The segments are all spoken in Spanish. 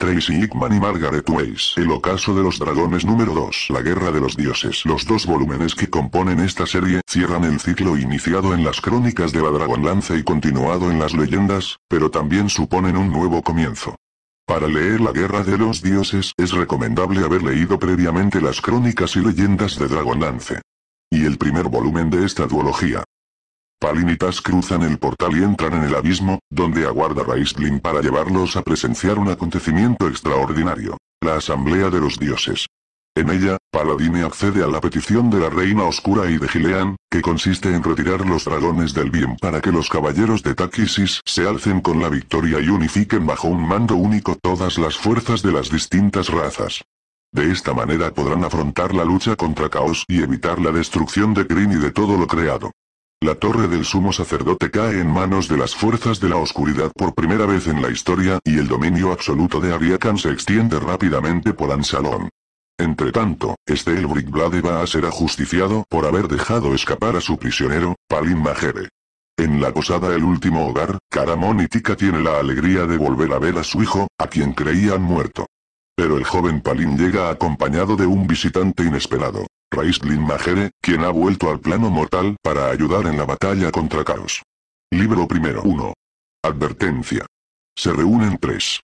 Tracy Hickman y Margaret Weiss. El ocaso de los dragones número 2. La guerra de los dioses. Los dos volúmenes que componen esta serie cierran el ciclo iniciado en las crónicas de la Dragonlance y continuado en las leyendas, pero también suponen un nuevo comienzo. Para leer La Guerra de los Dioses es recomendable haber leído previamente las crónicas y leyendas de Dragonlance. Y el primer volumen de esta duología. Palinitas cruzan el portal y entran en el abismo, donde aguarda Raistlin para llevarlos a presenciar un acontecimiento extraordinario. La Asamblea de los Dioses. En ella, Paladine accede a la petición de la Reina Oscura y de Gilean, que consiste en retirar los dragones del bien para que los caballeros de Takisis se alcen con la victoria y unifiquen bajo un mando único todas las fuerzas de las distintas razas. De esta manera podrán afrontar la lucha contra Caos y evitar la destrucción de Grin y de todo lo creado. La torre del sumo sacerdote cae en manos de las fuerzas de la oscuridad por primera vez en la historia y el dominio absoluto de Ariakan se extiende rápidamente por Ansalón. Entretanto, este Elbrick va a ser ajusticiado por haber dejado escapar a su prisionero, Palin Majere. En la posada El Último Hogar, Caramón y Tika tiene la alegría de volver a ver a su hijo, a quien creían muerto. Pero el joven Palin llega acompañado de un visitante inesperado. Raistlin Majere, quien ha vuelto al plano mortal para ayudar en la batalla contra Caos. Libro primero 1. Advertencia. Se reúnen tres.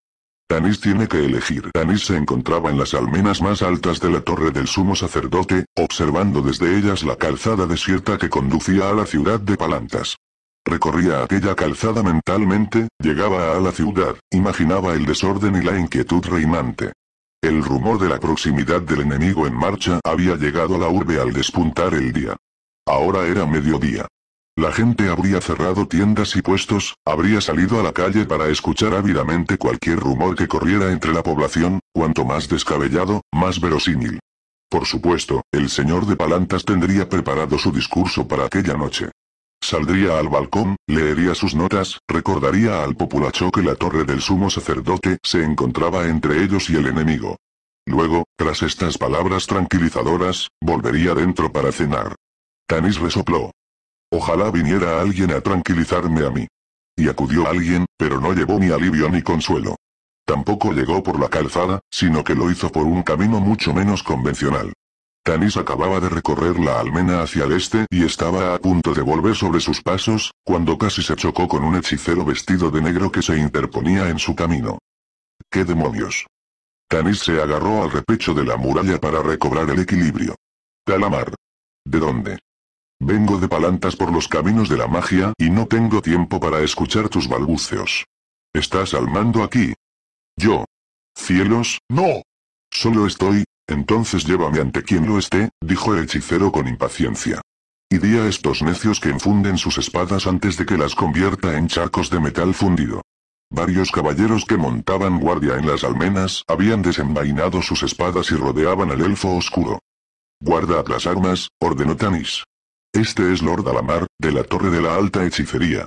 Tanis tiene que elegir. Tanis se encontraba en las almenas más altas de la torre del sumo sacerdote, observando desde ellas la calzada desierta que conducía a la ciudad de Palantas. Recorría aquella calzada mentalmente, llegaba a la ciudad, imaginaba el desorden y la inquietud reinante. El rumor de la proximidad del enemigo en marcha había llegado a la urbe al despuntar el día. Ahora era mediodía. La gente habría cerrado tiendas y puestos, habría salido a la calle para escuchar ávidamente cualquier rumor que corriera entre la población, cuanto más descabellado, más verosímil. Por supuesto, el señor de Palantas tendría preparado su discurso para aquella noche. Saldría al balcón, leería sus notas, recordaría al populacho que la torre del sumo sacerdote se encontraba entre ellos y el enemigo. Luego, tras estas palabras tranquilizadoras, volvería dentro para cenar. Tanis resopló. Ojalá viniera alguien a tranquilizarme a mí. Y acudió alguien, pero no llevó ni alivio ni consuelo. Tampoco llegó por la calzada, sino que lo hizo por un camino mucho menos convencional. Tanis acababa de recorrer la almena hacia el este y estaba a punto de volver sobre sus pasos, cuando casi se chocó con un hechicero vestido de negro que se interponía en su camino. ¡Qué demonios! Tanis se agarró al repecho de la muralla para recobrar el equilibrio. ¿Talamar? ¿De dónde? Vengo de palantas por los caminos de la magia y no tengo tiempo para escuchar tus balbuceos. ¿Estás al mando aquí? Yo. Cielos, no. Solo estoy, entonces llévame ante quien lo esté, dijo el hechicero con impaciencia. Y di a estos necios que enfunden sus espadas antes de que las convierta en charcos de metal fundido. Varios caballeros que montaban guardia en las almenas habían desenvainado sus espadas y rodeaban al elfo oscuro. Guardad las armas, ordenó Tanis. Este es Lord Alamar, de la Torre de la Alta Hechicería.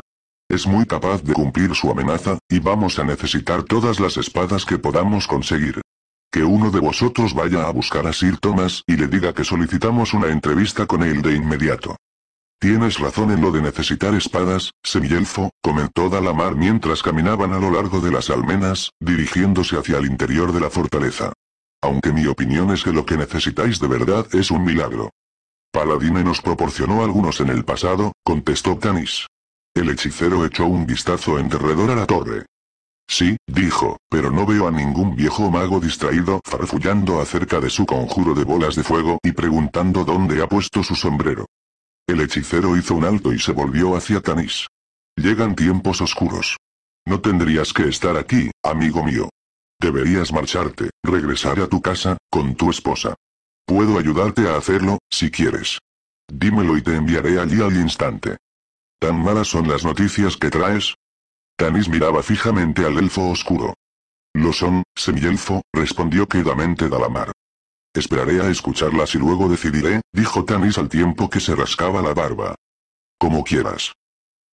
Es muy capaz de cumplir su amenaza, y vamos a necesitar todas las espadas que podamos conseguir. Que uno de vosotros vaya a buscar a Sir Thomas y le diga que solicitamos una entrevista con él de inmediato. Tienes razón en lo de necesitar espadas, semielfo, comentó Dalamar mientras caminaban a lo largo de las almenas, dirigiéndose hacia el interior de la fortaleza. Aunque mi opinión es que lo que necesitáis de verdad es un milagro. Paladine nos proporcionó algunos en el pasado, contestó Tanis. El hechicero echó un vistazo en derredor a la torre, Sí, dijo, pero no veo a ningún viejo mago distraído farfullando acerca de su conjuro de bolas de fuego y preguntando dónde ha puesto su sombrero. El hechicero hizo un alto y se volvió hacia Tanis. Llegan tiempos oscuros. No tendrías que estar aquí, amigo mío. Deberías marcharte, regresar a tu casa, con tu esposa. Puedo ayudarte a hacerlo, si quieres. Dímelo y te enviaré allí al instante. ¿Tan malas son las noticias que traes? Tanis miraba fijamente al elfo oscuro. Lo son, semielfo, respondió quedamente Dalamar. Esperaré a escucharlas y luego decidiré, dijo Tanis al tiempo que se rascaba la barba. Como quieras.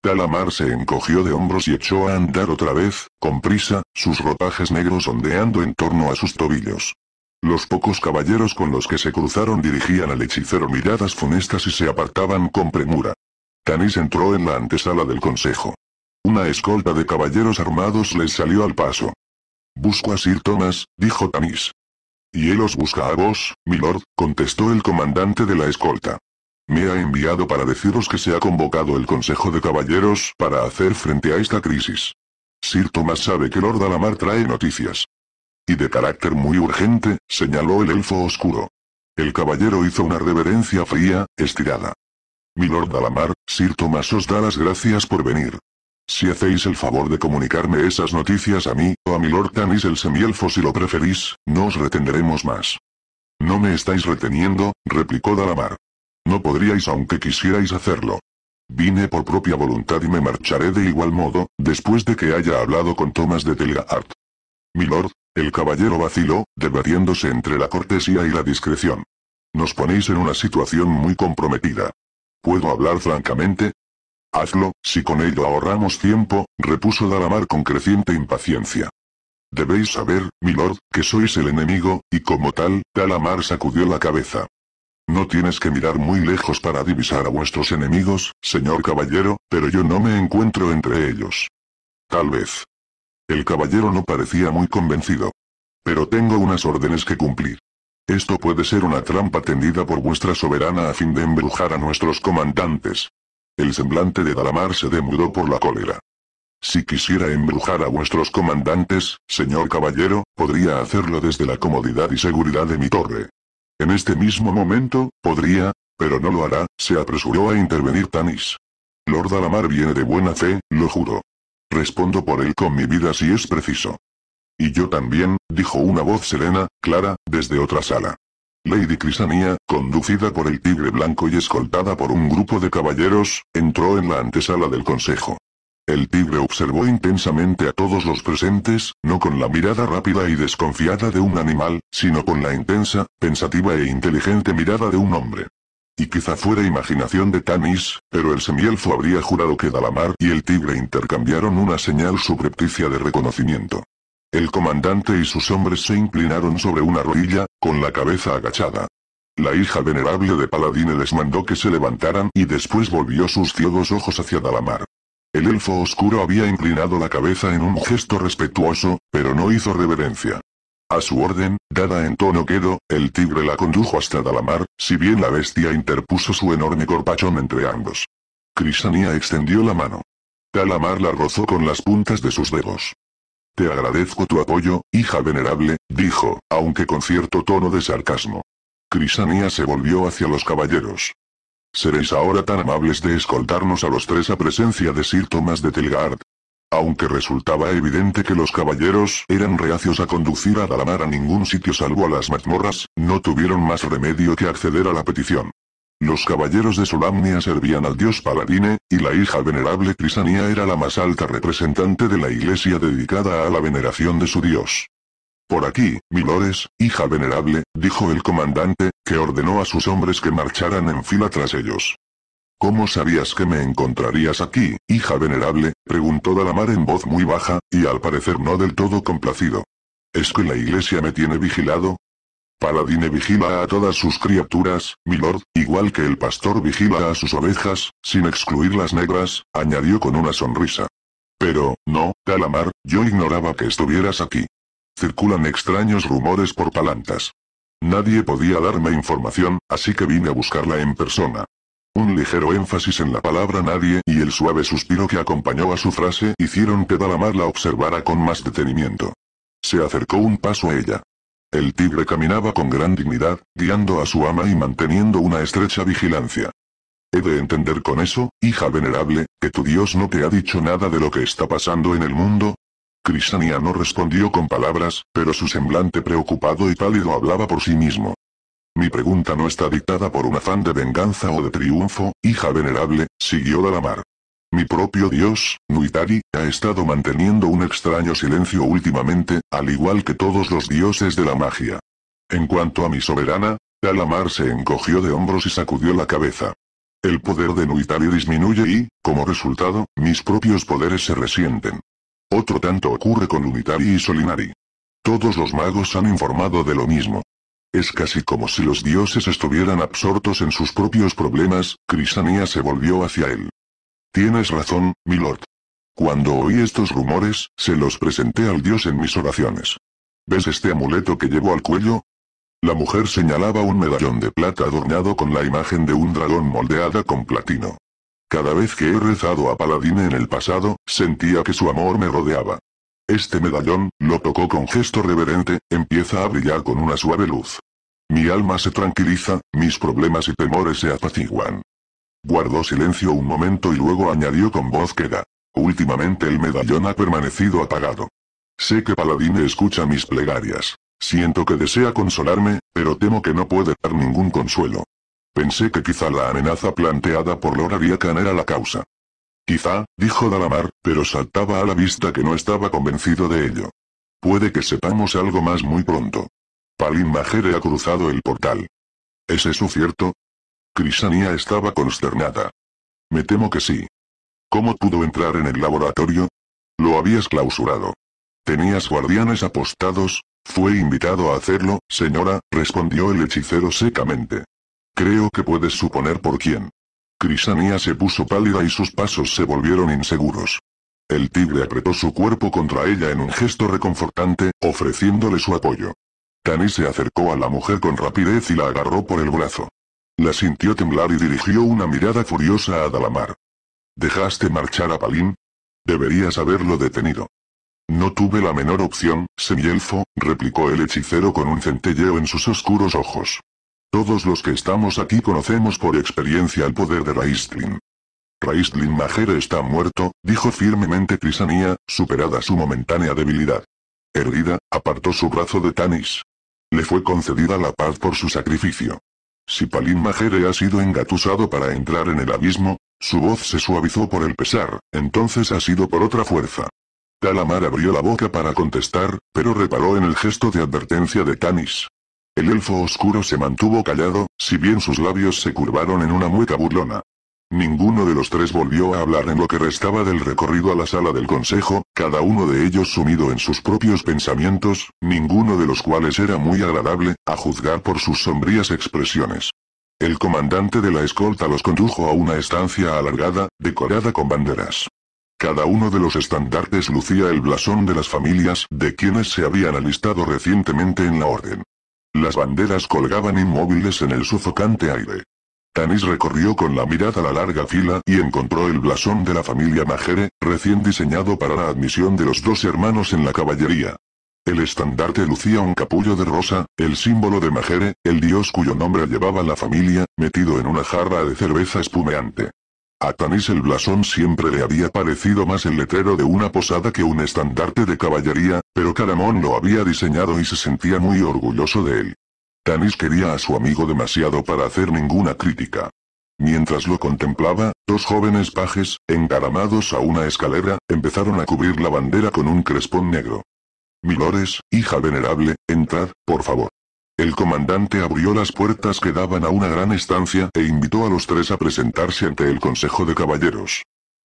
Dalamar se encogió de hombros y echó a andar otra vez, con prisa, sus ropajes negros ondeando en torno a sus tobillos. Los pocos caballeros con los que se cruzaron dirigían al hechicero miradas funestas y se apartaban con premura. Tanis entró en la antesala del consejo. Una escolta de caballeros armados les salió al paso. Busco a Sir Thomas, dijo Tamis. Y él os busca a vos, milord, contestó el comandante de la escolta. Me ha enviado para deciros que se ha convocado el Consejo de Caballeros para hacer frente a esta crisis. Sir Thomas sabe que Lord Alamar trae noticias. Y de carácter muy urgente, señaló el elfo oscuro. El caballero hizo una reverencia fría, estirada. Milord Alamar, Sir Thomas os da las gracias por venir. Si hacéis el favor de comunicarme esas noticias a mí, o a mi Lord Tanis el semielfo si lo preferís, no os retendremos más. No me estáis reteniendo, replicó Dalamar. No podríais aunque quisierais hacerlo. Vine por propia voluntad y me marcharé de igual modo, después de que haya hablado con Thomas de Mi Milord, el caballero vaciló, debatiéndose entre la cortesía y la discreción. Nos ponéis en una situación muy comprometida. ¿Puedo hablar francamente? Hazlo, si con ello ahorramos tiempo, repuso Dalamar con creciente impaciencia. Debéis saber, milord, que sois el enemigo, y como tal, Dalamar sacudió la cabeza. No tienes que mirar muy lejos para divisar a vuestros enemigos, señor caballero, pero yo no me encuentro entre ellos. Tal vez. El caballero no parecía muy convencido. Pero tengo unas órdenes que cumplir. Esto puede ser una trampa tendida por vuestra soberana a fin de embrujar a nuestros comandantes. El semblante de Dalamar se demudó por la cólera. Si quisiera embrujar a vuestros comandantes, señor caballero, podría hacerlo desde la comodidad y seguridad de mi torre. En este mismo momento, podría, pero no lo hará, se apresuró a intervenir Tanis. Lord Dalamar viene de buena fe, lo juro. Respondo por él con mi vida si es preciso. Y yo también, dijo una voz serena, clara, desde otra sala. Lady Crisanía, conducida por el tigre blanco y escoltada por un grupo de caballeros, entró en la antesala del consejo. El tigre observó intensamente a todos los presentes, no con la mirada rápida y desconfiada de un animal, sino con la intensa, pensativa e inteligente mirada de un hombre. Y quizá fuera imaginación de Tanis, pero el semielfo habría jurado que Dalamar y el tigre intercambiaron una señal subrepticia de reconocimiento. El comandante y sus hombres se inclinaron sobre una rodilla, con la cabeza agachada. La hija venerable de Paladine les mandó que se levantaran y después volvió sus ciegos ojos hacia Dalamar. El elfo oscuro había inclinado la cabeza en un gesto respetuoso, pero no hizo reverencia. A su orden, dada en tono quedo, el tigre la condujo hasta Dalamar, si bien la bestia interpuso su enorme corpachón entre ambos. Crisanía extendió la mano. Dalamar la rozó con las puntas de sus dedos. Te agradezco tu apoyo, hija venerable, dijo, aunque con cierto tono de sarcasmo. Crisanía se volvió hacia los caballeros. Seréis ahora tan amables de escoltarnos a los tres a presencia de Sir Thomas de Telgard. Aunque resultaba evidente que los caballeros eran reacios a conducir a Dalamar a ningún sitio salvo a las mazmorras, no tuvieron más remedio que acceder a la petición. Los caballeros de Solamnia servían al dios Paladine, y la hija venerable Crisania era la más alta representante de la iglesia dedicada a la veneración de su dios. Por aquí, milores, hija venerable, dijo el comandante, que ordenó a sus hombres que marcharan en fila tras ellos. ¿Cómo sabías que me encontrarías aquí, hija venerable? preguntó Dalamar en voz muy baja, y al parecer no del todo complacido. ¿Es que la iglesia me tiene vigilado? Paladine vigila a todas sus criaturas, milord, igual que el pastor vigila a sus ovejas, sin excluir las negras, añadió con una sonrisa. Pero, no, Calamar, yo ignoraba que estuvieras aquí. Circulan extraños rumores por palantas. Nadie podía darme información, así que vine a buscarla en persona. Un ligero énfasis en la palabra nadie y el suave suspiro que acompañó a su frase hicieron que Dalamar la observara con más detenimiento. Se acercó un paso a ella. El tigre caminaba con gran dignidad, guiando a su ama y manteniendo una estrecha vigilancia. He de entender con eso, hija venerable, que tu Dios no te ha dicho nada de lo que está pasando en el mundo, Crisania no respondió con palabras, pero su semblante preocupado y pálido hablaba por sí mismo. Mi pregunta no está dictada por un afán de venganza o de triunfo, hija venerable, siguió Dalamar. Mi propio Dios, Nuitari, ha estado manteniendo un extraño silencio últimamente, al igual que todos los dioses de la magia. En cuanto a mi soberana, Talamar se encogió de hombros y sacudió la cabeza. El poder de Nuitari disminuye y, como resultado, mis propios poderes se resienten. Otro tanto ocurre con Unitari y Solinari. Todos los magos han informado de lo mismo. Es casi como si los dioses estuvieran absortos en sus propios problemas, Crisania se volvió hacia él. Tienes razón, Lord. Cuando oí estos rumores, se los presenté al dios en mis oraciones. ¿Ves este amuleto que llevo al cuello? La mujer señalaba un medallón de plata adornado con la imagen de un dragón moldeada con platino. Cada vez que he rezado a Paladine en el pasado, sentía que su amor me rodeaba. Este medallón, lo tocó con gesto reverente, empieza a brillar con una suave luz. Mi alma se tranquiliza, mis problemas y temores se apaciguan. Guardó silencio un momento y luego añadió con voz queda. Últimamente el medallón ha permanecido apagado. Sé que Paladine escucha mis plegarias. Siento que desea consolarme, pero temo que no puede dar ningún consuelo. Pensé que quizá la amenaza planteada por Lord Khan era la causa. Quizá, dijo Dalamar, pero saltaba a la vista que no estaba convencido de ello. Puede que sepamos algo más muy pronto. Palin Majere ha cruzado el portal. ¿Es eso cierto? Crisania estaba consternada. Me temo que sí. ¿Cómo pudo entrar en el laboratorio? Lo habías clausurado. Tenías guardianes apostados, fue invitado a hacerlo, señora, respondió el hechicero secamente. Creo que puedes suponer por quién. Crisania se puso pálida y sus pasos se volvieron inseguros. El tigre apretó su cuerpo contra ella en un gesto reconfortante, ofreciéndole su apoyo. Tani se acercó a la mujer con rapidez y la agarró por el brazo. La sintió temblar y dirigió una mirada furiosa a Dalamar. ¿Dejaste marchar a Palin? Deberías haberlo detenido. No tuve la menor opción, semielfo, replicó el hechicero con un centelleo en sus oscuros ojos. Todos los que estamos aquí conocemos por experiencia el poder de Raistlin. Raistlin Majer está muerto, dijo firmemente Crisanía, superada su momentánea debilidad. Herida, apartó su brazo de Tanis. Le fue concedida la paz por su sacrificio. Si Palin Majere ha sido engatusado para entrar en el abismo, su voz se suavizó por el pesar, entonces ha sido por otra fuerza. Talamar abrió la boca para contestar, pero reparó en el gesto de advertencia de Tanis. El elfo oscuro se mantuvo callado, si bien sus labios se curvaron en una mueca burlona. Ninguno de los tres volvió a hablar en lo que restaba del recorrido a la sala del consejo, cada uno de ellos sumido en sus propios pensamientos, ninguno de los cuales era muy agradable, a juzgar por sus sombrías expresiones. El comandante de la escolta los condujo a una estancia alargada, decorada con banderas. Cada uno de los estandartes lucía el blasón de las familias de quienes se habían alistado recientemente en la orden. Las banderas colgaban inmóviles en el sofocante aire. Tanis recorrió con la mirada la larga fila y encontró el blasón de la familia Majere, recién diseñado para la admisión de los dos hermanos en la caballería. El estandarte lucía un capullo de rosa, el símbolo de Majere, el dios cuyo nombre llevaba la familia, metido en una jarra de cerveza espumeante. A Tanis el blasón siempre le había parecido más el letrero de una posada que un estandarte de caballería, pero Caramón lo había diseñado y se sentía muy orgulloso de él. Tanis quería a su amigo demasiado para hacer ninguna crítica. Mientras lo contemplaba, dos jóvenes pajes, encaramados a una escalera, empezaron a cubrir la bandera con un crespón negro. Milores, hija venerable, entrad, por favor. El comandante abrió las puertas que daban a una gran estancia e invitó a los tres a presentarse ante el Consejo de Caballeros.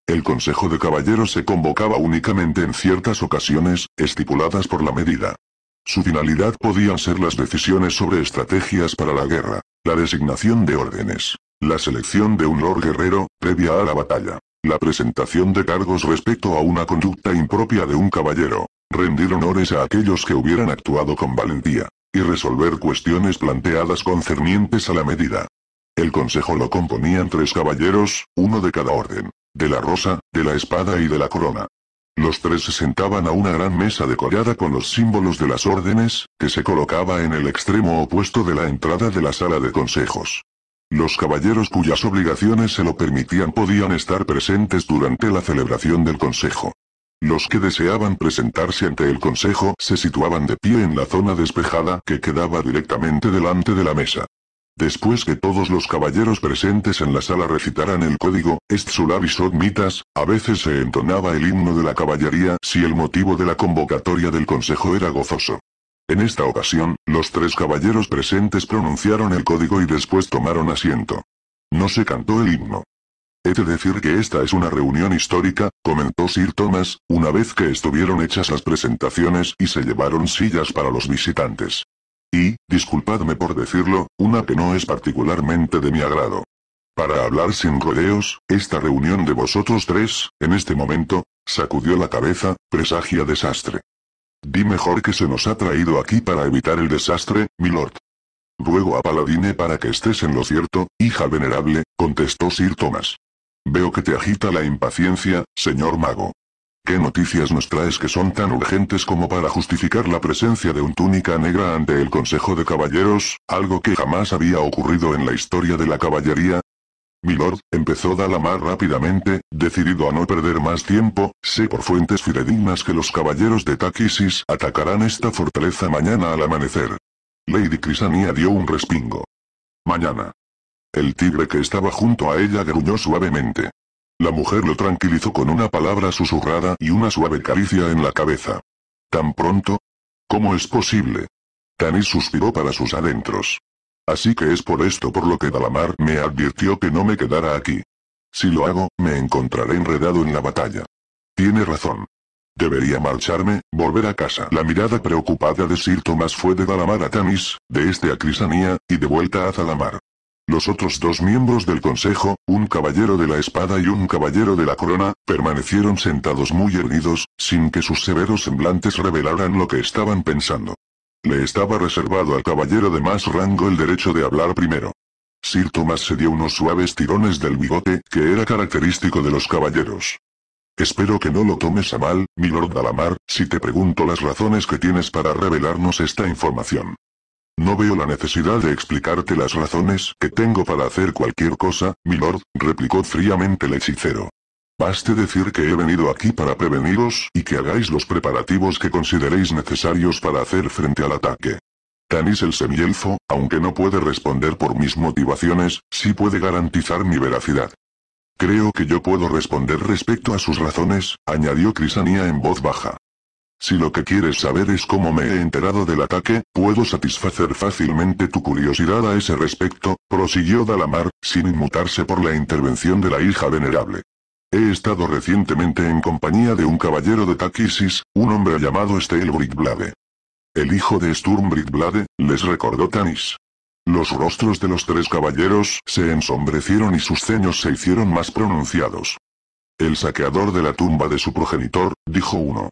El Consejo de Caballeros se convocaba únicamente en ciertas ocasiones, estipuladas por la medida. Su finalidad podían ser las decisiones sobre estrategias para la guerra, la designación de órdenes, la selección de un lord guerrero, previa a la batalla, la presentación de cargos respecto a una conducta impropia de un caballero, rendir honores a aquellos que hubieran actuado con valentía, y resolver cuestiones planteadas concernientes a la medida. El consejo lo componían tres caballeros, uno de cada orden, de la rosa, de la espada y de la corona, los tres se sentaban a una gran mesa decorada con los símbolos de las órdenes, que se colocaba en el extremo opuesto de la entrada de la sala de consejos. Los caballeros cuyas obligaciones se lo permitían podían estar presentes durante la celebración del consejo. Los que deseaban presentarse ante el consejo se situaban de pie en la zona despejada que quedaba directamente delante de la mesa. Después que todos los caballeros presentes en la sala recitaran el código, Estzulabis Mitas, a veces se entonaba el himno de la caballería si el motivo de la convocatoria del consejo era gozoso. En esta ocasión, los tres caballeros presentes pronunciaron el código y después tomaron asiento. No se cantó el himno. He de decir que esta es una reunión histórica, comentó Sir Thomas, una vez que estuvieron hechas las presentaciones y se llevaron sillas para los visitantes. Y, disculpadme por decirlo, una que no es particularmente de mi agrado. Para hablar sin rodeos, esta reunión de vosotros tres, en este momento, sacudió la cabeza, presagia desastre. Di mejor que se nos ha traído aquí para evitar el desastre, milord. Ruego a Paladine para que estés en lo cierto, hija venerable, contestó Sir Thomas. Veo que te agita la impaciencia, señor mago. ¿Qué noticias nos traes que son tan urgentes como para justificar la presencia de un túnica negra ante el Consejo de Caballeros, algo que jamás había ocurrido en la historia de la caballería? Milord, empezó a Dalamar rápidamente, decidido a no perder más tiempo, sé por fuentes fidedignas que los caballeros de Takisis atacarán esta fortaleza mañana al amanecer. Lady Crisania dio un respingo. Mañana. El tigre que estaba junto a ella gruñó suavemente. La mujer lo tranquilizó con una palabra susurrada y una suave caricia en la cabeza. ¿Tan pronto? ¿Cómo es posible? Tanis suspiró para sus adentros. Así que es por esto por lo que Dalamar me advirtió que no me quedara aquí. Si lo hago, me encontraré enredado en la batalla. Tiene razón. Debería marcharme, volver a casa. La mirada preocupada de Sir Thomas fue de Dalamar a Tanis, de este a Crisanía, y de vuelta a Zalamar. Los otros dos miembros del consejo, un caballero de la espada y un caballero de la corona, permanecieron sentados muy erguidos, sin que sus severos semblantes revelaran lo que estaban pensando. Le estaba reservado al caballero de más rango el derecho de hablar primero. Sir Thomas se dio unos suaves tirones del bigote, que era característico de los caballeros. Espero que no lo tomes a mal, mi Lord Dalamar, si te pregunto las razones que tienes para revelarnos esta información. No veo la necesidad de explicarte las razones que tengo para hacer cualquier cosa, milord, replicó fríamente el hechicero. Baste decir que he venido aquí para preveniros y que hagáis los preparativos que consideréis necesarios para hacer frente al ataque. Tanis el semielfo, aunque no puede responder por mis motivaciones, sí puede garantizar mi veracidad. Creo que yo puedo responder respecto a sus razones, añadió Crisania en voz baja. Si lo que quieres saber es cómo me he enterado del ataque, puedo satisfacer fácilmente tu curiosidad a ese respecto, prosiguió Dalamar, sin inmutarse por la intervención de la hija venerable. He estado recientemente en compañía de un caballero de Takisis, un hombre llamado Steelbridblade. El hijo de Sturmbritblade, les recordó Tanis. Los rostros de los tres caballeros se ensombrecieron y sus ceños se hicieron más pronunciados. El saqueador de la tumba de su progenitor, dijo uno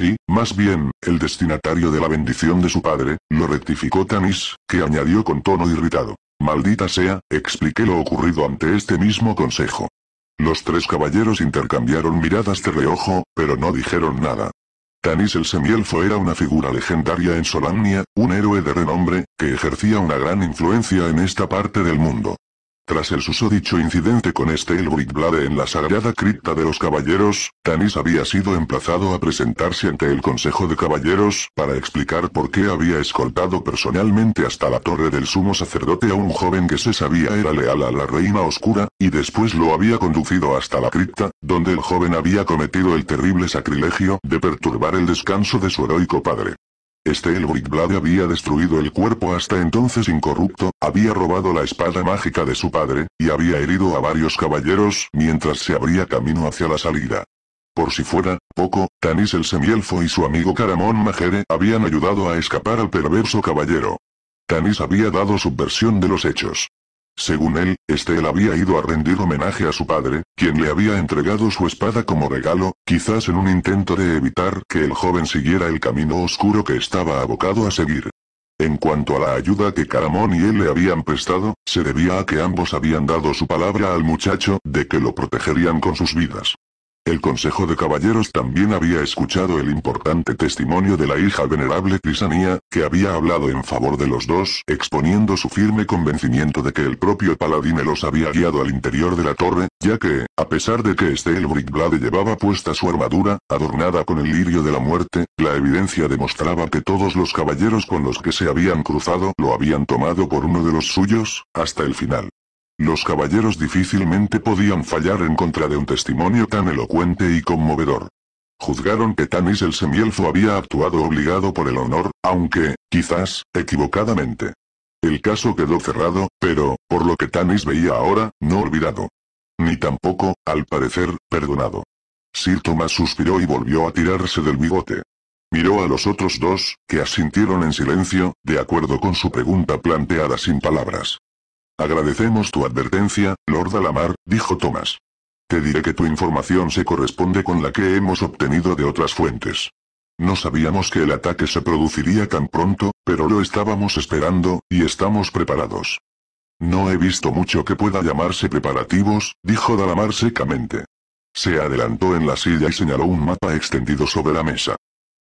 y, más bien, el destinatario de la bendición de su padre, lo rectificó Tanis, que añadió con tono irritado. Maldita sea, expliqué lo ocurrido ante este mismo consejo. Los tres caballeros intercambiaron miradas de reojo, pero no dijeron nada. Tanis el Semielfo era una figura legendaria en Solamnia, un héroe de renombre, que ejercía una gran influencia en esta parte del mundo. Tras el susodicho incidente con este Blade en la sagrada cripta de los caballeros, Tanis había sido emplazado a presentarse ante el Consejo de Caballeros para explicar por qué había escoltado personalmente hasta la torre del sumo sacerdote a un joven que se sabía era leal a la Reina Oscura, y después lo había conducido hasta la cripta, donde el joven había cometido el terrible sacrilegio de perturbar el descanso de su heroico padre. Este Elric había destruido el cuerpo hasta entonces incorrupto, había robado la espada mágica de su padre, y había herido a varios caballeros mientras se abría camino hacia la salida. Por si fuera, poco, Tanis el semielfo y su amigo Caramón Majere habían ayudado a escapar al perverso caballero. Tanis había dado su versión de los hechos. Según él, Estel había ido a rendir homenaje a su padre, quien le había entregado su espada como regalo, quizás en un intento de evitar que el joven siguiera el camino oscuro que estaba abocado a seguir. En cuanto a la ayuda que Caramón y él le habían prestado, se debía a que ambos habían dado su palabra al muchacho de que lo protegerían con sus vidas. El Consejo de Caballeros también había escuchado el importante testimonio de la hija venerable Crisania, que había hablado en favor de los dos, exponiendo su firme convencimiento de que el propio Paladine los había guiado al interior de la torre, ya que, a pesar de que este el llevaba puesta su armadura, adornada con el lirio de la muerte, la evidencia demostraba que todos los caballeros con los que se habían cruzado lo habían tomado por uno de los suyos, hasta el final. Los caballeros difícilmente podían fallar en contra de un testimonio tan elocuente y conmovedor. Juzgaron que Tanis el semielzo había actuado obligado por el honor, aunque, quizás, equivocadamente. El caso quedó cerrado, pero, por lo que Tanis veía ahora, no olvidado. Ni tampoco, al parecer, perdonado. Sir Thomas suspiró y volvió a tirarse del bigote. Miró a los otros dos, que asintieron en silencio, de acuerdo con su pregunta planteada sin palabras. Agradecemos tu advertencia, Lord Dalamar," dijo Thomas. Te diré que tu información se corresponde con la que hemos obtenido de otras fuentes. No sabíamos que el ataque se produciría tan pronto, pero lo estábamos esperando, y estamos preparados. No he visto mucho que pueda llamarse preparativos, dijo Dalamar secamente. Se adelantó en la silla y señaló un mapa extendido sobre la mesa.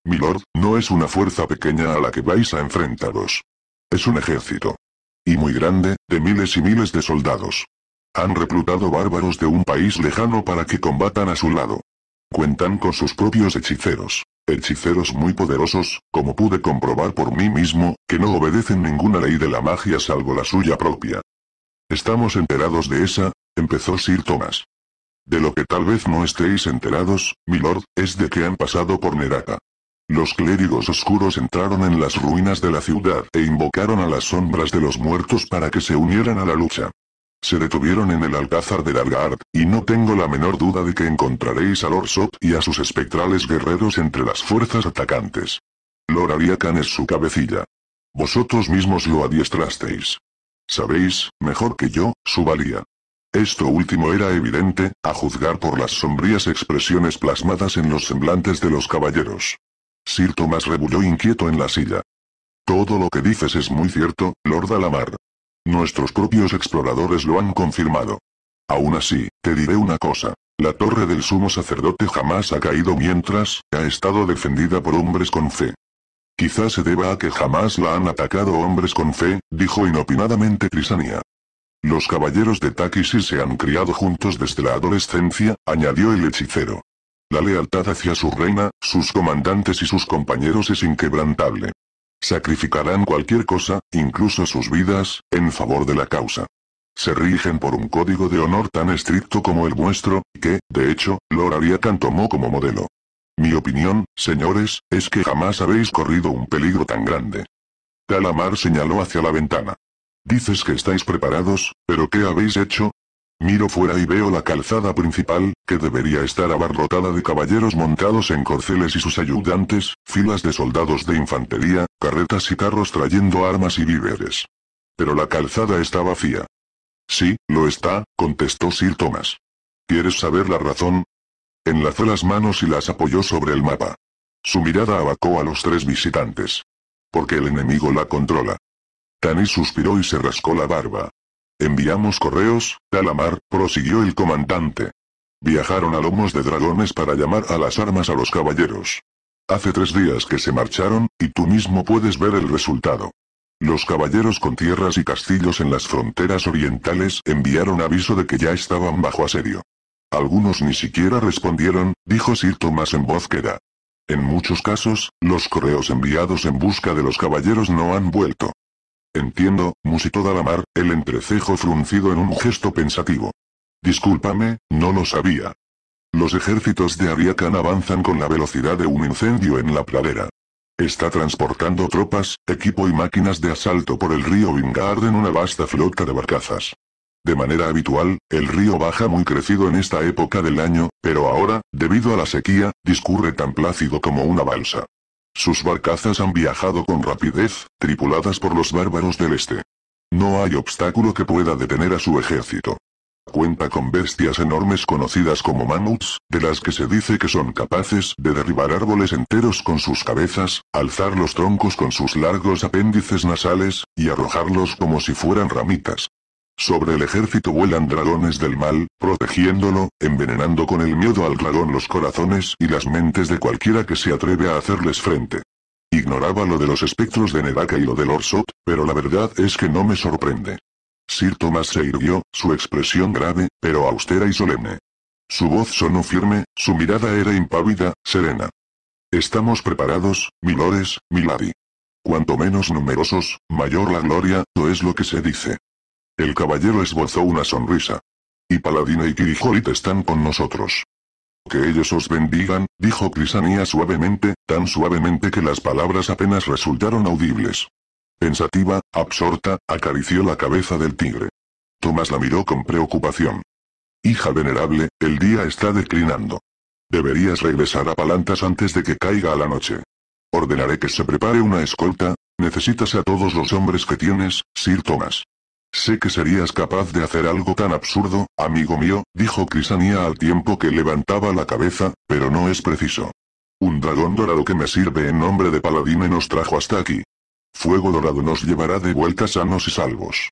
Milord, no es una fuerza pequeña a la que vais a enfrentaros. Es un ejército y muy grande, de miles y miles de soldados. Han reclutado bárbaros de un país lejano para que combatan a su lado. Cuentan con sus propios hechiceros. Hechiceros muy poderosos, como pude comprobar por mí mismo, que no obedecen ninguna ley de la magia salvo la suya propia. Estamos enterados de esa, empezó Sir Thomas. De lo que tal vez no estéis enterados, milord, es de que han pasado por Neraka. Los clérigos oscuros entraron en las ruinas de la ciudad e invocaron a las sombras de los muertos para que se unieran a la lucha. Se detuvieron en el alcázar de Dargard, y no tengo la menor duda de que encontraréis a Lord y a sus espectrales guerreros entre las fuerzas atacantes. Lord Ariakan es su cabecilla. Vosotros mismos lo adiestrasteis. Sabéis, mejor que yo, su valía. Esto último era evidente, a juzgar por las sombrías expresiones plasmadas en los semblantes de los caballeros. Sir Thomas rebulló inquieto en la silla. Todo lo que dices es muy cierto, Lord Alamar. Nuestros propios exploradores lo han confirmado. Aún así, te diré una cosa. La torre del sumo sacerdote jamás ha caído mientras ha estado defendida por hombres con fe. Quizás se deba a que jamás la han atacado hombres con fe, dijo inopinadamente Crisania. Los caballeros de Takisis se han criado juntos desde la adolescencia, añadió el hechicero. La lealtad hacia su reina, sus comandantes y sus compañeros es inquebrantable. Sacrificarán cualquier cosa, incluso sus vidas, en favor de la causa. Se rigen por un código de honor tan estricto como el vuestro, que, de hecho, Lord Ariakan tomó como modelo. Mi opinión, señores, es que jamás habéis corrido un peligro tan grande. Calamar señaló hacia la ventana. Dices que estáis preparados, pero ¿qué habéis hecho? Miro fuera y veo la calzada principal, que debería estar abarrotada de caballeros montados en corceles y sus ayudantes, filas de soldados de infantería, carretas y carros trayendo armas y víveres. Pero la calzada está vacía. Sí, lo está, contestó Sir Thomas. ¿Quieres saber la razón? Enlazó las manos y las apoyó sobre el mapa. Su mirada abacó a los tres visitantes. Porque el enemigo la controla. Tanis suspiró y se rascó la barba. Enviamos correos, Talamar, prosiguió el comandante. Viajaron a lomos de dragones para llamar a las armas a los caballeros. Hace tres días que se marcharon, y tú mismo puedes ver el resultado. Los caballeros con tierras y castillos en las fronteras orientales enviaron aviso de que ya estaban bajo asedio. Algunos ni siquiera respondieron, dijo Sir Thomas en voz queda. En muchos casos, los correos enviados en busca de los caballeros no han vuelto. Entiendo, musitó Dalamar, el entrecejo fruncido en un gesto pensativo. Discúlpame, no lo sabía. Los ejércitos de Ariakan avanzan con la velocidad de un incendio en la pradera. Está transportando tropas, equipo y máquinas de asalto por el río Vingard en una vasta flota de barcazas. De manera habitual, el río baja muy crecido en esta época del año, pero ahora, debido a la sequía, discurre tan plácido como una balsa. Sus barcazas han viajado con rapidez, tripuladas por los bárbaros del este. No hay obstáculo que pueda detener a su ejército. Cuenta con bestias enormes conocidas como mamuts, de las que se dice que son capaces de derribar árboles enteros con sus cabezas, alzar los troncos con sus largos apéndices nasales, y arrojarlos como si fueran ramitas. Sobre el ejército vuelan dragones del mal, protegiéndolo, envenenando con el miedo al dragón los corazones y las mentes de cualquiera que se atreve a hacerles frente. Ignoraba lo de los espectros de Nedaka y lo del Orsot, pero la verdad es que no me sorprende. Sir Thomas se irguió, su expresión grave, pero austera y solemne. Su voz sonó firme, su mirada era impávida, serena. Estamos preparados, milores, milady. Cuanto menos numerosos, mayor la gloria, no es lo que se dice. El caballero esbozó una sonrisa. Y Paladino y Kirijorit están con nosotros. Que ellos os bendigan, dijo Crisanía suavemente, tan suavemente que las palabras apenas resultaron audibles. Pensativa, absorta, acarició la cabeza del tigre. Tomás la miró con preocupación. Hija venerable, el día está declinando. Deberías regresar a Palantas antes de que caiga a la noche. Ordenaré que se prepare una escolta, necesitas a todos los hombres que tienes, Sir Thomas. Sé que serías capaz de hacer algo tan absurdo, amigo mío, dijo Crisania al tiempo que levantaba la cabeza, pero no es preciso. Un dragón dorado que me sirve en nombre de Paladín nos trajo hasta aquí. Fuego dorado nos llevará de vuelta sanos y salvos.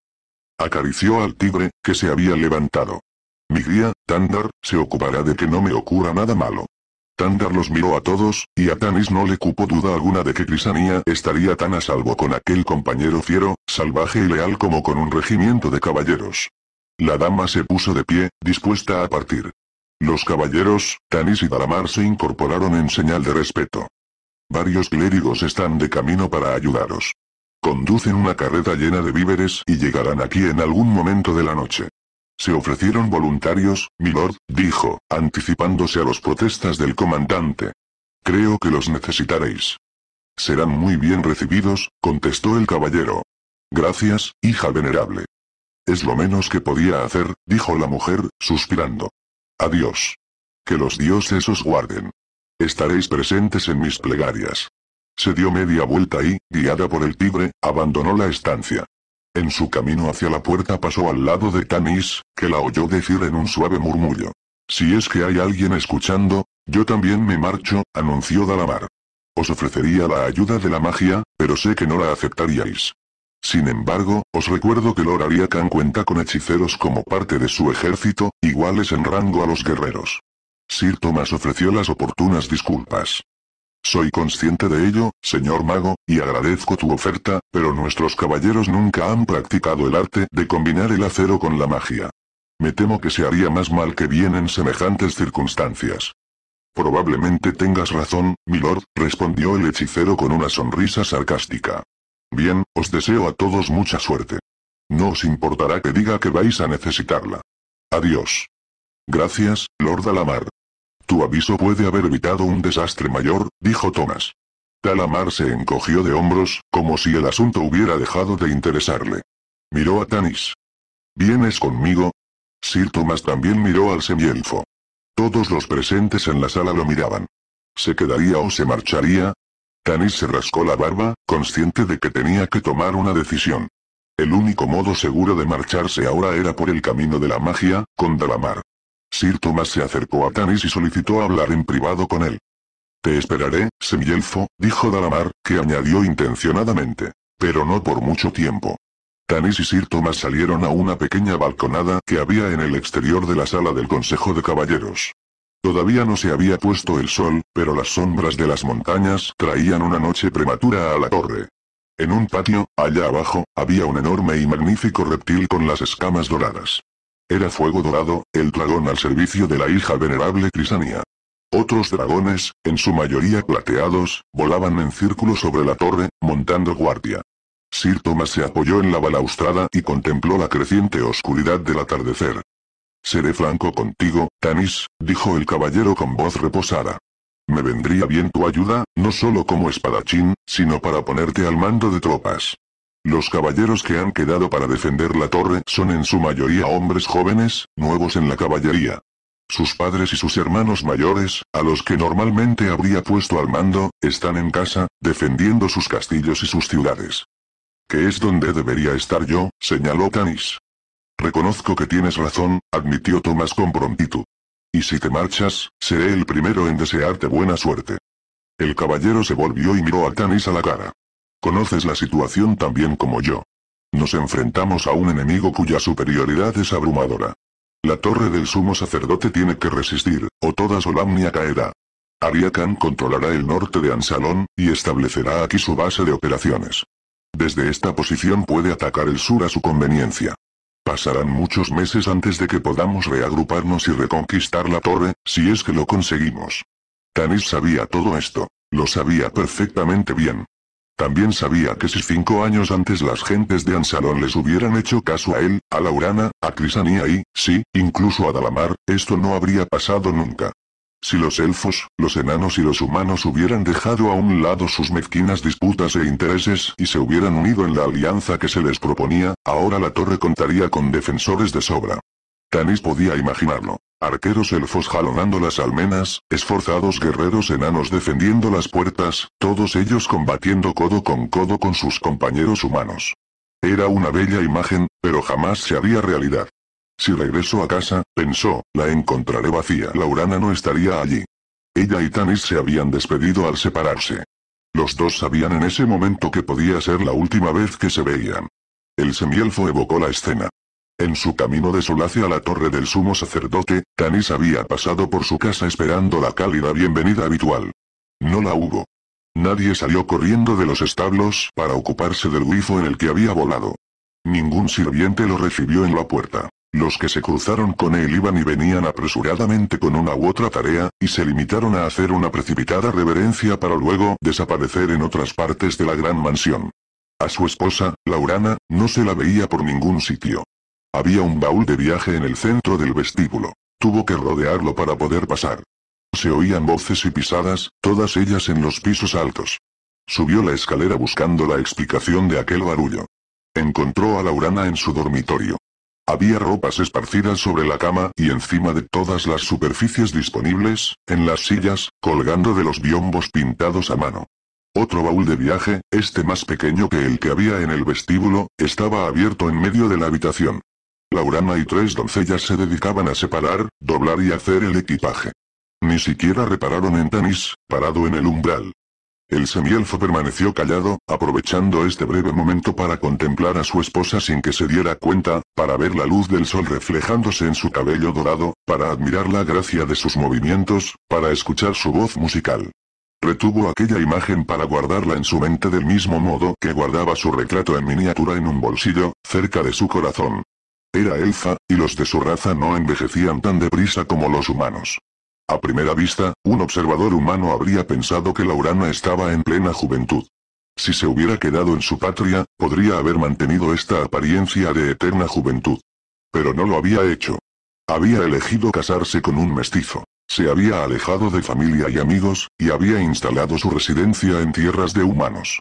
Acarició al tigre, que se había levantado. Mi guía, Tandar, se ocupará de que no me ocurra nada malo. Tandar los miró a todos, y a Tanis no le cupo duda alguna de que Crisania estaría tan a salvo con aquel compañero fiero, salvaje y leal como con un regimiento de caballeros. La dama se puso de pie, dispuesta a partir. Los caballeros, Tanis y Dalamar se incorporaron en señal de respeto. Varios clérigos están de camino para ayudaros. Conducen una carreta llena de víveres y llegarán aquí en algún momento de la noche. Se ofrecieron voluntarios, milord, dijo, anticipándose a las protestas del comandante. Creo que los necesitaréis. Serán muy bien recibidos, contestó el caballero. Gracias, hija venerable. Es lo menos que podía hacer, dijo la mujer, suspirando. Adiós. Que los dioses os guarden. Estaréis presentes en mis plegarias. Se dio media vuelta y, guiada por el tigre, abandonó la estancia. En su camino hacia la puerta pasó al lado de Tanis, que la oyó decir en un suave murmullo. Si es que hay alguien escuchando, yo también me marcho, anunció Dalamar. Os ofrecería la ayuda de la magia, pero sé que no la aceptaríais. Sin embargo, os recuerdo que Lord Ariakan cuenta con hechiceros como parte de su ejército, iguales en rango a los guerreros. Sir Thomas ofreció las oportunas disculpas. Soy consciente de ello, señor mago, y agradezco tu oferta, pero nuestros caballeros nunca han practicado el arte de combinar el acero con la magia. Me temo que se haría más mal que bien en semejantes circunstancias. Probablemente tengas razón, milord, respondió el hechicero con una sonrisa sarcástica. Bien, os deseo a todos mucha suerte. No os importará que diga que vais a necesitarla. Adiós. Gracias, Lord Alamar. Tu aviso puede haber evitado un desastre mayor, dijo Thomas. Talamar se encogió de hombros, como si el asunto hubiera dejado de interesarle. Miró a Tanis. ¿Vienes conmigo? Sir Thomas también miró al semielfo. Todos los presentes en la sala lo miraban. ¿Se quedaría o se marcharía? Tanis se rascó la barba, consciente de que tenía que tomar una decisión. El único modo seguro de marcharse ahora era por el camino de la magia, con Dalamar. Sir Thomas se acercó a Tanis y solicitó hablar en privado con él. Te esperaré, semielfo, dijo Dalamar, que añadió intencionadamente. Pero no por mucho tiempo. Tanis y Sir Thomas salieron a una pequeña balconada que había en el exterior de la sala del Consejo de Caballeros. Todavía no se había puesto el sol, pero las sombras de las montañas traían una noche prematura a la torre. En un patio, allá abajo, había un enorme y magnífico reptil con las escamas doradas. Era fuego dorado, el dragón al servicio de la hija venerable Crisania. Otros dragones, en su mayoría plateados, volaban en círculo sobre la torre, montando guardia. Sir Thomas se apoyó en la balaustrada y contempló la creciente oscuridad del atardecer. Seré franco contigo, Tanis, dijo el caballero con voz reposada. Me vendría bien tu ayuda, no solo como espadachín, sino para ponerte al mando de tropas. Los caballeros que han quedado para defender la torre son en su mayoría hombres jóvenes, nuevos en la caballería. Sus padres y sus hermanos mayores, a los que normalmente habría puesto al mando, están en casa, defendiendo sus castillos y sus ciudades. Que es donde debería estar yo, señaló Tanis. Reconozco que tienes razón, admitió Tomás con prontitud. Y si te marchas, seré el primero en desearte buena suerte. El caballero se volvió y miró a Tanis a la cara. Conoces la situación tan bien como yo. Nos enfrentamos a un enemigo cuya superioridad es abrumadora. La torre del sumo sacerdote tiene que resistir, o toda Solamnia caerá. Ariakan controlará el norte de Ansalón, y establecerá aquí su base de operaciones. Desde esta posición puede atacar el sur a su conveniencia. Pasarán muchos meses antes de que podamos reagruparnos y reconquistar la torre, si es que lo conseguimos. Tanis sabía todo esto. Lo sabía perfectamente bien. También sabía que si cinco años antes las gentes de Ansalón les hubieran hecho caso a él, a Laurana, a Crisania y, sí, incluso a Dalamar, esto no habría pasado nunca. Si los elfos, los enanos y los humanos hubieran dejado a un lado sus mezquinas disputas e intereses y se hubieran unido en la alianza que se les proponía, ahora la torre contaría con defensores de sobra. Tanis podía imaginarlo. Arqueros elfos jalonando las almenas, esforzados guerreros enanos defendiendo las puertas, todos ellos combatiendo codo con codo con sus compañeros humanos. Era una bella imagen, pero jamás se haría realidad. Si regreso a casa, pensó, la encontraré vacía. Laurana no estaría allí. Ella y Tanis se habían despedido al separarse. Los dos sabían en ese momento que podía ser la última vez que se veían. El semielfo evocó la escena. En su camino de solace a la torre del sumo sacerdote, Tanis había pasado por su casa esperando la cálida bienvenida habitual. No la hubo. Nadie salió corriendo de los establos para ocuparse del grifo en el que había volado. Ningún sirviente lo recibió en la puerta. Los que se cruzaron con él iban y venían apresuradamente con una u otra tarea, y se limitaron a hacer una precipitada reverencia para luego desaparecer en otras partes de la gran mansión. A su esposa, Laurana, no se la veía por ningún sitio. Había un baúl de viaje en el centro del vestíbulo. Tuvo que rodearlo para poder pasar. Se oían voces y pisadas, todas ellas en los pisos altos. Subió la escalera buscando la explicación de aquel barullo. Encontró a Laurana en su dormitorio. Había ropas esparcidas sobre la cama y encima de todas las superficies disponibles, en las sillas, colgando de los biombos pintados a mano. Otro baúl de viaje, este más pequeño que el que había en el vestíbulo, estaba abierto en medio de la habitación. Laurana y tres doncellas se dedicaban a separar, doblar y hacer el equipaje. Ni siquiera repararon en Tanis, parado en el umbral. El semielfo permaneció callado, aprovechando este breve momento para contemplar a su esposa sin que se diera cuenta, para ver la luz del sol reflejándose en su cabello dorado, para admirar la gracia de sus movimientos, para escuchar su voz musical. Retuvo aquella imagen para guardarla en su mente del mismo modo que guardaba su retrato en miniatura en un bolsillo, cerca de su corazón. Era elfa, y los de su raza no envejecían tan deprisa como los humanos. A primera vista, un observador humano habría pensado que Laurana estaba en plena juventud. Si se hubiera quedado en su patria, podría haber mantenido esta apariencia de eterna juventud. Pero no lo había hecho. Había elegido casarse con un mestizo. Se había alejado de familia y amigos, y había instalado su residencia en tierras de humanos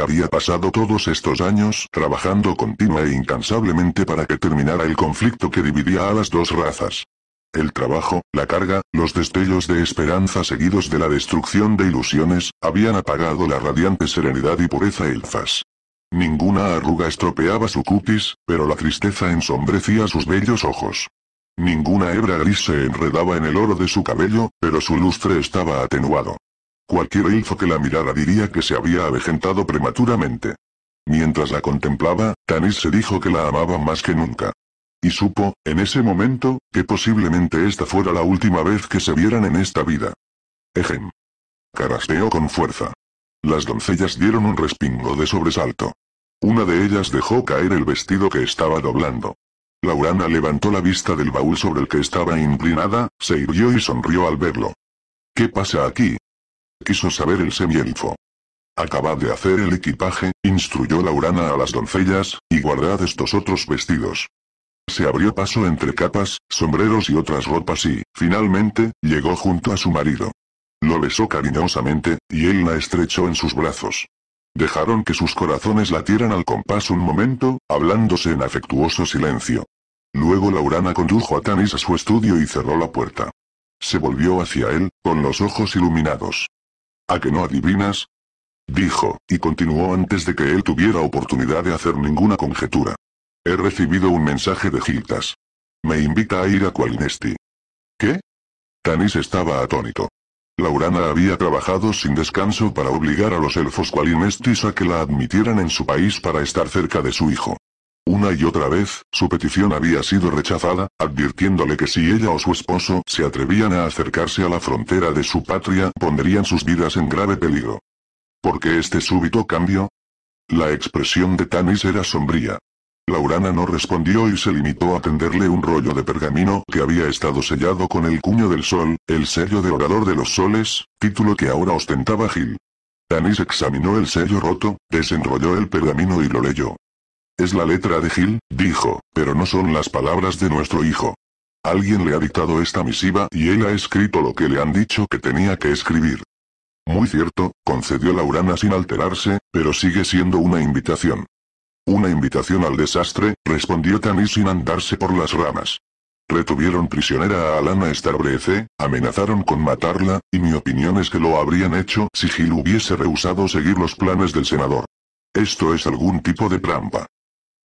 había pasado todos estos años trabajando continua e incansablemente para que terminara el conflicto que dividía a las dos razas. El trabajo, la carga, los destellos de esperanza seguidos de la destrucción de ilusiones, habían apagado la radiante serenidad y pureza elfas. Ninguna arruga estropeaba su cutis, pero la tristeza ensombrecía sus bellos ojos. Ninguna hebra gris se enredaba en el oro de su cabello, pero su lustre estaba atenuado. Cualquier elfo que la mirara diría que se había avejentado prematuramente. Mientras la contemplaba, Tanis se dijo que la amaba más que nunca. Y supo, en ese momento, que posiblemente esta fuera la última vez que se vieran en esta vida. Ejem. Carasteó con fuerza. Las doncellas dieron un respingo de sobresalto. Una de ellas dejó caer el vestido que estaba doblando. Laurana levantó la vista del baúl sobre el que estaba inclinada, se irguió y sonrió al verlo. ¿Qué pasa aquí? quiso saber el semielfo. Acabad de hacer el equipaje, instruyó Laurana a las doncellas, y guardad estos otros vestidos. Se abrió paso entre capas, sombreros y otras ropas y, finalmente, llegó junto a su marido. Lo besó cariñosamente, y él la estrechó en sus brazos. Dejaron que sus corazones latieran al compás un momento, hablándose en afectuoso silencio. Luego Laurana condujo a Tanis a su estudio y cerró la puerta. Se volvió hacia él, con los ojos iluminados. ¿A que no adivinas? Dijo, y continuó antes de que él tuviera oportunidad de hacer ninguna conjetura. He recibido un mensaje de Giltas. Me invita a ir a Qualinesti. ¿Qué? Tanis estaba atónito. Laurana había trabajado sin descanso para obligar a los elfos Qualinestis a que la admitieran en su país para estar cerca de su hijo. Una y otra vez, su petición había sido rechazada, advirtiéndole que si ella o su esposo se atrevían a acercarse a la frontera de su patria, pondrían sus vidas en grave peligro. ¿Por qué este súbito cambio? La expresión de Tanis era sombría. Laurana no respondió y se limitó a tenderle un rollo de pergamino que había estado sellado con el cuño del sol, el sello de orador de los soles, título que ahora ostentaba Gil. Tanis examinó el sello roto, desenrolló el pergamino y lo leyó. Es la letra de Gil, dijo, pero no son las palabras de nuestro hijo. Alguien le ha dictado esta misiva y él ha escrito lo que le han dicho que tenía que escribir. Muy cierto, concedió Laurana sin alterarse, pero sigue siendo una invitación. Una invitación al desastre, respondió Tani sin andarse por las ramas. Retuvieron prisionera a Alana Starbrece, amenazaron con matarla, y mi opinión es que lo habrían hecho si Gil hubiese rehusado seguir los planes del senador. Esto es algún tipo de trampa.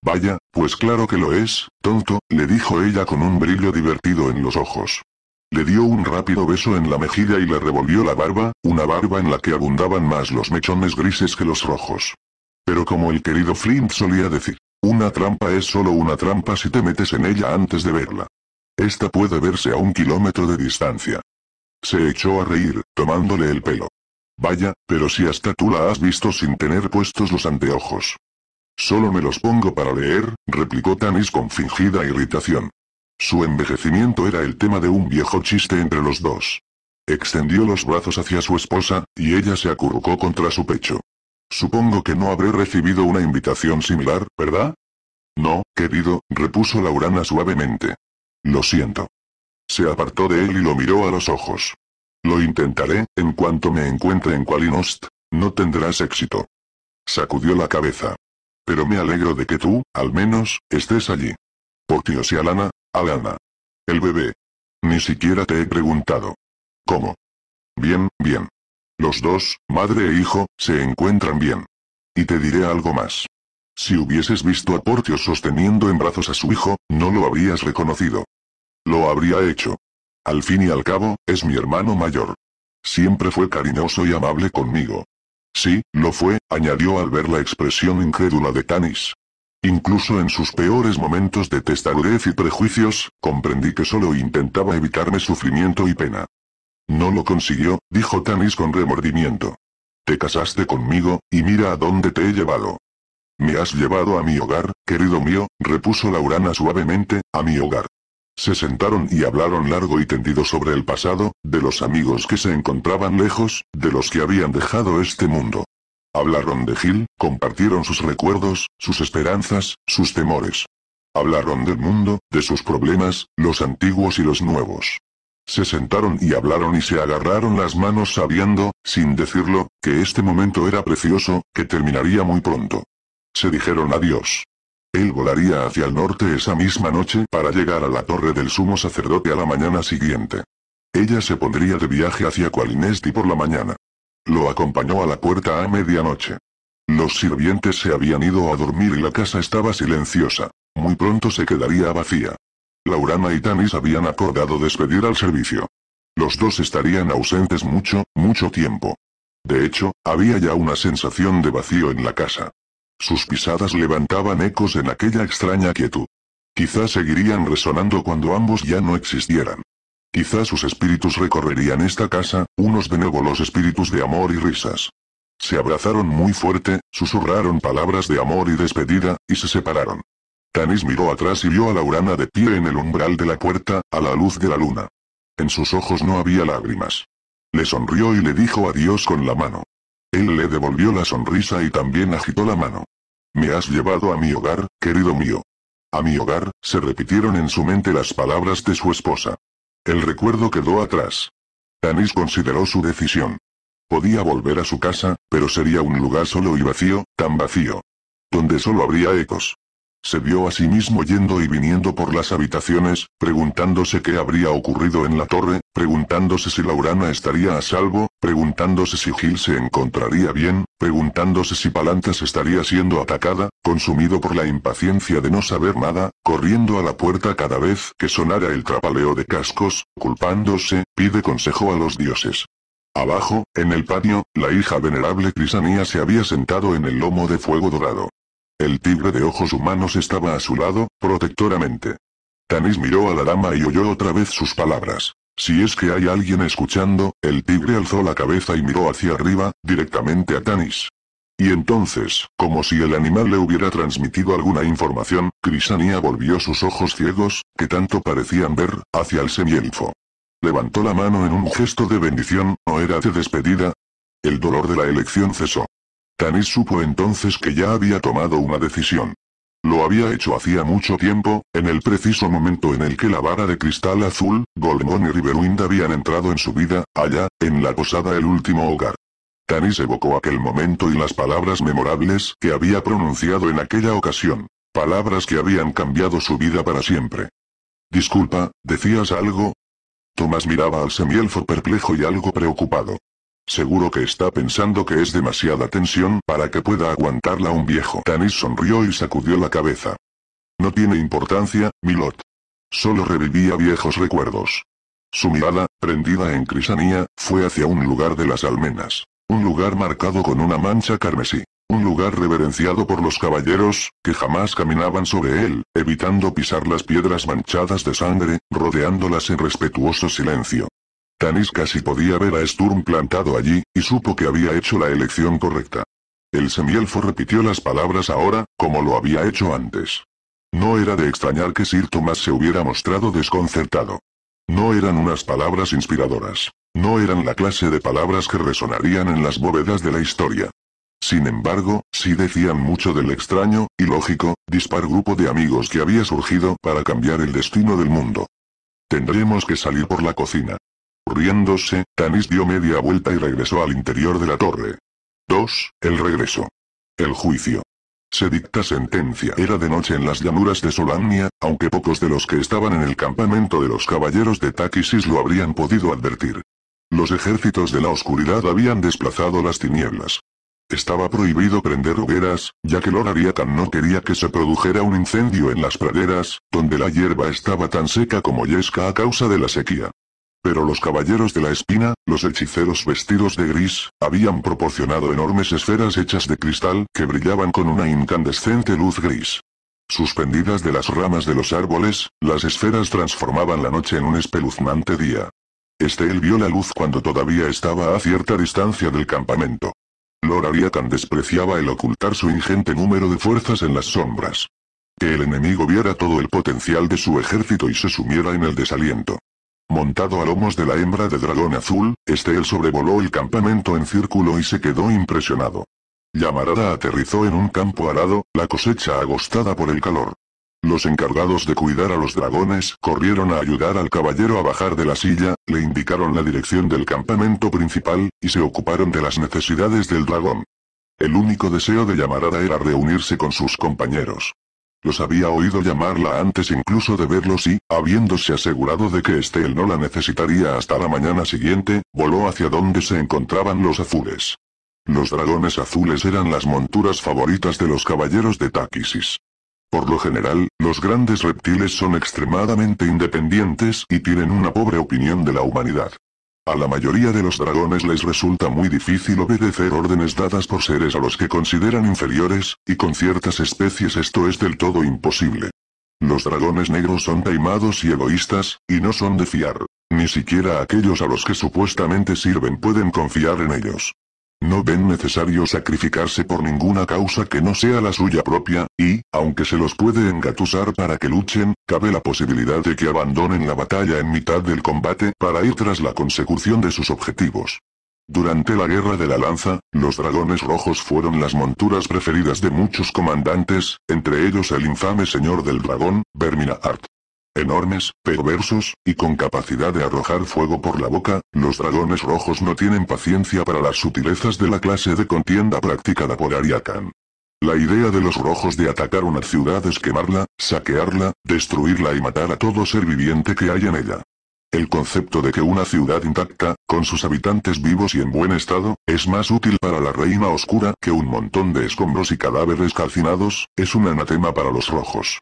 Vaya, pues claro que lo es, tonto, le dijo ella con un brillo divertido en los ojos. Le dio un rápido beso en la mejilla y le revolvió la barba, una barba en la que abundaban más los mechones grises que los rojos. Pero como el querido Flint solía decir, una trampa es solo una trampa si te metes en ella antes de verla. Esta puede verse a un kilómetro de distancia. Se echó a reír, tomándole el pelo. Vaya, pero si hasta tú la has visto sin tener puestos los anteojos. Solo me los pongo para leer, replicó Tanis con fingida irritación. Su envejecimiento era el tema de un viejo chiste entre los dos. Extendió los brazos hacia su esposa, y ella se acurrucó contra su pecho. Supongo que no habré recibido una invitación similar, ¿verdad? No, querido, repuso Laurana suavemente. Lo siento. Se apartó de él y lo miró a los ojos. Lo intentaré, en cuanto me encuentre en Qualinost, no tendrás éxito. Sacudió la cabeza. Pero me alegro de que tú, al menos, estés allí. Por y Alana, Alana. El bebé. Ni siquiera te he preguntado. ¿Cómo? Bien, bien. Los dos, madre e hijo, se encuentran bien. Y te diré algo más. Si hubieses visto a Portio sosteniendo en brazos a su hijo, no lo habrías reconocido. Lo habría hecho. Al fin y al cabo, es mi hermano mayor. Siempre fue cariñoso y amable conmigo, Sí, lo fue, añadió al ver la expresión incrédula de Tanis. Incluso en sus peores momentos de testarudez y prejuicios, comprendí que solo intentaba evitarme sufrimiento y pena. No lo consiguió, dijo Tanis con remordimiento. Te casaste conmigo, y mira a dónde te he llevado. Me has llevado a mi hogar, querido mío, repuso Laurana suavemente, a mi hogar. Se sentaron y hablaron largo y tendido sobre el pasado, de los amigos que se encontraban lejos, de los que habían dejado este mundo. Hablaron de Gil, compartieron sus recuerdos, sus esperanzas, sus temores. Hablaron del mundo, de sus problemas, los antiguos y los nuevos. Se sentaron y hablaron y se agarraron las manos sabiendo, sin decirlo, que este momento era precioso, que terminaría muy pronto. Se dijeron adiós. Él volaría hacia el norte esa misma noche para llegar a la torre del sumo sacerdote a la mañana siguiente. Ella se pondría de viaje hacia Qualinesti por la mañana. Lo acompañó a la puerta a medianoche. Los sirvientes se habían ido a dormir y la casa estaba silenciosa. Muy pronto se quedaría vacía. Laurana y Tanis habían acordado despedir al servicio. Los dos estarían ausentes mucho, mucho tiempo. De hecho, había ya una sensación de vacío en la casa. Sus pisadas levantaban ecos en aquella extraña quietud. Quizás seguirían resonando cuando ambos ya no existieran. Quizás sus espíritus recorrerían esta casa, unos de nuevo los espíritus de amor y risas. Se abrazaron muy fuerte, susurraron palabras de amor y despedida, y se separaron. Tanis miró atrás y vio a Laurana de pie en el umbral de la puerta, a la luz de la luna. En sus ojos no había lágrimas. Le sonrió y le dijo adiós con la mano. Él le devolvió la sonrisa y también agitó la mano. Me has llevado a mi hogar, querido mío. A mi hogar, se repitieron en su mente las palabras de su esposa. El recuerdo quedó atrás. Tanis consideró su decisión. Podía volver a su casa, pero sería un lugar solo y vacío, tan vacío. Donde solo habría ecos. Se vio a sí mismo yendo y viniendo por las habitaciones, preguntándose qué habría ocurrido en la torre, preguntándose si Laurana estaría a salvo, preguntándose si Gil se encontraría bien, preguntándose si Palantas estaría siendo atacada, consumido por la impaciencia de no saber nada, corriendo a la puerta cada vez que sonara el trapaleo de cascos, culpándose, pide consejo a los dioses. Abajo, en el patio, la hija venerable Crisanía se había sentado en el lomo de fuego dorado. El tigre de ojos humanos estaba a su lado, protectoramente. Tanis miró a la dama y oyó otra vez sus palabras. Si es que hay alguien escuchando, el tigre alzó la cabeza y miró hacia arriba, directamente a Tanis. Y entonces, como si el animal le hubiera transmitido alguna información, Crisania volvió sus ojos ciegos, que tanto parecían ver, hacia el semielfo. Levantó la mano en un gesto de bendición, ¿o era de despedida? El dolor de la elección cesó. Tanis supo entonces que ya había tomado una decisión. Lo había hecho hacía mucho tiempo, en el preciso momento en el que la vara de cristal azul, Golmón y Riverwind habían entrado en su vida, allá, en la posada El Último Hogar. Tanis evocó aquel momento y las palabras memorables que había pronunciado en aquella ocasión. Palabras que habían cambiado su vida para siempre. Disculpa, ¿decías algo? Tomás miraba al semielfo perplejo y algo preocupado. Seguro que está pensando que es demasiada tensión para que pueda aguantarla un viejo. Tanis sonrió y sacudió la cabeza. No tiene importancia, Milot. Solo revivía viejos recuerdos. Su mirada, prendida en crisanía, fue hacia un lugar de las almenas. Un lugar marcado con una mancha carmesí. Un lugar reverenciado por los caballeros, que jamás caminaban sobre él, evitando pisar las piedras manchadas de sangre, rodeándolas en respetuoso silencio. Tanis casi podía ver a Sturm plantado allí, y supo que había hecho la elección correcta. El semielfo repitió las palabras ahora, como lo había hecho antes. No era de extrañar que Sir Thomas se hubiera mostrado desconcertado. No eran unas palabras inspiradoras. No eran la clase de palabras que resonarían en las bóvedas de la historia. Sin embargo, sí decían mucho del extraño, y lógico, dispar grupo de amigos que había surgido para cambiar el destino del mundo. Tendremos que salir por la cocina. Riéndose, Tanis dio media vuelta y regresó al interior de la torre. 2. El regreso. El juicio. Se dicta sentencia. Era de noche en las llanuras de Solamnia, aunque pocos de los que estaban en el campamento de los caballeros de Takisis lo habrían podido advertir. Los ejércitos de la oscuridad habían desplazado las tinieblas. Estaba prohibido prender hogueras, ya que Lord Ariatan no quería que se produjera un incendio en las praderas, donde la hierba estaba tan seca como yesca a causa de la sequía. Pero los caballeros de la espina, los hechiceros vestidos de gris, habían proporcionado enormes esferas hechas de cristal que brillaban con una incandescente luz gris. Suspendidas de las ramas de los árboles, las esferas transformaban la noche en un espeluznante día. Estel vio la luz cuando todavía estaba a cierta distancia del campamento. Lord tan despreciaba el ocultar su ingente número de fuerzas en las sombras. Que el enemigo viera todo el potencial de su ejército y se sumiera en el desaliento. Montado a lomos de la hembra de dragón azul, Estel sobrevoló el campamento en círculo y se quedó impresionado. Llamarada aterrizó en un campo arado, la cosecha agostada por el calor. Los encargados de cuidar a los dragones corrieron a ayudar al caballero a bajar de la silla, le indicaron la dirección del campamento principal, y se ocuparon de las necesidades del dragón. El único deseo de Yamarada era reunirse con sus compañeros. Los había oído llamarla antes incluso de verlos y, habiéndose asegurado de que Estel no la necesitaría hasta la mañana siguiente, voló hacia donde se encontraban los azules. Los dragones azules eran las monturas favoritas de los caballeros de Takisis. Por lo general, los grandes reptiles son extremadamente independientes y tienen una pobre opinión de la humanidad. A la mayoría de los dragones les resulta muy difícil obedecer órdenes dadas por seres a los que consideran inferiores, y con ciertas especies esto es del todo imposible. Los dragones negros son taimados y egoístas, y no son de fiar. Ni siquiera aquellos a los que supuestamente sirven pueden confiar en ellos. No ven necesario sacrificarse por ninguna causa que no sea la suya propia, y, aunque se los puede engatusar para que luchen, cabe la posibilidad de que abandonen la batalla en mitad del combate para ir tras la consecución de sus objetivos. Durante la Guerra de la Lanza, los dragones rojos fueron las monturas preferidas de muchos comandantes, entre ellos el infame Señor del Dragón, Art enormes, perversos, y con capacidad de arrojar fuego por la boca, los dragones rojos no tienen paciencia para las sutilezas de la clase de contienda practicada por Ariakan. La idea de los rojos de atacar una ciudad es quemarla, saquearla, destruirla y matar a todo ser viviente que hay en ella. El concepto de que una ciudad intacta, con sus habitantes vivos y en buen estado, es más útil para la reina oscura que un montón de escombros y cadáveres calcinados, es un anatema para los rojos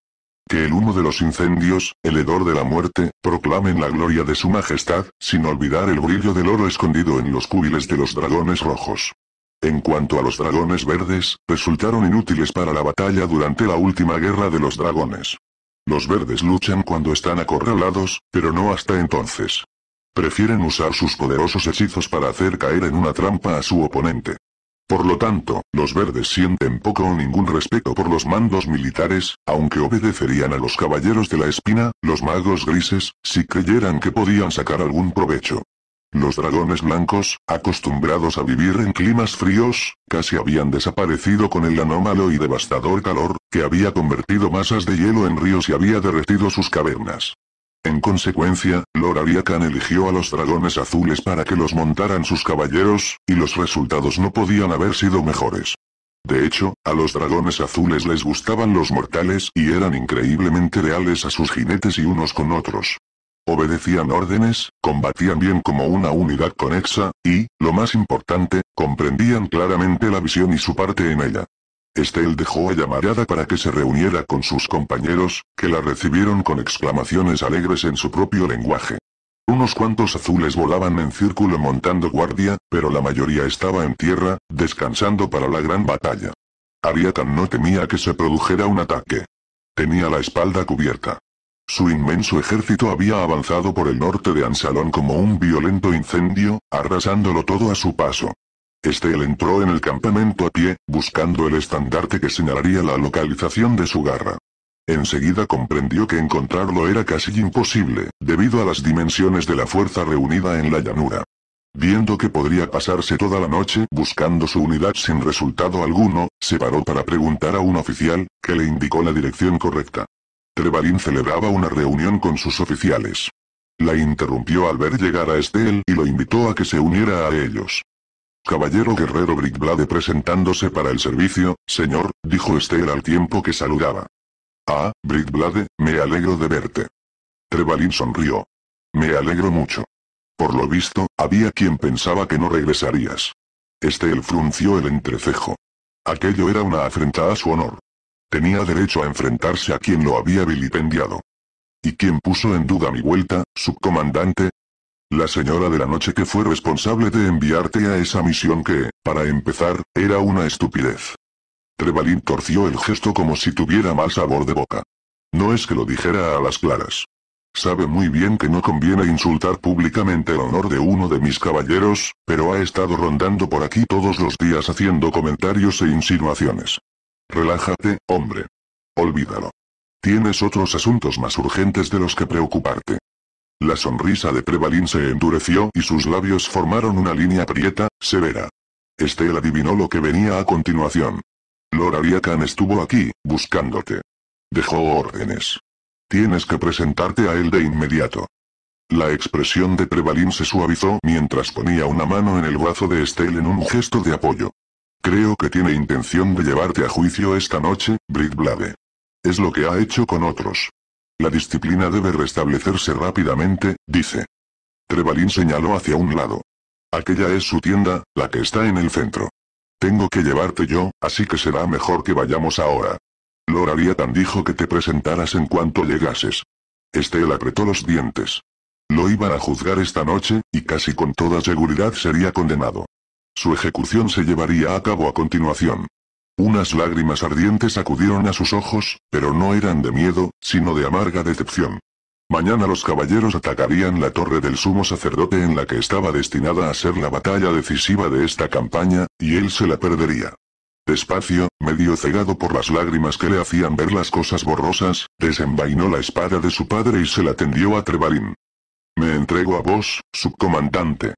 que el humo de los incendios, el hedor de la muerte, proclamen la gloria de su majestad, sin olvidar el brillo del oro escondido en los cúbiles de los dragones rojos. En cuanto a los dragones verdes, resultaron inútiles para la batalla durante la última guerra de los dragones. Los verdes luchan cuando están acorralados, pero no hasta entonces. Prefieren usar sus poderosos hechizos para hacer caer en una trampa a su oponente. Por lo tanto, los verdes sienten poco o ningún respeto por los mandos militares, aunque obedecerían a los caballeros de la espina, los magos grises, si creyeran que podían sacar algún provecho. Los dragones blancos, acostumbrados a vivir en climas fríos, casi habían desaparecido con el anómalo y devastador calor, que había convertido masas de hielo en ríos y había derretido sus cavernas. En consecuencia, Lord eligió a los dragones azules para que los montaran sus caballeros, y los resultados no podían haber sido mejores. De hecho, a los dragones azules les gustaban los mortales y eran increíblemente leales a sus jinetes y unos con otros. Obedecían órdenes, combatían bien como una unidad conexa, y, lo más importante, comprendían claramente la visión y su parte en ella. Estel dejó a Yamarada para que se reuniera con sus compañeros, que la recibieron con exclamaciones alegres en su propio lenguaje. Unos cuantos azules volaban en círculo montando guardia, pero la mayoría estaba en tierra, descansando para la gran batalla. Ariatan no temía que se produjera un ataque. Tenía la espalda cubierta. Su inmenso ejército había avanzado por el norte de Ansalón como un violento incendio, arrasándolo todo a su paso. Estel entró en el campamento a pie, buscando el estandarte que señalaría la localización de su garra. Enseguida comprendió que encontrarlo era casi imposible, debido a las dimensiones de la fuerza reunida en la llanura. Viendo que podría pasarse toda la noche buscando su unidad sin resultado alguno, se paró para preguntar a un oficial, que le indicó la dirección correcta. Trevalin celebraba una reunión con sus oficiales. La interrumpió al ver llegar a Estel y lo invitó a que se uniera a ellos. Caballero guerrero Britblade presentándose para el servicio, señor, dijo Estel al tiempo que saludaba. Ah, Britblade, me alegro de verte. Trevalin sonrió. Me alegro mucho. Por lo visto, había quien pensaba que no regresarías. Estel frunció el entrecejo. Aquello era una afrenta a su honor. Tenía derecho a enfrentarse a quien lo había vilipendiado. ¿Y quién puso en duda mi vuelta, subcomandante? La señora de la noche que fue responsable de enviarte a esa misión que, para empezar, era una estupidez. Trevalín torció el gesto como si tuviera mal sabor de boca. No es que lo dijera a las claras. Sabe muy bien que no conviene insultar públicamente el honor de uno de mis caballeros, pero ha estado rondando por aquí todos los días haciendo comentarios e insinuaciones. Relájate, hombre. Olvídalo. Tienes otros asuntos más urgentes de los que preocuparte. La sonrisa de Prevalin se endureció y sus labios formaron una línea prieta, severa. Estel adivinó lo que venía a continuación. Lord Ariakan estuvo aquí, buscándote. Dejó órdenes. Tienes que presentarte a él de inmediato. La expresión de Prevalin se suavizó mientras ponía una mano en el brazo de Estel en un gesto de apoyo. Creo que tiene intención de llevarte a juicio esta noche, Brit Blade. Es lo que ha hecho con otros. La disciplina debe restablecerse rápidamente, dice. Trevalín señaló hacia un lado. Aquella es su tienda, la que está en el centro. Tengo que llevarte yo, así que será mejor que vayamos ahora. haría tan dijo que te presentaras en cuanto llegases. Estel apretó los dientes. Lo iban a juzgar esta noche, y casi con toda seguridad sería condenado. Su ejecución se llevaría a cabo a continuación. Unas lágrimas ardientes acudieron a sus ojos, pero no eran de miedo, sino de amarga decepción. Mañana los caballeros atacarían la torre del sumo sacerdote en la que estaba destinada a ser la batalla decisiva de esta campaña, y él se la perdería. Despacio, medio cegado por las lágrimas que le hacían ver las cosas borrosas, desenvainó la espada de su padre y se la tendió a Trebalín. Me entrego a vos, subcomandante.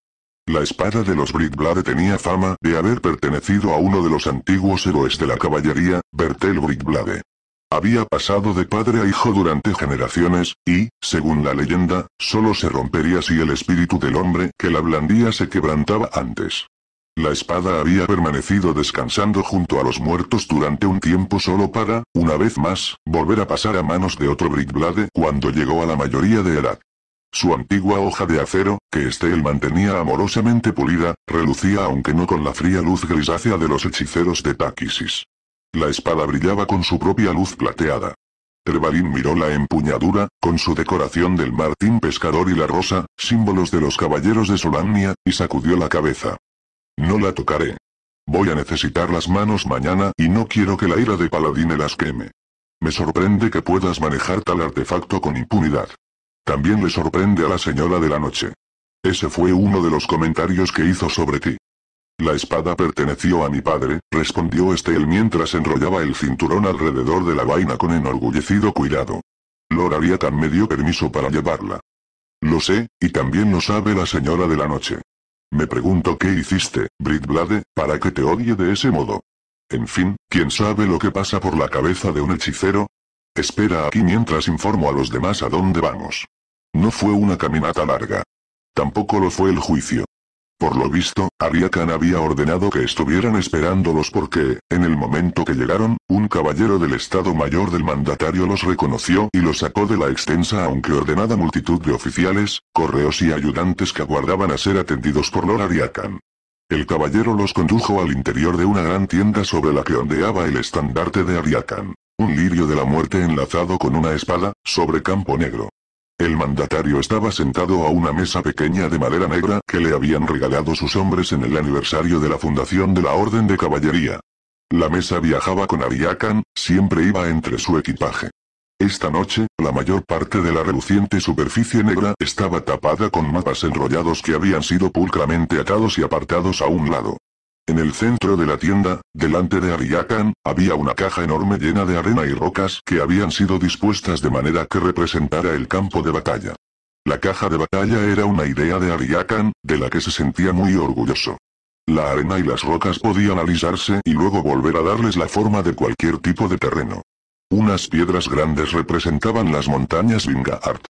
La espada de los Brickblade tenía fama de haber pertenecido a uno de los antiguos héroes de la caballería, Bertel Brickblade. Había pasado de padre a hijo durante generaciones, y, según la leyenda, solo se rompería si el espíritu del hombre que la blandía se quebrantaba antes. La espada había permanecido descansando junto a los muertos durante un tiempo solo para, una vez más, volver a pasar a manos de otro Brickblade cuando llegó a la mayoría de edad. Su antigua hoja de acero, que Estel mantenía amorosamente pulida, relucía aunque no con la fría luz grisácea de los hechiceros de Táquisis. La espada brillaba con su propia luz plateada. Trebalín miró la empuñadura, con su decoración del martín pescador y la rosa, símbolos de los caballeros de Solamnia, y sacudió la cabeza. No la tocaré. Voy a necesitar las manos mañana y no quiero que la ira de Paladine las queme. Me sorprende que puedas manejar tal artefacto con impunidad. También le sorprende a la señora de la noche. Ese fue uno de los comentarios que hizo sobre ti. La espada perteneció a mi padre, respondió Estel mientras enrollaba el cinturón alrededor de la vaina con enorgullecido cuidado. Lor Aria-tan me dio permiso para llevarla. Lo sé, y también lo sabe la señora de la noche. Me pregunto qué hiciste, Britblade, para que te odie de ese modo. En fin, ¿quién sabe lo que pasa por la cabeza de un hechicero? Espera aquí mientras informo a los demás a dónde vamos. No fue una caminata larga. Tampoco lo fue el juicio. Por lo visto, Ariakan había ordenado que estuvieran esperándolos porque, en el momento que llegaron, un caballero del Estado Mayor del mandatario los reconoció y los sacó de la extensa aunque ordenada multitud de oficiales, correos y ayudantes que aguardaban a ser atendidos por Lord Ariakan. El caballero los condujo al interior de una gran tienda sobre la que ondeaba el estandarte de Ariakan. Un lirio de la muerte enlazado con una espada, sobre campo negro. El mandatario estaba sentado a una mesa pequeña de madera negra que le habían regalado sus hombres en el aniversario de la fundación de la Orden de Caballería. La mesa viajaba con Ariakan, siempre iba entre su equipaje. Esta noche, la mayor parte de la reluciente superficie negra estaba tapada con mapas enrollados que habían sido pulcramente atados y apartados a un lado. En el centro de la tienda, delante de Ariakan, había una caja enorme llena de arena y rocas que habían sido dispuestas de manera que representara el campo de batalla. La caja de batalla era una idea de Ariakan, de la que se sentía muy orgulloso. La arena y las rocas podían alisarse y luego volver a darles la forma de cualquier tipo de terreno. Unas piedras grandes representaban las montañas Art.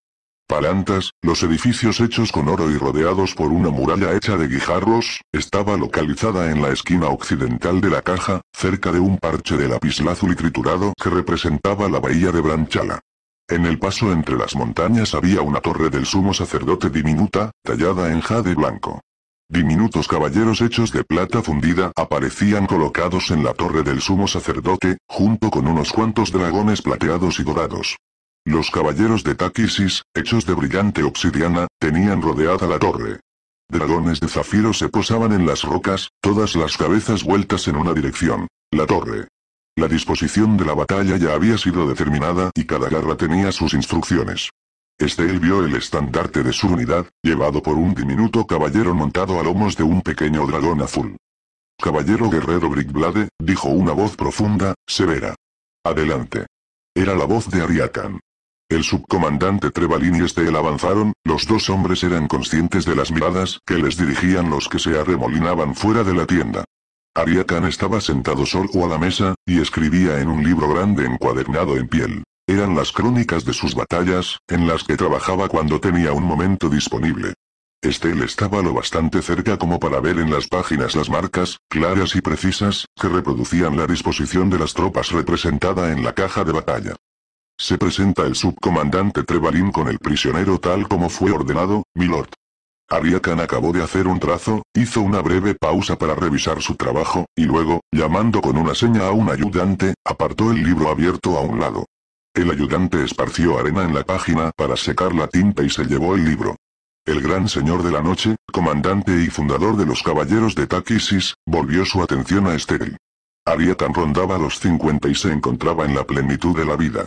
Palantas, los edificios hechos con oro y rodeados por una muralla hecha de guijarros, estaba localizada en la esquina occidental de la caja, cerca de un parche de y triturado que representaba la bahía de Branchala. En el paso entre las montañas había una torre del sumo sacerdote diminuta, tallada en jade blanco. Diminutos caballeros hechos de plata fundida aparecían colocados en la torre del sumo sacerdote, junto con unos cuantos dragones plateados y dorados. Los caballeros de Takisis, hechos de brillante obsidiana, tenían rodeada la torre. Dragones de zafiro se posaban en las rocas, todas las cabezas vueltas en una dirección, la torre. La disposición de la batalla ya había sido determinada y cada garra tenía sus instrucciones. Estel vio el estandarte de su unidad, llevado por un diminuto caballero montado a lomos de un pequeño dragón azul. Caballero guerrero Brickblade, dijo una voz profunda, severa. Adelante. Era la voz de Ariakan. El subcomandante Trevalin y Estel avanzaron, los dos hombres eran conscientes de las miradas que les dirigían los que se arremolinaban fuera de la tienda. Ariakan estaba sentado solo a la mesa, y escribía en un libro grande encuadernado en piel. Eran las crónicas de sus batallas, en las que trabajaba cuando tenía un momento disponible. Estel estaba lo bastante cerca como para ver en las páginas las marcas, claras y precisas, que reproducían la disposición de las tropas representada en la caja de batalla. Se presenta el subcomandante Trevalin con el prisionero tal como fue ordenado, milord. Ariakan acabó de hacer un trazo, hizo una breve pausa para revisar su trabajo, y luego, llamando con una seña a un ayudante, apartó el libro abierto a un lado. El ayudante esparció arena en la página para secar la tinta y se llevó el libro. El gran señor de la noche, comandante y fundador de los caballeros de Takisis, volvió su atención a Estéril. Ariakan rondaba los 50 y se encontraba en la plenitud de la vida.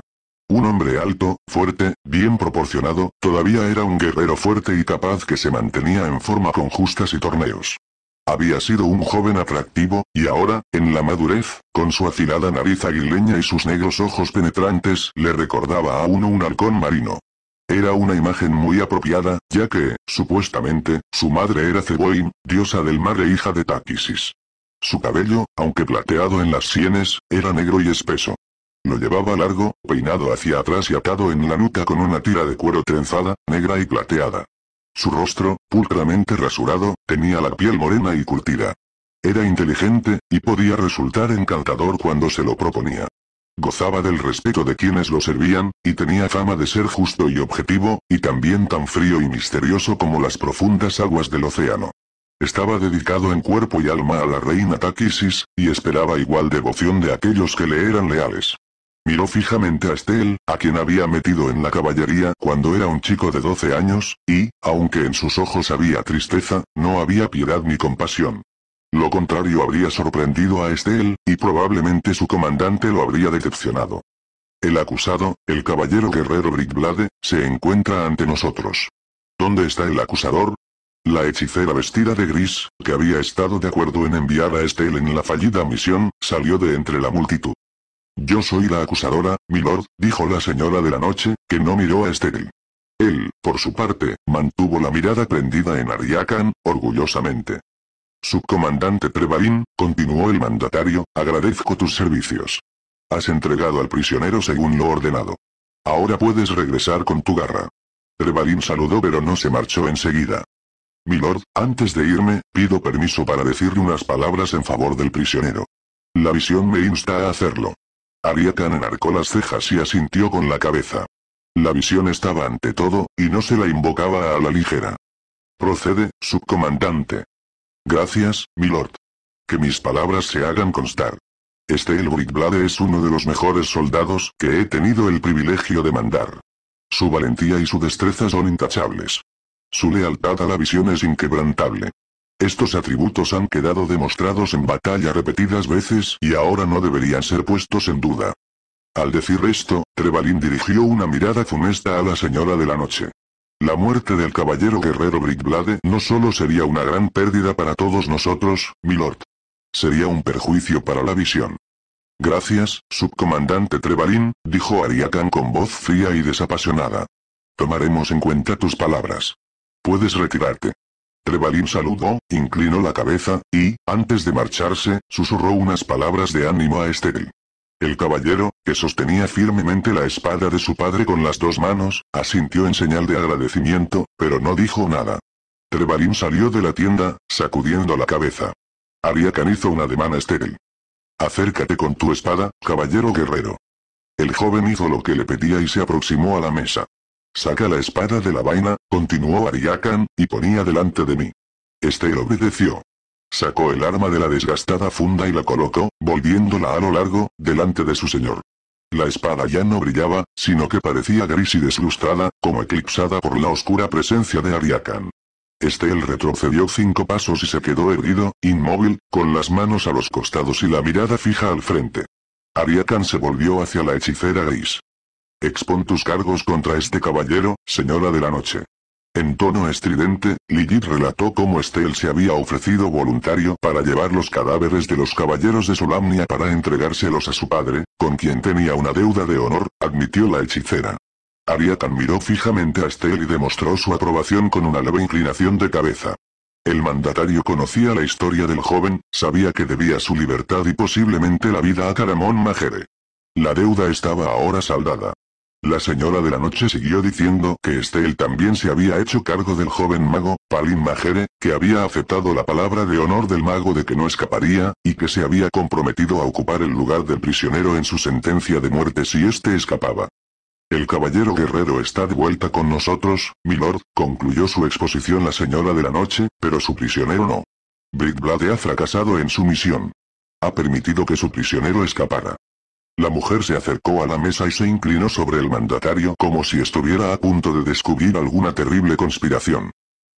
Un hombre alto, fuerte, bien proporcionado, todavía era un guerrero fuerte y capaz que se mantenía en forma con justas y torneos. Había sido un joven atractivo, y ahora, en la madurez, con su afilada nariz aguileña y sus negros ojos penetrantes, le recordaba a uno un halcón marino. Era una imagen muy apropiada, ya que, supuestamente, su madre era Ceboin, diosa del mar e hija de Táquisis. Su cabello, aunque plateado en las sienes, era negro y espeso. Lo llevaba largo, peinado hacia atrás y atado en la nuca con una tira de cuero trenzada, negra y plateada. Su rostro, pulcramente rasurado, tenía la piel morena y curtida. Era inteligente, y podía resultar encantador cuando se lo proponía. Gozaba del respeto de quienes lo servían, y tenía fama de ser justo y objetivo, y también tan frío y misterioso como las profundas aguas del océano. Estaba dedicado en cuerpo y alma a la reina Takisis, y esperaba igual devoción de aquellos que le eran leales. Miró fijamente a Estelle, a quien había metido en la caballería cuando era un chico de 12 años, y, aunque en sus ojos había tristeza, no había piedad ni compasión. Lo contrario habría sorprendido a Estelle, y probablemente su comandante lo habría decepcionado. El acusado, el caballero guerrero Brickblade, se encuentra ante nosotros. ¿Dónde está el acusador? La hechicera vestida de gris, que había estado de acuerdo en enviar a Estelle en la fallida misión, salió de entre la multitud. Yo soy la acusadora, milord, dijo la señora de la noche, que no miró a estéril Él, por su parte, mantuvo la mirada prendida en Ariakan, orgullosamente. Subcomandante Trevalin, continuó el mandatario, agradezco tus servicios. Has entregado al prisionero según lo ordenado. Ahora puedes regresar con tu garra. Trevalin saludó pero no se marchó enseguida. Milord, antes de irme, pido permiso para decirle unas palabras en favor del prisionero. La visión me insta a hacerlo. Ariatan enarcó las cejas y asintió con la cabeza. La visión estaba ante todo, y no se la invocaba a la ligera. Procede, subcomandante. Gracias, milord. Que mis palabras se hagan constar. Este el Blade es uno de los mejores soldados que he tenido el privilegio de mandar. Su valentía y su destreza son intachables. Su lealtad a la visión es inquebrantable. Estos atributos han quedado demostrados en batalla repetidas veces y ahora no deberían ser puestos en duda. Al decir esto, Trevalin dirigió una mirada funesta a la señora de la noche. La muerte del caballero guerrero Brickblade no solo sería una gran pérdida para todos nosotros, milord. Sería un perjuicio para la visión. Gracias, subcomandante Trevalin, dijo Ariakan con voz fría y desapasionada. Tomaremos en cuenta tus palabras. Puedes retirarte. Trebalín saludó, inclinó la cabeza, y, antes de marcharse, susurró unas palabras de ánimo a Estel. El caballero, que sostenía firmemente la espada de su padre con las dos manos, asintió en señal de agradecimiento, pero no dijo nada. trebalín salió de la tienda, sacudiendo la cabeza. Había hizo una ademán a Estel. Acércate con tu espada, caballero guerrero. El joven hizo lo que le pedía y se aproximó a la mesa. Saca la espada de la vaina, continuó Ariakan, y ponía delante de mí. Estel obedeció. Sacó el arma de la desgastada funda y la colocó, volviéndola a lo largo, delante de su señor. La espada ya no brillaba, sino que parecía gris y deslustrada, como eclipsada por la oscura presencia de Ariakan. Estel retrocedió cinco pasos y se quedó erguido, inmóvil, con las manos a los costados y la mirada fija al frente. Ariakan se volvió hacia la hechicera gris. Expon tus cargos contra este caballero, señora de la noche. En tono estridente, Ligit relató cómo Estel se había ofrecido voluntario para llevar los cadáveres de los caballeros de Solamnia para entregárselos a su padre, con quien tenía una deuda de honor, admitió la hechicera. Ariatan miró fijamente a Estel y demostró su aprobación con una leve inclinación de cabeza. El mandatario conocía la historia del joven, sabía que debía su libertad y posiblemente la vida a Caramón Majere. La deuda estaba ahora saldada. La señora de la noche siguió diciendo que Estel también se había hecho cargo del joven mago, Palin Majere, que había aceptado la palabra de honor del mago de que no escaparía, y que se había comprometido a ocupar el lugar del prisionero en su sentencia de muerte si éste escapaba. El caballero guerrero está de vuelta con nosotros, milord, concluyó su exposición la señora de la noche, pero su prisionero no. Britblade ha fracasado en su misión. Ha permitido que su prisionero escapara. La mujer se acercó a la mesa y se inclinó sobre el mandatario como si estuviera a punto de descubrir alguna terrible conspiración.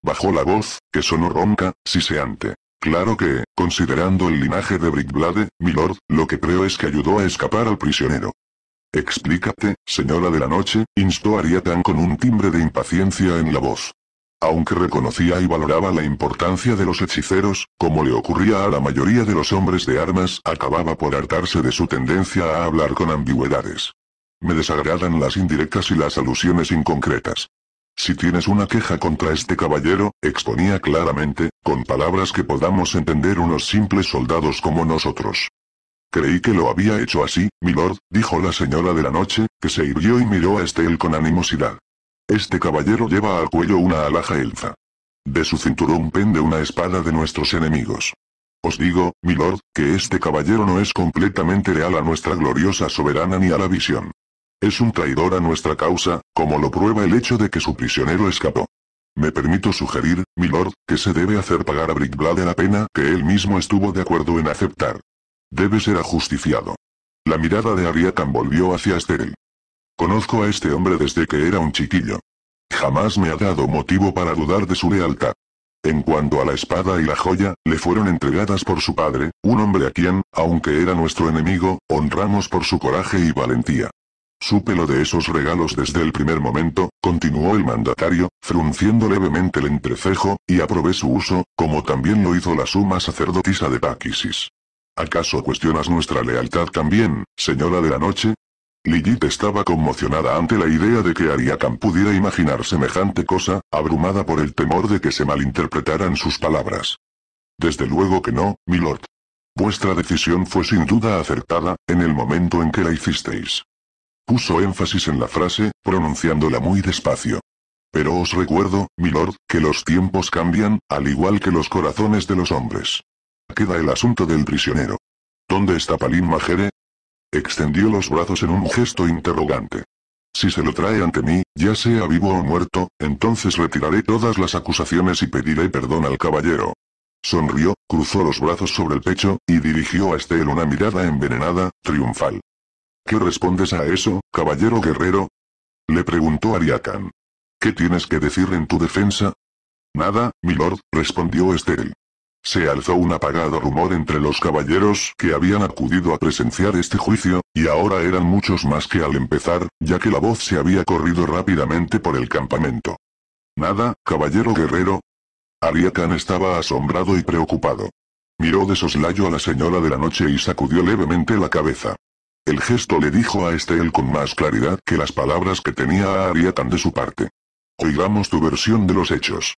Bajó la voz, que sonó ronca, siseante. Claro que, considerando el linaje de Brickblade, milord, lo que creo es que ayudó a escapar al prisionero. Explícate, señora de la noche, instó con un timbre de impaciencia en la voz. Aunque reconocía y valoraba la importancia de los hechiceros, como le ocurría a la mayoría de los hombres de armas, acababa por hartarse de su tendencia a hablar con ambigüedades. Me desagradan las indirectas y las alusiones inconcretas. Si tienes una queja contra este caballero, exponía claramente, con palabras que podamos entender unos simples soldados como nosotros. Creí que lo había hecho así, milord, dijo la señora de la noche, que se irguió y miró a Estel con animosidad. Este caballero lleva al cuello una alhaja elfa. De su cinturón pende una espada de nuestros enemigos. Os digo, milord, que este caballero no es completamente leal a nuestra gloriosa soberana ni a la visión. Es un traidor a nuestra causa, como lo prueba el hecho de que su prisionero escapó. Me permito sugerir, milord, que se debe hacer pagar a Brickblade la pena que él mismo estuvo de acuerdo en aceptar. Debe ser ajusticiado. La mirada de Ariakan volvió hacia Esterel. Conozco a este hombre desde que era un chiquillo. Jamás me ha dado motivo para dudar de su lealtad. En cuanto a la espada y la joya, le fueron entregadas por su padre, un hombre a quien, aunque era nuestro enemigo, honramos por su coraje y valentía. Supe lo de esos regalos desde el primer momento, continuó el mandatario, frunciendo levemente el entrecejo, y aprobé su uso, como también lo hizo la suma sacerdotisa de Paquisis. ¿Acaso cuestionas nuestra lealtad también, señora de la noche? Lilith estaba conmocionada ante la idea de que Ariakan pudiera imaginar semejante cosa, abrumada por el temor de que se malinterpretaran sus palabras. Desde luego que no, milord. Vuestra decisión fue sin duda acertada, en el momento en que la hicisteis. Puso énfasis en la frase, pronunciándola muy despacio. Pero os recuerdo, milord, que los tiempos cambian, al igual que los corazones de los hombres. Queda el asunto del prisionero. ¿Dónde está Palin Majere? Extendió los brazos en un gesto interrogante. Si se lo trae ante mí, ya sea vivo o muerto, entonces retiraré todas las acusaciones y pediré perdón al caballero. Sonrió, cruzó los brazos sobre el pecho, y dirigió a Estel una mirada envenenada, triunfal. ¿Qué respondes a eso, caballero guerrero? Le preguntó Ariakan. ¿Qué tienes que decir en tu defensa? Nada, lord, respondió Estel. Se alzó un apagado rumor entre los caballeros que habían acudido a presenciar este juicio, y ahora eran muchos más que al empezar, ya que la voz se había corrido rápidamente por el campamento. Nada, caballero guerrero. Ariakan estaba asombrado y preocupado. Miró de soslayo a la señora de la noche y sacudió levemente la cabeza. El gesto le dijo a él con más claridad que las palabras que tenía a de su parte. Oigamos tu versión de los hechos.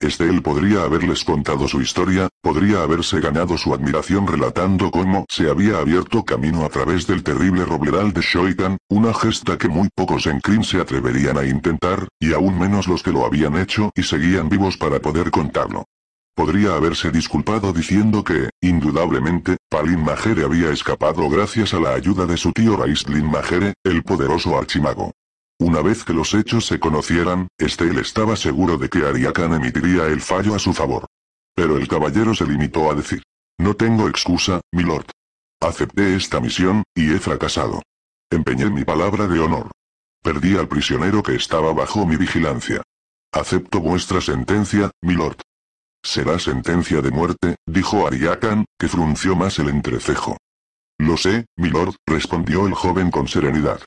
Este él podría haberles contado su historia, podría haberse ganado su admiración relatando cómo se había abierto camino a través del terrible Robledal de Shoitan, una gesta que muy pocos en Kryn se atreverían a intentar, y aún menos los que lo habían hecho y seguían vivos para poder contarlo. Podría haberse disculpado diciendo que, indudablemente, Palin Majere había escapado gracias a la ayuda de su tío Raistlin Majere, el poderoso archimago. Una vez que los hechos se conocieran, Estel estaba seguro de que Ariakan emitiría el fallo a su favor. Pero el caballero se limitó a decir. No tengo excusa, milord. Acepté esta misión, y he fracasado. Empeñé mi palabra de honor. Perdí al prisionero que estaba bajo mi vigilancia. Acepto vuestra sentencia, milord. Será sentencia de muerte, dijo Ariakan, que frunció más el entrecejo. Lo sé, milord, respondió el joven con serenidad.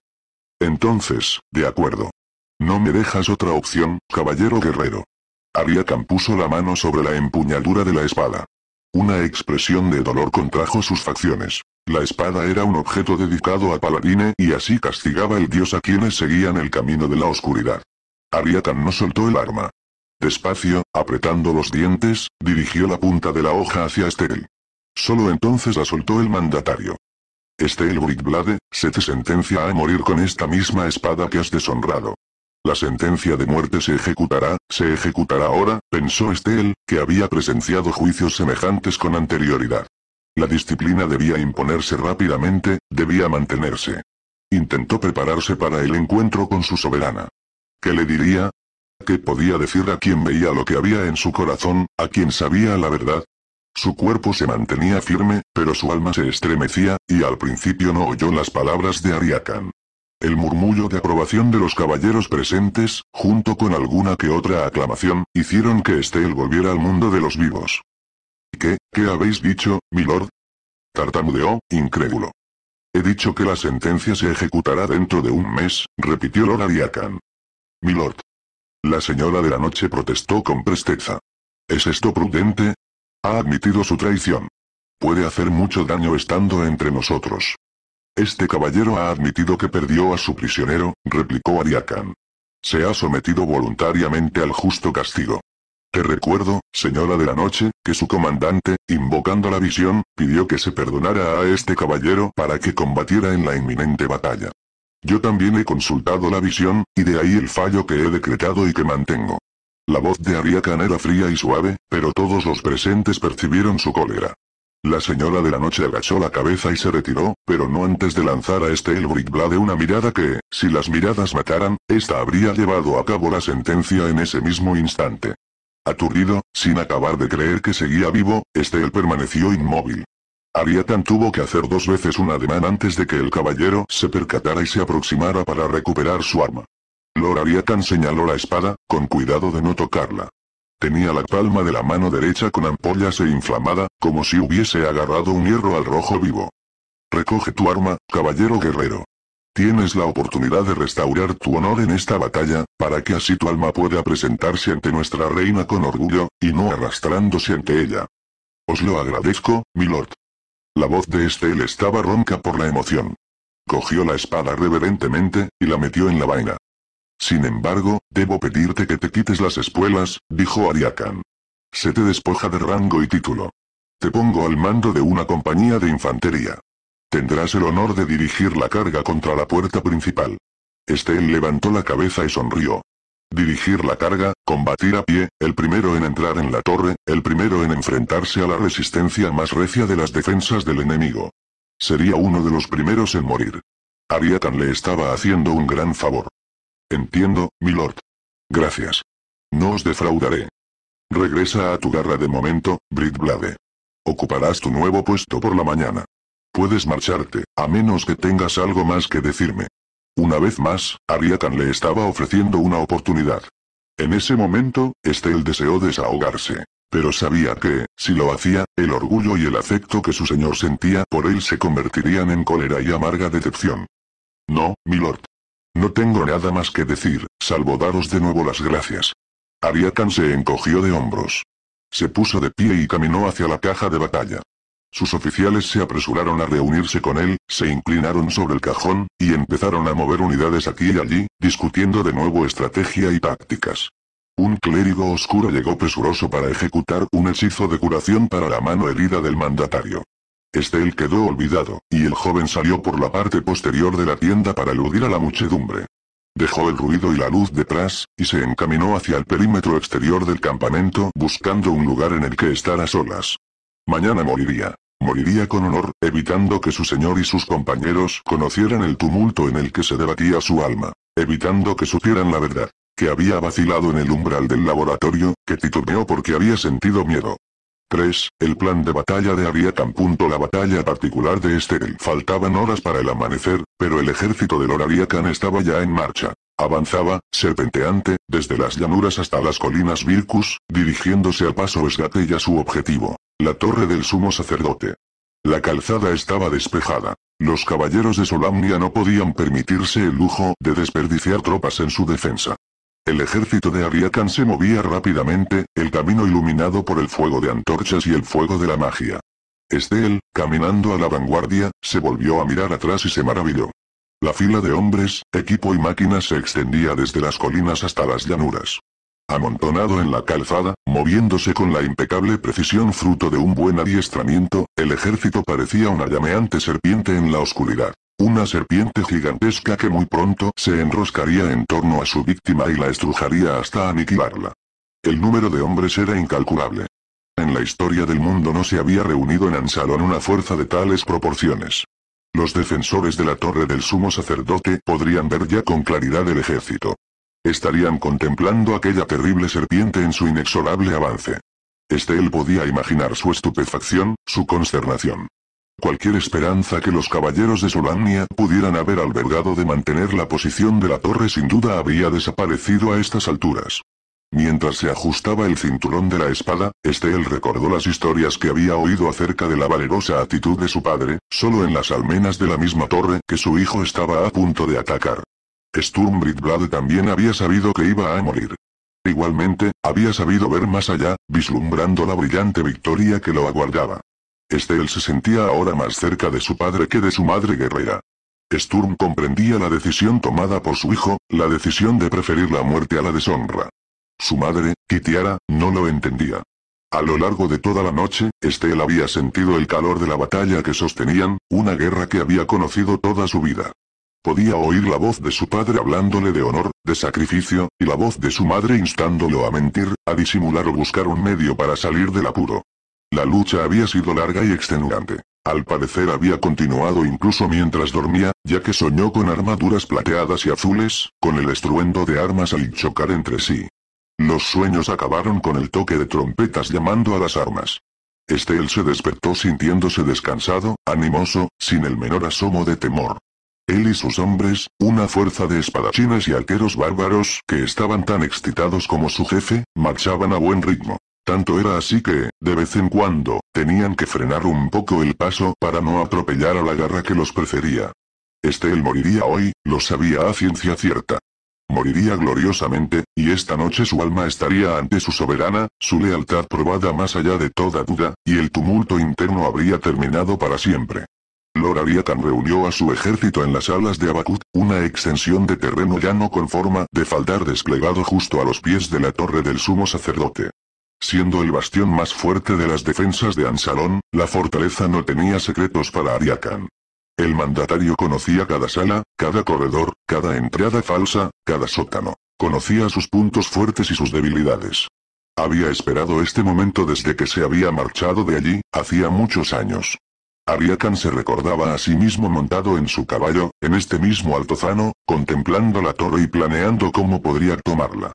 Entonces, de acuerdo. No me dejas otra opción, caballero guerrero. Ariakan puso la mano sobre la empuñadura de la espada. Una expresión de dolor contrajo sus facciones. La espada era un objeto dedicado a Paladine y así castigaba el dios a quienes seguían el camino de la oscuridad. Ariakan no soltó el arma. Despacio, apretando los dientes, dirigió la punta de la hoja hacia Estel. Solo entonces la soltó el mandatario. Estel Brigblade se te sentencia a morir con esta misma espada que has deshonrado. La sentencia de muerte se ejecutará, se ejecutará ahora, pensó Estel, que había presenciado juicios semejantes con anterioridad. La disciplina debía imponerse rápidamente, debía mantenerse. Intentó prepararse para el encuentro con su soberana. ¿Qué le diría? ¿Qué podía decir a quien veía lo que había en su corazón, a quien sabía la verdad? Su cuerpo se mantenía firme, pero su alma se estremecía, y al principio no oyó las palabras de Ariakan. El murmullo de aprobación de los caballeros presentes, junto con alguna que otra aclamación, hicieron que Estel volviera al mundo de los vivos. ¿Qué, qué habéis dicho, milord? Tartamudeó, incrédulo. He dicho que la sentencia se ejecutará dentro de un mes, repitió Lord Ariakan. Milord. La señora de la noche protestó con presteza. ¿Es esto prudente? Ha admitido su traición. Puede hacer mucho daño estando entre nosotros. Este caballero ha admitido que perdió a su prisionero, replicó Ariakan. Se ha sometido voluntariamente al justo castigo. Te recuerdo, señora de la noche, que su comandante, invocando la visión, pidió que se perdonara a este caballero para que combatiera en la inminente batalla. Yo también he consultado la visión, y de ahí el fallo que he decretado y que mantengo. La voz de Ariakan era fría y suave, pero todos los presentes percibieron su cólera. La señora de la noche agachó la cabeza y se retiró, pero no antes de lanzar a este de una mirada que, si las miradas mataran, esta habría llevado a cabo la sentencia en ese mismo instante. Aturdido, sin acabar de creer que seguía vivo, Estel permaneció inmóvil. Ariatan tuvo que hacer dos veces un ademán antes de que el caballero se percatara y se aproximara para recuperar su arma. Lord señaló la espada, con cuidado de no tocarla. Tenía la palma de la mano derecha con ampollas e inflamada, como si hubiese agarrado un hierro al rojo vivo. Recoge tu arma, caballero guerrero. Tienes la oportunidad de restaurar tu honor en esta batalla, para que así tu alma pueda presentarse ante nuestra reina con orgullo, y no arrastrándose ante ella. Os lo agradezco, mi lord. La voz de Estel estaba ronca por la emoción. Cogió la espada reverentemente, y la metió en la vaina. Sin embargo, debo pedirte que te quites las espuelas, dijo Ariakan. Se te despoja de rango y título. Te pongo al mando de una compañía de infantería. Tendrás el honor de dirigir la carga contra la puerta principal. Estel levantó la cabeza y sonrió. Dirigir la carga, combatir a pie, el primero en entrar en la torre, el primero en enfrentarse a la resistencia más recia de las defensas del enemigo. Sería uno de los primeros en morir. Ariatan le estaba haciendo un gran favor. Entiendo, milord. Gracias. No os defraudaré. Regresa a tu garra de momento, Britblade. Ocuparás tu nuevo puesto por la mañana. Puedes marcharte, a menos que tengas algo más que decirme. Una vez más, Ariatan le estaba ofreciendo una oportunidad. En ese momento, Estel deseó desahogarse. Pero sabía que, si lo hacía, el orgullo y el afecto que su señor sentía por él se convertirían en cólera y amarga decepción. No, milord. No tengo nada más que decir, salvo daros de nuevo las gracias. Ariatan se encogió de hombros. Se puso de pie y caminó hacia la caja de batalla. Sus oficiales se apresuraron a reunirse con él, se inclinaron sobre el cajón, y empezaron a mover unidades aquí y allí, discutiendo de nuevo estrategia y tácticas. Un clérigo oscuro llegó presuroso para ejecutar un hechizo de curación para la mano herida del mandatario. Estel quedó olvidado, y el joven salió por la parte posterior de la tienda para eludir a la muchedumbre. Dejó el ruido y la luz detrás, y se encaminó hacia el perímetro exterior del campamento buscando un lugar en el que estar a solas. Mañana moriría. Moriría con honor, evitando que su señor y sus compañeros conocieran el tumulto en el que se debatía su alma, evitando que supieran la verdad, que había vacilado en el umbral del laboratorio, que titubeó porque había sentido miedo, 3. El plan de batalla de punto La batalla particular de este Faltaban horas para el amanecer, pero el ejército del Ariakan estaba ya en marcha. Avanzaba, serpenteante, desde las llanuras hasta las colinas Vircus, dirigiéndose a paso esgate y a su objetivo, la torre del sumo sacerdote. La calzada estaba despejada. Los caballeros de Solamnia no podían permitirse el lujo de desperdiciar tropas en su defensa. El ejército de Ariakan se movía rápidamente, el camino iluminado por el fuego de antorchas y el fuego de la magia. Estel, caminando a la vanguardia, se volvió a mirar atrás y se maravilló. La fila de hombres, equipo y máquinas se extendía desde las colinas hasta las llanuras. Amontonado en la calzada, moviéndose con la impecable precisión fruto de un buen adiestramiento, el ejército parecía una llameante serpiente en la oscuridad. Una serpiente gigantesca que muy pronto se enroscaría en torno a su víctima y la estrujaría hasta aniquilarla. El número de hombres era incalculable. En la historia del mundo no se había reunido en Ansalón una fuerza de tales proporciones. Los defensores de la torre del sumo sacerdote podrían ver ya con claridad el ejército. Estarían contemplando aquella terrible serpiente en su inexorable avance. Estel podía imaginar su estupefacción, su consternación. Cualquier esperanza que los caballeros de Solania pudieran haber albergado de mantener la posición de la torre sin duda había desaparecido a estas alturas. Mientras se ajustaba el cinturón de la espada, Estel recordó las historias que había oído acerca de la valerosa actitud de su padre, solo en las almenas de la misma torre que su hijo estaba a punto de atacar. Sturmbridblad también había sabido que iba a morir. Igualmente, había sabido ver más allá, vislumbrando la brillante victoria que lo aguardaba. Estel se sentía ahora más cerca de su padre que de su madre guerrera. Sturm comprendía la decisión tomada por su hijo, la decisión de preferir la muerte a la deshonra. Su madre, Kitiara, no lo entendía. A lo largo de toda la noche, Estel había sentido el calor de la batalla que sostenían, una guerra que había conocido toda su vida. Podía oír la voz de su padre hablándole de honor, de sacrificio, y la voz de su madre instándolo a mentir, a disimular o buscar un medio para salir del apuro. La lucha había sido larga y extenuante. Al parecer había continuado incluso mientras dormía, ya que soñó con armaduras plateadas y azules, con el estruendo de armas al chocar entre sí. Los sueños acabaron con el toque de trompetas llamando a las armas. Estel se despertó sintiéndose descansado, animoso, sin el menor asomo de temor. Él y sus hombres, una fuerza de espadachines y arqueros bárbaros que estaban tan excitados como su jefe, marchaban a buen ritmo. Tanto era así que, de vez en cuando, tenían que frenar un poco el paso para no atropellar a la garra que los prefería. Este él moriría hoy, lo sabía a ciencia cierta. Moriría gloriosamente, y esta noche su alma estaría ante su soberana, su lealtad probada más allá de toda duda, y el tumulto interno habría terminado para siempre. Lord tan reunió a su ejército en las alas de Abacut, una extensión de terreno llano con forma de faldar desplegado justo a los pies de la torre del sumo sacerdote. Siendo el bastión más fuerte de las defensas de Ansalón, la fortaleza no tenía secretos para Ariakan. El mandatario conocía cada sala, cada corredor, cada entrada falsa, cada sótano. Conocía sus puntos fuertes y sus debilidades. Había esperado este momento desde que se había marchado de allí, hacía muchos años. Ariakan se recordaba a sí mismo montado en su caballo, en este mismo altozano, contemplando la torre y planeando cómo podría tomarla.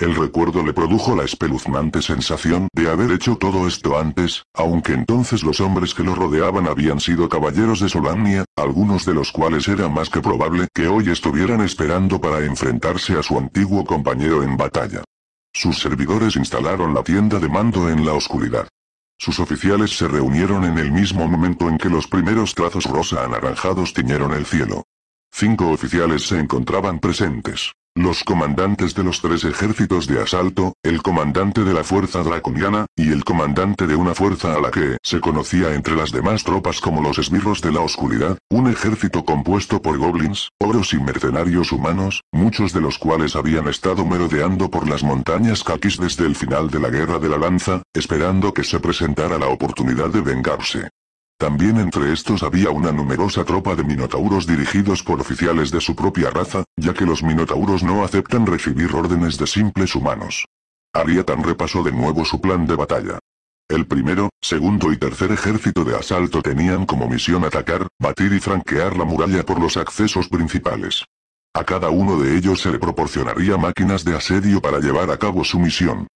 El recuerdo le produjo la espeluznante sensación de haber hecho todo esto antes, aunque entonces los hombres que lo rodeaban habían sido caballeros de Solamnia, algunos de los cuales era más que probable que hoy estuvieran esperando para enfrentarse a su antiguo compañero en batalla. Sus servidores instalaron la tienda de mando en la oscuridad. Sus oficiales se reunieron en el mismo momento en que los primeros trazos rosa anaranjados tiñeron el cielo. Cinco oficiales se encontraban presentes. Los comandantes de los tres ejércitos de asalto, el comandante de la fuerza draconiana, y el comandante de una fuerza a la que se conocía entre las demás tropas como los esbirros de la oscuridad, un ejército compuesto por goblins, oros y mercenarios humanos, muchos de los cuales habían estado merodeando por las montañas Kakis desde el final de la Guerra de la Lanza, esperando que se presentara la oportunidad de vengarse. También entre estos había una numerosa tropa de minotauros dirigidos por oficiales de su propia raza, ya que los minotauros no aceptan recibir órdenes de simples humanos. Ariatan repasó de nuevo su plan de batalla. El primero, segundo y tercer ejército de asalto tenían como misión atacar, batir y franquear la muralla por los accesos principales. A cada uno de ellos se le proporcionaría máquinas de asedio para llevar a cabo su misión.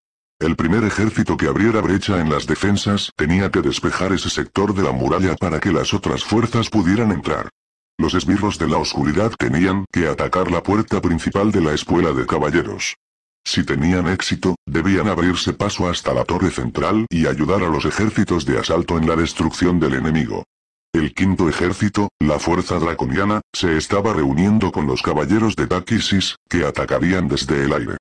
El primer ejército que abriera brecha en las defensas tenía que despejar ese sector de la muralla para que las otras fuerzas pudieran entrar. Los esbirros de la oscuridad tenían que atacar la puerta principal de la escuela de caballeros. Si tenían éxito, debían abrirse paso hasta la torre central y ayudar a los ejércitos de asalto en la destrucción del enemigo. El quinto ejército, la fuerza draconiana, se estaba reuniendo con los caballeros de Takisis, que atacarían desde el aire.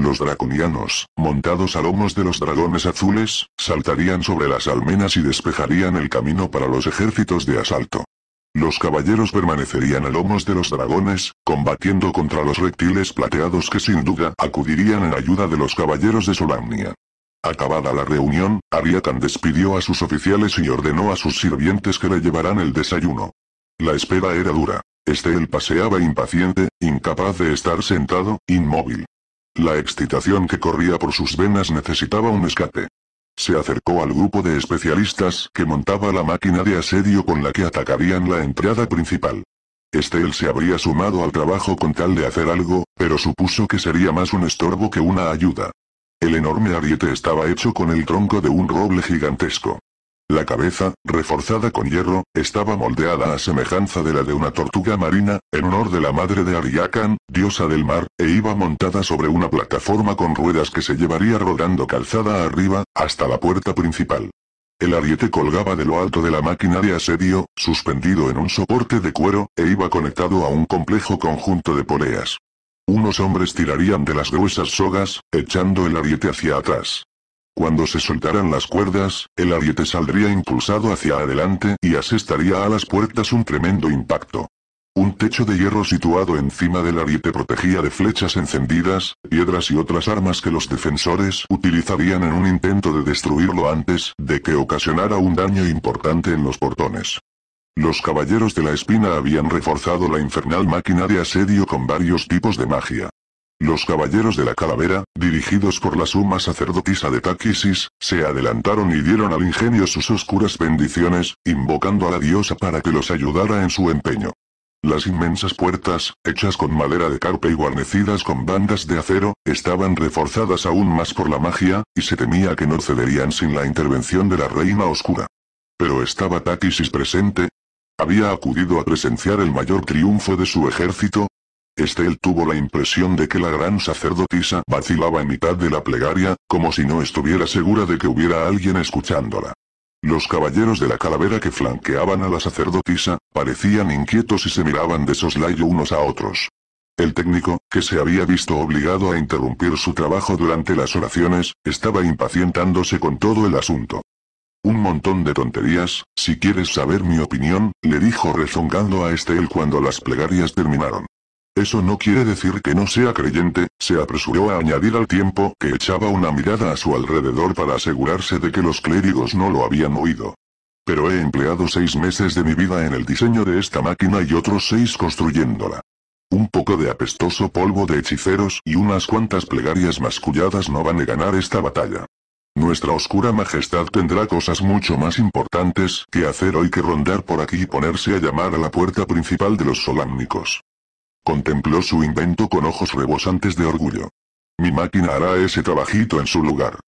Los draconianos, montados a lomos de los dragones azules, saltarían sobre las almenas y despejarían el camino para los ejércitos de asalto. Los caballeros permanecerían a lomos de los dragones, combatiendo contra los reptiles plateados que sin duda acudirían en ayuda de los caballeros de Solamnia. Acabada la reunión, Ariakan despidió a sus oficiales y ordenó a sus sirvientes que le llevaran el desayuno. La espera era dura. Estel paseaba impaciente, incapaz de estar sentado, inmóvil. La excitación que corría por sus venas necesitaba un escape. Se acercó al grupo de especialistas que montaba la máquina de asedio con la que atacarían la entrada principal. Estel se habría sumado al trabajo con tal de hacer algo, pero supuso que sería más un estorbo que una ayuda. El enorme ariete estaba hecho con el tronco de un roble gigantesco. La cabeza, reforzada con hierro, estaba moldeada a semejanza de la de una tortuga marina, en honor de la madre de Ariakan, diosa del mar, e iba montada sobre una plataforma con ruedas que se llevaría rodando calzada arriba, hasta la puerta principal. El ariete colgaba de lo alto de la máquina de asedio, suspendido en un soporte de cuero, e iba conectado a un complejo conjunto de poleas. Unos hombres tirarían de las gruesas sogas, echando el ariete hacia atrás. Cuando se soltaran las cuerdas, el ariete saldría impulsado hacia adelante y asestaría a las puertas un tremendo impacto. Un techo de hierro situado encima del ariete protegía de flechas encendidas, piedras y otras armas que los defensores utilizarían en un intento de destruirlo antes de que ocasionara un daño importante en los portones. Los caballeros de la espina habían reforzado la infernal máquina de asedio con varios tipos de magia. Los caballeros de la calavera, dirigidos por la suma sacerdotisa de Takisis, se adelantaron y dieron al ingenio sus oscuras bendiciones, invocando a la diosa para que los ayudara en su empeño. Las inmensas puertas, hechas con madera de carpe y guarnecidas con bandas de acero, estaban reforzadas aún más por la magia, y se temía que no cederían sin la intervención de la reina oscura. Pero estaba Takisis presente. Había acudido a presenciar el mayor triunfo de su ejército, Estel tuvo la impresión de que la gran sacerdotisa vacilaba en mitad de la plegaria, como si no estuviera segura de que hubiera alguien escuchándola. Los caballeros de la calavera que flanqueaban a la sacerdotisa, parecían inquietos y se miraban de soslayo unos a otros. El técnico, que se había visto obligado a interrumpir su trabajo durante las oraciones, estaba impacientándose con todo el asunto. Un montón de tonterías, si quieres saber mi opinión, le dijo rezongando a Estel cuando las plegarias terminaron. Eso no quiere decir que no sea creyente, se apresuró a añadir al tiempo que echaba una mirada a su alrededor para asegurarse de que los clérigos no lo habían oído. Pero he empleado seis meses de mi vida en el diseño de esta máquina y otros seis construyéndola. Un poco de apestoso polvo de hechiceros y unas cuantas plegarias masculladas no van a ganar esta batalla. Nuestra oscura majestad tendrá cosas mucho más importantes que hacer hoy que rondar por aquí y ponerse a llamar a la puerta principal de los solámnicos. Contempló su invento con ojos rebosantes de orgullo. Mi máquina hará ese trabajito en su lugar.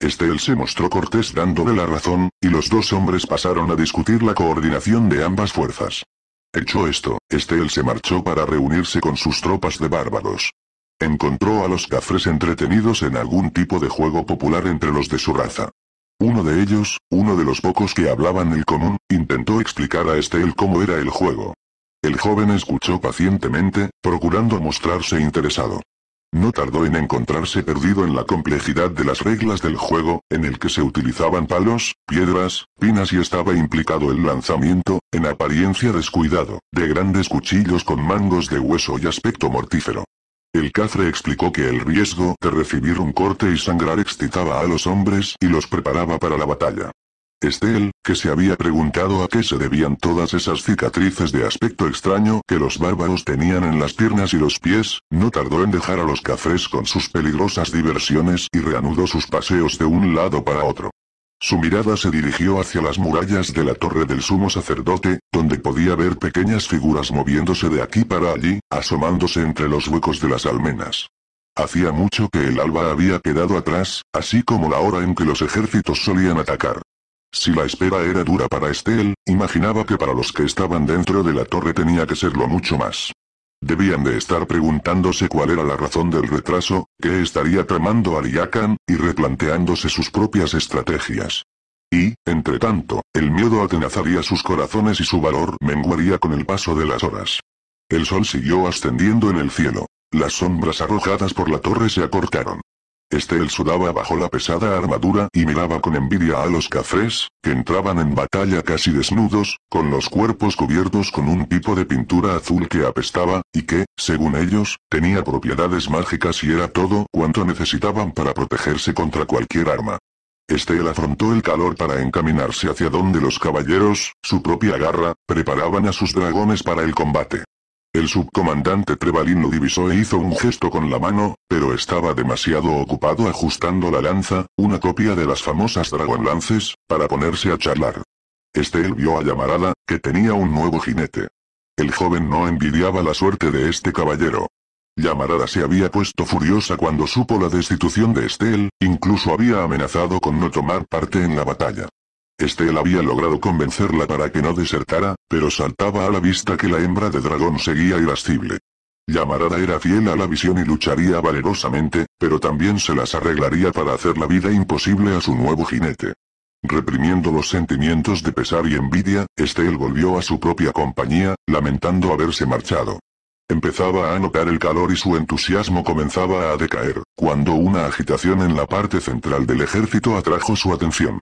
Estel se mostró cortés dándole la razón, y los dos hombres pasaron a discutir la coordinación de ambas fuerzas. Hecho esto, Estel se marchó para reunirse con sus tropas de bárbaros. Encontró a los cafres entretenidos en algún tipo de juego popular entre los de su raza. Uno de ellos, uno de los pocos que hablaban el común, intentó explicar a Estel cómo era el juego. El joven escuchó pacientemente, procurando mostrarse interesado. No tardó en encontrarse perdido en la complejidad de las reglas del juego, en el que se utilizaban palos, piedras, pinas y estaba implicado el lanzamiento, en apariencia descuidado, de grandes cuchillos con mangos de hueso y aspecto mortífero. El cafre explicó que el riesgo de recibir un corte y sangrar excitaba a los hombres y los preparaba para la batalla. Estel, que se había preguntado a qué se debían todas esas cicatrices de aspecto extraño que los bárbaros tenían en las piernas y los pies, no tardó en dejar a los cafres con sus peligrosas diversiones y reanudó sus paseos de un lado para otro. Su mirada se dirigió hacia las murallas de la torre del sumo sacerdote, donde podía ver pequeñas figuras moviéndose de aquí para allí, asomándose entre los huecos de las almenas. Hacía mucho que el alba había quedado atrás, así como la hora en que los ejércitos solían atacar. Si la espera era dura para Estel, imaginaba que para los que estaban dentro de la torre tenía que serlo mucho más. Debían de estar preguntándose cuál era la razón del retraso, qué estaría tramando Ariakan, y replanteándose sus propias estrategias. Y, entre tanto, el miedo atenazaría sus corazones y su valor menguaría con el paso de las horas. El sol siguió ascendiendo en el cielo. Las sombras arrojadas por la torre se acortaron. Estel sudaba bajo la pesada armadura y miraba con envidia a los cafres, que entraban en batalla casi desnudos, con los cuerpos cubiertos con un tipo de pintura azul que apestaba, y que, según ellos, tenía propiedades mágicas y era todo cuanto necesitaban para protegerse contra cualquier arma. Estel afrontó el calor para encaminarse hacia donde los caballeros, su propia garra, preparaban a sus dragones para el combate. El subcomandante Trebalín lo divisó e hizo un gesto con la mano, pero estaba demasiado ocupado ajustando la lanza, una copia de las famosas Dragon Lances, para ponerse a charlar. Estel vio a Yamarada, que tenía un nuevo jinete. El joven no envidiaba la suerte de este caballero. Yamarada se había puesto furiosa cuando supo la destitución de Estel, incluso había amenazado con no tomar parte en la batalla. Estel había logrado convencerla para que no desertara, pero saltaba a la vista que la hembra de dragón seguía irascible. Yamarada era fiel a la visión y lucharía valerosamente, pero también se las arreglaría para hacer la vida imposible a su nuevo jinete. Reprimiendo los sentimientos de pesar y envidia, Estel volvió a su propia compañía, lamentando haberse marchado. Empezaba a notar el calor y su entusiasmo comenzaba a decaer, cuando una agitación en la parte central del ejército atrajo su atención.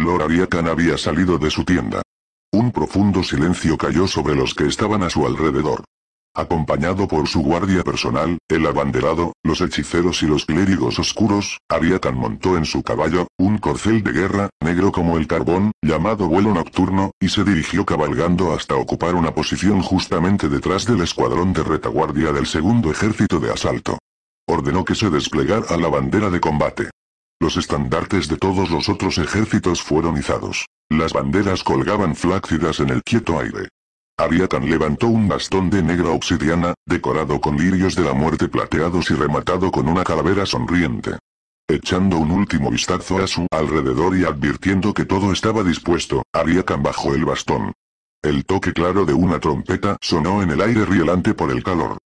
Lord Ariakan había salido de su tienda. Un profundo silencio cayó sobre los que estaban a su alrededor. Acompañado por su guardia personal, el abanderado, los hechiceros y los clérigos oscuros, Ariakan montó en su caballo, un corcel de guerra, negro como el carbón, llamado vuelo nocturno, y se dirigió cabalgando hasta ocupar una posición justamente detrás del escuadrón de retaguardia del segundo ejército de asalto. Ordenó que se desplegara la bandera de combate. Los estandartes de todos los otros ejércitos fueron izados. Las banderas colgaban flácidas en el quieto aire. Ariatan levantó un bastón de negra obsidiana, decorado con lirios de la muerte plateados y rematado con una calavera sonriente. Echando un último vistazo a su alrededor y advirtiendo que todo estaba dispuesto, Ariatan bajó el bastón. El toque claro de una trompeta sonó en el aire rielante por el calor.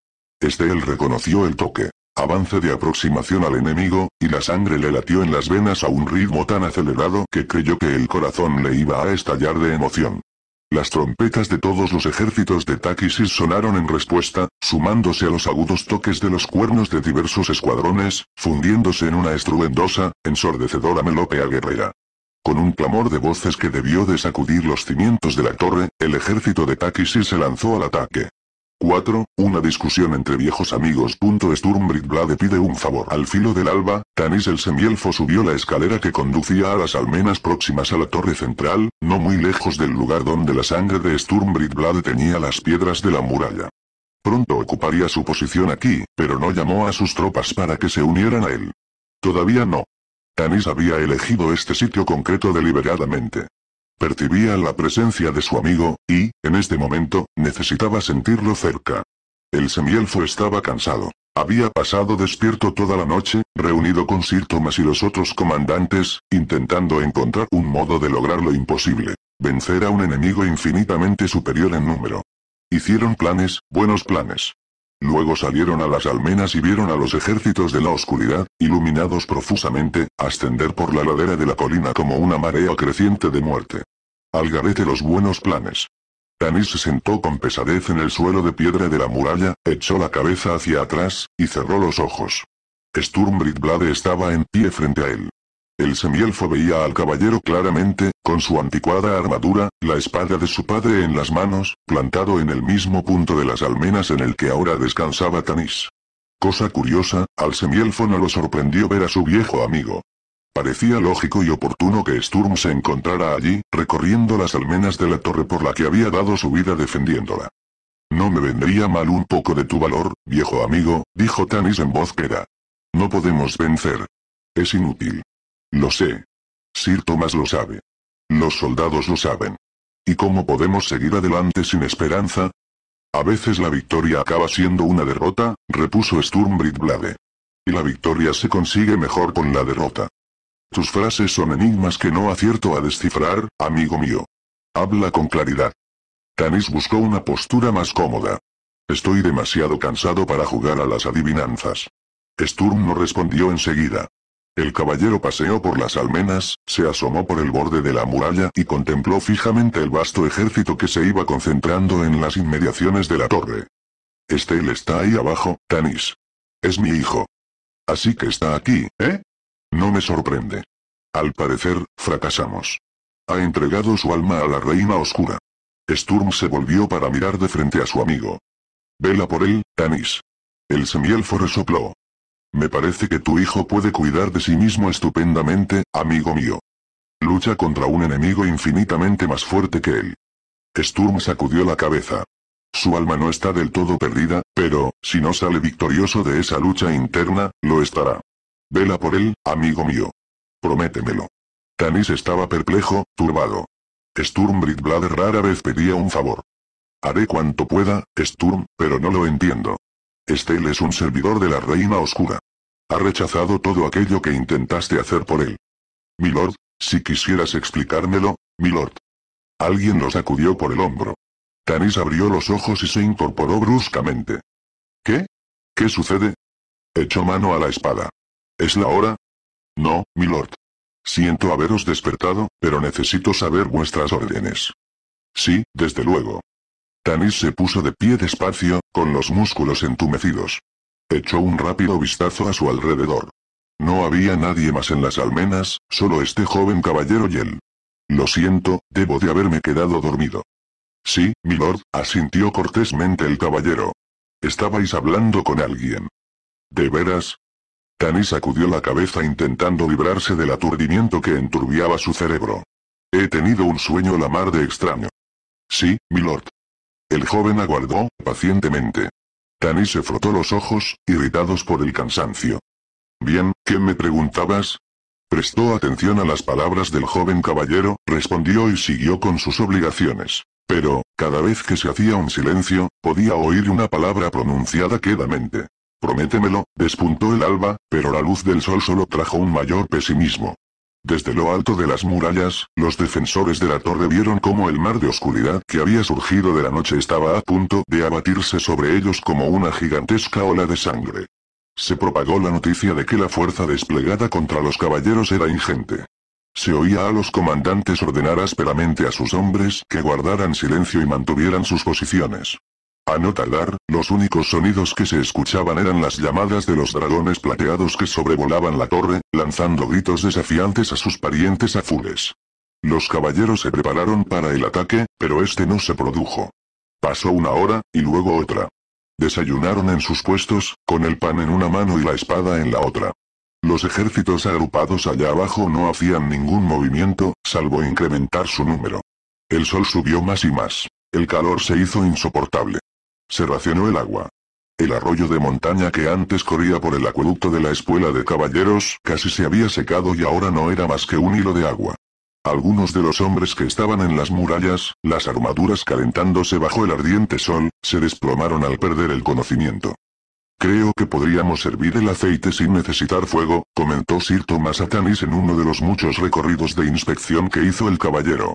Este él reconoció el toque avance de aproximación al enemigo, y la sangre le latió en las venas a un ritmo tan acelerado que creyó que el corazón le iba a estallar de emoción. Las trompetas de todos los ejércitos de Takisis sonaron en respuesta, sumándose a los agudos toques de los cuernos de diversos escuadrones, fundiéndose en una estruendosa, ensordecedora melopea guerrera. Con un clamor de voces que debió de sacudir los cimientos de la torre, el ejército de Takisis se lanzó al ataque. 4. Una discusión entre viejos amigos. Sturmbritblade pide un favor. Al filo del alba, Tanis el semielfo subió la escalera que conducía a las almenas próximas a la torre central, no muy lejos del lugar donde la sangre de Sturmbritblade tenía las piedras de la muralla. Pronto ocuparía su posición aquí, pero no llamó a sus tropas para que se unieran a él. Todavía no. Tanis había elegido este sitio concreto deliberadamente. Percibía la presencia de su amigo, y, en este momento, necesitaba sentirlo cerca. El semielfo estaba cansado. Había pasado despierto toda la noche, reunido con Sir Thomas y los otros comandantes, intentando encontrar un modo de lograr lo imposible. Vencer a un enemigo infinitamente superior en número. Hicieron planes, buenos planes. Luego salieron a las almenas y vieron a los ejércitos de la oscuridad, iluminados profusamente, ascender por la ladera de la colina como una marea creciente de muerte. Al garete los buenos planes. Tanis se sentó con pesadez en el suelo de piedra de la muralla, echó la cabeza hacia atrás, y cerró los ojos. blade estaba en pie frente a él. El semielfo veía al caballero claramente, con su anticuada armadura, la espada de su padre en las manos, plantado en el mismo punto de las almenas en el que ahora descansaba Tanis. Cosa curiosa, al semielfo no lo sorprendió ver a su viejo amigo. Parecía lógico y oportuno que Sturm se encontrara allí, recorriendo las almenas de la torre por la que había dado su vida defendiéndola. No me vendría mal un poco de tu valor, viejo amigo, dijo Tanis en voz queda. No podemos vencer. Es inútil. Lo sé. Sir Thomas lo sabe. Los soldados lo saben. ¿Y cómo podemos seguir adelante sin esperanza? A veces la victoria acaba siendo una derrota, repuso Blade. Y la victoria se consigue mejor con la derrota. Tus frases son enigmas que no acierto a descifrar, amigo mío. Habla con claridad. Tanis buscó una postura más cómoda. Estoy demasiado cansado para jugar a las adivinanzas. Sturm no respondió enseguida. El caballero paseó por las almenas, se asomó por el borde de la muralla y contempló fijamente el vasto ejército que se iba concentrando en las inmediaciones de la torre. Estel está ahí abajo, Tanis. Es mi hijo. Así que está aquí, ¿eh? No me sorprende. Al parecer, fracasamos. Ha entregado su alma a la reina oscura. Sturm se volvió para mirar de frente a su amigo. Vela por él, Tanis. El semielfo resopló. Me parece que tu hijo puede cuidar de sí mismo estupendamente, amigo mío. Lucha contra un enemigo infinitamente más fuerte que él. Sturm sacudió la cabeza. Su alma no está del todo perdida, pero, si no sale victorioso de esa lucha interna, lo estará. Vela por él, amigo mío. Prométemelo. Tanis estaba perplejo, turbado. Sturm Britblader rara vez pedía un favor. Haré cuanto pueda, Sturm, pero no lo entiendo. Estel es un servidor de la Reina Oscura. Ha rechazado todo aquello que intentaste hacer por él. Milord, si quisieras explicármelo, milord. Alguien lo sacudió por el hombro. Tanis abrió los ojos y se incorporó bruscamente. ¿Qué? ¿Qué sucede? Echó mano a la espada. ¿Es la hora? No, milord. Siento haberos despertado, pero necesito saber vuestras órdenes. Sí, desde luego. Tanis se puso de pie despacio, con los músculos entumecidos. Echó un rápido vistazo a su alrededor. No había nadie más en las almenas, solo este joven caballero y él. Lo siento, debo de haberme quedado dormido. Sí, milord, asintió cortésmente el caballero. Estabais hablando con alguien. ¿De veras? Tanis sacudió la cabeza intentando librarse del aturdimiento que enturbiaba su cerebro. He tenido un sueño la mar de extraño. Sí, milord. El joven aguardó, pacientemente. Tani se frotó los ojos, irritados por el cansancio. Bien, ¿qué me preguntabas? Prestó atención a las palabras del joven caballero, respondió y siguió con sus obligaciones. Pero, cada vez que se hacía un silencio, podía oír una palabra pronunciada quedamente. Prométemelo, despuntó el alba, pero la luz del sol solo trajo un mayor pesimismo. Desde lo alto de las murallas, los defensores de la torre vieron cómo el mar de oscuridad que había surgido de la noche estaba a punto de abatirse sobre ellos como una gigantesca ola de sangre. Se propagó la noticia de que la fuerza desplegada contra los caballeros era ingente. Se oía a los comandantes ordenar ásperamente a sus hombres que guardaran silencio y mantuvieran sus posiciones. A no tardar, los únicos sonidos que se escuchaban eran las llamadas de los dragones plateados que sobrevolaban la torre, lanzando gritos desafiantes a sus parientes azules. Los caballeros se prepararon para el ataque, pero este no se produjo. Pasó una hora, y luego otra. Desayunaron en sus puestos, con el pan en una mano y la espada en la otra. Los ejércitos agrupados allá abajo no hacían ningún movimiento, salvo incrementar su número. El sol subió más y más. El calor se hizo insoportable. Se racionó el agua. El arroyo de montaña que antes corría por el acueducto de la espuela de caballeros casi se había secado y ahora no era más que un hilo de agua. Algunos de los hombres que estaban en las murallas, las armaduras calentándose bajo el ardiente sol, se desplomaron al perder el conocimiento. Creo que podríamos servir el aceite sin necesitar fuego, comentó Sir Thomas Atanis en uno de los muchos recorridos de inspección que hizo el caballero.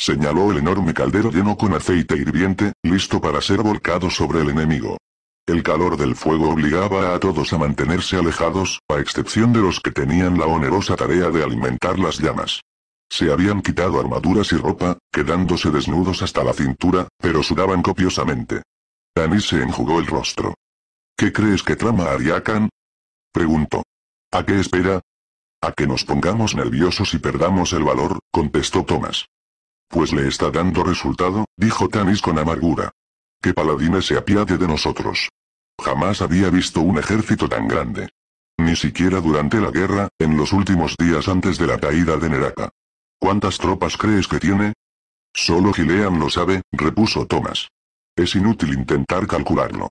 Señaló el enorme caldero lleno con aceite hirviente, listo para ser volcado sobre el enemigo. El calor del fuego obligaba a todos a mantenerse alejados, a excepción de los que tenían la onerosa tarea de alimentar las llamas. Se habían quitado armaduras y ropa, quedándose desnudos hasta la cintura, pero sudaban copiosamente. Danis se enjugó el rostro. ¿Qué crees que trama Ariakan? Preguntó. ¿A qué espera? A que nos pongamos nerviosos y perdamos el valor, contestó Thomas. Pues le está dando resultado, dijo Tanis con amargura. Que Paladine se apiade de nosotros. Jamás había visto un ejército tan grande. Ni siquiera durante la guerra, en los últimos días antes de la caída de Neraka. ¿Cuántas tropas crees que tiene? Solo Gileam lo sabe, repuso Thomas. Es inútil intentar calcularlo.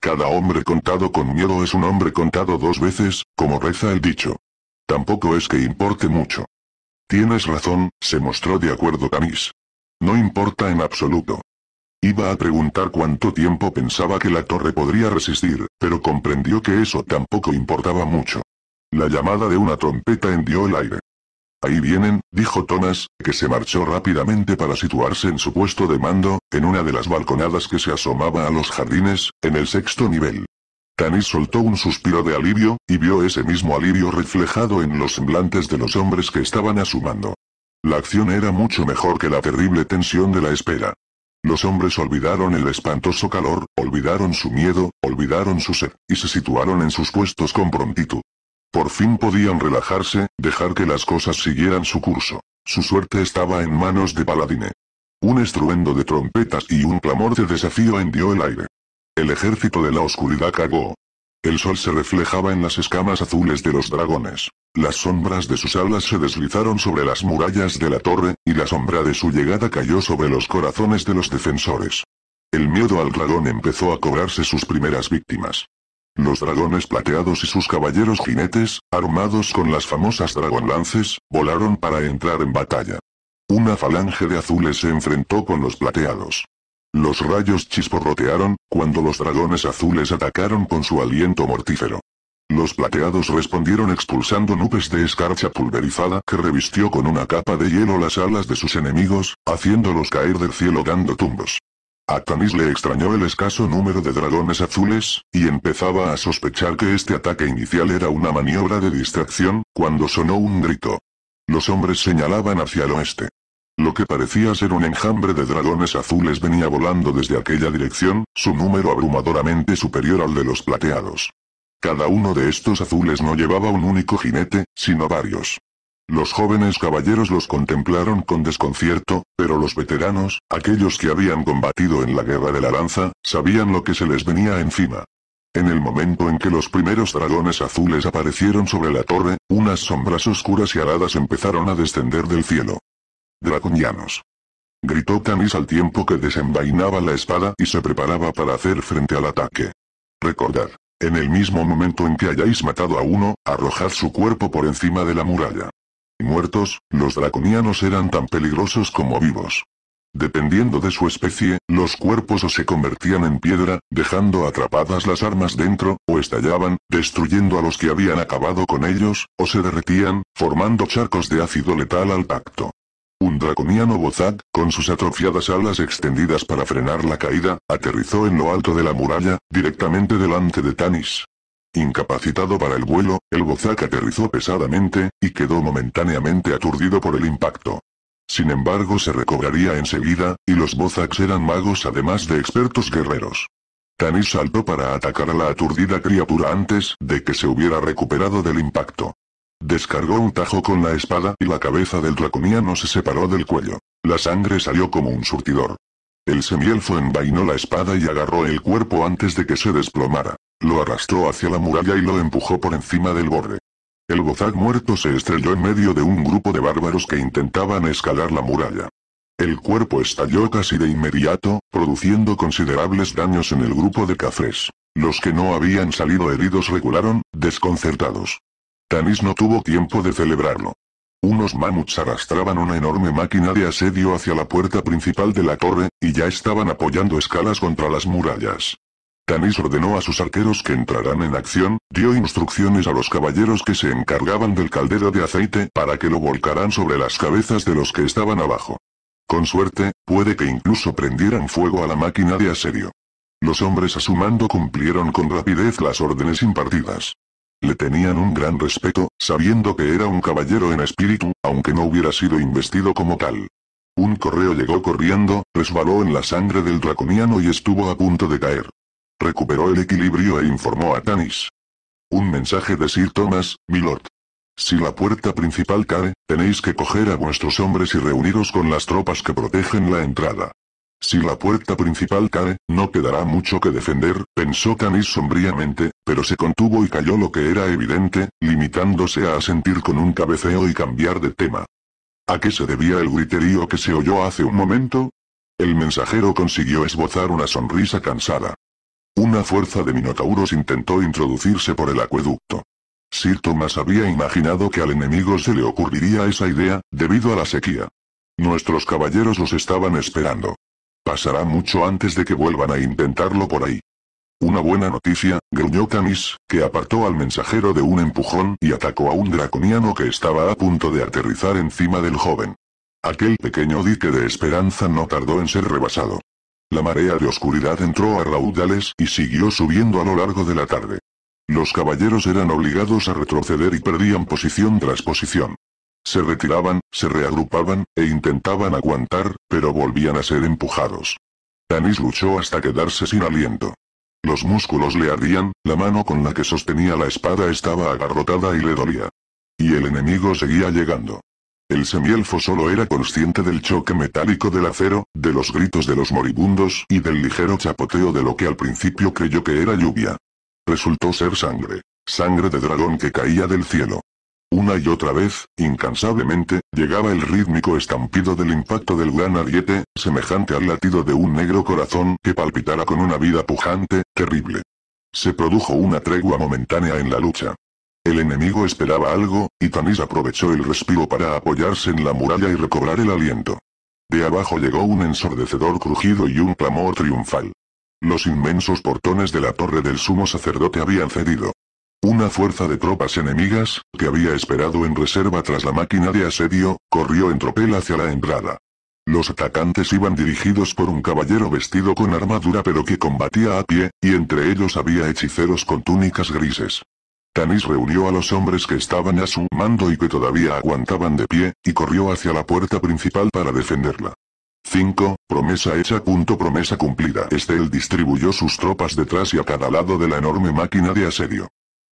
Cada hombre contado con miedo es un hombre contado dos veces, como reza el dicho. Tampoco es que importe mucho. Tienes razón, se mostró de acuerdo Camis. No importa en absoluto. Iba a preguntar cuánto tiempo pensaba que la torre podría resistir, pero comprendió que eso tampoco importaba mucho. La llamada de una trompeta hendió el aire. Ahí vienen, dijo Thomas, que se marchó rápidamente para situarse en su puesto de mando, en una de las balconadas que se asomaba a los jardines, en el sexto nivel. Tanis soltó un suspiro de alivio, y vio ese mismo alivio reflejado en los semblantes de los hombres que estaban a su mando. La acción era mucho mejor que la terrible tensión de la espera. Los hombres olvidaron el espantoso calor, olvidaron su miedo, olvidaron su sed, y se situaron en sus puestos con prontitud. Por fin podían relajarse, dejar que las cosas siguieran su curso. Su suerte estaba en manos de Paladine. Un estruendo de trompetas y un clamor de desafío hendió el aire. El ejército de la oscuridad cagó. El sol se reflejaba en las escamas azules de los dragones. Las sombras de sus alas se deslizaron sobre las murallas de la torre, y la sombra de su llegada cayó sobre los corazones de los defensores. El miedo al dragón empezó a cobrarse sus primeras víctimas. Los dragones plateados y sus caballeros jinetes, armados con las famosas dragonlances, volaron para entrar en batalla. Una falange de azules se enfrentó con los plateados. Los rayos chisporrotearon, cuando los dragones azules atacaron con su aliento mortífero. Los plateados respondieron expulsando nubes de escarcha pulverizada que revistió con una capa de hielo las alas de sus enemigos, haciéndolos caer del cielo dando tumbos. A le extrañó el escaso número de dragones azules, y empezaba a sospechar que este ataque inicial era una maniobra de distracción, cuando sonó un grito. Los hombres señalaban hacia el oeste. Lo que parecía ser un enjambre de dragones azules venía volando desde aquella dirección, su número abrumadoramente superior al de los plateados. Cada uno de estos azules no llevaba un único jinete, sino varios. Los jóvenes caballeros los contemplaron con desconcierto, pero los veteranos, aquellos que habían combatido en la guerra de la lanza, sabían lo que se les venía encima. En el momento en que los primeros dragones azules aparecieron sobre la torre, unas sombras oscuras y aladas empezaron a descender del cielo. Draconianos. Gritó Tanis al tiempo que desenvainaba la espada y se preparaba para hacer frente al ataque. Recordad. En el mismo momento en que hayáis matado a uno, arrojad su cuerpo por encima de la muralla. Muertos, los draconianos eran tan peligrosos como vivos. Dependiendo de su especie, los cuerpos o se convertían en piedra, dejando atrapadas las armas dentro, o estallaban, destruyendo a los que habían acabado con ellos, o se derretían, formando charcos de ácido letal al tacto. Un draconiano Bozak, con sus atrofiadas alas extendidas para frenar la caída, aterrizó en lo alto de la muralla, directamente delante de Tanis. Incapacitado para el vuelo, el Bozak aterrizó pesadamente, y quedó momentáneamente aturdido por el impacto. Sin embargo se recobraría enseguida, y los Bozaks eran magos además de expertos guerreros. Tanis saltó para atacar a la aturdida criatura antes de que se hubiera recuperado del impacto. Descargó un tajo con la espada y la cabeza del draconiano se separó del cuello. La sangre salió como un surtidor. El semielfo envainó la espada y agarró el cuerpo antes de que se desplomara. Lo arrastró hacia la muralla y lo empujó por encima del borde. El gozag muerto se estrelló en medio de un grupo de bárbaros que intentaban escalar la muralla. El cuerpo estalló casi de inmediato, produciendo considerables daños en el grupo de cafés. Los que no habían salido heridos regularon, desconcertados. Tanis no tuvo tiempo de celebrarlo. Unos mamuts arrastraban una enorme máquina de asedio hacia la puerta principal de la torre, y ya estaban apoyando escalas contra las murallas. Tanis ordenó a sus arqueros que entraran en acción, dio instrucciones a los caballeros que se encargaban del caldero de aceite para que lo volcaran sobre las cabezas de los que estaban abajo. Con suerte, puede que incluso prendieran fuego a la máquina de asedio. Los hombres a su mando cumplieron con rapidez las órdenes impartidas. Le tenían un gran respeto, sabiendo que era un caballero en espíritu, aunque no hubiera sido investido como tal. Un correo llegó corriendo, resbaló en la sangre del draconiano y estuvo a punto de caer. Recuperó el equilibrio e informó a Tanis. Un mensaje de Sir Thomas, Lord. Si la puerta principal cae, tenéis que coger a vuestros hombres y reuniros con las tropas que protegen la entrada. Si la puerta principal cae, no quedará mucho que defender, pensó Canis sombríamente, pero se contuvo y cayó lo que era evidente, limitándose a asentir con un cabeceo y cambiar de tema. ¿A qué se debía el griterío que se oyó hace un momento? El mensajero consiguió esbozar una sonrisa cansada. Una fuerza de minotauros intentó introducirse por el acueducto. Sir Thomas había imaginado que al enemigo se le ocurriría esa idea, debido a la sequía. Nuestros caballeros los estaban esperando. Pasará mucho antes de que vuelvan a intentarlo por ahí. Una buena noticia, gruñó Camis, que apartó al mensajero de un empujón y atacó a un draconiano que estaba a punto de aterrizar encima del joven. Aquel pequeño dique de esperanza no tardó en ser rebasado. La marea de oscuridad entró a raudales y siguió subiendo a lo largo de la tarde. Los caballeros eran obligados a retroceder y perdían posición tras posición. Se retiraban, se reagrupaban, e intentaban aguantar, pero volvían a ser empujados. Tanis luchó hasta quedarse sin aliento. Los músculos le ardían, la mano con la que sostenía la espada estaba agarrotada y le dolía. Y el enemigo seguía llegando. El semielfo solo era consciente del choque metálico del acero, de los gritos de los moribundos y del ligero chapoteo de lo que al principio creyó que era lluvia. Resultó ser sangre. Sangre de dragón que caía del cielo. Una y otra vez, incansablemente, llegaba el rítmico estampido del impacto del gran ariete, semejante al latido de un negro corazón que palpitara con una vida pujante, terrible. Se produjo una tregua momentánea en la lucha. El enemigo esperaba algo, y Tanis aprovechó el respiro para apoyarse en la muralla y recobrar el aliento. De abajo llegó un ensordecedor crujido y un clamor triunfal. Los inmensos portones de la torre del sumo sacerdote habían cedido. Una fuerza de tropas enemigas, que había esperado en reserva tras la máquina de asedio, corrió en tropel hacia la entrada. Los atacantes iban dirigidos por un caballero vestido con armadura pero que combatía a pie, y entre ellos había hechiceros con túnicas grises. Tanis reunió a los hombres que estaban a su mando y que todavía aguantaban de pie, y corrió hacia la puerta principal para defenderla. 5. Promesa hecha. Punto promesa cumplida. Estel distribuyó sus tropas detrás y a cada lado de la enorme máquina de asedio.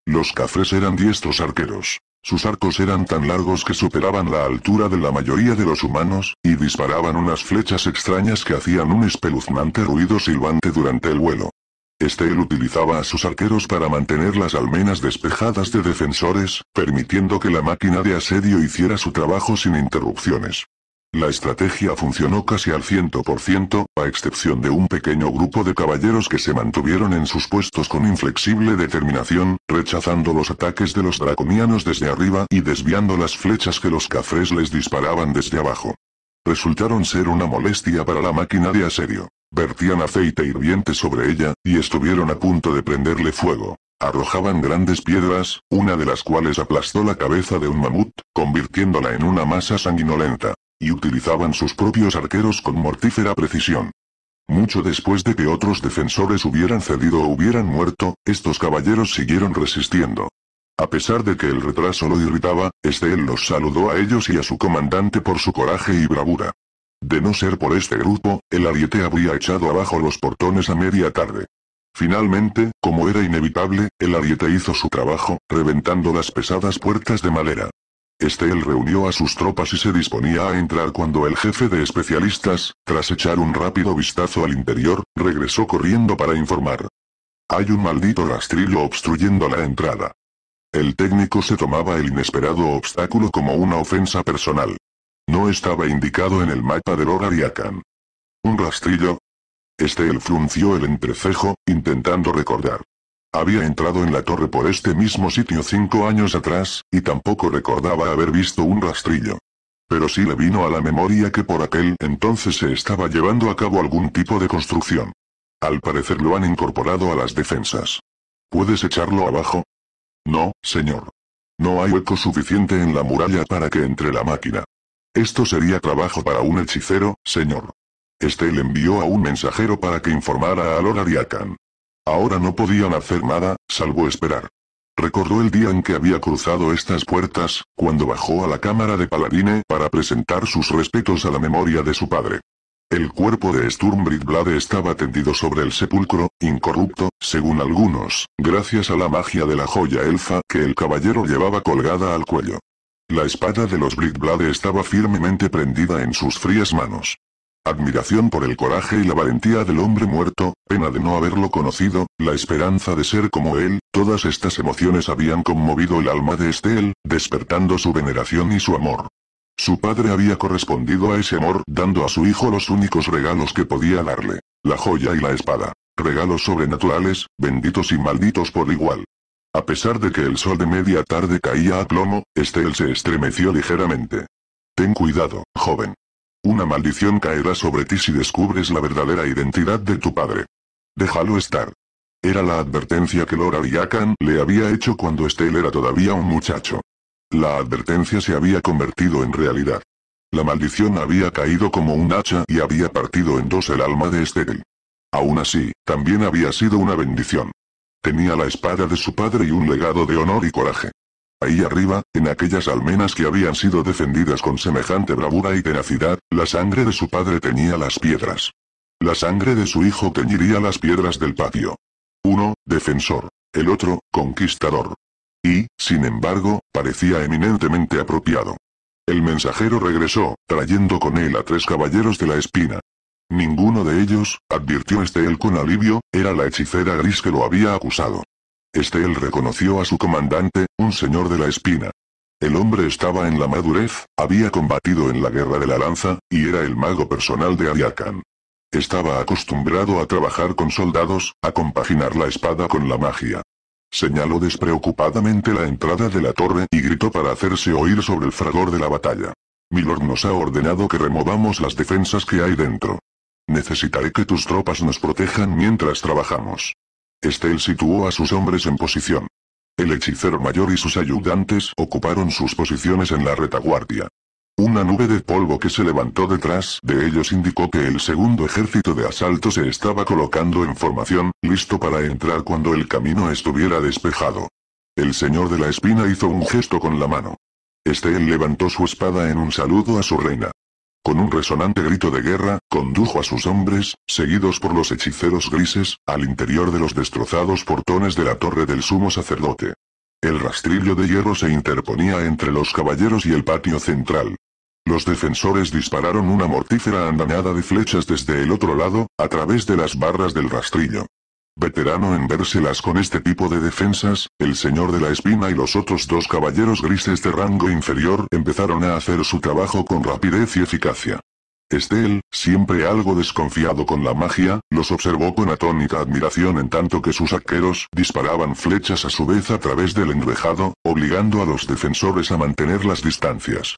Los cafres eran diestros arqueros. Sus arcos eran tan largos que superaban la altura de la mayoría de los humanos, y disparaban unas flechas extrañas que hacían un espeluznante ruido silbante durante el vuelo. Estel utilizaba a sus arqueros para mantener las almenas despejadas de defensores, permitiendo que la máquina de asedio hiciera su trabajo sin interrupciones. La estrategia funcionó casi al 100%, a excepción de un pequeño grupo de caballeros que se mantuvieron en sus puestos con inflexible determinación, rechazando los ataques de los draconianos desde arriba y desviando las flechas que los cafres les disparaban desde abajo. Resultaron ser una molestia para la máquina de asedio. Vertían aceite hirviente sobre ella, y estuvieron a punto de prenderle fuego. Arrojaban grandes piedras, una de las cuales aplastó la cabeza de un mamut, convirtiéndola en una masa sanguinolenta y utilizaban sus propios arqueros con mortífera precisión. Mucho después de que otros defensores hubieran cedido o hubieran muerto, estos caballeros siguieron resistiendo. A pesar de que el retraso lo irritaba, Estel los saludó a ellos y a su comandante por su coraje y bravura. De no ser por este grupo, el ariete habría echado abajo los portones a media tarde. Finalmente, como era inevitable, el ariete hizo su trabajo, reventando las pesadas puertas de madera. Estel reunió a sus tropas y se disponía a entrar cuando el jefe de especialistas, tras echar un rápido vistazo al interior, regresó corriendo para informar. Hay un maldito rastrillo obstruyendo la entrada. El técnico se tomaba el inesperado obstáculo como una ofensa personal. No estaba indicado en el mapa del Orariakan. ¿Un rastrillo? Estel frunció el entrecejo, intentando recordar. Había entrado en la torre por este mismo sitio cinco años atrás, y tampoco recordaba haber visto un rastrillo. Pero sí le vino a la memoria que por aquel entonces se estaba llevando a cabo algún tipo de construcción. Al parecer lo han incorporado a las defensas. ¿Puedes echarlo abajo? No, señor. No hay hueco suficiente en la muralla para que entre la máquina. Esto sería trabajo para un hechicero, señor. Este le envió a un mensajero para que informara a Lord Ahora no podían hacer nada, salvo esperar. Recordó el día en que había cruzado estas puertas, cuando bajó a la cámara de Paladine para presentar sus respetos a la memoria de su padre. El cuerpo de Blade estaba tendido sobre el sepulcro, incorrupto, según algunos, gracias a la magia de la joya elfa que el caballero llevaba colgada al cuello. La espada de los Britblade estaba firmemente prendida en sus frías manos. Admiración por el coraje y la valentía del hombre muerto, pena de no haberlo conocido, la esperanza de ser como él, todas estas emociones habían conmovido el alma de Estel, despertando su veneración y su amor. Su padre había correspondido a ese amor dando a su hijo los únicos regalos que podía darle, la joya y la espada, regalos sobrenaturales, benditos y malditos por igual. A pesar de que el sol de media tarde caía a plomo, Estel se estremeció ligeramente. Ten cuidado, joven. Una maldición caerá sobre ti si descubres la verdadera identidad de tu padre. Déjalo estar. Era la advertencia que Lord Ariakan le había hecho cuando Estel era todavía un muchacho. La advertencia se había convertido en realidad. La maldición había caído como un hacha y había partido en dos el alma de Estel. Aún así, también había sido una bendición. Tenía la espada de su padre y un legado de honor y coraje. Ahí arriba, en aquellas almenas que habían sido defendidas con semejante bravura y tenacidad, la sangre de su padre tenía las piedras. La sangre de su hijo teñiría las piedras del patio. Uno, defensor. El otro, conquistador. Y, sin embargo, parecía eminentemente apropiado. El mensajero regresó, trayendo con él a tres caballeros de la espina. Ninguno de ellos, advirtió este él con alivio, era la hechicera gris que lo había acusado él reconoció a su comandante, un señor de la espina. El hombre estaba en la madurez, había combatido en la guerra de la lanza, y era el mago personal de Ariakan. Estaba acostumbrado a trabajar con soldados, a compaginar la espada con la magia. Señaló despreocupadamente la entrada de la torre y gritó para hacerse oír sobre el fragor de la batalla. Milord nos ha ordenado que removamos las defensas que hay dentro. Necesitaré que tus tropas nos protejan mientras trabajamos. Estel situó a sus hombres en posición. El hechicero mayor y sus ayudantes ocuparon sus posiciones en la retaguardia. Una nube de polvo que se levantó detrás de ellos indicó que el segundo ejército de asalto se estaba colocando en formación, listo para entrar cuando el camino estuviera despejado. El señor de la espina hizo un gesto con la mano. Estel levantó su espada en un saludo a su reina. Con un resonante grito de guerra, condujo a sus hombres, seguidos por los hechiceros grises, al interior de los destrozados portones de la torre del sumo sacerdote. El rastrillo de hierro se interponía entre los caballeros y el patio central. Los defensores dispararon una mortífera andanada de flechas desde el otro lado, a través de las barras del rastrillo veterano en vérselas con este tipo de defensas, el señor de la espina y los otros dos caballeros grises de rango inferior empezaron a hacer su trabajo con rapidez y eficacia. Estel, siempre algo desconfiado con la magia, los observó con atónita admiración en tanto que sus arqueros disparaban flechas a su vez a través del enrejado, obligando a los defensores a mantener las distancias.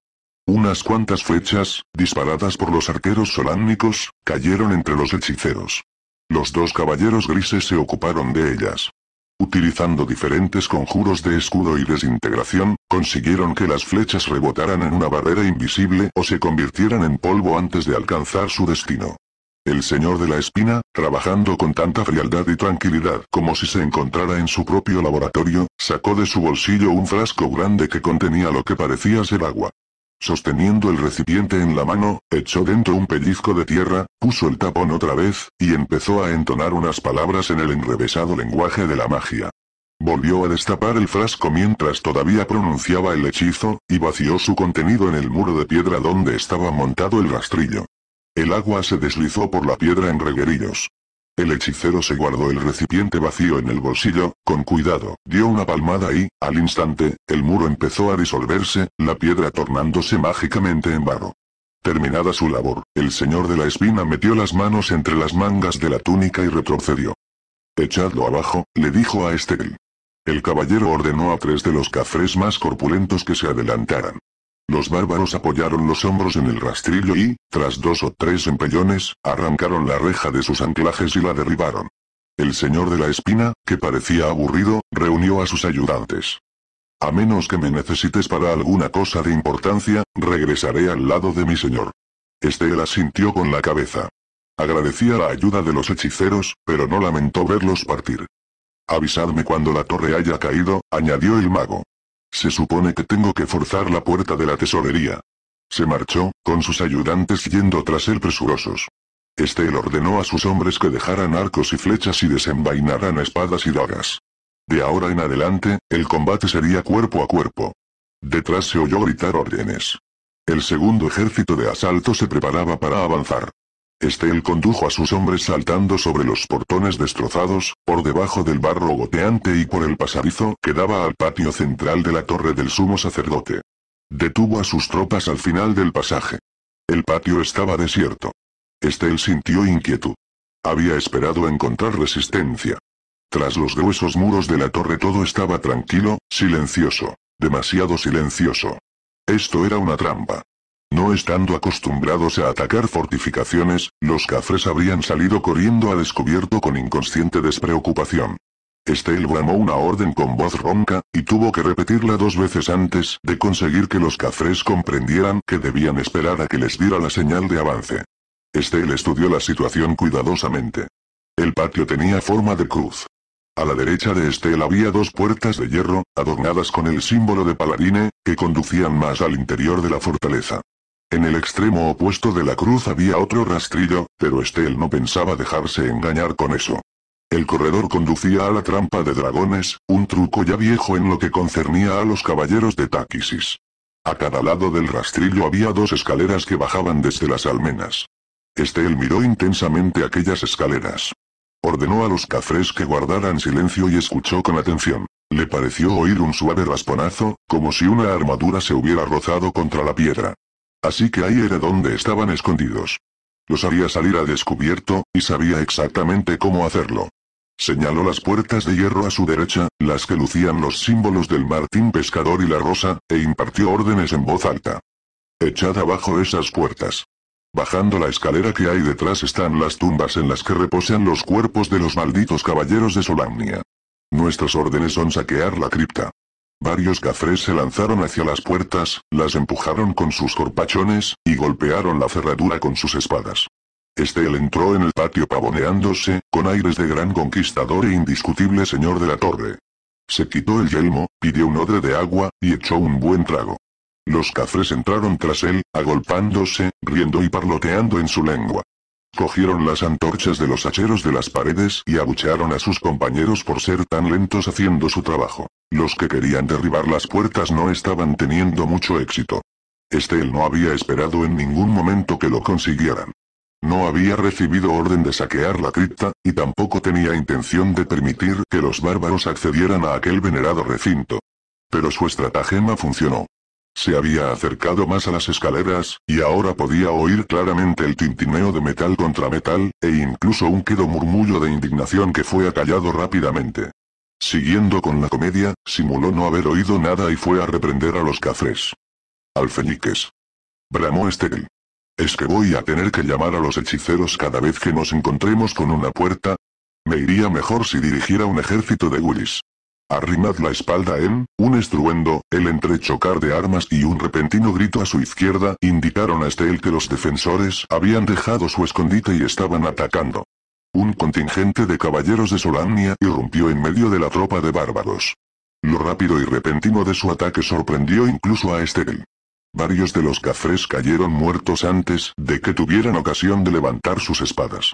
Unas cuantas flechas, disparadas por los arqueros solámnicos, cayeron entre los hechiceros. Los dos caballeros grises se ocuparon de ellas. Utilizando diferentes conjuros de escudo y desintegración, consiguieron que las flechas rebotaran en una barrera invisible o se convirtieran en polvo antes de alcanzar su destino. El señor de la espina, trabajando con tanta frialdad y tranquilidad como si se encontrara en su propio laboratorio, sacó de su bolsillo un frasco grande que contenía lo que parecía ser agua. Sosteniendo el recipiente en la mano, echó dentro un pellizco de tierra, puso el tapón otra vez, y empezó a entonar unas palabras en el enrevesado lenguaje de la magia. Volvió a destapar el frasco mientras todavía pronunciaba el hechizo, y vació su contenido en el muro de piedra donde estaba montado el rastrillo. El agua se deslizó por la piedra en reguerillos. El hechicero se guardó el recipiente vacío en el bolsillo, con cuidado, dio una palmada y, al instante, el muro empezó a disolverse, la piedra tornándose mágicamente en barro. Terminada su labor, el señor de la espina metió las manos entre las mangas de la túnica y retrocedió. Echadlo abajo, le dijo a Estel. El caballero ordenó a tres de los cafres más corpulentos que se adelantaran. Los bárbaros apoyaron los hombros en el rastrillo y, tras dos o tres empellones, arrancaron la reja de sus anclajes y la derribaron. El señor de la espina, que parecía aburrido, reunió a sus ayudantes. A menos que me necesites para alguna cosa de importancia, regresaré al lado de mi señor. Este la sintió con la cabeza. Agradecía la ayuda de los hechiceros, pero no lamentó verlos partir. Avisadme cuando la torre haya caído, añadió el mago. Se supone que tengo que forzar la puerta de la tesorería. Se marchó, con sus ayudantes yendo tras él presurosos. Estel ordenó a sus hombres que dejaran arcos y flechas y desenvainaran espadas y dagas. De ahora en adelante, el combate sería cuerpo a cuerpo. Detrás se oyó gritar órdenes. El segundo ejército de asalto se preparaba para avanzar. Estel condujo a sus hombres saltando sobre los portones destrozados, por debajo del barro goteante y por el pasadizo que daba al patio central de la torre del sumo sacerdote. Detuvo a sus tropas al final del pasaje. El patio estaba desierto. Estel sintió inquietud. Había esperado encontrar resistencia. Tras los gruesos muros de la torre todo estaba tranquilo, silencioso, demasiado silencioso. Esto era una trampa. No estando acostumbrados a atacar fortificaciones, los cafres habrían salido corriendo a descubierto con inconsciente despreocupación. Estel bramó una orden con voz ronca, y tuvo que repetirla dos veces antes de conseguir que los cafres comprendieran que debían esperar a que les diera la señal de avance. Estel estudió la situación cuidadosamente. El patio tenía forma de cruz. A la derecha de Estel había dos puertas de hierro, adornadas con el símbolo de Paladine, que conducían más al interior de la fortaleza. En el extremo opuesto de la cruz había otro rastrillo, pero Estel no pensaba dejarse engañar con eso. El corredor conducía a la trampa de dragones, un truco ya viejo en lo que concernía a los caballeros de Táquisis. A cada lado del rastrillo había dos escaleras que bajaban desde las almenas. Estel miró intensamente aquellas escaleras. Ordenó a los cafres que guardaran silencio y escuchó con atención. Le pareció oír un suave rasponazo, como si una armadura se hubiera rozado contra la piedra. Así que ahí era donde estaban escondidos. Los haría salir a descubierto, y sabía exactamente cómo hacerlo. Señaló las puertas de hierro a su derecha, las que lucían los símbolos del martín pescador y la rosa, e impartió órdenes en voz alta. Echad abajo esas puertas. Bajando la escalera que hay detrás están las tumbas en las que reposan los cuerpos de los malditos caballeros de Solamnia. Nuestras órdenes son saquear la cripta. Varios gafres se lanzaron hacia las puertas, las empujaron con sus corpachones, y golpearon la cerradura con sus espadas. Estel entró en el patio pavoneándose, con aires de gran conquistador e indiscutible señor de la torre. Se quitó el yelmo, pidió un odre de agua, y echó un buen trago. Los cafres entraron tras él, agolpándose, riendo y parloteando en su lengua. Cogieron las antorchas de los hacheros de las paredes y abuchearon a sus compañeros por ser tan lentos haciendo su trabajo. Los que querían derribar las puertas no estaban teniendo mucho éxito. Estel no había esperado en ningún momento que lo consiguieran. No había recibido orden de saquear la cripta, y tampoco tenía intención de permitir que los bárbaros accedieran a aquel venerado recinto. Pero su estratagema funcionó. Se había acercado más a las escaleras, y ahora podía oír claramente el tintineo de metal contra metal, e incluso un quedo murmullo de indignación que fue acallado rápidamente. Siguiendo con la comedia, simuló no haber oído nada y fue a reprender a los cafres. Alfeñiques. Bramó Estegel. ¿Es que voy a tener que llamar a los hechiceros cada vez que nos encontremos con una puerta? Me iría mejor si dirigiera un ejército de gulis. Arrimad la espalda en, un estruendo, el entrechocar de armas y un repentino grito a su izquierda, indicaron a Estel que los defensores habían dejado su escondite y estaban atacando. Un contingente de caballeros de Solania irrumpió en medio de la tropa de bárbaros. Lo rápido y repentino de su ataque sorprendió incluso a Estel. Varios de los cafres cayeron muertos antes de que tuvieran ocasión de levantar sus espadas.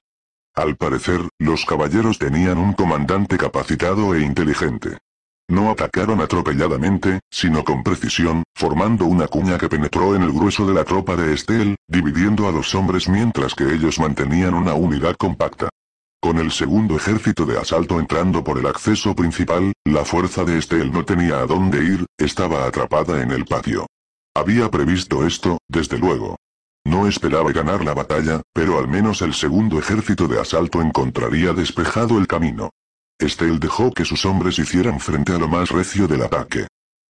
Al parecer, los caballeros tenían un comandante capacitado e inteligente. No atacaron atropelladamente, sino con precisión, formando una cuña que penetró en el grueso de la tropa de Estel, dividiendo a los hombres mientras que ellos mantenían una unidad compacta. Con el segundo ejército de asalto entrando por el acceso principal, la fuerza de Estel no tenía a dónde ir, estaba atrapada en el patio. Había previsto esto, desde luego. No esperaba ganar la batalla, pero al menos el segundo ejército de asalto encontraría despejado el camino. Estel dejó que sus hombres hicieran frente a lo más recio del ataque.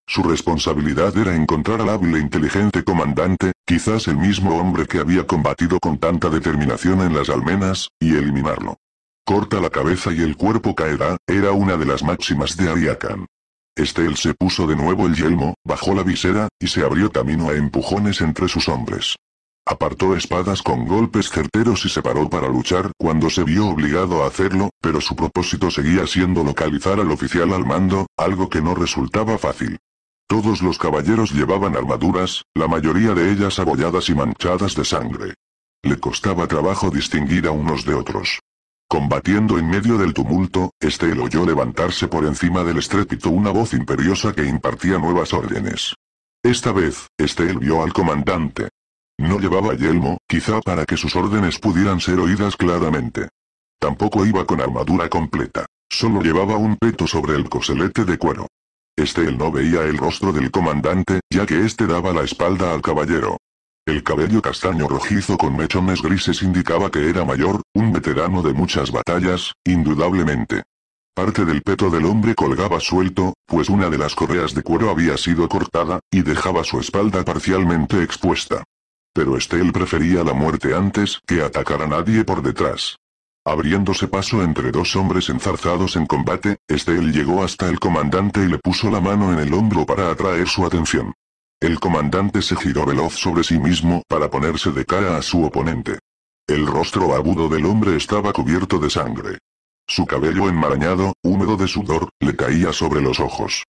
Su responsabilidad era encontrar al hábil e inteligente comandante, quizás el mismo hombre que había combatido con tanta determinación en las almenas, y eliminarlo. Corta la cabeza y el cuerpo caerá, era una de las máximas de Ariakan. Estel se puso de nuevo el yelmo, bajó la visera, y se abrió camino a empujones entre sus hombres. Apartó espadas con golpes certeros y se paró para luchar cuando se vio obligado a hacerlo, pero su propósito seguía siendo localizar al oficial al mando, algo que no resultaba fácil. Todos los caballeros llevaban armaduras, la mayoría de ellas abolladas y manchadas de sangre. Le costaba trabajo distinguir a unos de otros. Combatiendo en medio del tumulto, Estel oyó levantarse por encima del estrépito una voz imperiosa que impartía nuevas órdenes. Esta vez, Estel vio al comandante, no llevaba yelmo, quizá para que sus órdenes pudieran ser oídas claramente. Tampoco iba con armadura completa. Solo llevaba un peto sobre el coselete de cuero. Este él no veía el rostro del comandante, ya que éste daba la espalda al caballero. El cabello castaño rojizo con mechones grises indicaba que era mayor, un veterano de muchas batallas, indudablemente. Parte del peto del hombre colgaba suelto, pues una de las correas de cuero había sido cortada, y dejaba su espalda parcialmente expuesta pero Estel prefería la muerte antes que atacar a nadie por detrás. Abriéndose paso entre dos hombres enzarzados en combate, Estel llegó hasta el comandante y le puso la mano en el hombro para atraer su atención. El comandante se giró veloz sobre sí mismo para ponerse de cara a su oponente. El rostro agudo del hombre estaba cubierto de sangre. Su cabello enmarañado, húmedo de sudor, le caía sobre los ojos.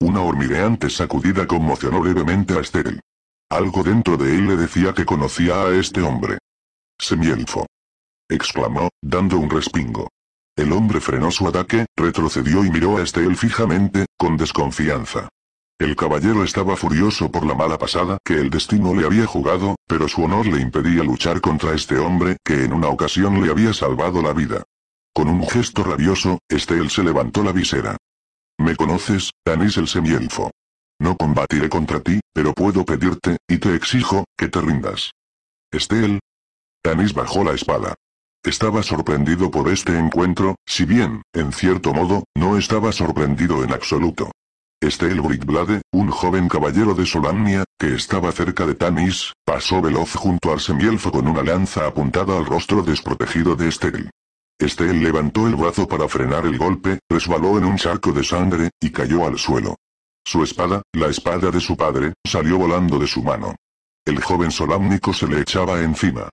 Una hormigueante sacudida conmocionó levemente a Estel. Algo dentro de él le decía que conocía a este hombre. Semielfo. exclamó, dando un respingo. El hombre frenó su ataque, retrocedió y miró a Estel fijamente, con desconfianza. El caballero estaba furioso por la mala pasada que el destino le había jugado, pero su honor le impedía luchar contra este hombre que en una ocasión le había salvado la vida. Con un gesto rabioso, Estel se levantó la visera. ¿Me conoces, es el semielfo? No combatiré contra ti, pero puedo pedirte, y te exijo, que te rindas. Estel. Tanis bajó la espada. Estaba sorprendido por este encuentro, si bien, en cierto modo, no estaba sorprendido en absoluto. Estel Britblade, un joven caballero de Solamnia, que estaba cerca de Tanis, pasó veloz junto al semielfo con una lanza apuntada al rostro desprotegido de Estel. Estel levantó el brazo para frenar el golpe, resbaló en un charco de sangre, y cayó al suelo. Su espada, la espada de su padre, salió volando de su mano. El joven solámnico se le echaba encima.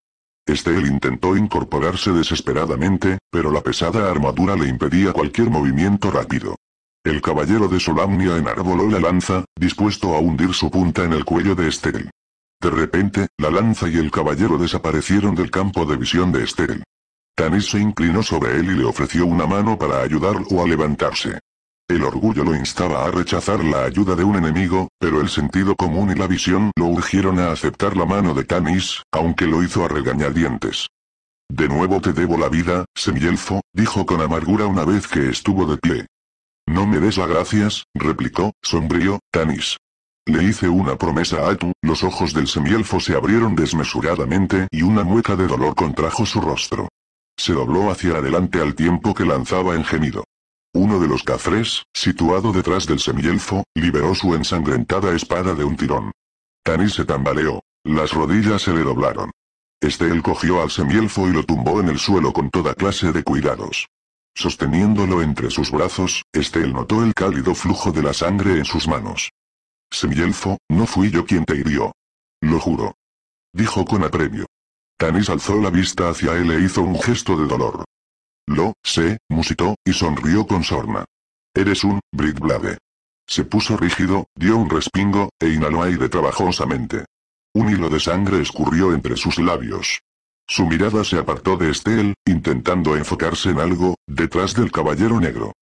Estel intentó incorporarse desesperadamente, pero la pesada armadura le impedía cualquier movimiento rápido. El caballero de Solamnia enarboló la lanza, dispuesto a hundir su punta en el cuello de Estel. De repente, la lanza y el caballero desaparecieron del campo de visión de Estel. Tanis se inclinó sobre él y le ofreció una mano para ayudarlo a levantarse. El orgullo lo instaba a rechazar la ayuda de un enemigo, pero el sentido común y la visión lo urgieron a aceptar la mano de Tanis, aunque lo hizo a regañadientes. De nuevo te debo la vida, semielfo, dijo con amargura una vez que estuvo de pie. No me des las gracias, replicó, sombrío, Tanis. Le hice una promesa a tu, los ojos del semielfo se abrieron desmesuradamente y una mueca de dolor contrajo su rostro. Se dobló hacia adelante al tiempo que lanzaba en gemido. Uno de los cafres, situado detrás del semielfo, liberó su ensangrentada espada de un tirón. Tanis se tambaleó. Las rodillas se le doblaron. Estel cogió al semielfo y lo tumbó en el suelo con toda clase de cuidados. Sosteniéndolo entre sus brazos, Estel notó el cálido flujo de la sangre en sus manos. Semielfo, no fui yo quien te hirió. Lo juro. Dijo con apremio. Tanis alzó la vista hacia él e hizo un gesto de dolor. Lo sé, musitó, y sonrió con sorna. Eres un, Britblade. Se puso rígido, dio un respingo, e inhaló aire trabajosamente. Un hilo de sangre escurrió entre sus labios. Su mirada se apartó de Estel, intentando enfocarse en algo, detrás del caballero negro.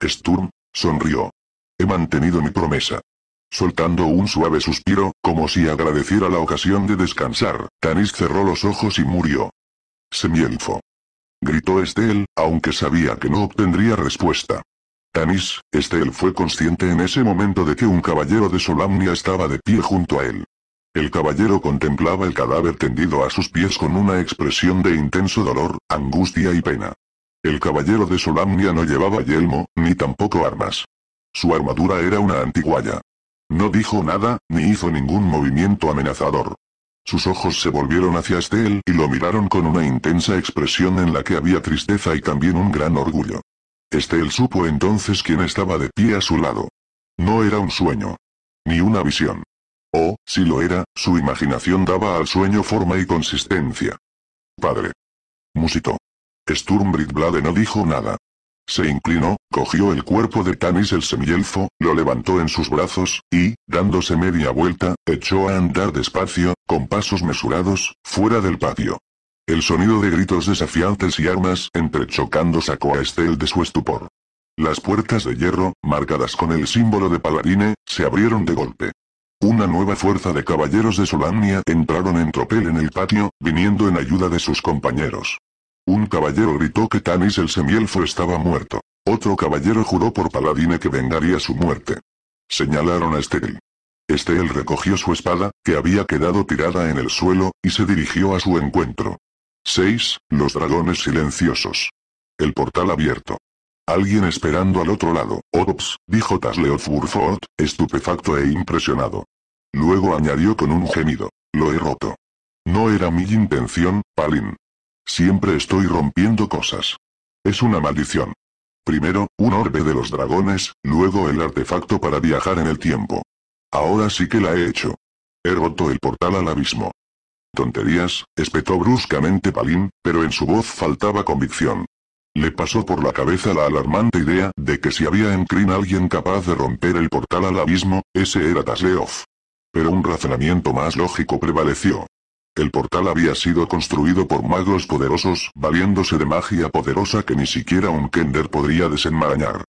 Sturm, sonrió. He mantenido mi promesa. Soltando un suave suspiro, como si agradeciera la ocasión de descansar, Tanis cerró los ojos y murió. Semielfo gritó Estel, aunque sabía que no obtendría respuesta. Tanis, Estel fue consciente en ese momento de que un caballero de Solamnia estaba de pie junto a él. El caballero contemplaba el cadáver tendido a sus pies con una expresión de intenso dolor, angustia y pena. El caballero de Solamnia no llevaba yelmo, ni tampoco armas. Su armadura era una antiguaya. No dijo nada, ni hizo ningún movimiento amenazador. Sus ojos se volvieron hacia Estel y lo miraron con una intensa expresión en la que había tristeza y también un gran orgullo. Estel supo entonces quién estaba de pie a su lado. No era un sueño. Ni una visión. O, si lo era, su imaginación daba al sueño forma y consistencia. Padre. Musitó. Sturmbridblade no dijo nada. Se inclinó, cogió el cuerpo de Tanis el semielfo, lo levantó en sus brazos, y, dándose media vuelta, echó a andar despacio, con pasos mesurados, fuera del patio. El sonido de gritos desafiantes y armas entrechocando sacó a Estel de su estupor. Las puertas de hierro, marcadas con el símbolo de Paladine, se abrieron de golpe. Una nueva fuerza de caballeros de Solamnia entraron en tropel en el patio, viniendo en ayuda de sus compañeros. Un caballero gritó que Tanis el semielfo estaba muerto. Otro caballero juró por Paladine que vengaría su muerte. Señalaron a Estel. Estel recogió su espada, que había quedado tirada en el suelo, y se dirigió a su encuentro. 6. Los dragones silenciosos. El portal abierto. Alguien esperando al otro lado. Ops, dijo Tasleoth Burford, estupefacto e impresionado. Luego añadió con un gemido. Lo he roto. No era mi intención, Palin. Siempre estoy rompiendo cosas. Es una maldición. Primero, un orbe de los dragones, luego el artefacto para viajar en el tiempo. Ahora sí que la he hecho. He roto el portal al abismo. Tonterías, espetó bruscamente Palin, pero en su voz faltaba convicción. Le pasó por la cabeza la alarmante idea de que si había en Crin alguien capaz de romper el portal al abismo, ese era Tasleof. Pero un razonamiento más lógico prevaleció. El portal había sido construido por magos poderosos, valiéndose de magia poderosa que ni siquiera un Kender podría desenmarañar.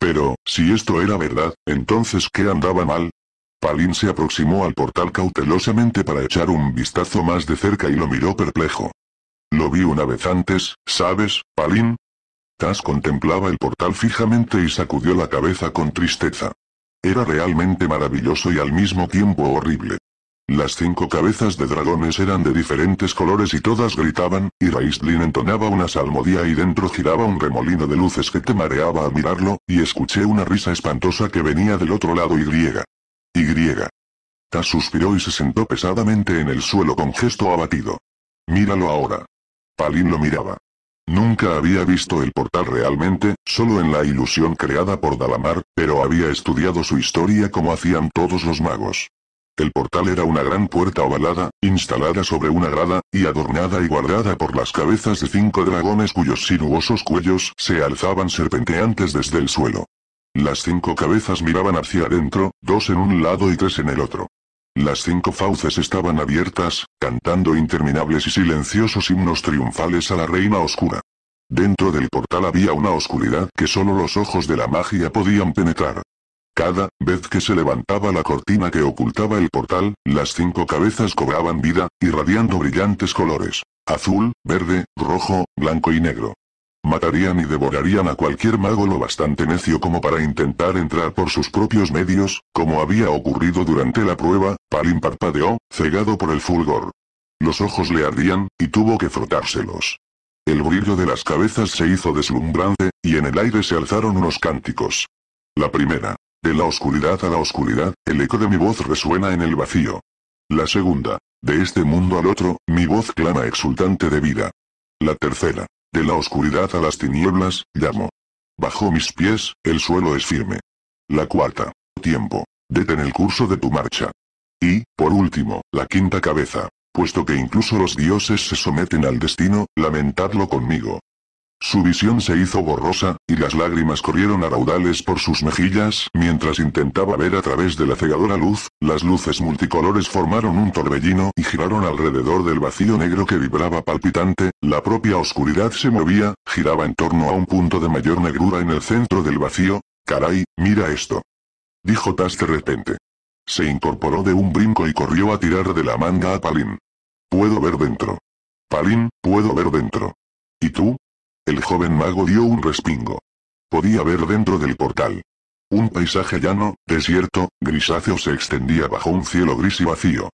Pero, si esto era verdad, entonces ¿qué andaba mal? Palin se aproximó al portal cautelosamente para echar un vistazo más de cerca y lo miró perplejo. Lo vi una vez antes, ¿sabes, Palin? Tas contemplaba el portal fijamente y sacudió la cabeza con tristeza. Era realmente maravilloso y al mismo tiempo horrible. Las cinco cabezas de dragones eran de diferentes colores y todas gritaban, y Raistlin entonaba una salmodía y dentro giraba un remolino de luces que te mareaba a mirarlo, y escuché una risa espantosa que venía del otro lado y griega. Y griega. Ta suspiró y se sentó pesadamente en el suelo con gesto abatido. Míralo ahora. Palin lo miraba. Nunca había visto el portal realmente, solo en la ilusión creada por Dalamar, pero había estudiado su historia como hacían todos los magos. El portal era una gran puerta ovalada, instalada sobre una grada, y adornada y guardada por las cabezas de cinco dragones cuyos sinuosos cuellos se alzaban serpenteantes desde el suelo. Las cinco cabezas miraban hacia adentro, dos en un lado y tres en el otro. Las cinco fauces estaban abiertas, cantando interminables y silenciosos himnos triunfales a la reina oscura. Dentro del portal había una oscuridad que solo los ojos de la magia podían penetrar. Cada vez que se levantaba la cortina que ocultaba el portal, las cinco cabezas cobraban vida, irradiando brillantes colores. Azul, verde, rojo, blanco y negro. Matarían y devorarían a cualquier mago lo bastante necio como para intentar entrar por sus propios medios, como había ocurrido durante la prueba, Palin parpadeó, cegado por el fulgor. Los ojos le ardían, y tuvo que frotárselos. El brillo de las cabezas se hizo deslumbrante, y en el aire se alzaron unos cánticos. La primera, de la oscuridad a la oscuridad, el eco de mi voz resuena en el vacío. La segunda, de este mundo al otro, mi voz clama exultante de vida. La tercera, de la oscuridad a las tinieblas, llamo. Bajo mis pies, el suelo es firme. La cuarta, tiempo, detén el curso de tu marcha. Y, por último, la quinta cabeza. Puesto que incluso los dioses se someten al destino, lamentadlo conmigo, su visión se hizo borrosa, y las lágrimas corrieron a raudales por sus mejillas, mientras intentaba ver a través de la cegadora luz, las luces multicolores formaron un torbellino y giraron alrededor del vacío negro que vibraba palpitante, la propia oscuridad se movía, giraba en torno a un punto de mayor negrura en el centro del vacío. Caray, mira esto. Dijo Taz de repente. Se incorporó de un brinco y corrió a tirar de la manga a Palin. Puedo ver dentro. Palin, puedo ver dentro. ¿Y tú? El joven mago dio un respingo. Podía ver dentro del portal. Un paisaje llano, desierto, grisáceo se extendía bajo un cielo gris y vacío.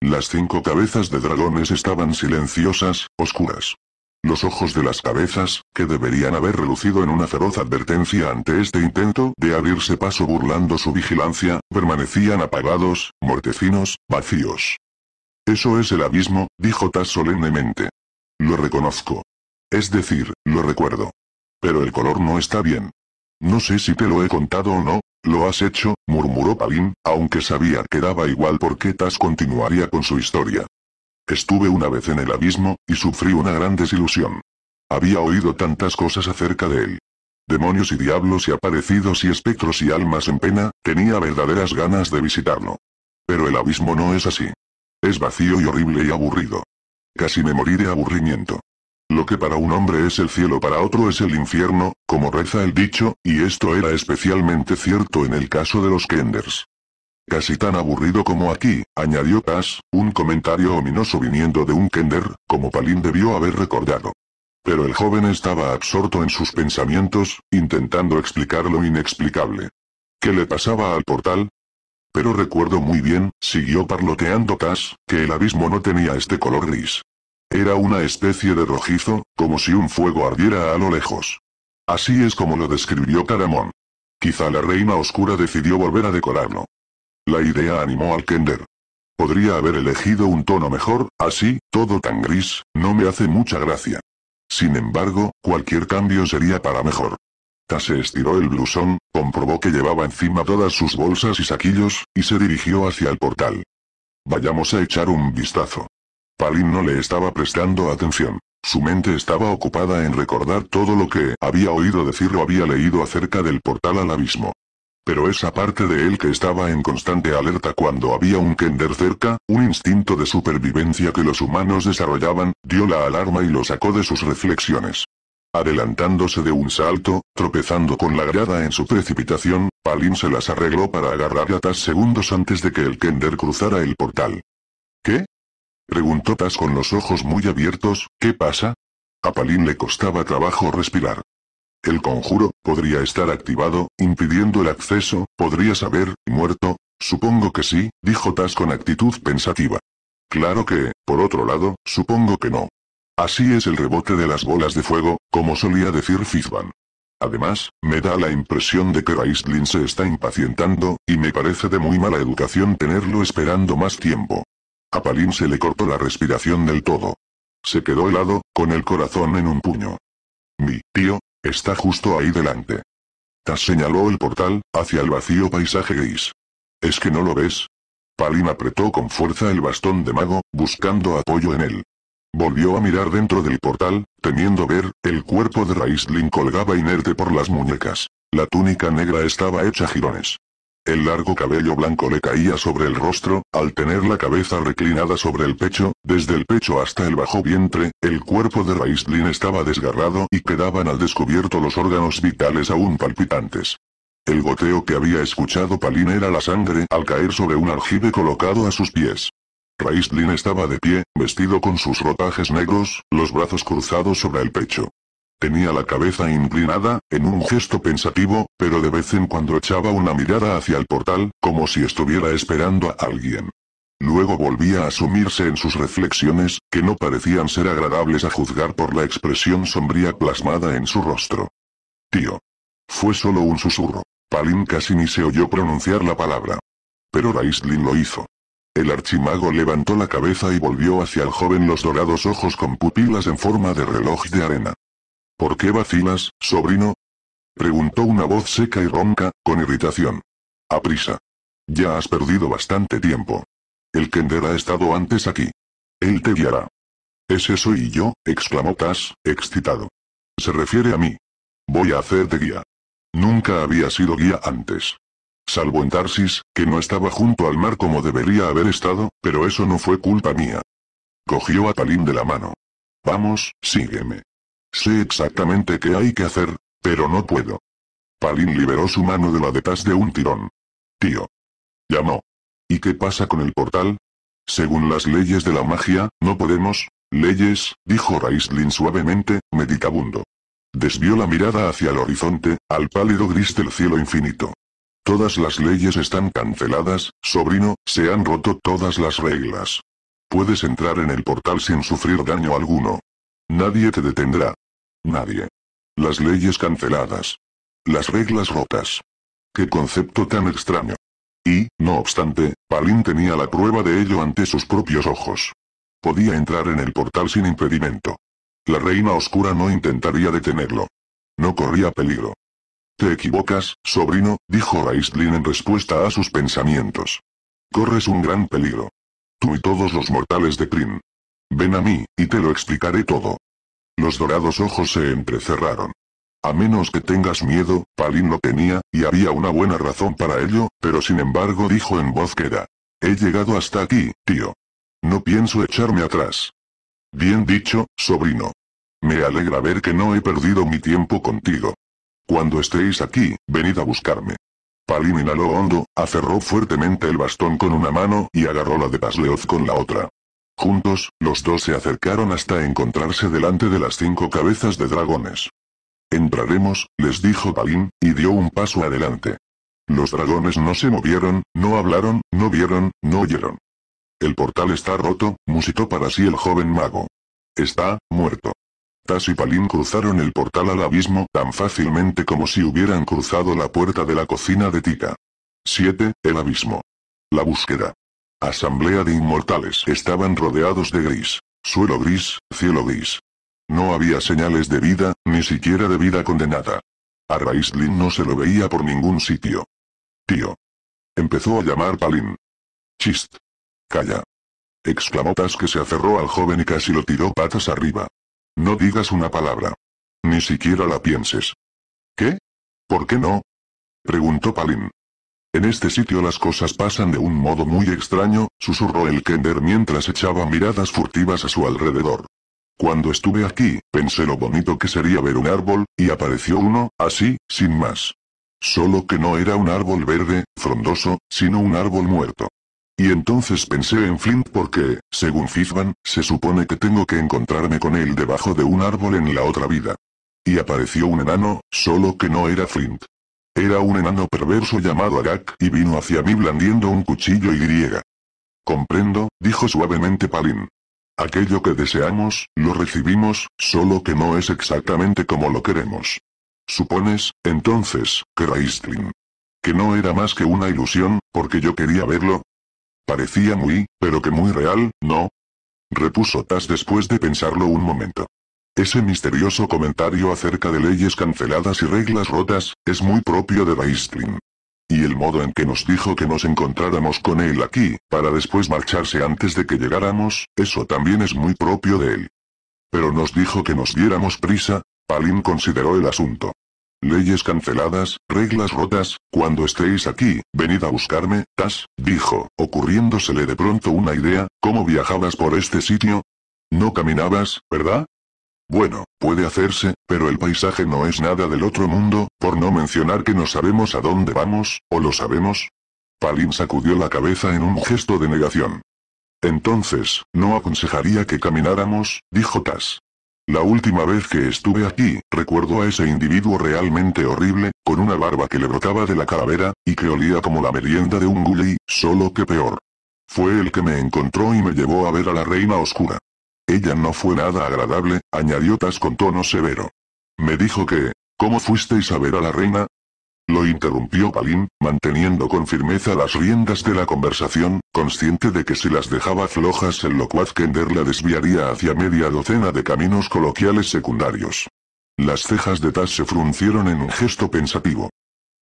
Las cinco cabezas de dragones estaban silenciosas, oscuras. Los ojos de las cabezas, que deberían haber relucido en una feroz advertencia ante este intento de abrirse paso burlando su vigilancia, permanecían apagados, mortecinos, vacíos. Eso es el abismo, dijo Taz solemnemente. Lo reconozco. Es decir, lo recuerdo. Pero el color no está bien. No sé si te lo he contado o no, lo has hecho, murmuró Palin, aunque sabía que daba igual porque Tas continuaría con su historia. Estuve una vez en el abismo, y sufrí una gran desilusión. Había oído tantas cosas acerca de él. Demonios y diablos y aparecidos y espectros y almas en pena, tenía verdaderas ganas de visitarlo. Pero el abismo no es así. Es vacío y horrible y aburrido. Casi me morí de aburrimiento. Lo que para un hombre es el cielo para otro es el infierno, como reza el dicho, y esto era especialmente cierto en el caso de los Kenders. Casi tan aburrido como aquí, añadió Tass, un comentario ominoso viniendo de un Kender, como Palin debió haber recordado. Pero el joven estaba absorto en sus pensamientos, intentando explicar lo inexplicable. ¿Qué le pasaba al portal? Pero recuerdo muy bien, siguió parloteando Cass, que el abismo no tenía este color gris. Era una especie de rojizo, como si un fuego ardiera a lo lejos. Así es como lo describió Caramón. Quizá la reina oscura decidió volver a decorarlo. La idea animó al Kender. Podría haber elegido un tono mejor, así, todo tan gris, no me hace mucha gracia. Sin embargo, cualquier cambio sería para mejor. Ta estiró el blusón, comprobó que llevaba encima todas sus bolsas y saquillos, y se dirigió hacia el portal. Vayamos a echar un vistazo. Palin no le estaba prestando atención. Su mente estaba ocupada en recordar todo lo que había oído decir o había leído acerca del portal al abismo. Pero esa parte de él que estaba en constante alerta cuando había un Kender cerca, un instinto de supervivencia que los humanos desarrollaban, dio la alarma y lo sacó de sus reflexiones. Adelantándose de un salto, tropezando con la grada en su precipitación, Palin se las arregló para agarrar tres segundos antes de que el Kender cruzara el portal. ¿Qué? Preguntó Tas con los ojos muy abiertos, ¿qué pasa? A Palin le costaba trabajo respirar. El conjuro, podría estar activado, impidiendo el acceso, podría saber, muerto, supongo que sí, dijo Tas con actitud pensativa. Claro que, por otro lado, supongo que no. Así es el rebote de las bolas de fuego, como solía decir Fizban. Además, me da la impresión de que Raistlin se está impacientando, y me parece de muy mala educación tenerlo esperando más tiempo. A Palin se le cortó la respiración del todo. Se quedó helado, con el corazón en un puño. Mi tío, está justo ahí delante. Tas señaló el portal, hacia el vacío paisaje gris. ¿Es que no lo ves? Palin apretó con fuerza el bastón de mago, buscando apoyo en él. Volvió a mirar dentro del portal, temiendo ver, el cuerpo de Raistlin colgaba inerte por las muñecas. La túnica negra estaba hecha jirones. El largo cabello blanco le caía sobre el rostro, al tener la cabeza reclinada sobre el pecho, desde el pecho hasta el bajo vientre, el cuerpo de Raistlin estaba desgarrado y quedaban al descubierto los órganos vitales aún palpitantes. El goteo que había escuchado Palin era la sangre al caer sobre un aljibe colocado a sus pies. Raistlin estaba de pie, vestido con sus rotajes negros, los brazos cruzados sobre el pecho. Tenía la cabeza inclinada, en un gesto pensativo, pero de vez en cuando echaba una mirada hacia el portal, como si estuviera esperando a alguien. Luego volvía a sumirse en sus reflexiones, que no parecían ser agradables a juzgar por la expresión sombría plasmada en su rostro. Tío. Fue solo un susurro. Palin casi ni se oyó pronunciar la palabra. Pero Raistlin lo hizo. El archimago levantó la cabeza y volvió hacia el joven los dorados ojos con pupilas en forma de reloj de arena. ¿Por qué vacilas, sobrino? Preguntó una voz seca y ronca, con irritación. Aprisa. Ya has perdido bastante tiempo. El Kender ha estado antes aquí. Él te guiará. eso y yo, exclamó Tas, excitado. Se refiere a mí. Voy a hacerte guía. Nunca había sido guía antes. Salvo en Tarsis, que no estaba junto al mar como debería haber estado, pero eso no fue culpa mía. Cogió a Talín de la mano. Vamos, sígueme. Sé exactamente qué hay que hacer, pero no puedo. Palin liberó su mano de la de de un tirón. Tío. Llamó. ¿Y qué pasa con el portal? Según las leyes de la magia, no podemos. Leyes, dijo Raislin suavemente, medicabundo. Desvió la mirada hacia el horizonte, al pálido gris del cielo infinito. Todas las leyes están canceladas, sobrino, se han roto todas las reglas. Puedes entrar en el portal sin sufrir daño alguno. Nadie te detendrá. Nadie. Las leyes canceladas. Las reglas rotas. Qué concepto tan extraño. Y, no obstante, Palin tenía la prueba de ello ante sus propios ojos. Podía entrar en el portal sin impedimento. La reina oscura no intentaría detenerlo. No corría peligro. Te equivocas, sobrino, dijo Raistlin en respuesta a sus pensamientos. Corres un gran peligro. Tú y todos los mortales de Prim. Ven a mí, y te lo explicaré todo. Los dorados ojos se entrecerraron. A menos que tengas miedo, Palin lo tenía, y había una buena razón para ello, pero sin embargo dijo en voz queda. He llegado hasta aquí, tío. No pienso echarme atrás. Bien dicho, sobrino. Me alegra ver que no he perdido mi tiempo contigo. Cuando estéis aquí, venid a buscarme. Palin inhaló hondo, aferró fuertemente el bastón con una mano y agarró la de Pasleoz con la otra. Juntos, los dos se acercaron hasta encontrarse delante de las cinco cabezas de dragones. Entraremos, les dijo Palín, y dio un paso adelante. Los dragones no se movieron, no hablaron, no vieron, no oyeron. El portal está roto, musitó para sí el joven mago. Está, muerto. Tas y Palín cruzaron el portal al abismo tan fácilmente como si hubieran cruzado la puerta de la cocina de Tika. 7. El abismo. La búsqueda asamblea de inmortales estaban rodeados de gris, suelo gris, cielo gris. No había señales de vida, ni siquiera de vida condenada. A no se lo veía por ningún sitio. Tío. Empezó a llamar Palin. Chist. Calla. Exclamó Tas que se aferró al joven y casi lo tiró patas arriba. No digas una palabra. Ni siquiera la pienses. ¿Qué? ¿Por qué no? Preguntó Palin. En este sitio las cosas pasan de un modo muy extraño, susurró el Kender mientras echaba miradas furtivas a su alrededor. Cuando estuve aquí, pensé lo bonito que sería ver un árbol, y apareció uno, así, sin más. Solo que no era un árbol verde, frondoso, sino un árbol muerto. Y entonces pensé en Flint porque, según Fizban, se supone que tengo que encontrarme con él debajo de un árbol en la otra vida. Y apareció un enano, solo que no era Flint. Era un enano perverso llamado Agak, y vino hacia mí blandiendo un cuchillo y griega. Comprendo, dijo suavemente Palin. Aquello que deseamos, lo recibimos, solo que no es exactamente como lo queremos. Supones, entonces, que Que no era más que una ilusión, porque yo quería verlo. Parecía muy, pero que muy real, ¿no? Repuso Taz después de pensarlo un momento. Ese misterioso comentario acerca de leyes canceladas y reglas rotas, es muy propio de Raistlin. Y el modo en que nos dijo que nos encontráramos con él aquí, para después marcharse antes de que llegáramos, eso también es muy propio de él. Pero nos dijo que nos diéramos prisa, Palin consideró el asunto. Leyes canceladas, reglas rotas, cuando estéis aquí, venid a buscarme, Tas, dijo, ocurriéndosele de pronto una idea, ¿cómo viajabas por este sitio? No caminabas, ¿verdad? Bueno, puede hacerse, pero el paisaje no es nada del otro mundo, por no mencionar que no sabemos a dónde vamos, ¿o lo sabemos? Palin sacudió la cabeza en un gesto de negación. Entonces, no aconsejaría que camináramos, dijo Tas. La última vez que estuve aquí, recuerdo a ese individuo realmente horrible, con una barba que le brotaba de la calavera, y que olía como la merienda de un gully, solo que peor. Fue el que me encontró y me llevó a ver a la reina oscura. Ella no fue nada agradable, añadió Tas con tono severo. Me dijo que, ¿cómo fuisteis a ver a la reina? Lo interrumpió Palín, manteniendo con firmeza las riendas de la conversación, consciente de que si las dejaba flojas el locuaz Kender la desviaría hacia media docena de caminos coloquiales secundarios. Las cejas de Tas se fruncieron en un gesto pensativo.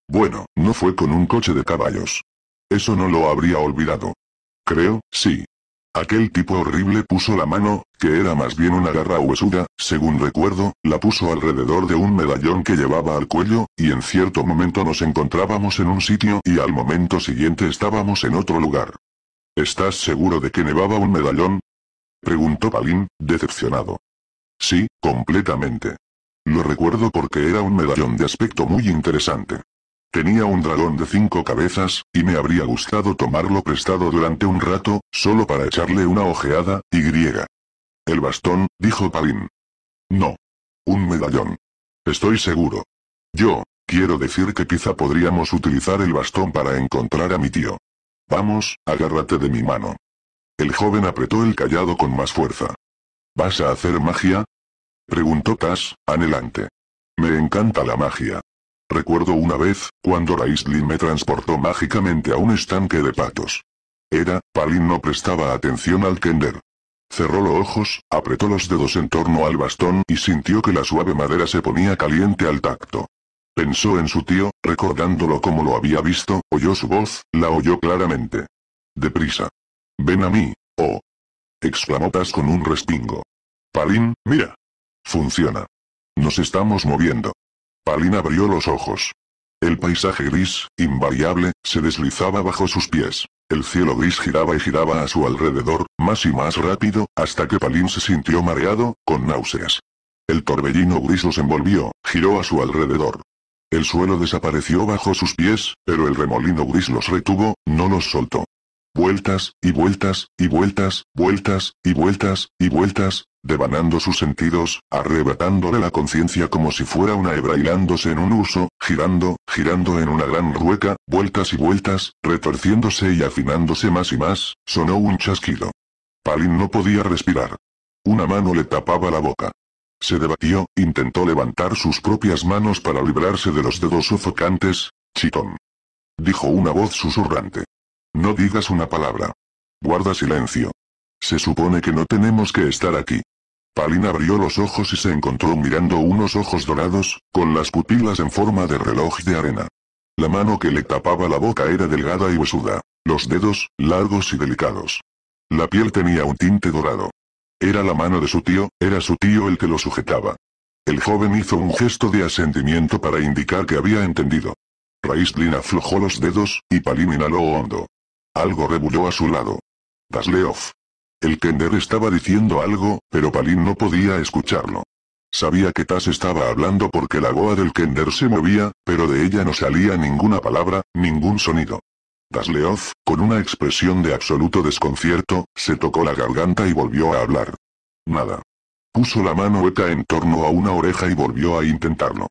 Bueno, no fue con un coche de caballos. Eso no lo habría olvidado. Creo, sí, Aquel tipo horrible puso la mano, que era más bien una garra huesuda, según recuerdo, la puso alrededor de un medallón que llevaba al cuello, y en cierto momento nos encontrábamos en un sitio y al momento siguiente estábamos en otro lugar. ¿Estás seguro de que nevaba un medallón? Preguntó Palín, decepcionado. Sí, completamente. Lo recuerdo porque era un medallón de aspecto muy interesante. Tenía un dragón de cinco cabezas, y me habría gustado tomarlo prestado durante un rato, solo para echarle una ojeada, y griega. El bastón, dijo Palin. No. Un medallón. Estoy seguro. Yo, quiero decir que quizá podríamos utilizar el bastón para encontrar a mi tío. Vamos, agárrate de mi mano. El joven apretó el callado con más fuerza. ¿Vas a hacer magia? Preguntó Tas, anhelante. Me encanta la magia. Recuerdo una vez, cuando Raisley me transportó mágicamente a un estanque de patos. Era, Palin no prestaba atención al Kender. Cerró los ojos, apretó los dedos en torno al bastón y sintió que la suave madera se ponía caliente al tacto. Pensó en su tío, recordándolo como lo había visto, oyó su voz, la oyó claramente. Deprisa. Ven a mí, oh. Exclamó Taz con un respingo. Palin, mira. Funciona. Nos estamos moviendo. Palin abrió los ojos. El paisaje gris, invariable, se deslizaba bajo sus pies. El cielo gris giraba y giraba a su alrededor, más y más rápido, hasta que Palin se sintió mareado, con náuseas. El torbellino gris los envolvió, giró a su alrededor. El suelo desapareció bajo sus pies, pero el remolino gris los retuvo, no los soltó. Vueltas, y vueltas, y vueltas, vueltas, y vueltas, y vueltas, devanando sus sentidos, arrebatándole la conciencia como si fuera una hebra hilándose en un uso, girando, girando en una gran rueca, vueltas y vueltas, retorciéndose y afinándose más y más, sonó un chasquido. Palin no podía respirar. Una mano le tapaba la boca. Se debatió, intentó levantar sus propias manos para librarse de los dedos sofocantes, chitón. Dijo una voz susurrante. No digas una palabra. Guarda silencio. Se supone que no tenemos que estar aquí. Palin abrió los ojos y se encontró mirando unos ojos dorados, con las pupilas en forma de reloj de arena. La mano que le tapaba la boca era delgada y huesuda, los dedos, largos y delicados. La piel tenía un tinte dorado. Era la mano de su tío, era su tío el que lo sujetaba. El joven hizo un gesto de asentimiento para indicar que había entendido. Raistlin aflojó los dedos, y Palin inhaló hondo. Algo rebulló a su lado. «Dasleof». El Kender estaba diciendo algo, pero Palin no podía escucharlo. Sabía que Tas estaba hablando porque la goa del Kender se movía, pero de ella no salía ninguna palabra, ningún sonido. Tasleoz, con una expresión de absoluto desconcierto, se tocó la garganta y volvió a hablar. Nada. Puso la mano hueca en torno a una oreja y volvió a intentarlo.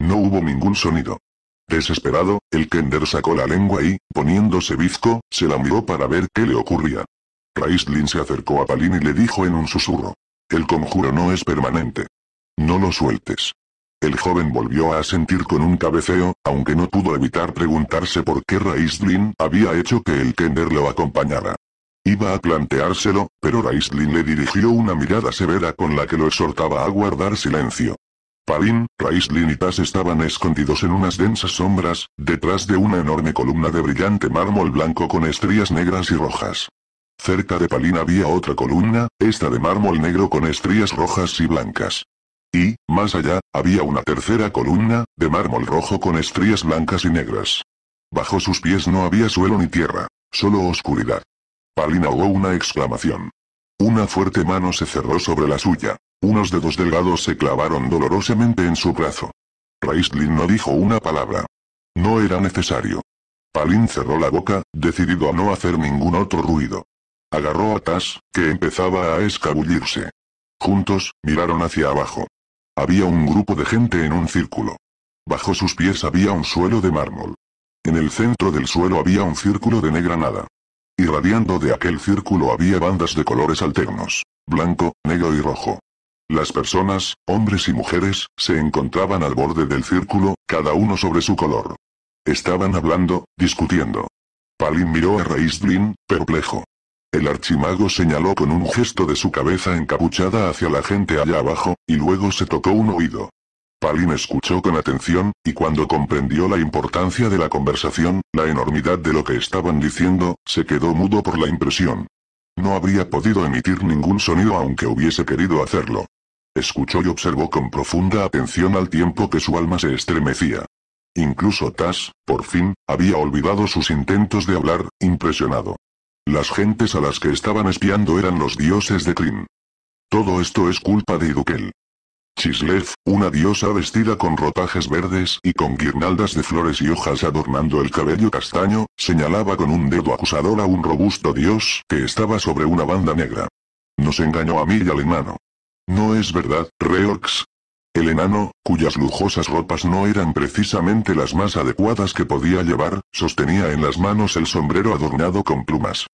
No hubo ningún sonido. Desesperado, el Kender sacó la lengua y, poniéndose bizco, se la miró para ver qué le ocurría. Raistlin se acercó a Palin y le dijo en un susurro. El conjuro no es permanente. No lo sueltes. El joven volvió a sentir con un cabeceo, aunque no pudo evitar preguntarse por qué Raistlin había hecho que el Kender lo acompañara. Iba a planteárselo, pero Raistlin le dirigió una mirada severa con la que lo exhortaba a guardar silencio. Palin, Raistlin y Taz estaban escondidos en unas densas sombras, detrás de una enorme columna de brillante mármol blanco con estrías negras y rojas. Cerca de Palin había otra columna, esta de mármol negro con estrías rojas y blancas. Y, más allá, había una tercera columna, de mármol rojo con estrías blancas y negras. Bajo sus pies no había suelo ni tierra, solo oscuridad. Palina ahogó una exclamación. Una fuerte mano se cerró sobre la suya. Unos dedos delgados se clavaron dolorosamente en su brazo. Raistlin no dijo una palabra. No era necesario. Palin cerró la boca, decidido a no hacer ningún otro ruido. Agarró a que empezaba a escabullirse. Juntos, miraron hacia abajo. Había un grupo de gente en un círculo. Bajo sus pies había un suelo de mármol. En el centro del suelo había un círculo de negra nada. Irradiando de aquel círculo había bandas de colores alternos, blanco, negro y rojo. Las personas, hombres y mujeres, se encontraban al borde del círculo, cada uno sobre su color. Estaban hablando, discutiendo. Palin miró a Raíz perplejo. El archimago señaló con un gesto de su cabeza encapuchada hacia la gente allá abajo, y luego se tocó un oído. Palin escuchó con atención, y cuando comprendió la importancia de la conversación, la enormidad de lo que estaban diciendo, se quedó mudo por la impresión. No habría podido emitir ningún sonido aunque hubiese querido hacerlo. Escuchó y observó con profunda atención al tiempo que su alma se estremecía. Incluso Tas, por fin, había olvidado sus intentos de hablar, impresionado. Las gentes a las que estaban espiando eran los dioses de Kryn. Todo esto es culpa de Idukel. Chislev, una diosa vestida con rotajes verdes y con guirnaldas de flores y hojas adornando el cabello castaño, señalaba con un dedo acusador a un robusto dios que estaba sobre una banda negra. Nos engañó a mí y al enano. No es verdad, Reorx. El enano, cuyas lujosas ropas no eran precisamente las más adecuadas que podía llevar, sostenía en las manos el sombrero adornado con plumas.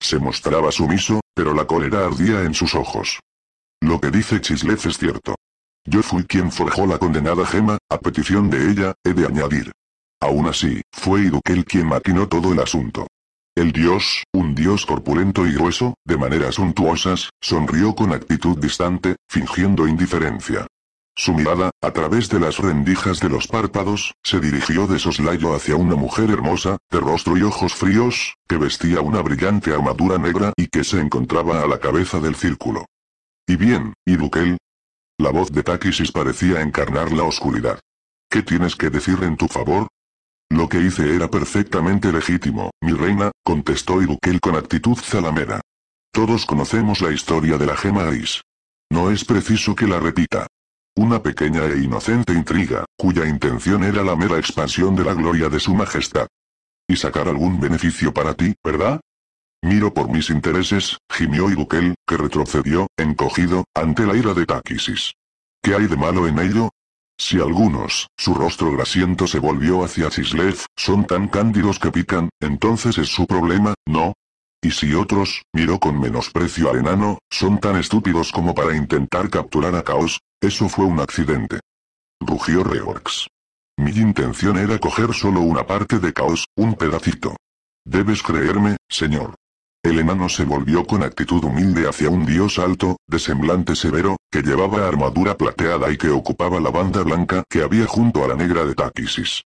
Se mostraba sumiso, pero la cólera ardía en sus ojos. Lo que dice Chislef es cierto. Yo fui quien forjó la condenada gema, a petición de ella, he de añadir. Aún así, fue Idukel quien maquinó todo el asunto. El dios, un dios corpulento y grueso, de maneras suntuosas, sonrió con actitud distante, fingiendo indiferencia. Su mirada, a través de las rendijas de los párpados, se dirigió de soslayo hacia una mujer hermosa, de rostro y ojos fríos, que vestía una brillante armadura negra y que se encontraba a la cabeza del círculo. ¿Y bien, y La voz de Takisis parecía encarnar la oscuridad. ¿Qué tienes que decir en tu favor? Lo que hice era perfectamente legítimo, mi reina, contestó Idukel con actitud zalamera. Todos conocemos la historia de la gema gris. No es preciso que la repita. Una pequeña e inocente intriga, cuya intención era la mera expansión de la gloria de su majestad. Y sacar algún beneficio para ti, ¿verdad? Miro por mis intereses, gimió Idukel, que retrocedió, encogido, ante la ira de Takisis. ¿Qué hay de malo en ello? Si algunos, su rostro grasiento se volvió hacia Chislev, son tan cándidos que pican, entonces es su problema, ¿no? Y si otros, miró con menosprecio al enano, son tan estúpidos como para intentar capturar a Caos, eso fue un accidente. Rugió Reorx. Mi intención era coger solo una parte de caos, un pedacito. Debes creerme, señor. El enano se volvió con actitud humilde hacia un dios alto, de semblante severo, que llevaba armadura plateada y que ocupaba la banda blanca que había junto a la negra de Takisis.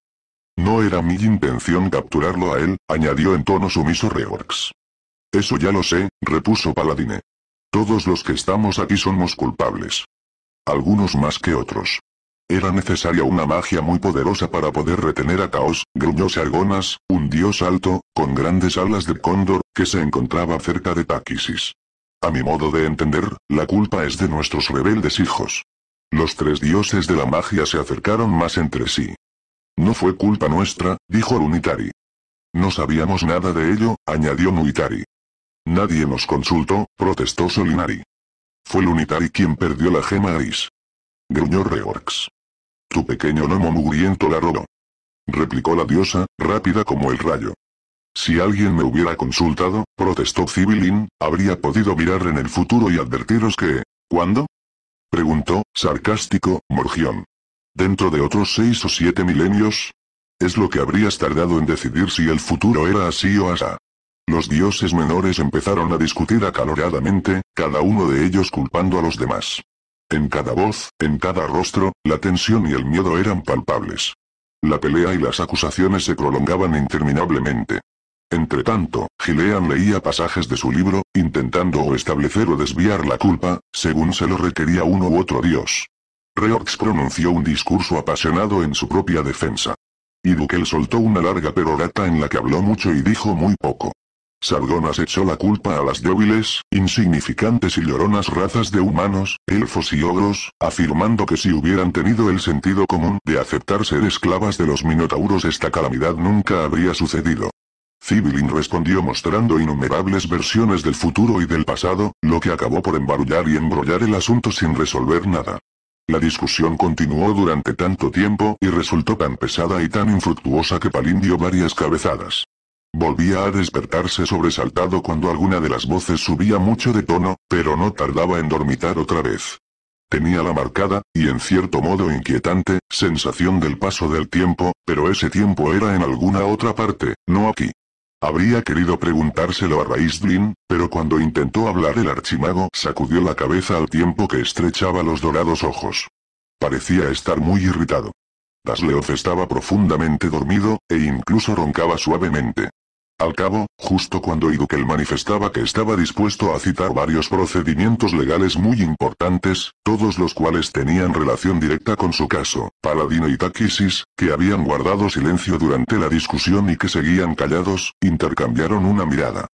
No era mi intención capturarlo a él, añadió en tono sumiso Reorx. Eso ya lo sé, repuso Paladine. Todos los que estamos aquí somos culpables algunos más que otros. Era necesaria una magia muy poderosa para poder retener a Caos, gruñó Sargonas, un dios alto, con grandes alas de cóndor, que se encontraba cerca de Táquisis. A mi modo de entender, la culpa es de nuestros rebeldes hijos. Los tres dioses de la magia se acercaron más entre sí. No fue culpa nuestra, dijo Lunitari. No sabíamos nada de ello, añadió Nuitari. Nadie nos consultó, protestó Solinari. Fue Lunitari quien perdió la gema gris. Gruñó Reorx. Tu pequeño gnomo mugriento la robó. Replicó la diosa, rápida como el rayo. Si alguien me hubiera consultado, protestó Civilin, habría podido mirar en el futuro y advertiros que... ¿Cuándo? Preguntó, sarcástico, Morgión. ¿Dentro de otros seis o siete milenios? Es lo que habrías tardado en decidir si el futuro era así o asá. Los dioses menores empezaron a discutir acaloradamente, cada uno de ellos culpando a los demás. En cada voz, en cada rostro, la tensión y el miedo eran palpables. La pelea y las acusaciones se prolongaban interminablemente. Entretanto, Gilean leía pasajes de su libro, intentando establecer o desviar la culpa, según se lo requería uno u otro dios. Reorx pronunció un discurso apasionado en su propia defensa. Y Duquel soltó una larga perorata en la que habló mucho y dijo muy poco. Sargonas echó la culpa a las débiles, insignificantes y lloronas razas de humanos, elfos y ogros, afirmando que si hubieran tenido el sentido común de aceptar ser esclavas de los minotauros esta calamidad nunca habría sucedido. Civilin respondió mostrando innumerables versiones del futuro y del pasado, lo que acabó por embarullar y embrollar el asunto sin resolver nada. La discusión continuó durante tanto tiempo y resultó tan pesada y tan infructuosa que Palin dio varias cabezadas. Volvía a despertarse sobresaltado cuando alguna de las voces subía mucho de tono, pero no tardaba en dormitar otra vez. Tenía la marcada, y en cierto modo inquietante, sensación del paso del tiempo, pero ese tiempo era en alguna otra parte, no aquí. Habría querido preguntárselo a Raistlin, pero cuando intentó hablar el archimago sacudió la cabeza al tiempo que estrechaba los dorados ojos. Parecía estar muy irritado. Leoz estaba profundamente dormido, e incluso roncaba suavemente. Al cabo, justo cuando Idukel manifestaba que estaba dispuesto a citar varios procedimientos legales muy importantes, todos los cuales tenían relación directa con su caso, Paladino y Takisis, que habían guardado silencio durante la discusión y que seguían callados, intercambiaron una mirada.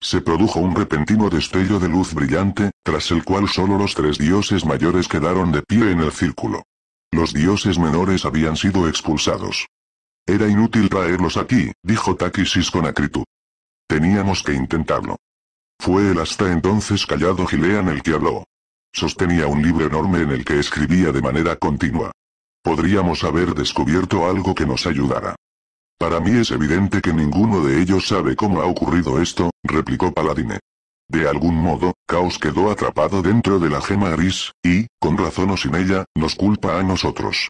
Se produjo un repentino destello de luz brillante, tras el cual solo los tres dioses mayores quedaron de pie en el círculo. Los dioses menores habían sido expulsados. Era inútil traerlos aquí, dijo Takisis con acritud. Teníamos que intentarlo. Fue el hasta entonces callado Gilean el que habló. Sostenía un libro enorme en el que escribía de manera continua. Podríamos haber descubierto algo que nos ayudara. Para mí es evidente que ninguno de ellos sabe cómo ha ocurrido esto, replicó Paladine. De algún modo, Caos quedó atrapado dentro de la gema Aris, y, con razón o sin ella, nos culpa a nosotros.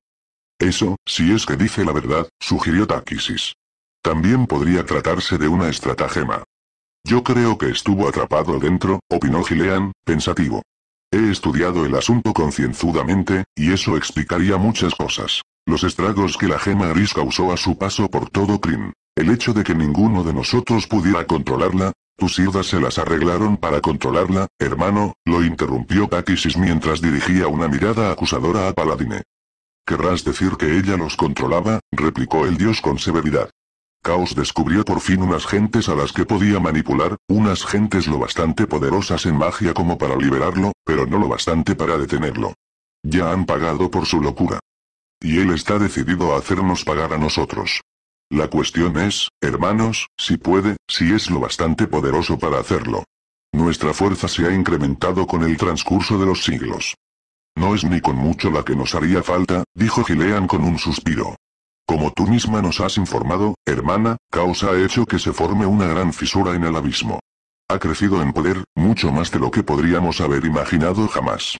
Eso, si es que dice la verdad, sugirió Takisis. También podría tratarse de una estratagema. Yo creo que estuvo atrapado dentro, opinó Gilean, pensativo. He estudiado el asunto concienzudamente, y eso explicaría muchas cosas. Los estragos que la gema Aris causó a su paso por todo Kryn. El hecho de que ninguno de nosotros pudiera controlarla, tus sirdas se las arreglaron para controlarla, hermano, lo interrumpió Takisis mientras dirigía una mirada acusadora a Paladine. Querrás decir que ella los controlaba, replicó el dios con severidad. Caos descubrió por fin unas gentes a las que podía manipular, unas gentes lo bastante poderosas en magia como para liberarlo, pero no lo bastante para detenerlo. Ya han pagado por su locura. Y él está decidido a hacernos pagar a nosotros. La cuestión es, hermanos, si puede, si es lo bastante poderoso para hacerlo. Nuestra fuerza se ha incrementado con el transcurso de los siglos. No es ni con mucho la que nos haría falta, dijo Gilean con un suspiro. Como tú misma nos has informado, hermana, causa ha hecho que se forme una gran fisura en el abismo. Ha crecido en poder, mucho más de lo que podríamos haber imaginado jamás.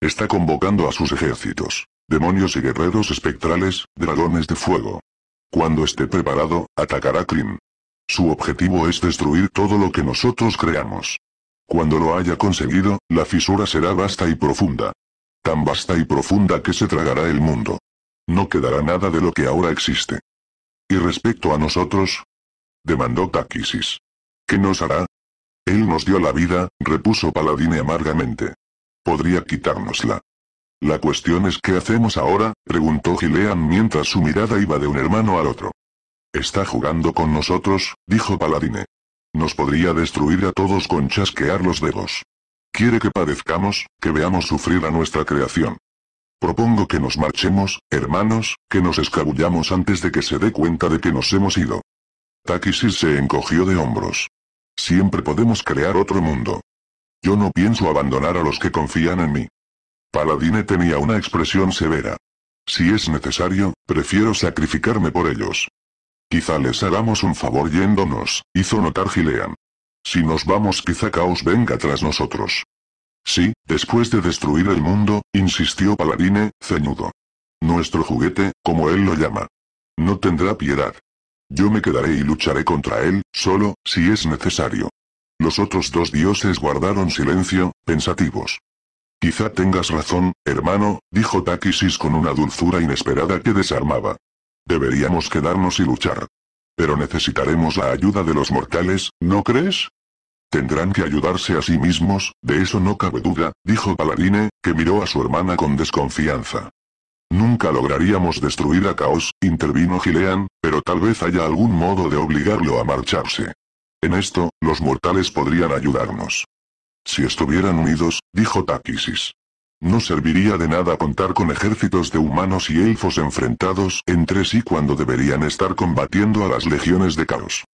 Está convocando a sus ejércitos. Demonios y guerreros espectrales, dragones de fuego. Cuando esté preparado, atacará Krim. Su objetivo es destruir todo lo que nosotros creamos. Cuando lo haya conseguido, la fisura será vasta y profunda. Tan vasta y profunda que se tragará el mundo. No quedará nada de lo que ahora existe. ¿Y respecto a nosotros? demandó Takisis. ¿Qué nos hará? Él nos dio la vida, repuso Paladine amargamente. Podría quitárnosla. La cuestión es qué hacemos ahora, preguntó Gilean mientras su mirada iba de un hermano al otro. Está jugando con nosotros, dijo Paladine. Nos podría destruir a todos con chasquear los dedos. Quiere que padezcamos, que veamos sufrir a nuestra creación. Propongo que nos marchemos, hermanos, que nos escabullamos antes de que se dé cuenta de que nos hemos ido. Takisis se encogió de hombros. Siempre podemos crear otro mundo. Yo no pienso abandonar a los que confían en mí. Paladine tenía una expresión severa. Si es necesario, prefiero sacrificarme por ellos. Quizá les hagamos un favor yéndonos, hizo notar Gilean. Si nos vamos quizá Caos venga tras nosotros. Sí, después de destruir el mundo, insistió Paladine, ceñudo. Nuestro juguete, como él lo llama. No tendrá piedad. Yo me quedaré y lucharé contra él, solo, si es necesario. Los otros dos dioses guardaron silencio, pensativos. Quizá tengas razón, hermano, dijo Takisis con una dulzura inesperada que desarmaba. Deberíamos quedarnos y luchar. Pero necesitaremos la ayuda de los mortales, ¿no crees? Tendrán que ayudarse a sí mismos, de eso no cabe duda, dijo Paladine, que miró a su hermana con desconfianza. Nunca lograríamos destruir a Caos, intervino Gilean, pero tal vez haya algún modo de obligarlo a marcharse. En esto, los mortales podrían ayudarnos. Si estuvieran unidos, dijo Takisis. No serviría de nada contar con ejércitos de humanos y elfos enfrentados entre sí cuando deberían estar combatiendo a las legiones de caos.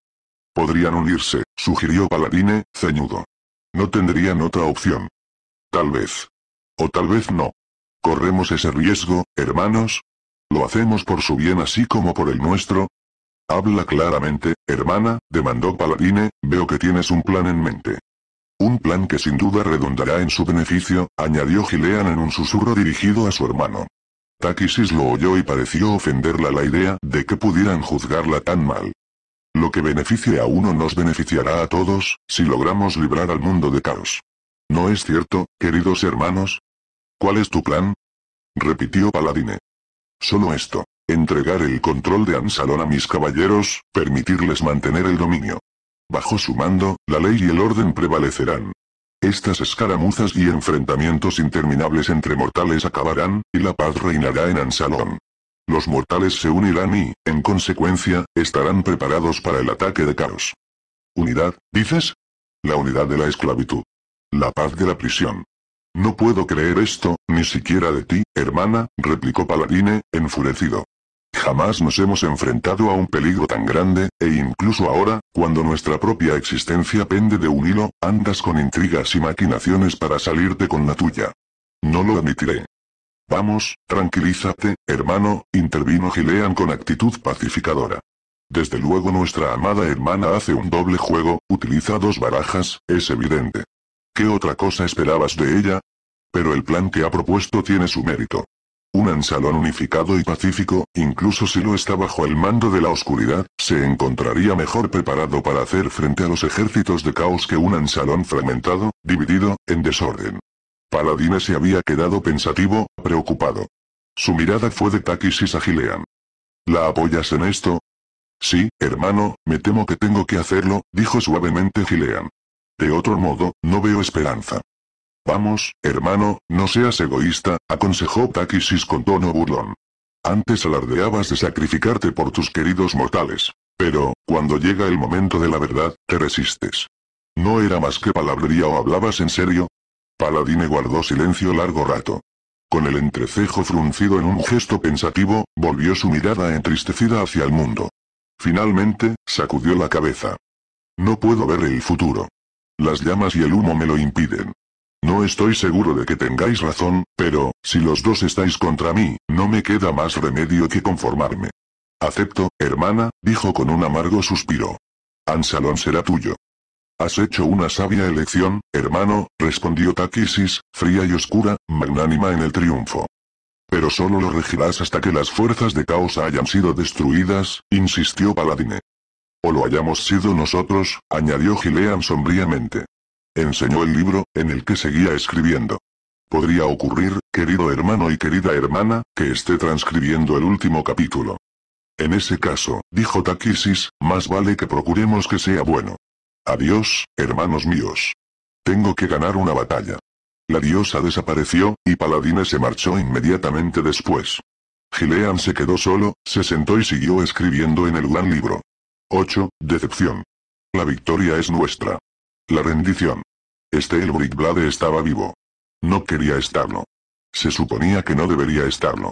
Podrían unirse, sugirió Paladine, ceñudo. No tendrían otra opción. Tal vez. O tal vez no. ¿Corremos ese riesgo, hermanos? ¿Lo hacemos por su bien así como por el nuestro? Habla claramente, hermana, demandó Paladine, veo que tienes un plan en mente. Un plan que sin duda redundará en su beneficio, añadió Gilean en un susurro dirigido a su hermano. Takisis lo oyó y pareció ofenderla la idea de que pudieran juzgarla tan mal. Lo que beneficie a uno nos beneficiará a todos, si logramos librar al mundo de caos. ¿No es cierto, queridos hermanos? ¿Cuál es tu plan? repitió Paladine. Solo esto. Entregar el control de Ansalón a mis caballeros, permitirles mantener el dominio. Bajo su mando, la ley y el orden prevalecerán. Estas escaramuzas y enfrentamientos interminables entre mortales acabarán, y la paz reinará en Ansalón. Los mortales se unirán y, en consecuencia, estarán preparados para el ataque de caos. Unidad, dices? La unidad de la esclavitud. La paz de la prisión. No puedo creer esto, ni siquiera de ti, hermana, replicó Paladine, enfurecido. Jamás nos hemos enfrentado a un peligro tan grande, e incluso ahora, cuando nuestra propia existencia pende de un hilo, andas con intrigas y maquinaciones para salirte con la tuya. No lo admitiré. Vamos, tranquilízate, hermano, intervino Gilean con actitud pacificadora. Desde luego nuestra amada hermana hace un doble juego, utiliza dos barajas, es evidente. ¿Qué otra cosa esperabas de ella? Pero el plan que ha propuesto tiene su mérito. Un Ansalón unificado y pacífico, incluso si lo está bajo el mando de la oscuridad, se encontraría mejor preparado para hacer frente a los ejércitos de caos que un Ansalón fragmentado, dividido, en desorden. Paladine se había quedado pensativo, preocupado. Su mirada fue de Takisis a Gilean. ¿La apoyas en esto? Sí, hermano, me temo que tengo que hacerlo, dijo suavemente Gilean. De otro modo, no veo esperanza. Vamos, hermano, no seas egoísta, aconsejó Takisis con tono burlón. Antes alardeabas de sacrificarte por tus queridos mortales. Pero, cuando llega el momento de la verdad, te resistes. ¿No era más que palabrería o hablabas en serio? Paladine guardó silencio largo rato. Con el entrecejo fruncido en un gesto pensativo, volvió su mirada entristecida hacia el mundo. Finalmente, sacudió la cabeza. No puedo ver el futuro. Las llamas y el humo me lo impiden. No estoy seguro de que tengáis razón, pero, si los dos estáis contra mí, no me queda más remedio que conformarme. Acepto, hermana, dijo con un amargo suspiro. Ansalón será tuyo. Has hecho una sabia elección, hermano, respondió Takisis, fría y oscura, magnánima en el triunfo. Pero solo lo regirás hasta que las fuerzas de caos hayan sido destruidas, insistió Paladine. O lo hayamos sido nosotros, añadió Gilean sombríamente enseñó el libro, en el que seguía escribiendo. Podría ocurrir, querido hermano y querida hermana, que esté transcribiendo el último capítulo. En ese caso, dijo Takisis, más vale que procuremos que sea bueno. Adiós, hermanos míos. Tengo que ganar una batalla. La diosa desapareció, y Paladine se marchó inmediatamente después. Gilean se quedó solo, se sentó y siguió escribiendo en el gran libro. 8. Decepción. La victoria es nuestra. La rendición. Estel Brickblade estaba vivo. No quería estarlo. Se suponía que no debería estarlo.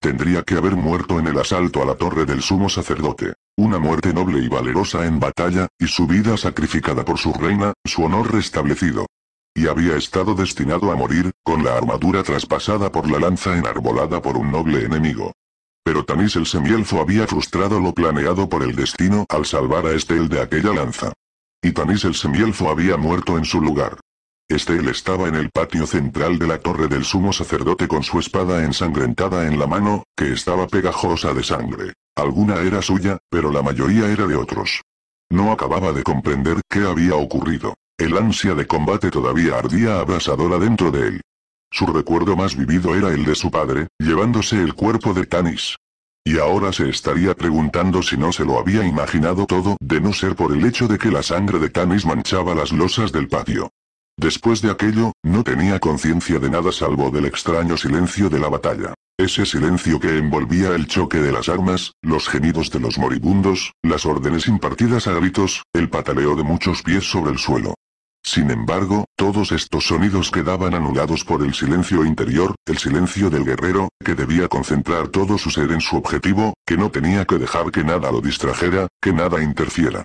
Tendría que haber muerto en el asalto a la torre del sumo sacerdote. Una muerte noble y valerosa en batalla, y su vida sacrificada por su reina, su honor restablecido. Y había estado destinado a morir, con la armadura traspasada por la lanza enarbolada por un noble enemigo. Pero Tanis el semielfo había frustrado lo planeado por el destino al salvar a Estel de aquella lanza. Y Tanis el semielfo había muerto en su lugar. Estel estaba en el patio central de la torre del sumo sacerdote con su espada ensangrentada en la mano, que estaba pegajosa de sangre. Alguna era suya, pero la mayoría era de otros. No acababa de comprender qué había ocurrido. El ansia de combate todavía ardía abrasadora dentro de él. Su recuerdo más vivido era el de su padre, llevándose el cuerpo de Tanis, y ahora se estaría preguntando si no se lo había imaginado todo, de no ser por el hecho de que la sangre de Tanis manchaba las losas del patio. Después de aquello, no tenía conciencia de nada salvo del extraño silencio de la batalla. Ese silencio que envolvía el choque de las armas, los gemidos de los moribundos, las órdenes impartidas a gritos, el pataleo de muchos pies sobre el suelo. Sin embargo, todos estos sonidos quedaban anulados por el silencio interior, el silencio del guerrero, que debía concentrar todo su ser en su objetivo, que no tenía que dejar que nada lo distrajera, que nada interfiera.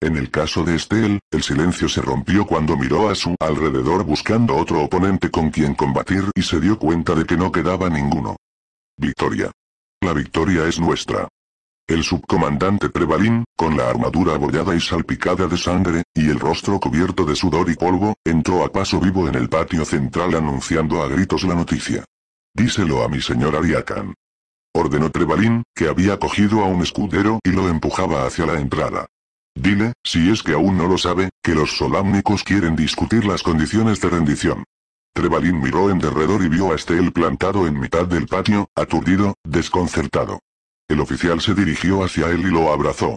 En el caso de Estel, el silencio se rompió cuando miró a su alrededor buscando otro oponente con quien combatir y se dio cuenta de que no quedaba ninguno. Victoria. La victoria es nuestra. El subcomandante Prevalín, con la armadura abollada y salpicada de sangre, y el rostro cubierto de sudor y polvo, entró a paso vivo en el patio central anunciando a gritos la noticia. Díselo a mi señor Ariakan. Ordenó Trebalín, que había cogido a un escudero y lo empujaba hacia la entrada. Dile, si es que aún no lo sabe, que los solámnicos quieren discutir las condiciones de rendición. Trebalín miró en derredor y vio a Estel plantado en mitad del patio, aturdido, desconcertado. El oficial se dirigió hacia él y lo abrazó.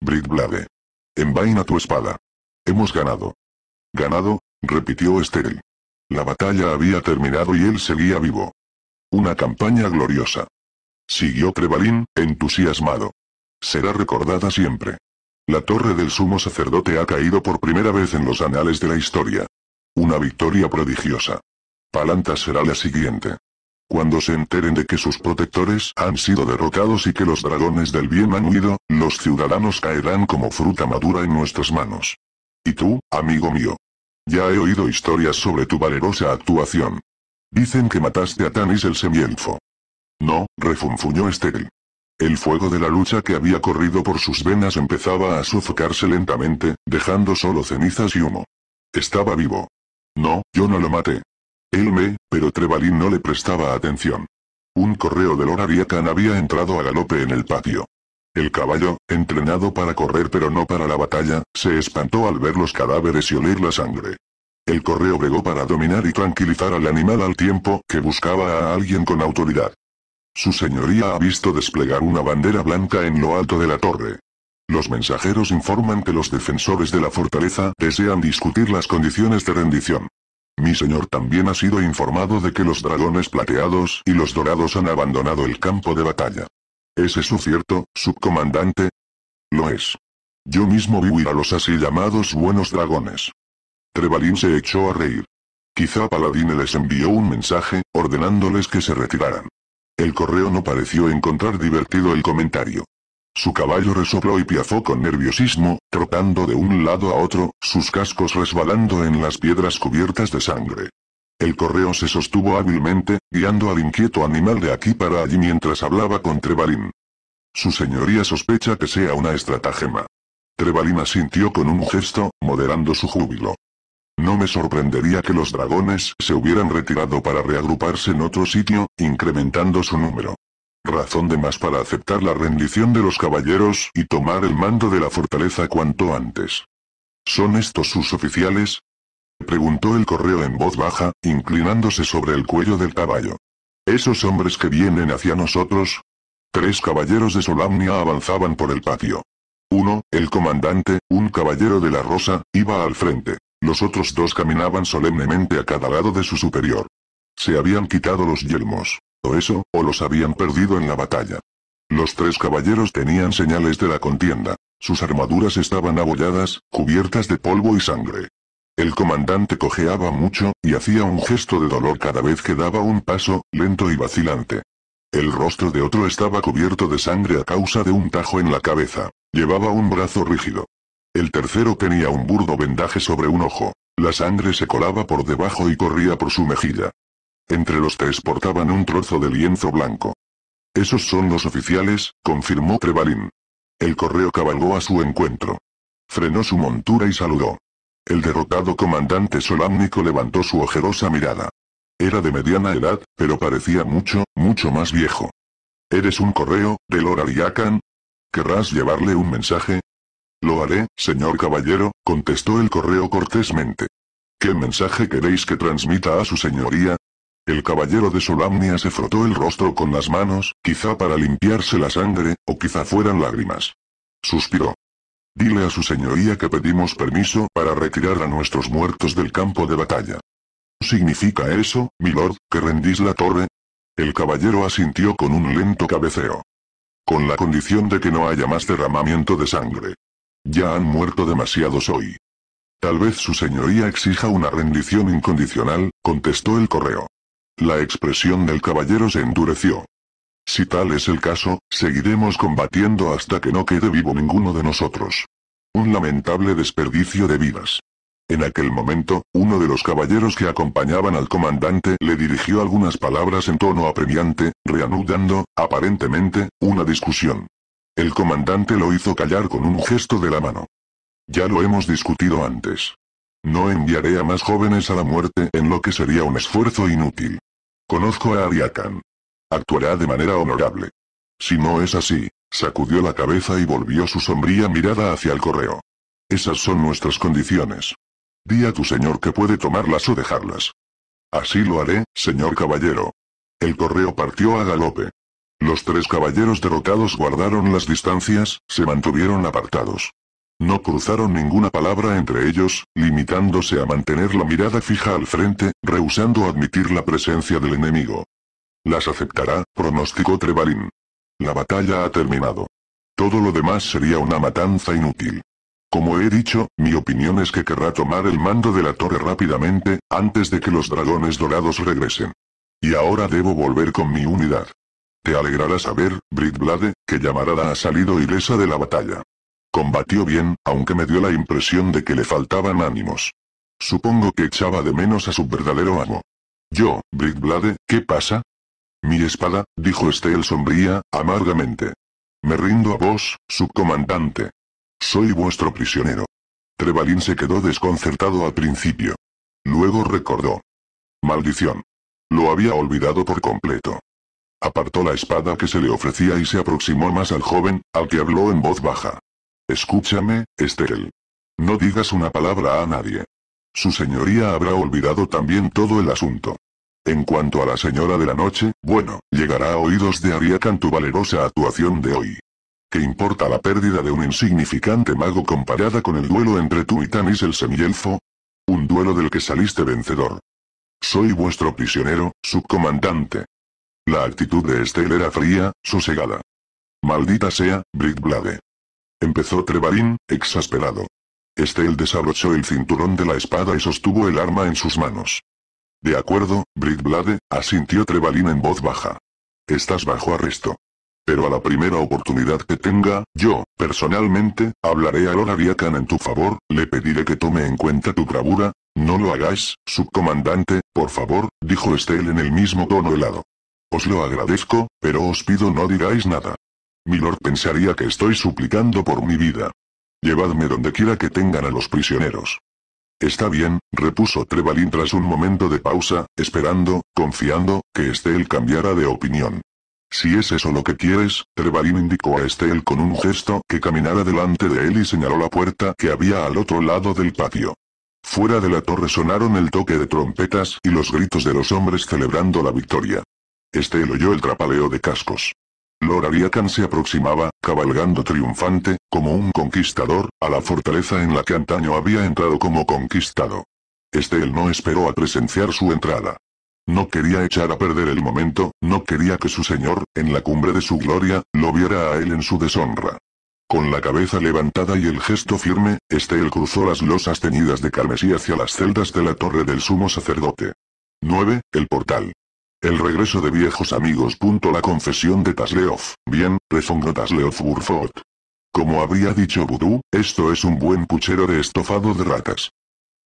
«Britblade. Envaina tu espada. Hemos ganado. Ganado, repitió Esteril. La batalla había terminado y él seguía vivo. Una campaña gloriosa. Siguió Trebalín, entusiasmado. Será recordada siempre. La torre del sumo sacerdote ha caído por primera vez en los anales de la historia. Una victoria prodigiosa. Palanta será la siguiente. Cuando se enteren de que sus protectores han sido derrotados y que los dragones del bien han huido, los ciudadanos caerán como fruta madura en nuestras manos. Y tú, amigo mío. Ya he oído historias sobre tu valerosa actuación. Dicen que mataste a Tanis el semielfo. No, refunfuñó Estéril. El fuego de la lucha que había corrido por sus venas empezaba a sofocarse lentamente, dejando solo cenizas y humo. Estaba vivo. No, yo no lo maté, Elme, me, pero trebalín no le prestaba atención. Un correo de Lord había entrado a galope en el patio. El caballo, entrenado para correr pero no para la batalla, se espantó al ver los cadáveres y oler la sangre. El correo bregó para dominar y tranquilizar al animal al tiempo que buscaba a alguien con autoridad. Su señoría ha visto desplegar una bandera blanca en lo alto de la torre. Los mensajeros informan que los defensores de la fortaleza desean discutir las condiciones de rendición. Mi señor también ha sido informado de que los dragones plateados y los dorados han abandonado el campo de batalla. ¿Es eso cierto, subcomandante? Lo es. Yo mismo vi huir a los así llamados buenos dragones. Trebalín se echó a reír. Quizá Paladine les envió un mensaje, ordenándoles que se retiraran. El correo no pareció encontrar divertido el comentario. Su caballo resopló y piazó con nerviosismo, trotando de un lado a otro, sus cascos resbalando en las piedras cubiertas de sangre. El correo se sostuvo hábilmente, guiando al inquieto animal de aquí para allí mientras hablaba con Trebalín. Su señoría sospecha que sea una estratagema. Trebalín asintió con un gesto, moderando su júbilo. No me sorprendería que los dragones se hubieran retirado para reagruparse en otro sitio, incrementando su número razón de más para aceptar la rendición de los caballeros y tomar el mando de la fortaleza cuanto antes. ¿Son estos sus oficiales? preguntó el correo en voz baja, inclinándose sobre el cuello del caballo. ¿Esos hombres que vienen hacia nosotros? Tres caballeros de Solamnia avanzaban por el patio. Uno, el comandante, un caballero de la rosa, iba al frente. Los otros dos caminaban solemnemente a cada lado de su superior. Se habían quitado los yelmos eso, o los habían perdido en la batalla. Los tres caballeros tenían señales de la contienda. Sus armaduras estaban abolladas, cubiertas de polvo y sangre. El comandante cojeaba mucho, y hacía un gesto de dolor cada vez que daba un paso, lento y vacilante. El rostro de otro estaba cubierto de sangre a causa de un tajo en la cabeza. Llevaba un brazo rígido. El tercero tenía un burdo vendaje sobre un ojo. La sangre se colaba por debajo y corría por su mejilla. Entre los tres portaban un trozo de lienzo blanco. Esos son los oficiales, confirmó Trebalin. El correo cabalgó a su encuentro. Frenó su montura y saludó. El derrotado comandante solámnico levantó su ojerosa mirada. Era de mediana edad, pero parecía mucho, mucho más viejo. ¿Eres un correo, de Lora ¿Querrás llevarle un mensaje? Lo haré, señor caballero, contestó el correo cortésmente. ¿Qué mensaje queréis que transmita a su señoría? El caballero de Solamnia se frotó el rostro con las manos, quizá para limpiarse la sangre, o quizá fueran lágrimas. Suspiró. Dile a su señoría que pedimos permiso para retirar a nuestros muertos del campo de batalla. ¿Significa eso, milord, que rendís la torre? El caballero asintió con un lento cabeceo. Con la condición de que no haya más derramamiento de sangre. Ya han muerto demasiados hoy. Tal vez su señoría exija una rendición incondicional, contestó el correo. La expresión del caballero se endureció. Si tal es el caso, seguiremos combatiendo hasta que no quede vivo ninguno de nosotros. Un lamentable desperdicio de vidas. En aquel momento, uno de los caballeros que acompañaban al comandante le dirigió algunas palabras en tono apremiante, reanudando, aparentemente, una discusión. El comandante lo hizo callar con un gesto de la mano. Ya lo hemos discutido antes. No enviaré a más jóvenes a la muerte en lo que sería un esfuerzo inútil. Conozco a Ariakan. Actuará de manera honorable. Si no es así, sacudió la cabeza y volvió su sombría mirada hacia el correo. Esas son nuestras condiciones. Di a tu señor que puede tomarlas o dejarlas. Así lo haré, señor caballero. El correo partió a galope. Los tres caballeros derrotados guardaron las distancias, se mantuvieron apartados. No cruzaron ninguna palabra entre ellos, limitándose a mantener la mirada fija al frente, rehusando admitir la presencia del enemigo. Las aceptará, pronosticó Trebalín. La batalla ha terminado. Todo lo demás sería una matanza inútil. Como he dicho, mi opinión es que querrá tomar el mando de la torre rápidamente, antes de que los dragones dorados regresen. Y ahora debo volver con mi unidad. Te alegrará saber, Britblade, que Yamarada ha salido ilesa de la batalla. Combatió bien, aunque me dio la impresión de que le faltaban ánimos. Supongo que echaba de menos a su verdadero amo. Yo, Britblade, ¿qué pasa? Mi espada, dijo Estel sombría, amargamente. Me rindo a vos, subcomandante. Soy vuestro prisionero. Trebalín se quedó desconcertado al principio. Luego recordó. Maldición. Lo había olvidado por completo. Apartó la espada que se le ofrecía y se aproximó más al joven, al que habló en voz baja. Escúchame, Estel. No digas una palabra a nadie. Su señoría habrá olvidado también todo el asunto. En cuanto a la señora de la noche, bueno, llegará a oídos de Ariakan tu valerosa actuación de hoy. ¿Qué importa la pérdida de un insignificante mago comparada con el duelo entre tú y Tanis el semielfo? Un duelo del que saliste vencedor. Soy vuestro prisionero, subcomandante. La actitud de Estel era fría, sosegada. Maldita sea, Brigblade. Empezó Trevarín, exasperado. Estel desabrochó el cinturón de la espada y sostuvo el arma en sus manos. De acuerdo, Britblade, asintió Trevarín en voz baja. Estás bajo arresto. Pero a la primera oportunidad que tenga, yo, personalmente, hablaré a Lord en tu favor, le pediré que tome en cuenta tu bravura. No lo hagáis, subcomandante, por favor, dijo Estel en el mismo tono helado. Os lo agradezco, pero os pido no digáis nada. Milord pensaría que estoy suplicando por mi vida. Llevadme donde quiera que tengan a los prisioneros. Está bien, repuso Trevalin tras un momento de pausa, esperando, confiando, que Estel cambiara de opinión. Si es eso lo que quieres, Trevalin indicó a Estel con un gesto que caminara delante de él y señaló la puerta que había al otro lado del patio. Fuera de la torre sonaron el toque de trompetas y los gritos de los hombres celebrando la victoria. Estel oyó el trapaleo de cascos. Lord se aproximaba, cabalgando triunfante, como un conquistador, a la fortaleza en la que antaño había entrado como conquistado. Estel no esperó a presenciar su entrada. No quería echar a perder el momento, no quería que su señor, en la cumbre de su gloria, lo viera a él en su deshonra. Con la cabeza levantada y el gesto firme, Estel cruzó las losas teñidas de carmesí hacia las celdas de la torre del sumo sacerdote. 9. El portal. El regreso de viejos amigos. La confesión de Tasleof, Bien, rezongó Tasleof Burfot. Como habría dicho Vudú, esto es un buen puchero de estofado de ratas.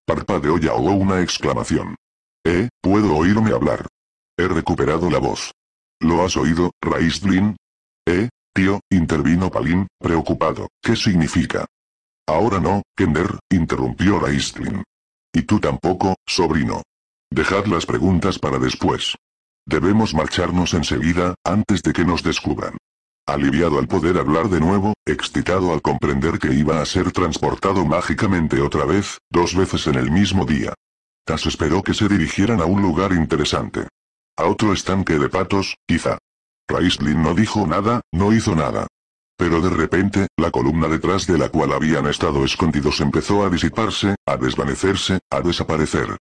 de y ahogó una exclamación. ¿Eh? ¿Puedo oírme hablar? He recuperado la voz. ¿Lo has oído, Raistlin? ¿Eh? Tío, intervino Palin, preocupado. ¿Qué significa? Ahora no, Kender, interrumpió Raistlin. Y tú tampoco, sobrino. Dejad las preguntas para después. Debemos marcharnos enseguida, antes de que nos descubran. Aliviado al poder hablar de nuevo, excitado al comprender que iba a ser transportado mágicamente otra vez, dos veces en el mismo día. Tas esperó que se dirigieran a un lugar interesante. A otro estanque de patos, quizá. Raistlin no dijo nada, no hizo nada. Pero de repente, la columna detrás de la cual habían estado escondidos empezó a disiparse, a desvanecerse, a desaparecer.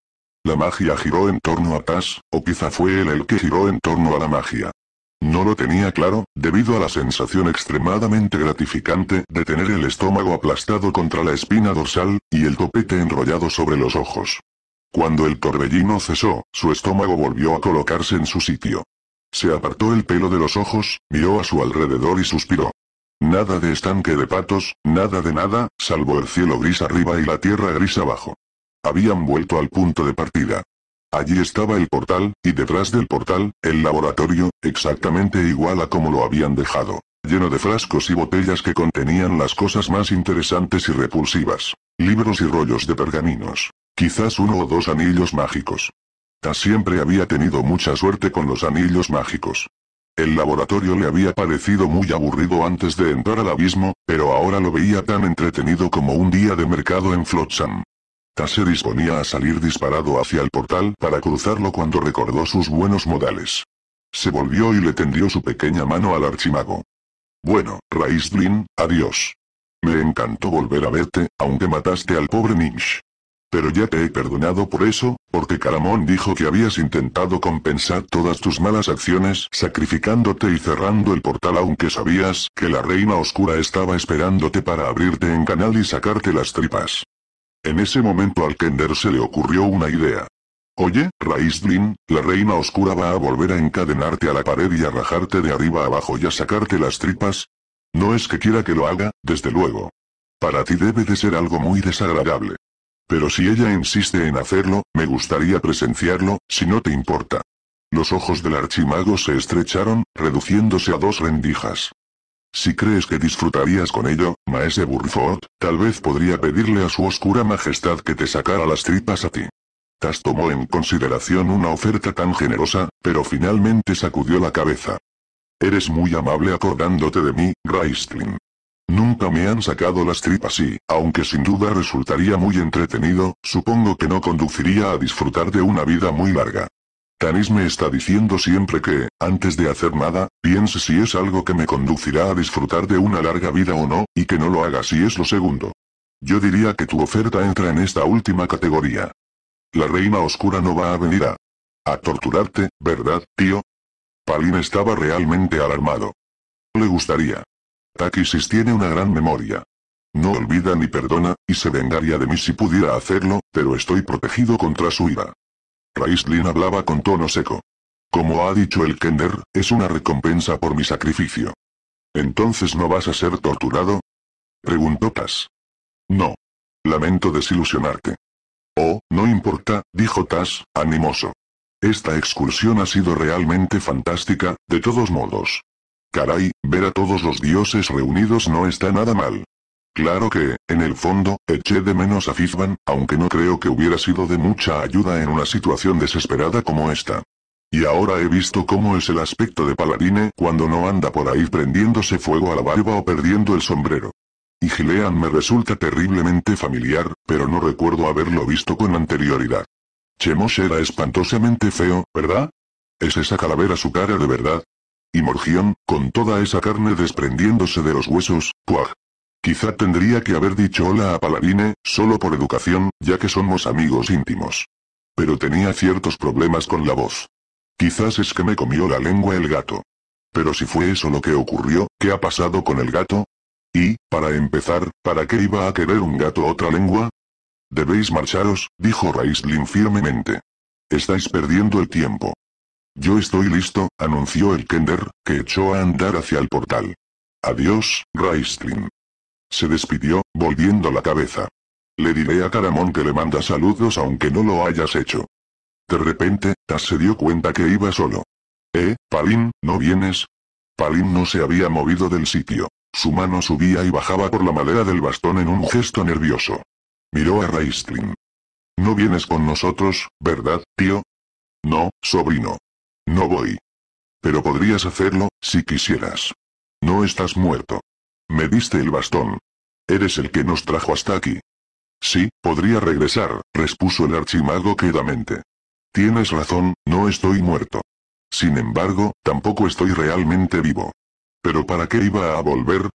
La magia giró en torno a Taz, o quizá fue él el que giró en torno a la magia. No lo tenía claro, debido a la sensación extremadamente gratificante de tener el estómago aplastado contra la espina dorsal, y el topete enrollado sobre los ojos. Cuando el torbellino cesó, su estómago volvió a colocarse en su sitio. Se apartó el pelo de los ojos, miró a su alrededor y suspiró. Nada de estanque de patos, nada de nada, salvo el cielo gris arriba y la tierra gris abajo. Habían vuelto al punto de partida. Allí estaba el portal, y detrás del portal, el laboratorio, exactamente igual a como lo habían dejado, lleno de frascos y botellas que contenían las cosas más interesantes y repulsivas, libros y rollos de pergaminos, quizás uno o dos anillos mágicos. A siempre había tenido mucha suerte con los anillos mágicos. El laboratorio le había parecido muy aburrido antes de entrar al abismo, pero ahora lo veía tan entretenido como un día de mercado en Flotsam se disponía a salir disparado hacia el portal para cruzarlo cuando recordó sus buenos modales. Se volvió y le tendió su pequeña mano al archimago. Bueno, Raistlin, adiós. Me encantó volver a verte, aunque mataste al pobre Ninch. Pero ya te he perdonado por eso, porque Caramón dijo que habías intentado compensar todas tus malas acciones sacrificándote y cerrando el portal aunque sabías que la Reina Oscura estaba esperándote para abrirte en canal y sacarte las tripas. En ese momento al Kender se le ocurrió una idea. Oye, Raizdrin, la reina oscura va a volver a encadenarte a la pared y a rajarte de arriba abajo y a sacarte las tripas. No es que quiera que lo haga, desde luego. Para ti debe de ser algo muy desagradable. Pero si ella insiste en hacerlo, me gustaría presenciarlo, si no te importa. Los ojos del archimago se estrecharon, reduciéndose a dos rendijas. Si crees que disfrutarías con ello, maese Burford, tal vez podría pedirle a su oscura majestad que te sacara las tripas a ti. Tas tomó en consideración una oferta tan generosa, pero finalmente sacudió la cabeza. Eres muy amable acordándote de mí, reistling Nunca me han sacado las tripas y, aunque sin duda resultaría muy entretenido, supongo que no conduciría a disfrutar de una vida muy larga. Tanis me está diciendo siempre que, antes de hacer nada, piense si es algo que me conducirá a disfrutar de una larga vida o no, y que no lo haga si es lo segundo. Yo diría que tu oferta entra en esta última categoría. La reina oscura no va a venir a... a torturarte, ¿verdad, tío? Palin estaba realmente alarmado. Le gustaría. Takisis tiene una gran memoria. No olvida ni perdona, y se vengaría de mí si pudiera hacerlo, pero estoy protegido contra su ira. Raistlin hablaba con tono seco. Como ha dicho el Kender, es una recompensa por mi sacrificio. ¿Entonces no vas a ser torturado? Preguntó Tas. No. Lamento desilusionarte. Oh, no importa, dijo Tas, animoso. Esta excursión ha sido realmente fantástica, de todos modos. Caray, ver a todos los dioses reunidos no está nada mal. Claro que, en el fondo, eché de menos a Fizban, aunque no creo que hubiera sido de mucha ayuda en una situación desesperada como esta. Y ahora he visto cómo es el aspecto de Paladine cuando no anda por ahí prendiéndose fuego a la barba o perdiendo el sombrero. Y Gilean me resulta terriblemente familiar, pero no recuerdo haberlo visto con anterioridad. Chemos era espantosamente feo, ¿verdad? ¿Es esa calavera su cara de verdad? Y Morgión, con toda esa carne desprendiéndose de los huesos, ¡puaj! Quizá tendría que haber dicho hola a Paladine, solo por educación, ya que somos amigos íntimos. Pero tenía ciertos problemas con la voz. Quizás es que me comió la lengua el gato. Pero si fue eso lo que ocurrió, ¿qué ha pasado con el gato? Y, para empezar, ¿para qué iba a querer un gato otra lengua? Debéis marcharos, dijo Raistlin firmemente. Estáis perdiendo el tiempo. Yo estoy listo, anunció el Kender, que echó a andar hacia el portal. Adiós, Raistlin. Se despidió, volviendo la cabeza. Le diré a Caramón que le manda saludos aunque no lo hayas hecho. De repente, se dio cuenta que iba solo. ¿Eh, Palín, no vienes? Palín no se había movido del sitio. Su mano subía y bajaba por la madera del bastón en un gesto nervioso. Miró a Raistlin. No vienes con nosotros, ¿verdad, tío? No, sobrino. No voy. Pero podrías hacerlo, si quisieras. No estás muerto. Me diste el bastón. Eres el que nos trajo hasta aquí. Sí, podría regresar, respuso el archimago quedamente. Tienes razón, no estoy muerto. Sin embargo, tampoco estoy realmente vivo. ¿Pero para qué iba a volver?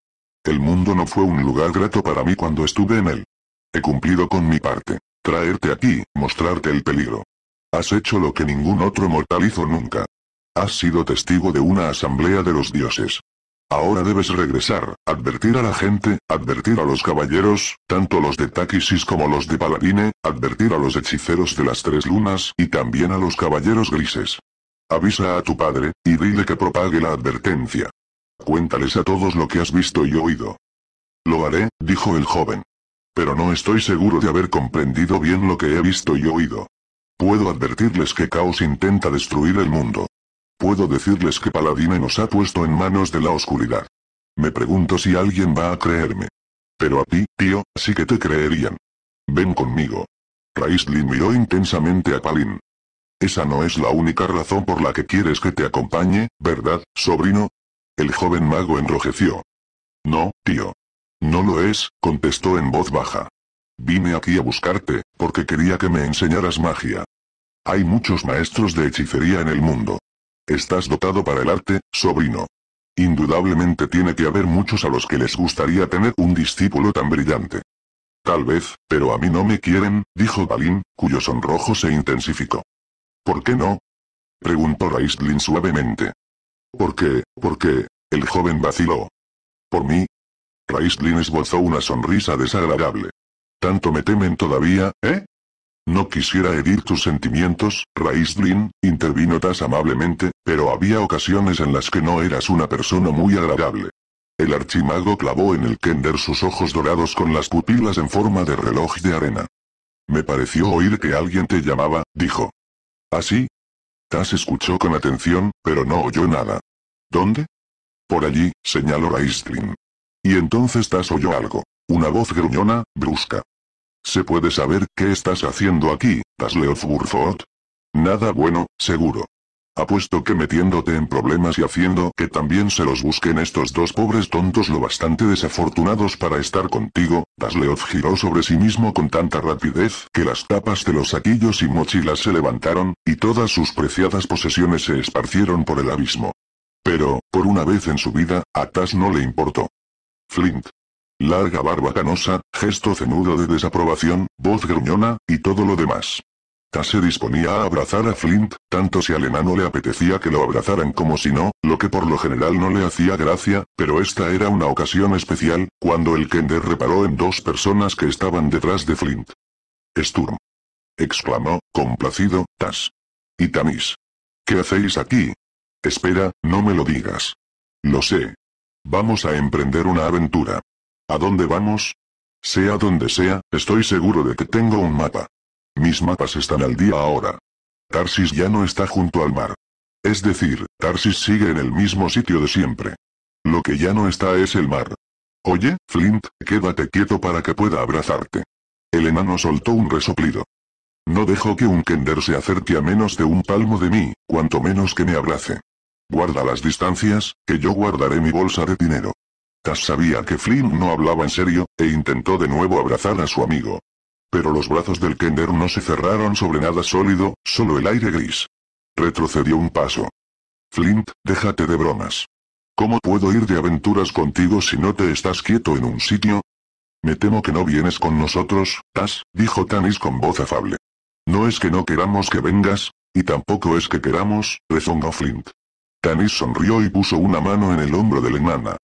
El mundo no fue un lugar grato para mí cuando estuve en él. He cumplido con mi parte. Traerte aquí, mostrarte el peligro. Has hecho lo que ningún otro mortal hizo nunca. Has sido testigo de una asamblea de los dioses. Ahora debes regresar, advertir a la gente, advertir a los caballeros, tanto los de Takisis como los de Paladine, advertir a los hechiceros de las tres lunas y también a los caballeros grises. Avisa a tu padre, y dile que propague la advertencia. Cuéntales a todos lo que has visto y oído. Lo haré, dijo el joven. Pero no estoy seguro de haber comprendido bien lo que he visto y oído. Puedo advertirles que Caos intenta destruir el mundo. Puedo decirles que Paladine nos ha puesto en manos de la oscuridad. Me pregunto si alguien va a creerme. Pero a ti, tío, sí que te creerían. Ven conmigo. Raizlin miró intensamente a Palin. Esa no es la única razón por la que quieres que te acompañe, ¿verdad, sobrino? El joven mago enrojeció. No, tío. No lo es, contestó en voz baja. Vine aquí a buscarte, porque quería que me enseñaras magia. Hay muchos maestros de hechicería en el mundo. Estás dotado para el arte, sobrino. Indudablemente tiene que haber muchos a los que les gustaría tener un discípulo tan brillante. Tal vez, pero a mí no me quieren, dijo Balin, cuyo sonrojo se intensificó. ¿Por qué no? preguntó Raistlin suavemente. ¿Por qué? ¿Por qué? El joven vaciló. ¿Por mí? Raistlin esbozó una sonrisa desagradable. Tanto me temen todavía, ¿eh? No quisiera herir tus sentimientos, Raistlin, intervino Taz amablemente, pero había ocasiones en las que no eras una persona muy agradable. El archimago clavó en el Kender sus ojos dorados con las pupilas en forma de reloj de arena. Me pareció oír que alguien te llamaba, dijo. ¿Así? ¿Ah, Taz escuchó con atención, pero no oyó nada. ¿Dónde? Por allí, señaló Raistlin. Y entonces Taz oyó algo. Una voz gruñona, brusca. ¿Se puede saber qué estás haciendo aquí, Tasleoth Burfoot? Nada bueno, seguro. Apuesto que metiéndote en problemas y haciendo que también se los busquen estos dos pobres tontos lo bastante desafortunados para estar contigo, Tasleoth giró sobre sí mismo con tanta rapidez que las tapas de los saquillos y mochilas se levantaron, y todas sus preciadas posesiones se esparcieron por el abismo. Pero, por una vez en su vida, a Tas no le importó. Flint, larga barba canosa, gesto cenudo de desaprobación, voz gruñona, y todo lo demás. Tas se disponía a abrazar a Flint, tanto si al enano le apetecía que lo abrazaran como si no, lo que por lo general no le hacía gracia, pero esta era una ocasión especial, cuando el Kender reparó en dos personas que estaban detrás de Flint. Sturm. exclamó, complacido, Tas. Y Tamis. ¿Qué hacéis aquí? Espera, no me lo digas. Lo sé. Vamos a emprender una aventura. ¿A dónde vamos? Sea donde sea, estoy seguro de que tengo un mapa. Mis mapas están al día ahora. Tarsis ya no está junto al mar. Es decir, Tarsis sigue en el mismo sitio de siempre. Lo que ya no está es el mar. Oye, Flint, quédate quieto para que pueda abrazarte. El enano soltó un resoplido. No dejo que un Kender se acerque a menos de un palmo de mí, cuanto menos que me abrace. Guarda las distancias, que yo guardaré mi bolsa de dinero. Tas sabía que Flint no hablaba en serio, e intentó de nuevo abrazar a su amigo. Pero los brazos del Kender no se cerraron sobre nada sólido, solo el aire gris. Retrocedió un paso. Flint, déjate de bromas. ¿Cómo puedo ir de aventuras contigo si no te estás quieto en un sitio? Me temo que no vienes con nosotros, Tas, dijo Tanis con voz afable. No es que no queramos que vengas, y tampoco es que queramos, rezongó Flint. Tanis sonrió y puso una mano en el hombro de la hermana.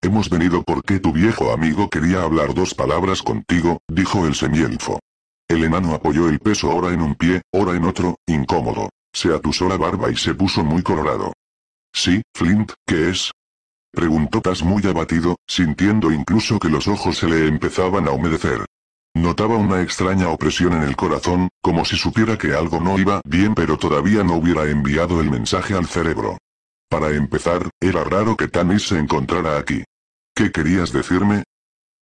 Hemos venido porque tu viejo amigo quería hablar dos palabras contigo, dijo el semielfo. El enano apoyó el peso ahora en un pie, ahora en otro, incómodo. Se atusó la barba y se puso muy colorado. Sí, Flint, ¿qué es? Preguntó Tas muy abatido, sintiendo incluso que los ojos se le empezaban a humedecer. Notaba una extraña opresión en el corazón, como si supiera que algo no iba bien pero todavía no hubiera enviado el mensaje al cerebro. Para empezar, era raro que Tanis se encontrara aquí. ¿Qué querías decirme?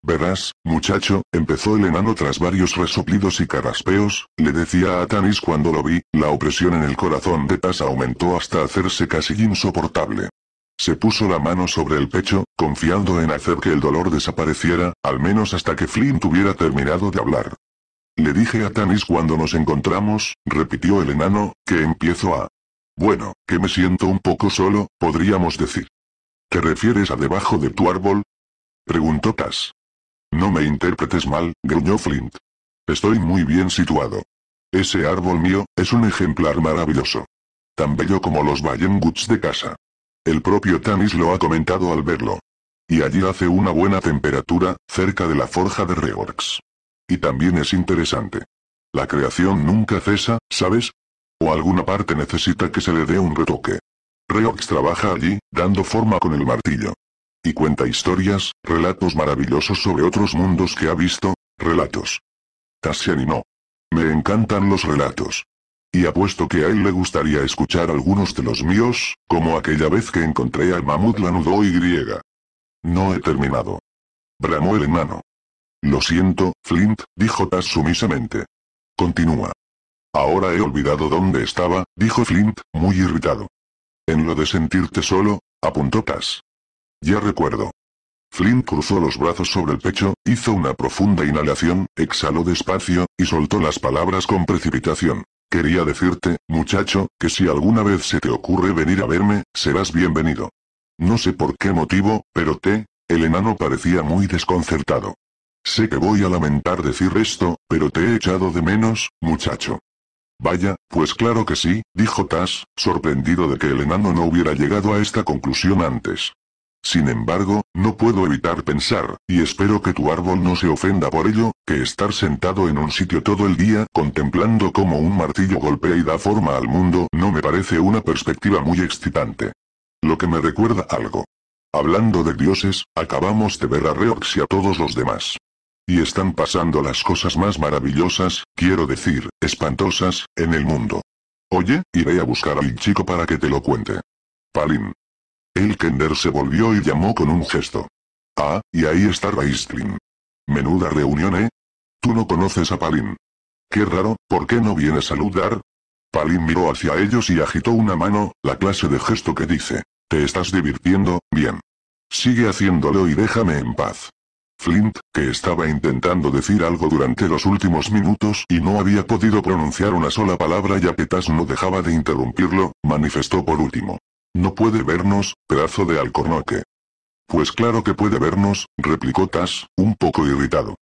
Verás, muchacho, empezó el enano tras varios resoplidos y carraspeos, le decía a Tanis cuando lo vi, la opresión en el corazón de Tas aumentó hasta hacerse casi insoportable. Se puso la mano sobre el pecho, confiando en hacer que el dolor desapareciera, al menos hasta que Flynn tuviera terminado de hablar. Le dije a Tanis cuando nos encontramos, repitió el enano, que empiezo a bueno, que me siento un poco solo, podríamos decir. ¿Te refieres a debajo de tu árbol? Preguntó Cas. No me interpretes mal, gruñó Flint. Estoy muy bien situado. Ese árbol mío, es un ejemplar maravilloso. Tan bello como los vallenguts de casa. El propio Tanis lo ha comentado al verlo. Y allí hace una buena temperatura, cerca de la forja de Reorx. Y también es interesante. La creación nunca cesa, ¿sabes? O alguna parte necesita que se le dé un retoque. Reox trabaja allí, dando forma con el martillo. Y cuenta historias, relatos maravillosos sobre otros mundos que ha visto, relatos. Tassi se animó. Me encantan los relatos. Y apuesto que a él le gustaría escuchar algunos de los míos, como aquella vez que encontré al mamut lanudo y griega. No he terminado. Bramó el enano. Lo siento, Flint, dijo Tas sumisamente. Continúa. Ahora he olvidado dónde estaba, dijo Flint, muy irritado. En lo de sentirte solo, apuntó Tass. Ya recuerdo. Flint cruzó los brazos sobre el pecho, hizo una profunda inhalación, exhaló despacio, y soltó las palabras con precipitación. Quería decirte, muchacho, que si alguna vez se te ocurre venir a verme, serás bienvenido. No sé por qué motivo, pero te... El enano parecía muy desconcertado. Sé que voy a lamentar decir esto, pero te he echado de menos, muchacho. Vaya, pues claro que sí, dijo Tas, sorprendido de que el enano no hubiera llegado a esta conclusión antes. Sin embargo, no puedo evitar pensar, y espero que tu árbol no se ofenda por ello, que estar sentado en un sitio todo el día contemplando cómo un martillo golpea y da forma al mundo no me parece una perspectiva muy excitante. Lo que me recuerda algo. Hablando de dioses, acabamos de ver a Reox y a todos los demás. Y están pasando las cosas más maravillosas, quiero decir, espantosas, en el mundo. Oye, iré a buscar al chico para que te lo cuente. Palin. El Kender se volvió y llamó con un gesto. Ah, y ahí está Raistlin. Menuda reunión, ¿eh? Tú no conoces a Palin. Qué raro, ¿por qué no viene a saludar? Palin miró hacia ellos y agitó una mano, la clase de gesto que dice, te estás divirtiendo, bien. Sigue haciéndolo y déjame en paz. Flint, que estaba intentando decir algo durante los últimos minutos y no había podido pronunciar una sola palabra ya que Taz no dejaba de interrumpirlo, manifestó por último. No puede vernos, pedazo de alcornoque. Pues claro que puede vernos, replicó Tas, un poco irritado.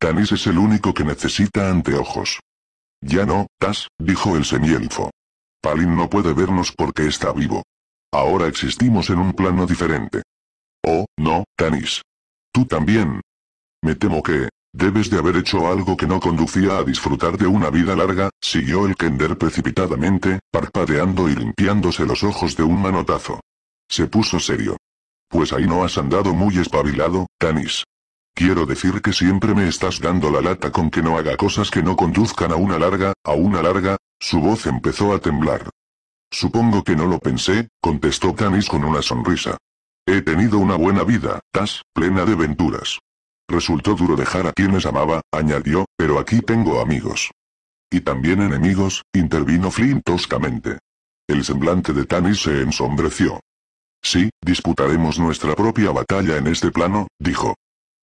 Tanis es el único que necesita anteojos. Ya no, Tas, dijo el semielfo. Palin no puede vernos porque está vivo. Ahora existimos en un plano diferente. Oh, no, Tanis, Tú también. Me temo que, debes de haber hecho algo que no conducía a disfrutar de una vida larga, siguió el Kender precipitadamente, parpadeando y limpiándose los ojos de un manotazo. Se puso serio. Pues ahí no has andado muy espabilado, Tanis. Quiero decir que siempre me estás dando la lata con que no haga cosas que no conduzcan a una larga, a una larga, su voz empezó a temblar. Supongo que no lo pensé, contestó Tanis con una sonrisa. He tenido una buena vida, Tas, plena de venturas. Resultó duro dejar a quienes amaba, añadió, pero aquí tengo amigos. Y también enemigos, intervino Flynn toscamente. El semblante de Tanis se ensombreció. Sí, disputaremos nuestra propia batalla en este plano, dijo.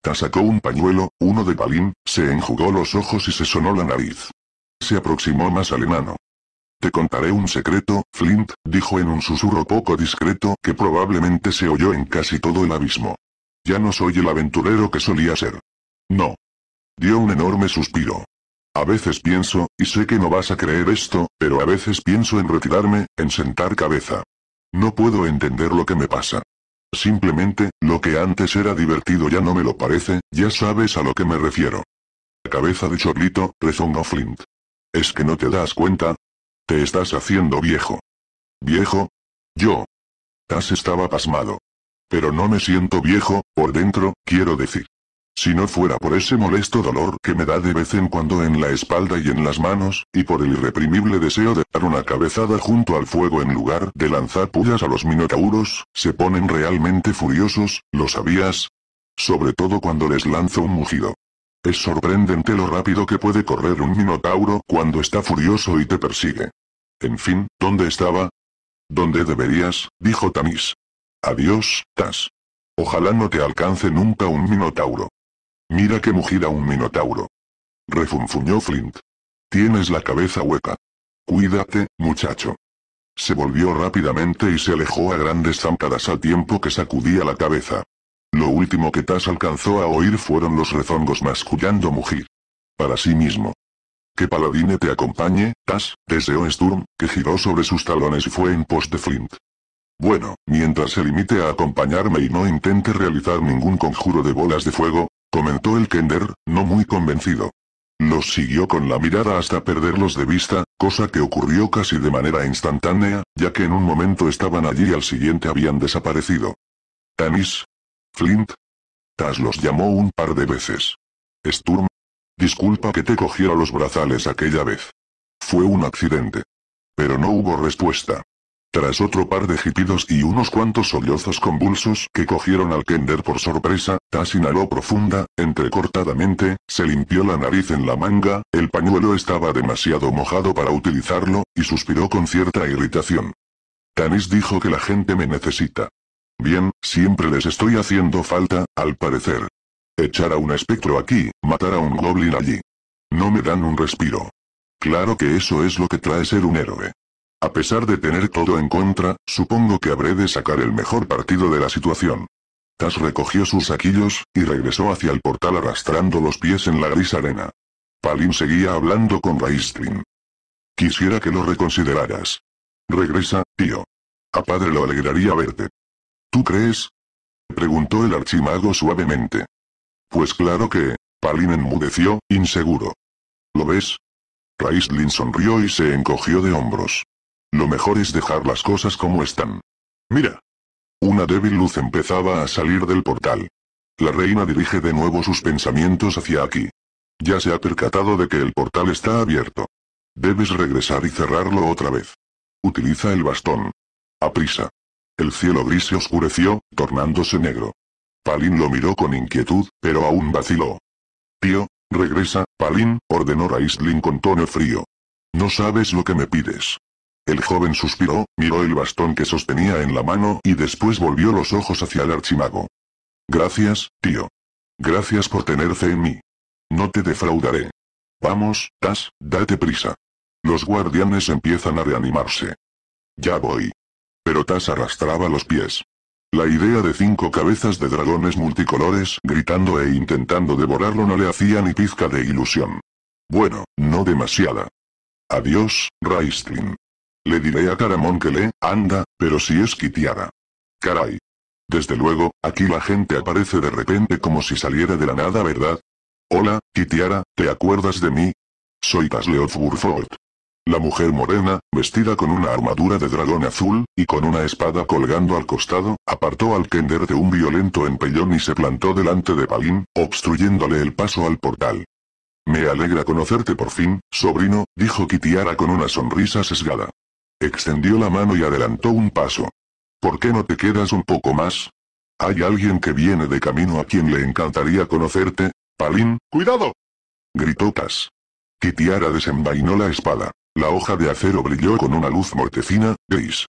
Tas sacó un pañuelo, uno de palín, se enjugó los ojos y se sonó la nariz. Se aproximó más al enano. Te contaré un secreto, Flint, dijo en un susurro poco discreto que probablemente se oyó en casi todo el abismo. Ya no soy el aventurero que solía ser. No. Dio un enorme suspiro. A veces pienso, y sé que no vas a creer esto, pero a veces pienso en retirarme, en sentar cabeza. No puedo entender lo que me pasa. Simplemente, lo que antes era divertido ya no me lo parece, ya sabes a lo que me refiero. Cabeza de chorlito, rezongó Flint. ¿Es que no te das cuenta? Te estás haciendo viejo. ¿Viejo? Yo. Has estaba pasmado. Pero no me siento viejo, por dentro, quiero decir. Si no fuera por ese molesto dolor que me da de vez en cuando en la espalda y en las manos, y por el irreprimible deseo de dar una cabezada junto al fuego en lugar de lanzar pullas a los minotauros, se ponen realmente furiosos, ¿lo sabías? Sobre todo cuando les lanzo un mugido. Es sorprendente lo rápido que puede correr un minotauro cuando está furioso y te persigue. En fin, ¿dónde estaba? ¿Dónde deberías? dijo Tamis. Adiós, Tas. Ojalá no te alcance nunca un minotauro. Mira que mugira un minotauro. Refunfuñó Flint. Tienes la cabeza hueca. Cuídate, muchacho. Se volvió rápidamente y se alejó a grandes zancadas al tiempo que sacudía la cabeza. Lo último que Tas alcanzó a oír fueron los rezongos mascullando mugir. Para sí mismo. Que Paladine te acompañe, Tas, deseó Sturm, que giró sobre sus talones y fue en pos de Flint. Bueno, mientras se limite a acompañarme y no intente realizar ningún conjuro de bolas de fuego, comentó el Kender, no muy convencido. Los siguió con la mirada hasta perderlos de vista, cosa que ocurrió casi de manera instantánea, ya que en un momento estaban allí y al siguiente habían desaparecido. Tanis, Flint. Tas los llamó un par de veces. Sturm. Disculpa que te cogiera los brazales aquella vez. Fue un accidente. Pero no hubo respuesta. Tras otro par de gitidos y unos cuantos sollozos convulsos que cogieron al Kender por sorpresa, Tas inhaló profunda, entrecortadamente, se limpió la nariz en la manga, el pañuelo estaba demasiado mojado para utilizarlo, y suspiró con cierta irritación. Tanis dijo que la gente me necesita. Bien, siempre les estoy haciendo falta, al parecer. Echar a un espectro aquí, matar a un goblin allí. No me dan un respiro. Claro que eso es lo que trae ser un héroe. A pesar de tener todo en contra, supongo que habré de sacar el mejor partido de la situación. Tas recogió sus saquillos, y regresó hacia el portal arrastrando los pies en la gris arena. Palin seguía hablando con Raistrin. Quisiera que lo reconsideraras. Regresa, tío. A padre lo alegraría verte. ¿Tú crees? Preguntó el archimago suavemente. Pues claro que, Palin enmudeció, inseguro. ¿Lo ves? Raistlin sonrió y se encogió de hombros. Lo mejor es dejar las cosas como están. Mira. Una débil luz empezaba a salir del portal. La reina dirige de nuevo sus pensamientos hacia aquí. Ya se ha percatado de que el portal está abierto. Debes regresar y cerrarlo otra vez. Utiliza el bastón. Aprisa. El cielo gris se oscureció, tornándose negro. Palin lo miró con inquietud, pero aún vaciló. Tío, regresa, Palin, ordenó Raistlin con tono frío. No sabes lo que me pides. El joven suspiró, miró el bastón que sostenía en la mano y después volvió los ojos hacia el archimago. Gracias, tío. Gracias por tener fe en mí. No te defraudaré. Vamos, Tas, date prisa. Los guardianes empiezan a reanimarse. Ya voy pero Taz arrastraba los pies. La idea de cinco cabezas de dragones multicolores gritando e intentando devorarlo no le hacía ni pizca de ilusión. Bueno, no demasiada. Adiós, Raistlin. Le diré a Caramón que le, anda, pero si es Kitiara. Caray. Desde luego, aquí la gente aparece de repente como si saliera de la nada, ¿verdad? Hola, Kitiara, ¿te acuerdas de mí? Soy Taz la mujer morena, vestida con una armadura de dragón azul, y con una espada colgando al costado, apartó al Kender de un violento empellón y se plantó delante de Palin, obstruyéndole el paso al portal. Me alegra conocerte por fin, sobrino, dijo Kitiara con una sonrisa sesgada. Extendió la mano y adelantó un paso. ¿Por qué no te quedas un poco más? Hay alguien que viene de camino a quien le encantaría conocerte, Palin. ¡Cuidado! Gritó Tas. Kitiara desenvainó la espada. La hoja de acero brilló con una luz mortecina, gris.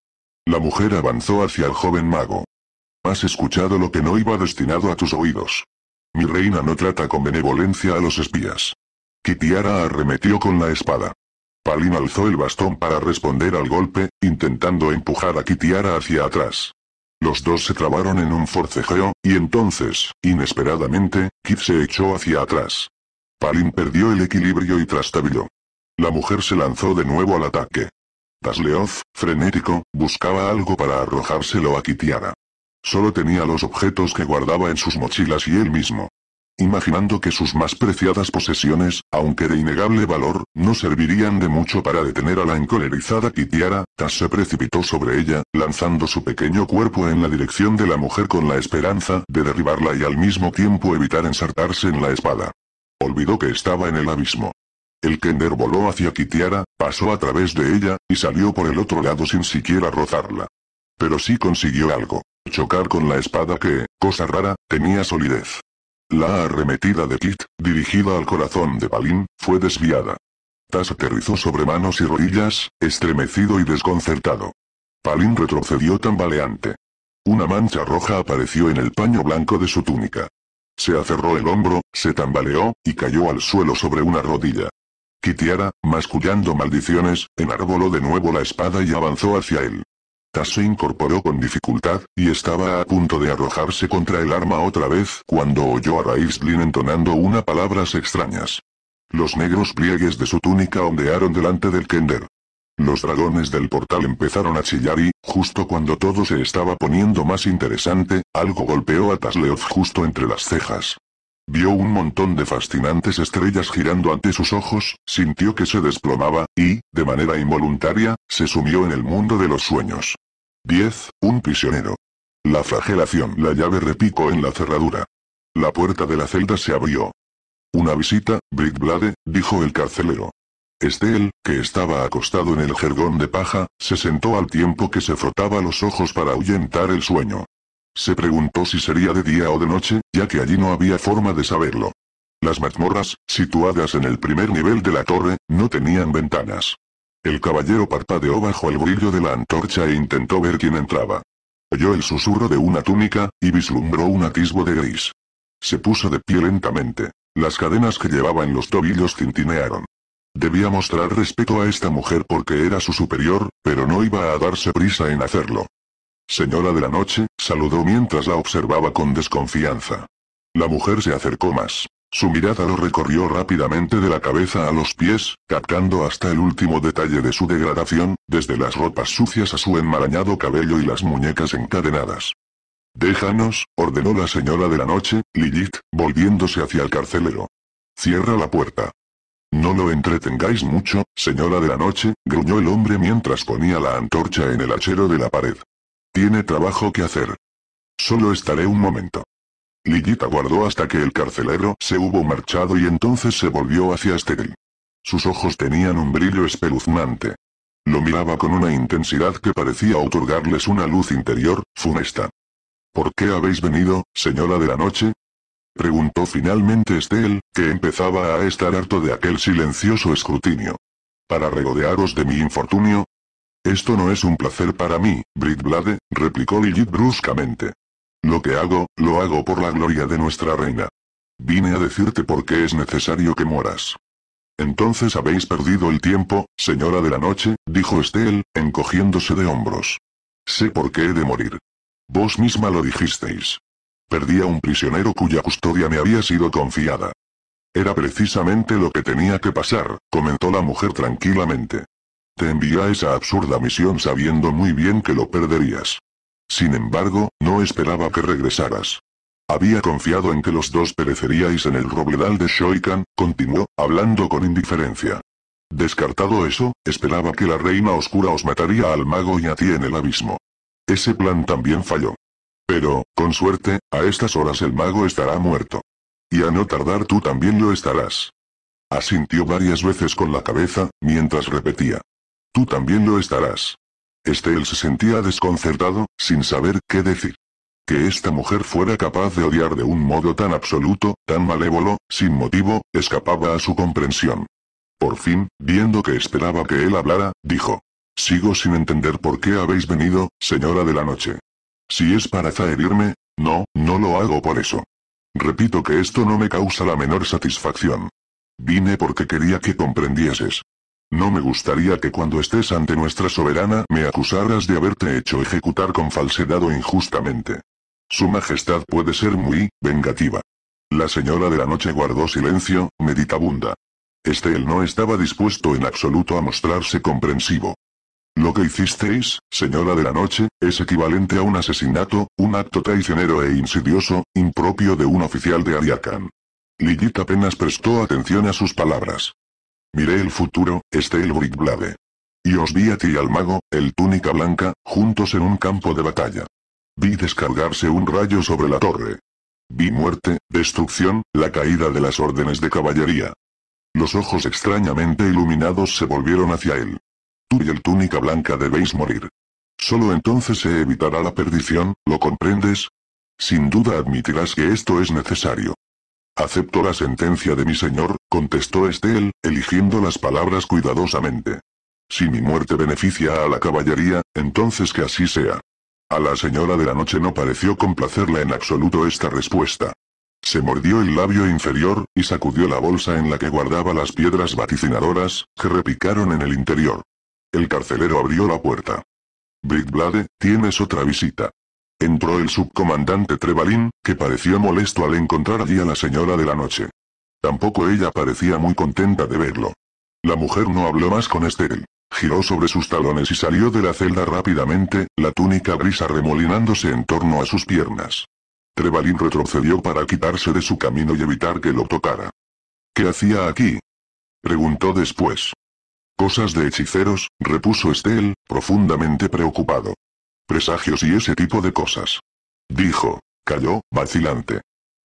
La mujer avanzó hacia el joven mago. Has escuchado lo que no iba destinado a tus oídos. Mi reina no trata con benevolencia a los espías. Kitiara arremetió con la espada. Palin alzó el bastón para responder al golpe, intentando empujar a Kitiara hacia atrás. Los dos se trabaron en un forcejeo, y entonces, inesperadamente, Kit se echó hacia atrás. Palin perdió el equilibrio y trastabilló. La mujer se lanzó de nuevo al ataque. Tasleoz, frenético, buscaba algo para arrojárselo a Kitiara. Solo tenía los objetos que guardaba en sus mochilas y él mismo. Imaginando que sus más preciadas posesiones, aunque de innegable valor, no servirían de mucho para detener a la encolerizada Kitiara, Tas se precipitó sobre ella, lanzando su pequeño cuerpo en la dirección de la mujer con la esperanza de derribarla y al mismo tiempo evitar ensartarse en la espada. Olvidó que estaba en el abismo. El Kender voló hacia Kitiara, pasó a través de ella, y salió por el otro lado sin siquiera rozarla. Pero sí consiguió algo. Chocar con la espada que, cosa rara, tenía solidez. La arremetida de Kit, dirigida al corazón de Palin, fue desviada. Taz aterrizó sobre manos y rodillas, estremecido y desconcertado. Palin retrocedió tambaleante. Una mancha roja apareció en el paño blanco de su túnica. Se aferró el hombro, se tambaleó, y cayó al suelo sobre una rodilla. Kitiara, mascullando maldiciones, enarboló de nuevo la espada y avanzó hacia él. Tas se incorporó con dificultad, y estaba a punto de arrojarse contra el arma otra vez cuando oyó a Raizlin entonando unas palabras extrañas. Los negros pliegues de su túnica ondearon delante del Kender. Los dragones del portal empezaron a chillar y, justo cuando todo se estaba poniendo más interesante, algo golpeó a Tasleoth justo entre las cejas. Vio un montón de fascinantes estrellas girando ante sus ojos, sintió que se desplomaba, y, de manera involuntaria, se sumió en el mundo de los sueños. 10. Un prisionero. La flagelación. La llave repicó en la cerradura. La puerta de la celda se abrió. Una visita, Britblade, dijo el carcelero. Estel, que estaba acostado en el jergón de paja, se sentó al tiempo que se frotaba los ojos para ahuyentar el sueño. Se preguntó si sería de día o de noche, ya que allí no había forma de saberlo. Las mazmorras, situadas en el primer nivel de la torre, no tenían ventanas. El caballero parpadeó bajo el brillo de la antorcha e intentó ver quién entraba. Oyó el susurro de una túnica, y vislumbró un atisbo de gris. Se puso de pie lentamente. Las cadenas que llevaba en los tobillos cintinearon. Debía mostrar respeto a esta mujer porque era su superior, pero no iba a darse prisa en hacerlo. Señora de la noche, saludó mientras la observaba con desconfianza. La mujer se acercó más. Su mirada lo recorrió rápidamente de la cabeza a los pies, captando hasta el último detalle de su degradación, desde las ropas sucias a su enmarañado cabello y las muñecas encadenadas. Déjanos, ordenó la señora de la noche, Lilith, volviéndose hacia el carcelero. Cierra la puerta. No lo entretengáis mucho, señora de la noche, gruñó el hombre mientras ponía la antorcha en el hachero de la pared. Tiene trabajo que hacer. Solo estaré un momento. Lillita guardó hasta que el carcelero se hubo marchado y entonces se volvió hacia Estel. Sus ojos tenían un brillo espeluznante. Lo miraba con una intensidad que parecía otorgarles una luz interior, funesta. ¿Por qué habéis venido, señora de la noche? Preguntó finalmente Estel, que empezaba a estar harto de aquel silencioso escrutinio. ¿Para regodearos de mi infortunio? Esto no es un placer para mí, Britblade, replicó Lilith bruscamente. Lo que hago, lo hago por la gloria de nuestra reina. Vine a decirte por qué es necesario que mueras. Entonces habéis perdido el tiempo, señora de la noche, dijo Estel, encogiéndose de hombros. Sé por qué he de morir. Vos misma lo dijisteis. Perdí a un prisionero cuya custodia me había sido confiada. Era precisamente lo que tenía que pasar, comentó la mujer tranquilamente. Te envía esa absurda misión sabiendo muy bien que lo perderías. Sin embargo, no esperaba que regresaras. Había confiado en que los dos pereceríais en el robledal de Shoikan, continuó, hablando con indiferencia. Descartado eso, esperaba que la reina oscura os mataría al mago y a ti en el abismo. Ese plan también falló. Pero, con suerte, a estas horas el mago estará muerto. Y a no tardar tú también lo estarás. Asintió varias veces con la cabeza, mientras repetía. Tú también lo estarás. Estel se sentía desconcertado, sin saber qué decir. Que esta mujer fuera capaz de odiar de un modo tan absoluto, tan malévolo, sin motivo, escapaba a su comprensión. Por fin, viendo que esperaba que él hablara, dijo. Sigo sin entender por qué habéis venido, señora de la noche. Si es para zaherirme, no, no lo hago por eso. Repito que esto no me causa la menor satisfacción. Vine porque quería que comprendieses. No me gustaría que cuando estés ante nuestra soberana me acusaras de haberte hecho ejecutar con falsedad o injustamente. Su Majestad puede ser muy vengativa. La señora de la noche guardó silencio, meditabunda. Estel no estaba dispuesto en absoluto a mostrarse comprensivo. Lo que hicisteis, señora de la noche, es equivalente a un asesinato, un acto traicionero e insidioso, impropio de un oficial de Ariakan. Ligit apenas prestó atención a sus palabras. Miré el futuro, este el Brickblade. Y os vi a ti y al mago, el túnica blanca, juntos en un campo de batalla. Vi descargarse un rayo sobre la torre. Vi muerte, destrucción, la caída de las órdenes de caballería. Los ojos extrañamente iluminados se volvieron hacia él. Tú y el túnica blanca debéis morir. Solo entonces se evitará la perdición, ¿lo comprendes? Sin duda admitirás que esto es necesario. Acepto la sentencia de mi señor, contestó Estel, eligiendo las palabras cuidadosamente. Si mi muerte beneficia a la caballería, entonces que así sea. A la señora de la noche no pareció complacerla en absoluto esta respuesta. Se mordió el labio inferior, y sacudió la bolsa en la que guardaba las piedras vaticinadoras, que repicaron en el interior. El carcelero abrió la puerta. Big tienes otra visita. Entró el subcomandante Trevalin, que pareció molesto al encontrar allí a la señora de la noche. Tampoco ella parecía muy contenta de verlo. La mujer no habló más con Estel. Giró sobre sus talones y salió de la celda rápidamente, la túnica gris remolinándose en torno a sus piernas. Trevalin retrocedió para quitarse de su camino y evitar que lo tocara. ¿Qué hacía aquí? preguntó después. Cosas de hechiceros, repuso Estel, profundamente preocupado presagios y ese tipo de cosas. Dijo. Calló, vacilante.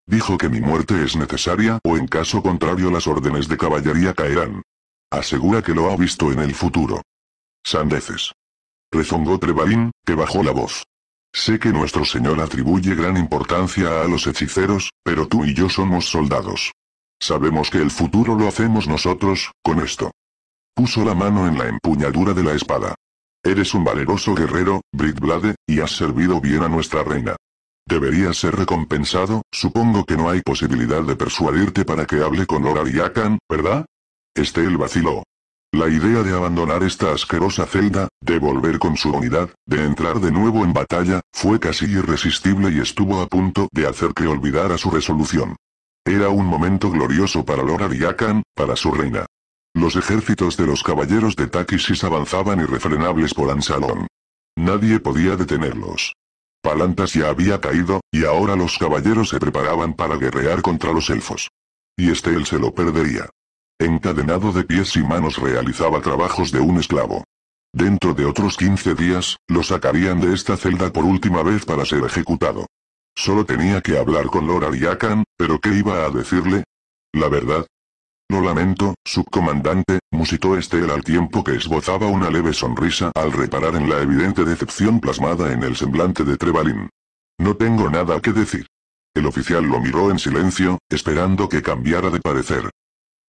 Dijo que mi muerte es necesaria o en caso contrario las órdenes de caballería caerán. Asegura que lo ha visto en el futuro. Sandeces. Rezongó Trebalín, que bajó la voz. Sé que nuestro señor atribuye gran importancia a los hechiceros, pero tú y yo somos soldados. Sabemos que el futuro lo hacemos nosotros, con esto. Puso la mano en la empuñadura de la espada. Eres un valeroso guerrero, Britblade, y has servido bien a nuestra reina. Deberías ser recompensado, supongo que no hay posibilidad de persuadirte para que hable con Lord ¿verdad? Estel vaciló. La idea de abandonar esta asquerosa celda, de volver con su unidad, de entrar de nuevo en batalla, fue casi irresistible y estuvo a punto de hacer que olvidara su resolución. Era un momento glorioso para Lord para su reina. Los ejércitos de los caballeros de Takisis avanzaban irrefrenables por Ansalón. Nadie podía detenerlos. Palantas ya había caído, y ahora los caballeros se preparaban para guerrear contra los elfos. Y este él se lo perdería. Encadenado de pies y manos realizaba trabajos de un esclavo. Dentro de otros 15 días, lo sacarían de esta celda por última vez para ser ejecutado. Solo tenía que hablar con Lora pero ¿qué iba a decirle? La verdad, lo lamento, subcomandante, musitó Estel al tiempo que esbozaba una leve sonrisa al reparar en la evidente decepción plasmada en el semblante de Trevalin. No tengo nada que decir. El oficial lo miró en silencio, esperando que cambiara de parecer.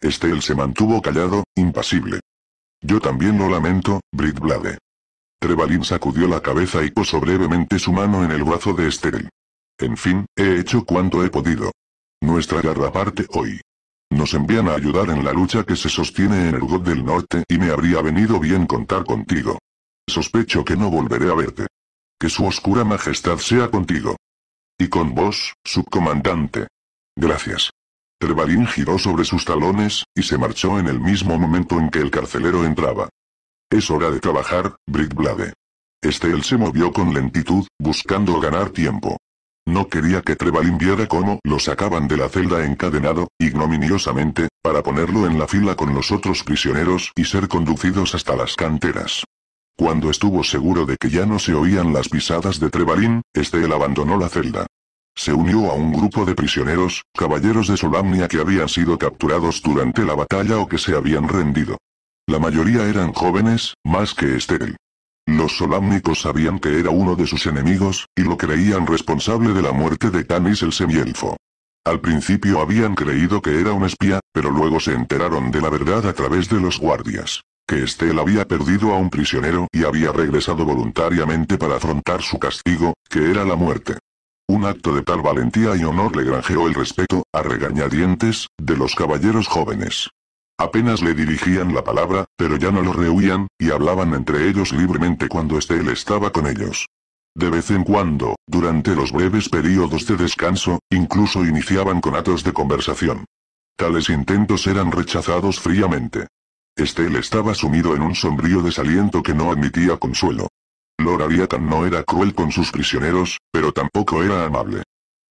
Estel se mantuvo callado, impasible. Yo también lo lamento, Blade. Trevalin sacudió la cabeza y posó brevemente su mano en el brazo de Estel. En fin, he hecho cuanto he podido. Nuestra parte hoy. Nos envían a ayudar en la lucha que se sostiene en el Ergot del Norte y me habría venido bien contar contigo. Sospecho que no volveré a verte. Que su oscura majestad sea contigo. Y con vos, subcomandante. Gracias. Trebarín giró sobre sus talones, y se marchó en el mismo momento en que el carcelero entraba. Es hora de trabajar, Brickblade. Este él se movió con lentitud, buscando ganar tiempo. No quería que Trebalín viera cómo lo sacaban de la celda encadenado, ignominiosamente, para ponerlo en la fila con los otros prisioneros y ser conducidos hasta las canteras. Cuando estuvo seguro de que ya no se oían las pisadas de Trebalín, este abandonó la celda. Se unió a un grupo de prisioneros, caballeros de Solamnia que habían sido capturados durante la batalla o que se habían rendido. La mayoría eran jóvenes, más que Estel. Los solámnicos sabían que era uno de sus enemigos, y lo creían responsable de la muerte de Tanis el semielfo. Al principio habían creído que era un espía, pero luego se enteraron de la verdad a través de los guardias. Que Estel había perdido a un prisionero y había regresado voluntariamente para afrontar su castigo, que era la muerte. Un acto de tal valentía y honor le granjeó el respeto, a regañadientes, de los caballeros jóvenes. Apenas le dirigían la palabra, pero ya no lo rehuían, y hablaban entre ellos libremente cuando Estel estaba con ellos. De vez en cuando, durante los breves períodos de descanso, incluso iniciaban conatos de conversación. Tales intentos eran rechazados fríamente. Estel estaba sumido en un sombrío desaliento que no admitía consuelo. Lord tan no era cruel con sus prisioneros, pero tampoco era amable.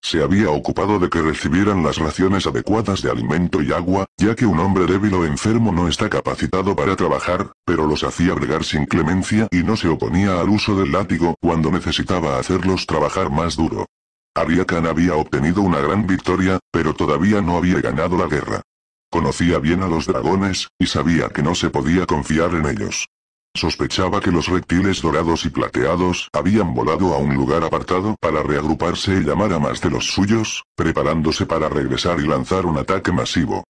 Se había ocupado de que recibieran las raciones adecuadas de alimento y agua, ya que un hombre débil o enfermo no está capacitado para trabajar, pero los hacía bregar sin clemencia y no se oponía al uso del látigo cuando necesitaba hacerlos trabajar más duro. Ariakan había obtenido una gran victoria, pero todavía no había ganado la guerra. Conocía bien a los dragones, y sabía que no se podía confiar en ellos. Sospechaba que los reptiles dorados y plateados habían volado a un lugar apartado para reagruparse y llamar a más de los suyos, preparándose para regresar y lanzar un ataque masivo.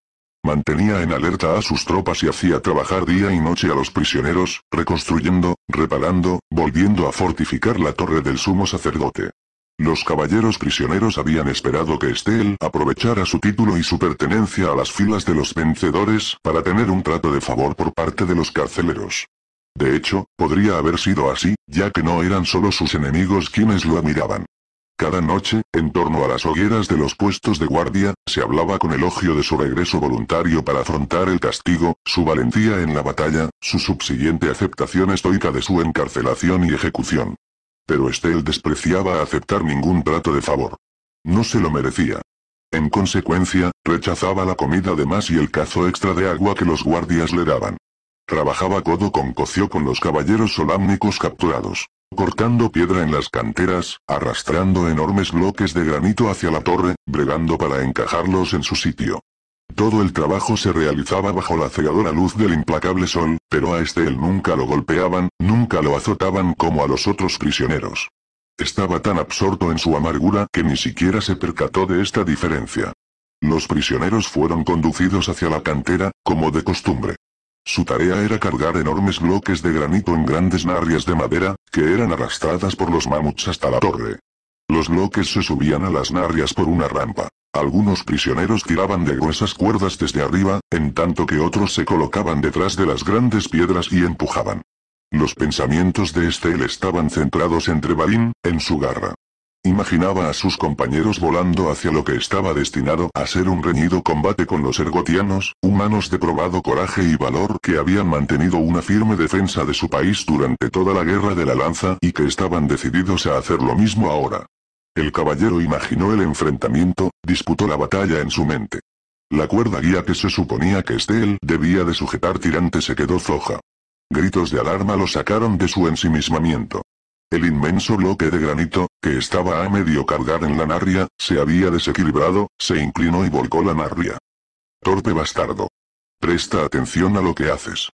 Mantenía en alerta a sus tropas y hacía trabajar día y noche a los prisioneros, reconstruyendo, reparando, volviendo a fortificar la torre del sumo sacerdote. Los caballeros prisioneros habían esperado que Estel aprovechara su título y su pertenencia a las filas de los vencedores para tener un trato de favor por parte de los carceleros. De hecho, podría haber sido así, ya que no eran solo sus enemigos quienes lo admiraban. Cada noche, en torno a las hogueras de los puestos de guardia, se hablaba con elogio de su regreso voluntario para afrontar el castigo, su valentía en la batalla, su subsiguiente aceptación estoica de su encarcelación y ejecución. Pero Estel despreciaba aceptar ningún trato de favor. No se lo merecía. En consecuencia, rechazaba la comida de más y el cazo extra de agua que los guardias le daban. Trabajaba codo con cocio con los caballeros solámnicos capturados, cortando piedra en las canteras, arrastrando enormes bloques de granito hacia la torre, bregando para encajarlos en su sitio. Todo el trabajo se realizaba bajo la cegadora luz del implacable sol, pero a este él nunca lo golpeaban, nunca lo azotaban como a los otros prisioneros. Estaba tan absorto en su amargura que ni siquiera se percató de esta diferencia. Los prisioneros fueron conducidos hacia la cantera, como de costumbre. Su tarea era cargar enormes bloques de granito en grandes narrias de madera, que eran arrastradas por los mamuts hasta la torre. Los bloques se subían a las narrias por una rampa. Algunos prisioneros tiraban de gruesas cuerdas desde arriba, en tanto que otros se colocaban detrás de las grandes piedras y empujaban. Los pensamientos de Estel estaban centrados entre Balin en su garra. Imaginaba a sus compañeros volando hacia lo que estaba destinado a ser un reñido combate con los ergotianos, humanos de probado coraje y valor que habían mantenido una firme defensa de su país durante toda la guerra de la lanza y que estaban decididos a hacer lo mismo ahora. El caballero imaginó el enfrentamiento, disputó la batalla en su mente. La cuerda guía que se suponía que él debía de sujetar tirante se quedó floja. Gritos de alarma lo sacaron de su ensimismamiento. El inmenso bloque de granito, que estaba a medio cargar en la narria, se había desequilibrado, se inclinó y volcó la narria. Torpe bastardo. Presta atención a lo que haces.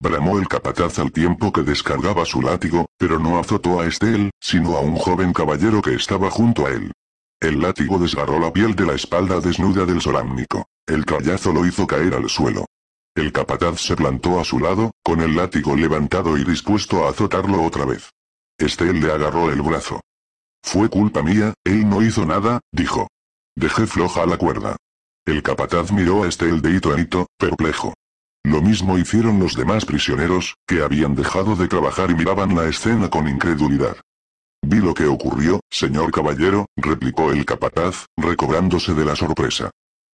Bramó el capataz al tiempo que descargaba su látigo, pero no azotó a Estel, sino a un joven caballero que estaba junto a él. El látigo desgarró la piel de la espalda desnuda del solámnico. El callazo lo hizo caer al suelo. El capataz se plantó a su lado, con el látigo levantado y dispuesto a azotarlo otra vez. Estel le agarró el brazo. Fue culpa mía, él no hizo nada, dijo. Dejé floja la cuerda. El capataz miró a Estel de hito en hito, perplejo. Lo mismo hicieron los demás prisioneros, que habían dejado de trabajar y miraban la escena con incredulidad. Vi lo que ocurrió, señor caballero, replicó el capataz, recobrándose de la sorpresa.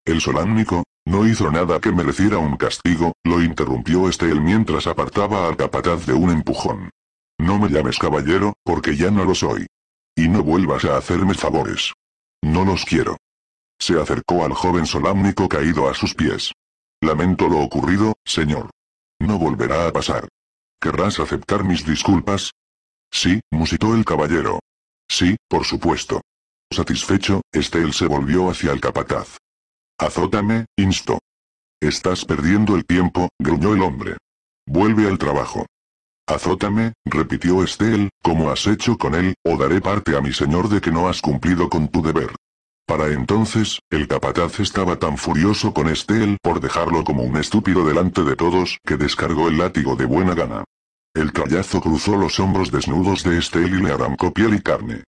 El solánico no hizo nada que mereciera un castigo, lo interrumpió Estel mientras apartaba al capataz de un empujón. No me llames caballero, porque ya no lo soy. Y no vuelvas a hacerme favores. No los quiero. Se acercó al joven solámnico caído a sus pies. Lamento lo ocurrido, señor. No volverá a pasar. ¿Querrás aceptar mis disculpas? Sí, musitó el caballero. Sí, por supuesto. Satisfecho, Estel se volvió hacia el capataz. Azótame, instó. Estás perdiendo el tiempo, gruñó el hombre. Vuelve al trabajo. Azótame, repitió Estel, como has hecho con él, o daré parte a mi señor de que no has cumplido con tu deber. Para entonces, el capataz estaba tan furioso con Estel por dejarlo como un estúpido delante de todos que descargó el látigo de buena gana. El trayazo cruzó los hombros desnudos de Estel y le arrancó piel y carne.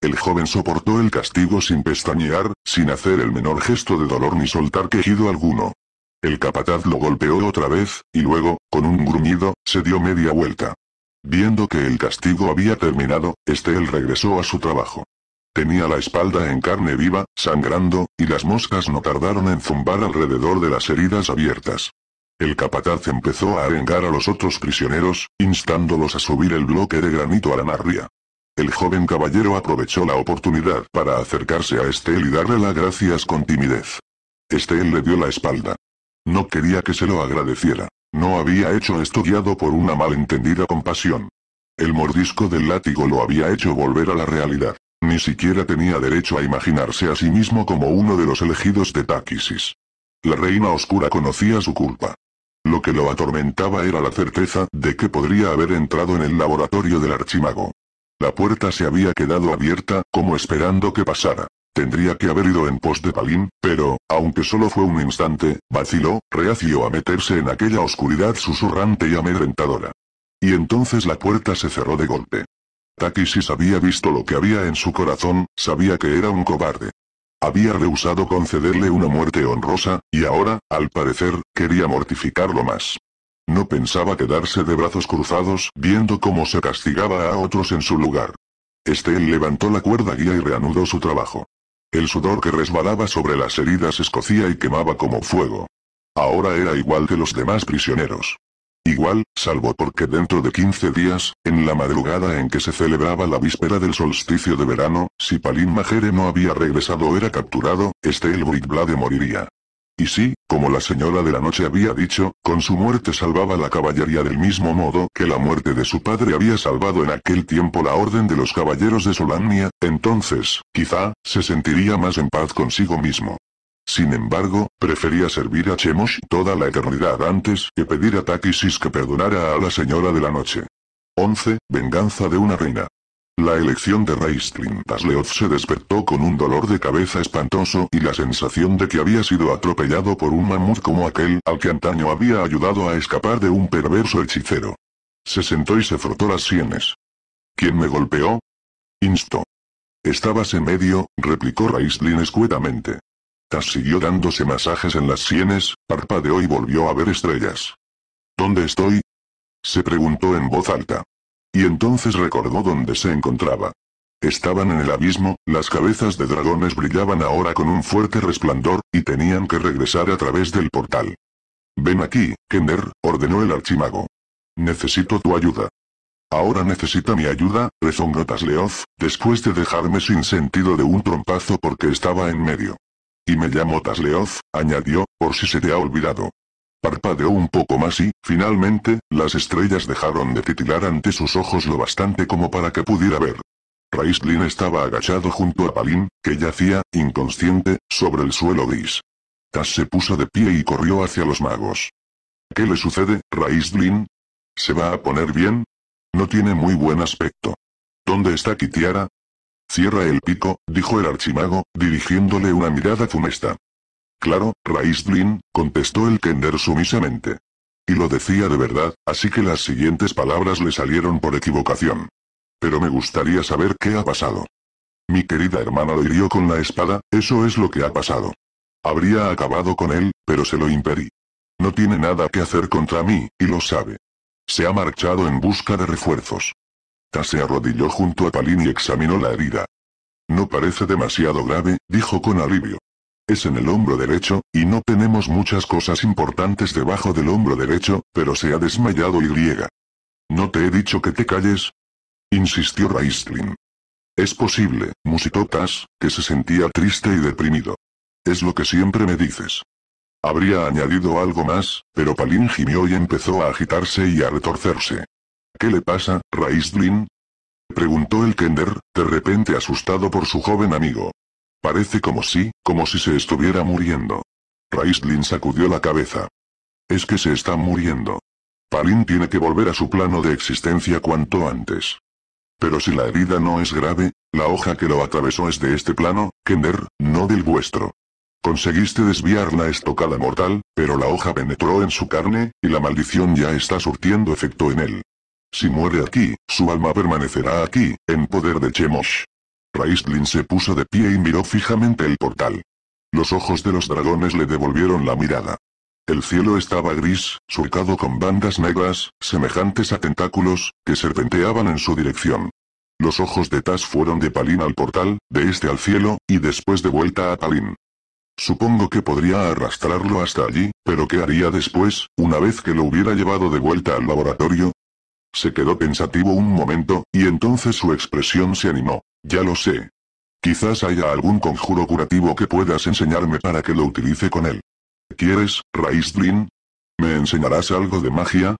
El joven soportó el castigo sin pestañear, sin hacer el menor gesto de dolor ni soltar quejido alguno. El capataz lo golpeó otra vez, y luego, con un gruñido, se dio media vuelta. Viendo que el castigo había terminado, Estel regresó a su trabajo. Tenía la espalda en carne viva, sangrando, y las moscas no tardaron en zumbar alrededor de las heridas abiertas. El capataz empezó a arengar a los otros prisioneros, instándolos a subir el bloque de granito a la narria. El joven caballero aprovechó la oportunidad para acercarse a Estel y darle las gracias con timidez. Estel le dio la espalda. No quería que se lo agradeciera. No había hecho esto guiado por una malentendida compasión. El mordisco del látigo lo había hecho volver a la realidad. Ni siquiera tenía derecho a imaginarse a sí mismo como uno de los elegidos de Táquisis. La reina oscura conocía su culpa. Lo que lo atormentaba era la certeza de que podría haber entrado en el laboratorio del archimago. La puerta se había quedado abierta, como esperando que pasara. Tendría que haber ido en pos de palín, pero, aunque solo fue un instante, vaciló, reacio a meterse en aquella oscuridad susurrante y amedrentadora. Y entonces la puerta se cerró de golpe. Takisis había visto lo que había en su corazón, sabía que era un cobarde. Había rehusado concederle una muerte honrosa, y ahora, al parecer, quería mortificarlo más. No pensaba quedarse de brazos cruzados viendo cómo se castigaba a otros en su lugar. Estel levantó la cuerda guía y reanudó su trabajo. El sudor que resbalaba sobre las heridas escocía y quemaba como fuego. Ahora era igual que los demás prisioneros. Igual, salvo porque dentro de 15 días, en la madrugada en que se celebraba la víspera del solsticio de verano, si Palin Majere no había regresado o era capturado, este el Brigblade moriría. Y sí, como la señora de la noche había dicho, con su muerte salvaba la caballería del mismo modo que la muerte de su padre había salvado en aquel tiempo la orden de los caballeros de Solamnia, entonces, quizá, se sentiría más en paz consigo mismo. Sin embargo, prefería servir a Chemosh toda la eternidad antes que pedir a Takisis que perdonara a la señora de la noche. 11. Venganza de una reina. La elección de Raistlin Tasleoth se despertó con un dolor de cabeza espantoso y la sensación de que había sido atropellado por un mamut como aquel al que antaño había ayudado a escapar de un perverso hechicero. Se sentó y se frotó las sienes. ¿Quién me golpeó? Instó. Estabas en medio, replicó Raistlin escuetamente. Tas siguió dándose masajes en las sienes, parpadeó y volvió a ver estrellas. ¿Dónde estoy? Se preguntó en voz alta. Y entonces recordó dónde se encontraba. Estaban en el abismo, las cabezas de dragones brillaban ahora con un fuerte resplandor, y tenían que regresar a través del portal. Ven aquí, Kender, ordenó el archimago. Necesito tu ayuda. Ahora necesita mi ayuda, rezongó Tasleoz, después de dejarme sin sentido de un trompazo porque estaba en medio. Y me llamo Tasleoz, añadió, por si se te ha olvidado. Parpadeó un poco más y, finalmente, las estrellas dejaron de titilar ante sus ojos lo bastante como para que pudiera ver. Raistlin estaba agachado junto a Palin, que yacía, inconsciente, sobre el suelo gris. Tas se puso de pie y corrió hacia los magos. ¿Qué le sucede, Raistlin? ¿Se va a poner bien? No tiene muy buen aspecto. ¿Dónde está Kitiara? Cierra el pico, dijo el archimago, dirigiéndole una mirada funesta. Claro, Raistlin, contestó el Kender sumisamente. Y lo decía de verdad, así que las siguientes palabras le salieron por equivocación. Pero me gustaría saber qué ha pasado. Mi querida hermana lo hirió con la espada, eso es lo que ha pasado. Habría acabado con él, pero se lo impedí. No tiene nada que hacer contra mí, y lo sabe. Se ha marchado en busca de refuerzos. Tase se arrodilló junto a Palin y examinó la herida. No parece demasiado grave, dijo con alivio. Es en el hombro derecho, y no tenemos muchas cosas importantes debajo del hombro derecho, pero se ha desmayado y griega. ¿No te he dicho que te calles? Insistió Raistlin. Es posible, musitó que se sentía triste y deprimido. Es lo que siempre me dices. Habría añadido algo más, pero Palin gimió y empezó a agitarse y a retorcerse. ¿Qué le pasa, Raistlin? Preguntó el Kender, de repente asustado por su joven amigo. Parece como si, como si se estuviera muriendo. Raistlin sacudió la cabeza. Es que se está muriendo. Palin tiene que volver a su plano de existencia cuanto antes. Pero si la herida no es grave, la hoja que lo atravesó es de este plano, Kender, no del vuestro. Conseguiste desviar la estocada mortal, pero la hoja penetró en su carne, y la maldición ya está surtiendo efecto en él. Si muere aquí, su alma permanecerá aquí, en poder de Chemosh. Raistlin se puso de pie y miró fijamente el portal. Los ojos de los dragones le devolvieron la mirada. El cielo estaba gris, surcado con bandas negras, semejantes a tentáculos, que serpenteaban en su dirección. Los ojos de Taz fueron de Palin al portal, de este al cielo, y después de vuelta a Palin. Supongo que podría arrastrarlo hasta allí, pero ¿qué haría después, una vez que lo hubiera llevado de vuelta al laboratorio? Se quedó pensativo un momento, y entonces su expresión se animó. Ya lo sé. Quizás haya algún conjuro curativo que puedas enseñarme para que lo utilice con él. ¿Quieres, Raistlin? ¿Me enseñarás algo de magia?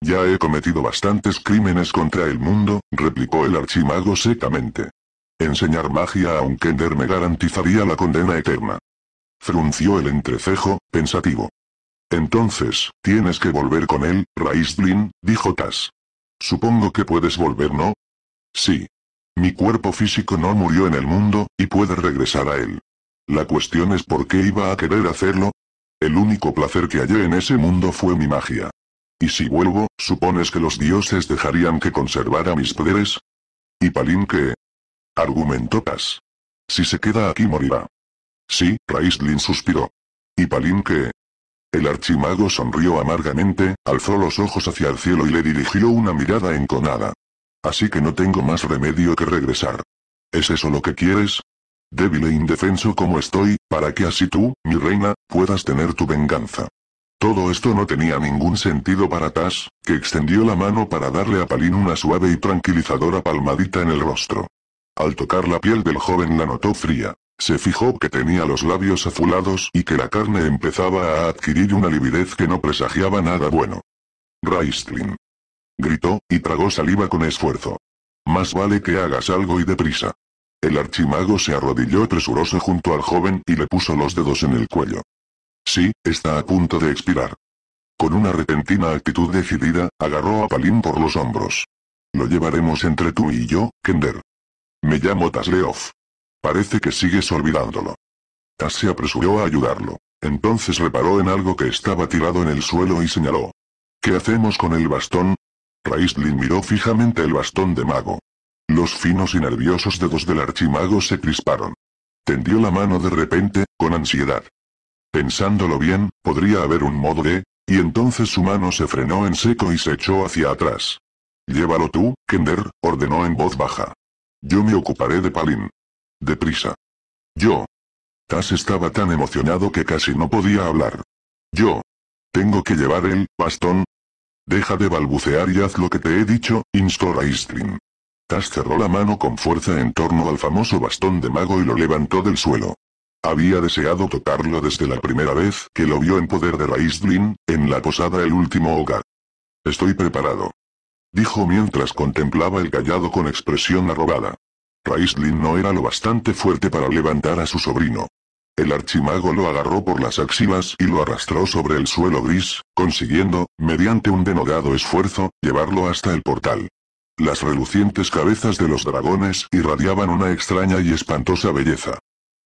Ya he cometido bastantes crímenes contra el mundo, replicó el archimago secamente. Enseñar magia a un Kender me garantizaría la condena eterna. Frunció el entrecejo, pensativo. Entonces, tienes que volver con él, Raistlin, dijo Taz. Supongo que puedes volver, ¿no? Sí. Mi cuerpo físico no murió en el mundo, y puede regresar a él. La cuestión es por qué iba a querer hacerlo. El único placer que hallé en ese mundo fue mi magia. ¿Y si vuelvo, supones que los dioses dejarían que conservara mis poderes? ¿Y Palin Argumentó Paz. Si se queda aquí morirá. Sí, Raistlin suspiró. ¿Y Palin el archimago sonrió amargamente, alzó los ojos hacia el cielo y le dirigió una mirada enconada. Así que no tengo más remedio que regresar. ¿Es eso lo que quieres? Débil e indefenso como estoy, para que así tú, mi reina, puedas tener tu venganza. Todo esto no tenía ningún sentido para Tas, que extendió la mano para darle a Palin una suave y tranquilizadora palmadita en el rostro. Al tocar la piel del joven la notó fría. Se fijó que tenía los labios azulados y que la carne empezaba a adquirir una lividez que no presagiaba nada bueno. Raistlin. Gritó, y tragó saliva con esfuerzo. Más vale que hagas algo y deprisa. El archimago se arrodilló presuroso junto al joven y le puso los dedos en el cuello. Sí, está a punto de expirar. Con una repentina actitud decidida, agarró a Palin por los hombros. Lo llevaremos entre tú y yo, Kender. Me llamo Tasleof. Parece que sigues olvidándolo. Tas se apresuró a ayudarlo. Entonces reparó en algo que estaba tirado en el suelo y señaló. ¿Qué hacemos con el bastón? Raistlin miró fijamente el bastón de mago. Los finos y nerviosos dedos del archimago se crisparon. Tendió la mano de repente, con ansiedad. Pensándolo bien, podría haber un modo de... Y entonces su mano se frenó en seco y se echó hacia atrás. Llévalo tú, Kender, ordenó en voz baja. Yo me ocuparé de Palin. Deprisa. Yo. Taz estaba tan emocionado que casi no podía hablar. Yo. Tengo que llevar el bastón. Deja de balbucear y haz lo que te he dicho, instó Raistrin. Taz cerró la mano con fuerza en torno al famoso bastón de mago y lo levantó del suelo. Había deseado tocarlo desde la primera vez que lo vio en poder de Raistlin, en la posada El Último Hogar. Estoy preparado. Dijo mientras contemplaba el callado con expresión arrobada. Raistlin no era lo bastante fuerte para levantar a su sobrino. El archimago lo agarró por las axilas y lo arrastró sobre el suelo gris, consiguiendo, mediante un denodado esfuerzo, llevarlo hasta el portal. Las relucientes cabezas de los dragones irradiaban una extraña y espantosa belleza.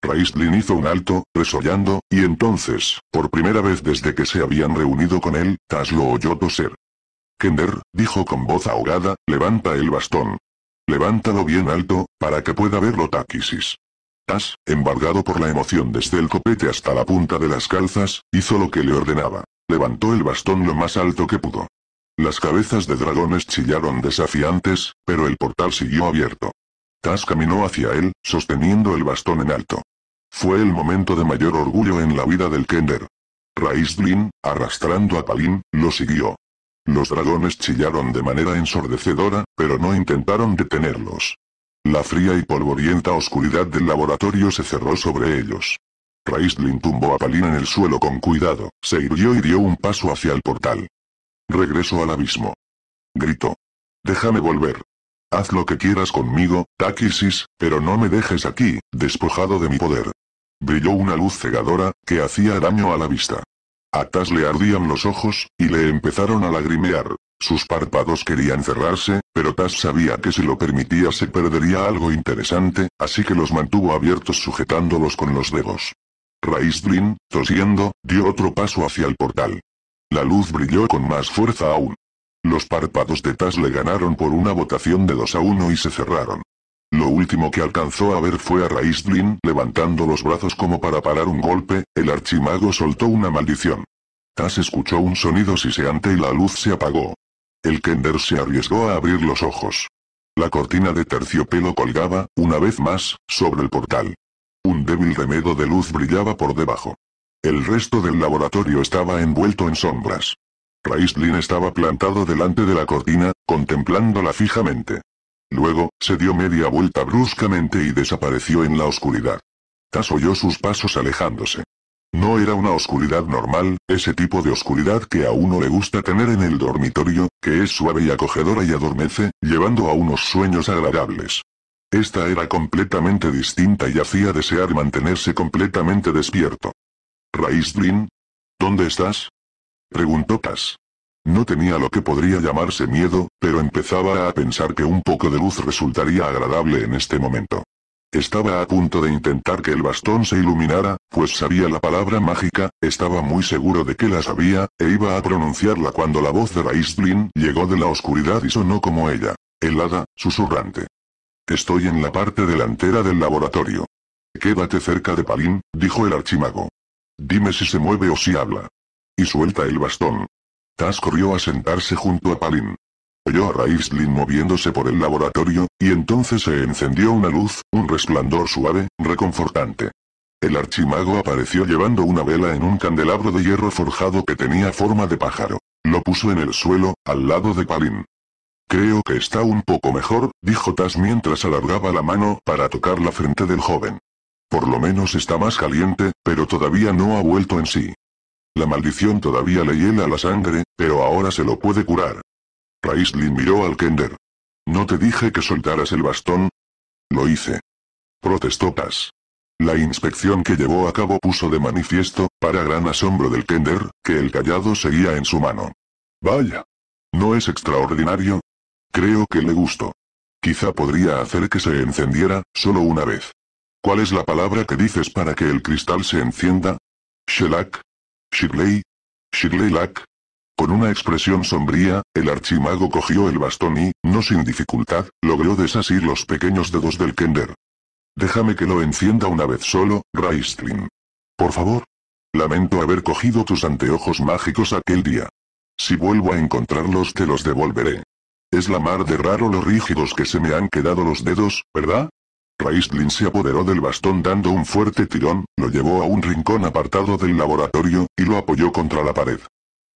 Raistlin hizo un alto, resollando, y entonces, por primera vez desde que se habían reunido con él, Taslo lo oyó toser. Kender, dijo con voz ahogada, levanta el bastón. Levántalo bien alto, para que pueda verlo Takisis. Tas, embargado por la emoción desde el copete hasta la punta de las calzas, hizo lo que le ordenaba. Levantó el bastón lo más alto que pudo. Las cabezas de dragones chillaron desafiantes, pero el portal siguió abierto. Tas caminó hacia él, sosteniendo el bastón en alto. Fue el momento de mayor orgullo en la vida del Kender. Raistlin, arrastrando a Palin, lo siguió. Los dragones chillaron de manera ensordecedora, pero no intentaron detenerlos. La fría y polvorienta oscuridad del laboratorio se cerró sobre ellos. Raistlin tumbó a Palin en el suelo con cuidado, se hirió y dio un paso hacia el portal. Regreso al abismo. Gritó. Déjame volver. Haz lo que quieras conmigo, Takisis, pero no me dejes aquí, despojado de mi poder. Brilló una luz cegadora, que hacía daño a la vista. A Tas le ardían los ojos, y le empezaron a lagrimear. Sus párpados querían cerrarse, pero Tas sabía que si lo permitía se perdería algo interesante, así que los mantuvo abiertos sujetándolos con los dedos. Raizdrin, tosiendo, dio otro paso hacia el portal. La luz brilló con más fuerza aún. Los párpados de Tas le ganaron por una votación de 2 a 1 y se cerraron. Lo último que alcanzó a ver fue a Raistlin levantando los brazos como para parar un golpe, el archimago soltó una maldición. Taz escuchó un sonido siseante y la luz se apagó. El Kender se arriesgó a abrir los ojos. La cortina de terciopelo colgaba, una vez más, sobre el portal. Un débil remedo de luz brillaba por debajo. El resto del laboratorio estaba envuelto en sombras. Raistlin estaba plantado delante de la cortina, contemplándola fijamente. Luego, se dio media vuelta bruscamente y desapareció en la oscuridad. Tas oyó sus pasos alejándose. No era una oscuridad normal, ese tipo de oscuridad que a uno le gusta tener en el dormitorio, que es suave y acogedora y adormece, llevando a unos sueños agradables. Esta era completamente distinta y hacía desear mantenerse completamente despierto. Raíz ¿Dónde estás? Preguntó Tas. No tenía lo que podría llamarse miedo, pero empezaba a pensar que un poco de luz resultaría agradable en este momento. Estaba a punto de intentar que el bastón se iluminara, pues sabía la palabra mágica, estaba muy seguro de que la sabía, e iba a pronunciarla cuando la voz de Raistlin llegó de la oscuridad y sonó como ella, helada, susurrante. Estoy en la parte delantera del laboratorio. Quédate cerca de Palin, dijo el archimago. Dime si se mueve o si habla. Y suelta el bastón. Tas corrió a sentarse junto a Palin. Oyó a Raizlin moviéndose por el laboratorio, y entonces se encendió una luz, un resplandor suave, reconfortante. El archimago apareció llevando una vela en un candelabro de hierro forjado que tenía forma de pájaro. Lo puso en el suelo, al lado de Palin. Creo que está un poco mejor, dijo Tas mientras alargaba la mano para tocar la frente del joven. Por lo menos está más caliente, pero todavía no ha vuelto en sí. La maldición todavía le hiela la sangre, pero ahora se lo puede curar. Raistlin miró al Kender. ¿No te dije que soltaras el bastón? Lo hice. Protestó Paz. La inspección que llevó a cabo puso de manifiesto, para gran asombro del Kender, que el callado seguía en su mano. Vaya. ¿No es extraordinario? Creo que le gustó. Quizá podría hacer que se encendiera, solo una vez. ¿Cuál es la palabra que dices para que el cristal se encienda? Shellac, ¿Shigley? ¿Shigley Lack. Con una expresión sombría, el archimago cogió el bastón y, no sin dificultad, logró desasir los pequeños dedos del Kender. Déjame que lo encienda una vez solo, Raistlin. Por favor. Lamento haber cogido tus anteojos mágicos aquel día. Si vuelvo a encontrarlos te los devolveré. Es la mar de raro los rígidos que se me han quedado los dedos, ¿verdad? Raistlin se apoderó del bastón dando un fuerte tirón, lo llevó a un rincón apartado del laboratorio, y lo apoyó contra la pared.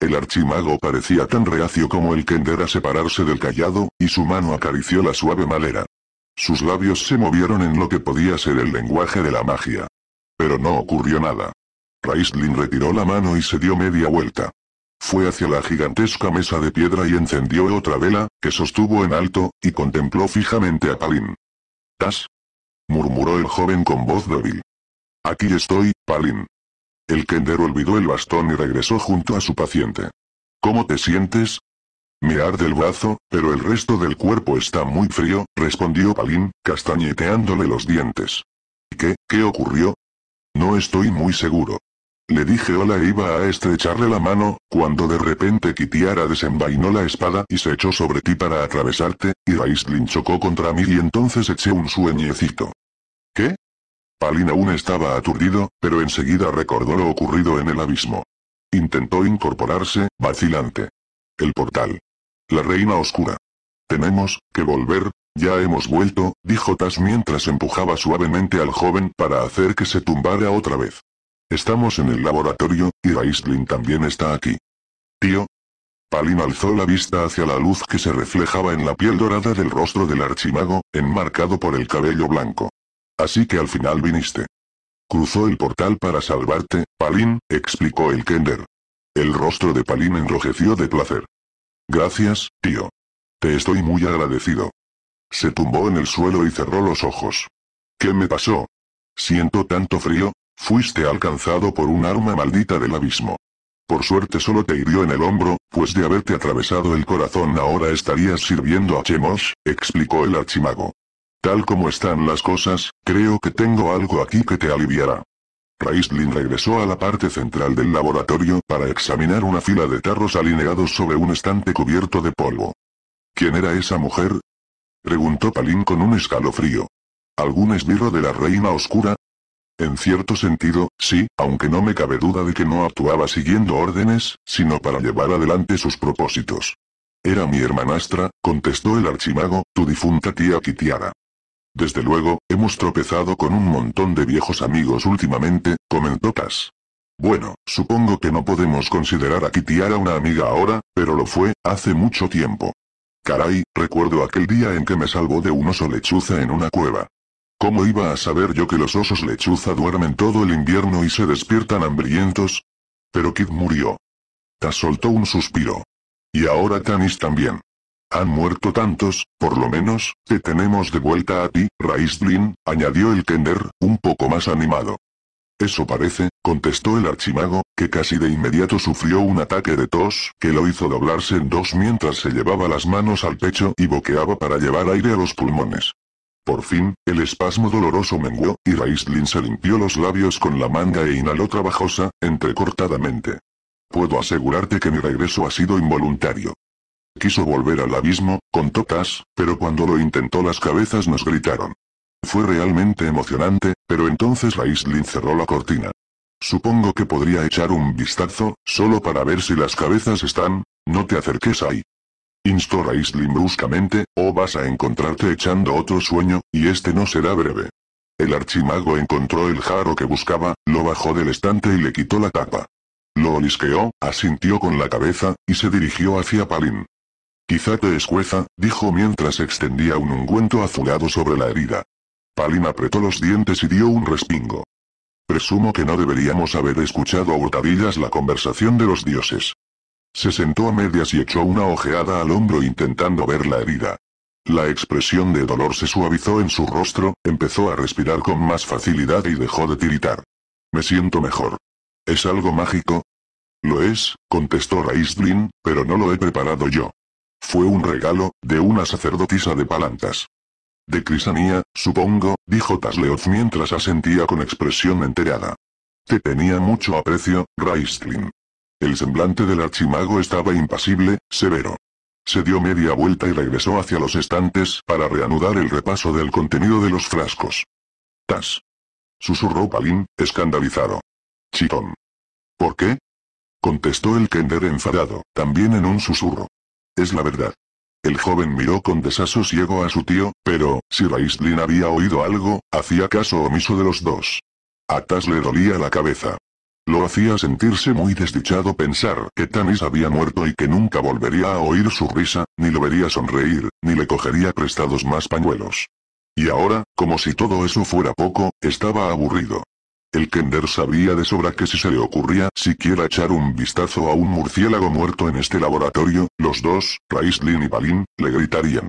El archimago parecía tan reacio como el que a separarse del callado, y su mano acarició la suave madera. Sus labios se movieron en lo que podía ser el lenguaje de la magia. Pero no ocurrió nada. Raistlin retiró la mano y se dio media vuelta. Fue hacia la gigantesca mesa de piedra y encendió otra vela, que sostuvo en alto, y contempló fijamente a Palin. Tas, murmuró el joven con voz débil. Aquí estoy, Palin. El kendero olvidó el bastón y regresó junto a su paciente. ¿Cómo te sientes? Me arde el brazo, pero el resto del cuerpo está muy frío, respondió Palin, castañeteándole los dientes. ¿Qué, qué ocurrió? No estoy muy seguro. Le dije hola e iba a estrecharle la mano, cuando de repente Kitiara desenvainó la espada y se echó sobre ti para atravesarte, y Raistlin chocó contra mí y entonces eché un sueñecito. ¿Qué? Palin aún estaba aturdido, pero enseguida recordó lo ocurrido en el abismo. Intentó incorporarse, vacilante. El portal. La reina oscura. Tenemos que volver, ya hemos vuelto, dijo Tas mientras empujaba suavemente al joven para hacer que se tumbara otra vez. Estamos en el laboratorio, y Raistlin también está aquí. Tío. Palin alzó la vista hacia la luz que se reflejaba en la piel dorada del rostro del archimago, enmarcado por el cabello blanco. Así que al final viniste. Cruzó el portal para salvarte, Palin, explicó el Kender. El rostro de Palin enrojeció de placer. Gracias, tío. Te estoy muy agradecido. Se tumbó en el suelo y cerró los ojos. ¿Qué me pasó? Siento tanto frío, fuiste alcanzado por un arma maldita del abismo. Por suerte solo te hirió en el hombro, pues de haberte atravesado el corazón ahora estarías sirviendo a Chemosh, explicó el archimago. Tal como están las cosas, creo que tengo algo aquí que te aliviará. Raistlin regresó a la parte central del laboratorio para examinar una fila de tarros alineados sobre un estante cubierto de polvo. ¿Quién era esa mujer? Preguntó Palin con un escalofrío. ¿Algún esbirro de la Reina Oscura? En cierto sentido, sí, aunque no me cabe duda de que no actuaba siguiendo órdenes, sino para llevar adelante sus propósitos. Era mi hermanastra, contestó el archimago, tu difunta tía Kitiara. Desde luego, hemos tropezado con un montón de viejos amigos últimamente, comentó Tas. Bueno, supongo que no podemos considerar a Kitiara una amiga ahora, pero lo fue, hace mucho tiempo. Caray, recuerdo aquel día en que me salvó de un oso lechuza en una cueva. ¿Cómo iba a saber yo que los osos lechuza duermen todo el invierno y se despiertan hambrientos? Pero Kid murió. Tas soltó un suspiro. Y ahora Tanis también. Han muerto tantos, por lo menos, te tenemos de vuelta a ti, Raistlin, añadió el Kender, un poco más animado. Eso parece, contestó el archimago, que casi de inmediato sufrió un ataque de tos que lo hizo doblarse en dos mientras se llevaba las manos al pecho y boqueaba para llevar aire a los pulmones. Por fin, el espasmo doloroso menguó, y Raistlin se limpió los labios con la manga e inhaló trabajosa, entrecortadamente. Puedo asegurarte que mi regreso ha sido involuntario. Quiso volver al abismo, con totas, pero cuando lo intentó las cabezas nos gritaron. Fue realmente emocionante, pero entonces Raizlin cerró la cortina. Supongo que podría echar un vistazo, solo para ver si las cabezas están, no te acerques ahí. Instó Raizlin bruscamente, o vas a encontrarte echando otro sueño, y este no será breve. El archimago encontró el jarro que buscaba, lo bajó del estante y le quitó la tapa. Lo olisqueó, asintió con la cabeza, y se dirigió hacia Palin. Quizá te escueza, dijo mientras extendía un ungüento azulado sobre la herida. Palin apretó los dientes y dio un respingo. Presumo que no deberíamos haber escuchado a hurtadillas la conversación de los dioses. Se sentó a medias y echó una ojeada al hombro intentando ver la herida. La expresión de dolor se suavizó en su rostro, empezó a respirar con más facilidad y dejó de tiritar. Me siento mejor. ¿Es algo mágico? Lo es, contestó Raistlin, pero no lo he preparado yo. Fue un regalo, de una sacerdotisa de Palantas. De Crisanía, supongo, dijo Tasleoz mientras asentía con expresión enterada. Te tenía mucho aprecio, Raistlin. El semblante del archimago estaba impasible, severo. Se dio media vuelta y regresó hacia los estantes para reanudar el repaso del contenido de los frascos. Tas. Susurró Palin, escandalizado. Chitón. ¿Por qué? Contestó el Kender enfadado, también en un susurro. Es la verdad. El joven miró con desasosiego a su tío, pero, si Raistlin había oído algo, hacía caso omiso de los dos. A Tas le dolía la cabeza. Lo hacía sentirse muy desdichado pensar que Tanis había muerto y que nunca volvería a oír su risa, ni lo vería sonreír, ni le cogería prestados más pañuelos. Y ahora, como si todo eso fuera poco, estaba aburrido. El Kender sabía de sobra que si se le ocurría siquiera echar un vistazo a un murciélago muerto en este laboratorio, los dos, Raistlin y Balin, le gritarían.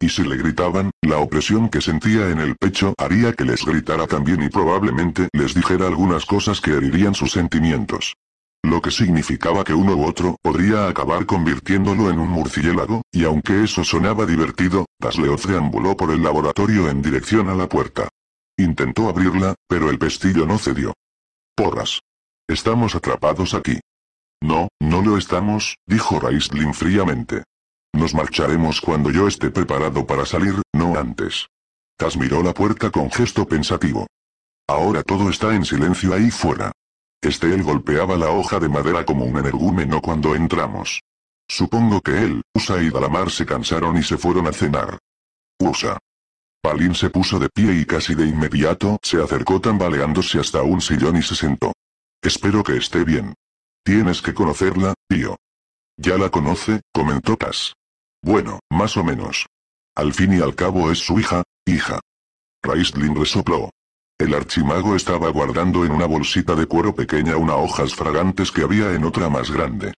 Y si le gritaban, la opresión que sentía en el pecho haría que les gritara también y probablemente les dijera algunas cosas que herirían sus sentimientos. Lo que significaba que uno u otro podría acabar convirtiéndolo en un murciélago, y aunque eso sonaba divertido, se deambuló por el laboratorio en dirección a la puerta. Intentó abrirla, pero el pestillo no cedió. Porras. Estamos atrapados aquí. No, no lo estamos, dijo Raistlin fríamente. Nos marcharemos cuando yo esté preparado para salir, no antes. Tas miró la puerta con gesto pensativo. Ahora todo está en silencio ahí fuera. Estel golpeaba la hoja de madera como un energúmeno cuando entramos. Supongo que él, Usa y Dalamar se cansaron y se fueron a cenar. Usa. Palin se puso de pie y casi de inmediato se acercó tambaleándose hasta un sillón y se sentó. Espero que esté bien. Tienes que conocerla, tío. Ya la conoce, comentó Tass. Bueno, más o menos. Al fin y al cabo es su hija, hija. Raistlin resopló. El archimago estaba guardando en una bolsita de cuero pequeña una hojas fragantes que había en otra más grande.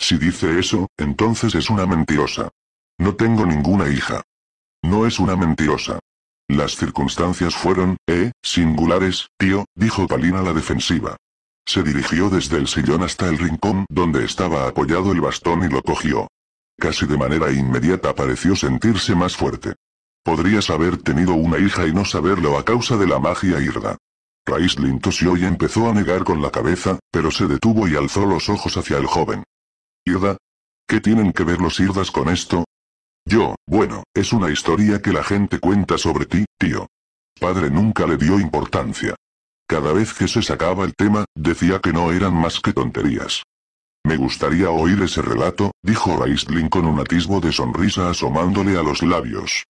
Si dice eso, entonces es una mentirosa. No tengo ninguna hija. No es una mentirosa. Las circunstancias fueron, eh, singulares, tío, dijo Palina la defensiva. Se dirigió desde el sillón hasta el rincón donde estaba apoyado el bastón y lo cogió. Casi de manera inmediata pareció sentirse más fuerte. Podrías haber tenido una hija y no saberlo a causa de la magia irda. Raíz tosió y empezó a negar con la cabeza, pero se detuvo y alzó los ojos hacia el joven. ¿Irda? ¿Qué tienen que ver los irdas con esto? Yo, bueno, es una historia que la gente cuenta sobre ti, tío. Padre nunca le dio importancia. Cada vez que se sacaba el tema, decía que no eran más que tonterías. Me gustaría oír ese relato, dijo Raistlin con un atisbo de sonrisa asomándole a los labios.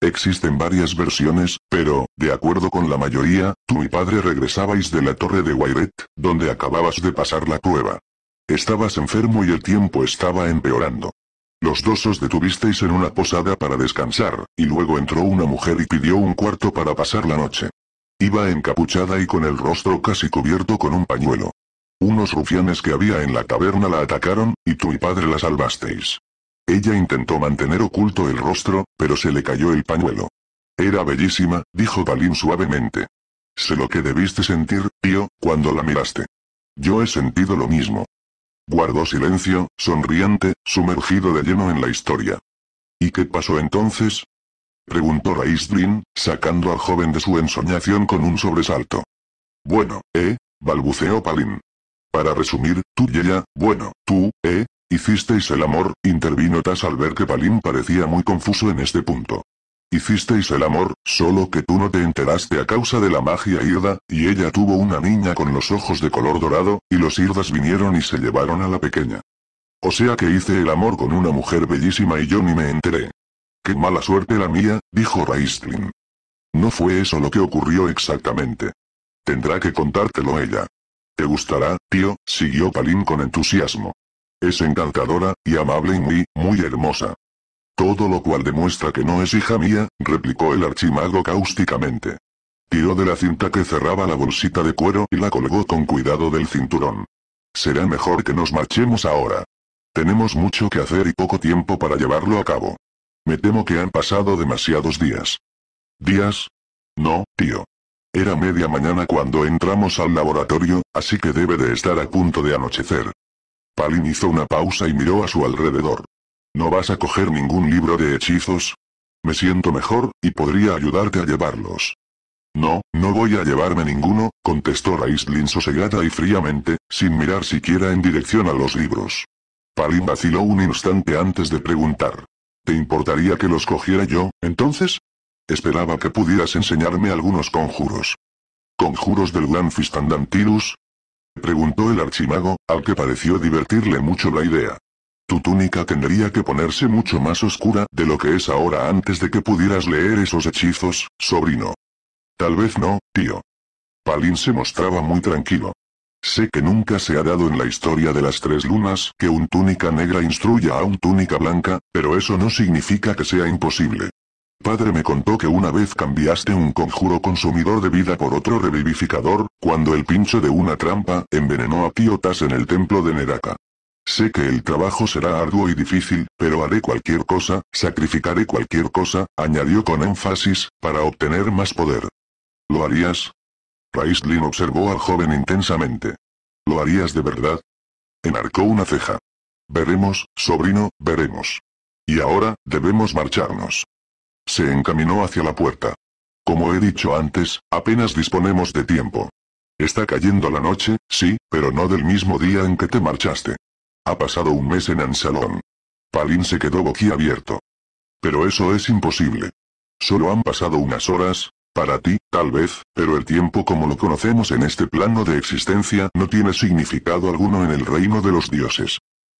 Existen varias versiones, pero, de acuerdo con la mayoría, tú y padre regresabais de la torre de Wairet, donde acababas de pasar la prueba. Estabas enfermo y el tiempo estaba empeorando. Los dos os detuvisteis en una posada para descansar, y luego entró una mujer y pidió un cuarto para pasar la noche. Iba encapuchada y con el rostro casi cubierto con un pañuelo. Unos rufianes que había en la taberna la atacaron, y tú y padre la salvasteis. Ella intentó mantener oculto el rostro, pero se le cayó el pañuelo. Era bellísima, dijo Balín suavemente. Sé lo que debiste sentir, tío, cuando la miraste. Yo he sentido lo mismo. Guardó silencio, sonriente, sumergido de lleno en la historia. ¿Y qué pasó entonces? Preguntó Raistlin, sacando al joven de su ensoñación con un sobresalto. Bueno, ¿eh? balbuceó Palin. Para resumir, tú y ella, bueno, tú, ¿eh? Hicisteis el amor, intervino Tas al ver que Palin parecía muy confuso en este punto. Hicisteis el amor, solo que tú no te enteraste a causa de la magia Irda, y ella tuvo una niña con los ojos de color dorado, y los Irdas vinieron y se llevaron a la pequeña. O sea que hice el amor con una mujer bellísima y yo ni me enteré. Qué mala suerte la mía, dijo Raistlin. No fue eso lo que ocurrió exactamente. Tendrá que contártelo ella. ¿Te gustará, tío? siguió Palin con entusiasmo. Es encantadora, y amable y muy, muy hermosa. Todo lo cual demuestra que no es hija mía, replicó el archimago cáusticamente. Tiró de la cinta que cerraba la bolsita de cuero y la colgó con cuidado del cinturón. Será mejor que nos marchemos ahora. Tenemos mucho que hacer y poco tiempo para llevarlo a cabo. Me temo que han pasado demasiados días. ¿Días? No, tío. Era media mañana cuando entramos al laboratorio, así que debe de estar a punto de anochecer. Palin hizo una pausa y miró a su alrededor. ¿No vas a coger ningún libro de hechizos? Me siento mejor, y podría ayudarte a llevarlos. No, no voy a llevarme ninguno, contestó Raislin sosegada y fríamente, sin mirar siquiera en dirección a los libros. Palin vaciló un instante antes de preguntar. ¿Te importaría que los cogiera yo, entonces? Esperaba que pudieras enseñarme algunos conjuros. ¿Conjuros del gran Fistandantilus? Preguntó el archimago, al que pareció divertirle mucho la idea. Tu túnica tendría que ponerse mucho más oscura de lo que es ahora antes de que pudieras leer esos hechizos, sobrino. Tal vez no, tío. Palin se mostraba muy tranquilo. Sé que nunca se ha dado en la historia de las tres lunas que un túnica negra instruya a un túnica blanca, pero eso no significa que sea imposible. Padre me contó que una vez cambiaste un conjuro consumidor de vida por otro revivificador, cuando el pincho de una trampa envenenó a Piotas en el templo de Neraka. Sé que el trabajo será arduo y difícil, pero haré cualquier cosa, sacrificaré cualquier cosa, añadió con énfasis, para obtener más poder. ¿Lo harías? Raistlin observó al joven intensamente. ¿Lo harías de verdad? Enarcó una ceja. Veremos, sobrino, veremos. Y ahora, debemos marcharnos. Se encaminó hacia la puerta. Como he dicho antes, apenas disponemos de tiempo. Está cayendo la noche, sí, pero no del mismo día en que te marchaste. Ha pasado un mes en Ansalón. Palin se quedó boquiabierto. Pero eso es imposible. Solo han pasado unas horas, para ti, tal vez, pero el tiempo como lo conocemos en este plano de existencia no tiene significado alguno en el reino de los dioses.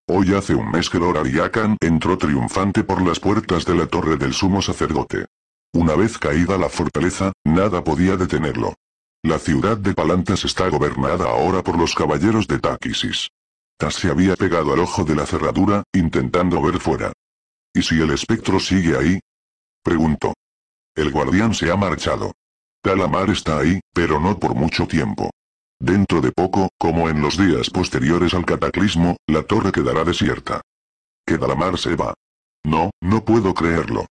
Hoy hace un mes que Lord Ariakan entró triunfante por las puertas de la torre del sumo sacerdote. Una vez caída la fortaleza, nada podía detenerlo. La ciudad de Palantas está gobernada ahora por los caballeros de Táquisis se había pegado al ojo de la cerradura, intentando ver fuera. ¿Y si el espectro sigue ahí? Preguntó. El guardián se ha marchado. Talamar está ahí, pero no por mucho tiempo. Dentro de poco, como en los días posteriores al cataclismo, la torre quedará desierta. Que Dalamar se va. No, no puedo creerlo.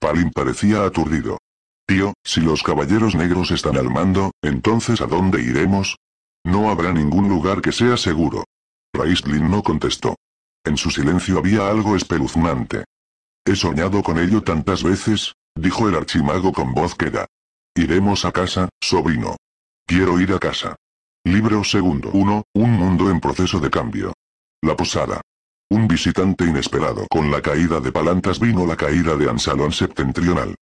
Palin parecía aturdido. Tío, si los caballeros negros están al mando, entonces ¿a dónde iremos? No habrá ningún lugar que sea seguro. Raistlin no contestó. En su silencio había algo espeluznante. He soñado con ello tantas veces, dijo el archimago con voz queda. Iremos a casa, sobrino. Quiero ir a casa. Libro segundo 1. Un mundo en proceso de cambio. La posada. Un visitante inesperado. Con la caída de Palantas vino la caída de Ansalón septentrional.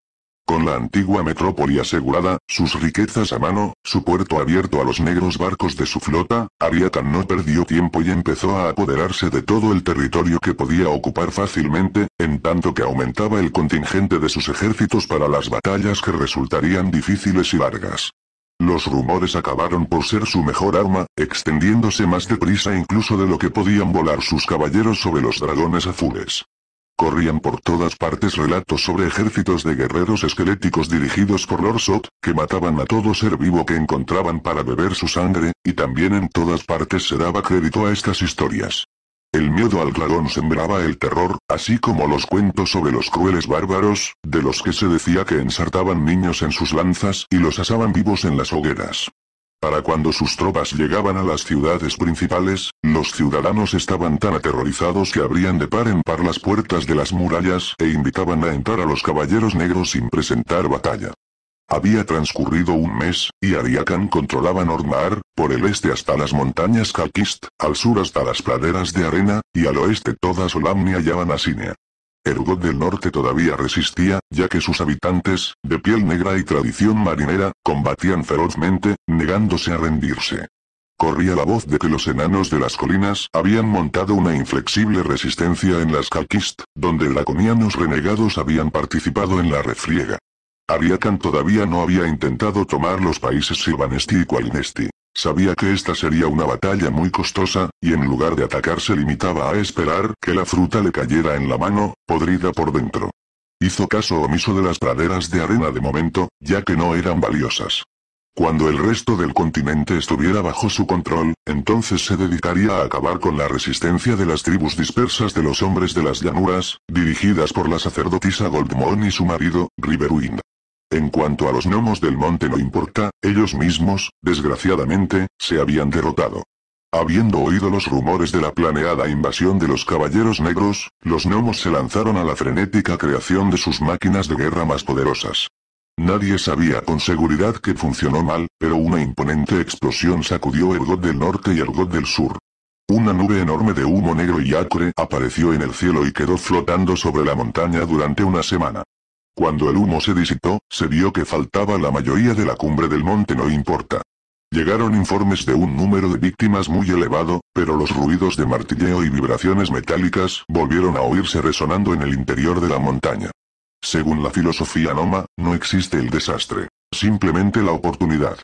Con la antigua metrópoli asegurada, sus riquezas a mano, su puerto abierto a los negros barcos de su flota, Ariatan no perdió tiempo y empezó a apoderarse de todo el territorio que podía ocupar fácilmente, en tanto que aumentaba el contingente de sus ejércitos para las batallas que resultarían difíciles y largas. Los rumores acabaron por ser su mejor arma, extendiéndose más deprisa incluso de lo que podían volar sus caballeros sobre los dragones azules. Corrían por todas partes relatos sobre ejércitos de guerreros esqueléticos dirigidos por Lord que mataban a todo ser vivo que encontraban para beber su sangre, y también en todas partes se daba crédito a estas historias. El miedo al dragón sembraba el terror, así como los cuentos sobre los crueles bárbaros, de los que se decía que ensartaban niños en sus lanzas y los asaban vivos en las hogueras. Para cuando sus tropas llegaban a las ciudades principales, los ciudadanos estaban tan aterrorizados que abrían de par en par las puertas de las murallas e invitaban a entrar a los caballeros negros sin presentar batalla. Había transcurrido un mes, y Ariakan controlaba Normar, por el este hasta las montañas Kalkist, al sur hasta las praderas de arena, y al oeste toda Solamnia y Abanasinia. El del norte todavía resistía, ya que sus habitantes, de piel negra y tradición marinera, combatían ferozmente, negándose a rendirse. Corría la voz de que los enanos de las colinas habían montado una inflexible resistencia en las Calquist, donde draconianos renegados habían participado en la refriega. Ariakan todavía no había intentado tomar los países Silvanesti y Kualnesti. Sabía que esta sería una batalla muy costosa, y en lugar de atacar se limitaba a esperar que la fruta le cayera en la mano, podrida por dentro. Hizo caso omiso de las praderas de arena de momento, ya que no eran valiosas. Cuando el resto del continente estuviera bajo su control, entonces se dedicaría a acabar con la resistencia de las tribus dispersas de los hombres de las llanuras, dirigidas por la sacerdotisa Goldmoon y su marido, Riverwind. En cuanto a los gnomos del monte no importa, ellos mismos, desgraciadamente, se habían derrotado. Habiendo oído los rumores de la planeada invasión de los caballeros negros, los gnomos se lanzaron a la frenética creación de sus máquinas de guerra más poderosas. Nadie sabía con seguridad que funcionó mal, pero una imponente explosión sacudió el God del norte y el God del sur. Una nube enorme de humo negro y acre apareció en el cielo y quedó flotando sobre la montaña durante una semana. Cuando el humo se disipó, se vio que faltaba la mayoría de la cumbre del monte no importa. Llegaron informes de un número de víctimas muy elevado, pero los ruidos de martilleo y vibraciones metálicas volvieron a oírse resonando en el interior de la montaña. Según la filosofía Noma, no existe el desastre, simplemente la oportunidad.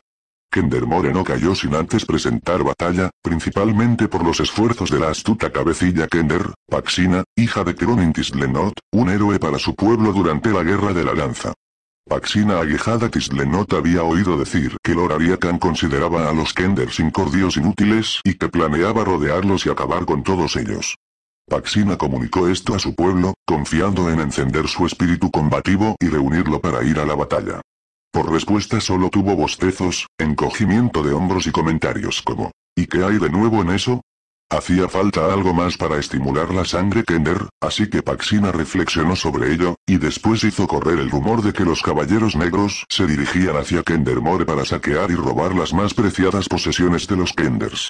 Kendermore no cayó sin antes presentar batalla, principalmente por los esfuerzos de la astuta cabecilla Kender, Paxina, hija de Kronin Lenot, un héroe para su pueblo durante la Guerra de la Lanza. Paxina aguijada Tislenot había oído decir que Loraria Ariakan consideraba a los Kenders incordios inútiles y que planeaba rodearlos y acabar con todos ellos. Paxina comunicó esto a su pueblo, confiando en encender su espíritu combativo y reunirlo para ir a la batalla. Por respuesta solo tuvo bostezos, encogimiento de hombros y comentarios como, ¿y qué hay de nuevo en eso? Hacía falta algo más para estimular la sangre Kender, así que Paxina reflexionó sobre ello, y después hizo correr el rumor de que los caballeros negros se dirigían hacia Kendermore para saquear y robar las más preciadas posesiones de los Kenders.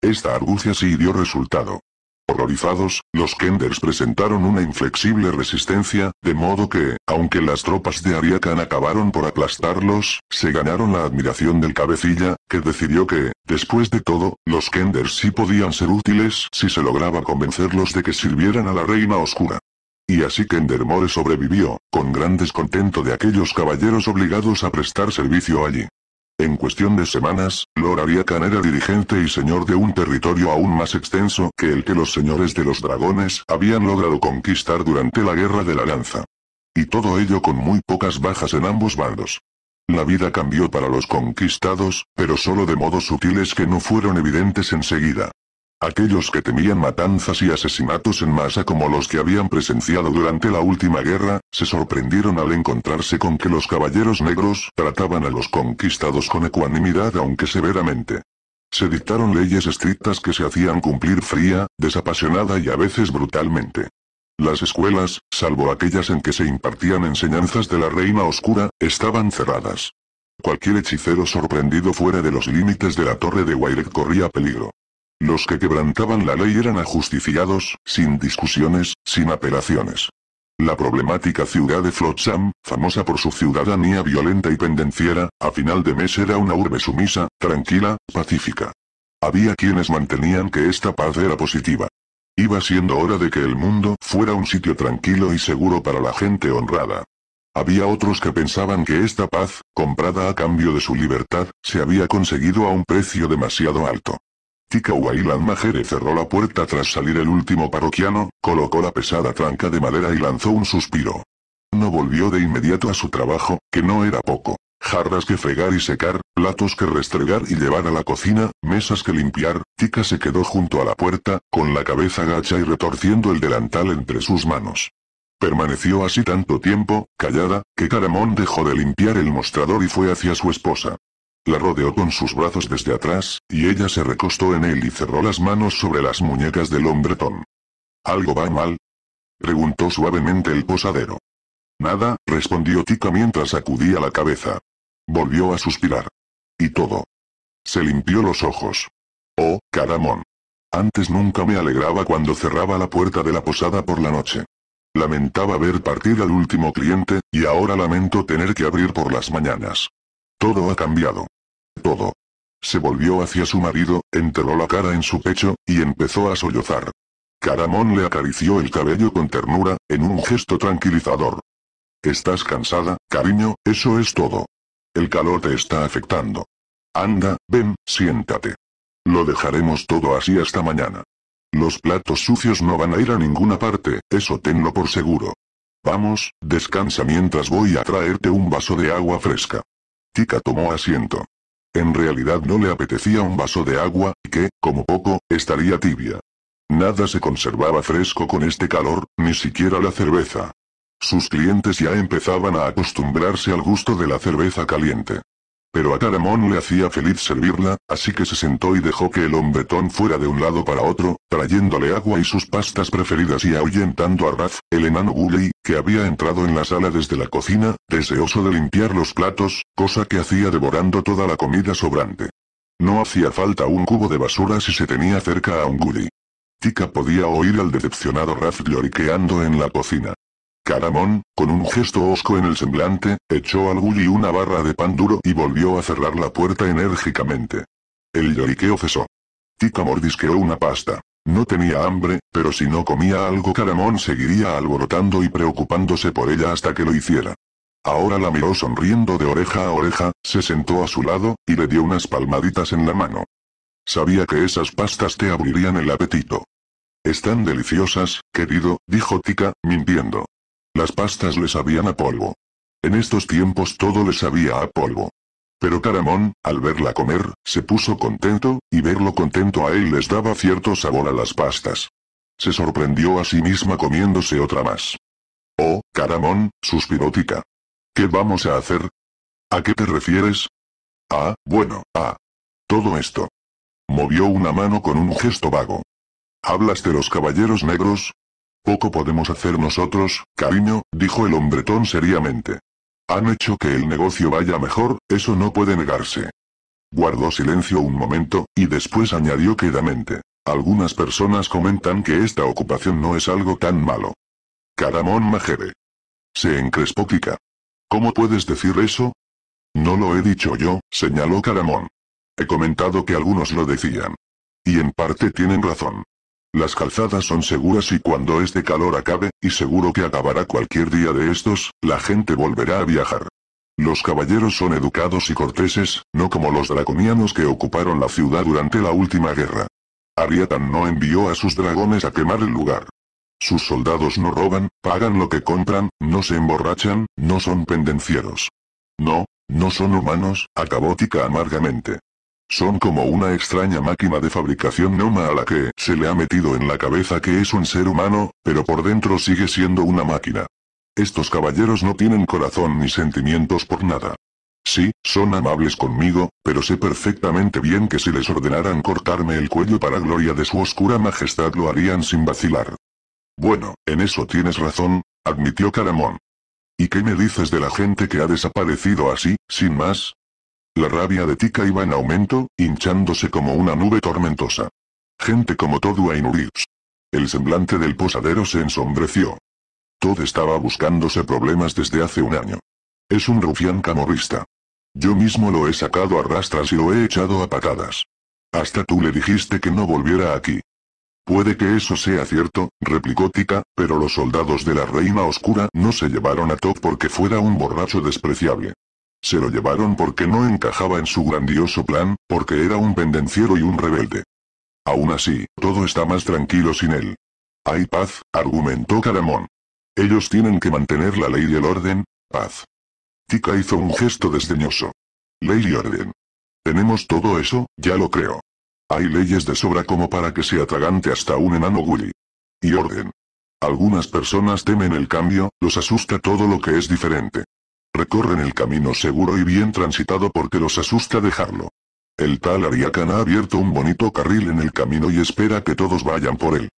Esta argucia sí dio resultado. Horrorizados, los Kenders presentaron una inflexible resistencia, de modo que, aunque las tropas de Ariakan acabaron por aplastarlos, se ganaron la admiración del cabecilla, que decidió que, después de todo, los Kenders sí podían ser útiles si se lograba convencerlos de que sirvieran a la Reina Oscura. Y así Kendermore sobrevivió, con gran descontento de aquellos caballeros obligados a prestar servicio allí. En cuestión de semanas, Lord Ariakan era dirigente y señor de un territorio aún más extenso que el que los señores de los dragones habían logrado conquistar durante la Guerra de la Lanza. Y todo ello con muy pocas bajas en ambos bandos. La vida cambió para los conquistados, pero solo de modos sutiles que no fueron evidentes enseguida. Aquellos que temían matanzas y asesinatos en masa como los que habían presenciado durante la última guerra, se sorprendieron al encontrarse con que los caballeros negros trataban a los conquistados con ecuanimidad aunque severamente. Se dictaron leyes estrictas que se hacían cumplir fría, desapasionada y a veces brutalmente. Las escuelas, salvo aquellas en que se impartían enseñanzas de la Reina Oscura, estaban cerradas. Cualquier hechicero sorprendido fuera de los límites de la torre de Wairet corría peligro. Los que quebrantaban la ley eran ajusticiados, sin discusiones, sin apelaciones. La problemática ciudad de Flotsam, famosa por su ciudadanía violenta y pendenciera, a final de mes era una urbe sumisa, tranquila, pacífica. Había quienes mantenían que esta paz era positiva. Iba siendo hora de que el mundo fuera un sitio tranquilo y seguro para la gente honrada. Había otros que pensaban que esta paz, comprada a cambio de su libertad, se había conseguido a un precio demasiado alto. Tikawai Majere cerró la puerta tras salir el último parroquiano, colocó la pesada tranca de madera y lanzó un suspiro. No volvió de inmediato a su trabajo, que no era poco. Jarras que fregar y secar, platos que restregar y llevar a la cocina, mesas que limpiar, Tika se quedó junto a la puerta, con la cabeza gacha y retorciendo el delantal entre sus manos. Permaneció así tanto tiempo, callada, que Caramón dejó de limpiar el mostrador y fue hacia su esposa. La rodeó con sus brazos desde atrás, y ella se recostó en él y cerró las manos sobre las muñecas del hombre ¿Algo va mal? preguntó suavemente el posadero. Nada, respondió Tika mientras sacudía la cabeza. Volvió a suspirar. Y todo. Se limpió los ojos. Oh, caramón. Antes nunca me alegraba cuando cerraba la puerta de la posada por la noche. Lamentaba ver partir al último cliente, y ahora lamento tener que abrir por las mañanas. Todo ha cambiado todo. Se volvió hacia su marido, enteró la cara en su pecho, y empezó a sollozar. Caramón le acarició el cabello con ternura, en un gesto tranquilizador. Estás cansada, cariño, eso es todo. El calor te está afectando. Anda, ven, siéntate. Lo dejaremos todo así hasta mañana. Los platos sucios no van a ir a ninguna parte, eso tenlo por seguro. Vamos, descansa mientras voy a traerte un vaso de agua fresca. Tika tomó asiento. En realidad no le apetecía un vaso de agua, que, como poco, estaría tibia. Nada se conservaba fresco con este calor, ni siquiera la cerveza. Sus clientes ya empezaban a acostumbrarse al gusto de la cerveza caliente. Pero a Caramón le hacía feliz servirla, así que se sentó y dejó que el hombretón fuera de un lado para otro, trayéndole agua y sus pastas preferidas y ahuyentando a Raf, el enano Gully, que había entrado en la sala desde la cocina, deseoso de limpiar los platos, cosa que hacía devorando toda la comida sobrante. No hacía falta un cubo de basura si se tenía cerca a un Gully. Tika podía oír al decepcionado Raf lloriqueando en la cocina. Caramón, con un gesto osco en el semblante, echó al Gulli una barra de pan duro y volvió a cerrar la puerta enérgicamente. El lloriqueo cesó. Tica mordisqueó una pasta. No tenía hambre, pero si no comía algo Caramón seguiría alborotando y preocupándose por ella hasta que lo hiciera. Ahora la miró sonriendo de oreja a oreja, se sentó a su lado, y le dio unas palmaditas en la mano. Sabía que esas pastas te abrirían el apetito. Están deliciosas, querido, dijo Tika, mintiendo. Las pastas le sabían a polvo. En estos tiempos todo le sabía a polvo. Pero Caramón, al verla comer, se puso contento, y verlo contento a él les daba cierto sabor a las pastas. Se sorprendió a sí misma comiéndose otra más. Oh, Caramón, suspiró ¿Qué vamos a hacer? ¿A qué te refieres? Ah, bueno, ah. Todo esto. Movió una mano con un gesto vago. ¿Hablas de los caballeros negros? Poco podemos hacer nosotros, cariño, dijo el hombretón seriamente. Han hecho que el negocio vaya mejor, eso no puede negarse. Guardó silencio un momento, y después añadió quedamente. Algunas personas comentan que esta ocupación no es algo tan malo. Caramón Majere. Se encrespó Kika. ¿Cómo puedes decir eso? No lo he dicho yo, señaló Caramón. He comentado que algunos lo decían. Y en parte tienen razón. Las calzadas son seguras y cuando este calor acabe, y seguro que acabará cualquier día de estos, la gente volverá a viajar. Los caballeros son educados y corteses, no como los draconianos que ocuparon la ciudad durante la última guerra. Ariatan no envió a sus dragones a quemar el lugar. Sus soldados no roban, pagan lo que compran, no se emborrachan, no son pendencieros. No, no son humanos, acabó Tika amargamente. Son como una extraña máquina de fabricación Noma a la que se le ha metido en la cabeza que es un ser humano, pero por dentro sigue siendo una máquina. Estos caballeros no tienen corazón ni sentimientos por nada. Sí, son amables conmigo, pero sé perfectamente bien que si les ordenaran cortarme el cuello para gloria de su oscura majestad lo harían sin vacilar. Bueno, en eso tienes razón, admitió Caramón. ¿Y qué me dices de la gente que ha desaparecido así, sin más? La rabia de Tika iba en aumento, hinchándose como una nube tormentosa. Gente como todo a El semblante del posadero se ensombreció. Todd estaba buscándose problemas desde hace un año. Es un rufián camorrista. Yo mismo lo he sacado a rastras y lo he echado a patadas. Hasta tú le dijiste que no volviera aquí. Puede que eso sea cierto, replicó Tika, pero los soldados de la Reina Oscura no se llevaron a Tod porque fuera un borracho despreciable. Se lo llevaron porque no encajaba en su grandioso plan, porque era un pendenciero y un rebelde. Aún así, todo está más tranquilo sin él. Hay paz, argumentó Caramón. Ellos tienen que mantener la ley y el orden, paz. Tika hizo un gesto desdeñoso. Ley y orden. Tenemos todo eso, ya lo creo. Hay leyes de sobra como para que se atragante hasta un enano Gully. Y orden. Algunas personas temen el cambio, los asusta todo lo que es diferente. Recorren el camino seguro y bien transitado porque los asusta dejarlo. El tal Ariakan ha abierto un bonito carril en el camino y espera que todos vayan por él.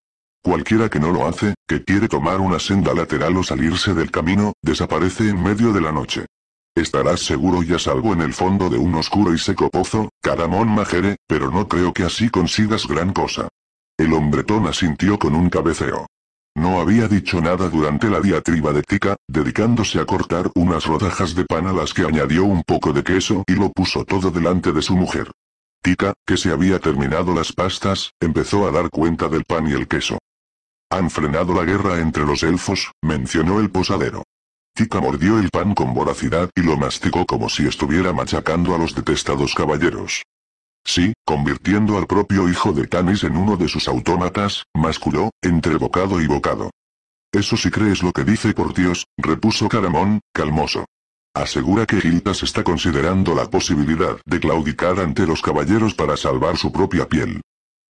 Cualquiera que no lo hace, que quiere tomar una senda lateral o salirse del camino, desaparece en medio de la noche. Estarás seguro y a salvo en el fondo de un oscuro y seco pozo, Caramón Majere, pero no creo que así consigas gran cosa. El hombretón asintió con un cabeceo. No había dicho nada durante la diatriba de Tika, dedicándose a cortar unas rodajas de pan a las que añadió un poco de queso y lo puso todo delante de su mujer. Tika, que se había terminado las pastas, empezó a dar cuenta del pan y el queso. Han frenado la guerra entre los elfos, mencionó el posadero. Tika mordió el pan con voracidad y lo masticó como si estuviera machacando a los detestados caballeros. Sí, convirtiendo al propio hijo de Tanis en uno de sus autómatas, masculó, entre bocado y bocado. Eso si crees lo que dice por Dios, repuso Caramón, calmoso. Asegura que Giltas está considerando la posibilidad de claudicar ante los caballeros para salvar su propia piel.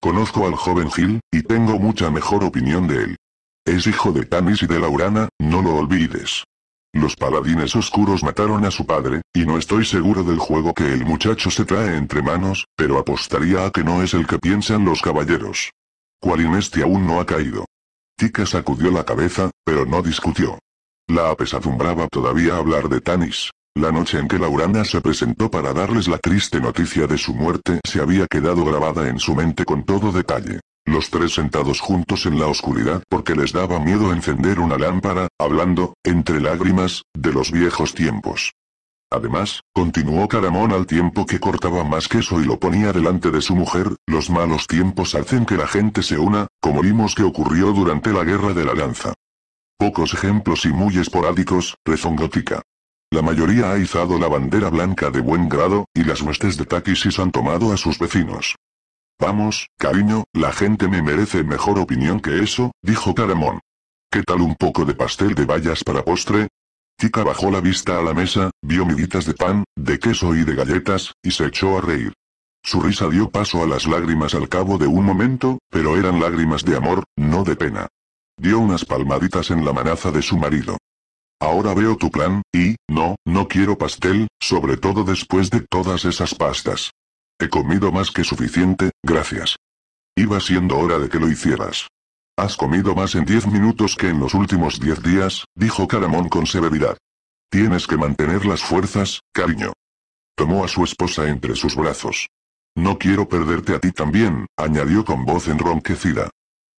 Conozco al joven Gil, y tengo mucha mejor opinión de él. Es hijo de Tanis y de Laurana, no lo olvides. Los paladines oscuros mataron a su padre, y no estoy seguro del juego que el muchacho se trae entre manos, pero apostaría a que no es el que piensan los caballeros. Qualinesti aún no ha caído. Tika sacudió la cabeza, pero no discutió. La apesadumbraba todavía hablar de Tanis. La noche en que Laurana se presentó para darles la triste noticia de su muerte se había quedado grabada en su mente con todo detalle. Los tres sentados juntos en la oscuridad porque les daba miedo encender una lámpara, hablando, entre lágrimas, de los viejos tiempos. Además, continuó Caramón al tiempo que cortaba más queso y lo ponía delante de su mujer, los malos tiempos hacen que la gente se una, como vimos que ocurrió durante la guerra de la lanza. Pocos ejemplos y muy esporádicos, gótica. La mayoría ha izado la bandera blanca de buen grado, y las huestes de taquisis han tomado a sus vecinos. Vamos, cariño, la gente me merece mejor opinión que eso, dijo Caramón. ¿Qué tal un poco de pastel de bayas para postre? Tica bajó la vista a la mesa, vio miguitas de pan, de queso y de galletas, y se echó a reír. Su risa dio paso a las lágrimas al cabo de un momento, pero eran lágrimas de amor, no de pena. Dio unas palmaditas en la manaza de su marido. Ahora veo tu plan, y, no, no quiero pastel, sobre todo después de todas esas pastas. He comido más que suficiente, gracias. Iba siendo hora de que lo hicieras. Has comido más en diez minutos que en los últimos diez días, dijo Caramón con severidad. Tienes que mantener las fuerzas, cariño. Tomó a su esposa entre sus brazos. No quiero perderte a ti también, añadió con voz enronquecida.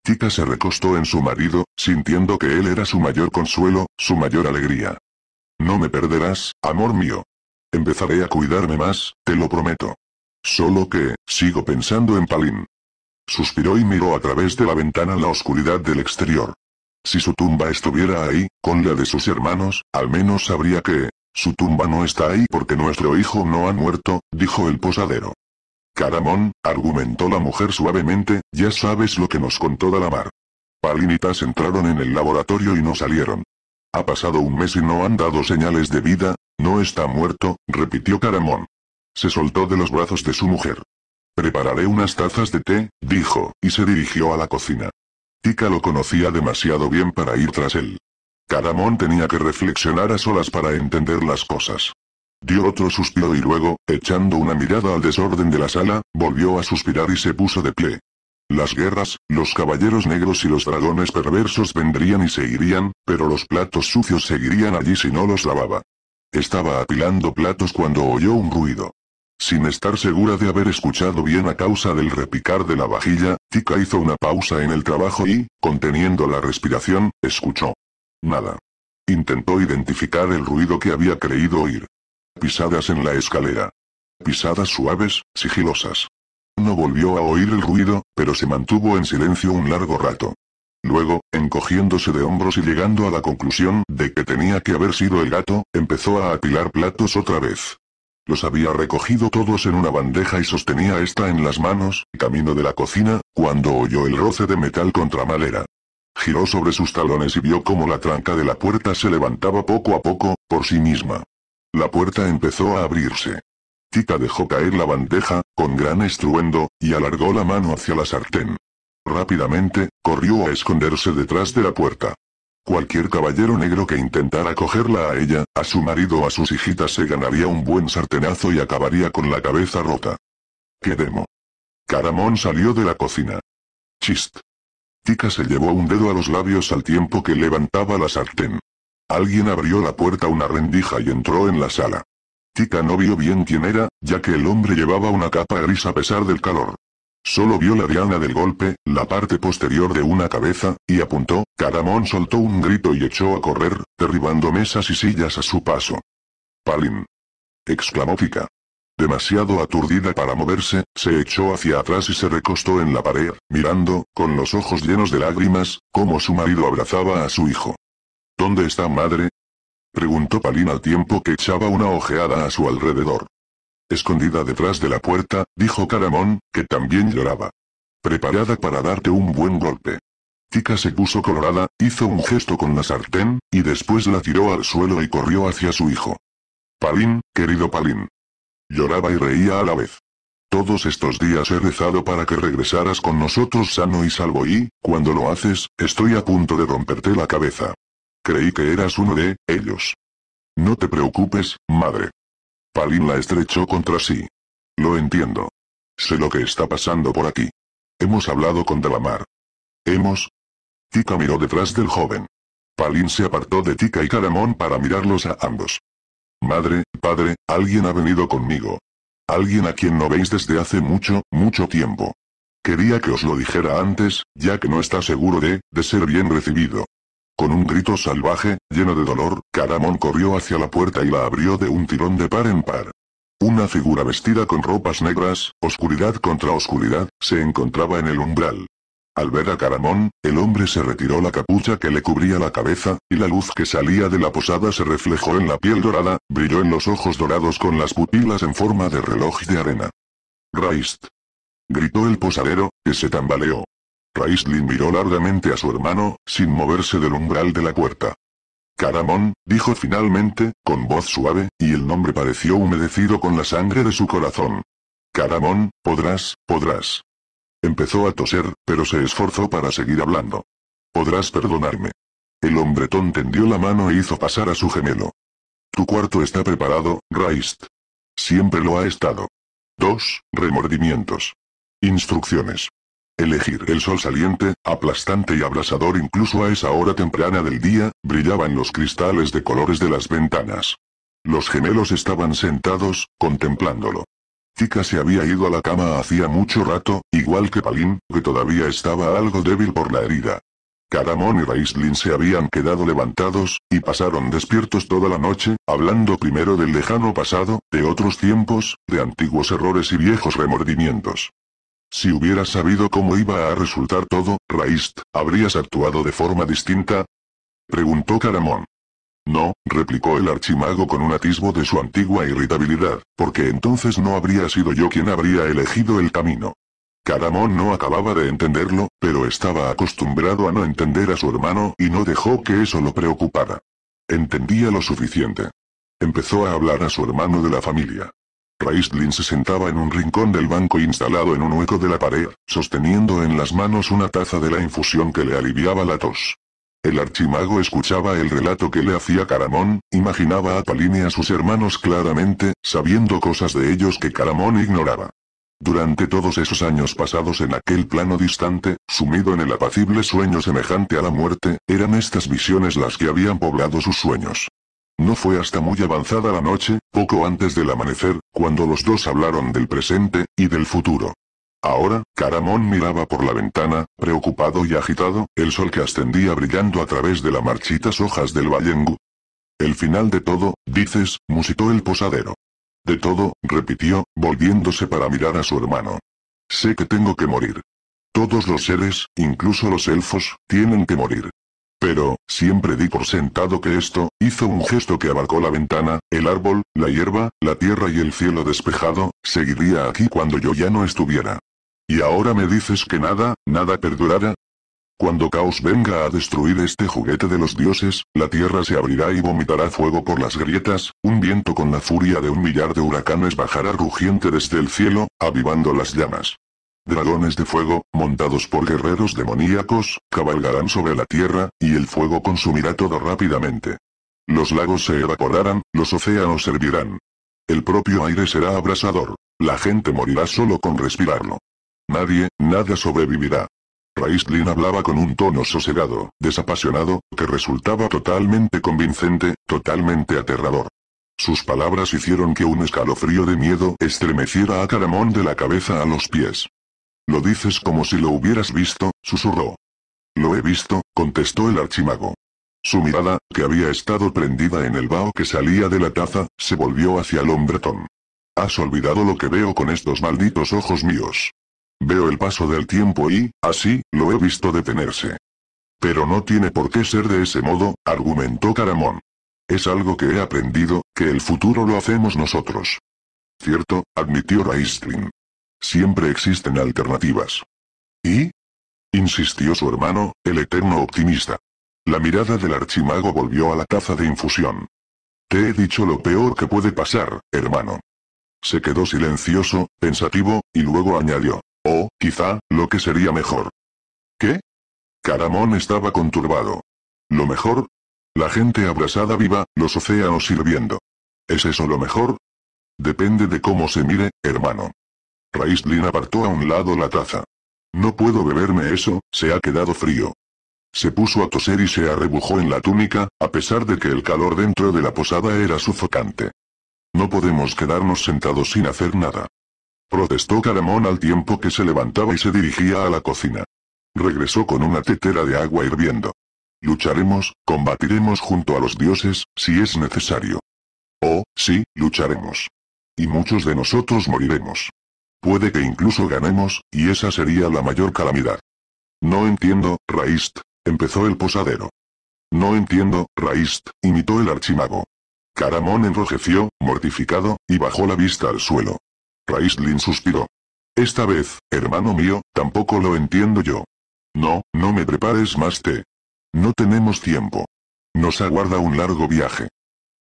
Chica se recostó en su marido, sintiendo que él era su mayor consuelo, su mayor alegría. No me perderás, amor mío. Empezaré a cuidarme más, te lo prometo. Solo que, sigo pensando en Palin. Suspiró y miró a través de la ventana la oscuridad del exterior. Si su tumba estuviera ahí, con la de sus hermanos, al menos sabría que, su tumba no está ahí porque nuestro hijo no ha muerto, dijo el posadero. Caramón, argumentó la mujer suavemente, ya sabes lo que nos contó Dalamar. Palinitas entraron en el laboratorio y no salieron. Ha pasado un mes y no han dado señales de vida, no está muerto, repitió Caramón. Se soltó de los brazos de su mujer. Prepararé unas tazas de té, dijo, y se dirigió a la cocina. Tika lo conocía demasiado bien para ir tras él. Caramón tenía que reflexionar a solas para entender las cosas. Dio otro suspiro y luego, echando una mirada al desorden de la sala, volvió a suspirar y se puso de pie. Las guerras, los caballeros negros y los dragones perversos vendrían y se irían, pero los platos sucios seguirían allí si no los lavaba. Estaba apilando platos cuando oyó un ruido. Sin estar segura de haber escuchado bien a causa del repicar de la vajilla, Tika hizo una pausa en el trabajo y, conteniendo la respiración, escuchó. Nada. Intentó identificar el ruido que había creído oír. Pisadas en la escalera. Pisadas suaves, sigilosas. No volvió a oír el ruido, pero se mantuvo en silencio un largo rato. Luego, encogiéndose de hombros y llegando a la conclusión de que tenía que haber sido el gato, empezó a apilar platos otra vez. Los había recogido todos en una bandeja y sostenía esta en las manos, camino de la cocina, cuando oyó el roce de metal contra madera. Giró sobre sus talones y vio cómo la tranca de la puerta se levantaba poco a poco, por sí misma. La puerta empezó a abrirse. Tita dejó caer la bandeja, con gran estruendo, y alargó la mano hacia la sartén. Rápidamente, corrió a esconderse detrás de la puerta. Cualquier caballero negro que intentara cogerla a ella, a su marido o a sus hijitas se ganaría un buen sartenazo y acabaría con la cabeza rota. ¡Qué demo! Caramón salió de la cocina. Chist. Tika se llevó un dedo a los labios al tiempo que levantaba la sartén. Alguien abrió la puerta una rendija y entró en la sala. Tika no vio bien quién era, ya que el hombre llevaba una capa gris a pesar del calor. Solo vio la diana del golpe, la parte posterior de una cabeza, y apuntó, Caramón soltó un grito y echó a correr, derribando mesas y sillas a su paso. Palin. exclamó Fika. Demasiado aturdida para moverse, se echó hacia atrás y se recostó en la pared, mirando, con los ojos llenos de lágrimas, cómo su marido abrazaba a su hijo. ¿Dónde está madre? preguntó Palin al tiempo que echaba una ojeada a su alrededor. Escondida detrás de la puerta, dijo Caramón, que también lloraba. Preparada para darte un buen golpe. Tika se puso colorada, hizo un gesto con la sartén, y después la tiró al suelo y corrió hacia su hijo. Palín, querido Palín. Lloraba y reía a la vez. Todos estos días he rezado para que regresaras con nosotros sano y salvo y, cuando lo haces, estoy a punto de romperte la cabeza. Creí que eras uno de ellos. No te preocupes, madre. Palin la estrechó contra sí. Lo entiendo. Sé lo que está pasando por aquí. Hemos hablado con Delamar. Hemos. Tika miró detrás del joven. Palin se apartó de Tika y Caramón para mirarlos a ambos. Madre, padre, alguien ha venido conmigo. Alguien a quien no veis desde hace mucho, mucho tiempo. Quería que os lo dijera antes, ya que no está seguro de, de ser bien recibido. Con un grito salvaje, lleno de dolor, Caramón corrió hacia la puerta y la abrió de un tirón de par en par. Una figura vestida con ropas negras, oscuridad contra oscuridad, se encontraba en el umbral. Al ver a Caramón, el hombre se retiró la capucha que le cubría la cabeza, y la luz que salía de la posada se reflejó en la piel dorada, brilló en los ojos dorados con las pupilas en forma de reloj de arena. Raist. Gritó el posadero, que se tambaleó. Raistlin miró largamente a su hermano, sin moverse del umbral de la puerta. Caramón, dijo finalmente, con voz suave, y el nombre pareció humedecido con la sangre de su corazón. Caramón, podrás, podrás. Empezó a toser, pero se esforzó para seguir hablando. Podrás perdonarme. El hombretón tendió la mano e hizo pasar a su gemelo. Tu cuarto está preparado, Raist. Siempre lo ha estado. Dos, Remordimientos. Instrucciones. Elegir el sol saliente, aplastante y abrasador incluso a esa hora temprana del día, brillaban los cristales de colores de las ventanas. Los gemelos estaban sentados, contemplándolo. Chica se había ido a la cama hacía mucho rato, igual que Palin, que todavía estaba algo débil por la herida. Caramón y Raislin se habían quedado levantados, y pasaron despiertos toda la noche, hablando primero del lejano pasado, de otros tiempos, de antiguos errores y viejos remordimientos. Si hubieras sabido cómo iba a resultar todo, Raist, ¿habrías actuado de forma distinta? Preguntó Caramón. No, replicó el archimago con un atisbo de su antigua irritabilidad, porque entonces no habría sido yo quien habría elegido el camino. Caramón no acababa de entenderlo, pero estaba acostumbrado a no entender a su hermano y no dejó que eso lo preocupara. Entendía lo suficiente. Empezó a hablar a su hermano de la familia. Raistlin se sentaba en un rincón del banco instalado en un hueco de la pared, sosteniendo en las manos una taza de la infusión que le aliviaba la tos. El archimago escuchaba el relato que le hacía Caramón, imaginaba a Palín y a sus hermanos claramente, sabiendo cosas de ellos que Caramón ignoraba. Durante todos esos años pasados en aquel plano distante, sumido en el apacible sueño semejante a la muerte, eran estas visiones las que habían poblado sus sueños. No fue hasta muy avanzada la noche, poco antes del amanecer, cuando los dos hablaron del presente, y del futuro. Ahora, Caramón miraba por la ventana, preocupado y agitado, el sol que ascendía brillando a través de las marchitas hojas del Valengu. El final de todo, dices, musitó el posadero. De todo, repitió, volviéndose para mirar a su hermano. Sé que tengo que morir. Todos los seres, incluso los elfos, tienen que morir. Pero, siempre di por sentado que esto, hizo un gesto que abarcó la ventana, el árbol, la hierba, la tierra y el cielo despejado, seguiría aquí cuando yo ya no estuviera. ¿Y ahora me dices que nada, nada perdurará? Cuando Caos venga a destruir este juguete de los dioses, la tierra se abrirá y vomitará fuego por las grietas, un viento con la furia de un millar de huracanes bajará rugiente desde el cielo, avivando las llamas. Dragones de fuego, montados por guerreros demoníacos, cabalgarán sobre la tierra, y el fuego consumirá todo rápidamente. Los lagos se evaporarán, los océanos servirán. El propio aire será abrasador. La gente morirá solo con respirarlo. Nadie, nada sobrevivirá. Raistlin hablaba con un tono sosegado, desapasionado, que resultaba totalmente convincente, totalmente aterrador. Sus palabras hicieron que un escalofrío de miedo estremeciera a Caramón de la cabeza a los pies. Lo dices como si lo hubieras visto, susurró. Lo he visto, contestó el archimago. Su mirada, que había estado prendida en el vaho que salía de la taza, se volvió hacia el hombretón. Has olvidado lo que veo con estos malditos ojos míos. Veo el paso del tiempo y, así, lo he visto detenerse. Pero no tiene por qué ser de ese modo, argumentó Caramón. Es algo que he aprendido, que el futuro lo hacemos nosotros. Cierto, admitió Raistlin. Siempre existen alternativas. ¿Y? insistió su hermano, el eterno optimista. La mirada del archimago volvió a la taza de infusión. Te he dicho lo peor que puede pasar, hermano. Se quedó silencioso, pensativo, y luego añadió, o oh, quizá, lo que sería mejor. ¿Qué? Caramón estaba conturbado. ¿Lo mejor? La gente abrasada viva, los océanos hirviendo. ¿Es eso lo mejor? Depende de cómo se mire, hermano. Raistlin apartó a un lado la taza. No puedo beberme eso, se ha quedado frío. Se puso a toser y se arrebujó en la túnica, a pesar de que el calor dentro de la posada era sufocante. No podemos quedarnos sentados sin hacer nada. Protestó Caramón al tiempo que se levantaba y se dirigía a la cocina. Regresó con una tetera de agua hirviendo. Lucharemos, combatiremos junto a los dioses, si es necesario. Oh, sí, lucharemos. Y muchos de nosotros moriremos. Puede que incluso ganemos, y esa sería la mayor calamidad. No entiendo, Raist, empezó el posadero. No entiendo, Raist, imitó el archimago. Caramón enrojeció, mortificado, y bajó la vista al suelo. Raistlin suspiró. Esta vez, hermano mío, tampoco lo entiendo yo. No, no me prepares más té. No tenemos tiempo. Nos aguarda un largo viaje.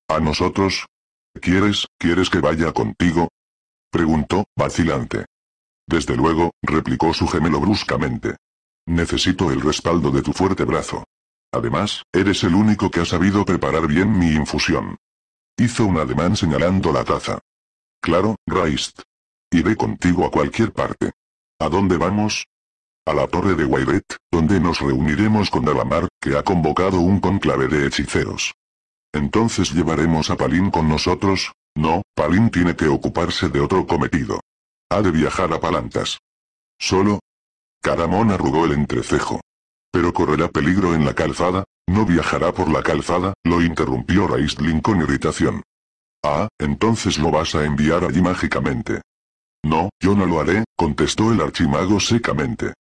¿A nosotros? ¿Quieres, quieres que vaya contigo? Preguntó, vacilante. Desde luego, replicó su gemelo bruscamente. Necesito el respaldo de tu fuerte brazo. Además, eres el único que ha sabido preparar bien mi infusión. Hizo un ademán señalando la taza. Claro, Raist. Iré contigo a cualquier parte. ¿A dónde vamos? A la torre de Wairet, donde nos reuniremos con Dalamar, que ha convocado un conclave de hechiceros. Entonces llevaremos a Palin con nosotros, no, Palin tiene que ocuparse de otro cometido. Ha de viajar a Palantas. ¿Solo? Caramón arrugó el entrecejo. Pero correrá peligro en la calzada, no viajará por la calzada, lo interrumpió Raistlin con irritación. Ah, entonces lo vas a enviar allí mágicamente. No, yo no lo haré, contestó el archimago secamente.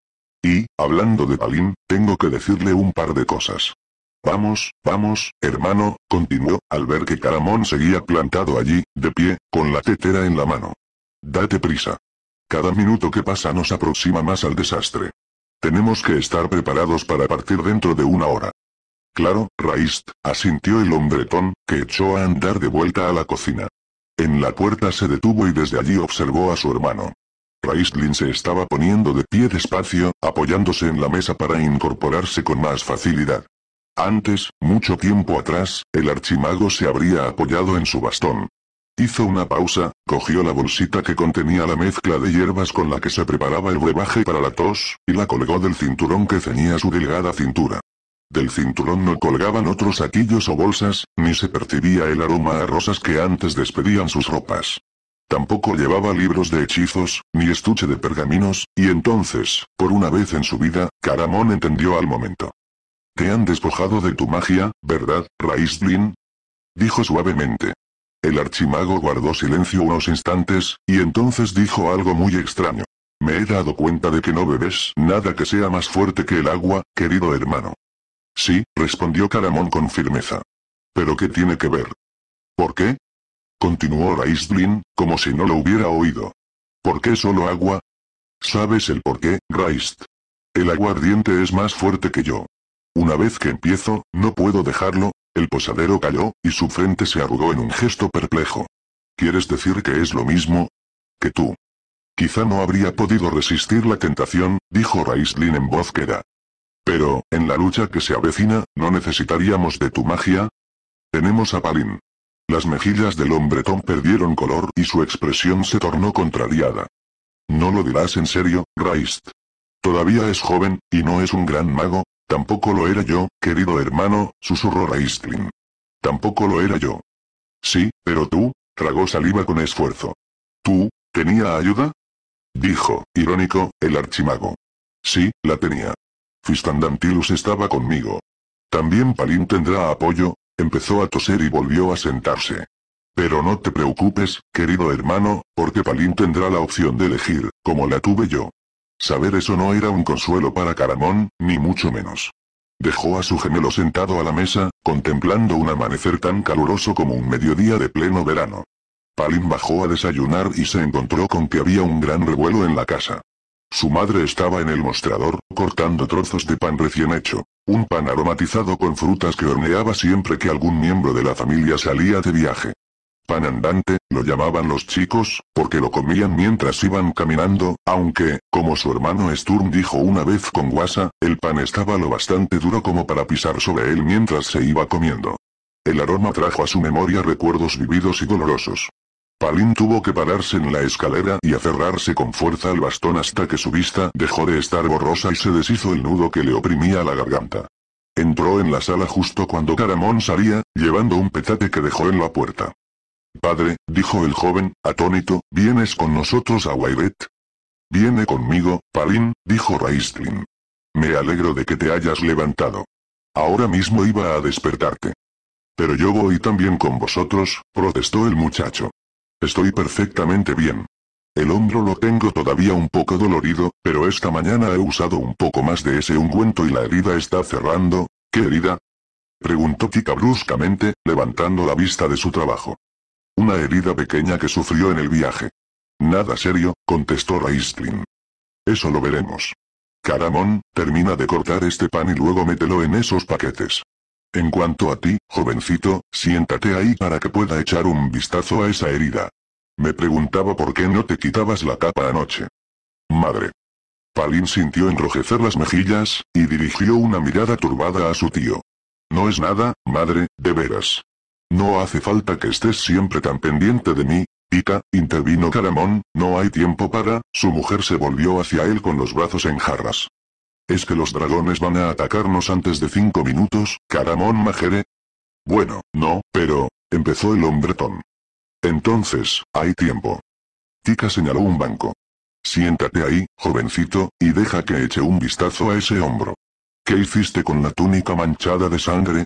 Y, hablando de Palin, tengo que decirle un par de cosas. Vamos, vamos, hermano, continuó, al ver que Caramón seguía plantado allí, de pie, con la tetera en la mano. Date prisa. Cada minuto que pasa nos aproxima más al desastre. Tenemos que estar preparados para partir dentro de una hora. Claro, Raist, asintió el hombretón, que echó a andar de vuelta a la cocina. En la puerta se detuvo y desde allí observó a su hermano. Raistlin se estaba poniendo de pie despacio, apoyándose en la mesa para incorporarse con más facilidad. Antes, mucho tiempo atrás, el archimago se habría apoyado en su bastón. Hizo una pausa, cogió la bolsita que contenía la mezcla de hierbas con la que se preparaba el brebaje para la tos, y la colgó del cinturón que ceñía su delgada cintura. Del cinturón no colgaban otros saquillos o bolsas, ni se percibía el aroma a rosas que antes despedían sus ropas. Tampoco llevaba libros de hechizos, ni estuche de pergaminos, y entonces, por una vez en su vida, Caramón entendió al momento. Te han despojado de tu magia, ¿verdad, Raistlin? Dijo suavemente. El archimago guardó silencio unos instantes, y entonces dijo algo muy extraño. Me he dado cuenta de que no bebes nada que sea más fuerte que el agua, querido hermano. Sí, respondió Caramón con firmeza. ¿Pero qué tiene que ver? ¿Por qué? Continuó Raistlin, como si no lo hubiera oído. ¿Por qué solo agua? ¿Sabes el por qué, Raist? El aguardiente es más fuerte que yo. Una vez que empiezo, no puedo dejarlo, el posadero calló, y su frente se arrugó en un gesto perplejo. ¿Quieres decir que es lo mismo? Que tú. Quizá no habría podido resistir la tentación, dijo Raistlin en voz queda. Pero, en la lucha que se avecina, ¿no necesitaríamos de tu magia? Tenemos a Palin. Las mejillas del hombre Tom perdieron color y su expresión se tornó contrariada. No lo dirás en serio, Raist. Todavía es joven, y no es un gran mago, Tampoco lo era yo, querido hermano, susurró Raistlin. Tampoco lo era yo. Sí, pero tú, tragó saliva con esfuerzo. ¿Tú, tenía ayuda? Dijo, irónico, el archimago. Sí, la tenía. Fistandantilus estaba conmigo. También Palin tendrá apoyo, empezó a toser y volvió a sentarse. Pero no te preocupes, querido hermano, porque Palin tendrá la opción de elegir, como la tuve yo. Saber eso no era un consuelo para Caramón, ni mucho menos. Dejó a su gemelo sentado a la mesa, contemplando un amanecer tan caluroso como un mediodía de pleno verano. Palin bajó a desayunar y se encontró con que había un gran revuelo en la casa. Su madre estaba en el mostrador, cortando trozos de pan recién hecho, un pan aromatizado con frutas que horneaba siempre que algún miembro de la familia salía de viaje. Pan andante, lo llamaban los chicos, porque lo comían mientras iban caminando, aunque, como su hermano Sturm dijo una vez con guasa, el pan estaba lo bastante duro como para pisar sobre él mientras se iba comiendo. El aroma trajo a su memoria recuerdos vividos y dolorosos. Palin tuvo que pararse en la escalera y aferrarse con fuerza al bastón hasta que su vista dejó de estar borrosa y se deshizo el nudo que le oprimía la garganta. Entró en la sala justo cuando Caramón salía, llevando un petate que dejó en la puerta. Padre, dijo el joven, atónito, ¿vienes con nosotros a Wairet? Viene conmigo, Palin, dijo Raistlin. Me alegro de que te hayas levantado. Ahora mismo iba a despertarte. Pero yo voy también con vosotros, protestó el muchacho. Estoy perfectamente bien. El hombro lo tengo todavía un poco dolorido, pero esta mañana he usado un poco más de ese ungüento y la herida está cerrando. ¿Qué herida? Preguntó Kika bruscamente, levantando la vista de su trabajo. Una herida pequeña que sufrió en el viaje. Nada serio, contestó Raistlin. Eso lo veremos. Caramón, termina de cortar este pan y luego mételo en esos paquetes. En cuanto a ti, jovencito, siéntate ahí para que pueda echar un vistazo a esa herida. Me preguntaba por qué no te quitabas la capa anoche. Madre. Palin sintió enrojecer las mejillas, y dirigió una mirada turbada a su tío. No es nada, madre, de veras. No hace falta que estés siempre tan pendiente de mí, Pica, intervino Caramón, no hay tiempo para, su mujer se volvió hacia él con los brazos en jarras. ¿Es que los dragones van a atacarnos antes de cinco minutos, Caramón Majere? Bueno, no, pero, empezó el hombretón. Entonces, hay tiempo. Tika señaló un banco. Siéntate ahí, jovencito, y deja que eche un vistazo a ese hombro. ¿Qué hiciste con la túnica manchada de sangre?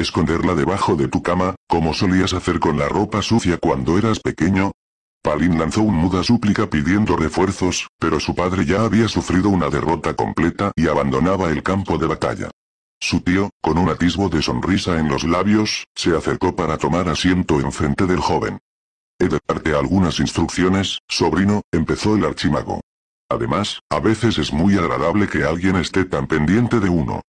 esconderla debajo de tu cama, como solías hacer con la ropa sucia cuando eras pequeño? Palin lanzó un muda súplica pidiendo refuerzos, pero su padre ya había sufrido una derrota completa y abandonaba el campo de batalla. Su tío, con un atisbo de sonrisa en los labios, se acercó para tomar asiento enfrente del joven. He de darte algunas instrucciones, sobrino, empezó el archimago. Además, a veces es muy agradable que alguien esté tan pendiente de uno.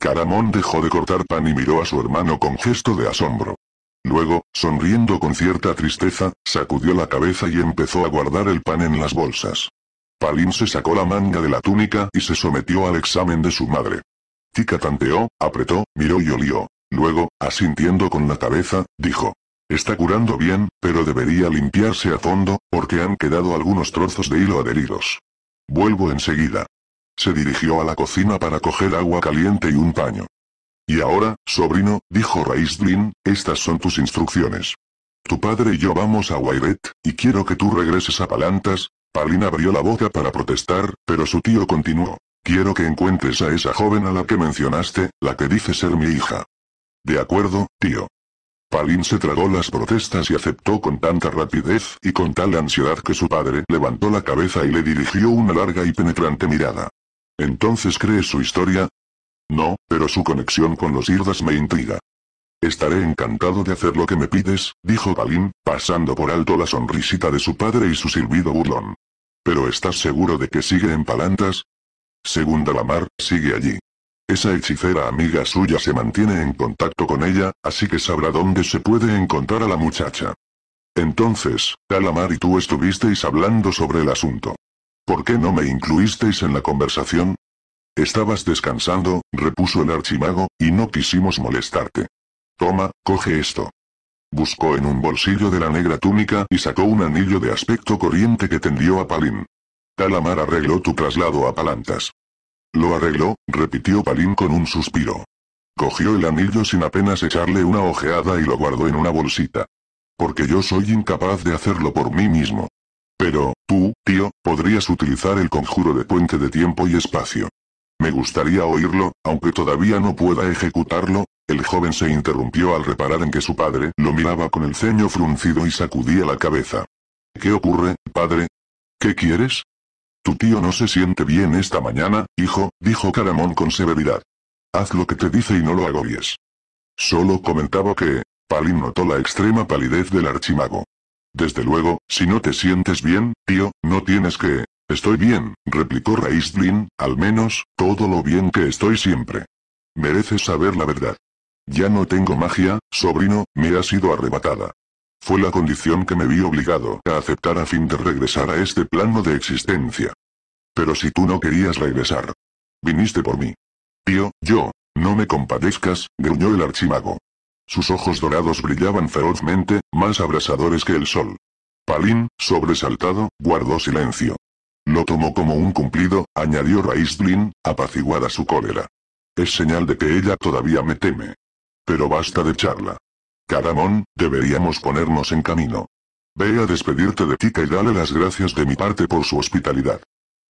Caramón dejó de cortar pan y miró a su hermano con gesto de asombro. Luego, sonriendo con cierta tristeza, sacudió la cabeza y empezó a guardar el pan en las bolsas. Palín se sacó la manga de la túnica y se sometió al examen de su madre. Tika tanteó, apretó, miró y olió. Luego, asintiendo con la cabeza, dijo. Está curando bien, pero debería limpiarse a fondo, porque han quedado algunos trozos de hilo adheridos. Vuelvo enseguida. Se dirigió a la cocina para coger agua caliente y un paño. Y ahora, sobrino, dijo Raizdrin, estas son tus instrucciones. Tu padre y yo vamos a Wairet, y quiero que tú regreses a Palantas. Palin abrió la boca para protestar, pero su tío continuó. Quiero que encuentres a esa joven a la que mencionaste, la que dice ser mi hija. De acuerdo, tío. Palin se tragó las protestas y aceptó con tanta rapidez y con tal ansiedad que su padre levantó la cabeza y le dirigió una larga y penetrante mirada. ¿Entonces crees su historia? No, pero su conexión con los Irdas me intriga. Estaré encantado de hacer lo que me pides, dijo Balin, pasando por alto la sonrisita de su padre y su silbido burlón. ¿Pero estás seguro de que sigue en Palantas? Según Dalamar, sigue allí. Esa hechicera amiga suya se mantiene en contacto con ella, así que sabrá dónde se puede encontrar a la muchacha. Entonces, Dalamar y tú estuvisteis hablando sobre el asunto. ¿Por qué no me incluisteis en la conversación? Estabas descansando, repuso el archimago, y no quisimos molestarte. Toma, coge esto. Buscó en un bolsillo de la negra túnica y sacó un anillo de aspecto corriente que tendió a Palín. Calamar arregló tu traslado a Palantas. Lo arregló, repitió Palín con un suspiro. Cogió el anillo sin apenas echarle una ojeada y lo guardó en una bolsita. Porque yo soy incapaz de hacerlo por mí mismo. Pero, tú, tío, podrías utilizar el conjuro de puente de tiempo y espacio. Me gustaría oírlo, aunque todavía no pueda ejecutarlo. El joven se interrumpió al reparar en que su padre lo miraba con el ceño fruncido y sacudía la cabeza. ¿Qué ocurre, padre? ¿Qué quieres? Tu tío no se siente bien esta mañana, hijo, dijo Caramón con severidad. Haz lo que te dice y no lo agobies. Solo comentaba que... Palin notó la extrema palidez del archimago. Desde luego, si no te sientes bien, tío, no tienes que... Estoy bien, replicó Raistlin, al menos, todo lo bien que estoy siempre. Mereces saber la verdad. Ya no tengo magia, sobrino, me ha sido arrebatada. Fue la condición que me vi obligado a aceptar a fin de regresar a este plano de existencia. Pero si tú no querías regresar. Viniste por mí. Tío, yo. No me compadezcas, gruñó el archimago. Sus ojos dorados brillaban ferozmente, más abrasadores que el sol. Palin, sobresaltado, guardó silencio. Lo tomó como un cumplido, añadió Raistlin, apaciguada su cólera. Es señal de que ella todavía me teme. Pero basta de charla. Caramón, deberíamos ponernos en camino. Ve a despedirte de Tika y dale las gracias de mi parte por su hospitalidad.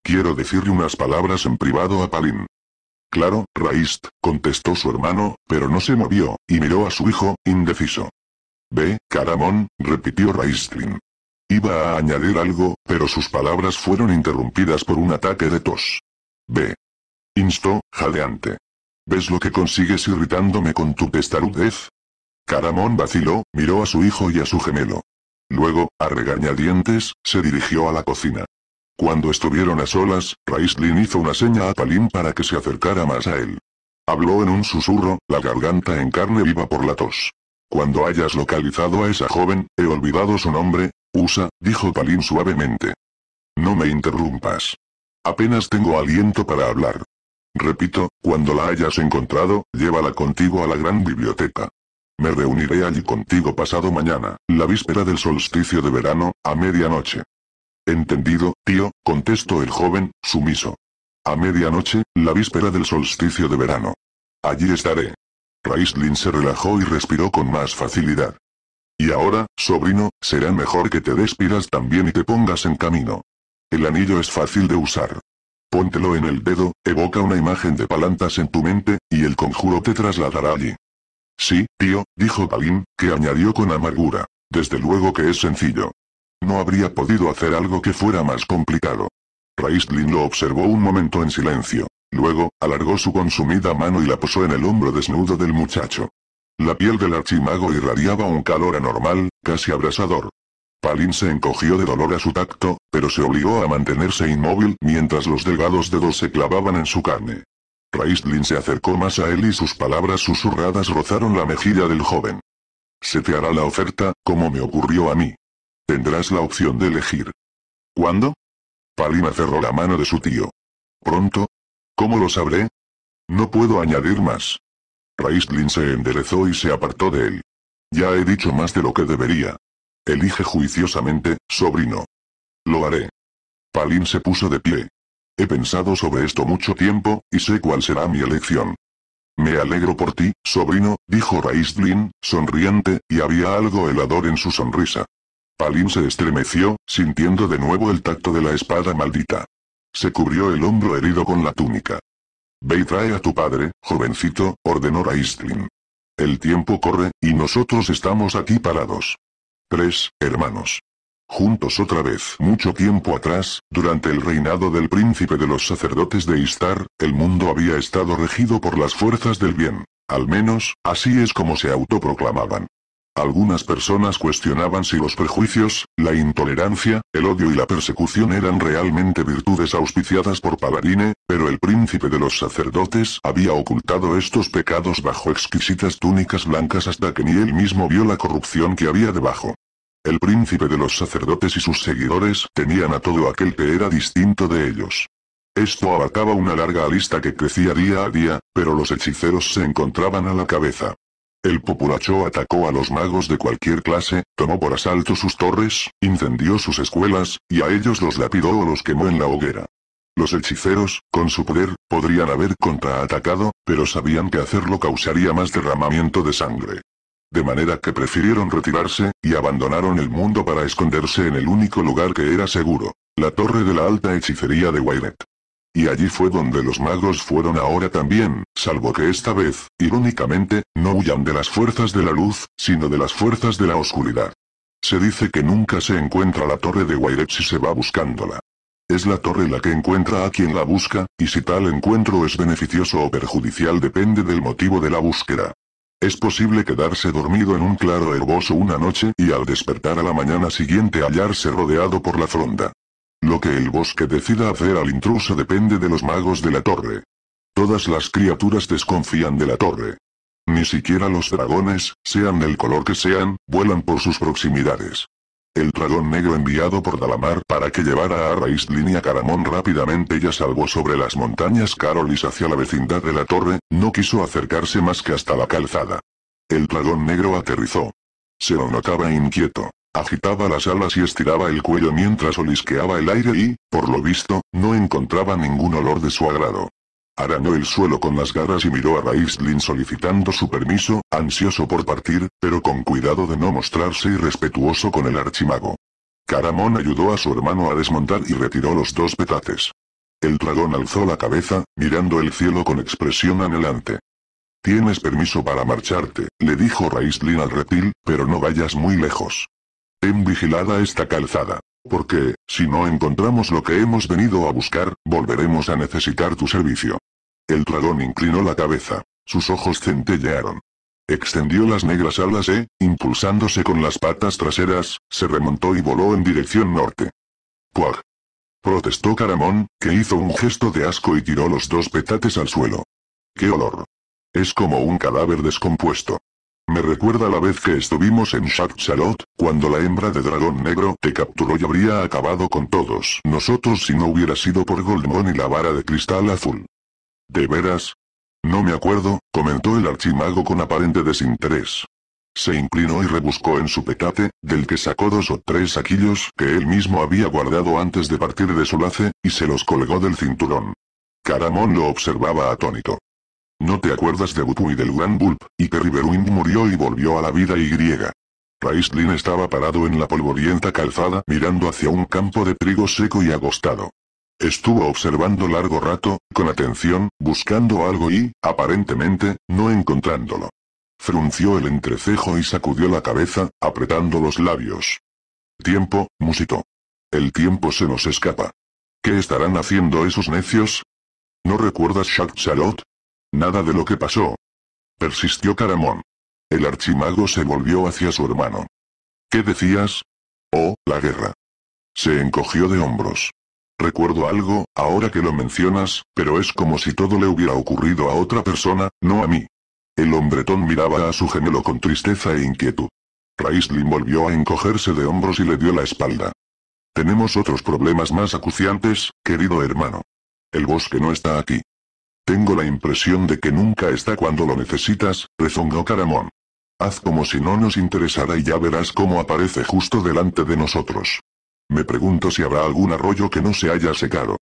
Quiero decirle unas palabras en privado a Palin. Claro, Raist, contestó su hermano, pero no se movió, y miró a su hijo, indeciso. Ve, Caramón, repitió Raistlin. Iba a añadir algo, pero sus palabras fueron interrumpidas por un ataque de tos. Ve. Instó, jadeante. ¿Ves lo que consigues irritándome con tu testarudez? Caramón vaciló, miró a su hijo y a su gemelo. Luego, a regañadientes, se dirigió a la cocina. Cuando estuvieron a solas, Raistlin hizo una seña a Palin para que se acercara más a él. Habló en un susurro, la garganta en carne viva por la tos. Cuando hayas localizado a esa joven, he olvidado su nombre, Usa, dijo Palin suavemente. No me interrumpas. Apenas tengo aliento para hablar. Repito, cuando la hayas encontrado, llévala contigo a la gran biblioteca. Me reuniré allí contigo pasado mañana, la víspera del solsticio de verano, a medianoche. Entendido, tío, contestó el joven, sumiso. A medianoche, la víspera del solsticio de verano. Allí estaré. Raistlin se relajó y respiró con más facilidad. Y ahora, sobrino, será mejor que te despidas también y te pongas en camino. El anillo es fácil de usar. Póntelo en el dedo, evoca una imagen de palantas en tu mente, y el conjuro te trasladará allí. Sí, tío, dijo Balin, que añadió con amargura. Desde luego que es sencillo. No habría podido hacer algo que fuera más complicado. Raistlin lo observó un momento en silencio. Luego, alargó su consumida mano y la posó en el hombro desnudo del muchacho. La piel del archimago irradiaba un calor anormal, casi abrasador. Palin se encogió de dolor a su tacto, pero se obligó a mantenerse inmóvil mientras los delgados dedos se clavaban en su carne. Raistlin se acercó más a él y sus palabras susurradas rozaron la mejilla del joven. Se te hará la oferta, como me ocurrió a mí. Tendrás la opción de elegir. ¿Cuándo? Palin cerró la mano de su tío. ¿Pronto? ¿Cómo lo sabré? No puedo añadir más. Raistlin se enderezó y se apartó de él. Ya he dicho más de lo que debería. Elige juiciosamente, sobrino. Lo haré. Palin se puso de pie. He pensado sobre esto mucho tiempo, y sé cuál será mi elección. Me alegro por ti, sobrino, dijo Raistlin, sonriente, y había algo helador en su sonrisa. Palin se estremeció, sintiendo de nuevo el tacto de la espada maldita. Se cubrió el hombro herido con la túnica. Ve y trae a tu padre, jovencito, ordenó Raistlin. El tiempo corre, y nosotros estamos aquí parados. Tres, hermanos. Juntos otra vez. Mucho tiempo atrás, durante el reinado del príncipe de los sacerdotes de Istar, el mundo había estado regido por las fuerzas del bien. Al menos, así es como se autoproclamaban. Algunas personas cuestionaban si los prejuicios, la intolerancia, el odio y la persecución eran realmente virtudes auspiciadas por Pavarine, pero el príncipe de los sacerdotes había ocultado estos pecados bajo exquisitas túnicas blancas hasta que ni él mismo vio la corrupción que había debajo. El príncipe de los sacerdotes y sus seguidores tenían a todo aquel que era distinto de ellos. Esto abarcaba una larga lista que crecía día a día, pero los hechiceros se encontraban a la cabeza. El populacho atacó a los magos de cualquier clase, tomó por asalto sus torres, incendió sus escuelas, y a ellos los lapidó o los quemó en la hoguera. Los hechiceros, con su poder, podrían haber contraatacado, pero sabían que hacerlo causaría más derramamiento de sangre. De manera que prefirieron retirarse, y abandonaron el mundo para esconderse en el único lugar que era seguro, la torre de la alta hechicería de Wairet. Y allí fue donde los magos fueron ahora también, salvo que esta vez, irónicamente, no huyan de las fuerzas de la luz, sino de las fuerzas de la oscuridad. Se dice que nunca se encuentra la torre de Wairet si se va buscándola. Es la torre la que encuentra a quien la busca, y si tal encuentro es beneficioso o perjudicial depende del motivo de la búsqueda. Es posible quedarse dormido en un claro herboso una noche y al despertar a la mañana siguiente hallarse rodeado por la fronda. Lo que el bosque decida hacer al intruso depende de los magos de la torre. Todas las criaturas desconfían de la torre. Ni siquiera los dragones, sean del color que sean, vuelan por sus proximidades. El dragón negro enviado por Dalamar para que llevara a Raíz línea Caramón rápidamente ya salvó sobre las montañas Carolis hacia la vecindad de la torre, no quiso acercarse más que hasta la calzada. El dragón negro aterrizó. Se lo notaba inquieto. Agitaba las alas y estiraba el cuello mientras olisqueaba el aire y, por lo visto, no encontraba ningún olor de su agrado. Arañó el suelo con las garras y miró a Raistlin solicitando su permiso, ansioso por partir, pero con cuidado de no mostrarse irrespetuoso con el archimago. Caramón ayudó a su hermano a desmontar y retiró los dos petates. El dragón alzó la cabeza, mirando el cielo con expresión anhelante. Tienes permiso para marcharte, le dijo Raistlin al reptil, pero no vayas muy lejos. Ten vigilada esta calzada. Porque, si no encontramos lo que hemos venido a buscar, volveremos a necesitar tu servicio. El dragón inclinó la cabeza. Sus ojos centellearon. Extendió las negras alas e, impulsándose con las patas traseras, se remontó y voló en dirección norte. ¡Puag! Protestó Caramón, que hizo un gesto de asco y tiró los dos petates al suelo. ¡Qué olor! Es como un cadáver descompuesto. Me recuerda la vez que estuvimos en Shad cuando la hembra de dragón negro te capturó y habría acabado con todos nosotros si no hubiera sido por Goldmon y la vara de cristal azul. ¿De veras? No me acuerdo, comentó el archimago con aparente desinterés. Se inclinó y rebuscó en su petate, del que sacó dos o tres saquillos que él mismo había guardado antes de partir de su lace, y se los colgó del cinturón. Caramón lo observaba atónito. ¿No te acuerdas de Butu y del Gran Bulb, y que Riverwind murió y volvió a la vida y griega? Raistlin estaba parado en la polvorienta calzada mirando hacia un campo de trigo seco y agostado. Estuvo observando largo rato, con atención, buscando algo y, aparentemente, no encontrándolo. Frunció el entrecejo y sacudió la cabeza, apretando los labios. Tiempo, musitó. El tiempo se nos escapa. ¿Qué estarán haciendo esos necios? ¿No recuerdas Shaq Nada de lo que pasó. Persistió Caramón. El archimago se volvió hacia su hermano. ¿Qué decías? Oh, la guerra. Se encogió de hombros. Recuerdo algo, ahora que lo mencionas, pero es como si todo le hubiera ocurrido a otra persona, no a mí. El hombretón miraba a su gemelo con tristeza e inquietud. Raislin volvió a encogerse de hombros y le dio la espalda. Tenemos otros problemas más acuciantes, querido hermano. El bosque no está aquí. Tengo la impresión de que nunca está cuando lo necesitas, rezongó Caramón. Haz como si no nos interesara y ya verás cómo aparece justo delante de nosotros. Me pregunto si habrá algún arroyo que no se haya secado.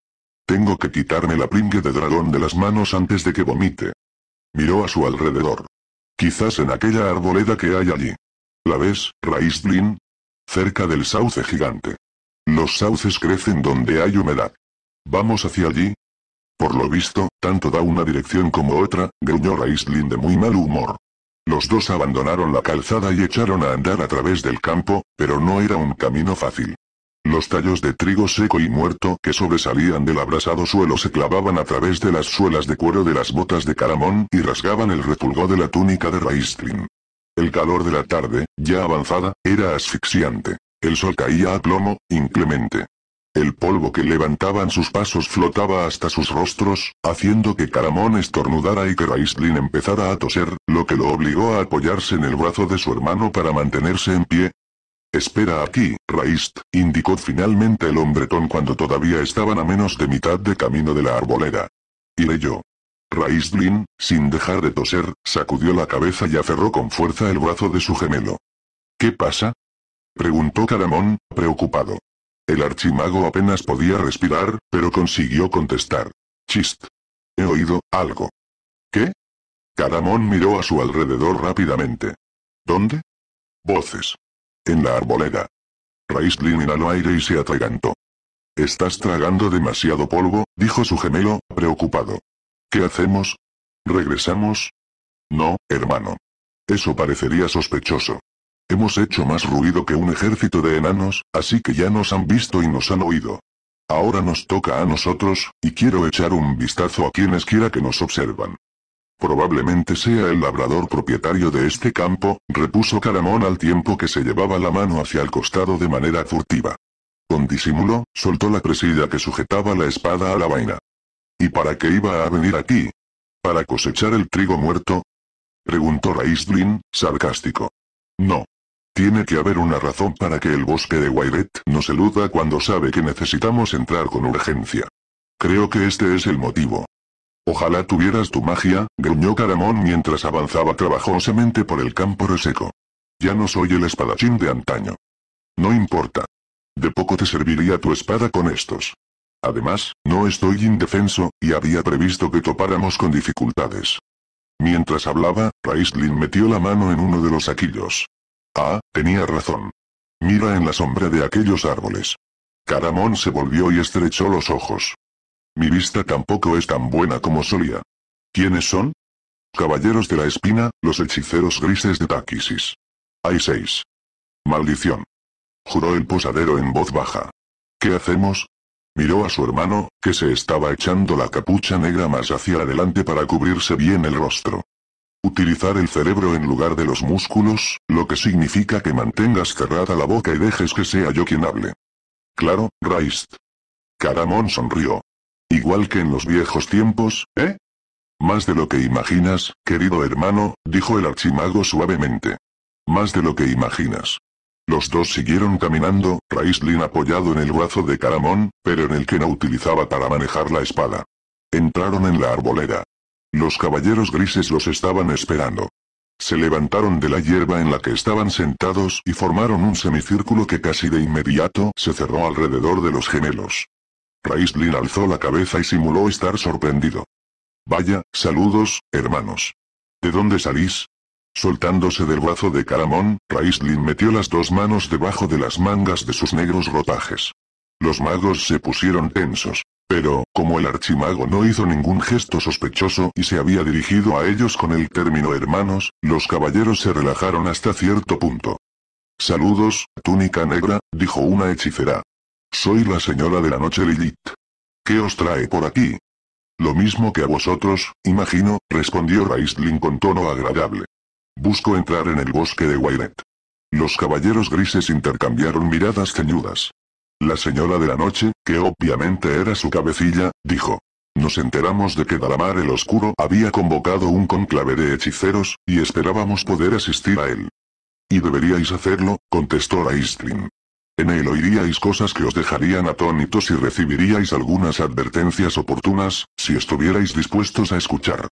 Tengo que quitarme la plingue de dragón de las manos antes de que vomite. Miró a su alrededor. Quizás en aquella arboleda que hay allí. ¿La ves, Raistlin? Cerca del sauce gigante. Los sauces crecen donde hay humedad. Vamos hacia allí, por lo visto, tanto da una dirección como otra, gruñó Raistlin de muy mal humor. Los dos abandonaron la calzada y echaron a andar a través del campo, pero no era un camino fácil. Los tallos de trigo seco y muerto que sobresalían del abrasado suelo se clavaban a través de las suelas de cuero de las botas de Caramón y rasgaban el retulgo de la túnica de Raistlin. El calor de la tarde, ya avanzada, era asfixiante. El sol caía a plomo, inclemente. El polvo que levantaban sus pasos flotaba hasta sus rostros, haciendo que Caramón estornudara y que Raistlin empezara a toser, lo que lo obligó a apoyarse en el brazo de su hermano para mantenerse en pie. Espera aquí, Raist, indicó finalmente el hombretón cuando todavía estaban a menos de mitad de camino de la arboleda. Y yo. Raistlin, sin dejar de toser, sacudió la cabeza y aferró con fuerza el brazo de su gemelo. ¿Qué pasa? preguntó Caramón, preocupado. El archimago apenas podía respirar, pero consiguió contestar. Chist. He oído, algo. ¿Qué? Caramón miró a su alrededor rápidamente. ¿Dónde? Voces. En la arboleda. Raistlin inhaló aire y se atragantó. Estás tragando demasiado polvo, dijo su gemelo, preocupado. ¿Qué hacemos? ¿Regresamos? No, hermano. Eso parecería sospechoso. Hemos hecho más ruido que un ejército de enanos, así que ya nos han visto y nos han oído. Ahora nos toca a nosotros, y quiero echar un vistazo a quienes quiera que nos observan. Probablemente sea el labrador propietario de este campo, repuso Caramón al tiempo que se llevaba la mano hacia el costado de manera furtiva. Con disimulo, soltó la presilla que sujetaba la espada a la vaina. ¿Y para qué iba a venir aquí? ¿Para cosechar el trigo muerto? Preguntó Raistlin, sarcástico. No, tiene que haber una razón para que el bosque de Wairet nos eluda cuando sabe que necesitamos entrar con urgencia. Creo que este es el motivo. Ojalá tuvieras tu magia, gruñó Caramón mientras avanzaba trabajosamente por el campo reseco. Ya no soy el espadachín de antaño. No importa. De poco te serviría tu espada con estos. Además, no estoy indefenso, y había previsto que topáramos con dificultades. Mientras hablaba, Raistlin metió la mano en uno de los saquillos. Ah, tenía razón. Mira en la sombra de aquellos árboles. Caramón se volvió y estrechó los ojos. Mi vista tampoco es tan buena como solía. ¿Quiénes son? Caballeros de la Espina, los hechiceros grises de Taquisis. Hay seis. Maldición. Juró el posadero en voz baja. ¿Qué hacemos? Miró a su hermano, que se estaba echando la capucha negra más hacia adelante para cubrirse bien el rostro. Utilizar el cerebro en lugar de los músculos, lo que significa que mantengas cerrada la boca y dejes que sea yo quien hable. Claro, Raist. Caramón sonrió. Igual que en los viejos tiempos, ¿eh? Más de lo que imaginas, querido hermano, dijo el archimago suavemente. Más de lo que imaginas. Los dos siguieron caminando, Raistlin apoyado en el brazo de Caramón, pero en el que no utilizaba para manejar la espada. Entraron en la arboleda. Los caballeros grises los estaban esperando. Se levantaron de la hierba en la que estaban sentados y formaron un semicírculo que casi de inmediato se cerró alrededor de los gemelos. Raistlin alzó la cabeza y simuló estar sorprendido. Vaya, saludos, hermanos. ¿De dónde salís? Soltándose del brazo de Caramón, Raistlin metió las dos manos debajo de las mangas de sus negros ropajes. Los magos se pusieron tensos. Pero, como el archimago no hizo ningún gesto sospechoso y se había dirigido a ellos con el término hermanos, los caballeros se relajaron hasta cierto punto. Saludos, túnica negra, dijo una hechicera. Soy la señora de la noche Lilith. ¿Qué os trae por aquí? Lo mismo que a vosotros, imagino, respondió Raistlin con tono agradable. Busco entrar en el bosque de Wairet. Los caballeros grises intercambiaron miradas ceñudas. La señora de la noche, que obviamente era su cabecilla, dijo. Nos enteramos de que Dalamar el Oscuro había convocado un conclave de hechiceros, y esperábamos poder asistir a él. Y deberíais hacerlo, contestó Raistrin. En él oiríais cosas que os dejarían atónitos y recibiríais algunas advertencias oportunas, si estuvierais dispuestos a escuchar.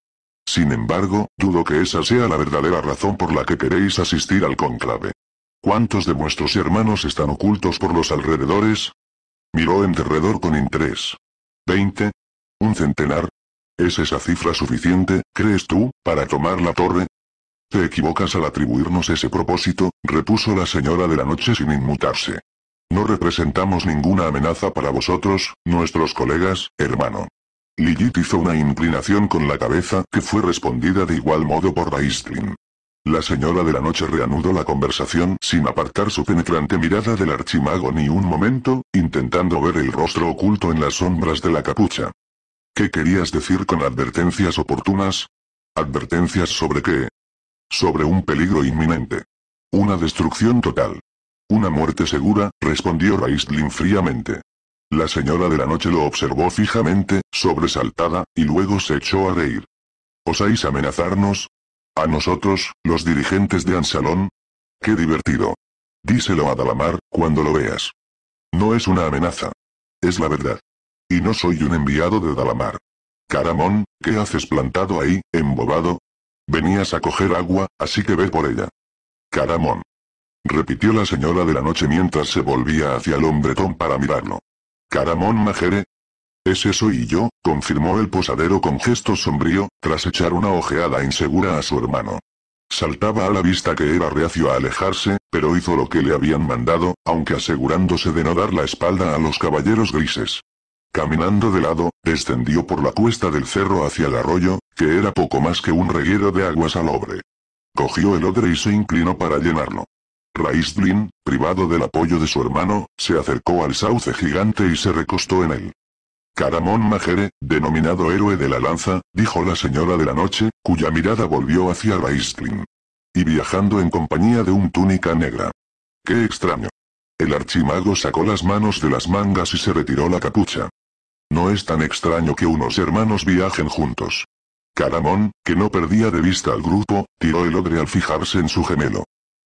Sin embargo, dudo que esa sea la verdadera razón por la que queréis asistir al conclave. ¿Cuántos de vuestros hermanos están ocultos por los alrededores? Miró en derredor con interés. ¿Veinte? ¿Un centenar? ¿Es esa cifra suficiente, crees tú, para tomar la torre? Te equivocas al atribuirnos ese propósito, repuso la señora de la noche sin inmutarse. No representamos ninguna amenaza para vosotros, nuestros colegas, hermano. Ligit hizo una inclinación con la cabeza que fue respondida de igual modo por Raistlin. La señora de la noche reanudó la conversación sin apartar su penetrante mirada del archimago ni un momento, intentando ver el rostro oculto en las sombras de la capucha. ¿Qué querías decir con advertencias oportunas? ¿Advertencias sobre qué? Sobre un peligro inminente. Una destrucción total. Una muerte segura, respondió Raistlin fríamente. La señora de la noche lo observó fijamente, sobresaltada, y luego se echó a reír. ¿Osáis amenazarnos? A nosotros, los dirigentes de Ansalón. ¡Qué divertido! Díselo a Dalamar, cuando lo veas. No es una amenaza. Es la verdad. Y no soy un enviado de Dalamar. Caramón, ¿qué haces plantado ahí, embobado? Venías a coger agua, así que ve por ella. Caramón. Repitió la señora de la noche mientras se volvía hacia el hombretón para mirarlo. Caramón Majere, —Es eso y yo, confirmó el posadero con gesto sombrío, tras echar una ojeada insegura a su hermano. Saltaba a la vista que era reacio a alejarse, pero hizo lo que le habían mandado, aunque asegurándose de no dar la espalda a los caballeros grises. Caminando de lado, descendió por la cuesta del cerro hacia el arroyo, que era poco más que un reguero de agua salobre. Cogió el odre y se inclinó para llenarlo. Raistlin, privado del apoyo de su hermano, se acercó al sauce gigante y se recostó en él. Caramón Majere, denominado héroe de la lanza, dijo la señora de la noche, cuya mirada volvió hacia Raistlin. Y viajando en compañía de un túnica negra. ¡Qué extraño! El archimago sacó las manos de las mangas y se retiró la capucha. No es tan extraño que unos hermanos viajen juntos. Caramón, que no perdía de vista al grupo, tiró el odre al fijarse en su gemelo.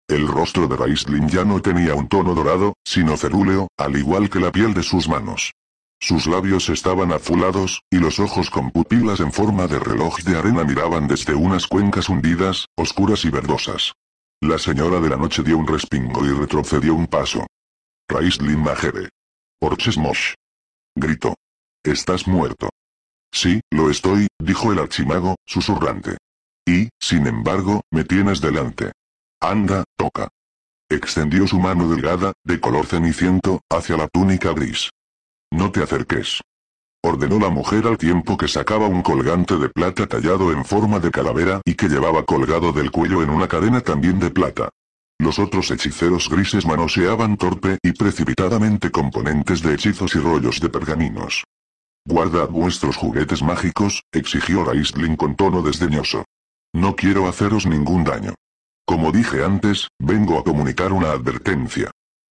El rostro de Raistlin ya no tenía un tono dorado, sino cerúleo, al igual que la piel de sus manos. Sus labios estaban azulados, y los ojos con pupilas en forma de reloj de arena miraban desde unas cuencas hundidas, oscuras y verdosas. La señora de la noche dio un respingo y retrocedió un paso. Raistlin Majere. Porchesmosh. Gritó. Estás muerto. Sí, lo estoy, dijo el archimago, susurrante. Y, sin embargo, me tienes delante. Anda, toca. Extendió su mano delgada, de color ceniciento, hacia la túnica gris. No te acerques. Ordenó la mujer al tiempo que sacaba un colgante de plata tallado en forma de calavera y que llevaba colgado del cuello en una cadena también de plata. Los otros hechiceros grises manoseaban torpe y precipitadamente componentes de hechizos y rollos de pergaminos. Guardad vuestros juguetes mágicos, exigió Raistlin con tono desdeñoso. No quiero haceros ningún daño. Como dije antes, vengo a comunicar una advertencia.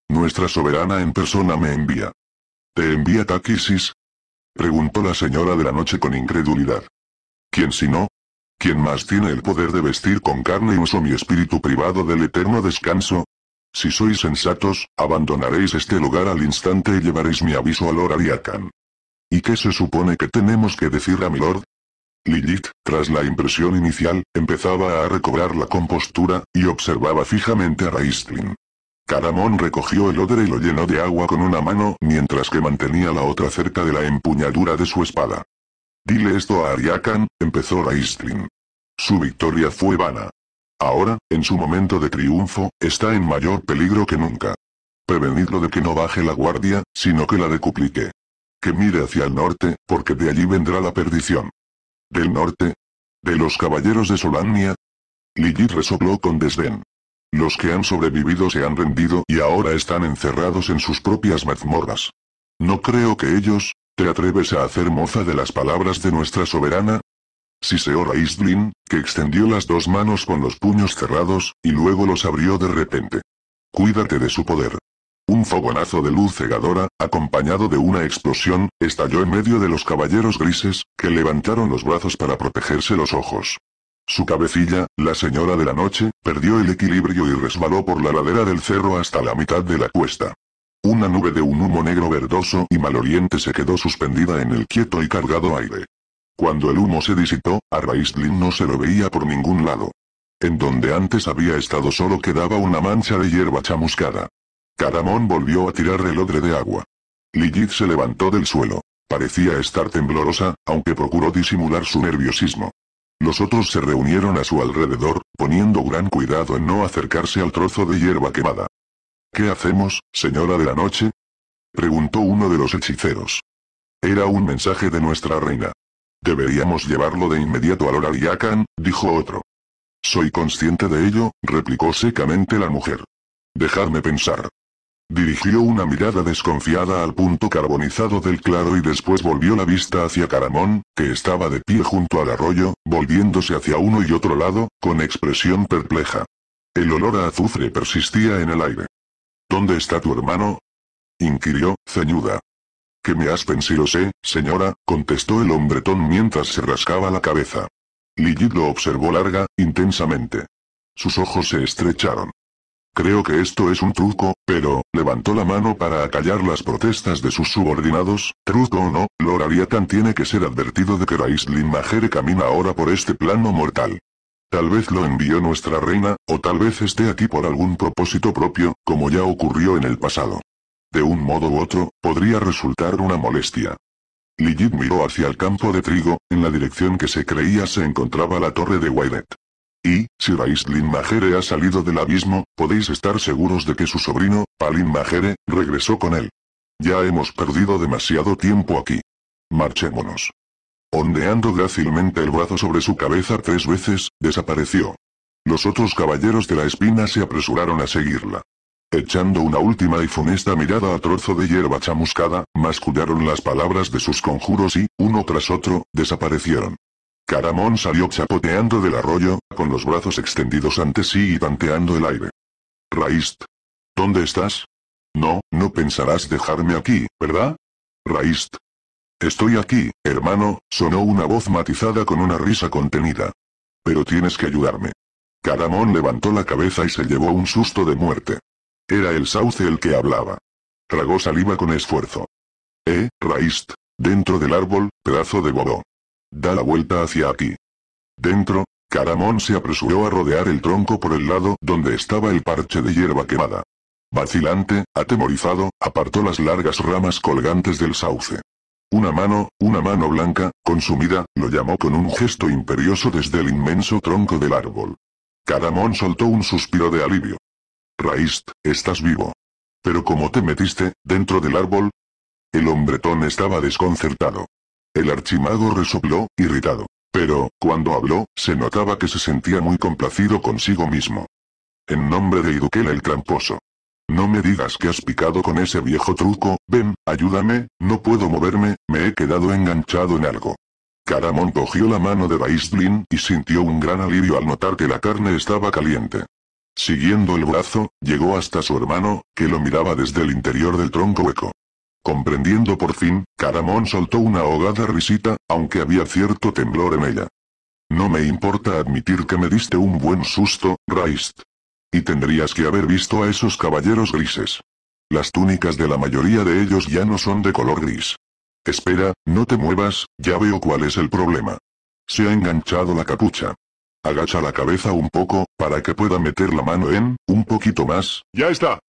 Nuestra soberana en persona me envía. ¿Te envía taquisis? Preguntó la señora de la noche con incredulidad. ¿Quién si no? ¿Quién más tiene el poder de vestir con carne y uso mi espíritu privado del eterno descanso? Si sois sensatos, abandonaréis este lugar al instante y llevaréis mi aviso al Orariakan. ¿Y qué se supone que tenemos que decir a mi lord? Lilith, tras la impresión inicial, empezaba a recobrar la compostura, y observaba fijamente a Raistlin. Caramón recogió el odre y lo llenó de agua con una mano, mientras que mantenía la otra cerca de la empuñadura de su espada. Dile esto a Ariakan, empezó Raistlin. Su victoria fue vana. Ahora, en su momento de triunfo, está en mayor peligro que nunca. Prevenidlo de que no baje la guardia, sino que la decuplique. Que mire hacia el norte, porque de allí vendrá la perdición. ¿Del norte? ¿De los caballeros de Solania? Ligit resopló con desdén. Los que han sobrevivido se han rendido y ahora están encerrados en sus propias mazmorras. No creo que ellos, ¿te atreves a hacer moza de las palabras de nuestra soberana? Siseora Isdlin, que extendió las dos manos con los puños cerrados, y luego los abrió de repente. Cuídate de su poder. Un fogonazo de luz cegadora, acompañado de una explosión, estalló en medio de los caballeros grises, que levantaron los brazos para protegerse los ojos. Su cabecilla, la señora de la noche, perdió el equilibrio y resbaló por la ladera del cerro hasta la mitad de la cuesta. Una nube de un humo negro verdoso y maloliente se quedó suspendida en el quieto y cargado aire. Cuando el humo se disipó, a no se lo veía por ningún lado. En donde antes había estado solo quedaba una mancha de hierba chamuscada. Caramón volvió a tirar el odre de agua. Lilith se levantó del suelo. Parecía estar temblorosa, aunque procuró disimular su nerviosismo. Los otros se reunieron a su alrededor, poniendo gran cuidado en no acercarse al trozo de hierba quemada. ¿Qué hacemos, señora de la noche? preguntó uno de los hechiceros. Era un mensaje de nuestra reina. Deberíamos llevarlo de inmediato al Oraliakan, dijo otro. Soy consciente de ello, replicó secamente la mujer. Dejadme pensar. Dirigió una mirada desconfiada al punto carbonizado del claro y después volvió la vista hacia Caramón, que estaba de pie junto al arroyo, volviéndose hacia uno y otro lado, con expresión perpleja. El olor a azufre persistía en el aire. ¿Dónde está tu hermano? inquirió, ceñuda. Que me has pensado sé, señora, contestó el hombretón mientras se rascaba la cabeza. Ligid lo observó larga, intensamente. Sus ojos se estrecharon. Creo que esto es un truco, pero, levantó la mano para acallar las protestas de sus subordinados, truco o no, Lord tan tiene que ser advertido de que Raislin Majere camina ahora por este plano mortal. Tal vez lo envió nuestra reina, o tal vez esté aquí por algún propósito propio, como ya ocurrió en el pasado. De un modo u otro, podría resultar una molestia. Ligid miró hacia el campo de trigo, en la dirección que se creía se encontraba la torre de Wairet. Y, si Raistlin Majere ha salido del abismo, podéis estar seguros de que su sobrino, Palin Majere, regresó con él. Ya hemos perdido demasiado tiempo aquí. Marchémonos. Ondeando grácilmente el brazo sobre su cabeza tres veces, desapareció. Los otros caballeros de la espina se apresuraron a seguirla. Echando una última y funesta mirada a trozo de hierba chamuscada, mascullaron las palabras de sus conjuros y, uno tras otro, desaparecieron. Caramón salió chapoteando del arroyo, con los brazos extendidos ante sí y tanteando el aire. Raist. ¿Dónde estás? No, no pensarás dejarme aquí, ¿verdad? Raist. Estoy aquí, hermano, sonó una voz matizada con una risa contenida. Pero tienes que ayudarme. Caramón levantó la cabeza y se llevó un susto de muerte. Era el sauce el que hablaba. Tragó saliva con esfuerzo. Eh, Raist. Dentro del árbol, pedazo de bobo. Da la vuelta hacia aquí. Dentro, Caramón se apresuró a rodear el tronco por el lado donde estaba el parche de hierba quemada. Vacilante, atemorizado, apartó las largas ramas colgantes del sauce. Una mano, una mano blanca, consumida, lo llamó con un gesto imperioso desde el inmenso tronco del árbol. Caramón soltó un suspiro de alivio. Raist, estás vivo. Pero ¿cómo te metiste, dentro del árbol? El hombretón estaba desconcertado. El archimago resopló, irritado. Pero, cuando habló, se notaba que se sentía muy complacido consigo mismo. En nombre de Iduquela el tramposo. No me digas que has picado con ese viejo truco, ven, ayúdame, no puedo moverme, me he quedado enganchado en algo. Caramón cogió la mano de Baizdlin y sintió un gran alivio al notar que la carne estaba caliente. Siguiendo el brazo, llegó hasta su hermano, que lo miraba desde el interior del tronco hueco. Comprendiendo por fin, Caramón soltó una ahogada risita, aunque había cierto temblor en ella. No me importa admitir que me diste un buen susto, Raist. Y tendrías que haber visto a esos caballeros grises. Las túnicas de la mayoría de ellos ya no son de color gris. Espera, no te muevas, ya veo cuál es el problema. Se ha enganchado la capucha. Agacha la cabeza un poco, para que pueda meter la mano en, un poquito más. ¡Ya está!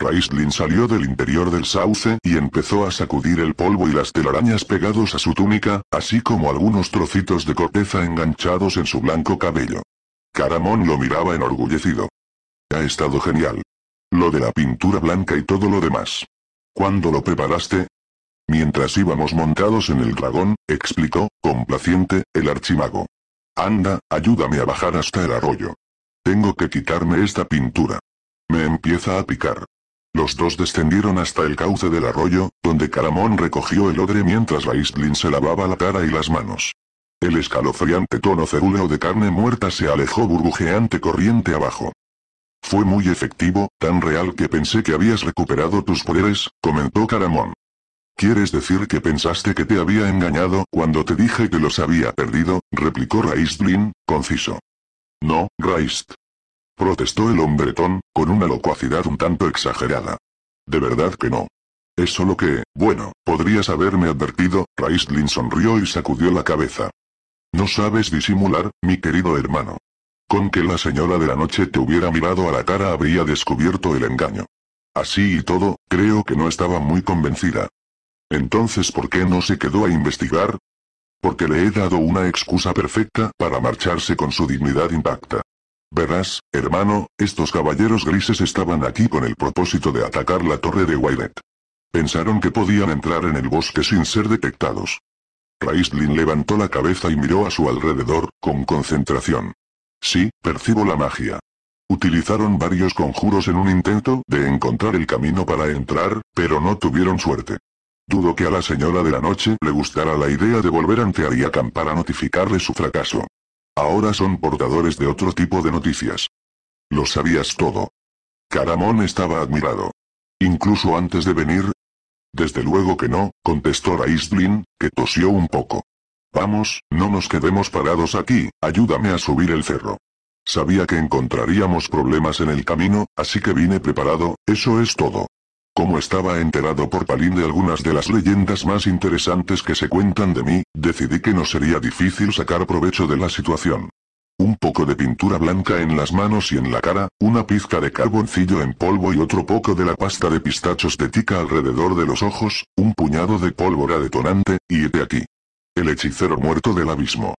Raislin salió del interior del sauce y empezó a sacudir el polvo y las telarañas pegados a su túnica, así como algunos trocitos de corteza enganchados en su blanco cabello. Caramón lo miraba enorgullecido. Ha estado genial. Lo de la pintura blanca y todo lo demás. ¿Cuándo lo preparaste? Mientras íbamos montados en el dragón, explicó, complaciente, el archimago. Anda, ayúdame a bajar hasta el arroyo. Tengo que quitarme esta pintura. Me empieza a picar. Los dos descendieron hasta el cauce del arroyo, donde Caramón recogió el odre mientras Raistlin se lavaba la cara y las manos. El escalofriante tono cerúleo de carne muerta se alejó burbujeante corriente abajo. Fue muy efectivo, tan real que pensé que habías recuperado tus poderes, comentó Caramón. ¿Quieres decir que pensaste que te había engañado cuando te dije que los había perdido? replicó Raistlin, conciso. No, Raist, protestó el hombretón, con una locuacidad un tanto exagerada. De verdad que no. Es solo que, bueno, podrías haberme advertido, Raistlin sonrió y sacudió la cabeza. No sabes disimular, mi querido hermano. Con que la señora de la noche te hubiera mirado a la cara habría descubierto el engaño. Así y todo, creo que no estaba muy convencida. Entonces, ¿por qué no se quedó a investigar? Porque le he dado una excusa perfecta para marcharse con su dignidad intacta. Verás, hermano, estos caballeros grises estaban aquí con el propósito de atacar la torre de Wailet. Pensaron que podían entrar en el bosque sin ser detectados. Raistlin levantó la cabeza y miró a su alrededor, con concentración. Sí, percibo la magia. Utilizaron varios conjuros en un intento de encontrar el camino para entrar, pero no tuvieron suerte. Dudo que a la señora de la noche le gustara la idea de volver ante Ariakan para notificarle su fracaso. Ahora son portadores de otro tipo de noticias. Lo sabías todo. Caramón estaba admirado. Incluso antes de venir. Desde luego que no, contestó Raistlin, que tosió un poco. Vamos, no nos quedemos parados aquí, ayúdame a subir el cerro. Sabía que encontraríamos problemas en el camino, así que vine preparado, eso es todo. Como estaba enterado por Palin de algunas de las leyendas más interesantes que se cuentan de mí, decidí que no sería difícil sacar provecho de la situación. Un poco de pintura blanca en las manos y en la cara, una pizca de carboncillo en polvo y otro poco de la pasta de pistachos de tica alrededor de los ojos, un puñado de pólvora detonante, y de aquí. El hechicero muerto del abismo.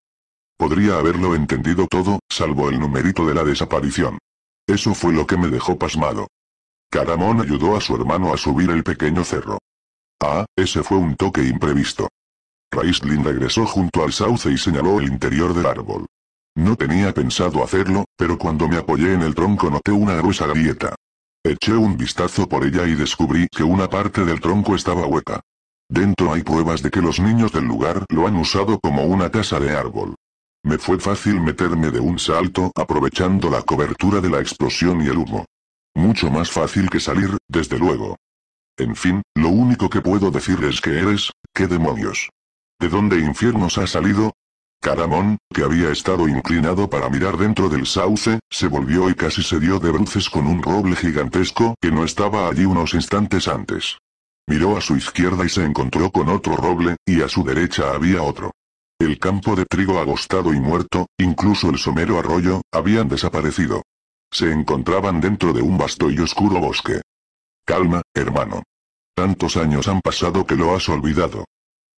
Podría haberlo entendido todo, salvo el numerito de la desaparición. Eso fue lo que me dejó pasmado. Caramón ayudó a su hermano a subir el pequeño cerro. Ah, ese fue un toque imprevisto. Raistlin regresó junto al sauce y señaló el interior del árbol. No tenía pensado hacerlo, pero cuando me apoyé en el tronco noté una gruesa grieta. Eché un vistazo por ella y descubrí que una parte del tronco estaba hueca. Dentro hay pruebas de que los niños del lugar lo han usado como una casa de árbol. Me fue fácil meterme de un salto aprovechando la cobertura de la explosión y el humo. Mucho más fácil que salir, desde luego. En fin, lo único que puedo decir es que eres, ¿qué demonios? ¿De dónde infiernos ha salido? Caramón, que había estado inclinado para mirar dentro del sauce, se volvió y casi se dio de bruces con un roble gigantesco que no estaba allí unos instantes antes. Miró a su izquierda y se encontró con otro roble, y a su derecha había otro. El campo de trigo agostado y muerto, incluso el somero arroyo, habían desaparecido. Se encontraban dentro de un vasto y oscuro bosque. Calma, hermano. Tantos años han pasado que lo has olvidado.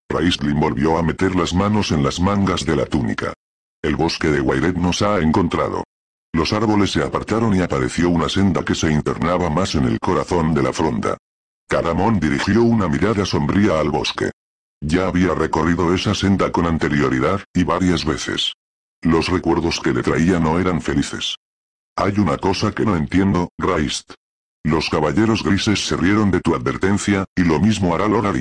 Raistlin volvió a meter las manos en las mangas de la túnica. El bosque de Wairet nos ha encontrado. Los árboles se apartaron y apareció una senda que se internaba más en el corazón de la fronda. Caramón dirigió una mirada sombría al bosque. Ya había recorrido esa senda con anterioridad, y varias veces. Los recuerdos que le traía no eran felices. Hay una cosa que no entiendo, Raist. Los caballeros grises se rieron de tu advertencia, y lo mismo hará Lorar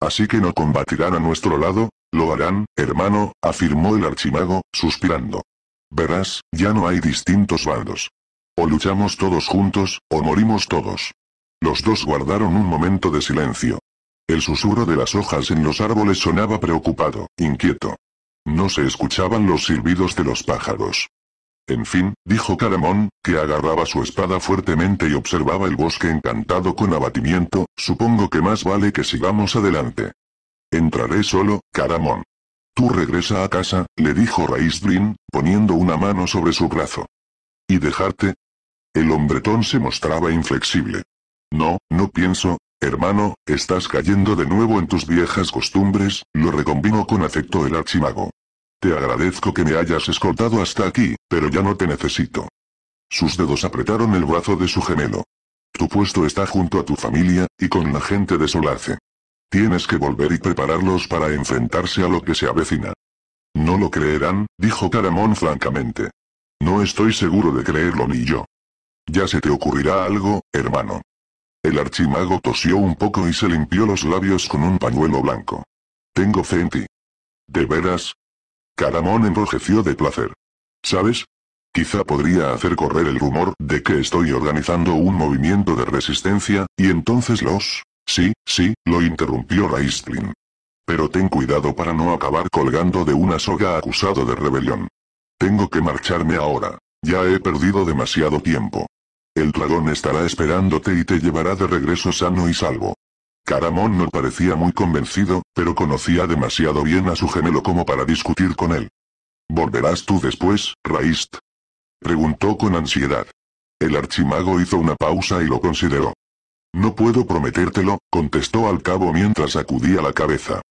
así que no combatirán a nuestro lado, lo harán, hermano, afirmó el archimago, suspirando. Verás, ya no hay distintos bandos. O luchamos todos juntos, o morimos todos. Los dos guardaron un momento de silencio. El susurro de las hojas en los árboles sonaba preocupado, inquieto. No se escuchaban los silbidos de los pájaros. En fin, dijo Caramón, que agarraba su espada fuertemente y observaba el bosque encantado con abatimiento, supongo que más vale que sigamos adelante. Entraré solo, Caramón. Tú regresa a casa, le dijo Raistlin, poniendo una mano sobre su brazo. ¿Y dejarte? El hombretón se mostraba inflexible. No, no pienso, hermano, estás cayendo de nuevo en tus viejas costumbres, lo recombinó con afecto el archimago. Te agradezco que me hayas escoltado hasta aquí, pero ya no te necesito. Sus dedos apretaron el brazo de su gemelo. Tu puesto está junto a tu familia, y con la gente de Solace. Tienes que volver y prepararlos para enfrentarse a lo que se avecina. No lo creerán, dijo Caramón francamente. No estoy seguro de creerlo ni yo. Ya se te ocurrirá algo, hermano. El archimago tosió un poco y se limpió los labios con un pañuelo blanco. Tengo fe en ti. ¿De veras? Caramón enrojeció de placer. ¿Sabes? Quizá podría hacer correr el rumor de que estoy organizando un movimiento de resistencia, y entonces los... Sí, sí, lo interrumpió Raistlin. Pero ten cuidado para no acabar colgando de una soga acusado de rebelión. Tengo que marcharme ahora. Ya he perdido demasiado tiempo. El dragón estará esperándote y te llevará de regreso sano y salvo. Caramón no parecía muy convencido, pero conocía demasiado bien a su gemelo como para discutir con él. ¿Volverás tú después, Raist? Preguntó con ansiedad. El archimago hizo una pausa y lo consideró. No puedo prometértelo, contestó al cabo mientras sacudía la cabeza.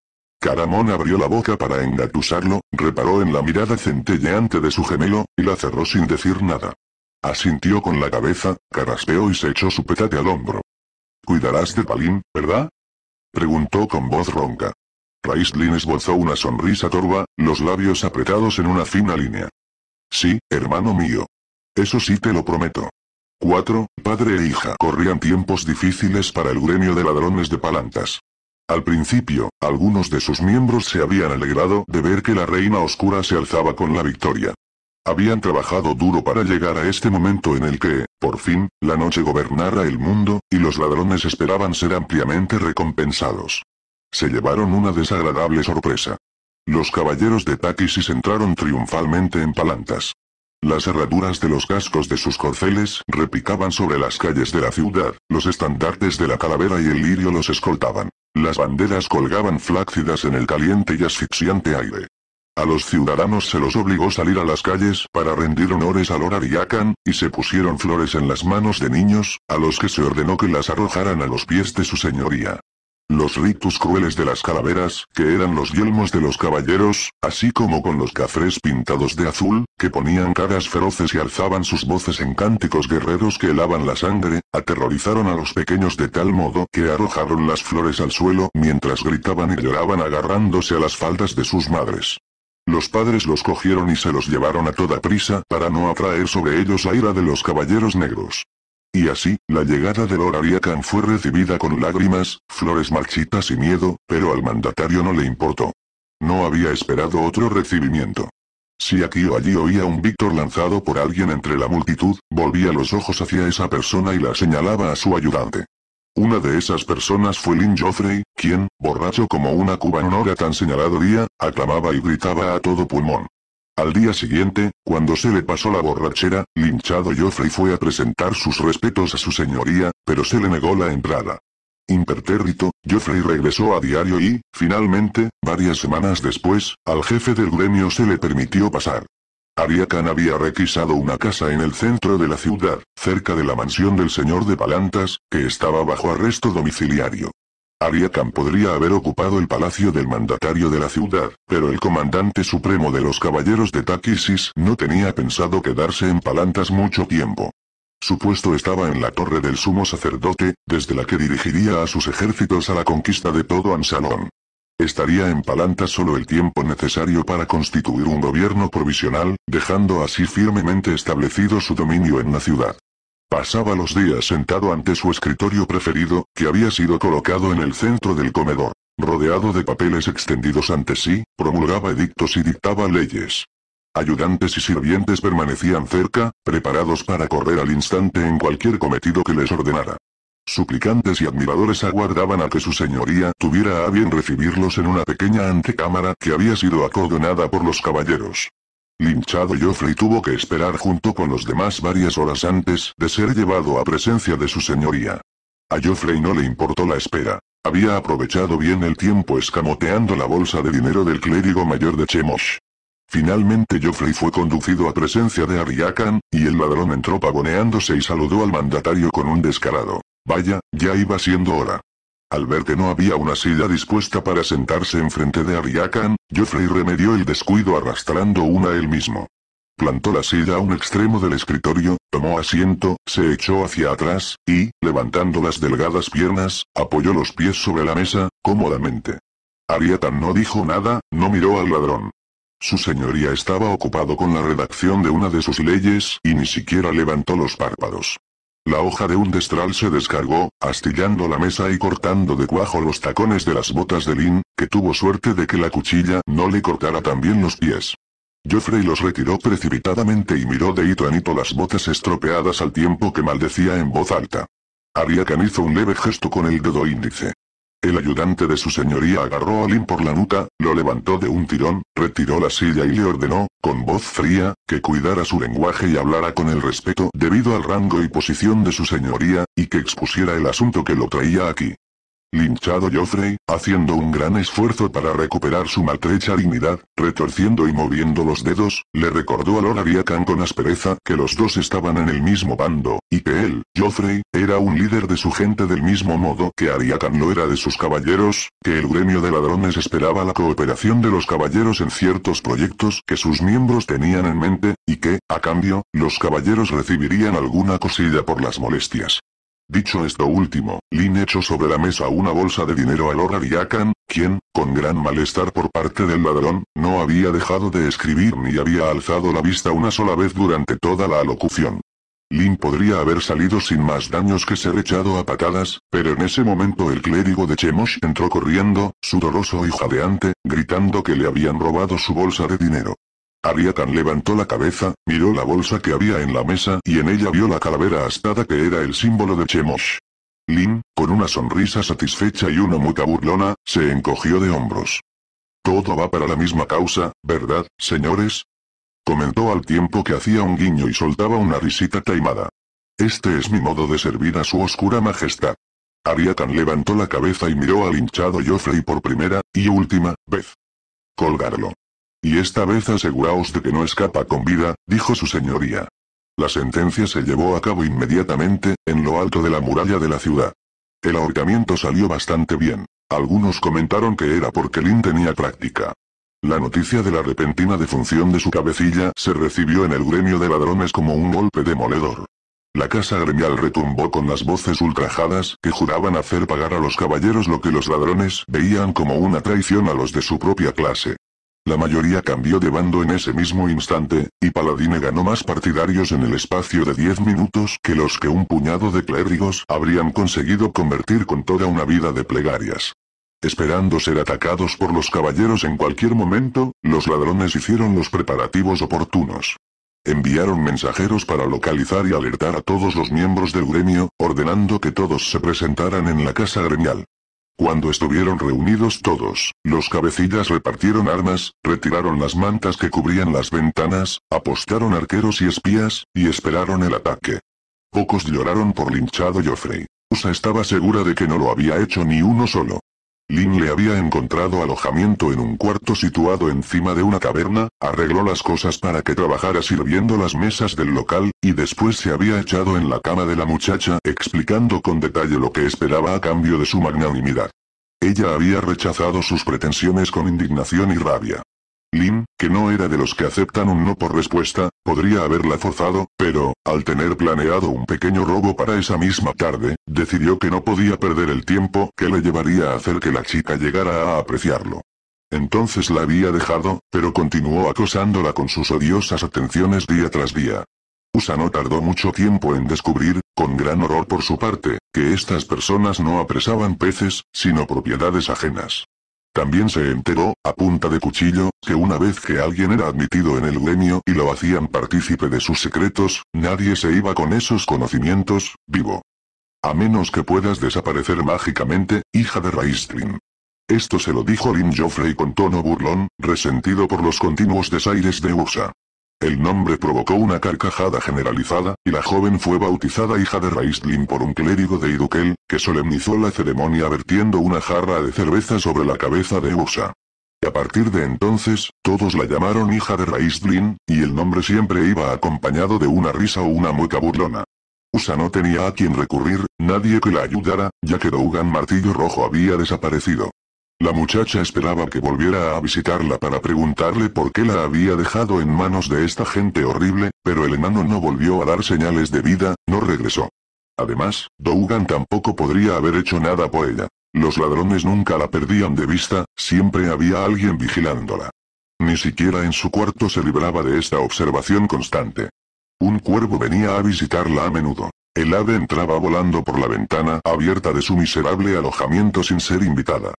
Caramón abrió la boca para engatusarlo, reparó en la mirada centelleante de su gemelo, y la cerró sin decir nada. Asintió con la cabeza, carraspeó y se echó su petate al hombro. Cuidarás de Palin, ¿verdad? Preguntó con voz ronca. Raislin esbozó una sonrisa torva, los labios apretados en una fina línea. Sí, hermano mío. Eso sí te lo prometo. 4. Padre e hija corrían tiempos difíciles para el gremio de ladrones de palantas. Al principio, algunos de sus miembros se habían alegrado de ver que la reina oscura se alzaba con la victoria. Habían trabajado duro para llegar a este momento en el que, por fin, la noche gobernara el mundo, y los ladrones esperaban ser ampliamente recompensados. Se llevaron una desagradable sorpresa. Los caballeros de Takisis entraron triunfalmente en palantas. Las herraduras de los cascos de sus corceles repicaban sobre las calles de la ciudad, los estandartes de la calavera y el lirio los escoltaban. Las banderas colgaban flácidas en el caliente y asfixiante aire. A los ciudadanos se los obligó salir a las calles para rendir honores al Horariakan, y se pusieron flores en las manos de niños, a los que se ordenó que las arrojaran a los pies de su señoría. Los ritus crueles de las calaveras, que eran los yelmos de los caballeros, así como con los cafres pintados de azul, que ponían caras feroces y alzaban sus voces en cánticos guerreros que helaban la sangre, aterrorizaron a los pequeños de tal modo que arrojaron las flores al suelo mientras gritaban y lloraban agarrándose a las faldas de sus madres. Los padres los cogieron y se los llevaron a toda prisa para no atraer sobre ellos la ira de los caballeros negros. Y así, la llegada de Lord fue recibida con lágrimas, flores marchitas y miedo, pero al mandatario no le importó. No había esperado otro recibimiento. Si aquí o allí oía un Víctor lanzado por alguien entre la multitud, volvía los ojos hacia esa persona y la señalaba a su ayudante. Una de esas personas fue Lin Joffrey, quien, borracho como una cuba hora tan señalado día, aclamaba y gritaba a todo pulmón. Al día siguiente, cuando se le pasó la borrachera, linchado Joffrey fue a presentar sus respetos a su señoría, pero se le negó la entrada. Impertérrito, Joffrey regresó a diario y, finalmente, varias semanas después, al jefe del gremio se le permitió pasar. Ariakan había requisado una casa en el centro de la ciudad, cerca de la mansión del señor de Palantas, que estaba bajo arresto domiciliario. Ariakan podría haber ocupado el palacio del mandatario de la ciudad, pero el comandante supremo de los caballeros de Takisis no tenía pensado quedarse en Palantas mucho tiempo. Su puesto estaba en la torre del sumo sacerdote, desde la que dirigiría a sus ejércitos a la conquista de todo Ansalón. Estaría en Palanta solo el tiempo necesario para constituir un gobierno provisional, dejando así firmemente establecido su dominio en la ciudad. Pasaba los días sentado ante su escritorio preferido, que había sido colocado en el centro del comedor. Rodeado de papeles extendidos ante sí, promulgaba edictos y dictaba leyes. Ayudantes y sirvientes permanecían cerca, preparados para correr al instante en cualquier cometido que les ordenara. Suplicantes y admiradores aguardaban a que su señoría tuviera a bien recibirlos en una pequeña antecámara que había sido acordonada por los caballeros. Linchado Joffrey tuvo que esperar junto con los demás varias horas antes de ser llevado a presencia de su señoría. A Joffrey no le importó la espera. Había aprovechado bien el tiempo escamoteando la bolsa de dinero del clérigo mayor de Chemosh. Finalmente Joffrey fue conducido a presencia de Ariakan, y el ladrón entró pavoneándose y saludó al mandatario con un descarado Vaya, ya iba siendo hora. Al ver que no había una silla dispuesta para sentarse enfrente de Ariakan, Geoffrey remedió el descuido arrastrando una él mismo. Plantó la silla a un extremo del escritorio, tomó asiento, se echó hacia atrás, y, levantando las delgadas piernas, apoyó los pies sobre la mesa, cómodamente. Ariatan no dijo nada, no miró al ladrón. Su señoría estaba ocupado con la redacción de una de sus leyes, y ni siquiera levantó los párpados. La hoja de un destral se descargó, astillando la mesa y cortando de cuajo los tacones de las botas de Lin, que tuvo suerte de que la cuchilla no le cortara también los pies. Geoffrey los retiró precipitadamente y miró de hito en hito las botas estropeadas al tiempo que maldecía en voz alta. Ariakan hizo un leve gesto con el dedo índice. El ayudante de su señoría agarró a Lin por la nuca, lo levantó de un tirón, retiró la silla y le ordenó, con voz fría, que cuidara su lenguaje y hablara con el respeto debido al rango y posición de su señoría, y que expusiera el asunto que lo traía aquí. Linchado Joffrey, haciendo un gran esfuerzo para recuperar su maltrecha dignidad, retorciendo y moviendo los dedos, le recordó a Lord Ariakan con aspereza que los dos estaban en el mismo bando, y que él, Joffrey, era un líder de su gente del mismo modo que Ariakan lo era de sus caballeros, que el gremio de ladrones esperaba la cooperación de los caballeros en ciertos proyectos que sus miembros tenían en mente, y que, a cambio, los caballeros recibirían alguna cosilla por las molestias. Dicho esto último, Lin echó sobre la mesa una bolsa de dinero a Lora quien, con gran malestar por parte del ladrón, no había dejado de escribir ni había alzado la vista una sola vez durante toda la alocución. Lin podría haber salido sin más daños que ser echado a patadas, pero en ese momento el clérigo de Chemosh entró corriendo, sudoroso y jadeante, gritando que le habían robado su bolsa de dinero. Ariatan levantó la cabeza, miró la bolsa que había en la mesa y en ella vio la calavera astada que era el símbolo de Chemosh. Lin, con una sonrisa satisfecha y una muta burlona, se encogió de hombros. Todo va para la misma causa, ¿verdad, señores? Comentó al tiempo que hacía un guiño y soltaba una risita taimada. Este es mi modo de servir a su oscura majestad. Ariatan levantó la cabeza y miró al hinchado Joffrey por primera, y última, vez. Colgarlo. Y esta vez aseguraos de que no escapa con vida, dijo su señoría. La sentencia se llevó a cabo inmediatamente, en lo alto de la muralla de la ciudad. El ahorcamiento salió bastante bien. Algunos comentaron que era porque Lin tenía práctica. La noticia de la repentina defunción de su cabecilla se recibió en el gremio de ladrones como un golpe demoledor. La casa gremial retumbó con las voces ultrajadas que juraban hacer pagar a los caballeros lo que los ladrones veían como una traición a los de su propia clase. La mayoría cambió de bando en ese mismo instante, y Paladine ganó más partidarios en el espacio de 10 minutos que los que un puñado de clérigos habrían conseguido convertir con toda una vida de plegarias. Esperando ser atacados por los caballeros en cualquier momento, los ladrones hicieron los preparativos oportunos. Enviaron mensajeros para localizar y alertar a todos los miembros del gremio, ordenando que todos se presentaran en la casa gremial. Cuando estuvieron reunidos todos, los cabecillas repartieron armas, retiraron las mantas que cubrían las ventanas, apostaron arqueros y espías, y esperaron el ataque. Pocos lloraron por linchado Joffrey. Usa estaba segura de que no lo había hecho ni uno solo. Lin le había encontrado alojamiento en un cuarto situado encima de una caverna, arregló las cosas para que trabajara sirviendo las mesas del local, y después se había echado en la cama de la muchacha explicando con detalle lo que esperaba a cambio de su magnanimidad. Ella había rechazado sus pretensiones con indignación y rabia. Lin, que no era de los que aceptan un no por respuesta, podría haberla forzado, pero, al tener planeado un pequeño robo para esa misma tarde, decidió que no podía perder el tiempo que le llevaría a hacer que la chica llegara a apreciarlo. Entonces la había dejado, pero continuó acosándola con sus odiosas atenciones día tras día. Usa no tardó mucho tiempo en descubrir, con gran horror por su parte, que estas personas no apresaban peces, sino propiedades ajenas. También se enteró, a punta de cuchillo, que una vez que alguien era admitido en el gremio y lo hacían partícipe de sus secretos, nadie se iba con esos conocimientos, vivo. A menos que puedas desaparecer mágicamente, hija de Raistlin. Esto se lo dijo Lin Joffrey con tono burlón, resentido por los continuos desaires de Ursa. El nombre provocó una carcajada generalizada, y la joven fue bautizada hija de Raistlin por un clérigo de Idukel, que solemnizó la ceremonia vertiendo una jarra de cerveza sobre la cabeza de Usa. A partir de entonces, todos la llamaron hija de Raistlin, y el nombre siempre iba acompañado de una risa o una mueca burlona. Usa no tenía a quien recurrir, nadie que la ayudara, ya que Dougan Martillo Rojo había desaparecido. La muchacha esperaba que volviera a visitarla para preguntarle por qué la había dejado en manos de esta gente horrible, pero el enano no volvió a dar señales de vida, no regresó. Además, Dougan tampoco podría haber hecho nada por ella. Los ladrones nunca la perdían de vista, siempre había alguien vigilándola. Ni siquiera en su cuarto se libraba de esta observación constante. Un cuervo venía a visitarla a menudo. El ave entraba volando por la ventana abierta de su miserable alojamiento sin ser invitada.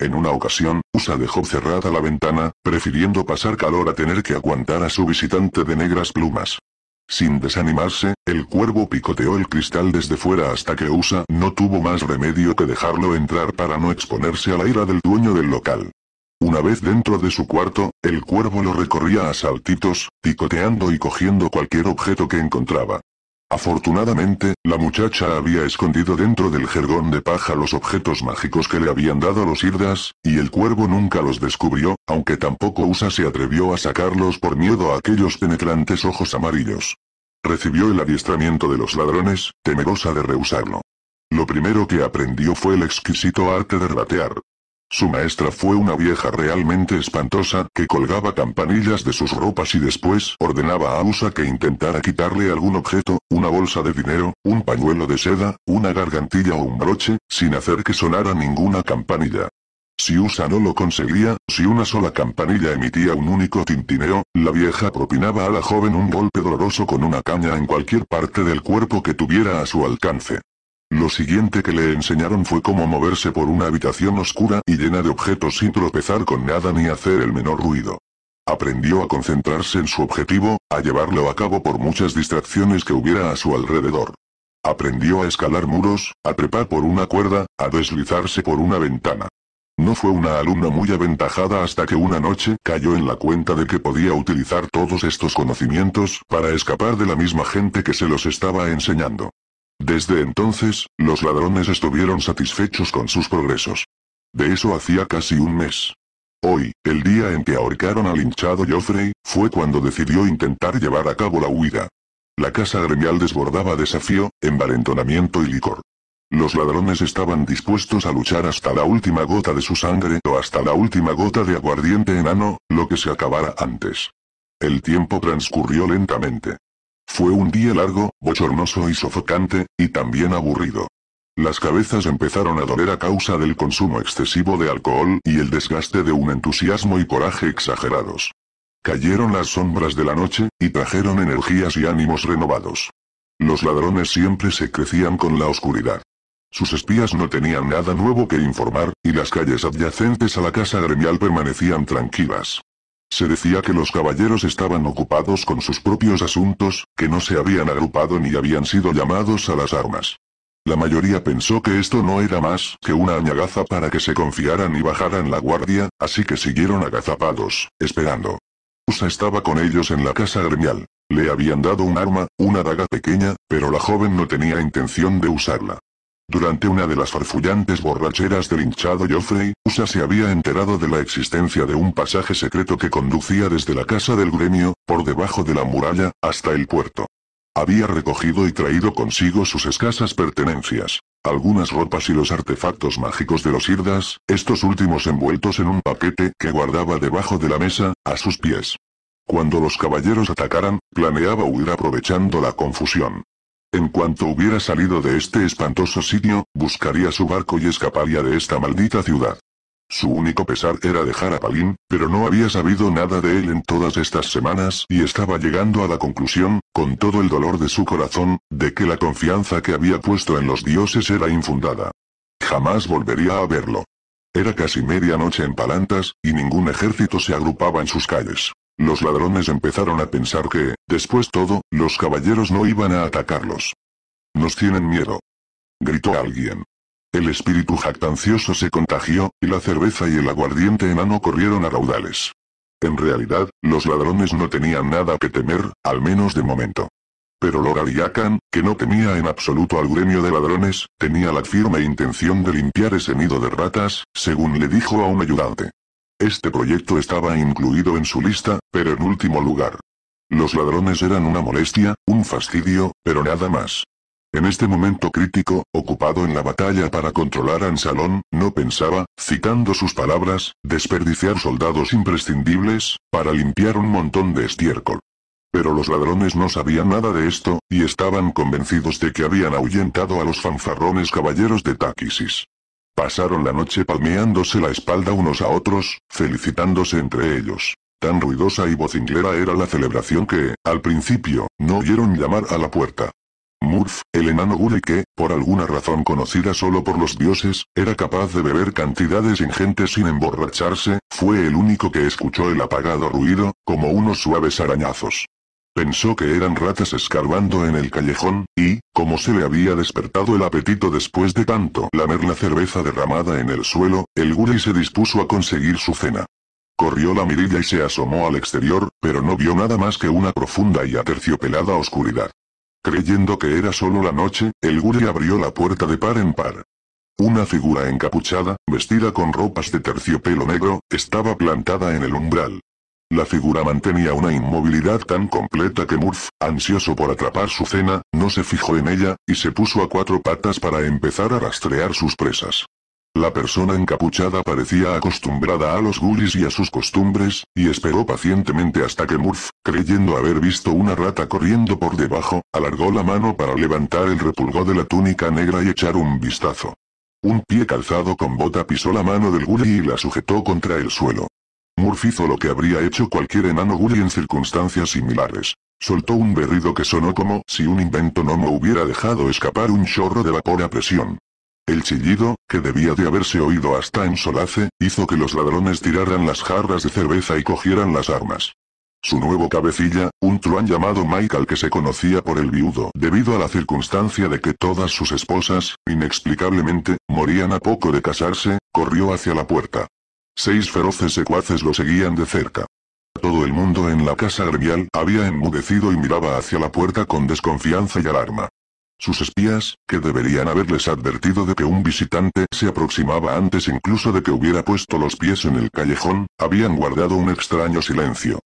En una ocasión, Usa dejó cerrada la ventana, prefiriendo pasar calor a tener que aguantar a su visitante de negras plumas. Sin desanimarse, el cuervo picoteó el cristal desde fuera hasta que Usa no tuvo más remedio que dejarlo entrar para no exponerse a la ira del dueño del local. Una vez dentro de su cuarto, el cuervo lo recorría a saltitos, picoteando y cogiendo cualquier objeto que encontraba. Afortunadamente, la muchacha había escondido dentro del jergón de paja los objetos mágicos que le habían dado los irdas, y el cuervo nunca los descubrió, aunque tampoco Usa se atrevió a sacarlos por miedo a aquellos penetrantes ojos amarillos. Recibió el adiestramiento de los ladrones, temerosa de rehusarlo. Lo primero que aprendió fue el exquisito arte de ratear. Su maestra fue una vieja realmente espantosa, que colgaba campanillas de sus ropas y después ordenaba a Usa que intentara quitarle algún objeto, una bolsa de dinero, un pañuelo de seda, una gargantilla o un broche, sin hacer que sonara ninguna campanilla. Si Usa no lo conseguía, si una sola campanilla emitía un único tintineo, la vieja propinaba a la joven un golpe doloroso con una caña en cualquier parte del cuerpo que tuviera a su alcance. Lo siguiente que le enseñaron fue cómo moverse por una habitación oscura y llena de objetos sin tropezar con nada ni hacer el menor ruido. Aprendió a concentrarse en su objetivo, a llevarlo a cabo por muchas distracciones que hubiera a su alrededor. Aprendió a escalar muros, a trepar por una cuerda, a deslizarse por una ventana. No fue una alumna muy aventajada hasta que una noche cayó en la cuenta de que podía utilizar todos estos conocimientos para escapar de la misma gente que se los estaba enseñando. Desde entonces, los ladrones estuvieron satisfechos con sus progresos. De eso hacía casi un mes. Hoy, el día en que ahorcaron al hinchado Joffrey, fue cuando decidió intentar llevar a cabo la huida. La casa gremial desbordaba desafío, envalentonamiento y licor. Los ladrones estaban dispuestos a luchar hasta la última gota de su sangre o hasta la última gota de aguardiente enano, lo que se acabara antes. El tiempo transcurrió lentamente. Fue un día largo, bochornoso y sofocante, y también aburrido. Las cabezas empezaron a doler a causa del consumo excesivo de alcohol y el desgaste de un entusiasmo y coraje exagerados. Cayeron las sombras de la noche, y trajeron energías y ánimos renovados. Los ladrones siempre se crecían con la oscuridad. Sus espías no tenían nada nuevo que informar, y las calles adyacentes a la casa gremial permanecían tranquilas. Se decía que los caballeros estaban ocupados con sus propios asuntos, que no se habían agrupado ni habían sido llamados a las armas. La mayoría pensó que esto no era más que una añagaza para que se confiaran y bajaran la guardia, así que siguieron agazapados, esperando. Usa estaba con ellos en la casa gremial. Le habían dado un arma, una daga pequeña, pero la joven no tenía intención de usarla. Durante una de las farfullantes borracheras del hinchado Joffrey, USA se había enterado de la existencia de un pasaje secreto que conducía desde la casa del gremio, por debajo de la muralla, hasta el puerto. Había recogido y traído consigo sus escasas pertenencias. Algunas ropas y los artefactos mágicos de los Irdas, estos últimos envueltos en un paquete que guardaba debajo de la mesa, a sus pies. Cuando los caballeros atacaran, planeaba huir aprovechando la confusión. En cuanto hubiera salido de este espantoso sitio, buscaría su barco y escaparía de esta maldita ciudad. Su único pesar era dejar a Palín, pero no había sabido nada de él en todas estas semanas y estaba llegando a la conclusión, con todo el dolor de su corazón, de que la confianza que había puesto en los dioses era infundada. Jamás volvería a verlo. Era casi noche en Palantas, y ningún ejército se agrupaba en sus calles. Los ladrones empezaron a pensar que, después todo, los caballeros no iban a atacarlos. Nos tienen miedo. Gritó alguien. El espíritu jactancioso se contagió, y la cerveza y el aguardiente enano corrieron a raudales. En realidad, los ladrones no tenían nada que temer, al menos de momento. Pero Lorariakan, que no temía en absoluto al gremio de ladrones, tenía la firme intención de limpiar ese nido de ratas, según le dijo a un ayudante. Este proyecto estaba incluido en su lista, pero en último lugar. Los ladrones eran una molestia, un fastidio, pero nada más. En este momento crítico, ocupado en la batalla para controlar a Ansalón, no pensaba, citando sus palabras, desperdiciar soldados imprescindibles, para limpiar un montón de estiércol. Pero los ladrones no sabían nada de esto, y estaban convencidos de que habían ahuyentado a los fanfarrones caballeros de Táquisis. Pasaron la noche palmeándose la espalda unos a otros, felicitándose entre ellos. Tan ruidosa y vocinglera era la celebración que, al principio, no oyeron llamar a la puerta. Murph, el enano Guri que, por alguna razón conocida solo por los dioses, era capaz de beber cantidades ingentes sin emborracharse, fue el único que escuchó el apagado ruido, como unos suaves arañazos. Pensó que eran ratas escarbando en el callejón, y, como se le había despertado el apetito después de tanto lamer la cerveza derramada en el suelo, el guri se dispuso a conseguir su cena. Corrió la mirilla y se asomó al exterior, pero no vio nada más que una profunda y aterciopelada oscuridad. Creyendo que era solo la noche, el guri abrió la puerta de par en par. Una figura encapuchada, vestida con ropas de terciopelo negro, estaba plantada en el umbral. La figura mantenía una inmovilidad tan completa que Murph, ansioso por atrapar su cena, no se fijó en ella, y se puso a cuatro patas para empezar a rastrear sus presas. La persona encapuchada parecía acostumbrada a los guris y a sus costumbres, y esperó pacientemente hasta que Murph, creyendo haber visto una rata corriendo por debajo, alargó la mano para levantar el repulgó de la túnica negra y echar un vistazo. Un pie calzado con bota pisó la mano del gully y la sujetó contra el suelo. Murph hizo lo que habría hecho cualquier enano Gully en circunstancias similares. Soltó un berrido que sonó como si un invento no me hubiera dejado escapar un chorro de vapor a presión. El chillido, que debía de haberse oído hasta en Solace, hizo que los ladrones tiraran las jarras de cerveza y cogieran las armas. Su nuevo cabecilla, un truán llamado Michael que se conocía por el viudo debido a la circunstancia de que todas sus esposas, inexplicablemente, morían a poco de casarse, corrió hacia la puerta. Seis feroces secuaces lo seguían de cerca. Todo el mundo en la casa gremial había enmudecido y miraba hacia la puerta con desconfianza y alarma. Sus espías, que deberían haberles advertido de que un visitante se aproximaba antes incluso de que hubiera puesto los pies en el callejón, habían guardado un extraño silencio.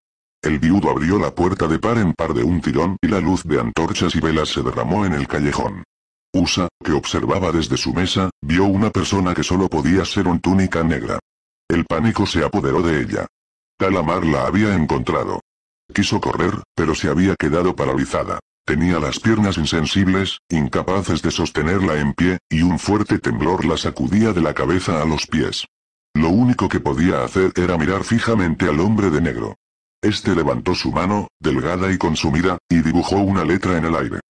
El viudo abrió la puerta de par en par de un tirón y la luz de antorchas y velas se derramó en el callejón. Usa, que observaba desde su mesa, vio una persona que solo podía ser un túnica negra. El pánico se apoderó de ella. Talamar la había encontrado. Quiso correr, pero se había quedado paralizada. Tenía las piernas insensibles, incapaces de sostenerla en pie, y un fuerte temblor la sacudía de la cabeza a los pies. Lo único que podía hacer era mirar fijamente al hombre de negro. Este levantó su mano, delgada y consumida, y dibujó una letra en el aire.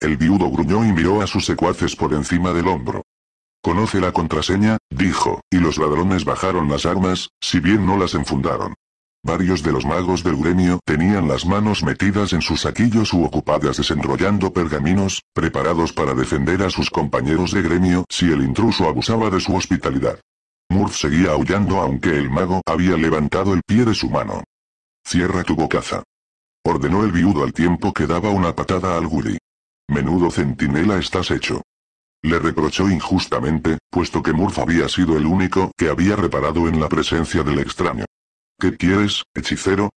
El viudo gruñó y miró a sus secuaces por encima del hombro. Conoce la contraseña, dijo, y los ladrones bajaron las armas, si bien no las enfundaron. Varios de los magos del gremio tenían las manos metidas en sus saquillos u ocupadas desenrollando pergaminos, preparados para defender a sus compañeros de gremio si el intruso abusaba de su hospitalidad. Murph seguía aullando aunque el mago había levantado el pie de su mano. Cierra tu bocaza. Ordenó el viudo al tiempo que daba una patada al guri. Menudo centinela estás hecho. Le reprochó injustamente, puesto que Murph había sido el único que había reparado en la presencia del extraño. ¿Qué quieres, hechicero?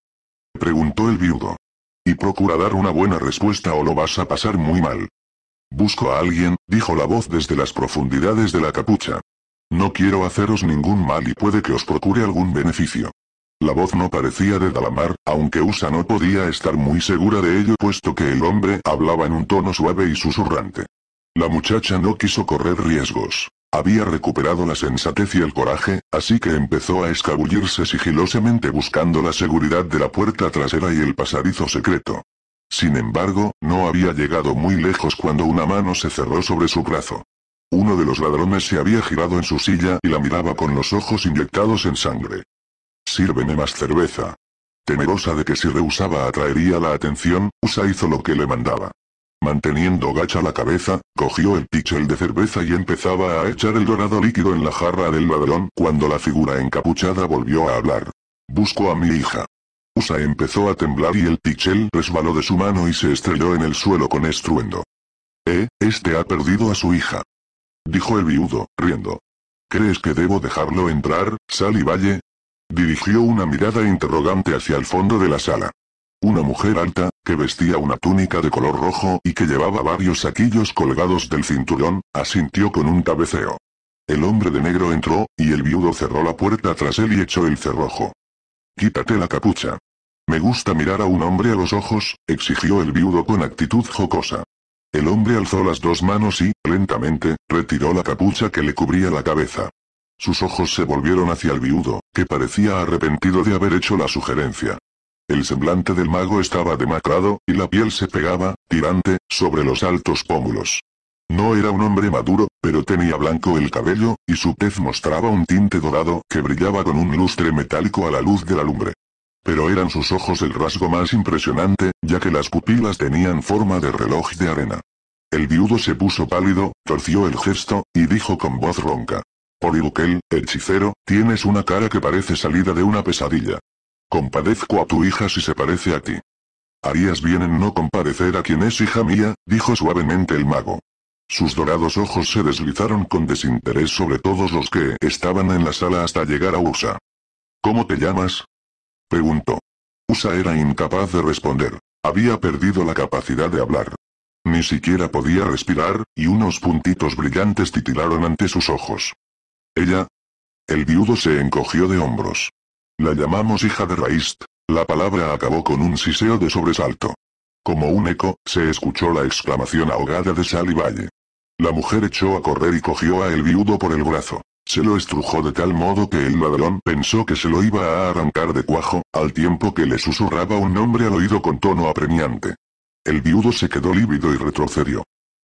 preguntó el viudo. Y procura dar una buena respuesta o lo vas a pasar muy mal. Busco a alguien, dijo la voz desde las profundidades de la capucha. No quiero haceros ningún mal y puede que os procure algún beneficio. La voz no parecía de Dalamar, aunque Usa no podía estar muy segura de ello puesto que el hombre hablaba en un tono suave y susurrante. La muchacha no quiso correr riesgos. Había recuperado la sensatez y el coraje, así que empezó a escabullirse sigilosamente buscando la seguridad de la puerta trasera y el pasadizo secreto. Sin embargo, no había llegado muy lejos cuando una mano se cerró sobre su brazo. Uno de los ladrones se había girado en su silla y la miraba con los ojos inyectados en sangre. Sirvene más cerveza. Temerosa de que si rehusaba atraería la atención, Usa hizo lo que le mandaba. Manteniendo gacha la cabeza, cogió el pichel de cerveza y empezaba a echar el dorado líquido en la jarra del ladrón cuando la figura encapuchada volvió a hablar. Busco a mi hija. Usa empezó a temblar y el pichel resbaló de su mano y se estrelló en el suelo con estruendo. Eh, este ha perdido a su hija. Dijo el viudo, riendo. ¿Crees que debo dejarlo entrar, Sal y Valle? Dirigió una mirada interrogante hacia el fondo de la sala. Una mujer alta, que vestía una túnica de color rojo y que llevaba varios saquillos colgados del cinturón, asintió con un cabeceo. El hombre de negro entró, y el viudo cerró la puerta tras él y echó el cerrojo. Quítate la capucha. Me gusta mirar a un hombre a los ojos, exigió el viudo con actitud jocosa. El hombre alzó las dos manos y, lentamente, retiró la capucha que le cubría la cabeza. Sus ojos se volvieron hacia el viudo, que parecía arrepentido de haber hecho la sugerencia. El semblante del mago estaba demacrado, y la piel se pegaba, tirante, sobre los altos pómulos. No era un hombre maduro, pero tenía blanco el cabello, y su pez mostraba un tinte dorado que brillaba con un lustre metálico a la luz de la lumbre. Pero eran sus ojos el rasgo más impresionante, ya que las pupilas tenían forma de reloj de arena. El viudo se puso pálido, torció el gesto, y dijo con voz ronca. el hechicero, tienes una cara que parece salida de una pesadilla. Compadezco a tu hija si se parece a ti. Harías bien en no comparecer a quien es hija mía, dijo suavemente el mago. Sus dorados ojos se deslizaron con desinterés sobre todos los que estaban en la sala hasta llegar a Usa. ¿Cómo te llamas? preguntó. Usa era incapaz de responder. Había perdido la capacidad de hablar. Ni siquiera podía respirar, y unos puntitos brillantes titilaron ante sus ojos. ¿Ella? El viudo se encogió de hombros. La llamamos hija de Raist. La palabra acabó con un siseo de sobresalto. Como un eco, se escuchó la exclamación ahogada de Sally Valle. La mujer echó a correr y cogió a el viudo por el brazo. Se lo estrujó de tal modo que el ladrón pensó que se lo iba a arrancar de cuajo, al tiempo que le susurraba un nombre al oído con tono apremiante. El viudo se quedó lívido y retrocedió.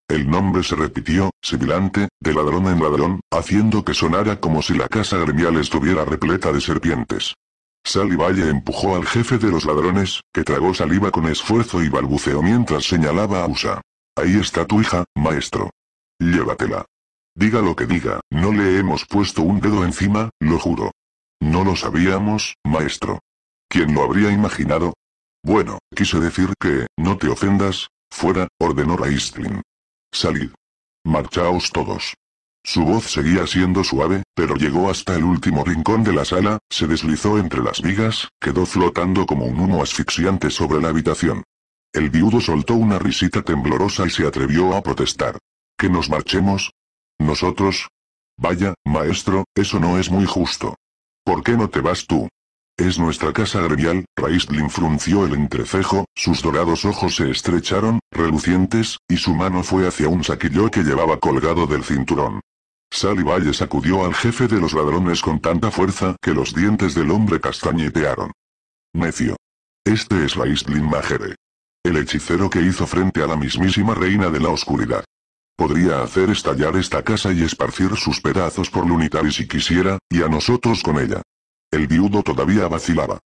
El nombre se repitió, sibilante, de ladrón en ladrón, haciendo que sonara como si la casa gremial estuviera repleta de serpientes y Valle empujó al jefe de los ladrones, que tragó saliva con esfuerzo y balbuceó mientras señalaba a USA. Ahí está tu hija, maestro. Llévatela. Diga lo que diga, no le hemos puesto un dedo encima, lo juro. No lo sabíamos, maestro. ¿Quién lo habría imaginado? Bueno, quise decir que, no te ofendas, fuera, ordenó Raistlin. Salid. Marchaos todos. Su voz seguía siendo suave, pero llegó hasta el último rincón de la sala, se deslizó entre las vigas, quedó flotando como un humo asfixiante sobre la habitación. El viudo soltó una risita temblorosa y se atrevió a protestar. ¿Que nos marchemos? ¿Nosotros? Vaya, maestro, eso no es muy justo. ¿Por qué no te vas tú? Es nuestra casa gremial, Raistlin frunció el entrecejo, sus dorados ojos se estrecharon, relucientes, y su mano fue hacia un saquillo que llevaba colgado del cinturón. Sally Valle sacudió al jefe de los ladrones con tanta fuerza que los dientes del hombre castañetearon. Necio. Este es Raistlin Majere. El hechicero que hizo frente a la mismísima reina de la oscuridad. Podría hacer estallar esta casa y esparcir sus pedazos por Lunitari si quisiera, y a nosotros con ella. El viudo todavía vacilaba.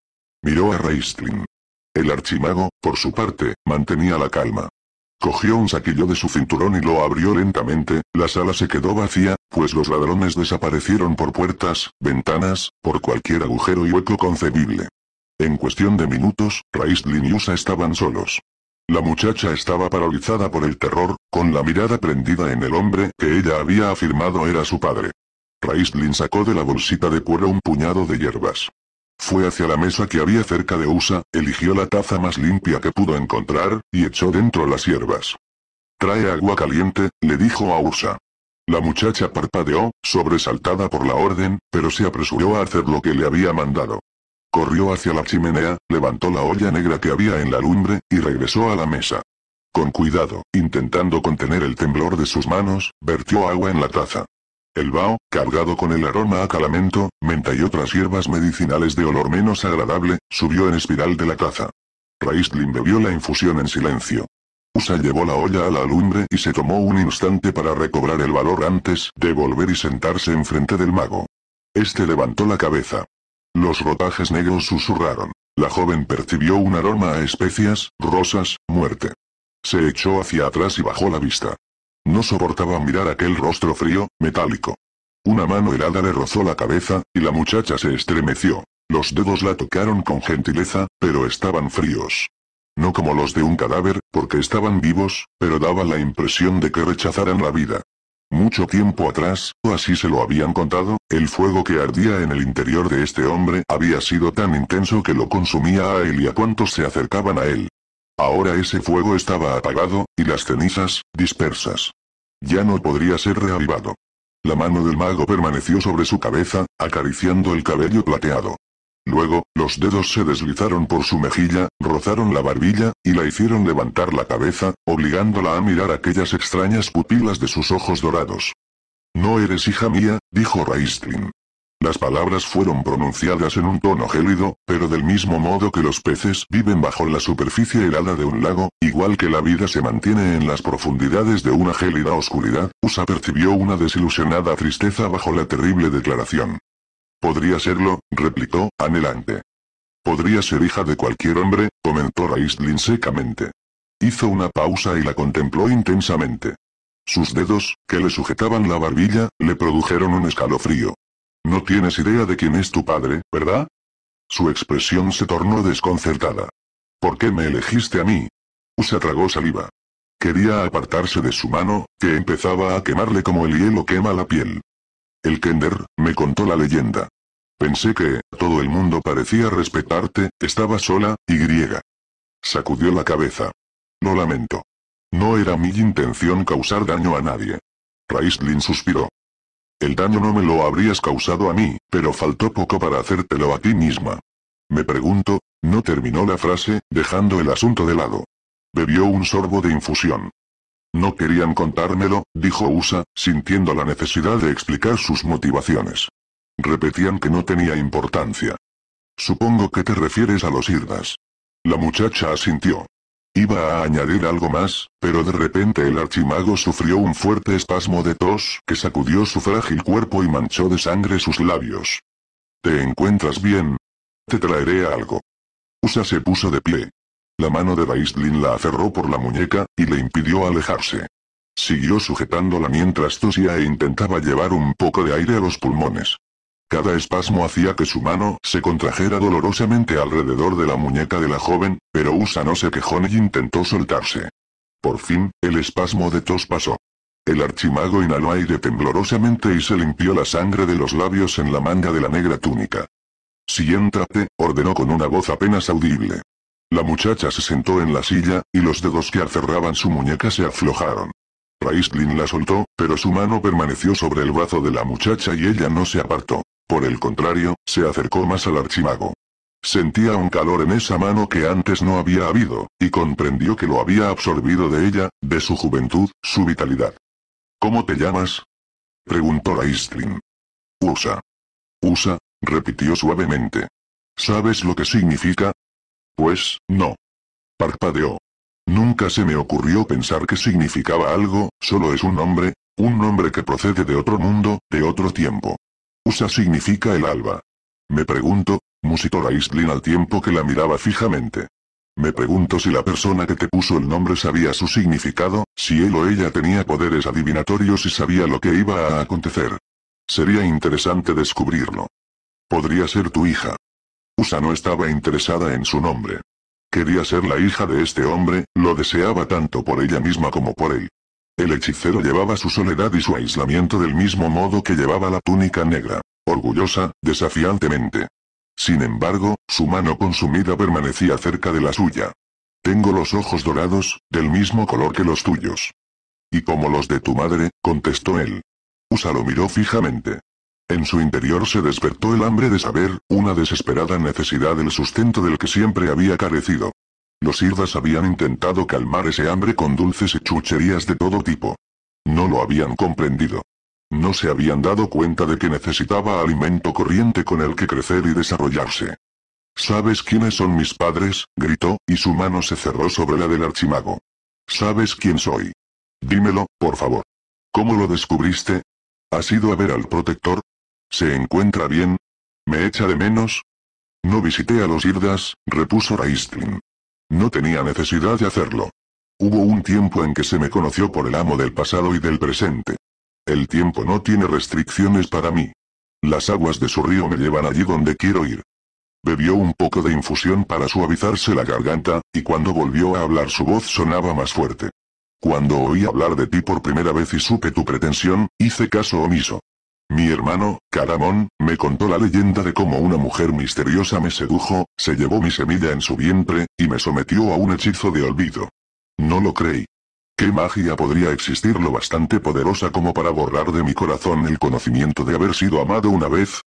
Miró a Raistlin. El archimago, por su parte, mantenía la calma. Cogió un saquillo de su cinturón y lo abrió lentamente, la sala se quedó vacía, pues los ladrones desaparecieron por puertas, ventanas, por cualquier agujero y hueco concebible. En cuestión de minutos, Raistlin y Usa estaban solos. La muchacha estaba paralizada por el terror, con la mirada prendida en el hombre que ella había afirmado era su padre. Raistlin sacó de la bolsita de cuero un puñado de hierbas. Fue hacia la mesa que había cerca de USA, eligió la taza más limpia que pudo encontrar, y echó dentro las hierbas. Trae agua caliente, le dijo a USA. La muchacha parpadeó, sobresaltada por la orden, pero se apresuró a hacer lo que le había mandado. Corrió hacia la chimenea, levantó la olla negra que había en la lumbre, y regresó a la mesa. Con cuidado, intentando contener el temblor de sus manos, vertió agua en la taza. El vaho, cargado con el aroma a calamento, menta y otras hierbas medicinales de olor menos agradable, subió en espiral de la taza. Raistlin bebió la infusión en silencio. Usa llevó la olla a la lumbre y se tomó un instante para recobrar el valor antes de volver y sentarse enfrente del mago. Este levantó la cabeza. Los rotajes negros susurraron. La joven percibió un aroma a especias, rosas, muerte. Se echó hacia atrás y bajó la vista. No soportaba mirar aquel rostro frío, metálico. Una mano helada le rozó la cabeza, y la muchacha se estremeció. Los dedos la tocaron con gentileza, pero estaban fríos. No como los de un cadáver, porque estaban vivos, pero daba la impresión de que rechazaran la vida. Mucho tiempo atrás, o así se lo habían contado, el fuego que ardía en el interior de este hombre había sido tan intenso que lo consumía a él y a cuantos se acercaban a él. Ahora ese fuego estaba apagado, y las cenizas, dispersas. Ya no podría ser reavivado. La mano del mago permaneció sobre su cabeza, acariciando el cabello plateado. Luego, los dedos se deslizaron por su mejilla, rozaron la barbilla, y la hicieron levantar la cabeza, obligándola a mirar aquellas extrañas pupilas de sus ojos dorados. No eres hija mía, dijo Raistlin. Las palabras fueron pronunciadas en un tono gélido, pero del mismo modo que los peces viven bajo la superficie helada de un lago, igual que la vida se mantiene en las profundidades de una gélida oscuridad, Usa percibió una desilusionada tristeza bajo la terrible declaración. Podría serlo, replicó, anhelante. Podría ser hija de cualquier hombre, comentó Raistlin secamente. Hizo una pausa y la contempló intensamente. Sus dedos, que le sujetaban la barbilla, le produjeron un escalofrío. No tienes idea de quién es tu padre, ¿verdad? Su expresión se tornó desconcertada. ¿Por qué me elegiste a mí? Usa tragó saliva. Quería apartarse de su mano, que empezaba a quemarle como el hielo quema la piel. El Kender, me contó la leyenda. Pensé que, todo el mundo parecía respetarte, estaba sola, y griega. Sacudió la cabeza. Lo lamento. No era mi intención causar daño a nadie. Raistlin suspiró. El daño no me lo habrías causado a mí, pero faltó poco para hacértelo a ti misma. Me pregunto, no terminó la frase, dejando el asunto de lado. Bebió un sorbo de infusión. No querían contármelo, dijo Usa, sintiendo la necesidad de explicar sus motivaciones. Repetían que no tenía importancia. Supongo que te refieres a los irdas. La muchacha asintió. Iba a añadir algo más, pero de repente el archimago sufrió un fuerte espasmo de tos que sacudió su frágil cuerpo y manchó de sangre sus labios. ¿Te encuentras bien? Te traeré algo. Usa se puso de pie. La mano de Baislin la aferró por la muñeca, y le impidió alejarse. Siguió sujetándola mientras tosía e intentaba llevar un poco de aire a los pulmones. Cada espasmo hacía que su mano se contrajera dolorosamente alrededor de la muñeca de la joven, pero Usa no se quejó ni intentó soltarse. Por fin, el espasmo de tos pasó. El archimago inhaló aire temblorosamente y se limpió la sangre de los labios en la manga de la negra túnica. Siéntate, ordenó con una voz apenas audible. La muchacha se sentó en la silla, y los dedos que aferraban su muñeca se aflojaron. Raistlin la soltó, pero su mano permaneció sobre el brazo de la muchacha y ella no se apartó. Por el contrario, se acercó más al archimago. Sentía un calor en esa mano que antes no había habido, y comprendió que lo había absorbido de ella, de su juventud, su vitalidad. ¿Cómo te llamas? preguntó Raistlin. Usa. Usa, repitió suavemente. ¿Sabes lo que significa? Pues, no. Parpadeó. Nunca se me ocurrió pensar que significaba algo, solo es un nombre, un nombre que procede de otro mundo, de otro tiempo. Usa significa el alba. Me pregunto, musitó Raistlin al tiempo que la miraba fijamente. Me pregunto si la persona que te puso el nombre sabía su significado, si él o ella tenía poderes adivinatorios y sabía lo que iba a acontecer. Sería interesante descubrirlo. Podría ser tu hija. Usa no estaba interesada en su nombre. Quería ser la hija de este hombre, lo deseaba tanto por ella misma como por él. El hechicero llevaba su soledad y su aislamiento del mismo modo que llevaba la túnica negra, orgullosa, desafiantemente. Sin embargo, su mano consumida permanecía cerca de la suya. Tengo los ojos dorados, del mismo color que los tuyos. Y como los de tu madre, contestó él. Usa lo miró fijamente. En su interior se despertó el hambre de saber, una desesperada necesidad del sustento del que siempre había carecido. Los irdas habían intentado calmar ese hambre con dulces y chucherías de todo tipo. No lo habían comprendido. No se habían dado cuenta de que necesitaba alimento corriente con el que crecer y desarrollarse. ¿Sabes quiénes son mis padres? gritó, y su mano se cerró sobre la del archimago. ¿Sabes quién soy? Dímelo, por favor. ¿Cómo lo descubriste? ¿Has ido a ver al protector? ¿Se encuentra bien? ¿Me echa de menos? No visité a los Irdas, repuso Raistlin. No tenía necesidad de hacerlo. Hubo un tiempo en que se me conoció por el amo del pasado y del presente. El tiempo no tiene restricciones para mí. Las aguas de su río me llevan allí donde quiero ir. Bebió un poco de infusión para suavizarse la garganta, y cuando volvió a hablar su voz sonaba más fuerte. Cuando oí hablar de ti por primera vez y supe tu pretensión, hice caso omiso. Mi hermano, Caramón, me contó la leyenda de cómo una mujer misteriosa me sedujo, se llevó mi semilla en su vientre, y me sometió a un hechizo de olvido. No lo creí. ¿Qué magia podría existir lo bastante poderosa como para borrar de mi corazón el conocimiento de haber sido amado una vez?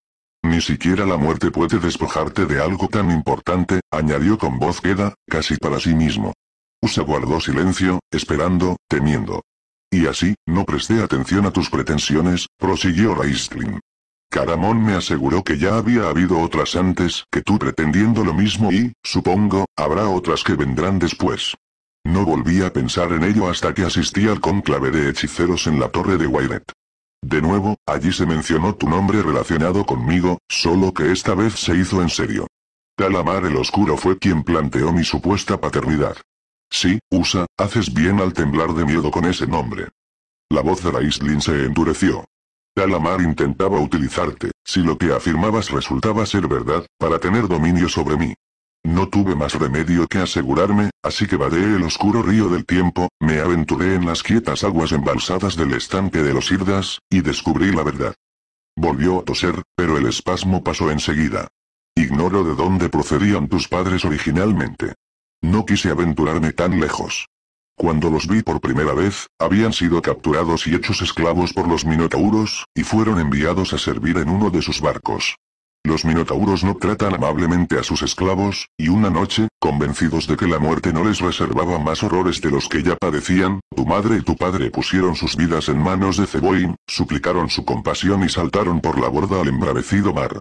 Ni siquiera la muerte puede despojarte de algo tan importante, añadió con voz queda, casi para sí mismo. Usa guardó silencio, esperando, temiendo. Y así, no presté atención a tus pretensiones, prosiguió Raistlin. Caramón me aseguró que ya había habido otras antes que tú pretendiendo lo mismo y, supongo, habrá otras que vendrán después. No volví a pensar en ello hasta que asistí al conclave de hechiceros en la torre de Wairet. De nuevo, allí se mencionó tu nombre relacionado conmigo, solo que esta vez se hizo en serio. Talamar el Oscuro fue quien planteó mi supuesta paternidad. Sí, USA, haces bien al temblar de miedo con ese nombre. La voz de Raislin se endureció. Talamar intentaba utilizarte, si lo que afirmabas resultaba ser verdad, para tener dominio sobre mí. No tuve más remedio que asegurarme, así que vadeé el oscuro río del tiempo, me aventuré en las quietas aguas embalsadas del estanque de los Irdas, y descubrí la verdad. Volvió a toser, pero el espasmo pasó enseguida. Ignoro de dónde procedían tus padres originalmente. No quise aventurarme tan lejos. Cuando los vi por primera vez, habían sido capturados y hechos esclavos por los minotauros, y fueron enviados a servir en uno de sus barcos. Los minotauros no tratan amablemente a sus esclavos, y una noche, convencidos de que la muerte no les reservaba más horrores de los que ya padecían, tu madre y tu padre pusieron sus vidas en manos de Ceboín, suplicaron su compasión y saltaron por la borda al embravecido mar.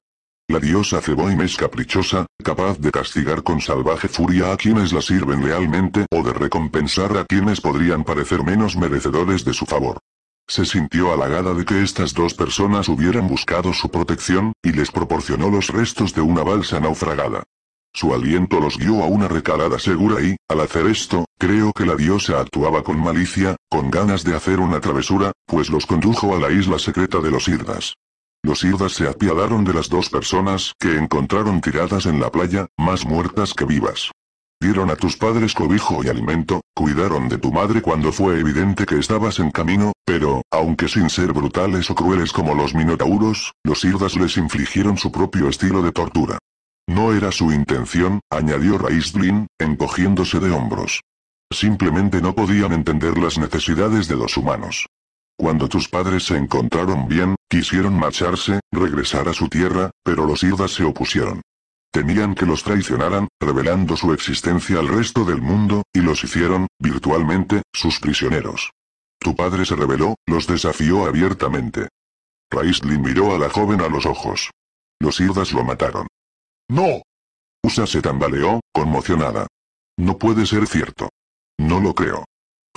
La diosa Ceboim es caprichosa, capaz de castigar con salvaje furia a quienes la sirven lealmente o de recompensar a quienes podrían parecer menos merecedores de su favor. Se sintió halagada de que estas dos personas hubieran buscado su protección, y les proporcionó los restos de una balsa naufragada. Su aliento los guió a una recalada segura y, al hacer esto, creo que la diosa actuaba con malicia, con ganas de hacer una travesura, pues los condujo a la isla secreta de los hirdas. Los irdas se apiadaron de las dos personas que encontraron tiradas en la playa, más muertas que vivas. Dieron a tus padres cobijo y alimento, cuidaron de tu madre cuando fue evidente que estabas en camino, pero, aunque sin ser brutales o crueles como los minotauros, los irdas les infligieron su propio estilo de tortura. No era su intención, añadió Raistlin, encogiéndose de hombros. Simplemente no podían entender las necesidades de los humanos. Cuando tus padres se encontraron bien, Quisieron marcharse, regresar a su tierra, pero los irdas se opusieron. Temían que los traicionaran, revelando su existencia al resto del mundo, y los hicieron, virtualmente, sus prisioneros. Tu padre se rebeló, los desafió abiertamente. Raistlin miró a la joven a los ojos. Los irdas lo mataron. ¡No! Usa se tambaleó, conmocionada. No puede ser cierto. No lo creo.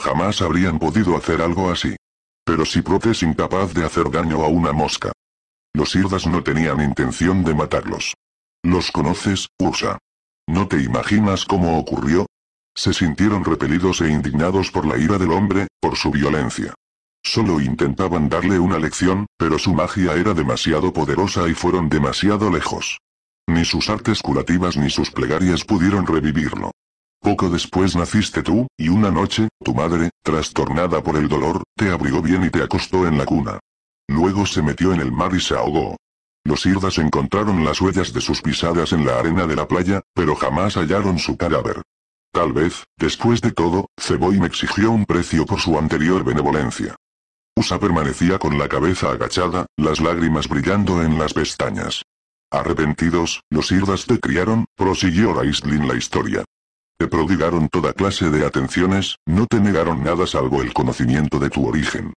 Jamás habrían podido hacer algo así. Pero prote es incapaz de hacer daño a una mosca. Los hirdas no tenían intención de matarlos. Los conoces, Ursa. ¿No te imaginas cómo ocurrió? Se sintieron repelidos e indignados por la ira del hombre, por su violencia. Solo intentaban darle una lección, pero su magia era demasiado poderosa y fueron demasiado lejos. Ni sus artes curativas ni sus plegarias pudieron revivirlo. Poco después naciste tú, y una noche, tu madre, trastornada por el dolor, te abrigó bien y te acostó en la cuna. Luego se metió en el mar y se ahogó. Los irdas encontraron las huellas de sus pisadas en la arena de la playa, pero jamás hallaron su cadáver. Tal vez, después de todo, Ceboy me exigió un precio por su anterior benevolencia. Usa permanecía con la cabeza agachada, las lágrimas brillando en las pestañas. Arrepentidos, los irdas te criaron, prosiguió Raislin la historia. Te prodigaron toda clase de atenciones, no te negaron nada salvo el conocimiento de tu origen.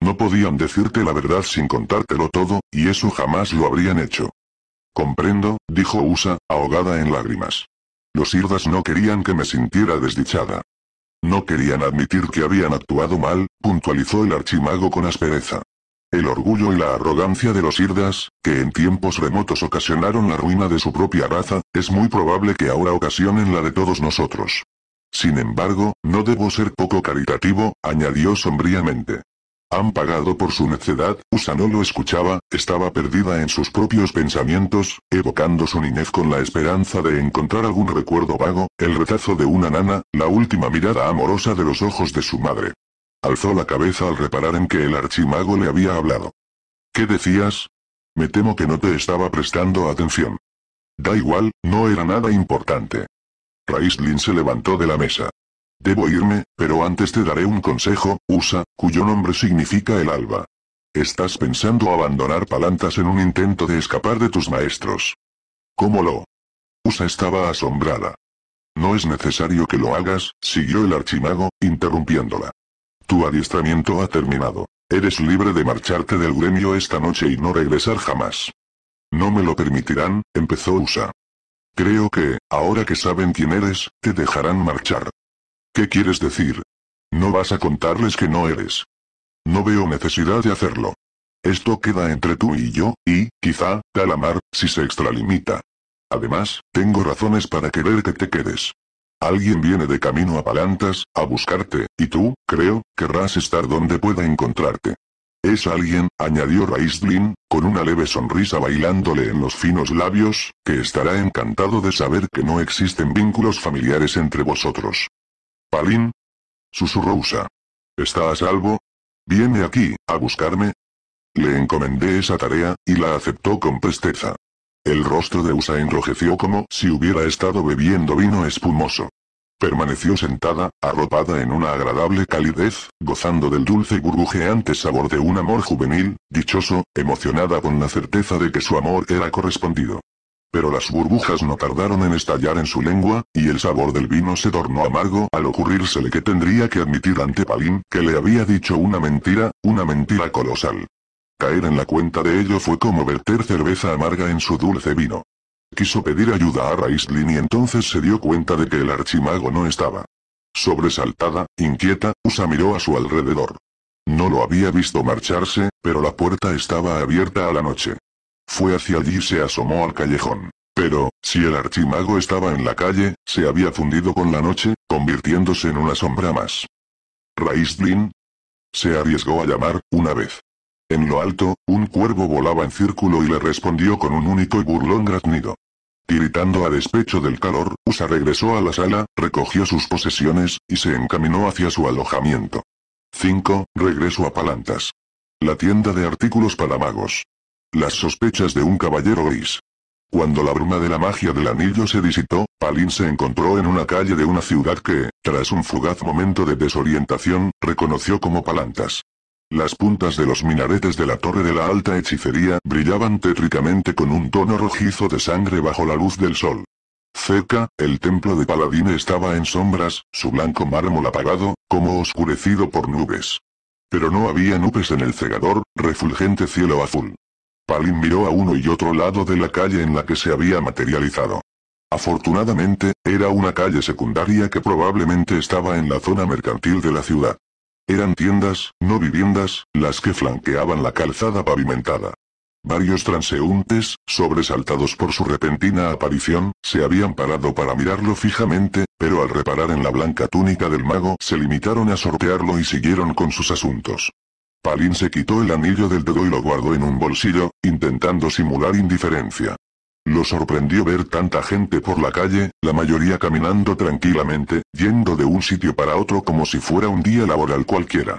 No podían decirte la verdad sin contártelo todo, y eso jamás lo habrían hecho. Comprendo, dijo Usa, ahogada en lágrimas. Los irdas no querían que me sintiera desdichada. No querían admitir que habían actuado mal, puntualizó el archimago con aspereza. El orgullo y la arrogancia de los Irdas, que en tiempos remotos ocasionaron la ruina de su propia raza, es muy probable que ahora ocasionen la de todos nosotros. Sin embargo, no debo ser poco caritativo, añadió sombríamente. Han pagado por su necedad, Usa no lo escuchaba, estaba perdida en sus propios pensamientos, evocando su niñez con la esperanza de encontrar algún recuerdo vago, el retazo de una nana, la última mirada amorosa de los ojos de su madre. Alzó la cabeza al reparar en que el archimago le había hablado. ¿Qué decías? Me temo que no te estaba prestando atención. Da igual, no era nada importante. Raislin se levantó de la mesa. Debo irme, pero antes te daré un consejo, Usa, cuyo nombre significa el alba. Estás pensando abandonar Palantas en un intento de escapar de tus maestros. ¿Cómo lo? Usa estaba asombrada. No es necesario que lo hagas, siguió el archimago, interrumpiéndola. Tu adiestramiento ha terminado. Eres libre de marcharte del gremio esta noche y no regresar jamás. No me lo permitirán, empezó Usa. Creo que, ahora que saben quién eres, te dejarán marchar. ¿Qué quieres decir? No vas a contarles que no eres. No veo necesidad de hacerlo. Esto queda entre tú y yo, y, quizá, amar, si se extralimita. Además, tengo razones para querer que te quedes. Alguien viene de camino a Palantas, a buscarte, y tú, creo, querrás estar donde pueda encontrarte. Es alguien, añadió Raistlin, con una leve sonrisa bailándole en los finos labios, que estará encantado de saber que no existen vínculos familiares entre vosotros. Palin? Susurró Usa. ¿Está a salvo? ¿Viene aquí, a buscarme? Le encomendé esa tarea, y la aceptó con presteza. El rostro de Usa enrojeció como si hubiera estado bebiendo vino espumoso. Permaneció sentada, arropada en una agradable calidez, gozando del dulce y burbujeante sabor de un amor juvenil, dichoso, emocionada con la certeza de que su amor era correspondido. Pero las burbujas no tardaron en estallar en su lengua, y el sabor del vino se tornó amargo al ocurrírsele que tendría que admitir ante Palín que le había dicho una mentira, una mentira colosal. Caer en la cuenta de ello fue como verter cerveza amarga en su dulce vino. Quiso pedir ayuda a Raislin y entonces se dio cuenta de que el archimago no estaba. Sobresaltada, inquieta, Usa miró a su alrededor. No lo había visto marcharse, pero la puerta estaba abierta a la noche. Fue hacia allí y se asomó al callejón. Pero, si el archimago estaba en la calle, se había fundido con la noche, convirtiéndose en una sombra más. Raistlin. Se arriesgó a llamar, una vez. En lo alto, un cuervo volaba en círculo y le respondió con un único y burlón graznido. Tiritando a despecho del calor, Usa regresó a la sala, recogió sus posesiones, y se encaminó hacia su alojamiento. 5. Regreso a Palantas. La tienda de artículos para magos. Las sospechas de un caballero gris. Cuando la bruma de la magia del anillo se visitó, Palin se encontró en una calle de una ciudad que, tras un fugaz momento de desorientación, reconoció como Palantas. Las puntas de los minaretes de la torre de la alta hechicería brillaban tétricamente con un tono rojizo de sangre bajo la luz del sol. Cerca, el templo de Paladín estaba en sombras, su blanco mármol apagado, como oscurecido por nubes. Pero no había nubes en el cegador, refulgente cielo azul. Palin miró a uno y otro lado de la calle en la que se había materializado. Afortunadamente, era una calle secundaria que probablemente estaba en la zona mercantil de la ciudad. Eran tiendas, no viviendas, las que flanqueaban la calzada pavimentada. Varios transeúntes, sobresaltados por su repentina aparición, se habían parado para mirarlo fijamente, pero al reparar en la blanca túnica del mago se limitaron a sortearlo y siguieron con sus asuntos. Palin se quitó el anillo del dedo y lo guardó en un bolsillo, intentando simular indiferencia. Lo sorprendió ver tanta gente por la calle, la mayoría caminando tranquilamente, yendo de un sitio para otro como si fuera un día laboral cualquiera.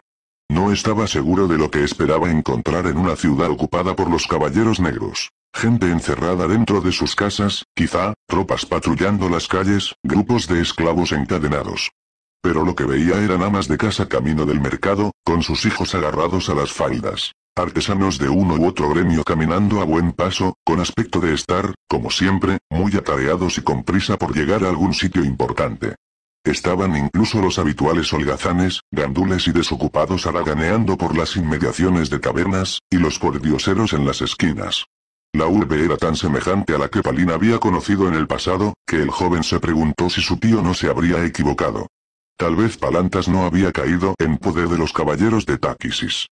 No estaba seguro de lo que esperaba encontrar en una ciudad ocupada por los caballeros negros. Gente encerrada dentro de sus casas, quizá, tropas patrullando las calles, grupos de esclavos encadenados. Pero lo que veía eran amas de casa camino del mercado, con sus hijos agarrados a las faldas. Artesanos de uno u otro gremio caminando a buen paso, con aspecto de estar, como siempre, muy atareados y con prisa por llegar a algún sitio importante. Estaban incluso los habituales holgazanes, gandules y desocupados haraganeando por las inmediaciones de tabernas, y los cordioseros en las esquinas. La urbe era tan semejante a la que Palina había conocido en el pasado, que el joven se preguntó si su tío no se habría equivocado. Tal vez Palantas no había caído en poder de los caballeros de Táquisis.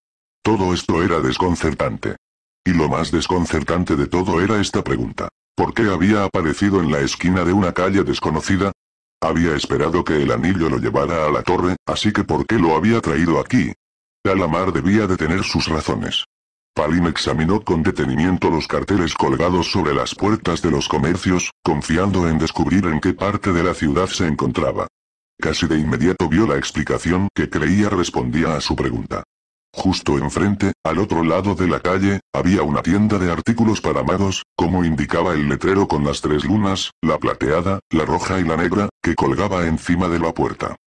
Todo esto era desconcertante. Y lo más desconcertante de todo era esta pregunta. ¿Por qué había aparecido en la esquina de una calle desconocida? Había esperado que el anillo lo llevara a la torre, así que ¿por qué lo había traído aquí? Talamar debía de tener sus razones. Palin examinó con detenimiento los carteles colgados sobre las puertas de los comercios, confiando en descubrir en qué parte de la ciudad se encontraba. Casi de inmediato vio la explicación que creía respondía a su pregunta. Justo enfrente, al otro lado de la calle, había una tienda de artículos para magos, como indicaba el letrero con las tres lunas, la plateada, la roja y la negra, que colgaba encima de la puerta.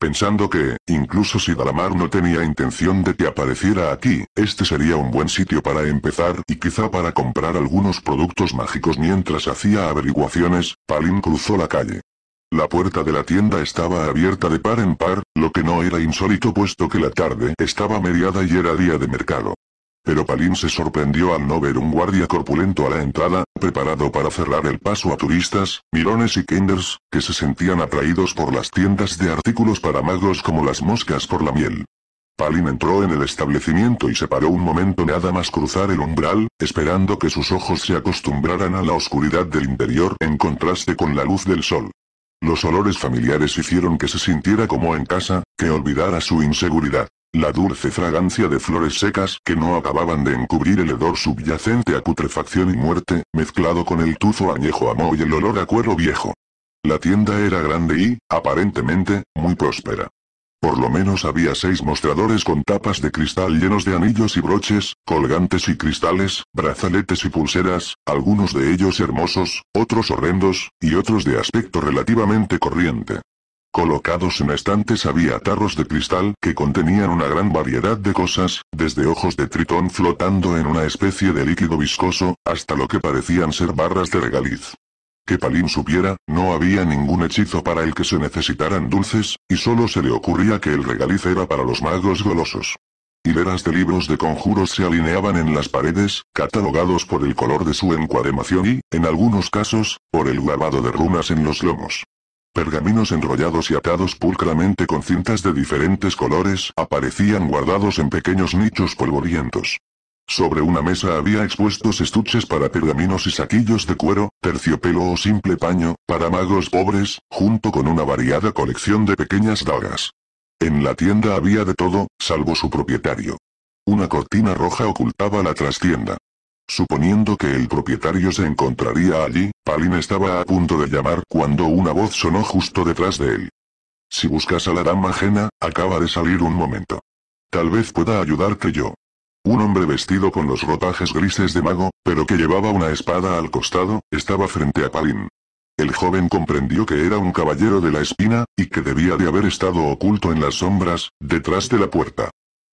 Pensando que, incluso si Dalamar no tenía intención de que apareciera aquí, este sería un buen sitio para empezar y quizá para comprar algunos productos mágicos mientras hacía averiguaciones, Palin cruzó la calle. La puerta de la tienda estaba abierta de par en par, lo que no era insólito puesto que la tarde estaba mediada y era día de mercado. Pero Palin se sorprendió al no ver un guardia corpulento a la entrada, preparado para cerrar el paso a turistas, mirones y kinders, que se sentían atraídos por las tiendas de artículos para magos como las moscas por la miel. Palin entró en el establecimiento y se paró un momento nada más cruzar el umbral, esperando que sus ojos se acostumbraran a la oscuridad del interior en contraste con la luz del sol. Los olores familiares hicieron que se sintiera como en casa, que olvidara su inseguridad. La dulce fragancia de flores secas que no acababan de encubrir el hedor subyacente a putrefacción y muerte, mezclado con el tuzo añejo a y el olor a cuero viejo. La tienda era grande y, aparentemente, muy próspera. Por lo menos había seis mostradores con tapas de cristal llenos de anillos y broches, colgantes y cristales, brazaletes y pulseras, algunos de ellos hermosos, otros horrendos, y otros de aspecto relativamente corriente. Colocados en estantes había tarros de cristal que contenían una gran variedad de cosas, desde ojos de tritón flotando en una especie de líquido viscoso, hasta lo que parecían ser barras de regaliz que Palin supiera, no había ningún hechizo para el que se necesitaran dulces, y solo se le ocurría que el regaliz era para los magos golosos. Hileras de libros de conjuros se alineaban en las paredes, catalogados por el color de su encuademación y, en algunos casos, por el grabado de runas en los lomos. Pergaminos enrollados y atados pulcramente con cintas de diferentes colores aparecían guardados en pequeños nichos polvorientos. Sobre una mesa había expuestos estuches para pergaminos y saquillos de cuero, terciopelo o simple paño, para magos pobres, junto con una variada colección de pequeñas dagas. En la tienda había de todo, salvo su propietario. Una cortina roja ocultaba la trastienda. Suponiendo que el propietario se encontraría allí, Palin estaba a punto de llamar cuando una voz sonó justo detrás de él. Si buscas a la dama ajena, acaba de salir un momento. Tal vez pueda ayudarte yo. Un hombre vestido con los rotajes grises de mago, pero que llevaba una espada al costado, estaba frente a Palin. El joven comprendió que era un caballero de la espina, y que debía de haber estado oculto en las sombras, detrás de la puerta.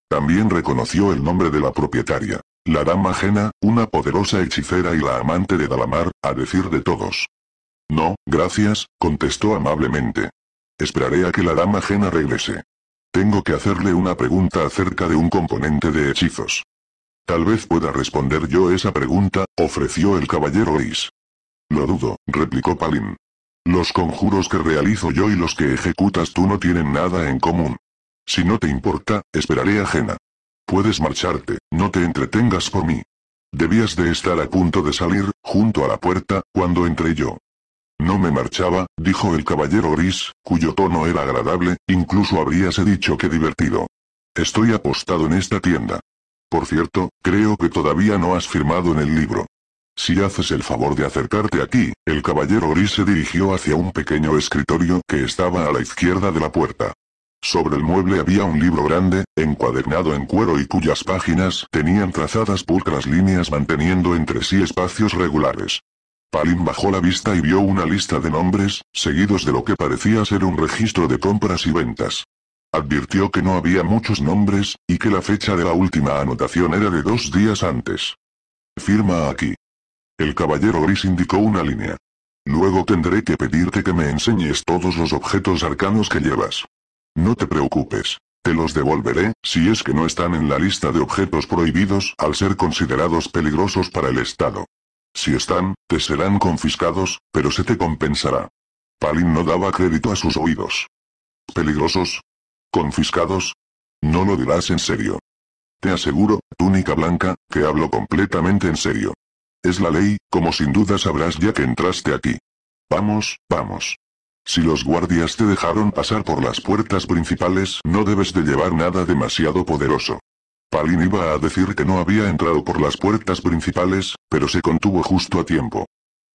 También reconoció el nombre de la propietaria. La dama Jena, una poderosa hechicera y la amante de Dalamar, a decir de todos. No, gracias, contestó amablemente. Esperaré a que la dama Jena regrese. Tengo que hacerle una pregunta acerca de un componente de hechizos. Tal vez pueda responder yo esa pregunta, ofreció el caballero Is. Lo dudo, replicó Palin. Los conjuros que realizo yo y los que ejecutas tú no tienen nada en común. Si no te importa, esperaré ajena. Puedes marcharte, no te entretengas por mí. Debías de estar a punto de salir, junto a la puerta, cuando entré yo. No me marchaba, dijo el caballero gris, cuyo tono era agradable, incluso habríase dicho que divertido. Estoy apostado en esta tienda. Por cierto, creo que todavía no has firmado en el libro. Si haces el favor de acercarte aquí, el caballero gris se dirigió hacia un pequeño escritorio que estaba a la izquierda de la puerta. Sobre el mueble había un libro grande, encuadernado en cuero y cuyas páginas tenían trazadas pulcras líneas manteniendo entre sí espacios regulares. Palin bajó la vista y vio una lista de nombres, seguidos de lo que parecía ser un registro de compras y ventas. Advirtió que no había muchos nombres, y que la fecha de la última anotación era de dos días antes. Firma aquí. El caballero gris indicó una línea. Luego tendré que pedirte que me enseñes todos los objetos arcanos que llevas. No te preocupes. Te los devolveré, si es que no están en la lista de objetos prohibidos al ser considerados peligrosos para el Estado. Si están, te serán confiscados, pero se te compensará. Palin no daba crédito a sus oídos. ¿Peligrosos? ¿Confiscados? No lo dirás en serio. Te aseguro, túnica blanca, que hablo completamente en serio. Es la ley, como sin duda sabrás ya que entraste aquí. Vamos, vamos. Si los guardias te dejaron pasar por las puertas principales, no debes de llevar nada demasiado poderoso. Balin iba a decir que no había entrado por las puertas principales, pero se contuvo justo a tiempo.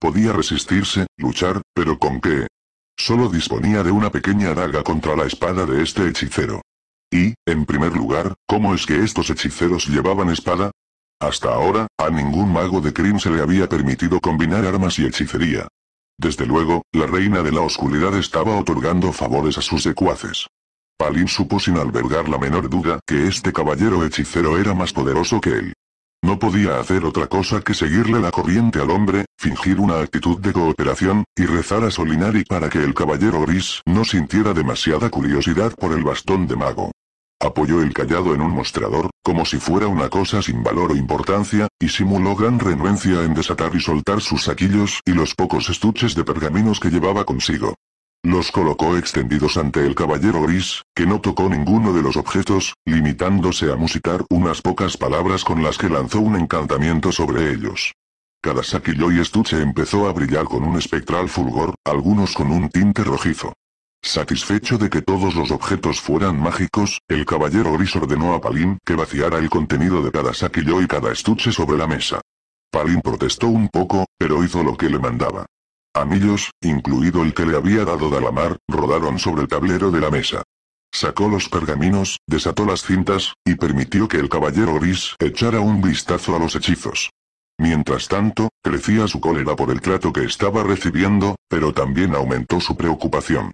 Podía resistirse, luchar, pero ¿con qué? Solo disponía de una pequeña daga contra la espada de este hechicero. Y, en primer lugar, ¿cómo es que estos hechiceros llevaban espada? Hasta ahora, a ningún mago de Krim se le había permitido combinar armas y hechicería. Desde luego, la reina de la oscuridad estaba otorgando favores a sus secuaces. Palin supo sin albergar la menor duda que este caballero hechicero era más poderoso que él. No podía hacer otra cosa que seguirle la corriente al hombre, fingir una actitud de cooperación, y rezar a Solinari para que el caballero gris no sintiera demasiada curiosidad por el bastón de mago. Apoyó el callado en un mostrador, como si fuera una cosa sin valor o importancia, y simuló gran renuencia en desatar y soltar sus saquillos y los pocos estuches de pergaminos que llevaba consigo. Los colocó extendidos ante el caballero gris, que no tocó ninguno de los objetos, limitándose a musitar unas pocas palabras con las que lanzó un encantamiento sobre ellos. Cada saquillo y estuche empezó a brillar con un espectral fulgor, algunos con un tinte rojizo. Satisfecho de que todos los objetos fueran mágicos, el caballero gris ordenó a Palin que vaciara el contenido de cada saquillo y cada estuche sobre la mesa. Palin protestó un poco, pero hizo lo que le mandaba. Anillos, incluido el que le había dado Dalamar, rodaron sobre el tablero de la mesa. Sacó los pergaminos, desató las cintas, y permitió que el caballero Oris echara un vistazo a los hechizos. Mientras tanto, crecía su cólera por el trato que estaba recibiendo, pero también aumentó su preocupación.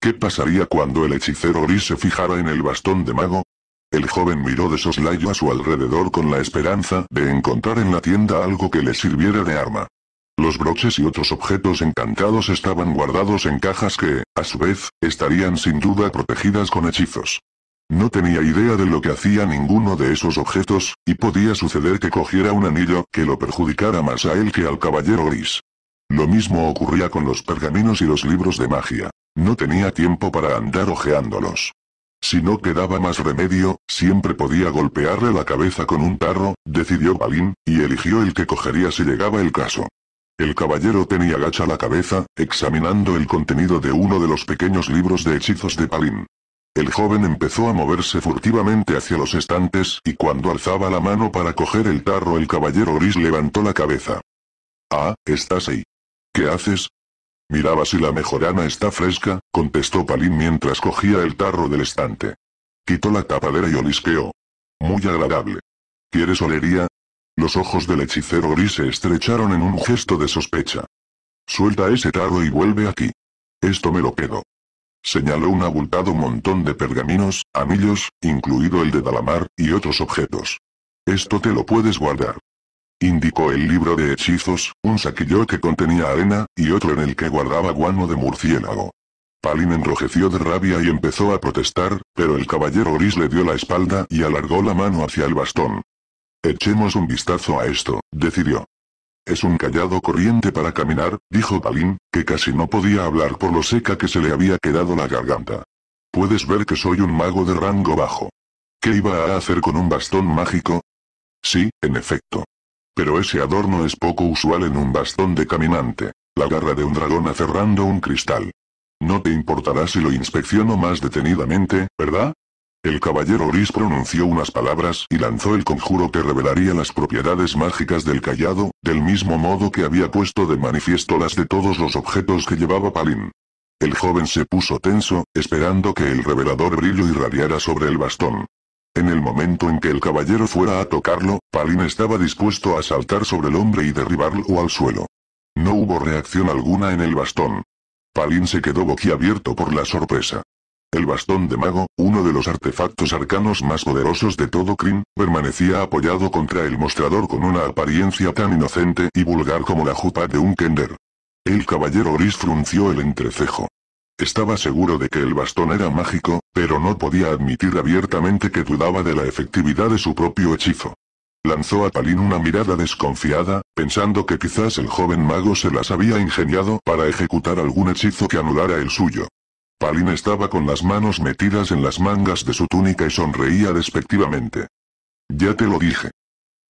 ¿Qué pasaría cuando el hechicero Oris se fijara en el bastón de mago? El joven miró de soslayo a su alrededor con la esperanza de encontrar en la tienda algo que le sirviera de arma. Los broches y otros objetos encantados estaban guardados en cajas que, a su vez, estarían sin duda protegidas con hechizos. No tenía idea de lo que hacía ninguno de esos objetos, y podía suceder que cogiera un anillo que lo perjudicara más a él que al caballero gris. Lo mismo ocurría con los pergaminos y los libros de magia. No tenía tiempo para andar ojeándolos. Si no quedaba más remedio, siempre podía golpearle la cabeza con un tarro, decidió Balín, y eligió el que cogería si llegaba el caso. El caballero tenía gacha la cabeza, examinando el contenido de uno de los pequeños libros de hechizos de Palin. El joven empezó a moverse furtivamente hacia los estantes y cuando alzaba la mano para coger el tarro el caballero gris levantó la cabeza. Ah, estás ahí. ¿Qué haces? Miraba si la mejorana está fresca, contestó Palin mientras cogía el tarro del estante. Quitó la tapadera y olisqueó. Muy agradable. ¿Quieres olería? Los ojos del hechicero gris se estrecharon en un gesto de sospecha. Suelta ese tarro y vuelve aquí. Esto me lo quedo. Señaló un abultado montón de pergaminos, anillos, incluido el de Dalamar, y otros objetos. Esto te lo puedes guardar. Indicó el libro de hechizos, un saquillo que contenía arena, y otro en el que guardaba guano de murciélago. Palin enrojeció de rabia y empezó a protestar, pero el caballero Oris le dio la espalda y alargó la mano hacia el bastón. Echemos un vistazo a esto, decidió. Es un callado corriente para caminar, dijo Balin, que casi no podía hablar por lo seca que se le había quedado la garganta. Puedes ver que soy un mago de rango bajo. ¿Qué iba a hacer con un bastón mágico? Sí, en efecto. Pero ese adorno es poco usual en un bastón de caminante, la garra de un dragón aferrando un cristal. No te importará si lo inspecciono más detenidamente, ¿verdad? El caballero Oris pronunció unas palabras y lanzó el conjuro que revelaría las propiedades mágicas del callado, del mismo modo que había puesto de manifiesto las de todos los objetos que llevaba Palin. El joven se puso tenso, esperando que el revelador brillo irradiara sobre el bastón. En el momento en que el caballero fuera a tocarlo, Palin estaba dispuesto a saltar sobre el hombre y derribarlo al suelo. No hubo reacción alguna en el bastón. Palin se quedó boquiabierto por la sorpresa. El bastón de mago, uno de los artefactos arcanos más poderosos de todo Krim, permanecía apoyado contra el mostrador con una apariencia tan inocente y vulgar como la jupa de un kender. El caballero gris frunció el entrecejo. Estaba seguro de que el bastón era mágico, pero no podía admitir abiertamente que dudaba de la efectividad de su propio hechizo. Lanzó a Palin una mirada desconfiada, pensando que quizás el joven mago se las había ingeniado para ejecutar algún hechizo que anulara el suyo. Palin estaba con las manos metidas en las mangas de su túnica y sonreía despectivamente. Ya te lo dije.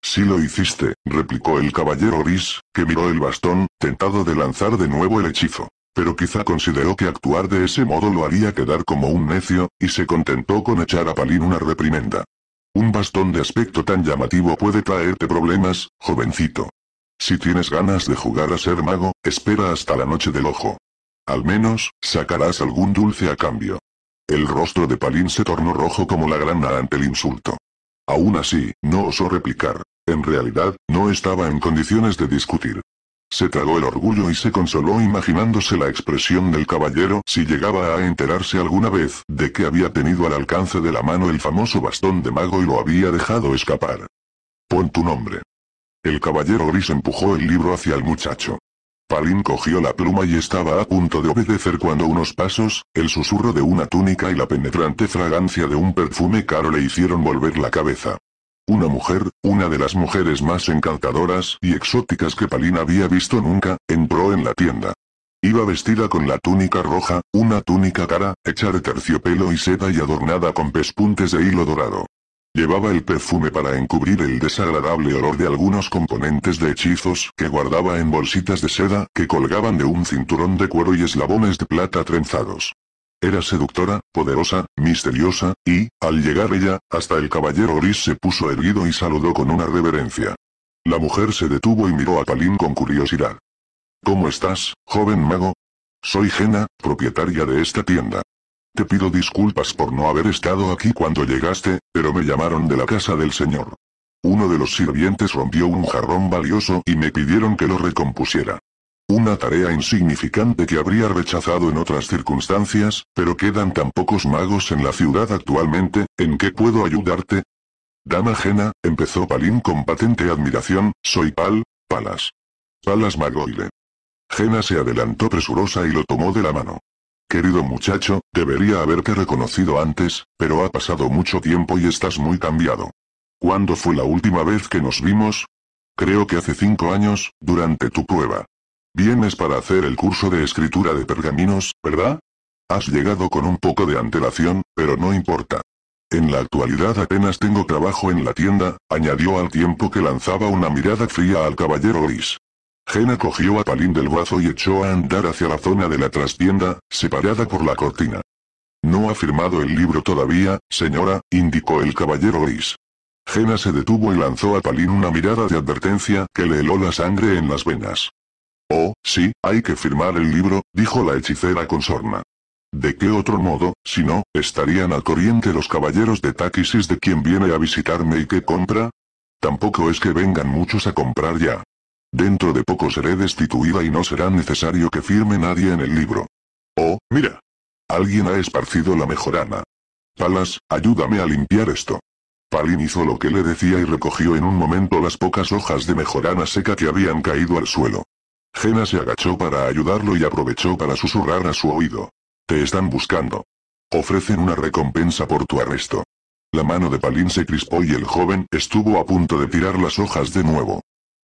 Sí lo hiciste, replicó el caballero oris que miró el bastón, tentado de lanzar de nuevo el hechizo. Pero quizá consideró que actuar de ese modo lo haría quedar como un necio, y se contentó con echar a Palin una reprimenda. Un bastón de aspecto tan llamativo puede traerte problemas, jovencito. Si tienes ganas de jugar a ser mago, espera hasta la noche del ojo. Al menos, sacarás algún dulce a cambio. El rostro de Palín se tornó rojo como la grana ante el insulto. Aún así, no osó replicar. En realidad, no estaba en condiciones de discutir. Se tragó el orgullo y se consoló imaginándose la expresión del caballero si llegaba a enterarse alguna vez de que había tenido al alcance de la mano el famoso bastón de mago y lo había dejado escapar. Pon tu nombre. El caballero gris empujó el libro hacia el muchacho. Palin cogió la pluma y estaba a punto de obedecer cuando unos pasos, el susurro de una túnica y la penetrante fragancia de un perfume caro le hicieron volver la cabeza. Una mujer, una de las mujeres más encantadoras y exóticas que Palin había visto nunca, entró en la tienda. Iba vestida con la túnica roja, una túnica cara, hecha de terciopelo y seda y adornada con pespuntes de hilo dorado. Llevaba el perfume para encubrir el desagradable olor de algunos componentes de hechizos que guardaba en bolsitas de seda que colgaban de un cinturón de cuero y eslabones de plata trenzados. Era seductora, poderosa, misteriosa, y, al llegar ella, hasta el caballero Oris se puso erguido y saludó con una reverencia. La mujer se detuvo y miró a Palin con curiosidad. ¿Cómo estás, joven mago? Soy Jena, propietaria de esta tienda. Te pido disculpas por no haber estado aquí cuando llegaste, pero me llamaron de la casa del señor. Uno de los sirvientes rompió un jarrón valioso y me pidieron que lo recompusiera. Una tarea insignificante que habría rechazado en otras circunstancias, pero quedan tan pocos magos en la ciudad actualmente, ¿en qué puedo ayudarte? Dama Jena? empezó Palín con patente admiración, soy Pal, Palas. Palas Magoile. Jena se adelantó presurosa y lo tomó de la mano. Querido muchacho, debería haberte reconocido antes, pero ha pasado mucho tiempo y estás muy cambiado. ¿Cuándo fue la última vez que nos vimos? Creo que hace cinco años, durante tu prueba. Vienes para hacer el curso de escritura de pergaminos, ¿verdad? Has llegado con un poco de antelación, pero no importa. En la actualidad apenas tengo trabajo en la tienda, añadió al tiempo que lanzaba una mirada fría al caballero gris. Jena cogió a Palín del brazo y echó a andar hacia la zona de la trastienda, separada por la cortina. No ha firmado el libro todavía, señora, indicó el caballero gris. Jena se detuvo y lanzó a Palín una mirada de advertencia que le heló la sangre en las venas. Oh, sí, hay que firmar el libro, dijo la hechicera con sorna. ¿De qué otro modo, si no, estarían al corriente los caballeros de Táquisis de quien viene a visitarme y qué compra? Tampoco es que vengan muchos a comprar ya. Dentro de poco seré destituida y no será necesario que firme nadie en el libro. Oh, mira. Alguien ha esparcido la mejorana. Palas, ayúdame a limpiar esto. Palin hizo lo que le decía y recogió en un momento las pocas hojas de mejorana seca que habían caído al suelo. Jena se agachó para ayudarlo y aprovechó para susurrar a su oído. Te están buscando. Ofrecen una recompensa por tu arresto. La mano de Palin se crispó y el joven estuvo a punto de tirar las hojas de nuevo.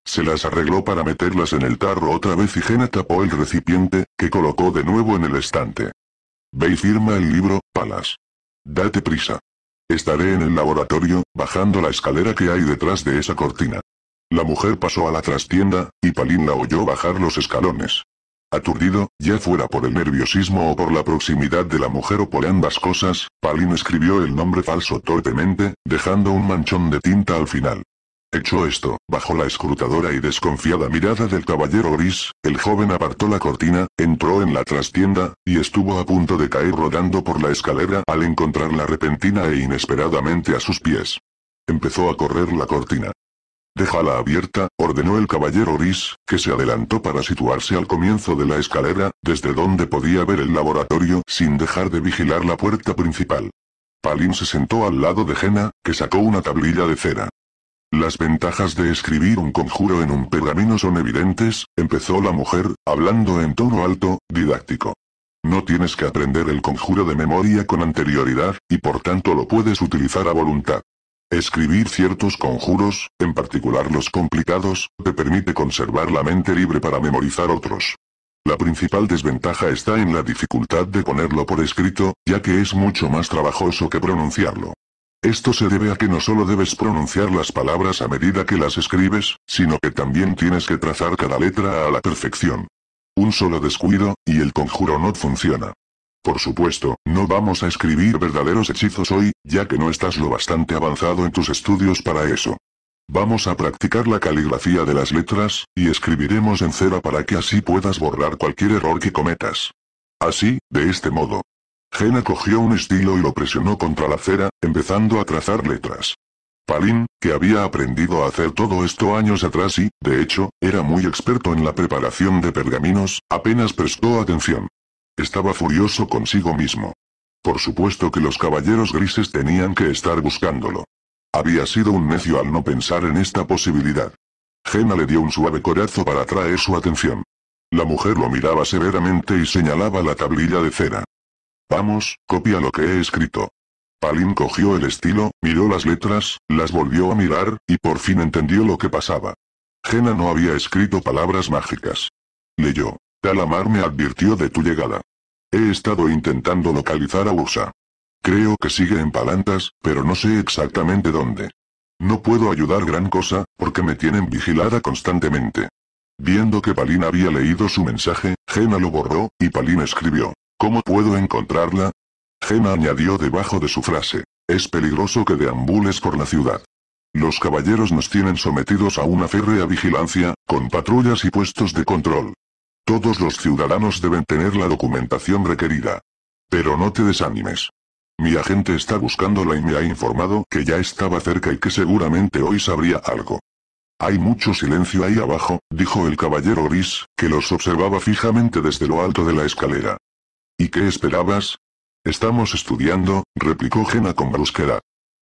Se las arregló para meterlas en el tarro otra vez y Jena tapó el recipiente, que colocó de nuevo en el estante. Ve y firma el libro, Palas. Date prisa. Estaré en el laboratorio, bajando la escalera que hay detrás de esa cortina. La mujer pasó a la trastienda, y Palin la oyó bajar los escalones. Aturdido, ya fuera por el nerviosismo o por la proximidad de la mujer o por ambas cosas, Palin escribió el nombre falso torpemente, dejando un manchón de tinta al final. Hecho esto, bajo la escrutadora y desconfiada mirada del caballero gris, el joven apartó la cortina, entró en la trastienda, y estuvo a punto de caer rodando por la escalera al encontrarla repentina e inesperadamente a sus pies. Empezó a correr la cortina. Déjala abierta, ordenó el caballero gris, que se adelantó para situarse al comienzo de la escalera, desde donde podía ver el laboratorio sin dejar de vigilar la puerta principal. Palin se sentó al lado de Jena, que sacó una tablilla de cera. Las ventajas de escribir un conjuro en un pergamino son evidentes, empezó la mujer, hablando en tono alto, didáctico. No tienes que aprender el conjuro de memoria con anterioridad, y por tanto lo puedes utilizar a voluntad. Escribir ciertos conjuros, en particular los complicados, te permite conservar la mente libre para memorizar otros. La principal desventaja está en la dificultad de ponerlo por escrito, ya que es mucho más trabajoso que pronunciarlo. Esto se debe a que no solo debes pronunciar las palabras a medida que las escribes, sino que también tienes que trazar cada letra a la perfección. Un solo descuido, y el conjuro no funciona. Por supuesto, no vamos a escribir verdaderos hechizos hoy, ya que no estás lo bastante avanzado en tus estudios para eso. Vamos a practicar la caligrafía de las letras, y escribiremos en cera para que así puedas borrar cualquier error que cometas. Así, de este modo, Gena cogió un estilo y lo presionó contra la cera, empezando a trazar letras. Palín, que había aprendido a hacer todo esto años atrás y, de hecho, era muy experto en la preparación de pergaminos, apenas prestó atención. Estaba furioso consigo mismo. Por supuesto que los caballeros grises tenían que estar buscándolo. Había sido un necio al no pensar en esta posibilidad. Jena le dio un suave corazo para atraer su atención. La mujer lo miraba severamente y señalaba la tablilla de cera. Vamos, copia lo que he escrito. Palin cogió el estilo, miró las letras, las volvió a mirar, y por fin entendió lo que pasaba. Jena no había escrito palabras mágicas. Leyó. Talamar me advirtió de tu llegada. He estado intentando localizar a Usa. Creo que sigue en Palantas, pero no sé exactamente dónde. No puedo ayudar gran cosa, porque me tienen vigilada constantemente. Viendo que Palin había leído su mensaje, Jena lo borró, y Palin escribió. ¿Cómo puedo encontrarla? Gemma añadió debajo de su frase. Es peligroso que deambules por la ciudad. Los caballeros nos tienen sometidos a una férrea vigilancia, con patrullas y puestos de control. Todos los ciudadanos deben tener la documentación requerida. Pero no te desanimes. Mi agente está buscándola y me ha informado que ya estaba cerca y que seguramente hoy sabría algo. Hay mucho silencio ahí abajo, dijo el caballero gris, que los observaba fijamente desde lo alto de la escalera. ¿Y qué esperabas? Estamos estudiando, replicó Gena con brusquedad.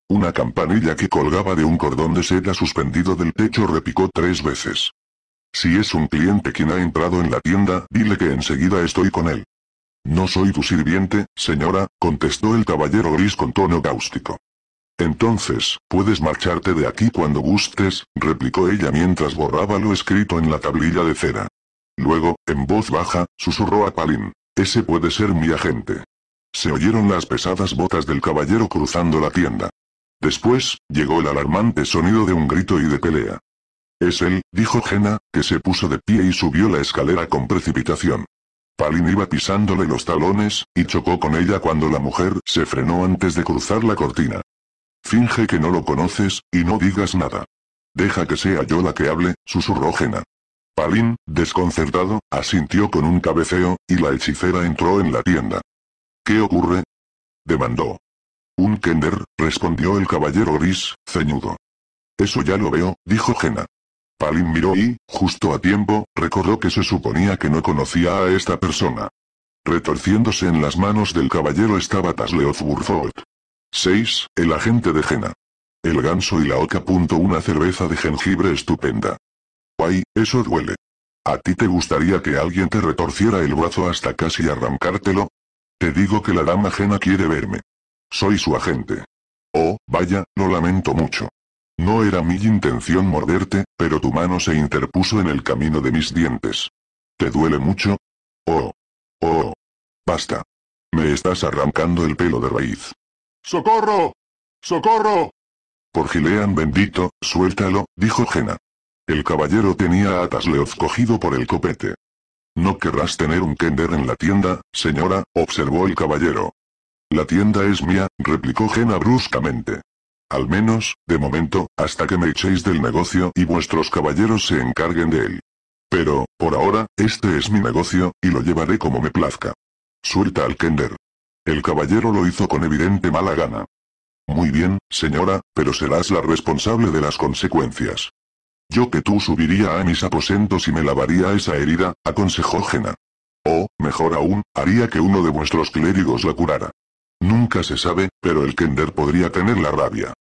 Una campanilla que colgaba de un cordón de seda suspendido del techo repicó tres veces. Si es un cliente quien ha entrado en la tienda, dile que enseguida estoy con él. No soy tu sirviente, señora, contestó el caballero gris con tono cáustico. Entonces, puedes marcharte de aquí cuando gustes, replicó ella mientras borraba lo escrito en la tablilla de cera. Luego, en voz baja, susurró a Palin. Ese puede ser mi agente. Se oyeron las pesadas botas del caballero cruzando la tienda. Después, llegó el alarmante sonido de un grito y de pelea. Es él, dijo Jena, que se puso de pie y subió la escalera con precipitación. Palin iba pisándole los talones, y chocó con ella cuando la mujer se frenó antes de cruzar la cortina. Finge que no lo conoces, y no digas nada. Deja que sea yo la que hable, susurró Jena. Palin, desconcertado, asintió con un cabeceo, y la hechicera entró en la tienda. ¿Qué ocurre? demandó. Un kender, respondió el caballero gris, ceñudo. Eso ya lo veo, dijo Jena. Palin miró y, justo a tiempo, recordó que se suponía que no conocía a esta persona. Retorciéndose en las manos del caballero estaba Tasleoz 6. El agente de Jena. El ganso y la oca. Una cerveza de jengibre estupenda. Guay, eso duele. ¿A ti te gustaría que alguien te retorciera el brazo hasta casi arrancártelo? Te digo que la dama Jena quiere verme. Soy su agente. Oh, vaya, lo lamento mucho. No era mi intención morderte, pero tu mano se interpuso en el camino de mis dientes. ¿Te duele mucho? Oh. Oh. Basta. Me estás arrancando el pelo de raíz. ¡Socorro! ¡Socorro! Por Gilean bendito, suéltalo, dijo Jena. El caballero tenía a Leoz cogido por el copete. No querrás tener un kender en la tienda, señora, observó el caballero. La tienda es mía, replicó Gena bruscamente. Al menos, de momento, hasta que me echéis del negocio y vuestros caballeros se encarguen de él. Pero, por ahora, este es mi negocio, y lo llevaré como me plazca. Suelta al kender. El caballero lo hizo con evidente mala gana. Muy bien, señora, pero serás la responsable de las consecuencias. Yo que tú subiría a mis aposentos y me lavaría esa herida, aconsejó Jena. O, mejor aún, haría que uno de vuestros clérigos la curara. Nunca se sabe, pero el Kender podría tener la rabia.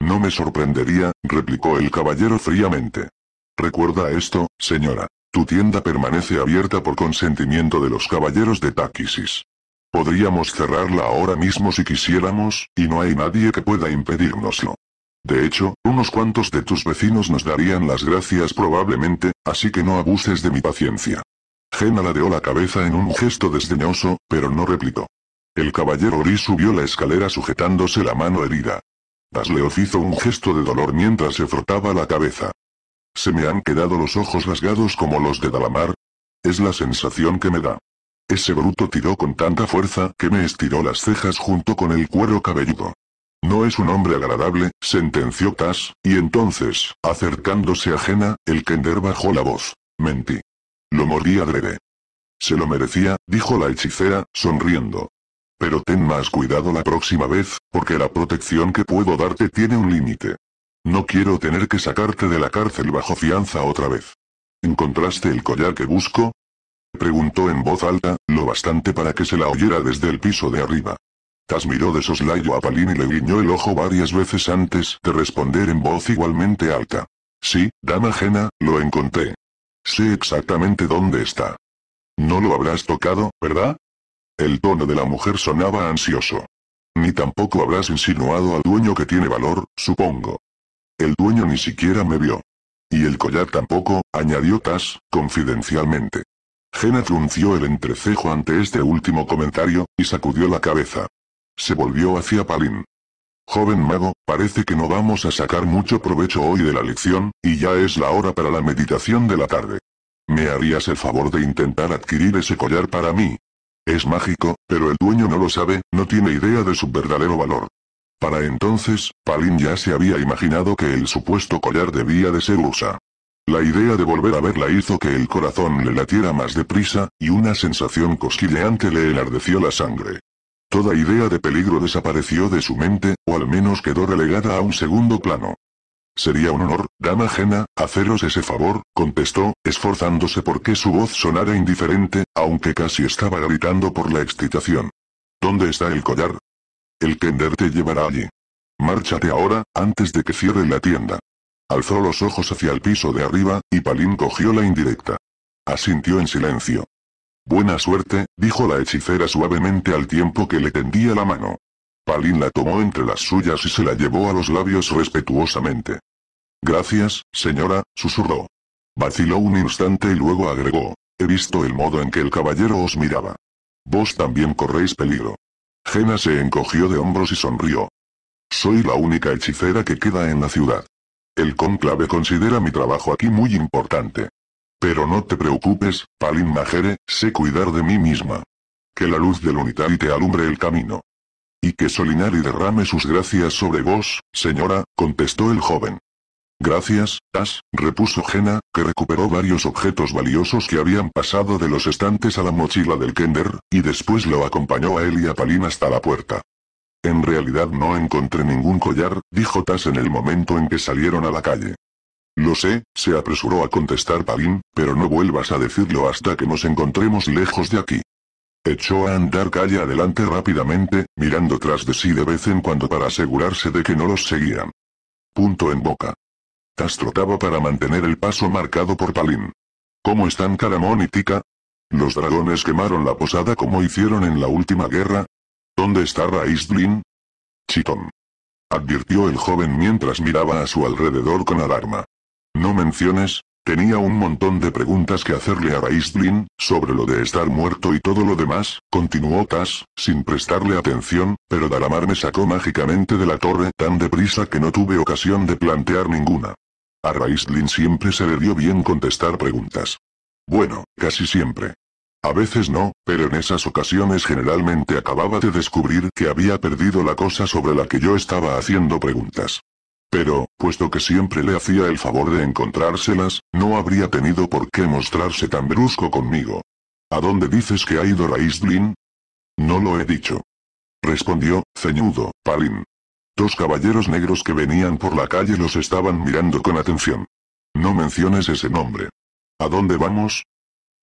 No me sorprendería, replicó el caballero fríamente. Recuerda esto, señora. Tu tienda permanece abierta por consentimiento de los caballeros de Takisis. Podríamos cerrarla ahora mismo si quisiéramos, y no hay nadie que pueda impedirnoslo. De hecho, unos cuantos de tus vecinos nos darían las gracias probablemente, así que no abuses de mi paciencia. Gena ladeó la cabeza en un gesto desdeñoso, pero no replicó. El caballero Ori subió la escalera sujetándose la mano herida. Basleof hizo un gesto de dolor mientras se frotaba la cabeza. Se me han quedado los ojos rasgados como los de Dalamar. Es la sensación que me da. Ese bruto tiró con tanta fuerza que me estiró las cejas junto con el cuero cabelludo. No es un hombre agradable, sentenció Tas. y entonces, acercándose a Jena, el Kender bajó la voz. Mentí. Lo a adrede. Se lo merecía, dijo la hechicera, sonriendo. Pero ten más cuidado la próxima vez, porque la protección que puedo darte tiene un límite. No quiero tener que sacarte de la cárcel bajo fianza otra vez. ¿Encontraste el collar que busco? Preguntó en voz alta, lo bastante para que se la oyera desde el piso de arriba. Tas miró de soslayo a Palin y le guiñó el ojo varias veces antes de responder en voz igualmente alta. Sí, dama Jena, lo encontré. Sé exactamente dónde está. No lo habrás tocado, ¿verdad? El tono de la mujer sonaba ansioso. Ni tampoco habrás insinuado al dueño que tiene valor, supongo. El dueño ni siquiera me vio. Y el collar tampoco, añadió Taz, confidencialmente. Jena frunció el entrecejo ante este último comentario, y sacudió la cabeza. Se volvió hacia Palin. Joven mago, parece que no vamos a sacar mucho provecho hoy de la lección, y ya es la hora para la meditación de la tarde. ¿Me harías el favor de intentar adquirir ese collar para mí? Es mágico, pero el dueño no lo sabe, no tiene idea de su verdadero valor. Para entonces, Palin ya se había imaginado que el supuesto collar debía de ser USA. La idea de volver a verla hizo que el corazón le latiera más deprisa, y una sensación cosquilleante le enardeció la sangre. Toda idea de peligro desapareció de su mente, o al menos quedó relegada a un segundo plano. Sería un honor, dama ajena, haceros ese favor, contestó, esforzándose porque su voz sonara indiferente, aunque casi estaba gritando por la excitación. ¿Dónde está el collar? El tender te llevará allí. Márchate ahora, antes de que cierre la tienda. Alzó los ojos hacia el piso de arriba, y Palin cogió la indirecta. Asintió en silencio. Buena suerte, dijo la hechicera suavemente al tiempo que le tendía la mano. Palin la tomó entre las suyas y se la llevó a los labios respetuosamente. Gracias, señora, susurró. Vaciló un instante y luego agregó. He visto el modo en que el caballero os miraba. Vos también corréis peligro. Jena se encogió de hombros y sonrió. Soy la única hechicera que queda en la ciudad. El cónclave considera mi trabajo aquí muy importante. Pero no te preocupes, Palin Majere, sé cuidar de mí misma. Que la luz del Unitari te alumbre el camino. Y que Solinari derrame sus gracias sobre vos, señora, contestó el joven. Gracias, Tas, repuso Jena, que recuperó varios objetos valiosos que habían pasado de los estantes a la mochila del Kender, y después lo acompañó a él y a Palin hasta la puerta. En realidad no encontré ningún collar, dijo Tas en el momento en que salieron a la calle. Lo sé, se apresuró a contestar Palin, pero no vuelvas a decirlo hasta que nos encontremos lejos de aquí. Echó a andar calle adelante rápidamente, mirando tras de sí de vez en cuando para asegurarse de que no los seguían. Punto en boca. Tas trotaba para mantener el paso marcado por Palin. ¿Cómo están Caramón y Tika? ¿Los dragones quemaron la posada como hicieron en la última guerra? ¿Dónde está Raizdlin? Chitón. Advirtió el joven mientras miraba a su alrededor con alarma. No menciones, tenía un montón de preguntas que hacerle a Raistlin, sobre lo de estar muerto y todo lo demás, continuó Tas, sin prestarle atención, pero Dalamar me sacó mágicamente de la torre tan deprisa que no tuve ocasión de plantear ninguna. A Raistlin siempre se le dio bien contestar preguntas. Bueno, casi siempre. A veces no, pero en esas ocasiones generalmente acababa de descubrir que había perdido la cosa sobre la que yo estaba haciendo preguntas. Pero, puesto que siempre le hacía el favor de encontrárselas, no habría tenido por qué mostrarse tan brusco conmigo. ¿A dónde dices que ha ido Raistlin? No lo he dicho. Respondió, ceñudo, Palin. Dos caballeros negros que venían por la calle los estaban mirando con atención. No menciones ese nombre. ¿A dónde vamos?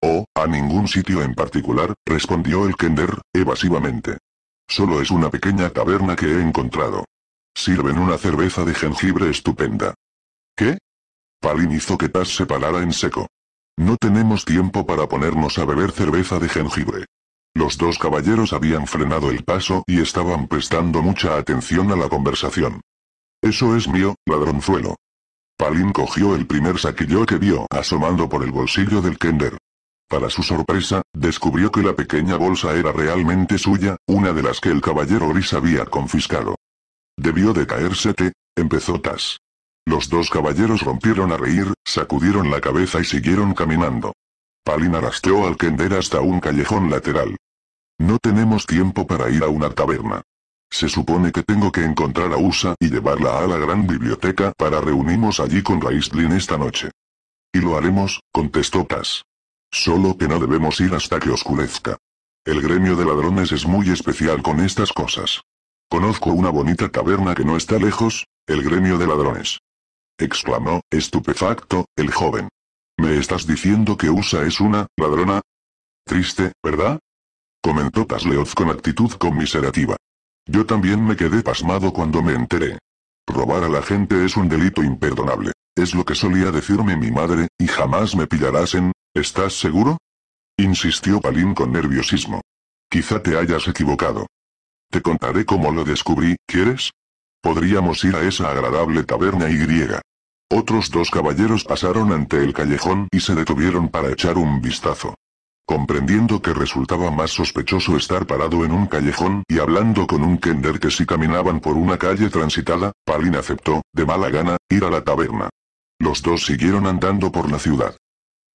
Oh, a ningún sitio en particular, respondió el Kender, evasivamente. Solo es una pequeña taberna que he encontrado. Sirven una cerveza de jengibre estupenda. ¿Qué? Palin hizo que Paz se parara en seco. No tenemos tiempo para ponernos a beber cerveza de jengibre. Los dos caballeros habían frenado el paso y estaban prestando mucha atención a la conversación. Eso es mío, ladronzuelo. Palin cogió el primer saquillo que vio asomando por el bolsillo del Kender. Para su sorpresa, descubrió que la pequeña bolsa era realmente suya, una de las que el caballero gris había confiscado. Debió de caérsete, empezó Tas. Los dos caballeros rompieron a reír, sacudieron la cabeza y siguieron caminando. Palin arrastró al Kender hasta un callejón lateral. No tenemos tiempo para ir a una taberna. Se supone que tengo que encontrar a Usa y llevarla a la gran biblioteca para reunirnos allí con Raistlin esta noche. Y lo haremos, contestó Tas. Solo que no debemos ir hasta que oscurezca. El gremio de ladrones es muy especial con estas cosas. Conozco una bonita caverna que no está lejos, el gremio de ladrones. Exclamó, estupefacto, el joven. ¿Me estás diciendo que USA es una ladrona? Triste, ¿verdad? Comentó Tasleoz con actitud conmiserativa. Yo también me quedé pasmado cuando me enteré. Robar a la gente es un delito imperdonable. Es lo que solía decirme mi madre, y jamás me pillarás en... ¿Estás seguro? Insistió Palín con nerviosismo. Quizá te hayas equivocado. Te contaré cómo lo descubrí, ¿quieres? Podríamos ir a esa agradable taberna y griega. Otros dos caballeros pasaron ante el callejón y se detuvieron para echar un vistazo. Comprendiendo que resultaba más sospechoso estar parado en un callejón y hablando con un kender que si caminaban por una calle transitada, Palin aceptó, de mala gana, ir a la taberna. Los dos siguieron andando por la ciudad.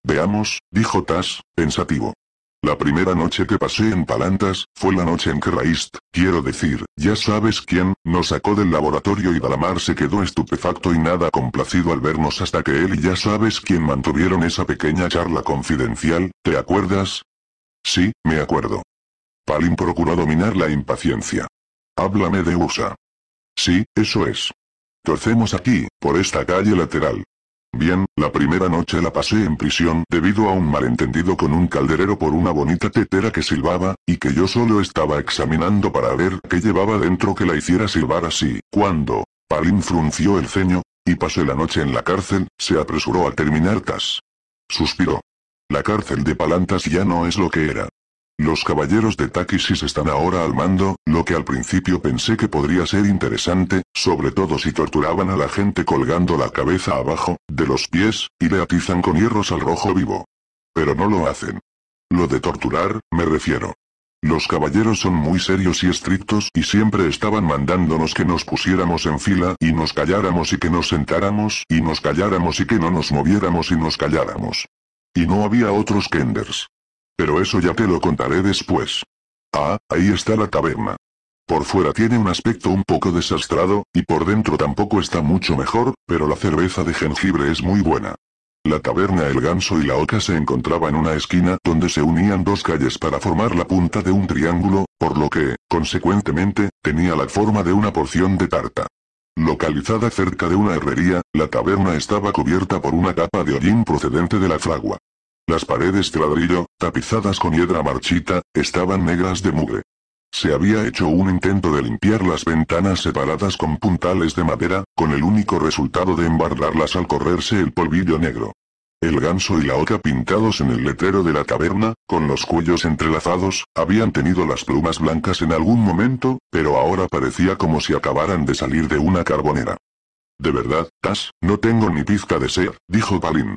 Veamos, dijo Tas, pensativo. La primera noche que pasé en Palantas, fue la noche en que Raist, quiero decir, ya sabes quién, nos sacó del laboratorio y Dalamar se quedó estupefacto y nada complacido al vernos hasta que él y ya sabes quién mantuvieron esa pequeña charla confidencial, ¿te acuerdas? Sí, me acuerdo. Palin procuró dominar la impaciencia. Háblame de USA. Sí, eso es. Torcemos aquí, por esta calle lateral. Bien, la primera noche la pasé en prisión debido a un malentendido con un calderero por una bonita tetera que silbaba, y que yo solo estaba examinando para ver qué llevaba dentro que la hiciera silbar así, cuando, Palin frunció el ceño, y pasé la noche en la cárcel, se apresuró a terminar tas. Suspiró. La cárcel de Palantas ya no es lo que era. Los caballeros de Takisis están ahora al mando, lo que al principio pensé que podría ser interesante, sobre todo si torturaban a la gente colgando la cabeza abajo, de los pies, y le atizan con hierros al rojo vivo. Pero no lo hacen. Lo de torturar, me refiero. Los caballeros son muy serios y estrictos y siempre estaban mandándonos que nos pusiéramos en fila y nos calláramos y que nos sentáramos y nos calláramos y que no nos moviéramos y nos calláramos. Y no había otros kenders. Pero eso ya te lo contaré después. Ah, ahí está la taberna. Por fuera tiene un aspecto un poco desastrado, y por dentro tampoco está mucho mejor, pero la cerveza de jengibre es muy buena. La taberna El Ganso y la Oca se encontraba en una esquina donde se unían dos calles para formar la punta de un triángulo, por lo que, consecuentemente, tenía la forma de una porción de tarta. Localizada cerca de una herrería, la taberna estaba cubierta por una capa de hollín procedente de la fragua. Las paredes de ladrillo, tapizadas con hiedra marchita, estaban negras de mugre. Se había hecho un intento de limpiar las ventanas separadas con puntales de madera, con el único resultado de embarrarlas al correrse el polvillo negro. El ganso y la oca pintados en el letrero de la taberna, con los cuellos entrelazados, habían tenido las plumas blancas en algún momento, pero ahora parecía como si acabaran de salir de una carbonera. De verdad, Tas, no tengo ni pizca de sed, dijo Palin.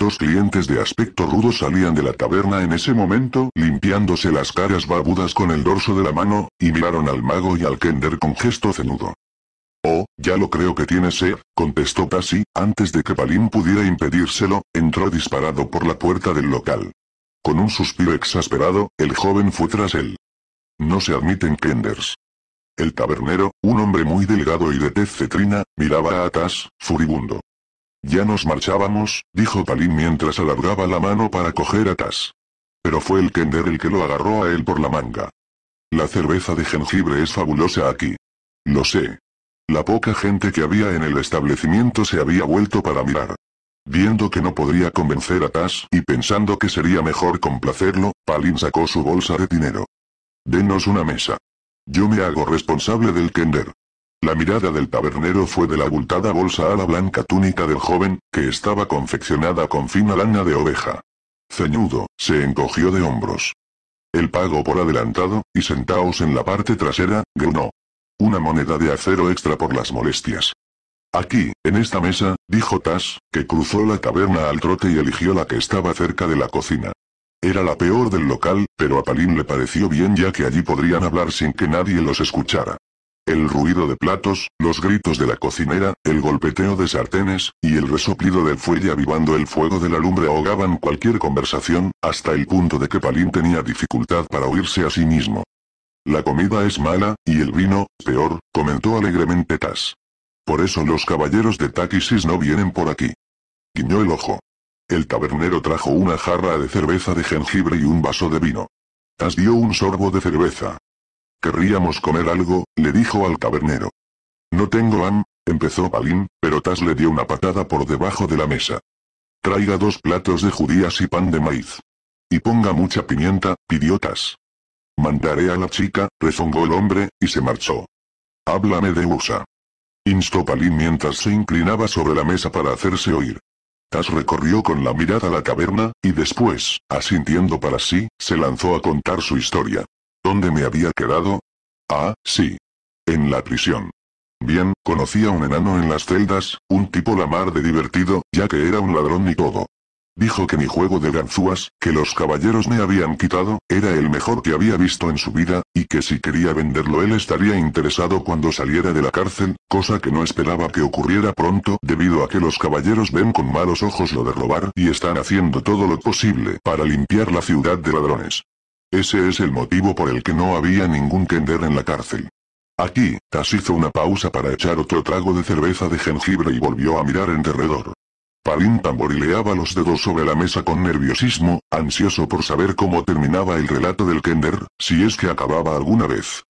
Dos clientes de aspecto rudo salían de la taberna en ese momento, limpiándose las caras babudas con el dorso de la mano, y miraron al mago y al Kender con gesto cenudo. Oh, ya lo creo que tiene ser, contestó Tassi, antes de que Palin pudiera impedírselo, entró disparado por la puerta del local. Con un suspiro exasperado, el joven fue tras él. No se admiten Kenders. El tabernero, un hombre muy delgado y de tez cetrina, miraba a Tass, furibundo. Ya nos marchábamos, dijo Palin mientras alargaba la mano para coger a Tas. Pero fue el Kender el que lo agarró a él por la manga. La cerveza de jengibre es fabulosa aquí. Lo sé. La poca gente que había en el establecimiento se había vuelto para mirar. Viendo que no podría convencer a Tas y pensando que sería mejor complacerlo, Palin sacó su bolsa de dinero. Denos una mesa. Yo me hago responsable del Kender. La mirada del tabernero fue de la abultada bolsa a la blanca túnica del joven, que estaba confeccionada con fina lana de oveja. Ceñudo, se encogió de hombros. El pago por adelantado, y sentaos en la parte trasera, grunó. Una moneda de acero extra por las molestias. Aquí, en esta mesa, dijo Tas, que cruzó la taberna al trote y eligió la que estaba cerca de la cocina. Era la peor del local, pero a Palin le pareció bien ya que allí podrían hablar sin que nadie los escuchara. El ruido de platos, los gritos de la cocinera, el golpeteo de sartenes, y el resoplido del fuelle avivando el fuego de la lumbre ahogaban cualquier conversación, hasta el punto de que Palín tenía dificultad para oírse a sí mismo. La comida es mala, y el vino, peor, comentó alegremente Tas. Por eso los caballeros de Takisis no vienen por aquí. Guiñó el ojo. El tabernero trajo una jarra de cerveza de jengibre y un vaso de vino. Tas dio un sorbo de cerveza. Querríamos comer algo, le dijo al cavernero. No tengo ham, empezó Palín, pero Taz le dio una patada por debajo de la mesa. Traiga dos platos de judías y pan de maíz. Y ponga mucha pimienta, pidió Taz. Mandaré a la chica, rezongó el hombre, y se marchó. Háblame de USA. Instó Palín mientras se inclinaba sobre la mesa para hacerse oír. Tas recorrió con la mirada la caverna, y después, asintiendo para sí, se lanzó a contar su historia. ¿Dónde me había quedado? Ah, sí. En la prisión. Bien, conocía a un enano en las celdas, un tipo lamar de divertido, ya que era un ladrón y todo. Dijo que mi juego de ganzúas, que los caballeros me habían quitado, era el mejor que había visto en su vida, y que si quería venderlo él estaría interesado cuando saliera de la cárcel, cosa que no esperaba que ocurriera pronto debido a que los caballeros ven con malos ojos lo de robar y están haciendo todo lo posible para limpiar la ciudad de ladrones. Ese es el motivo por el que no había ningún kender en la cárcel. Aquí, Tas hizo una pausa para echar otro trago de cerveza de jengibre y volvió a mirar en derredor. Parín tamborileaba los dedos sobre la mesa con nerviosismo, ansioso por saber cómo terminaba el relato del kender, si es que acababa alguna vez.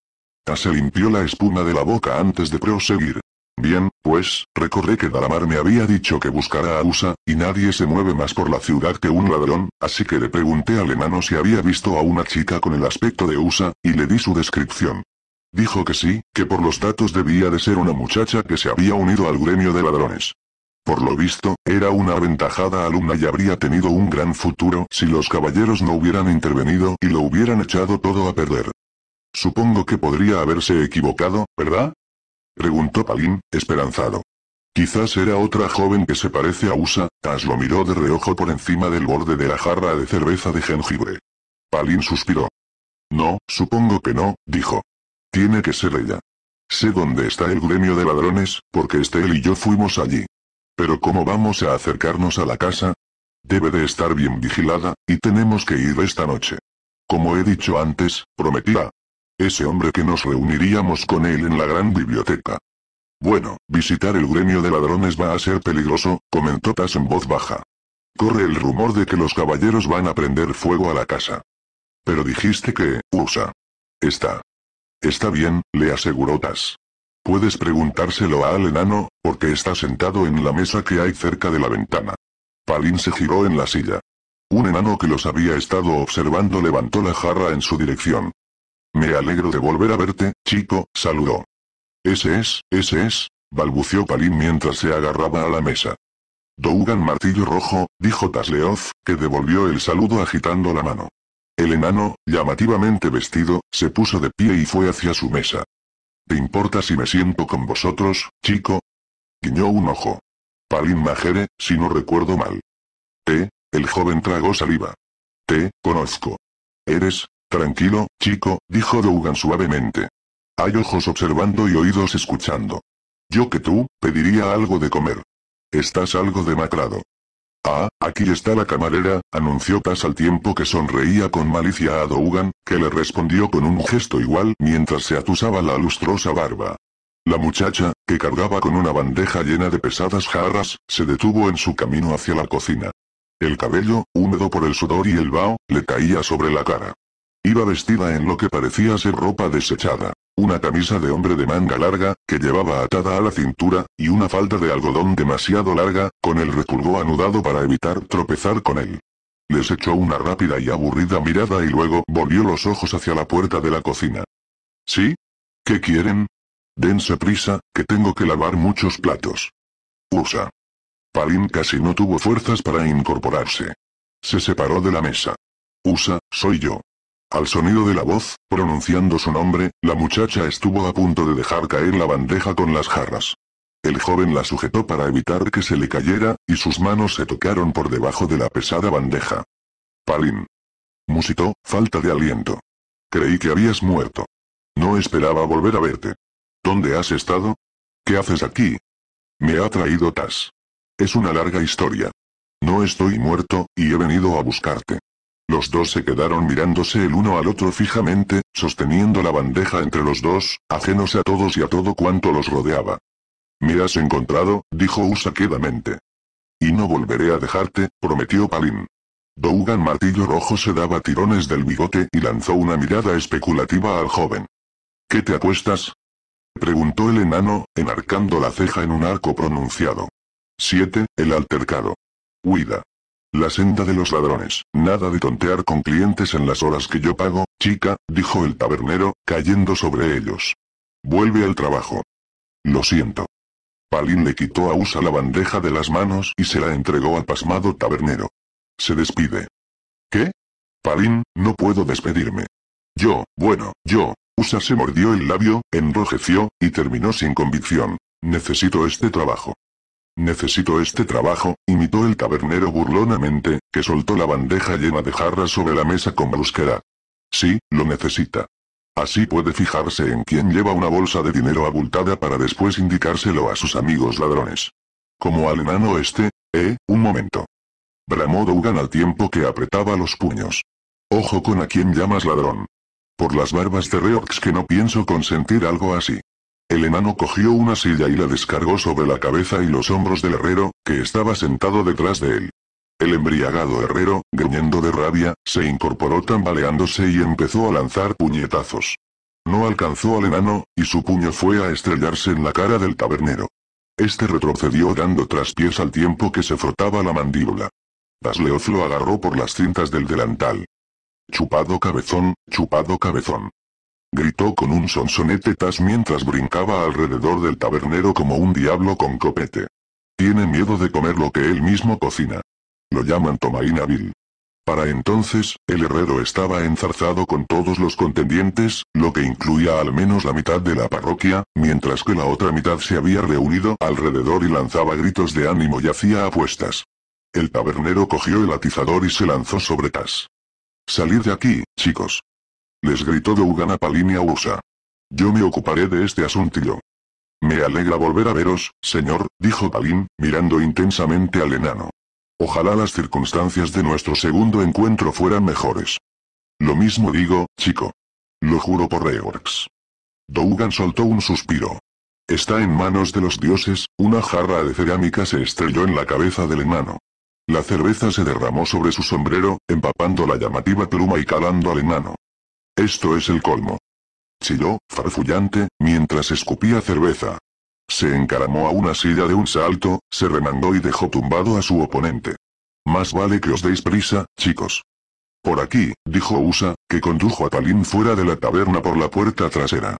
Tas se limpió la espuma de la boca antes de proseguir. Bien, pues, recordé que Dalamar me había dicho que buscara a Usa, y nadie se mueve más por la ciudad que un ladrón, así que le pregunté al enano si había visto a una chica con el aspecto de Usa, y le di su descripción. Dijo que sí, que por los datos debía de ser una muchacha que se había unido al gremio de ladrones. Por lo visto, era una aventajada alumna y habría tenido un gran futuro si los caballeros no hubieran intervenido y lo hubieran echado todo a perder. Supongo que podría haberse equivocado, ¿verdad? Preguntó Palin, esperanzado. Quizás era otra joven que se parece a Usa, Tas lo miró de reojo por encima del borde de la jarra de cerveza de jengibre. Palin suspiró. No, supongo que no, dijo. Tiene que ser ella. Sé dónde está el gremio de ladrones, porque este él y yo fuimos allí. Pero ¿cómo vamos a acercarnos a la casa? Debe de estar bien vigilada, y tenemos que ir esta noche. Como he dicho antes, prometí a ese hombre que nos reuniríamos con él en la gran biblioteca. Bueno, visitar el gremio de ladrones va a ser peligroso, comentó Tas en voz baja. Corre el rumor de que los caballeros van a prender fuego a la casa. Pero dijiste que, usa. Está. Está bien, le aseguró Tas. Puedes preguntárselo al enano, porque está sentado en la mesa que hay cerca de la ventana. Palin se giró en la silla. Un enano que los había estado observando levantó la jarra en su dirección. Me alegro de volver a verte, chico, saludó. Ese es, ese es, balbució Palin mientras se agarraba a la mesa. Dougan Martillo Rojo, dijo Tasleoz, que devolvió el saludo agitando la mano. El enano, llamativamente vestido, se puso de pie y fue hacia su mesa. ¿Te importa si me siento con vosotros, chico? Guiñó un ojo. Palin Majere, si no recuerdo mal. Te, el joven trago saliva. Te, conozco. Eres, Tranquilo, chico, dijo Dougan suavemente. Hay ojos observando y oídos escuchando. Yo que tú, pediría algo de comer. Estás algo demacrado. Ah, aquí está la camarera, anunció Taz al tiempo que sonreía con malicia a Dougan, que le respondió con un gesto igual mientras se atusaba la lustrosa barba. La muchacha, que cargaba con una bandeja llena de pesadas jarras, se detuvo en su camino hacia la cocina. El cabello, húmedo por el sudor y el vaho, le caía sobre la cara. Iba vestida en lo que parecía ser ropa desechada. Una camisa de hombre de manga larga, que llevaba atada a la cintura, y una falda de algodón demasiado larga, con el reculgo anudado para evitar tropezar con él. Les echó una rápida y aburrida mirada y luego volvió los ojos hacia la puerta de la cocina. ¿Sí? ¿Qué quieren? Dense prisa, que tengo que lavar muchos platos. Usa. Palin casi no tuvo fuerzas para incorporarse. Se separó de la mesa. Usa, soy yo. Al sonido de la voz, pronunciando su nombre, la muchacha estuvo a punto de dejar caer la bandeja con las jarras. El joven la sujetó para evitar que se le cayera, y sus manos se tocaron por debajo de la pesada bandeja. Palin. Musitó, falta de aliento. Creí que habías muerto. No esperaba volver a verte. ¿Dónde has estado? ¿Qué haces aquí? Me ha traído Tas. Es una larga historia. No estoy muerto, y he venido a buscarte. Los dos se quedaron mirándose el uno al otro fijamente, sosteniendo la bandeja entre los dos, ajenos a todos y a todo cuanto los rodeaba. Me has encontrado, dijo Usa quedamente. Y no volveré a dejarte, prometió Palin. Dougan Martillo Rojo se daba tirones del bigote y lanzó una mirada especulativa al joven. ¿Qué te apuestas? Preguntó el enano, enarcando la ceja en un arco pronunciado. 7. El altercado. Huida. La senda de los ladrones, nada de tontear con clientes en las horas que yo pago, chica, dijo el tabernero, cayendo sobre ellos. Vuelve al trabajo. Lo siento. Palín le quitó a Usa la bandeja de las manos y se la entregó al pasmado tabernero. Se despide. ¿Qué? Palín, no puedo despedirme. Yo, bueno, yo. Usa se mordió el labio, enrojeció, y terminó sin convicción. Necesito este trabajo. Necesito este trabajo, imitó el tabernero burlonamente, que soltó la bandeja llena de jarras sobre la mesa con brusquedad. Sí, lo necesita. Así puede fijarse en quién lleva una bolsa de dinero abultada para después indicárselo a sus amigos ladrones. Como al enano este, eh, un momento. Bramó Dugan al tiempo que apretaba los puños. Ojo con a quién llamas ladrón. Por las barbas de Reox que no pienso consentir algo así. El enano cogió una silla y la descargó sobre la cabeza y los hombros del herrero, que estaba sentado detrás de él. El embriagado herrero, gruñendo de rabia, se incorporó tambaleándose y empezó a lanzar puñetazos. No alcanzó al enano, y su puño fue a estrellarse en la cara del tabernero. Este retrocedió dando traspiés al tiempo que se frotaba la mandíbula. Basleoz lo agarró por las cintas del delantal. Chupado cabezón, chupado cabezón gritó con un sonsonete Taz mientras brincaba alrededor del tabernero como un diablo con copete. Tiene miedo de comer lo que él mismo cocina. Lo llaman Tomaina Para entonces, el herrero estaba enzarzado con todos los contendientes, lo que incluía al menos la mitad de la parroquia, mientras que la otra mitad se había reunido alrededor y lanzaba gritos de ánimo y hacía apuestas. El tabernero cogió el atizador y se lanzó sobre tas. Salid de aquí, chicos. Les gritó Dougan a a Usa. Yo me ocuparé de este asuntillo. Me alegra volver a veros, señor, dijo Palin, mirando intensamente al enano. Ojalá las circunstancias de nuestro segundo encuentro fueran mejores. Lo mismo digo, chico. Lo juro por Reorx. Dougan soltó un suspiro. Está en manos de los dioses, una jarra de cerámica se estrelló en la cabeza del enano. La cerveza se derramó sobre su sombrero, empapando la llamativa pluma y calando al enano. Esto es el colmo. Chilló, farfullante, mientras escupía cerveza. Se encaramó a una silla de un salto, se remandó y dejó tumbado a su oponente. Más vale que os deis prisa, chicos. Por aquí, dijo Usa, que condujo a Talín fuera de la taberna por la puerta trasera.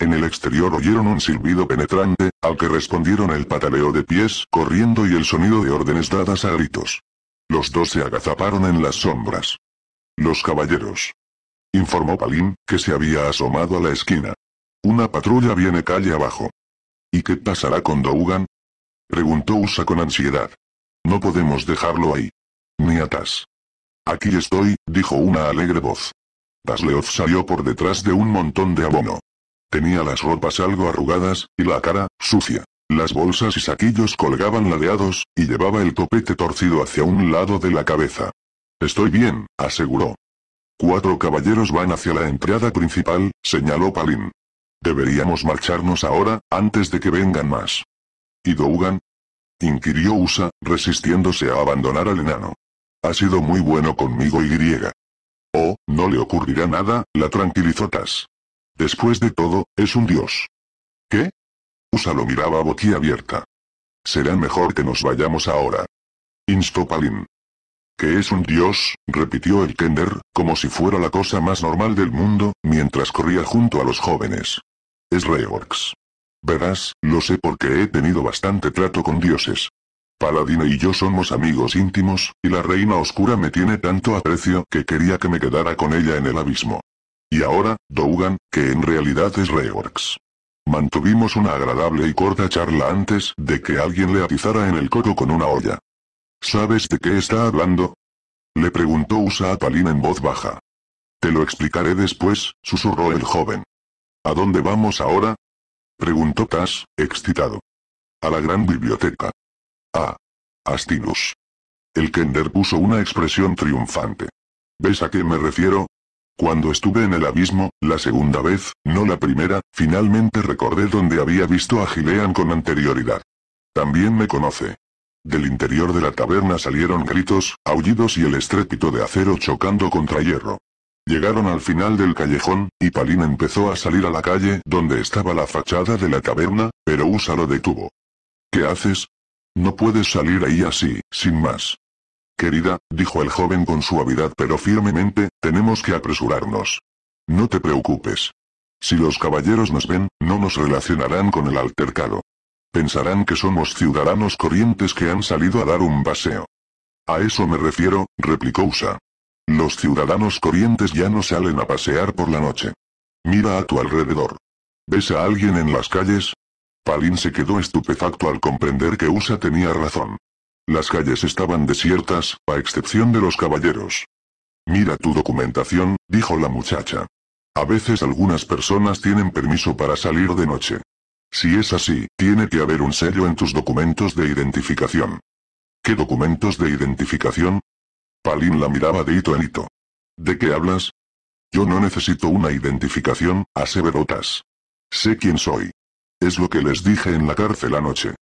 En el exterior oyeron un silbido penetrante, al que respondieron el pataleo de pies corriendo y el sonido de órdenes dadas a gritos. Los dos se agazaparon en las sombras. Los caballeros informó Palin, que se había asomado a la esquina. Una patrulla viene calle abajo. ¿Y qué pasará con Dougan? Preguntó Usa con ansiedad. No podemos dejarlo ahí. Ni atas. Aquí estoy, dijo una alegre voz. Tasleov salió por detrás de un montón de abono. Tenía las ropas algo arrugadas, y la cara, sucia. Las bolsas y saquillos colgaban ladeados, y llevaba el topete torcido hacia un lado de la cabeza. Estoy bien, aseguró. Cuatro caballeros van hacia la entrada principal, señaló Palin. Deberíamos marcharnos ahora, antes de que vengan más. ¿Y Dougan? inquirió Usa, resistiéndose a abandonar al enano. Ha sido muy bueno conmigo y griega. Oh, no le ocurrirá nada, la tranquilizó Tas. Después de todo, es un dios. ¿Qué? Usa lo miraba boquiabierta. Será mejor que nos vayamos ahora. Instó Palin. ¿Qué es un dios? repitió el Kender, como si fuera la cosa más normal del mundo, mientras corría junto a los jóvenes. Es Reorx. Verás, lo sé porque he tenido bastante trato con dioses. Paladina y yo somos amigos íntimos, y la reina oscura me tiene tanto aprecio que quería que me quedara con ella en el abismo. Y ahora, Dougan, que en realidad es Reorx. Mantuvimos una agradable y corta charla antes de que alguien le atizara en el coco con una olla. ¿Sabes de qué está hablando? Le preguntó Usa a Palina en voz baja. Te lo explicaré después, susurró el joven. ¿A dónde vamos ahora? Preguntó Tas, excitado. A la gran biblioteca. Ah. Astinus. El Kender puso una expresión triunfante. ¿Ves a qué me refiero? Cuando estuve en el abismo, la segunda vez, no la primera, finalmente recordé dónde había visto a Gilean con anterioridad. También me conoce. Del interior de la taberna salieron gritos, aullidos y el estrépito de acero chocando contra hierro. Llegaron al final del callejón, y Palin empezó a salir a la calle donde estaba la fachada de la taberna, pero Usa lo detuvo. ¿Qué haces? No puedes salir ahí así, sin más. Querida, dijo el joven con suavidad pero firmemente, tenemos que apresurarnos. No te preocupes. Si los caballeros nos ven, no nos relacionarán con el altercado. Pensarán que somos ciudadanos corrientes que han salido a dar un paseo. A eso me refiero, replicó Usa. Los ciudadanos corrientes ya no salen a pasear por la noche. Mira a tu alrededor. ¿Ves a alguien en las calles? Palin se quedó estupefacto al comprender que Usa tenía razón. Las calles estaban desiertas, a excepción de los caballeros. Mira tu documentación, dijo la muchacha. A veces algunas personas tienen permiso para salir de noche. Si es así, tiene que haber un sello en tus documentos de identificación. ¿Qué documentos de identificación? Palin la miraba de hito en hito. ¿De qué hablas? Yo no necesito una identificación, aseverotas. Sé quién soy. Es lo que les dije en la cárcel anoche.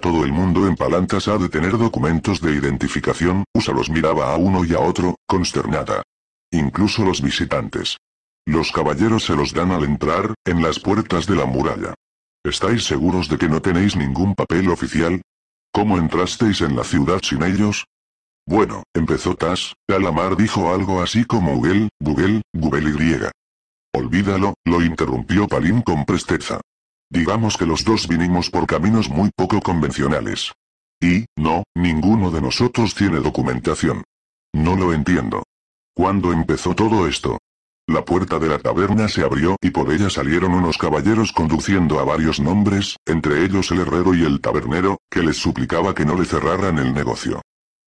Todo el mundo en Palantas ha de tener documentos de identificación, Usa los miraba a uno y a otro, consternada. Incluso los visitantes. Los caballeros se los dan al entrar, en las puertas de la muralla. ¿Estáis seguros de que no tenéis ningún papel oficial? ¿Cómo entrasteis en la ciudad sin ellos? Bueno, empezó Tash, Calamar dijo algo así como Google, Google, Google griega. Olvídalo, lo interrumpió Palin con presteza. Digamos que los dos vinimos por caminos muy poco convencionales. Y, no, ninguno de nosotros tiene documentación. No lo entiendo. ¿Cuándo empezó todo esto? La puerta de la taberna se abrió y por ella salieron unos caballeros conduciendo a varios nombres, entre ellos el herrero y el tabernero, que les suplicaba que no le cerraran el negocio.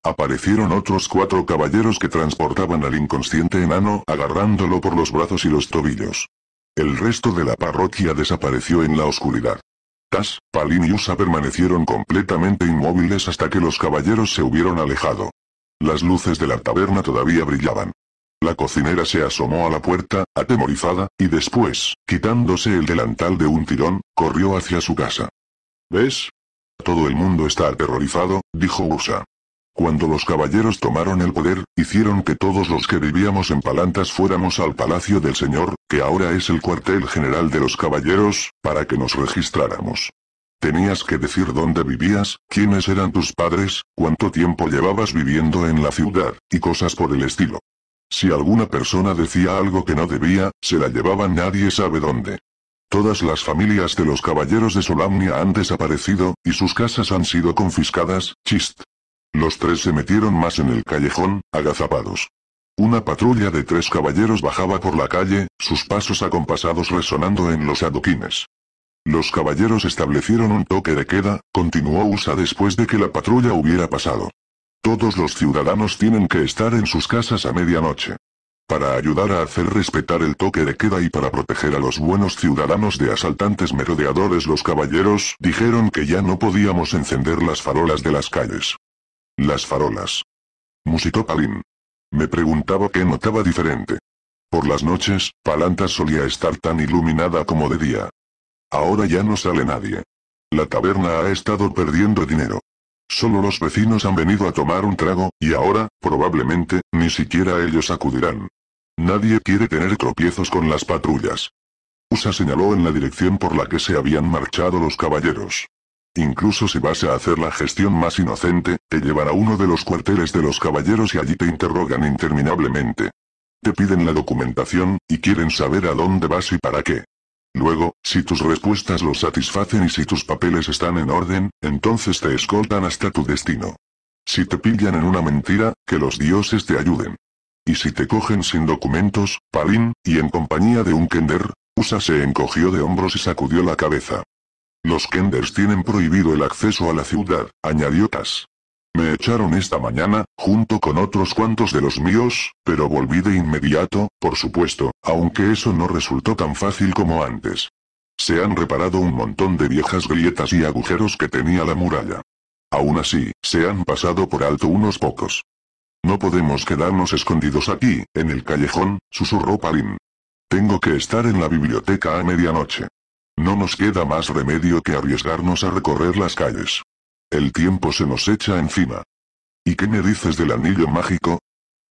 Aparecieron otros cuatro caballeros que transportaban al inconsciente enano, agarrándolo por los brazos y los tobillos. El resto de la parroquia desapareció en la oscuridad. Tas, Palin y Usa permanecieron completamente inmóviles hasta que los caballeros se hubieron alejado. Las luces de la taberna todavía brillaban. La cocinera se asomó a la puerta, atemorizada, y después, quitándose el delantal de un tirón, corrió hacia su casa. ¿Ves? Todo el mundo está aterrorizado, dijo Usa. Cuando los caballeros tomaron el poder, hicieron que todos los que vivíamos en Palantas fuéramos al Palacio del Señor, que ahora es el cuartel general de los caballeros, para que nos registráramos. Tenías que decir dónde vivías, quiénes eran tus padres, cuánto tiempo llevabas viviendo en la ciudad, y cosas por el estilo. Si alguna persona decía algo que no debía, se la llevaban nadie sabe dónde. Todas las familias de los caballeros de Solamnia han desaparecido, y sus casas han sido confiscadas, chist. Los tres se metieron más en el callejón, agazapados. Una patrulla de tres caballeros bajaba por la calle, sus pasos acompasados resonando en los adoquines. Los caballeros establecieron un toque de queda, continuó USA después de que la patrulla hubiera pasado. Todos los ciudadanos tienen que estar en sus casas a medianoche. Para ayudar a hacer respetar el toque de queda y para proteger a los buenos ciudadanos de asaltantes merodeadores los caballeros dijeron que ya no podíamos encender las farolas de las calles. Las farolas. Musitó Palin. Me preguntaba qué notaba diferente. Por las noches, Palanta solía estar tan iluminada como de día. Ahora ya no sale nadie. La taberna ha estado perdiendo dinero. Solo los vecinos han venido a tomar un trago, y ahora, probablemente, ni siquiera ellos acudirán. Nadie quiere tener tropiezos con las patrullas. Usa señaló en la dirección por la que se habían marchado los caballeros. Incluso si vas a hacer la gestión más inocente, te llevará a uno de los cuarteles de los caballeros y allí te interrogan interminablemente. Te piden la documentación, y quieren saber a dónde vas y para qué. Luego, si tus respuestas lo satisfacen y si tus papeles están en orden, entonces te escoltan hasta tu destino. Si te pillan en una mentira, que los dioses te ayuden. Y si te cogen sin documentos, Parin y en compañía de un Kender, Usa se encogió de hombros y sacudió la cabeza. Los Kenders tienen prohibido el acceso a la ciudad, añadió Tas. Me echaron esta mañana, junto con otros cuantos de los míos, pero volví de inmediato, por supuesto, aunque eso no resultó tan fácil como antes. Se han reparado un montón de viejas grietas y agujeros que tenía la muralla. Aún así, se han pasado por alto unos pocos. No podemos quedarnos escondidos aquí, en el callejón, susurró Palin. Tengo que estar en la biblioteca a medianoche. No nos queda más remedio que arriesgarnos a recorrer las calles. El tiempo se nos echa encima. ¿Y qué me dices del anillo mágico?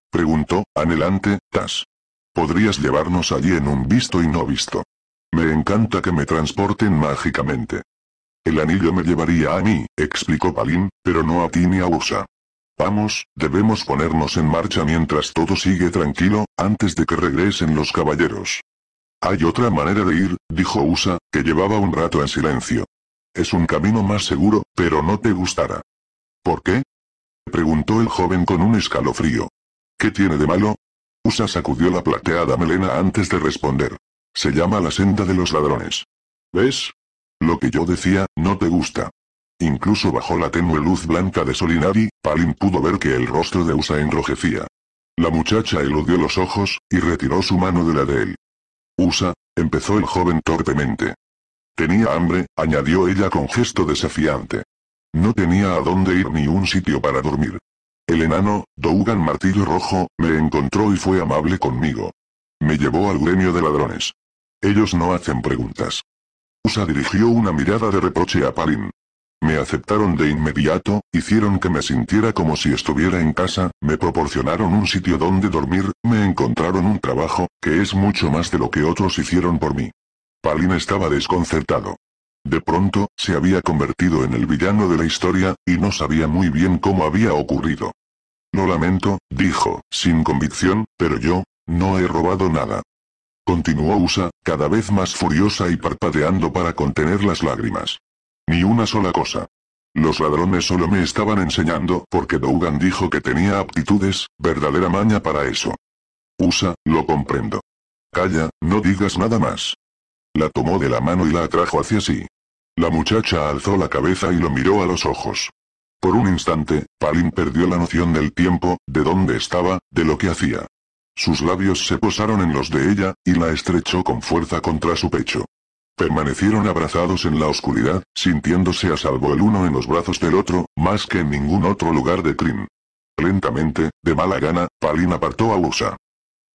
Preguntó, anhelante, Tas. Podrías llevarnos allí en un visto y no visto. Me encanta que me transporten mágicamente. El anillo me llevaría a mí, explicó Palin, pero no a ti ni a Usa. Vamos, debemos ponernos en marcha mientras todo sigue tranquilo, antes de que regresen los caballeros. Hay otra manera de ir, dijo Usa, que llevaba un rato en silencio. Es un camino más seguro, pero no te gustará. ¿Por qué? Preguntó el joven con un escalofrío. ¿Qué tiene de malo? Usa sacudió la plateada melena antes de responder. Se llama la senda de los ladrones. ¿Ves? Lo que yo decía, no te gusta. Incluso bajo la tenue luz blanca de Solinari, Palin pudo ver que el rostro de Usa enrojecía. La muchacha eludió los ojos, y retiró su mano de la de él. Usa, empezó el joven torpemente. Tenía hambre, añadió ella con gesto desafiante. No tenía a dónde ir ni un sitio para dormir. El enano, Dougan Martillo Rojo, me encontró y fue amable conmigo. Me llevó al gremio de ladrones. Ellos no hacen preguntas. Usa dirigió una mirada de reproche a Palin. Me aceptaron de inmediato, hicieron que me sintiera como si estuviera en casa, me proporcionaron un sitio donde dormir, me encontraron un trabajo, que es mucho más de lo que otros hicieron por mí. Palin estaba desconcertado. De pronto, se había convertido en el villano de la historia, y no sabía muy bien cómo había ocurrido. Lo lamento, dijo, sin convicción, pero yo, no he robado nada. Continuó Usa, cada vez más furiosa y parpadeando para contener las lágrimas. Ni una sola cosa. Los ladrones solo me estaban enseñando porque Dougan dijo que tenía aptitudes, verdadera maña para eso. Usa, lo comprendo. Calla, no digas nada más. La tomó de la mano y la atrajo hacia sí. La muchacha alzó la cabeza y lo miró a los ojos. Por un instante, Palin perdió la noción del tiempo, de dónde estaba, de lo que hacía. Sus labios se posaron en los de ella, y la estrechó con fuerza contra su pecho. Permanecieron abrazados en la oscuridad, sintiéndose a salvo el uno en los brazos del otro, más que en ningún otro lugar de Krim. Lentamente, de mala gana, Palin apartó a Usa.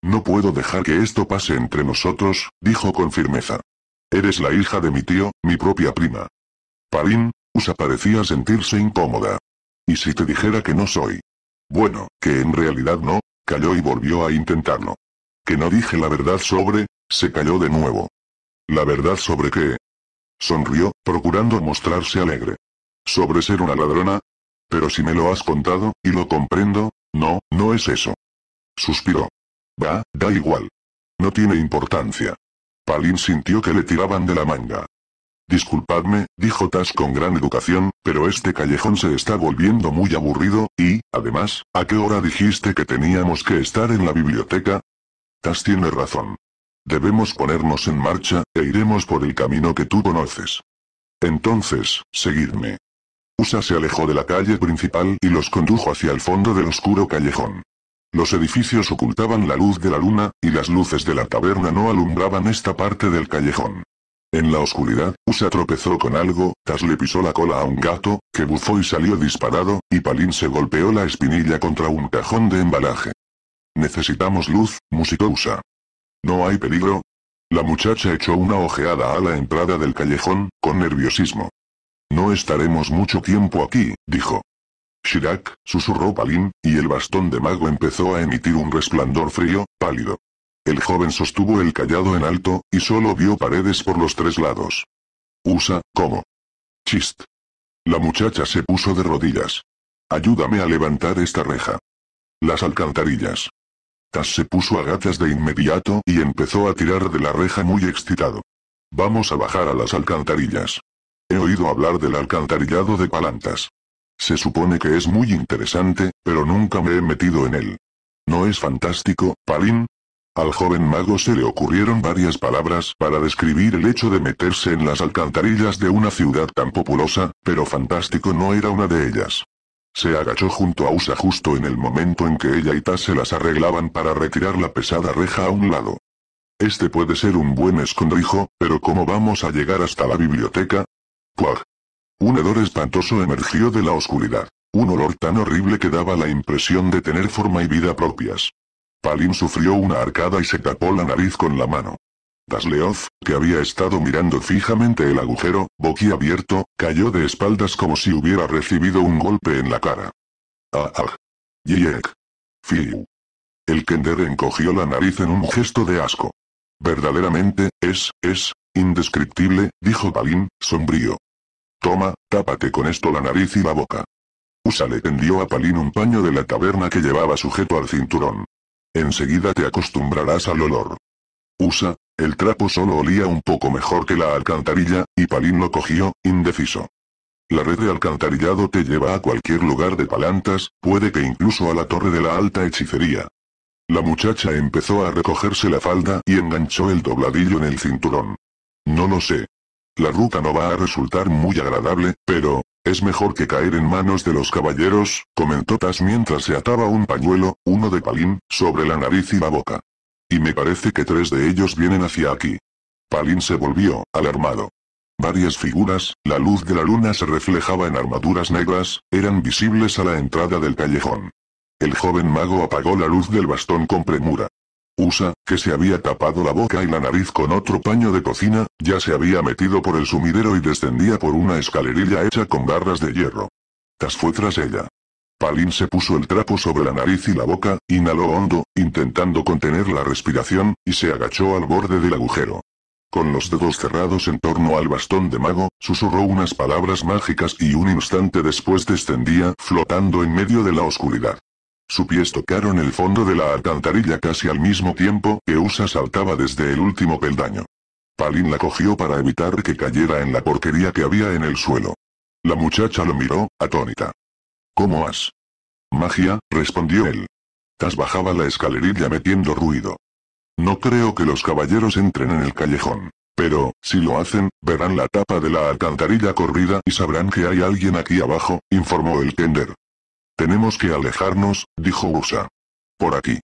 No puedo dejar que esto pase entre nosotros, dijo con firmeza. Eres la hija de mi tío, mi propia prima. Parín, Usa parecía sentirse incómoda. ¿Y si te dijera que no soy? Bueno, que en realidad no, calló y volvió a intentarlo. Que no dije la verdad sobre, se calló de nuevo. ¿La verdad sobre qué? Sonrió, procurando mostrarse alegre. ¿Sobre ser una ladrona? Pero si me lo has contado, y lo comprendo, no, no es eso. Suspiró. Va, da igual. No tiene importancia. Palin sintió que le tiraban de la manga. Disculpadme, dijo Tas con gran educación, pero este callejón se está volviendo muy aburrido, y, además, ¿a qué hora dijiste que teníamos que estar en la biblioteca? Tas tiene razón. Debemos ponernos en marcha, e iremos por el camino que tú conoces. Entonces, seguidme. Usa se alejó de la calle principal y los condujo hacia el fondo del oscuro callejón. Los edificios ocultaban la luz de la luna, y las luces de la taberna no alumbraban esta parte del callejón. En la oscuridad, Usa tropezó con algo, Taz le pisó la cola a un gato, que buzó y salió disparado, y Palín se golpeó la espinilla contra un cajón de embalaje. Necesitamos luz, musicó Usa. ¿No hay peligro? La muchacha echó una ojeada a la entrada del callejón, con nerviosismo. No estaremos mucho tiempo aquí, dijo. Shirak, susurró Palin, y el bastón de mago empezó a emitir un resplandor frío, pálido. El joven sostuvo el callado en alto, y solo vio paredes por los tres lados. Usa, ¿cómo? Chist. La muchacha se puso de rodillas. Ayúdame a levantar esta reja. Las alcantarillas. Tas se puso a gatas de inmediato y empezó a tirar de la reja muy excitado. Vamos a bajar a las alcantarillas. He oído hablar del alcantarillado de Palantas. Se supone que es muy interesante, pero nunca me he metido en él. ¿No es fantástico, Palin? Al joven mago se le ocurrieron varias palabras para describir el hecho de meterse en las alcantarillas de una ciudad tan populosa, pero fantástico no era una de ellas. Se agachó junto a Usa justo en el momento en que ella y Ta se las arreglaban para retirar la pesada reja a un lado. Este puede ser un buen escondrijo, pero ¿cómo vamos a llegar hasta la biblioteca? ¡Cuag! Un hedor espantoso emergió de la oscuridad. Un olor tan horrible que daba la impresión de tener forma y vida propias. Palin sufrió una arcada y se tapó la nariz con la mano. Dasleoth, que había estado mirando fijamente el agujero, boquiabierto, cayó de espaldas como si hubiera recibido un golpe en la cara. Ah, ah. Yek. Fiu. El Kender encogió la nariz en un gesto de asco. Verdaderamente, es, es, indescriptible, dijo Palin, sombrío. Toma, tápate con esto la nariz y la boca. Usa le tendió a Palín un paño de la taberna que llevaba sujeto al cinturón. Enseguida te acostumbrarás al olor. Usa, el trapo solo olía un poco mejor que la alcantarilla, y Palín lo cogió, indeciso. La red de alcantarillado te lleva a cualquier lugar de palantas, puede que incluso a la torre de la alta hechicería. La muchacha empezó a recogerse la falda y enganchó el dobladillo en el cinturón. No lo sé, la ruta no va a resultar muy agradable, pero, es mejor que caer en manos de los caballeros, comentó Tas mientras se ataba un pañuelo, uno de Palín, sobre la nariz y la boca. Y me parece que tres de ellos vienen hacia aquí. Palín se volvió, alarmado. Varias figuras, la luz de la luna se reflejaba en armaduras negras, eran visibles a la entrada del callejón. El joven mago apagó la luz del bastón con premura. Usa, que se había tapado la boca y la nariz con otro paño de cocina, ya se había metido por el sumidero y descendía por una escalerilla hecha con barras de hierro. Tas fue tras ella. Palin se puso el trapo sobre la nariz y la boca, inhaló hondo, intentando contener la respiración, y se agachó al borde del agujero. Con los dedos cerrados en torno al bastón de mago, susurró unas palabras mágicas y un instante después descendía, flotando en medio de la oscuridad. Sus pies tocaron el fondo de la alcantarilla casi al mismo tiempo que Usa saltaba desde el último peldaño. Palin la cogió para evitar que cayera en la porquería que había en el suelo. La muchacha lo miró, atónita. ¿Cómo has? Magia, respondió él. Tas bajaba la escalerilla metiendo ruido. No creo que los caballeros entren en el callejón. Pero, si lo hacen, verán la tapa de la alcantarilla corrida y sabrán que hay alguien aquí abajo, informó el tender, tenemos que alejarnos, dijo Usa. Por aquí.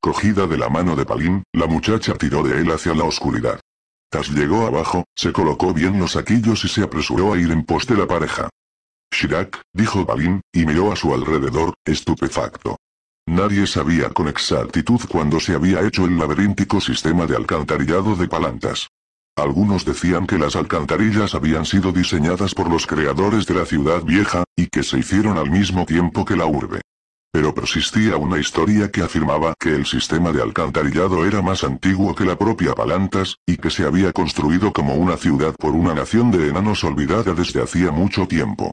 Cogida de la mano de Palin, la muchacha tiró de él hacia la oscuridad. Tas llegó abajo, se colocó bien los saquillos y se apresuró a ir en poste la pareja. Shirak, dijo Palin, y miró a su alrededor, estupefacto. Nadie sabía con exactitud cuándo se había hecho el laberíntico sistema de alcantarillado de palantas. Algunos decían que las alcantarillas habían sido diseñadas por los creadores de la ciudad vieja, y que se hicieron al mismo tiempo que la urbe. Pero persistía una historia que afirmaba que el sistema de alcantarillado era más antiguo que la propia Palantas, y que se había construido como una ciudad por una nación de enanos olvidada desde hacía mucho tiempo.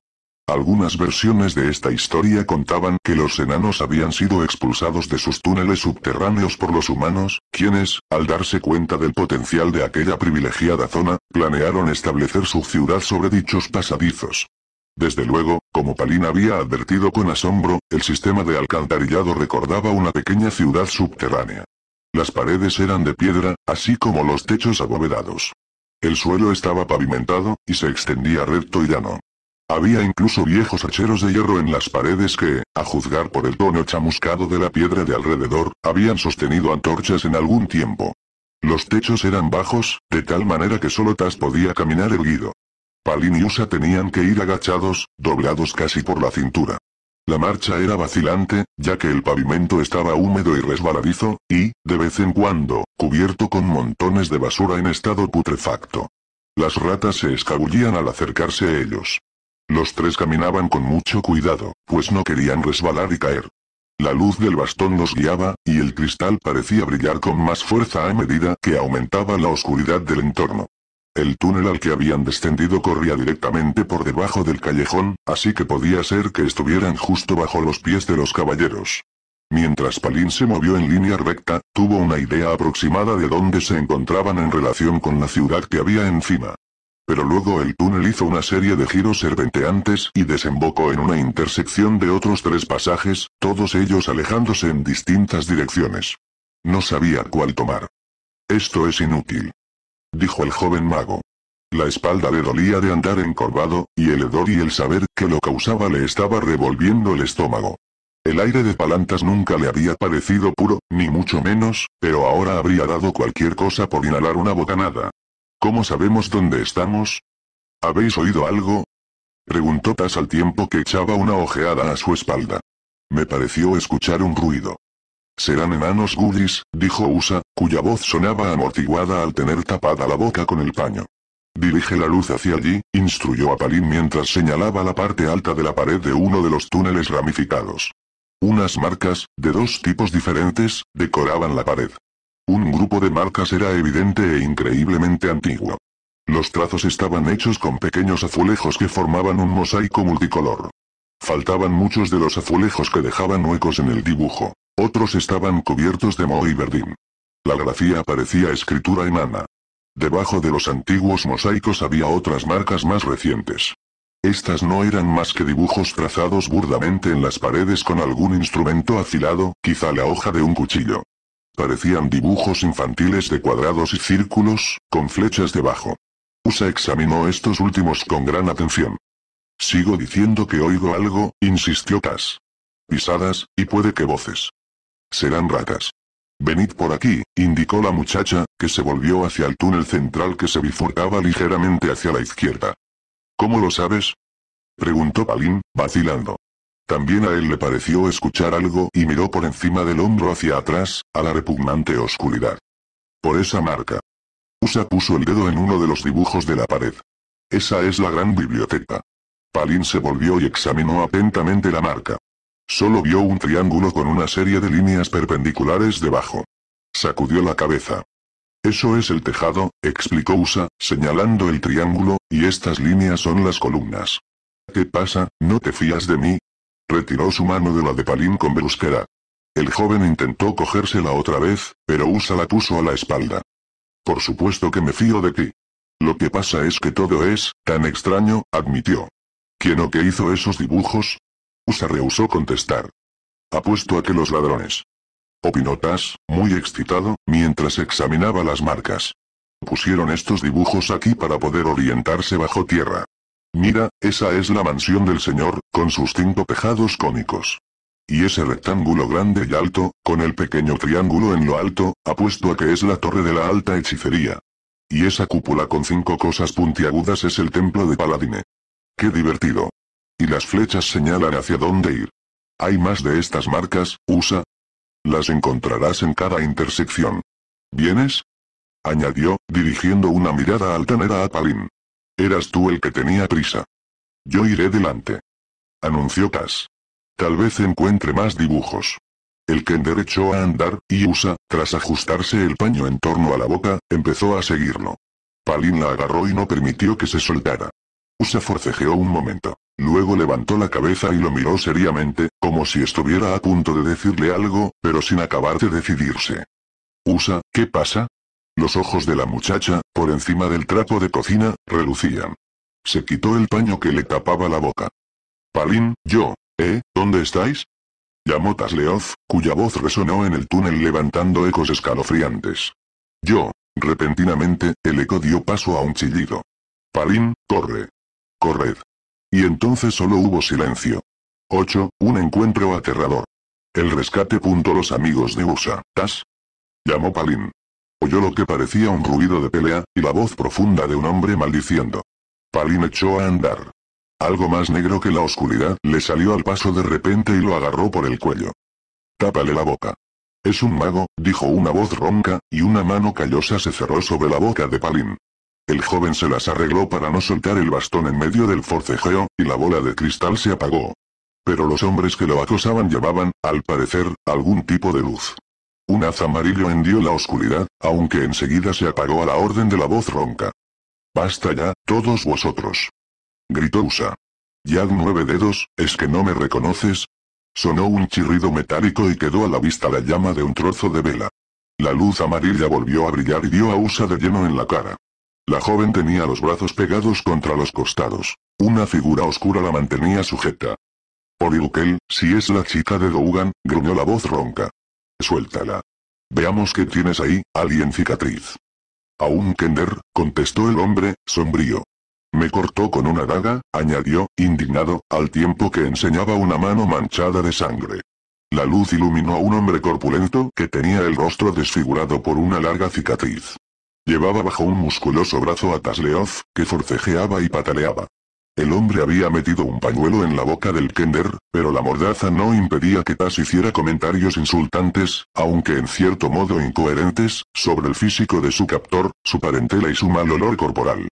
Algunas versiones de esta historia contaban que los enanos habían sido expulsados de sus túneles subterráneos por los humanos, quienes, al darse cuenta del potencial de aquella privilegiada zona, planearon establecer su ciudad sobre dichos pasadizos. Desde luego, como Palin había advertido con asombro, el sistema de alcantarillado recordaba una pequeña ciudad subterránea. Las paredes eran de piedra, así como los techos abovedados. El suelo estaba pavimentado, y se extendía recto y llano. Había incluso viejos hacheros de hierro en las paredes que, a juzgar por el tono chamuscado de la piedra de alrededor, habían sostenido antorchas en algún tiempo. Los techos eran bajos, de tal manera que solo Taz podía caminar erguido. Palin y Usa tenían que ir agachados, doblados casi por la cintura. La marcha era vacilante, ya que el pavimento estaba húmedo y resbaladizo, y, de vez en cuando, cubierto con montones de basura en estado putrefacto. Las ratas se escabullían al acercarse a ellos. Los tres caminaban con mucho cuidado, pues no querían resbalar y caer. La luz del bastón los guiaba, y el cristal parecía brillar con más fuerza a medida que aumentaba la oscuridad del entorno. El túnel al que habían descendido corría directamente por debajo del callejón, así que podía ser que estuvieran justo bajo los pies de los caballeros. Mientras Palín se movió en línea recta, tuvo una idea aproximada de dónde se encontraban en relación con la ciudad que había encima. Pero luego el túnel hizo una serie de giros serpenteantes y desembocó en una intersección de otros tres pasajes, todos ellos alejándose en distintas direcciones. No sabía cuál tomar. Esto es inútil. Dijo el joven mago. La espalda le dolía de andar encorvado, y el hedor y el saber que lo causaba le estaba revolviendo el estómago. El aire de Palantas nunca le había parecido puro, ni mucho menos, pero ahora habría dado cualquier cosa por inhalar una bocanada, ¿Cómo sabemos dónde estamos? ¿Habéis oído algo? Preguntó Tas al tiempo que echaba una ojeada a su espalda. Me pareció escuchar un ruido. Serán enanos Gullis, dijo Usa, cuya voz sonaba amortiguada al tener tapada la boca con el paño. Dirige la luz hacia allí, instruyó a Palin mientras señalaba la parte alta de la pared de uno de los túneles ramificados. Unas marcas, de dos tipos diferentes, decoraban la pared. Un grupo de marcas era evidente e increíblemente antiguo. Los trazos estaban hechos con pequeños azulejos que formaban un mosaico multicolor. Faltaban muchos de los azulejos que dejaban huecos en el dibujo, otros estaban cubiertos de moho y verdín. La grafía parecía escritura enana. Debajo de los antiguos mosaicos había otras marcas más recientes. Estas no eran más que dibujos trazados burdamente en las paredes con algún instrumento afilado, quizá la hoja de un cuchillo. Parecían dibujos infantiles de cuadrados y círculos, con flechas debajo. Usa examinó estos últimos con gran atención. Sigo diciendo que oigo algo, insistió Cas. Pisadas, y puede que voces. Serán ratas. Venid por aquí, indicó la muchacha, que se volvió hacia el túnel central que se bifurcaba ligeramente hacia la izquierda. ¿Cómo lo sabes? Preguntó Palin, vacilando. También a él le pareció escuchar algo y miró por encima del hombro hacia atrás, a la repugnante oscuridad. Por esa marca. Usa puso el dedo en uno de los dibujos de la pared. Esa es la gran biblioteca. Palin se volvió y examinó atentamente la marca. Solo vio un triángulo con una serie de líneas perpendiculares debajo. Sacudió la cabeza. Eso es el tejado, explicó Usa, señalando el triángulo, y estas líneas son las columnas. ¿Qué pasa, no te fías de mí? Retiró su mano de la de Palín con brusquera. El joven intentó cogérsela otra vez, pero Usa la puso a la espalda. Por supuesto que me fío de ti. Lo que pasa es que todo es, tan extraño, admitió. ¿Quién o qué hizo esos dibujos? Usa rehusó contestar. Apuesto a que los ladrones. Opinó Tas, muy excitado, mientras examinaba las marcas. Pusieron estos dibujos aquí para poder orientarse bajo tierra. Mira, esa es la mansión del señor, con sus cinco tejados cónicos. Y ese rectángulo grande y alto, con el pequeño triángulo en lo alto, apuesto a que es la torre de la alta hechicería. Y esa cúpula con cinco cosas puntiagudas es el templo de Paladine. ¡Qué divertido! Y las flechas señalan hacia dónde ir. ¿Hay más de estas marcas, USA? Las encontrarás en cada intersección. ¿Vienes? Añadió, dirigiendo una mirada altanera a Palin. Eras tú el que tenía prisa. Yo iré delante. Anunció Cas Tal vez encuentre más dibujos. El que enderechó a andar, y Usa, tras ajustarse el paño en torno a la boca, empezó a seguirlo. Palin la agarró y no permitió que se soltara. Usa forcejeó un momento. Luego levantó la cabeza y lo miró seriamente, como si estuviera a punto de decirle algo, pero sin acabar de decidirse. Usa, ¿qué pasa? Los ojos de la muchacha, por encima del trapo de cocina, relucían. Se quitó el paño que le tapaba la boca. Palín, yo, ¿eh? ¿Dónde estáis? Llamó Tasleoz, cuya voz resonó en el túnel levantando ecos escalofriantes. Yo. Repentinamente, el eco dio paso a un chillido. Palín, corre. Corred. Y entonces solo hubo silencio. 8. Un encuentro aterrador. El rescate. Los amigos de USA, ¿tas? Llamó Palín. Oyó lo que parecía un ruido de pelea, y la voz profunda de un hombre maldiciendo. Palin echó a andar. Algo más negro que la oscuridad le salió al paso de repente y lo agarró por el cuello. Tápale la boca. Es un mago, dijo una voz ronca, y una mano callosa se cerró sobre la boca de Palin. El joven se las arregló para no soltar el bastón en medio del forcejeo, y la bola de cristal se apagó. Pero los hombres que lo acosaban llevaban, al parecer, algún tipo de luz. Un haz amarillo hendió la oscuridad, aunque enseguida se apagó a la orden de la voz ronca. Basta ya, todos vosotros. Gritó Usa. Yad nueve dedos, ¿es que no me reconoces? Sonó un chirrido metálico y quedó a la vista la llama de un trozo de vela. La luz amarilla volvió a brillar y dio a Usa de lleno en la cara. La joven tenía los brazos pegados contra los costados. Una figura oscura la mantenía sujeta. Oriukel, si es la chica de Dougan, gruñó la voz ronca. Suéltala. Veamos qué tienes ahí, alien cicatriz. A un Kender, contestó el hombre, sombrío. Me cortó con una daga, añadió, indignado, al tiempo que enseñaba una mano manchada de sangre. La luz iluminó a un hombre corpulento que tenía el rostro desfigurado por una larga cicatriz. Llevaba bajo un musculoso brazo a Tasleov, que forcejeaba y pataleaba. El hombre había metido un pañuelo en la boca del Kender, pero la mordaza no impedía que Taz hiciera comentarios insultantes, aunque en cierto modo incoherentes, sobre el físico de su captor, su parentela y su mal olor corporal.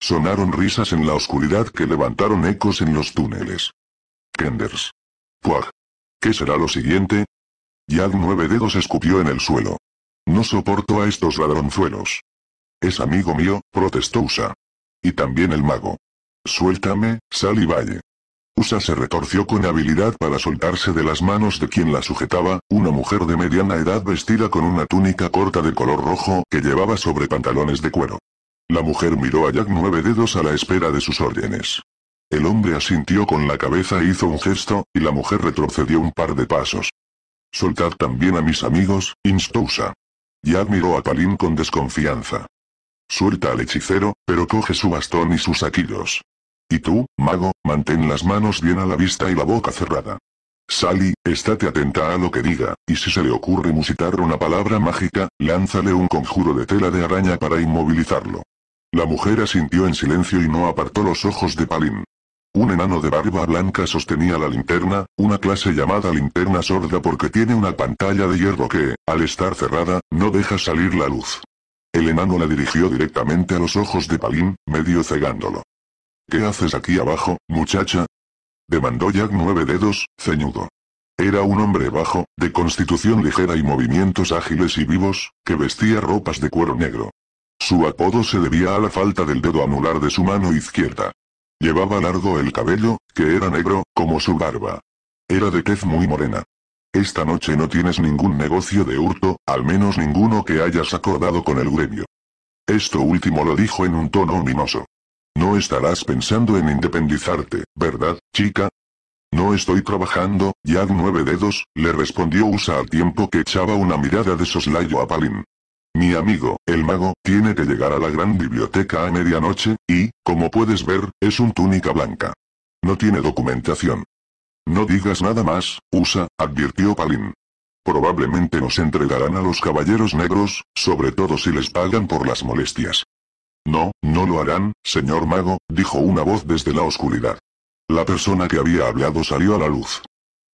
Sonaron risas en la oscuridad que levantaron ecos en los túneles. Kenders. Quag. ¿Qué será lo siguiente? Yad nueve dedos escupió en el suelo. No soporto a estos ladronzuelos. Es amigo mío, protestó Usa. Y también el mago. Suéltame, sal y valle. Usa se retorció con habilidad para soltarse de las manos de quien la sujetaba, una mujer de mediana edad vestida con una túnica corta de color rojo que llevaba sobre pantalones de cuero. La mujer miró a Jack nueve dedos a la espera de sus órdenes. El hombre asintió con la cabeza e hizo un gesto, y la mujer retrocedió un par de pasos. Soltad también a mis amigos, Usa. Jack miró a Palin con desconfianza. Suelta al hechicero, pero coge su bastón y sus saquillos. Y tú, mago, mantén las manos bien a la vista y la boca cerrada. Sally, estate atenta a lo que diga, y si se le ocurre musitar una palabra mágica, lánzale un conjuro de tela de araña para inmovilizarlo. La mujer asintió en silencio y no apartó los ojos de Palin. Un enano de barba blanca sostenía la linterna, una clase llamada linterna sorda porque tiene una pantalla de hierro que, al estar cerrada, no deja salir la luz. El enano la dirigió directamente a los ojos de Palin, medio cegándolo. ¿Qué haces aquí abajo, muchacha? demandó Jack nueve dedos, ceñudo. Era un hombre bajo, de constitución ligera y movimientos ágiles y vivos, que vestía ropas de cuero negro. Su apodo se debía a la falta del dedo anular de su mano izquierda. Llevaba largo el cabello, que era negro, como su barba. Era de tez muy morena. Esta noche no tienes ningún negocio de hurto, al menos ninguno que hayas acordado con el gremio. Esto último lo dijo en un tono ominoso. No estarás pensando en independizarte, ¿verdad, chica? No estoy trabajando, ya nueve dedos, le respondió Usa al tiempo que echaba una mirada de soslayo a Palin. Mi amigo, el mago, tiene que llegar a la gran biblioteca a medianoche, y, como puedes ver, es un túnica blanca. No tiene documentación. No digas nada más, Usa, advirtió Palin. Probablemente nos entregarán a los caballeros negros, sobre todo si les pagan por las molestias. No, no lo harán, señor mago, dijo una voz desde la oscuridad. La persona que había hablado salió a la luz.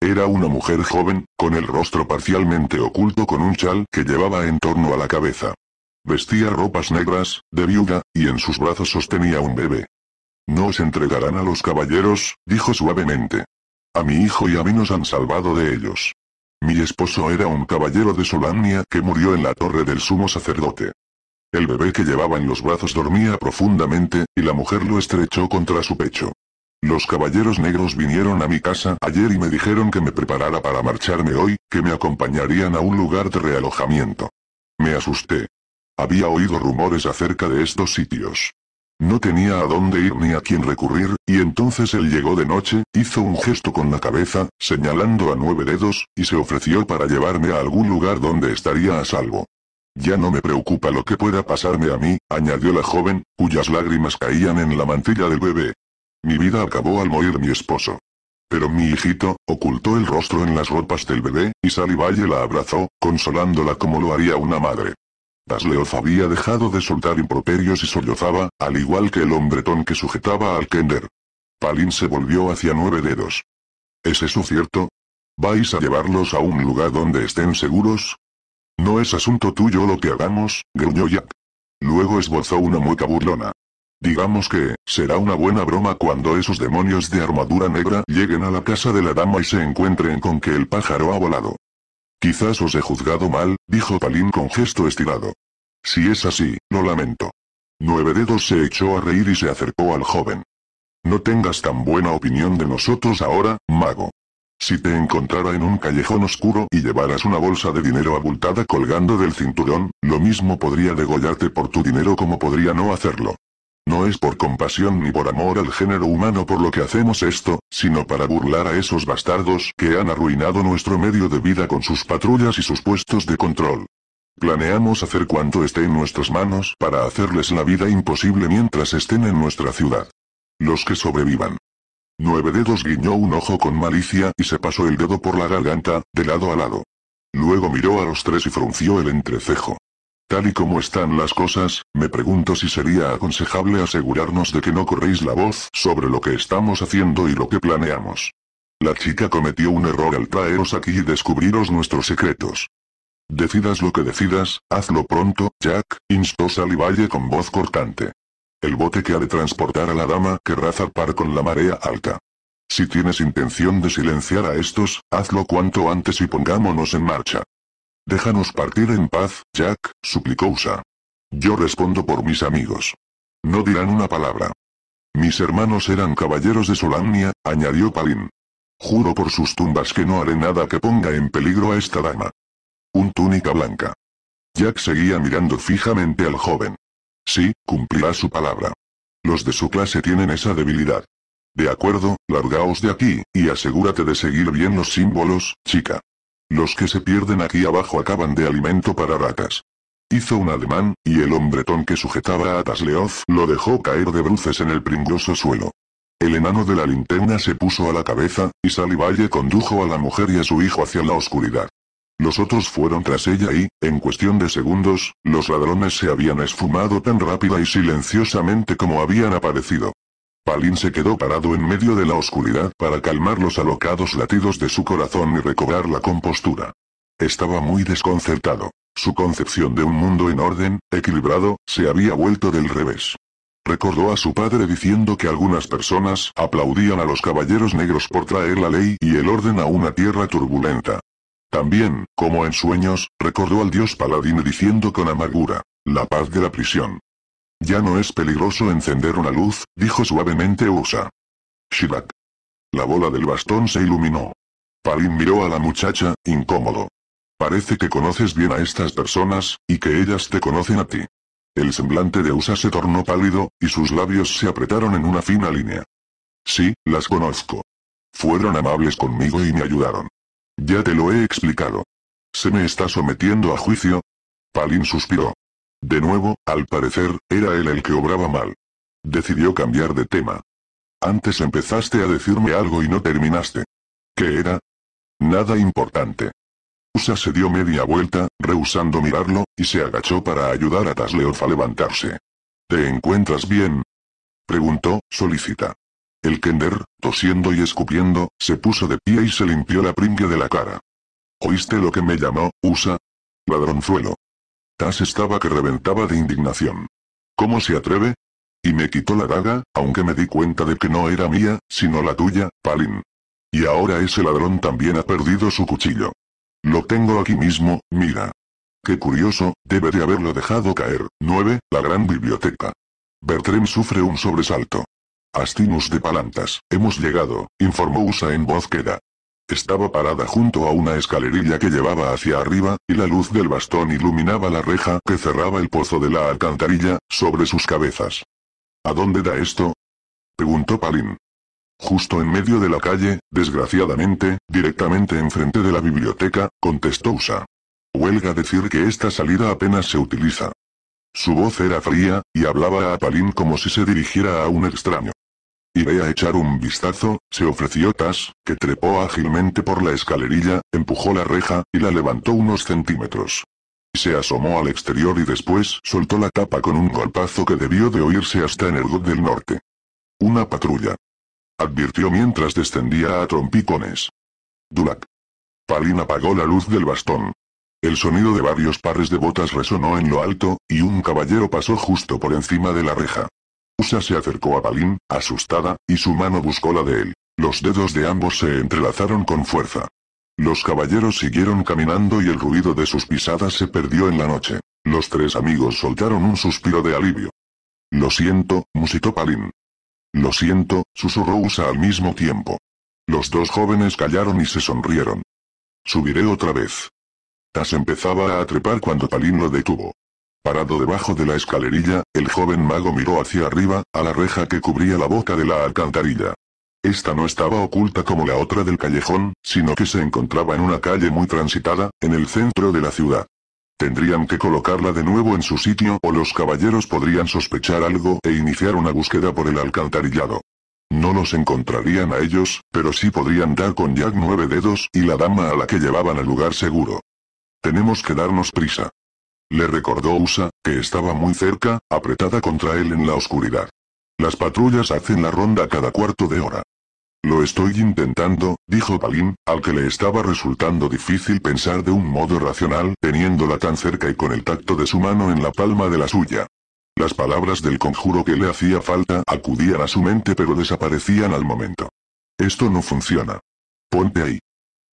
Era una mujer joven, con el rostro parcialmente oculto con un chal que llevaba en torno a la cabeza. Vestía ropas negras, de viuda, y en sus brazos sostenía un bebé. No os entregarán a los caballeros, dijo suavemente. A mi hijo y a mí nos han salvado de ellos. Mi esposo era un caballero de Solamnia que murió en la torre del sumo sacerdote. El bebé que llevaba en los brazos dormía profundamente, y la mujer lo estrechó contra su pecho. Los caballeros negros vinieron a mi casa ayer y me dijeron que me preparara para marcharme hoy, que me acompañarían a un lugar de realojamiento. Me asusté. Había oído rumores acerca de estos sitios. No tenía a dónde ir ni a quién recurrir, y entonces él llegó de noche, hizo un gesto con la cabeza, señalando a nueve dedos, y se ofreció para llevarme a algún lugar donde estaría a salvo. Ya no me preocupa lo que pueda pasarme a mí, añadió la joven, cuyas lágrimas caían en la mantilla del bebé. Mi vida acabó al morir mi esposo. Pero mi hijito, ocultó el rostro en las ropas del bebé, y Sally Valle la abrazó, consolándola como lo haría una madre. Dasleoz había dejado de soltar improperios y sollozaba, al igual que el hombretón que sujetaba al Kender. Palin se volvió hacia nueve dedos. ¿Es eso cierto? ¿Vais a llevarlos a un lugar donde estén seguros? No es asunto tuyo lo que hagamos, gruñó Jack. Luego esbozó una mueca burlona. Digamos que, será una buena broma cuando esos demonios de armadura negra lleguen a la casa de la dama y se encuentren con que el pájaro ha volado. Quizás os he juzgado mal, dijo Palin con gesto estirado. Si es así, lo lamento. Nueve dedos se echó a reír y se acercó al joven. No tengas tan buena opinión de nosotros ahora, mago. Si te encontrara en un callejón oscuro y llevaras una bolsa de dinero abultada colgando del cinturón, lo mismo podría degollarte por tu dinero como podría no hacerlo. No es por compasión ni por amor al género humano por lo que hacemos esto, sino para burlar a esos bastardos que han arruinado nuestro medio de vida con sus patrullas y sus puestos de control. Planeamos hacer cuanto esté en nuestras manos para hacerles la vida imposible mientras estén en nuestra ciudad. Los que sobrevivan. Nueve dedos guiñó un ojo con malicia y se pasó el dedo por la garganta, de lado a lado. Luego miró a los tres y frunció el entrecejo. Tal y como están las cosas, me pregunto si sería aconsejable asegurarnos de que no corréis la voz sobre lo que estamos haciendo y lo que planeamos. La chica cometió un error al traeros aquí y descubriros nuestros secretos. Decidas lo que decidas, hazlo pronto, Jack, instó Salivalle con voz cortante. El bote que ha de transportar a la dama querrá zarpar con la marea alta. Si tienes intención de silenciar a estos, hazlo cuanto antes y pongámonos en marcha. Déjanos partir en paz, Jack, suplicó Usa. Yo respondo por mis amigos. No dirán una palabra. Mis hermanos eran caballeros de Solamnia, añadió Palin. Juro por sus tumbas que no haré nada que ponga en peligro a esta dama. Un túnica blanca. Jack seguía mirando fijamente al joven. Sí, cumplirá su palabra. Los de su clase tienen esa debilidad. De acuerdo, largaos de aquí, y asegúrate de seguir bien los símbolos, chica. Los que se pierden aquí abajo acaban de alimento para ratas. Hizo un ademán, y el hombretón que sujetaba a Tasleoz lo dejó caer de bruces en el pringoso suelo. El enano de la linterna se puso a la cabeza, y Salivalle condujo a la mujer y a su hijo hacia la oscuridad. Los otros fueron tras ella y, en cuestión de segundos, los ladrones se habían esfumado tan rápida y silenciosamente como habían aparecido. Palin se quedó parado en medio de la oscuridad para calmar los alocados latidos de su corazón y recobrar la compostura. Estaba muy desconcertado. Su concepción de un mundo en orden, equilibrado, se había vuelto del revés. Recordó a su padre diciendo que algunas personas aplaudían a los caballeros negros por traer la ley y el orden a una tierra turbulenta. También, como en sueños, recordó al dios Paladín diciendo con amargura, la paz de la prisión. Ya no es peligroso encender una luz, dijo suavemente Usa. Shivak. La bola del bastón se iluminó. Palin miró a la muchacha, incómodo. Parece que conoces bien a estas personas, y que ellas te conocen a ti. El semblante de Usa se tornó pálido, y sus labios se apretaron en una fina línea. Sí, las conozco. Fueron amables conmigo y me ayudaron. Ya te lo he explicado. ¿Se me está sometiendo a juicio? Palin suspiró. De nuevo, al parecer, era él el que obraba mal. Decidió cambiar de tema. Antes empezaste a decirme algo y no terminaste. ¿Qué era? Nada importante. Usa se dio media vuelta, rehusando mirarlo, y se agachó para ayudar a Tasleof a levantarse. ¿Te encuentras bien? Preguntó, solicita. El Kender, tosiendo y escupiendo, se puso de pie y se limpió la pringue de la cara. ¿Oíste lo que me llamó, USA? Ladronzuelo. Taz estaba que reventaba de indignación. ¿Cómo se atreve? Y me quitó la daga, aunque me di cuenta de que no era mía, sino la tuya, Palin. Y ahora ese ladrón también ha perdido su cuchillo. Lo tengo aquí mismo, mira. Qué curioso, debe de haberlo dejado caer. 9. La gran biblioteca. Bertram sufre un sobresalto. Astinus de Palantas, hemos llegado, informó Usa en voz queda. Estaba parada junto a una escalerilla que llevaba hacia arriba, y la luz del bastón iluminaba la reja que cerraba el pozo de la alcantarilla, sobre sus cabezas. ¿A dónde da esto? preguntó Palin. Justo en medio de la calle, desgraciadamente, directamente enfrente de la biblioteca, contestó Usa. Huelga decir que esta salida apenas se utiliza. Su voz era fría, y hablaba a Palin como si se dirigiera a un extraño. Iré a echar un vistazo, se ofreció Tas, que trepó ágilmente por la escalerilla, empujó la reja, y la levantó unos centímetros. Se asomó al exterior y después soltó la tapa con un golpazo que debió de oírse hasta en el God del Norte. Una patrulla. Advirtió mientras descendía a trompicones. Dulac. Palin apagó la luz del bastón. El sonido de varios pares de botas resonó en lo alto, y un caballero pasó justo por encima de la reja. Usa se acercó a Balin, asustada, y su mano buscó la de él. Los dedos de ambos se entrelazaron con fuerza. Los caballeros siguieron caminando y el ruido de sus pisadas se perdió en la noche. Los tres amigos soltaron un suspiro de alivio. Lo siento, musitó Palin. Lo siento, susurró Usa al mismo tiempo. Los dos jóvenes callaron y se sonrieron. Subiré otra vez. Tas empezaba a trepar cuando Palin lo detuvo. Parado debajo de la escalerilla, el joven mago miró hacia arriba, a la reja que cubría la boca de la alcantarilla. Esta no estaba oculta como la otra del callejón, sino que se encontraba en una calle muy transitada, en el centro de la ciudad. Tendrían que colocarla de nuevo en su sitio o los caballeros podrían sospechar algo e iniciar una búsqueda por el alcantarillado. No los encontrarían a ellos, pero sí podrían dar con Jack nueve dedos y la dama a la que llevaban al lugar seguro. Tenemos que darnos prisa. Le recordó USA, que estaba muy cerca, apretada contra él en la oscuridad. Las patrullas hacen la ronda cada cuarto de hora. Lo estoy intentando, dijo Palin, al que le estaba resultando difícil pensar de un modo racional, teniéndola tan cerca y con el tacto de su mano en la palma de la suya. Las palabras del conjuro que le hacía falta acudían a su mente pero desaparecían al momento. Esto no funciona. Ponte ahí.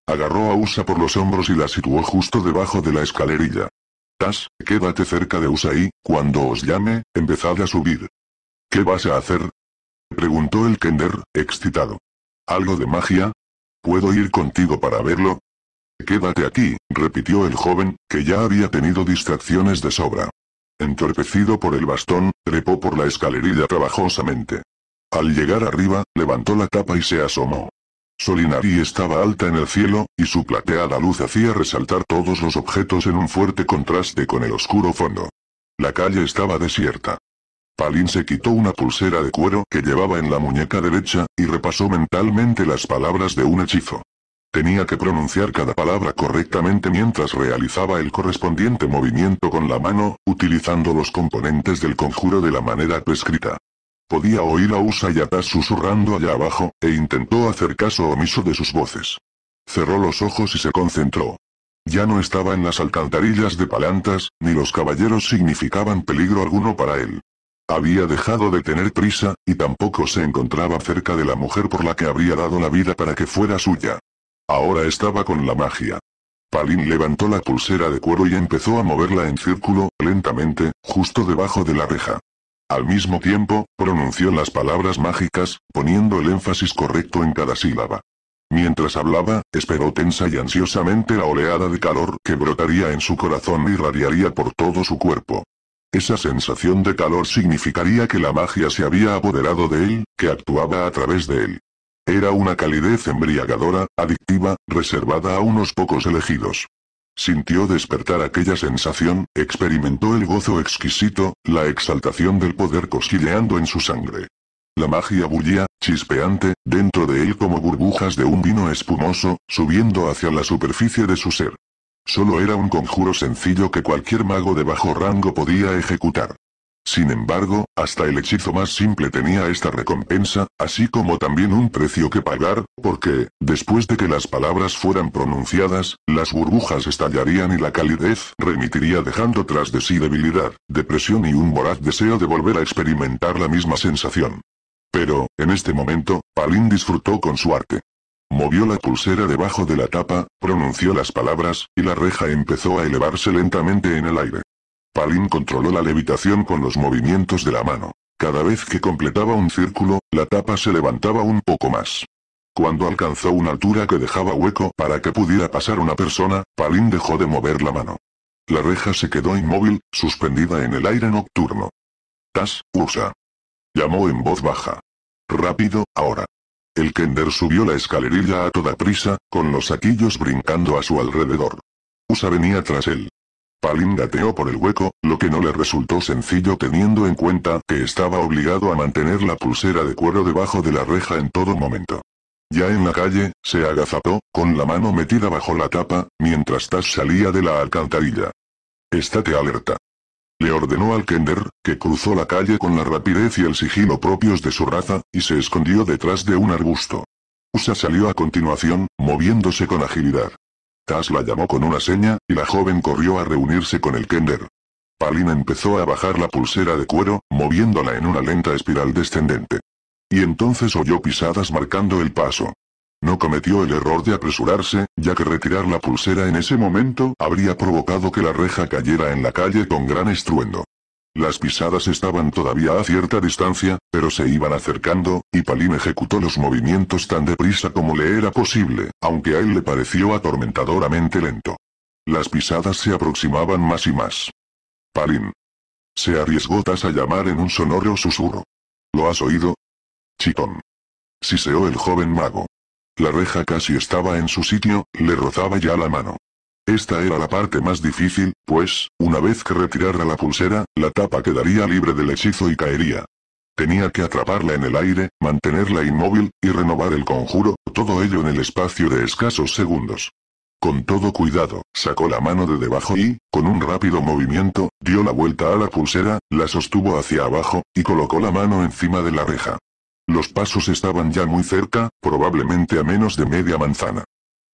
Agarró a Usa por los hombros y la situó justo debajo de la escalerilla quédate cerca de Usai, cuando os llame, empezad a subir. ¿Qué vas a hacer? Preguntó el Kender, excitado. ¿Algo de magia? ¿Puedo ir contigo para verlo? Quédate aquí, repitió el joven, que ya había tenido distracciones de sobra. Entorpecido por el bastón, trepó por la escalerilla trabajosamente. Al llegar arriba, levantó la tapa y se asomó. Solinari estaba alta en el cielo, y su plateada luz hacía resaltar todos los objetos en un fuerte contraste con el oscuro fondo. La calle estaba desierta. Palin se quitó una pulsera de cuero que llevaba en la muñeca derecha, y repasó mentalmente las palabras de un hechizo. Tenía que pronunciar cada palabra correctamente mientras realizaba el correspondiente movimiento con la mano, utilizando los componentes del conjuro de la manera prescrita. Podía oír a Usa susurrando allá abajo, e intentó hacer caso omiso de sus voces. Cerró los ojos y se concentró. Ya no estaba en las alcantarillas de Palantas, ni los caballeros significaban peligro alguno para él. Había dejado de tener prisa, y tampoco se encontraba cerca de la mujer por la que habría dado la vida para que fuera suya. Ahora estaba con la magia. Palin levantó la pulsera de cuero y empezó a moverla en círculo, lentamente, justo debajo de la reja. Al mismo tiempo, pronunció las palabras mágicas, poniendo el énfasis correcto en cada sílaba. Mientras hablaba, esperó tensa y ansiosamente la oleada de calor que brotaría en su corazón y irradiaría por todo su cuerpo. Esa sensación de calor significaría que la magia se había apoderado de él, que actuaba a través de él. Era una calidez embriagadora, adictiva, reservada a unos pocos elegidos. Sintió despertar aquella sensación, experimentó el gozo exquisito, la exaltación del poder cosquilleando en su sangre. La magia bullía, chispeante, dentro de él como burbujas de un vino espumoso, subiendo hacia la superficie de su ser. Solo era un conjuro sencillo que cualquier mago de bajo rango podía ejecutar. Sin embargo, hasta el hechizo más simple tenía esta recompensa, así como también un precio que pagar, porque, después de que las palabras fueran pronunciadas, las burbujas estallarían y la calidez remitiría dejando tras de sí debilidad, depresión y un voraz deseo de volver a experimentar la misma sensación. Pero, en este momento, Palin disfrutó con su arte. Movió la pulsera debajo de la tapa, pronunció las palabras, y la reja empezó a elevarse lentamente en el aire. Palin controló la levitación con los movimientos de la mano. Cada vez que completaba un círculo, la tapa se levantaba un poco más. Cuando alcanzó una altura que dejaba hueco para que pudiera pasar una persona, Palin dejó de mover la mano. La reja se quedó inmóvil, suspendida en el aire nocturno. Tas, usa. Llamó en voz baja. Rápido, ahora. El Kender subió la escalerilla a toda prisa, con los saquillos brincando a su alrededor. Usa venía tras él. Palin gateó por el hueco, lo que no le resultó sencillo teniendo en cuenta que estaba obligado a mantener la pulsera de cuero debajo de la reja en todo momento. Ya en la calle, se agazapó, con la mano metida bajo la tapa, mientras Tash salía de la alcantarilla. Estate alerta. Le ordenó al Kender, que cruzó la calle con la rapidez y el sigilo propios de su raza, y se escondió detrás de un arbusto. Usa salió a continuación, moviéndose con agilidad. Taz la llamó con una seña, y la joven corrió a reunirse con el Kender. palina empezó a bajar la pulsera de cuero, moviéndola en una lenta espiral descendente. Y entonces oyó pisadas marcando el paso. No cometió el error de apresurarse, ya que retirar la pulsera en ese momento habría provocado que la reja cayera en la calle con gran estruendo. Las pisadas estaban todavía a cierta distancia, pero se iban acercando, y Palin ejecutó los movimientos tan deprisa como le era posible, aunque a él le pareció atormentadoramente lento. Las pisadas se aproximaban más y más. Palin. Se arriesgó Tas a llamar en un sonoro susurro. ¿Lo has oído? Chitón. Siseó el joven mago. La reja casi estaba en su sitio, le rozaba ya la mano. Esta era la parte más difícil, pues, una vez que retirara la pulsera, la tapa quedaría libre del hechizo y caería. Tenía que atraparla en el aire, mantenerla inmóvil, y renovar el conjuro, todo ello en el espacio de escasos segundos. Con todo cuidado, sacó la mano de debajo y, con un rápido movimiento, dio la vuelta a la pulsera, la sostuvo hacia abajo, y colocó la mano encima de la reja. Los pasos estaban ya muy cerca, probablemente a menos de media manzana.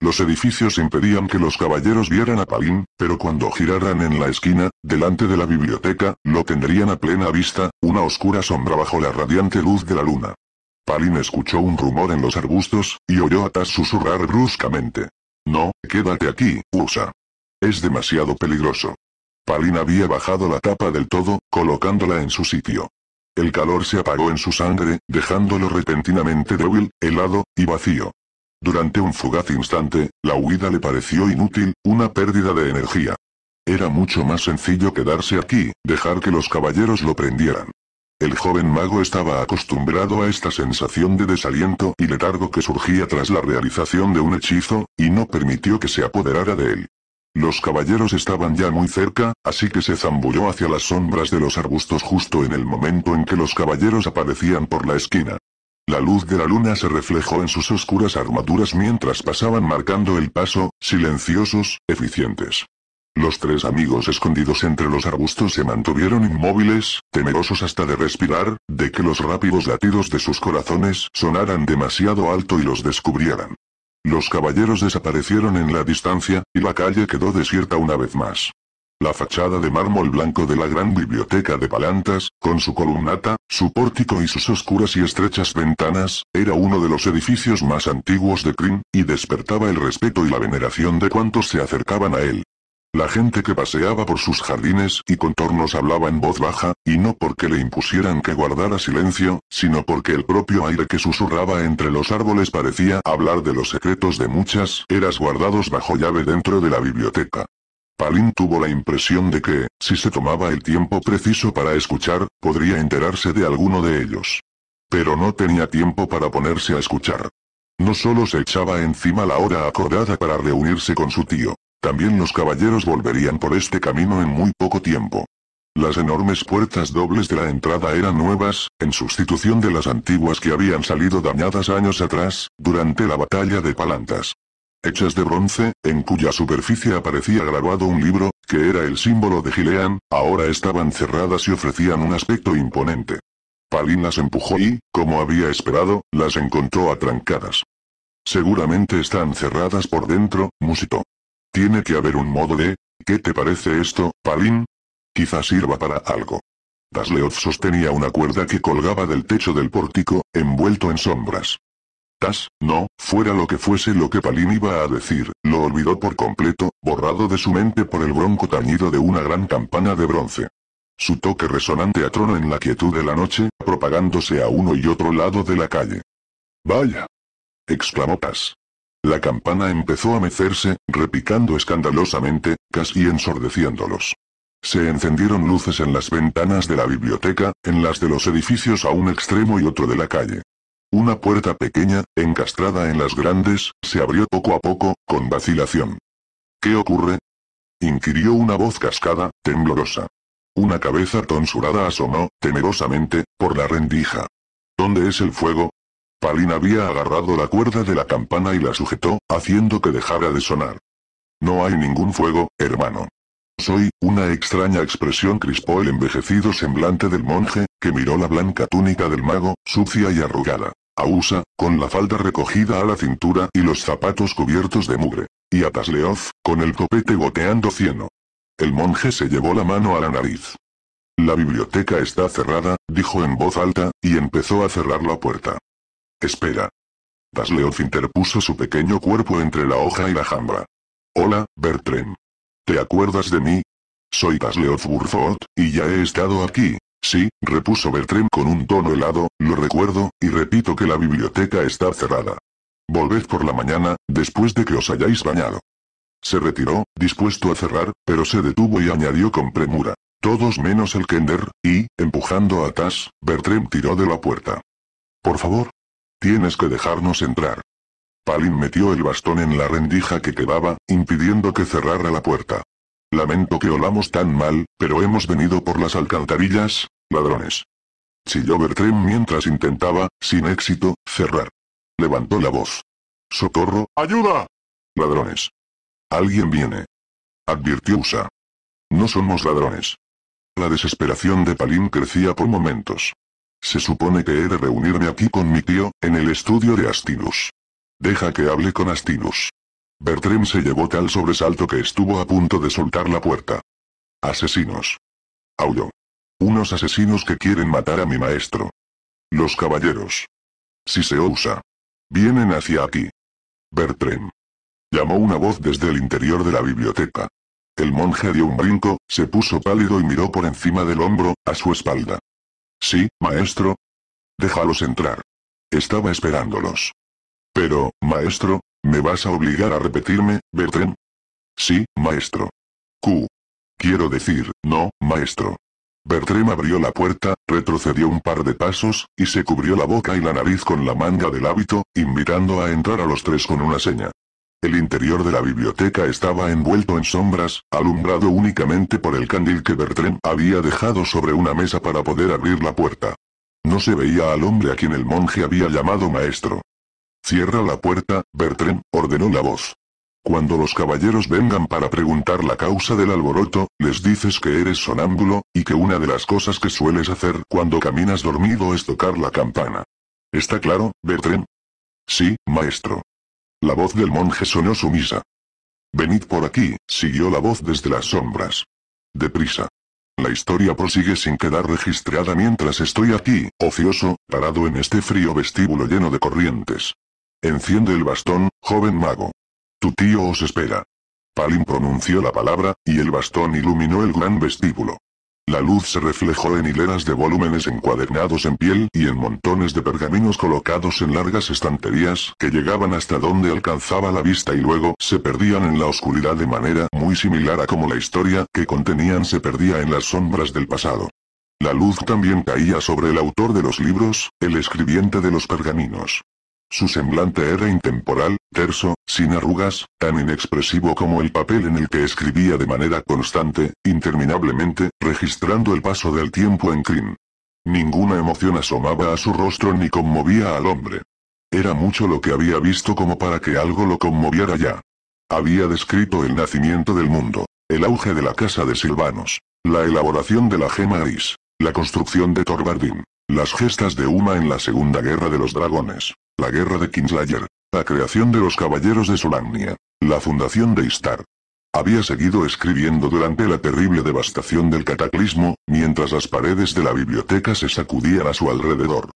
Los edificios impedían que los caballeros vieran a Palin, pero cuando giraran en la esquina, delante de la biblioteca, lo tendrían a plena vista, una oscura sombra bajo la radiante luz de la luna. Palin escuchó un rumor en los arbustos, y oyó a Taz susurrar bruscamente. No, quédate aquí, USA. Es demasiado peligroso. Palin había bajado la tapa del todo, colocándola en su sitio. El calor se apagó en su sangre, dejándolo repentinamente débil, helado, y vacío. Durante un fugaz instante, la huida le pareció inútil, una pérdida de energía. Era mucho más sencillo quedarse aquí, dejar que los caballeros lo prendieran. El joven mago estaba acostumbrado a esta sensación de desaliento y letargo que surgía tras la realización de un hechizo, y no permitió que se apoderara de él. Los caballeros estaban ya muy cerca, así que se zambulló hacia las sombras de los arbustos justo en el momento en que los caballeros aparecían por la esquina. La luz de la luna se reflejó en sus oscuras armaduras mientras pasaban marcando el paso, silenciosos, eficientes. Los tres amigos escondidos entre los arbustos se mantuvieron inmóviles, temerosos hasta de respirar, de que los rápidos latidos de sus corazones sonaran demasiado alto y los descubrieran. Los caballeros desaparecieron en la distancia, y la calle quedó desierta una vez más. La fachada de mármol blanco de la gran biblioteca de Palantas, con su columnata, su pórtico y sus oscuras y estrechas ventanas, era uno de los edificios más antiguos de Krim, y despertaba el respeto y la veneración de cuantos se acercaban a él. La gente que paseaba por sus jardines y contornos hablaba en voz baja, y no porque le impusieran que guardara silencio, sino porque el propio aire que susurraba entre los árboles parecía hablar de los secretos de muchas eras guardados bajo llave dentro de la biblioteca. Palin tuvo la impresión de que, si se tomaba el tiempo preciso para escuchar, podría enterarse de alguno de ellos. Pero no tenía tiempo para ponerse a escuchar. No solo se echaba encima la hora acordada para reunirse con su tío, también los caballeros volverían por este camino en muy poco tiempo. Las enormes puertas dobles de la entrada eran nuevas, en sustitución de las antiguas que habían salido dañadas años atrás, durante la batalla de Palantas hechas de bronce, en cuya superficie aparecía grabado un libro, que era el símbolo de Gilean, ahora estaban cerradas y ofrecían un aspecto imponente. Palin las empujó y, como había esperado, las encontró atrancadas. Seguramente están cerradas por dentro, musitó. Tiene que haber un modo de... ¿Qué te parece esto, Palin? Quizás sirva para algo. Dasleoth sostenía una cuerda que colgaba del techo del pórtico, envuelto en sombras. Tas, no, fuera lo que fuese lo que Palin iba a decir, lo olvidó por completo, borrado de su mente por el bronco tañido de una gran campana de bronce. Su toque resonante atronó en la quietud de la noche, propagándose a uno y otro lado de la calle. ¡Vaya! exclamó Tas. La campana empezó a mecerse, repicando escandalosamente, casi ensordeciéndolos. Se encendieron luces en las ventanas de la biblioteca, en las de los edificios a un extremo y otro de la calle. Una puerta pequeña, encastrada en las grandes, se abrió poco a poco, con vacilación. ¿Qué ocurre? inquirió una voz cascada, temblorosa. Una cabeza tonsurada asomó, temerosamente, por la rendija. ¿Dónde es el fuego? Palin había agarrado la cuerda de la campana y la sujetó, haciendo que dejara de sonar. No hay ningún fuego, hermano. Soy, una extraña expresión crispó el envejecido semblante del monje, que miró la blanca túnica del mago, sucia y arrugada. Ausa, con la falda recogida a la cintura y los zapatos cubiertos de mugre. Y Atasleoz, con el copete goteando cieno. El monje se llevó la mano a la nariz. La biblioteca está cerrada, dijo en voz alta, y empezó a cerrar la puerta. Espera. Tasleoz interpuso su pequeño cuerpo entre la hoja y la jambra. Hola, Bertrand. ¿Te acuerdas de mí? Soy Tasleof Burford, y ya he estado aquí. Sí, repuso Bertrem con un tono helado, lo recuerdo, y repito que la biblioteca está cerrada. Volved por la mañana, después de que os hayáis bañado. Se retiró, dispuesto a cerrar, pero se detuvo y añadió con premura. Todos menos el Kender, y, empujando a Tas, Bertrem tiró de la puerta. Por favor. Tienes que dejarnos entrar. Palin metió el bastón en la rendija que quedaba, impidiendo que cerrara la puerta. Lamento que olamos tan mal, pero hemos venido por las alcantarillas, ladrones. Chilló Bertrem mientras intentaba, sin éxito, cerrar. Levantó la voz. ¡Socorro! ¡Ayuda! Ladrones. Alguien viene. Advirtió Usa. No somos ladrones. La desesperación de Palin crecía por momentos. Se supone que he de reunirme aquí con mi tío, en el estudio de Astinus. Deja que hable con Astinus. Bertrem se llevó tal sobresalto que estuvo a punto de soltar la puerta. Asesinos. Aulló. Unos asesinos que quieren matar a mi maestro. Los caballeros. Si se usa. Vienen hacia aquí. Bertrem. Llamó una voz desde el interior de la biblioteca. El monje dio un brinco, se puso pálido y miró por encima del hombro, a su espalda. Sí, maestro. Déjalos entrar. Estaba esperándolos. Pero, maestro, ¿me vas a obligar a repetirme, Bertrand? Sí, maestro. Q. Quiero decir, no, maestro. Bertrem abrió la puerta, retrocedió un par de pasos, y se cubrió la boca y la nariz con la manga del hábito, invitando a entrar a los tres con una seña. El interior de la biblioteca estaba envuelto en sombras, alumbrado únicamente por el candil que Bertrem había dejado sobre una mesa para poder abrir la puerta. No se veía al hombre a quien el monje había llamado maestro. Cierra la puerta, Bertrand, ordenó la voz. Cuando los caballeros vengan para preguntar la causa del alboroto, les dices que eres sonámbulo, y que una de las cosas que sueles hacer cuando caminas dormido es tocar la campana. ¿Está claro, Bertrand? Sí, maestro. La voz del monje sonó sumisa. Venid por aquí, siguió la voz desde las sombras. Deprisa. La historia prosigue sin quedar registrada mientras estoy aquí, ocioso, parado en este frío vestíbulo lleno de corrientes. Enciende el bastón, joven mago. Tu tío os espera. Palin pronunció la palabra, y el bastón iluminó el gran vestíbulo. La luz se reflejó en hileras de volúmenes encuadernados en piel y en montones de pergaminos colocados en largas estanterías que llegaban hasta donde alcanzaba la vista y luego se perdían en la oscuridad de manera muy similar a como la historia que contenían se perdía en las sombras del pasado. La luz también caía sobre el autor de los libros, el escribiente de los pergaminos. Su semblante era intemporal, terso, sin arrugas, tan inexpresivo como el papel en el que escribía de manera constante, interminablemente, registrando el paso del tiempo en Crin. Ninguna emoción asomaba a su rostro ni conmovía al hombre. Era mucho lo que había visto como para que algo lo conmoviera ya. Había descrito el nacimiento del mundo, el auge de la casa de Silvanos, la elaboración de la gema gris, la construcción de Torbardin, las gestas de Uma en la Segunda Guerra de los Dragones, la guerra de Kingslayer. La creación de los caballeros de Solamnia, La fundación de Istar. Había seguido escribiendo durante la terrible devastación del cataclismo, mientras las paredes de la biblioteca se sacudían a su alrededor.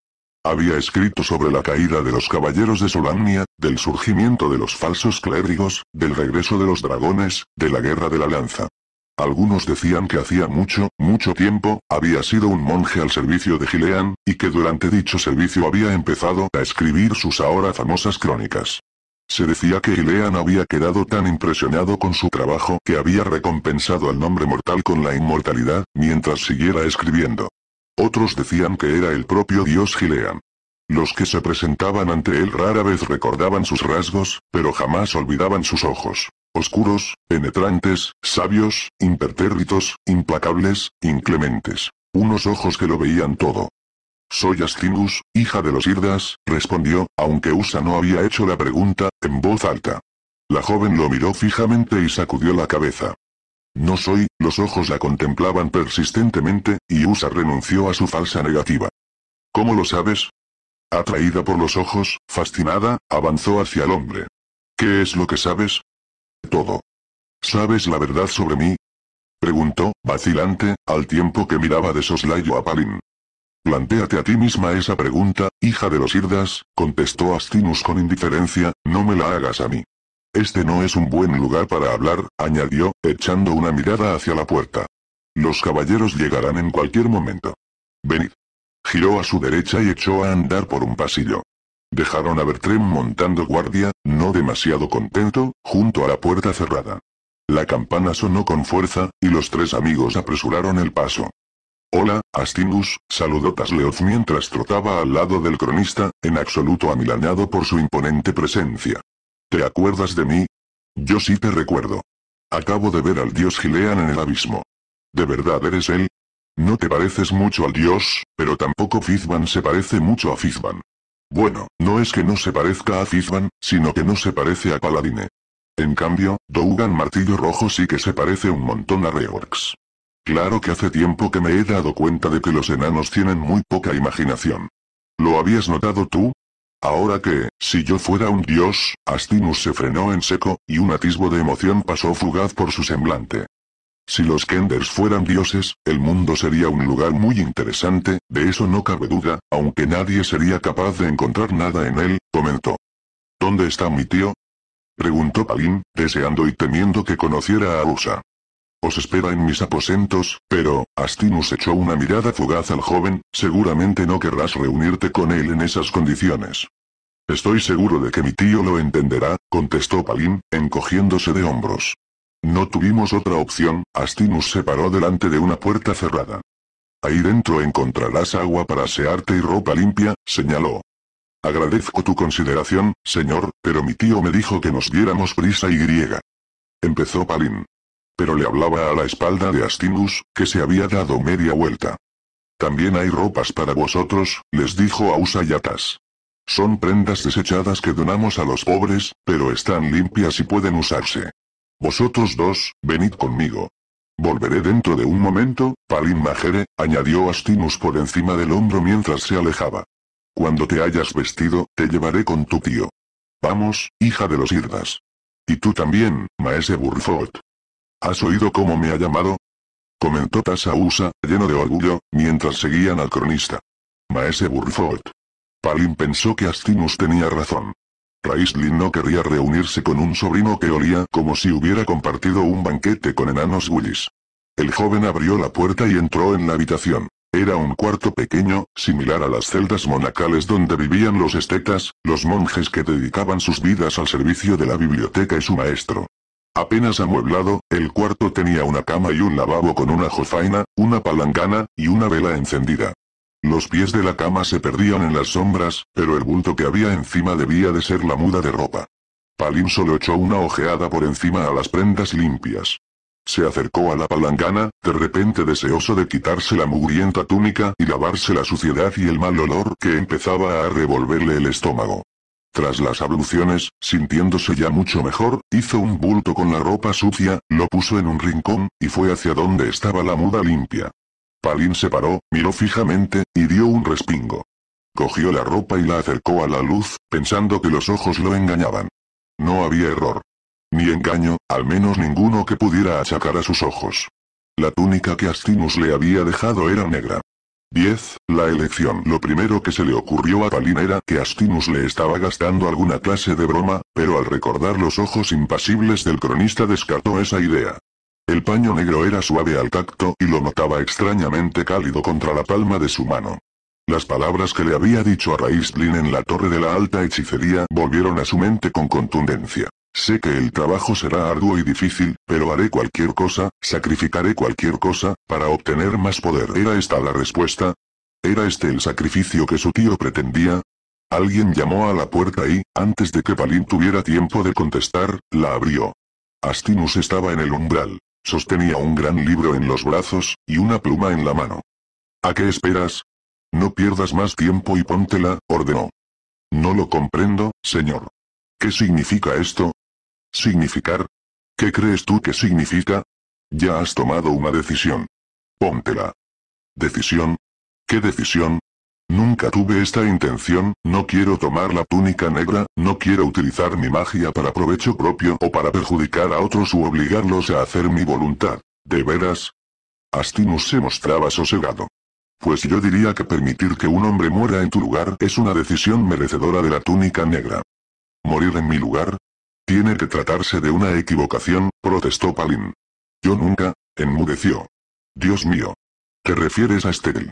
Había escrito sobre la caída de los caballeros de Solamnia, del surgimiento de los falsos clérigos, del regreso de los dragones, de la guerra de la lanza. Algunos decían que hacía mucho, mucho tiempo, había sido un monje al servicio de Gilean, y que durante dicho servicio había empezado a escribir sus ahora famosas crónicas. Se decía que Gilean había quedado tan impresionado con su trabajo que había recompensado al nombre mortal con la inmortalidad, mientras siguiera escribiendo. Otros decían que era el propio dios Gilean. Los que se presentaban ante él rara vez recordaban sus rasgos, pero jamás olvidaban sus ojos. Oscuros, penetrantes, sabios, impertérritos, implacables, inclementes. Unos ojos que lo veían todo. Soy Astinus, hija de los Irdas, respondió, aunque Usa no había hecho la pregunta, en voz alta. La joven lo miró fijamente y sacudió la cabeza. No soy, los ojos la contemplaban persistentemente, y Usa renunció a su falsa negativa. ¿Cómo lo sabes? Atraída por los ojos, fascinada, avanzó hacia el hombre. ¿Qué es lo que sabes? todo. ¿Sabes la verdad sobre mí? Preguntó, vacilante, al tiempo que miraba de soslayo a Palin. Plantéate a ti misma esa pregunta, hija de los Irdas, contestó Astinus con indiferencia, no me la hagas a mí. Este no es un buen lugar para hablar, añadió, echando una mirada hacia la puerta. Los caballeros llegarán en cualquier momento. Venid. Giró a su derecha y echó a andar por un pasillo. Dejaron a Bertrem montando guardia, no demasiado contento, junto a la puerta cerrada. La campana sonó con fuerza, y los tres amigos apresuraron el paso. Hola, Astingus, saludó Tasleoz mientras trotaba al lado del cronista, en absoluto amilanado por su imponente presencia. ¿Te acuerdas de mí? Yo sí te recuerdo. Acabo de ver al dios Gilean en el abismo. ¿De verdad eres él? No te pareces mucho al dios, pero tampoco Fizban se parece mucho a Fizban. Bueno, no es que no se parezca a Fizban, sino que no se parece a Paladine. En cambio, Dougan Martillo Rojo sí que se parece un montón a Reorx. Claro que hace tiempo que me he dado cuenta de que los enanos tienen muy poca imaginación. ¿Lo habías notado tú? Ahora que, si yo fuera un dios, Astinus se frenó en seco, y un atisbo de emoción pasó fugaz por su semblante. Si los Kenders fueran dioses, el mundo sería un lugar muy interesante, de eso no cabe duda, aunque nadie sería capaz de encontrar nada en él, comentó. ¿Dónde está mi tío? Preguntó Palin, deseando y temiendo que conociera a Usa. Os espera en mis aposentos, pero, Astinus echó una mirada fugaz al joven, seguramente no querrás reunirte con él en esas condiciones. Estoy seguro de que mi tío lo entenderá, contestó Palin, encogiéndose de hombros. No tuvimos otra opción, Astinus se paró delante de una puerta cerrada. Ahí dentro encontrarás agua para asearte y ropa limpia, señaló. Agradezco tu consideración, señor, pero mi tío me dijo que nos diéramos prisa y griega. Empezó Palin. Pero le hablaba a la espalda de Astinus, que se había dado media vuelta. También hay ropas para vosotros, les dijo Ausayatas. Son prendas desechadas que donamos a los pobres, pero están limpias y pueden usarse. Vosotros dos, venid conmigo. Volveré dentro de un momento, Palin Majere, añadió Astinus por encima del hombro mientras se alejaba. Cuando te hayas vestido, te llevaré con tu tío. Vamos, hija de los Irdas. Y tú también, maese Burfot. ¿Has oído cómo me ha llamado? Comentó Tasausa, lleno de orgullo, mientras seguían al cronista. Maese Burfot. Palin pensó que Astinus tenía razón. Raistlin no quería reunirse con un sobrino que olía como si hubiera compartido un banquete con enanos Willis. El joven abrió la puerta y entró en la habitación. Era un cuarto pequeño, similar a las celdas monacales donde vivían los estetas, los monjes que dedicaban sus vidas al servicio de la biblioteca y su maestro. Apenas amueblado, el cuarto tenía una cama y un lavabo con una jofaina, una palangana, y una vela encendida. Los pies de la cama se perdían en las sombras, pero el bulto que había encima debía de ser la muda de ropa. Palin solo echó una ojeada por encima a las prendas limpias. Se acercó a la palangana, de repente deseoso de quitarse la mugrienta túnica y lavarse la suciedad y el mal olor que empezaba a revolverle el estómago. Tras las abluciones, sintiéndose ya mucho mejor, hizo un bulto con la ropa sucia, lo puso en un rincón, y fue hacia donde estaba la muda limpia. Palin se paró, miró fijamente, y dio un respingo. Cogió la ropa y la acercó a la luz, pensando que los ojos lo engañaban. No había error. Ni engaño, al menos ninguno que pudiera achacar a sus ojos. La túnica que Astinus le había dejado era negra. 10. La elección. Lo primero que se le ocurrió a Palin era que Astinus le estaba gastando alguna clase de broma, pero al recordar los ojos impasibles del cronista descartó esa idea. El paño negro era suave al tacto y lo notaba extrañamente cálido contra la palma de su mano. Las palabras que le había dicho a Raistlin en la torre de la alta hechicería volvieron a su mente con contundencia. Sé que el trabajo será arduo y difícil, pero haré cualquier cosa, sacrificaré cualquier cosa, para obtener más poder. ¿Era esta la respuesta? ¿Era este el sacrificio que su tío pretendía? Alguien llamó a la puerta y, antes de que Palin tuviera tiempo de contestar, la abrió. Astinus estaba en el umbral. Sostenía un gran libro en los brazos, y una pluma en la mano. ¿A qué esperas? No pierdas más tiempo y póntela, ordenó. No lo comprendo, señor. ¿Qué significa esto? ¿Significar? ¿Qué crees tú que significa? Ya has tomado una decisión. Póntela. ¿Decisión? ¿Qué decisión? Nunca tuve esta intención, no quiero tomar la túnica negra, no quiero utilizar mi magia para provecho propio o para perjudicar a otros u obligarlos a hacer mi voluntad. ¿De veras? Astinus se mostraba sosegado. Pues yo diría que permitir que un hombre muera en tu lugar es una decisión merecedora de la túnica negra. ¿Morir en mi lugar? Tiene que tratarse de una equivocación, protestó Palin. Yo nunca, enmudeció. Dios mío. Te refieres a Estel.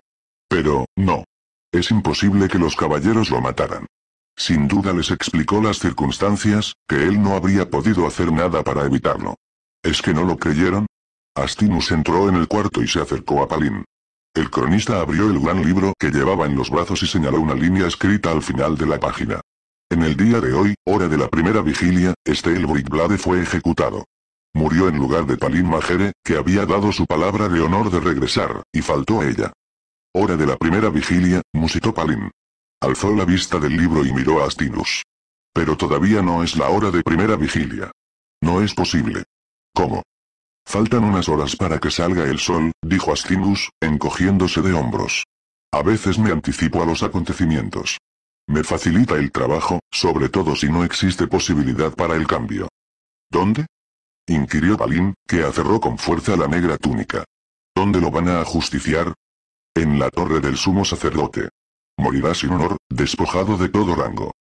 Pero, no, es imposible que los caballeros lo mataran. Sin duda les explicó las circunstancias, que él no habría podido hacer nada para evitarlo. ¿Es que no lo creyeron? Astinus entró en el cuarto y se acercó a Palin. El cronista abrió el gran libro que llevaba en los brazos y señaló una línea escrita al final de la página. En el día de hoy, hora de la primera vigilia, Estel Blade fue ejecutado. Murió en lugar de Palin Majere, que había dado su palabra de honor de regresar, y faltó a ella. Hora de la primera vigilia, musitó Palin. Alzó la vista del libro y miró a Astinus. Pero todavía no es la hora de primera vigilia. No es posible. ¿Cómo? Faltan unas horas para que salga el sol, dijo Astinus, encogiéndose de hombros. A veces me anticipo a los acontecimientos. Me facilita el trabajo, sobre todo si no existe posibilidad para el cambio. ¿Dónde? inquirió Palin, que aferró con fuerza la negra túnica. ¿Dónde lo van a ajusticiar? En la torre del sumo sacerdote. Morirá sin honor, despojado de todo rango.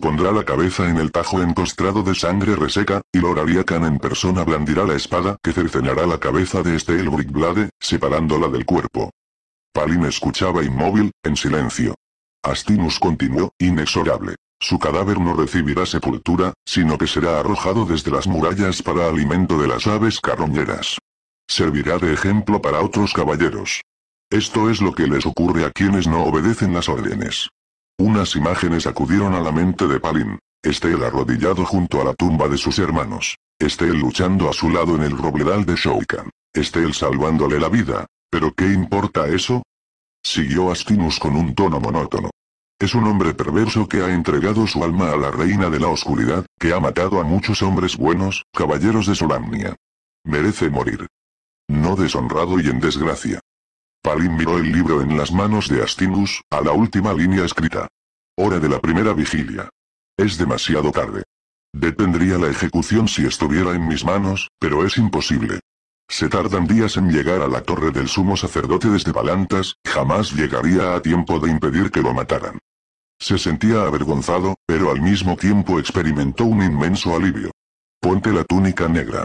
Pondrá la cabeza en el tajo encostrado de sangre reseca, y Lord can en persona blandirá la espada que cercenará la cabeza de este Elbrick Blade, separándola del cuerpo. Palin escuchaba inmóvil, en silencio. Astinus continuó, inexorable. Su cadáver no recibirá sepultura, sino que será arrojado desde las murallas para alimento de las aves carroñeras. Servirá de ejemplo para otros caballeros. Esto es lo que les ocurre a quienes no obedecen las órdenes. Unas imágenes acudieron a la mente de Palin. Estel arrodillado junto a la tumba de sus hermanos. Estel luchando a su lado en el robledal de Shoukan. Estel salvándole la vida. ¿Pero qué importa eso? Siguió Astinus con un tono monótono. Es un hombre perverso que ha entregado su alma a la reina de la oscuridad, que ha matado a muchos hombres buenos, caballeros de Solamnia. Merece morir. No deshonrado y en desgracia. Palin miró el libro en las manos de Astinus, a la última línea escrita. Hora de la primera vigilia. Es demasiado tarde. Detendría la ejecución si estuviera en mis manos, pero es imposible. Se tardan días en llegar a la torre del sumo sacerdote desde Balantas, jamás llegaría a tiempo de impedir que lo mataran. Se sentía avergonzado, pero al mismo tiempo experimentó un inmenso alivio. Ponte la túnica negra.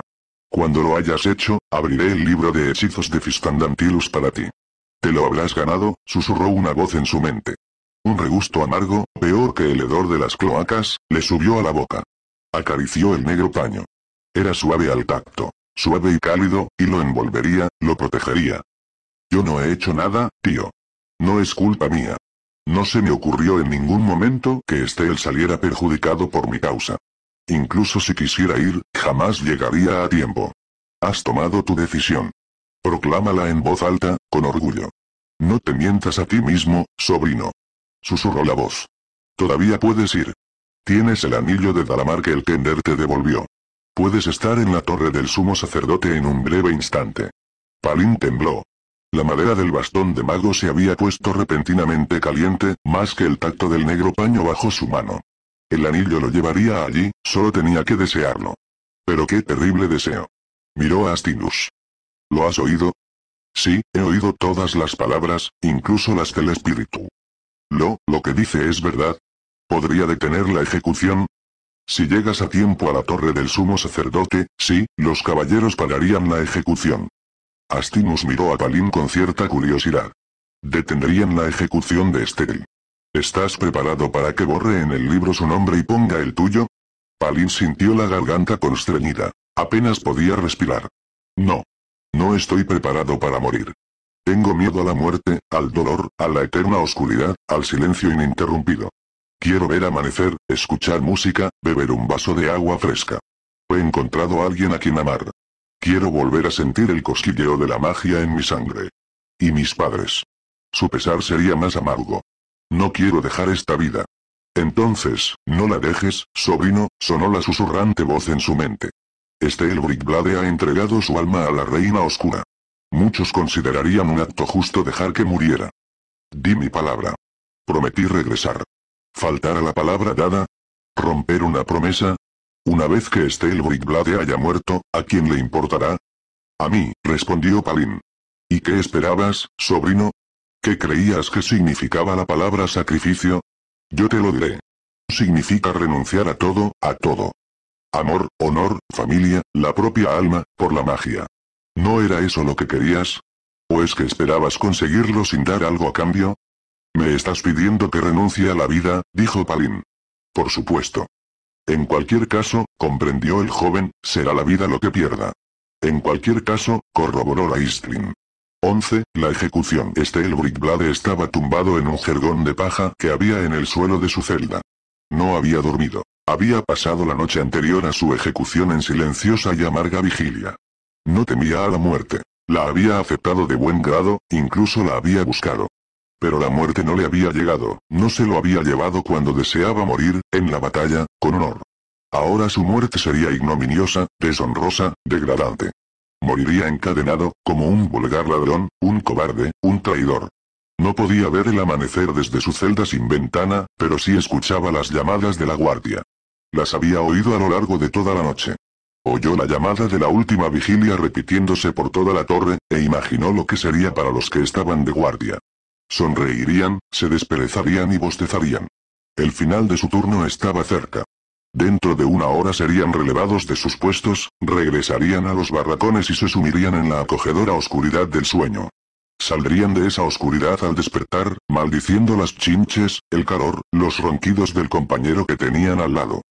Cuando lo hayas hecho, abriré el libro de hechizos de Fistandantilus para ti. Te lo habrás ganado, susurró una voz en su mente. Un regusto amargo, peor que el hedor de las cloacas, le subió a la boca. Acarició el negro paño. Era suave al tacto, suave y cálido, y lo envolvería, lo protegería. Yo no he hecho nada, tío. No es culpa mía. No se me ocurrió en ningún momento que Estel saliera perjudicado por mi causa. Incluso si quisiera ir, jamás llegaría a tiempo. Has tomado tu decisión. Proclámala en voz alta, con orgullo. No te mientas a ti mismo, sobrino. Susurró la voz. Todavía puedes ir. Tienes el anillo de Dalamar que el tender te devolvió. Puedes estar en la torre del sumo sacerdote en un breve instante. Palin tembló. La madera del bastón de mago se había puesto repentinamente caliente, más que el tacto del negro paño bajo su mano. El anillo lo llevaría allí, solo tenía que desearlo. Pero qué terrible deseo. Miró a Astinus. ¿Lo has oído? Sí, he oído todas las palabras, incluso las del espíritu. Lo, lo que dice es verdad. ¿Podría detener la ejecución? Si llegas a tiempo a la torre del sumo sacerdote, sí, los caballeros pararían la ejecución. Astinus miró a Palin con cierta curiosidad. Detendrían la ejecución de Estéril. ¿Estás preparado para que borre en el libro su nombre y ponga el tuyo? Palin sintió la garganta constreñida. Apenas podía respirar. No. No estoy preparado para morir. Tengo miedo a la muerte, al dolor, a la eterna oscuridad, al silencio ininterrumpido. Quiero ver amanecer, escuchar música, beber un vaso de agua fresca. He encontrado a alguien a quien amar. Quiero volver a sentir el cosquilleo de la magia en mi sangre. Y mis padres. Su pesar sería más amargo. No quiero dejar esta vida. Entonces, no la dejes, sobrino, sonó la susurrante voz en su mente. Este Brigblade ha entregado su alma a la Reina Oscura. Muchos considerarían un acto justo dejar que muriera. Di mi palabra. Prometí regresar. ¿Faltar a la palabra dada? ¿Romper una promesa? Una vez que este Blade haya muerto, ¿a quién le importará? A mí, respondió Palin. ¿Y qué esperabas, sobrino? ¿Qué creías que significaba la palabra sacrificio? Yo te lo diré. Significa renunciar a todo, a todo, Amor, honor, familia, la propia alma, por la magia. ¿No era eso lo que querías? ¿O es que esperabas conseguirlo sin dar algo a cambio? Me estás pidiendo que renuncie a la vida, dijo Palin. Por supuesto. En cualquier caso, comprendió el joven, será la vida lo que pierda. En cualquier caso, corroboró la Istlin. 11. La ejecución. Este el estaba tumbado en un jergón de paja que había en el suelo de su celda. No había dormido. Había pasado la noche anterior a su ejecución en silenciosa y amarga vigilia. No temía a la muerte. La había aceptado de buen grado, incluso la había buscado. Pero la muerte no le había llegado, no se lo había llevado cuando deseaba morir, en la batalla, con honor. Ahora su muerte sería ignominiosa, deshonrosa, degradante. Moriría encadenado, como un vulgar ladrón, un cobarde, un traidor. No podía ver el amanecer desde su celda sin ventana, pero sí escuchaba las llamadas de la guardia. Las había oído a lo largo de toda la noche. Oyó la llamada de la última vigilia repitiéndose por toda la torre, e imaginó lo que sería para los que estaban de guardia. Sonreirían, se desperezarían y bostezarían. El final de su turno estaba cerca. Dentro de una hora serían relevados de sus puestos, regresarían a los barracones y se sumirían en la acogedora oscuridad del sueño. Saldrían de esa oscuridad al despertar, maldiciendo las chinches, el calor, los ronquidos del compañero que tenían al lado.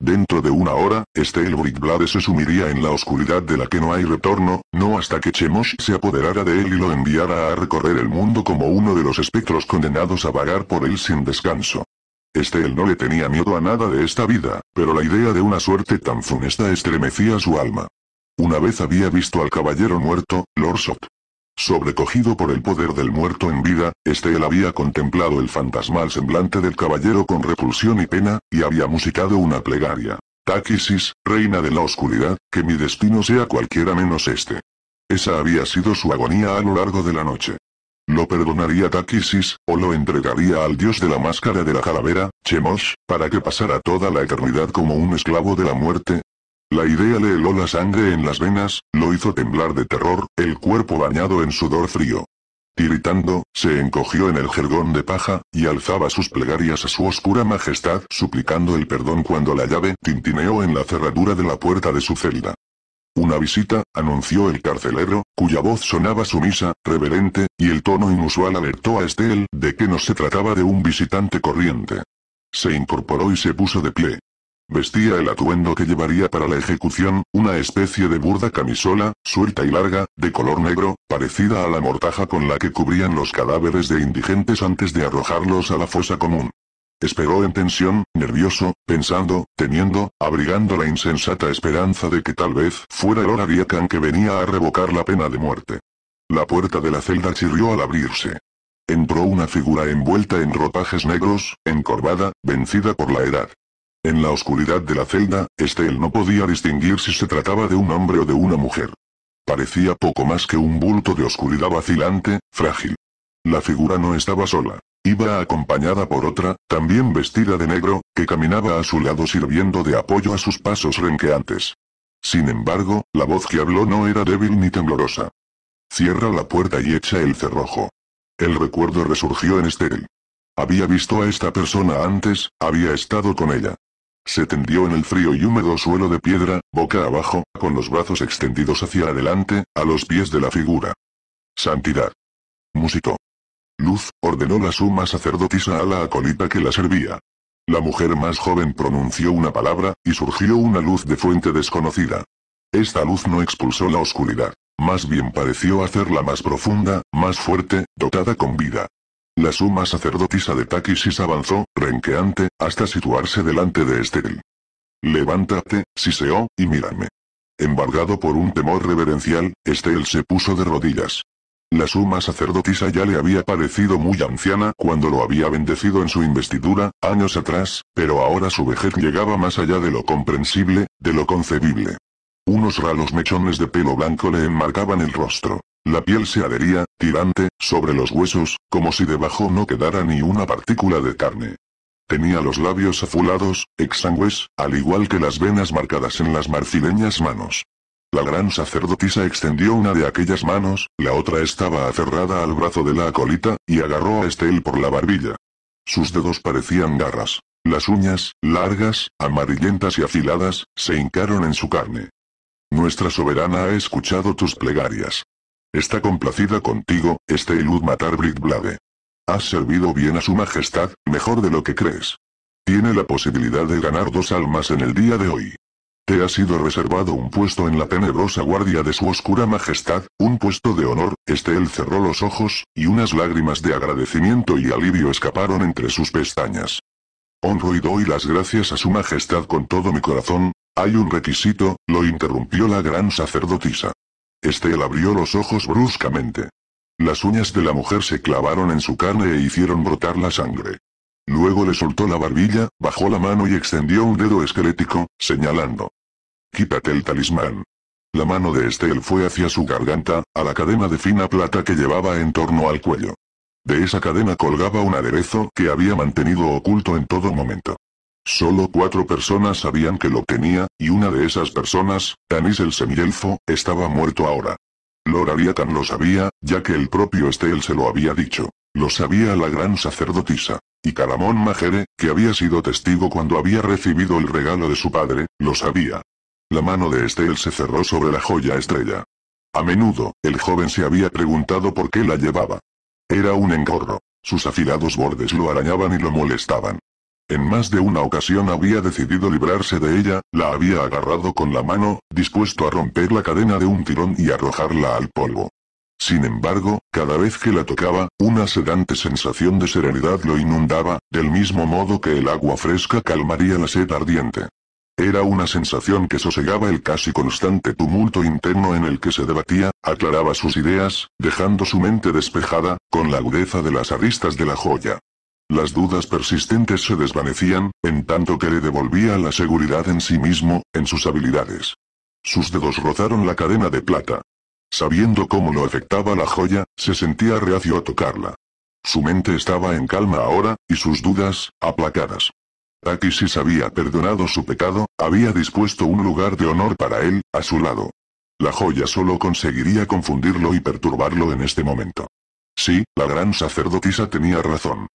Dentro de una hora, este Blade se sumiría en la oscuridad de la que no hay retorno, no hasta que Chemosh se apoderara de él y lo enviara a recorrer el mundo como uno de los espectros condenados a vagar por él sin descanso. Este no le tenía miedo a nada de esta vida, pero la idea de una suerte tan funesta estremecía su alma. Una vez había visto al caballero muerto, Lord Sobrecogido por el poder del muerto en vida, Estel había contemplado el fantasmal semblante del caballero con repulsión y pena, y había musicado una plegaria. Taquisis, reina de la oscuridad, que mi destino sea cualquiera menos este. Esa había sido su agonía a lo largo de la noche. ¿Lo perdonaría Taquisis o lo entregaría al dios de la máscara de la calavera, Chemosh, para que pasara toda la eternidad como un esclavo de la muerte? La idea le heló la sangre en las venas, lo hizo temblar de terror, el cuerpo bañado en sudor frío. Tiritando, se encogió en el jergón de paja, y alzaba sus plegarias a su oscura majestad suplicando el perdón cuando la llave tintineó en la cerradura de la puerta de su celda. Una visita, anunció el carcelero, cuya voz sonaba sumisa, reverente, y el tono inusual alertó a Estel de que no se trataba de un visitante corriente. Se incorporó y se puso de pie. Vestía el atuendo que llevaría para la ejecución, una especie de burda camisola, suelta y larga, de color negro, parecida a la mortaja con la que cubrían los cadáveres de indigentes antes de arrojarlos a la fosa común. Esperó en tensión, nervioso, pensando, temiendo, abrigando la insensata esperanza de que tal vez fuera el Khan que venía a revocar la pena de muerte. La puerta de la celda chirrió al abrirse. Entró una figura envuelta en ropajes negros, encorvada, vencida por la edad. En la oscuridad de la celda, Estel no podía distinguir si se trataba de un hombre o de una mujer. Parecía poco más que un bulto de oscuridad vacilante, frágil. La figura no estaba sola. Iba acompañada por otra, también vestida de negro, que caminaba a su lado sirviendo de apoyo a sus pasos renqueantes. Sin embargo, la voz que habló no era débil ni temblorosa. Cierra la puerta y echa el cerrojo. El recuerdo resurgió en Estel. Había visto a esta persona antes, había estado con ella. Se tendió en el frío y húmedo suelo de piedra, boca abajo, con los brazos extendidos hacia adelante, a los pies de la figura. Santidad. músico Luz, ordenó la suma sacerdotisa a la acolita que la servía. La mujer más joven pronunció una palabra, y surgió una luz de fuente desconocida. Esta luz no expulsó la oscuridad, más bien pareció hacerla más profunda, más fuerte, dotada con vida. La suma sacerdotisa de Takisis avanzó, renqueante, hasta situarse delante de Estel. Levántate, Siseo, y mírame. Embargado por un temor reverencial, Estel se puso de rodillas. La suma sacerdotisa ya le había parecido muy anciana cuando lo había bendecido en su investidura, años atrás, pero ahora su vejez llegaba más allá de lo comprensible, de lo concebible. Unos ralos mechones de pelo blanco le enmarcaban el rostro. La piel se adhería, tirante, sobre los huesos, como si debajo no quedara ni una partícula de carne. Tenía los labios azulados, exangües, al igual que las venas marcadas en las marcileñas manos. La gran sacerdotisa extendió una de aquellas manos, la otra estaba aferrada al brazo de la acolita, y agarró a Estel por la barbilla. Sus dedos parecían garras. Las uñas, largas, amarillentas y afiladas, se hincaron en su carne. Nuestra soberana ha escuchado tus plegarias. Está complacida contigo, Estelud Matar Blade. Has servido bien a su majestad, mejor de lo que crees. Tiene la posibilidad de ganar dos almas en el día de hoy. Te ha sido reservado un puesto en la tenebrosa guardia de su oscura majestad, un puesto de honor, Estel cerró los ojos, y unas lágrimas de agradecimiento y alivio escaparon entre sus pestañas. Honro y doy las gracias a su majestad con todo mi corazón, hay un requisito, lo interrumpió la gran sacerdotisa. Estel abrió los ojos bruscamente. Las uñas de la mujer se clavaron en su carne e hicieron brotar la sangre. Luego le soltó la barbilla, bajó la mano y extendió un dedo esquelético, señalando. Quítate el talismán. La mano de Estel fue hacia su garganta, a la cadena de fina plata que llevaba en torno al cuello. De esa cadena colgaba un aderezo que había mantenido oculto en todo momento. Solo cuatro personas sabían que lo tenía, y una de esas personas, Tanis el semielfo, estaba muerto ahora. Lord lo sabía, ya que el propio Estel se lo había dicho. Lo sabía la gran sacerdotisa. Y calamón Majere, que había sido testigo cuando había recibido el regalo de su padre, lo sabía. La mano de Estel se cerró sobre la joya estrella. A menudo, el joven se había preguntado por qué la llevaba. Era un engorro. Sus afilados bordes lo arañaban y lo molestaban. En más de una ocasión había decidido librarse de ella, la había agarrado con la mano, dispuesto a romper la cadena de un tirón y arrojarla al polvo. Sin embargo, cada vez que la tocaba, una sedante sensación de serenidad lo inundaba, del mismo modo que el agua fresca calmaría la sed ardiente. Era una sensación que sosegaba el casi constante tumulto interno en el que se debatía, aclaraba sus ideas, dejando su mente despejada, con la agudeza de las aristas de la joya. Las dudas persistentes se desvanecían, en tanto que le devolvía la seguridad en sí mismo, en sus habilidades. Sus dedos rozaron la cadena de plata. Sabiendo cómo lo afectaba la joya, se sentía reacio a tocarla. Su mente estaba en calma ahora, y sus dudas, aplacadas. se había perdonado su pecado, había dispuesto un lugar de honor para él, a su lado. La joya solo conseguiría confundirlo y perturbarlo en este momento. Sí, la gran sacerdotisa tenía razón.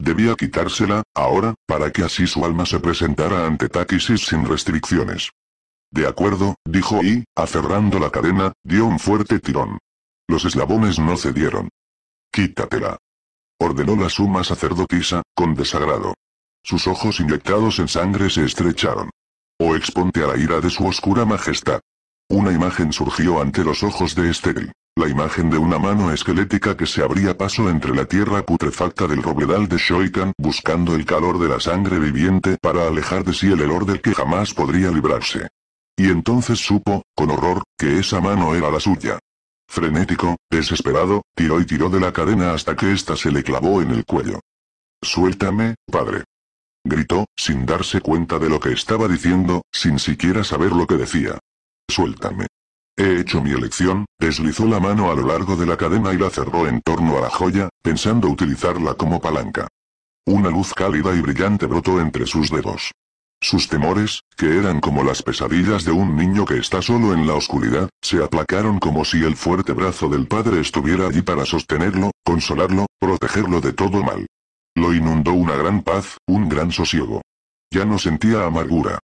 Debía quitársela, ahora, para que así su alma se presentara ante Takisis sin restricciones. De acuerdo, dijo y, aferrando la cadena, dio un fuerte tirón. Los eslabones no cedieron. Quítatela. Ordenó la suma sacerdotisa, con desagrado. Sus ojos inyectados en sangre se estrecharon. O oh, exponte a la ira de su oscura majestad. Una imagen surgió ante los ojos de Estéril. La imagen de una mano esquelética que se abría paso entre la tierra putrefacta del robledal de Shoikan, buscando el calor de la sangre viviente para alejar de sí el olor del que jamás podría librarse. Y entonces supo, con horror, que esa mano era la suya. Frenético, desesperado, tiró y tiró de la cadena hasta que ésta se le clavó en el cuello. Suéltame, padre. Gritó, sin darse cuenta de lo que estaba diciendo, sin siquiera saber lo que decía. Suéltame. He hecho mi elección, deslizó la mano a lo largo de la cadena y la cerró en torno a la joya, pensando utilizarla como palanca. Una luz cálida y brillante brotó entre sus dedos. Sus temores, que eran como las pesadillas de un niño que está solo en la oscuridad, se aplacaron como si el fuerte brazo del padre estuviera allí para sostenerlo, consolarlo, protegerlo de todo mal. Lo inundó una gran paz, un gran sosiego. Ya no sentía amargura.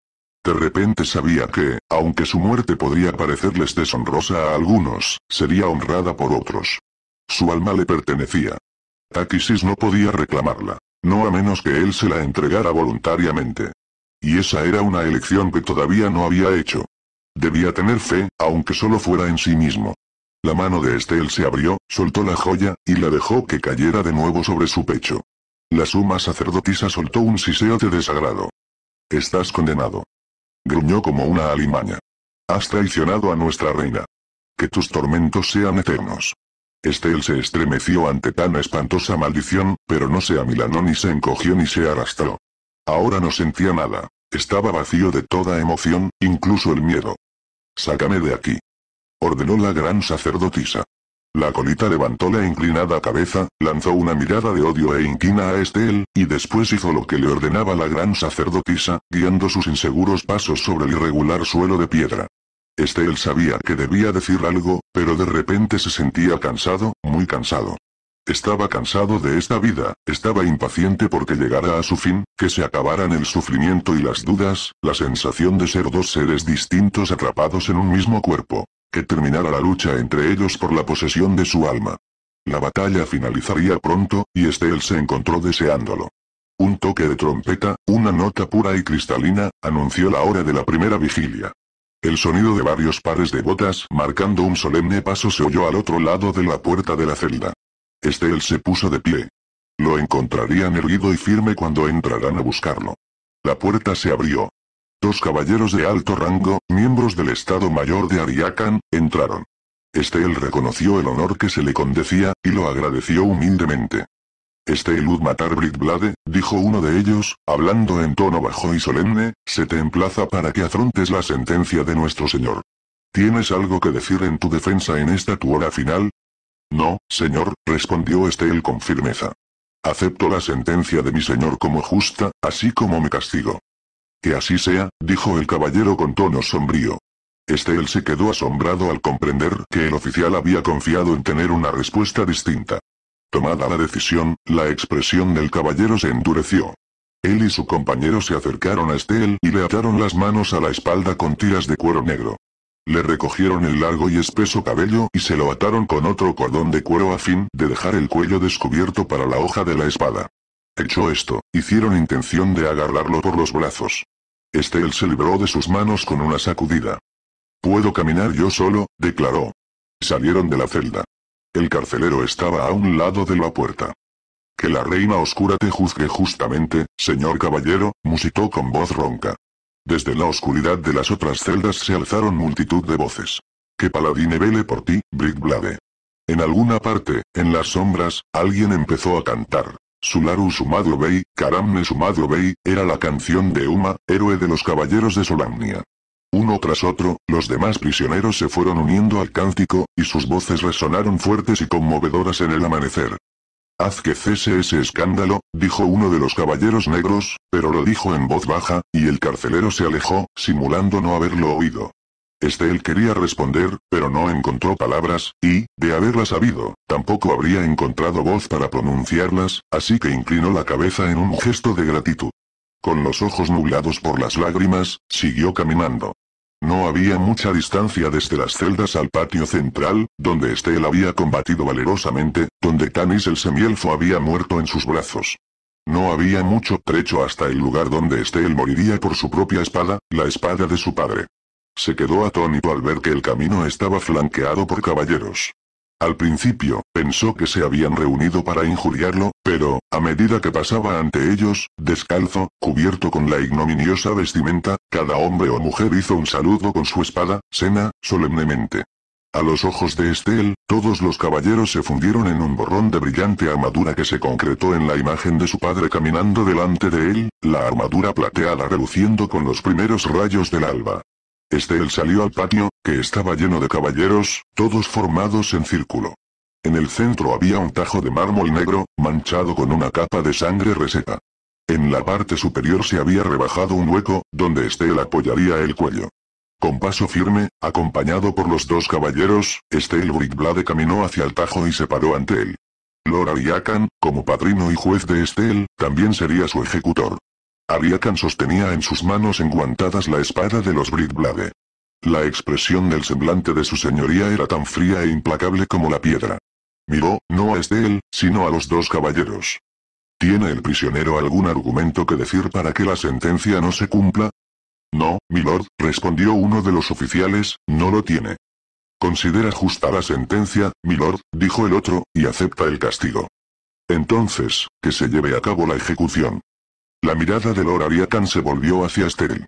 De repente sabía que, aunque su muerte podría parecerles deshonrosa a algunos, sería honrada por otros. Su alma le pertenecía. Takisis no podía reclamarla, no a menos que él se la entregara voluntariamente. Y esa era una elección que todavía no había hecho. Debía tener fe, aunque solo fuera en sí mismo. La mano de Estel se abrió, soltó la joya, y la dejó que cayera de nuevo sobre su pecho. La suma sacerdotisa soltó un siseo de desagrado. Estás condenado gruñó como una alimaña. Has traicionado a nuestra reina. Que tus tormentos sean eternos. Estel se estremeció ante tan espantosa maldición, pero no se amilanó ni se encogió ni se arrastró. Ahora no sentía nada, estaba vacío de toda emoción, incluso el miedo. Sácame de aquí. Ordenó la gran sacerdotisa. La colita levantó la inclinada cabeza, lanzó una mirada de odio e inquina a Estel, y después hizo lo que le ordenaba la gran sacerdotisa, guiando sus inseguros pasos sobre el irregular suelo de piedra. Estel sabía que debía decir algo, pero de repente se sentía cansado, muy cansado. Estaba cansado de esta vida, estaba impaciente porque llegara a su fin, que se acabaran el sufrimiento y las dudas, la sensación de ser dos seres distintos atrapados en un mismo cuerpo que terminara la lucha entre ellos por la posesión de su alma. La batalla finalizaría pronto, y Estel se encontró deseándolo. Un toque de trompeta, una nota pura y cristalina, anunció la hora de la primera vigilia. El sonido de varios pares de botas marcando un solemne paso se oyó al otro lado de la puerta de la celda. Estel se puso de pie. Lo encontrarían erguido y firme cuando entraran a buscarlo. La puerta se abrió. Dos caballeros de alto rango, miembros del Estado Mayor de Ariakan, entraron. Estel reconoció el honor que se le condecía, y lo agradeció humildemente. Estelud matar Blade, dijo uno de ellos, hablando en tono bajo y solemne, se te emplaza para que afrontes la sentencia de nuestro Señor. ¿Tienes algo que decir en tu defensa en esta tu hora final? No, señor, respondió Estel con firmeza. Acepto la sentencia de mi señor como justa, así como me castigo. Que así sea, dijo el caballero con tono sombrío. Estel se quedó asombrado al comprender que el oficial había confiado en tener una respuesta distinta. Tomada la decisión, la expresión del caballero se endureció. Él y su compañero se acercaron a Estel y le ataron las manos a la espalda con tiras de cuero negro. Le recogieron el largo y espeso cabello y se lo ataron con otro cordón de cuero a fin de dejar el cuello descubierto para la hoja de la espada. Hecho esto, hicieron intención de agarrarlo por los brazos. Estel se libró de sus manos con una sacudida. Puedo caminar yo solo, declaró. Salieron de la celda. El carcelero estaba a un lado de la puerta. Que la reina oscura te juzgue justamente, señor caballero, musitó con voz ronca. Desde la oscuridad de las otras celdas se alzaron multitud de voces. Que paladine vele por ti, Brigblade. En alguna parte, en las sombras, alguien empezó a cantar. Sularu Sumadro Bey, Karamne Sumadro era la canción de Uma, héroe de los caballeros de Solamnia. Uno tras otro, los demás prisioneros se fueron uniendo al cántico, y sus voces resonaron fuertes y conmovedoras en el amanecer. Haz que cese ese escándalo, dijo uno de los caballeros negros, pero lo dijo en voz baja, y el carcelero se alejó, simulando no haberlo oído. Estel quería responder, pero no encontró palabras, y, de haberlas sabido, tampoco habría encontrado voz para pronunciarlas, así que inclinó la cabeza en un gesto de gratitud. Con los ojos nublados por las lágrimas, siguió caminando. No había mucha distancia desde las celdas al patio central, donde Estel había combatido valerosamente, donde Tanis el semielfo había muerto en sus brazos. No había mucho trecho hasta el lugar donde Estel moriría por su propia espada, la espada de su padre. Se quedó atónito al ver que el camino estaba flanqueado por caballeros. Al principio, pensó que se habían reunido para injuriarlo, pero, a medida que pasaba ante ellos, descalzo, cubierto con la ignominiosa vestimenta, cada hombre o mujer hizo un saludo con su espada, sena, solemnemente. A los ojos de Estel, todos los caballeros se fundieron en un borrón de brillante armadura que se concretó en la imagen de su padre caminando delante de él, la armadura plateada reluciendo con los primeros rayos del alba. Estel salió al patio, que estaba lleno de caballeros, todos formados en círculo. En el centro había un tajo de mármol negro, manchado con una capa de sangre reseca. En la parte superior se había rebajado un hueco, donde Estel apoyaría el cuello. Con paso firme, acompañado por los dos caballeros, Estel Brickblade caminó hacia el tajo y se paró ante él. Lord Ariakan, como padrino y juez de Estel, también sería su ejecutor. Ariakan sostenía en sus manos enguantadas la espada de los Britblade. La expresión del semblante de su señoría era tan fría e implacable como la piedra. Miró, no a este él, sino a los dos caballeros. ¿Tiene el prisionero algún argumento que decir para que la sentencia no se cumpla? No, milord, respondió uno de los oficiales, no lo tiene. Considera justa la sentencia, milord, dijo el otro, y acepta el castigo. Entonces, que se lleve a cabo la ejecución. La mirada de Lord se volvió hacia Estel.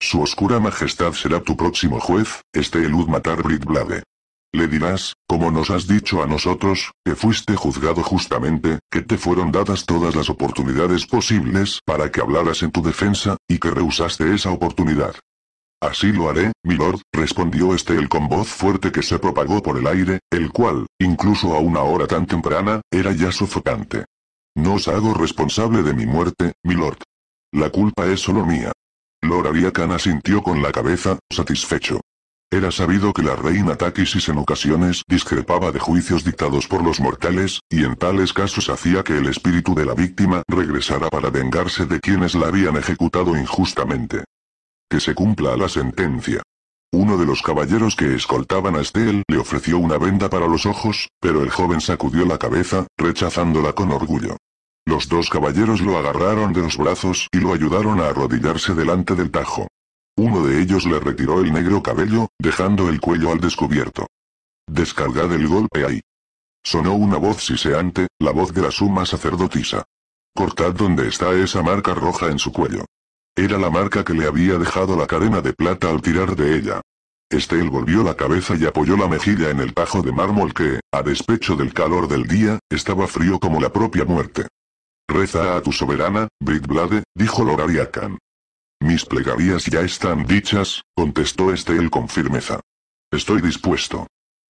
Su oscura majestad será tu próximo juez, Estelud matar Le dirás, como nos has dicho a nosotros, que fuiste juzgado justamente, que te fueron dadas todas las oportunidades posibles para que hablaras en tu defensa, y que rehusaste esa oportunidad. Así lo haré, mi lord, respondió Estel con voz fuerte que se propagó por el aire, el cual, incluso a una hora tan temprana, era ya sofocante. No os hago responsable de mi muerte, mi Lord. La culpa es solo mía. Lord Ariakan asintió con la cabeza, satisfecho. Era sabido que la reina Takisis en ocasiones discrepaba de juicios dictados por los mortales, y en tales casos hacía que el espíritu de la víctima regresara para vengarse de quienes la habían ejecutado injustamente. Que se cumpla la sentencia. Uno de los caballeros que escoltaban a Estelle le ofreció una venda para los ojos, pero el joven sacudió la cabeza, rechazándola con orgullo. Los dos caballeros lo agarraron de los brazos y lo ayudaron a arrodillarse delante del tajo. Uno de ellos le retiró el negro cabello, dejando el cuello al descubierto. Descargad el golpe ahí. Sonó una voz siseante, la voz de la suma sacerdotisa. Cortad donde está esa marca roja en su cuello. Era la marca que le había dejado la cadena de plata al tirar de ella. Estel volvió la cabeza y apoyó la mejilla en el pajo de mármol que, a despecho del calor del día, estaba frío como la propia muerte. Reza a tu soberana, Britblade, dijo Lorariakan. Mis plegarias ya están dichas, contestó Estel con firmeza. Estoy dispuesto.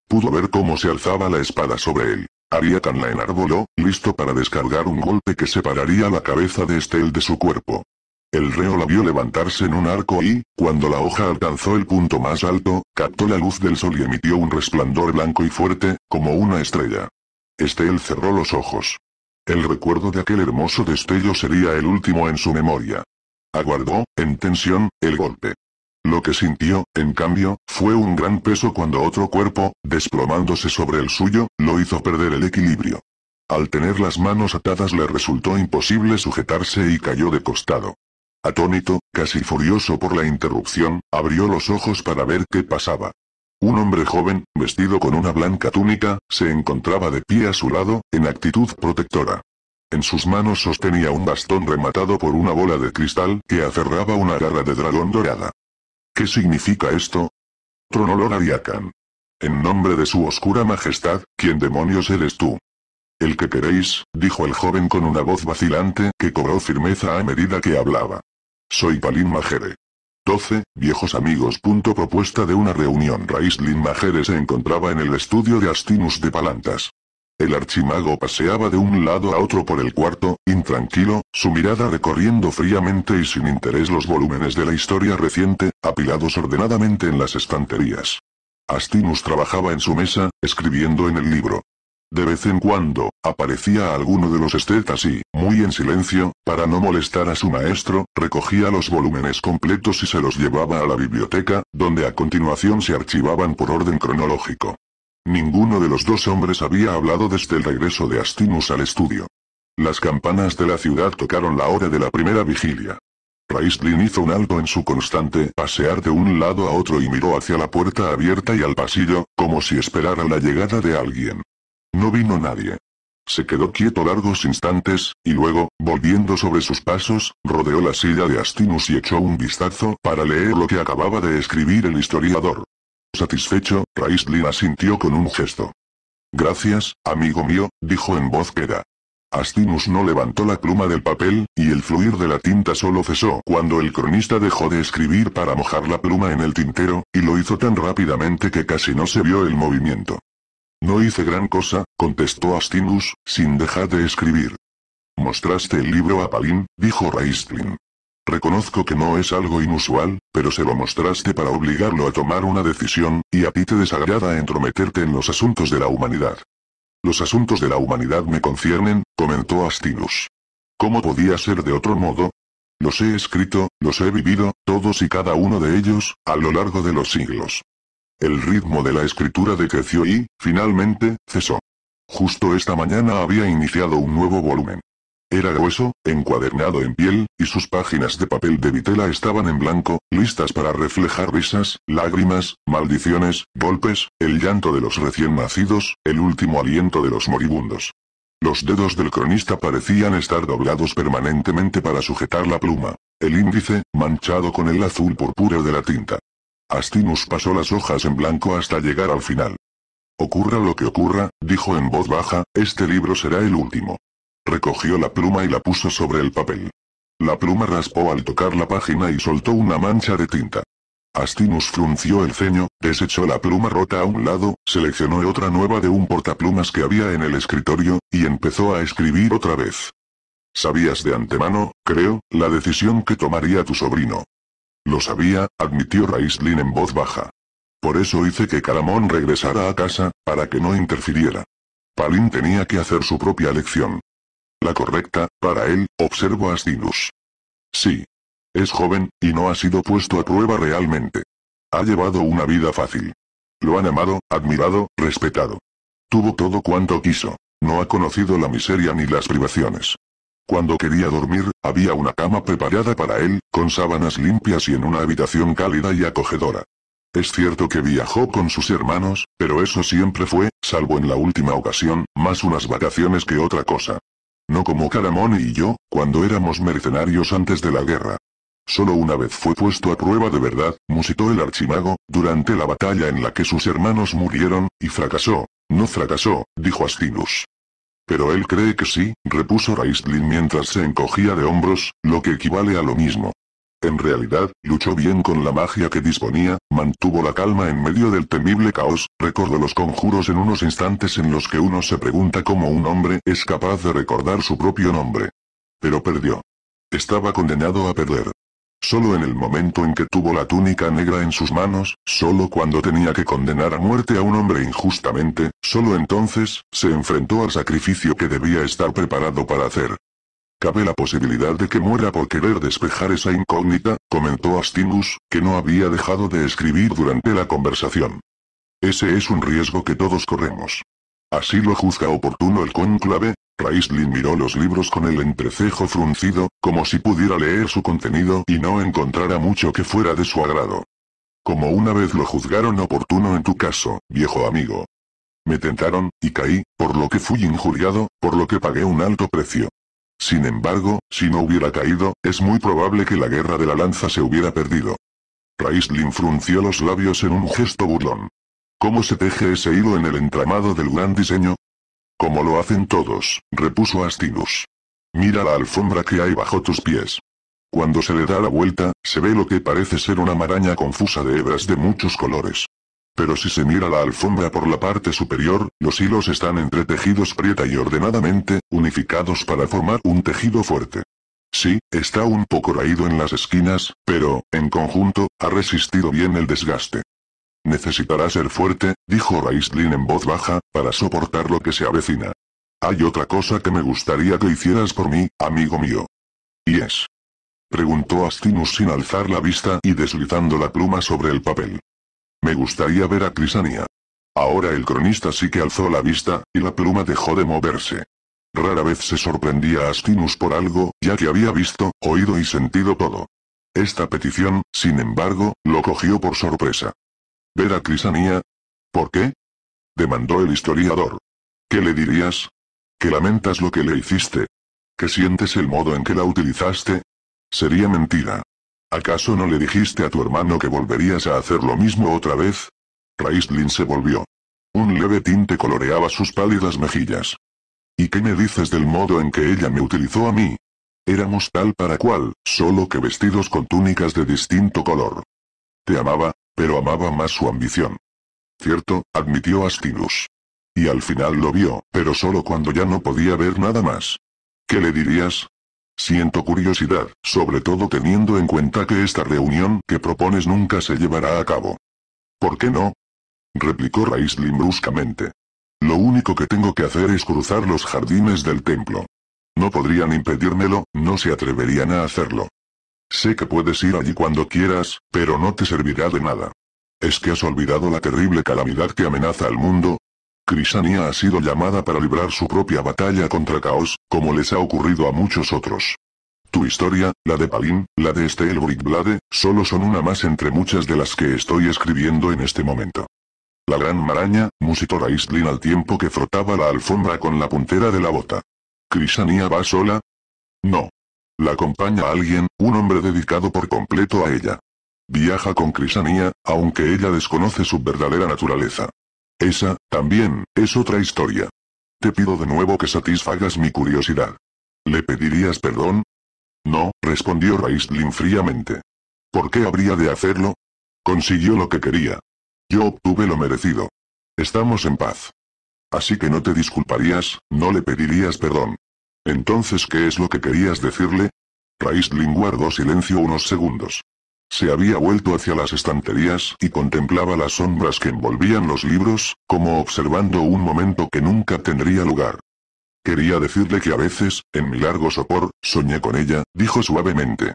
Pudo ver cómo se alzaba la espada sobre él. Ariakan la enarboló, listo para descargar un golpe que separaría la cabeza de Estel de su cuerpo. El reo la vio levantarse en un arco y, cuando la hoja alcanzó el punto más alto, captó la luz del sol y emitió un resplandor blanco y fuerte, como una estrella. Estel cerró los ojos. El recuerdo de aquel hermoso destello sería el último en su memoria. Aguardó, en tensión, el golpe. Lo que sintió, en cambio, fue un gran peso cuando otro cuerpo, desplomándose sobre el suyo, lo hizo perder el equilibrio. Al tener las manos atadas le resultó imposible sujetarse y cayó de costado. Atónito, casi furioso por la interrupción, abrió los ojos para ver qué pasaba. Un hombre joven, vestido con una blanca túnica, se encontraba de pie a su lado, en actitud protectora. En sus manos sostenía un bastón rematado por una bola de cristal, que aferraba una garra de dragón dorada. ¿Qué significa esto? Tronolor Ariakan. En nombre de su oscura majestad, ¿quién demonios eres tú? El que queréis, dijo el joven con una voz vacilante que cobró firmeza a medida que hablaba. Soy Palin Majere. 12. Viejos amigos. propuesta de una reunión. Raislin Majere se encontraba en el estudio de Astinus de Palantas. El archimago paseaba de un lado a otro por el cuarto, intranquilo, su mirada recorriendo fríamente y sin interés los volúmenes de la historia reciente, apilados ordenadamente en las estanterías. Astinus trabajaba en su mesa, escribiendo en el libro. De vez en cuando, aparecía alguno de los estetas y, muy en silencio, para no molestar a su maestro, recogía los volúmenes completos y se los llevaba a la biblioteca, donde a continuación se archivaban por orden cronológico. Ninguno de los dos hombres había hablado desde el regreso de Astinus al estudio. Las campanas de la ciudad tocaron la hora de la primera vigilia. Raistlin hizo un alto en su constante pasear de un lado a otro y miró hacia la puerta abierta y al pasillo, como si esperara la llegada de alguien. No vino nadie. Se quedó quieto largos instantes, y luego, volviendo sobre sus pasos, rodeó la silla de Astinus y echó un vistazo para leer lo que acababa de escribir el historiador. Satisfecho, Raistlin asintió con un gesto. Gracias, amigo mío, dijo en voz queda. Astinus no levantó la pluma del papel, y el fluir de la tinta solo cesó cuando el cronista dejó de escribir para mojar la pluma en el tintero, y lo hizo tan rápidamente que casi no se vio el movimiento. No hice gran cosa, contestó Astinus, sin dejar de escribir. Mostraste el libro a Palin, dijo Raistlin. Reconozco que no es algo inusual, pero se lo mostraste para obligarlo a tomar una decisión, y a ti te desagrada entrometerte en los asuntos de la humanidad. Los asuntos de la humanidad me conciernen, comentó Astinus. ¿Cómo podía ser de otro modo? Los he escrito, los he vivido, todos y cada uno de ellos, a lo largo de los siglos. El ritmo de la escritura decreció y, finalmente, cesó. Justo esta mañana había iniciado un nuevo volumen. Era grueso, encuadernado en piel, y sus páginas de papel de vitela estaban en blanco, listas para reflejar risas, lágrimas, maldiciones, golpes, el llanto de los recién nacidos, el último aliento de los moribundos. Los dedos del cronista parecían estar doblados permanentemente para sujetar la pluma. El índice, manchado con el azul purpúreo de la tinta, Astinus pasó las hojas en blanco hasta llegar al final. Ocurra lo que ocurra, dijo en voz baja, este libro será el último. Recogió la pluma y la puso sobre el papel. La pluma raspó al tocar la página y soltó una mancha de tinta. Astinus frunció el ceño, desechó la pluma rota a un lado, seleccionó otra nueva de un portaplumas que había en el escritorio, y empezó a escribir otra vez. Sabías de antemano, creo, la decisión que tomaría tu sobrino. Lo sabía, admitió Raislin en voz baja. Por eso hice que Caramón regresara a casa, para que no interfiriera. Palin tenía que hacer su propia elección. La correcta, para él, observó a Astinus. Sí. Es joven, y no ha sido puesto a prueba realmente. Ha llevado una vida fácil. Lo han amado, admirado, respetado. Tuvo todo cuanto quiso. No ha conocido la miseria ni las privaciones. Cuando quería dormir, había una cama preparada para él, con sábanas limpias y en una habitación cálida y acogedora. Es cierto que viajó con sus hermanos, pero eso siempre fue, salvo en la última ocasión, más unas vacaciones que otra cosa. No como caramón y yo, cuando éramos mercenarios antes de la guerra. Solo una vez fue puesto a prueba de verdad, musitó el archimago, durante la batalla en la que sus hermanos murieron, y fracasó. No fracasó, dijo Astinus. Pero él cree que sí, repuso Raistlin mientras se encogía de hombros, lo que equivale a lo mismo. En realidad, luchó bien con la magia que disponía, mantuvo la calma en medio del temible caos, recordó los conjuros en unos instantes en los que uno se pregunta cómo un hombre es capaz de recordar su propio nombre. Pero perdió. Estaba condenado a perder. Solo en el momento en que tuvo la túnica negra en sus manos, solo cuando tenía que condenar a muerte a un hombre injustamente, solo entonces, se enfrentó al sacrificio que debía estar preparado para hacer. Cabe la posibilidad de que muera por querer despejar esa incógnita, comentó Astingus, que no había dejado de escribir durante la conversación. Ese es un riesgo que todos corremos. Así lo juzga oportuno el cónclave, Raizlin miró los libros con el entrecejo fruncido, como si pudiera leer su contenido y no encontrara mucho que fuera de su agrado. Como una vez lo juzgaron oportuno en tu caso, viejo amigo. Me tentaron, y caí, por lo que fui injuriado, por lo que pagué un alto precio. Sin embargo, si no hubiera caído, es muy probable que la guerra de la lanza se hubiera perdido. Raistlin frunció los labios en un gesto burlón. ¿Cómo se teje ese hilo en el entramado del gran diseño? Como lo hacen todos, repuso Astinus. Mira la alfombra que hay bajo tus pies. Cuando se le da la vuelta, se ve lo que parece ser una maraña confusa de hebras de muchos colores. Pero si se mira la alfombra por la parte superior, los hilos están tejidos prieta y ordenadamente, unificados para formar un tejido fuerte. Sí, está un poco raído en las esquinas, pero, en conjunto, ha resistido bien el desgaste. Necesitará ser fuerte, dijo Raistlin en voz baja, para soportar lo que se avecina. Hay otra cosa que me gustaría que hicieras por mí, amigo mío. ¿Y es? Preguntó Astinus sin alzar la vista y deslizando la pluma sobre el papel. Me gustaría ver a Crisania. Ahora el cronista sí que alzó la vista, y la pluma dejó de moverse. Rara vez se sorprendía a Astinus por algo, ya que había visto, oído y sentido todo. Esta petición, sin embargo, lo cogió por sorpresa. ¿Ver a Crisanía? ¿Por qué? demandó el historiador. ¿Qué le dirías? ¿Que lamentas lo que le hiciste? ¿Que sientes el modo en que la utilizaste? Sería mentira. ¿Acaso no le dijiste a tu hermano que volverías a hacer lo mismo otra vez? Raistlin se volvió. Un leve tinte coloreaba sus pálidas mejillas. ¿Y qué me dices del modo en que ella me utilizó a mí? Éramos tal para cual, solo que vestidos con túnicas de distinto color. Te amaba, pero amaba más su ambición. Cierto, admitió Astinus. Y al final lo vio, pero solo cuando ya no podía ver nada más. ¿Qué le dirías? Siento curiosidad, sobre todo teniendo en cuenta que esta reunión que propones nunca se llevará a cabo. ¿Por qué no? replicó Raislin bruscamente. Lo único que tengo que hacer es cruzar los jardines del templo. No podrían impedírmelo, no se atreverían a hacerlo. Sé que puedes ir allí cuando quieras, pero no te servirá de nada. ¿Es que has olvidado la terrible calamidad que amenaza al mundo? Crisania ha sido llamada para librar su propia batalla contra Caos, como les ha ocurrido a muchos otros. Tu historia, la de Palin, la de Estel Blade, solo son una más entre muchas de las que estoy escribiendo en este momento. La gran maraña, musitó Raistlin al tiempo que frotaba la alfombra con la puntera de la bota. ¿Crisania va sola? No. La acompaña alguien, un hombre dedicado por completo a ella. Viaja con Crisanía, aunque ella desconoce su verdadera naturaleza. Esa, también, es otra historia. Te pido de nuevo que satisfagas mi curiosidad. ¿Le pedirías perdón? No, respondió Raistlin fríamente. ¿Por qué habría de hacerlo? Consiguió lo que quería. Yo obtuve lo merecido. Estamos en paz. Así que no te disculparías, no le pedirías perdón. Entonces, ¿qué es lo que querías decirle? Raistlin guardó silencio unos segundos. Se había vuelto hacia las estanterías y contemplaba las sombras que envolvían los libros, como observando un momento que nunca tendría lugar. Quería decirle que a veces, en mi largo sopor, soñé con ella, dijo suavemente.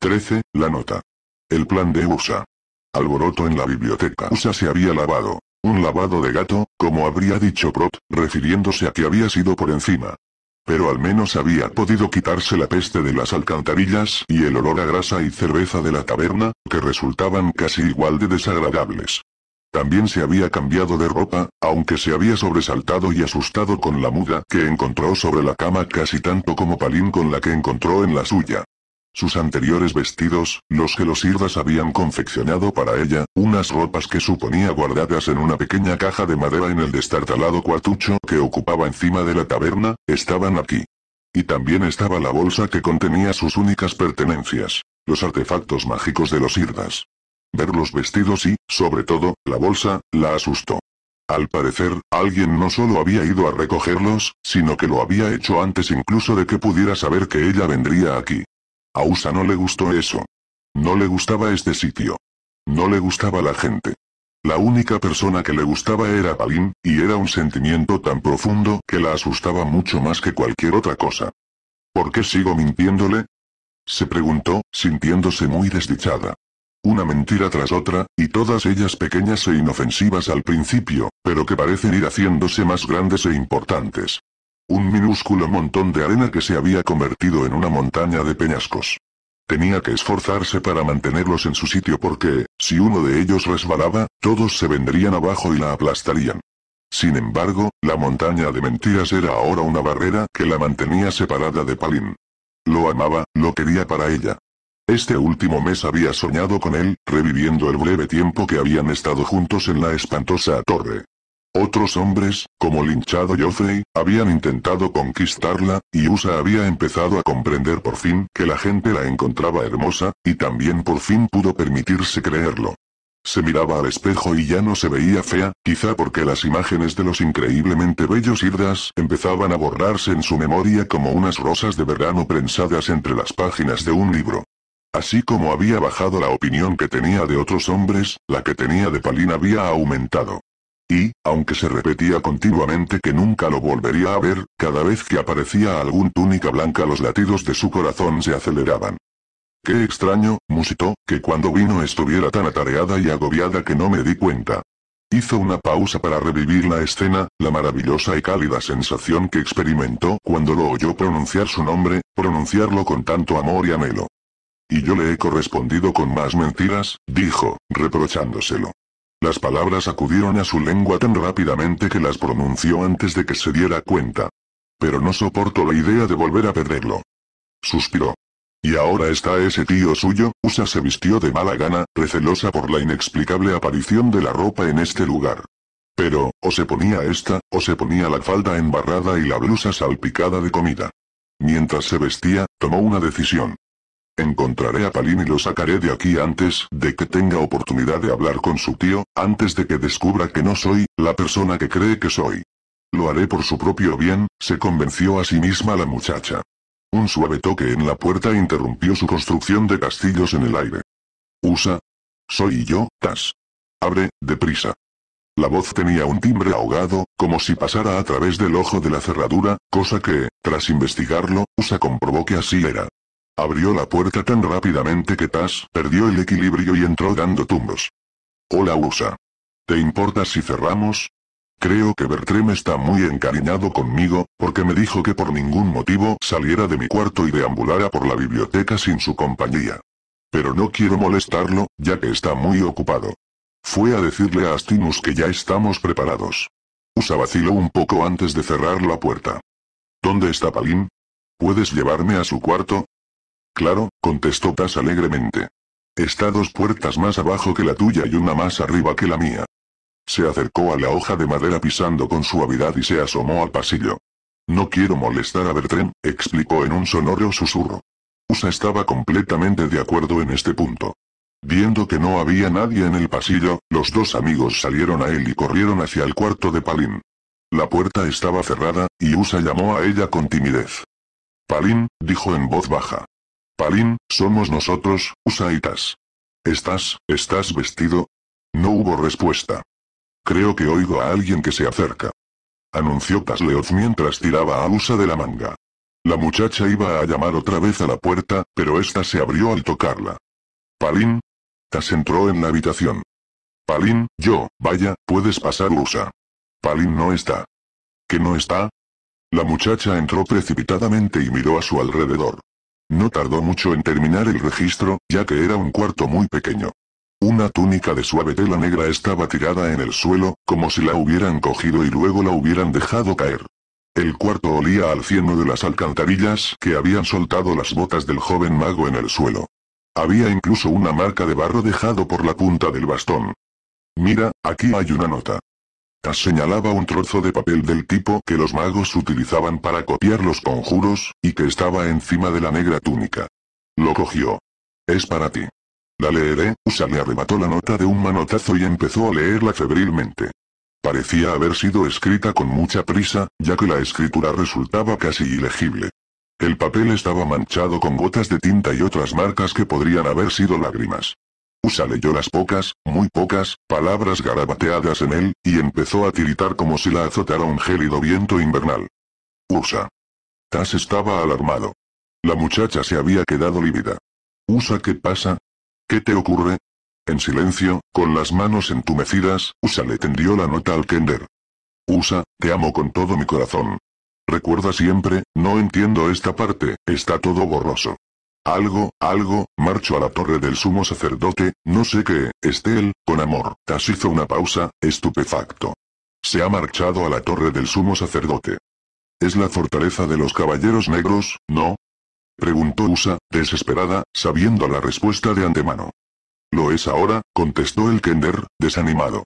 13. La nota. El plan de USA. Alboroto en la biblioteca. USA se había lavado. Un lavado de gato, como habría dicho Prot, refiriéndose a que había sido por encima. Pero al menos había podido quitarse la peste de las alcantarillas y el olor a grasa y cerveza de la taberna, que resultaban casi igual de desagradables. También se había cambiado de ropa, aunque se había sobresaltado y asustado con la muda que encontró sobre la cama casi tanto como Palín con la que encontró en la suya sus anteriores vestidos, los que los irdas habían confeccionado para ella, unas ropas que suponía guardadas en una pequeña caja de madera en el destartalado cuartucho que ocupaba encima de la taberna, estaban aquí. Y también estaba la bolsa que contenía sus únicas pertenencias, los artefactos mágicos de los irdas. Ver los vestidos y, sobre todo, la bolsa, la asustó. Al parecer, alguien no solo había ido a recogerlos, sino que lo había hecho antes incluso de que pudiera saber que ella vendría aquí. A USA no le gustó eso. No le gustaba este sitio. No le gustaba la gente. La única persona que le gustaba era Palin, y era un sentimiento tan profundo que la asustaba mucho más que cualquier otra cosa. ¿Por qué sigo mintiéndole? Se preguntó, sintiéndose muy desdichada. Una mentira tras otra, y todas ellas pequeñas e inofensivas al principio, pero que parecen ir haciéndose más grandes e importantes. Un minúsculo montón de arena que se había convertido en una montaña de peñascos. Tenía que esforzarse para mantenerlos en su sitio porque, si uno de ellos resbalaba, todos se vendrían abajo y la aplastarían. Sin embargo, la montaña de mentiras era ahora una barrera que la mantenía separada de Palin. Lo amaba, lo quería para ella. Este último mes había soñado con él, reviviendo el breve tiempo que habían estado juntos en la espantosa torre. Otros hombres, como Linchado hinchado Joffrey, habían intentado conquistarla, y USA había empezado a comprender por fin que la gente la encontraba hermosa, y también por fin pudo permitirse creerlo. Se miraba al espejo y ya no se veía fea, quizá porque las imágenes de los increíblemente bellos Irdas empezaban a borrarse en su memoria como unas rosas de verano prensadas entre las páginas de un libro. Así como había bajado la opinión que tenía de otros hombres, la que tenía de Palin había aumentado. Y, aunque se repetía continuamente que nunca lo volvería a ver, cada vez que aparecía algún túnica blanca los latidos de su corazón se aceleraban. Qué extraño, musitó, que cuando vino estuviera tan atareada y agobiada que no me di cuenta. Hizo una pausa para revivir la escena, la maravillosa y cálida sensación que experimentó cuando lo oyó pronunciar su nombre, pronunciarlo con tanto amor y anhelo. Y yo le he correspondido con más mentiras, dijo, reprochándoselo. Las palabras acudieron a su lengua tan rápidamente que las pronunció antes de que se diera cuenta. Pero no soportó la idea de volver a perderlo. Suspiró. Y ahora está ese tío suyo, Usa se vistió de mala gana, recelosa por la inexplicable aparición de la ropa en este lugar. Pero, o se ponía esta, o se ponía la falda embarrada y la blusa salpicada de comida. Mientras se vestía, tomó una decisión. Encontraré a Palin y lo sacaré de aquí antes de que tenga oportunidad de hablar con su tío, antes de que descubra que no soy la persona que cree que soy. Lo haré por su propio bien, se convenció a sí misma la muchacha. Un suave toque en la puerta interrumpió su construcción de castillos en el aire. Usa. Soy yo, Tas. Abre, deprisa. La voz tenía un timbre ahogado, como si pasara a través del ojo de la cerradura, cosa que, tras investigarlo, Usa comprobó que así era. Abrió la puerta tan rápidamente que Taz perdió el equilibrio y entró dando tumbos. Hola USA. ¿Te importa si cerramos? Creo que Bertrem está muy encariñado conmigo, porque me dijo que por ningún motivo saliera de mi cuarto y deambulara por la biblioteca sin su compañía. Pero no quiero molestarlo, ya que está muy ocupado. Fue a decirle a Astinus que ya estamos preparados. Usa vaciló un poco antes de cerrar la puerta. ¿Dónde está Palin? ¿Puedes llevarme a su cuarto? Claro, contestó Taz alegremente. Está dos puertas más abajo que la tuya y una más arriba que la mía. Se acercó a la hoja de madera pisando con suavidad y se asomó al pasillo. No quiero molestar a Bertrand, explicó en un sonoro susurro. Usa estaba completamente de acuerdo en este punto. Viendo que no había nadie en el pasillo, los dos amigos salieron a él y corrieron hacia el cuarto de Palin. La puerta estaba cerrada, y Usa llamó a ella con timidez. Palin, dijo en voz baja. Palin, somos nosotros, Usaitas. ¿Estás, estás vestido? No hubo respuesta. Creo que oigo a alguien que se acerca. Anunció Tasleos mientras tiraba a Usa de la manga. La muchacha iba a llamar otra vez a la puerta, pero esta se abrió al tocarla. Palin. Tas entró en la habitación. Palin, yo, vaya, puedes pasar Usa. Palin no está. ¿Que no está? La muchacha entró precipitadamente y miró a su alrededor. No tardó mucho en terminar el registro, ya que era un cuarto muy pequeño. Una túnica de suave tela negra estaba tirada en el suelo, como si la hubieran cogido y luego la hubieran dejado caer. El cuarto olía al cieno de las alcantarillas que habían soltado las botas del joven mago en el suelo. Había incluso una marca de barro dejado por la punta del bastón. Mira, aquí hay una nota. As señalaba un trozo de papel del tipo que los magos utilizaban para copiar los conjuros, y que estaba encima de la negra túnica. Lo cogió. Es para ti. La leeré, Usa le arrebató la nota de un manotazo y empezó a leerla febrilmente. Parecía haber sido escrita con mucha prisa, ya que la escritura resultaba casi ilegible. El papel estaba manchado con gotas de tinta y otras marcas que podrían haber sido lágrimas. Usa leyó las pocas, muy pocas, palabras garabateadas en él, y empezó a tiritar como si la azotara un gélido viento invernal. Usa. Tas estaba alarmado. La muchacha se había quedado lívida. Usa, ¿qué pasa? ¿Qué te ocurre? En silencio, con las manos entumecidas, Usa le tendió la nota al Kender. Usa, te amo con todo mi corazón. Recuerda siempre, no entiendo esta parte, está todo borroso. Algo, algo, marcho a la torre del sumo sacerdote, no sé qué, Estel, con amor. casi hizo una pausa, estupefacto. Se ha marchado a la torre del sumo sacerdote. ¿Es la fortaleza de los caballeros negros, no? Preguntó Usa, desesperada, sabiendo la respuesta de antemano. Lo es ahora, contestó el Kender, desanimado.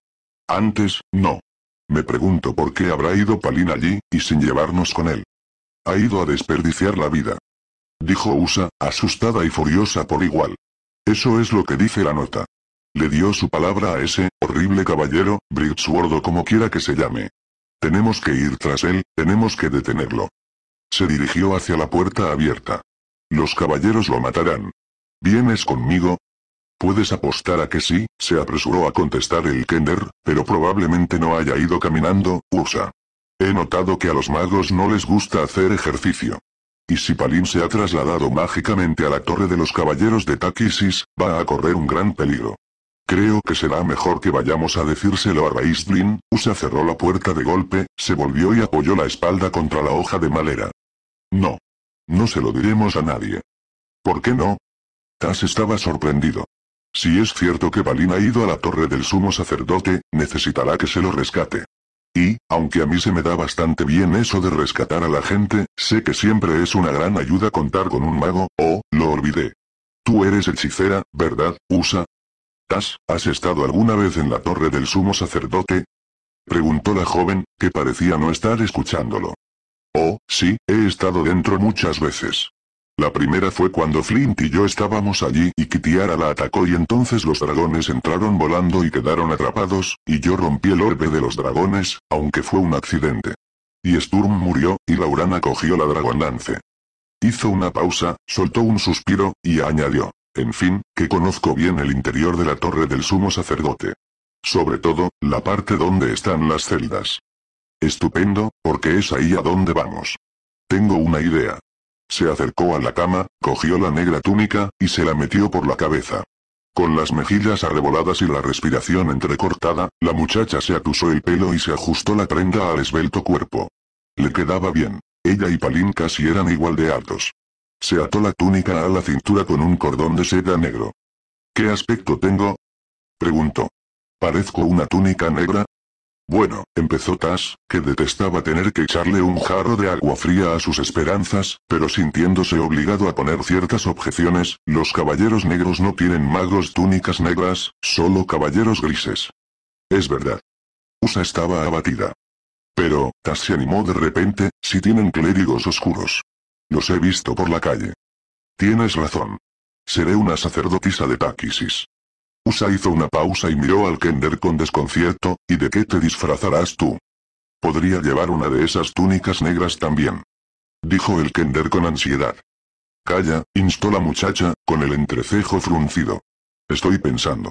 Antes, no. Me pregunto por qué habrá ido Palin allí, y sin llevarnos con él. Ha ido a desperdiciar la vida. Dijo Usa, asustada y furiosa por igual. Eso es lo que dice la nota. Le dio su palabra a ese, horrible caballero, Britsword o como quiera que se llame. Tenemos que ir tras él, tenemos que detenerlo. Se dirigió hacia la puerta abierta. Los caballeros lo matarán. ¿Vienes conmigo? Puedes apostar a que sí, se apresuró a contestar el Kender, pero probablemente no haya ido caminando, Usa. He notado que a los magos no les gusta hacer ejercicio. Y si Palin se ha trasladado mágicamente a la torre de los caballeros de Takisis, va a correr un gran peligro. Creo que será mejor que vayamos a decírselo a Raizdrin, Usa cerró la puerta de golpe, se volvió y apoyó la espalda contra la hoja de malera. No. No se lo diremos a nadie. ¿Por qué no? Tas estaba sorprendido. Si es cierto que Balin ha ido a la torre del sumo sacerdote, necesitará que se lo rescate. Y, aunque a mí se me da bastante bien eso de rescatar a la gente, sé que siempre es una gran ayuda contar con un mago, oh, lo olvidé. Tú eres hechicera, ¿verdad, Usa? ¿Tas, has estado alguna vez en la torre del sumo sacerdote? Preguntó la joven, que parecía no estar escuchándolo. Oh, sí, he estado dentro muchas veces. La primera fue cuando Flint y yo estábamos allí y Kitiara la atacó y entonces los dragones entraron volando y quedaron atrapados, y yo rompí el orbe de los dragones, aunque fue un accidente. Y Sturm murió, y Laurana cogió la dragondance. Hizo una pausa, soltó un suspiro, y añadió, en fin, que conozco bien el interior de la torre del sumo sacerdote. Sobre todo, la parte donde están las celdas. Estupendo, porque es ahí a donde vamos. Tengo una idea. Se acercó a la cama, cogió la negra túnica, y se la metió por la cabeza. Con las mejillas arreboladas y la respiración entrecortada, la muchacha se acusó el pelo y se ajustó la prenda al esbelto cuerpo. Le quedaba bien. Ella y Palín casi eran igual de altos. Se ató la túnica a la cintura con un cordón de seda negro. ¿Qué aspecto tengo? preguntó. Parezco una túnica negra, bueno, empezó Tas, que detestaba tener que echarle un jarro de agua fría a sus esperanzas, pero sintiéndose obligado a poner ciertas objeciones, los caballeros negros no tienen magos túnicas negras, solo caballeros grises. Es verdad. Usa estaba abatida. Pero, Tas se animó de repente, si tienen clérigos oscuros. Los he visto por la calle. Tienes razón. Seré una sacerdotisa de Táquisis. Usa hizo una pausa y miró al Kender con desconcierto, ¿y de qué te disfrazarás tú? Podría llevar una de esas túnicas negras también. Dijo el Kender con ansiedad. Calla, instó la muchacha, con el entrecejo fruncido. Estoy pensando.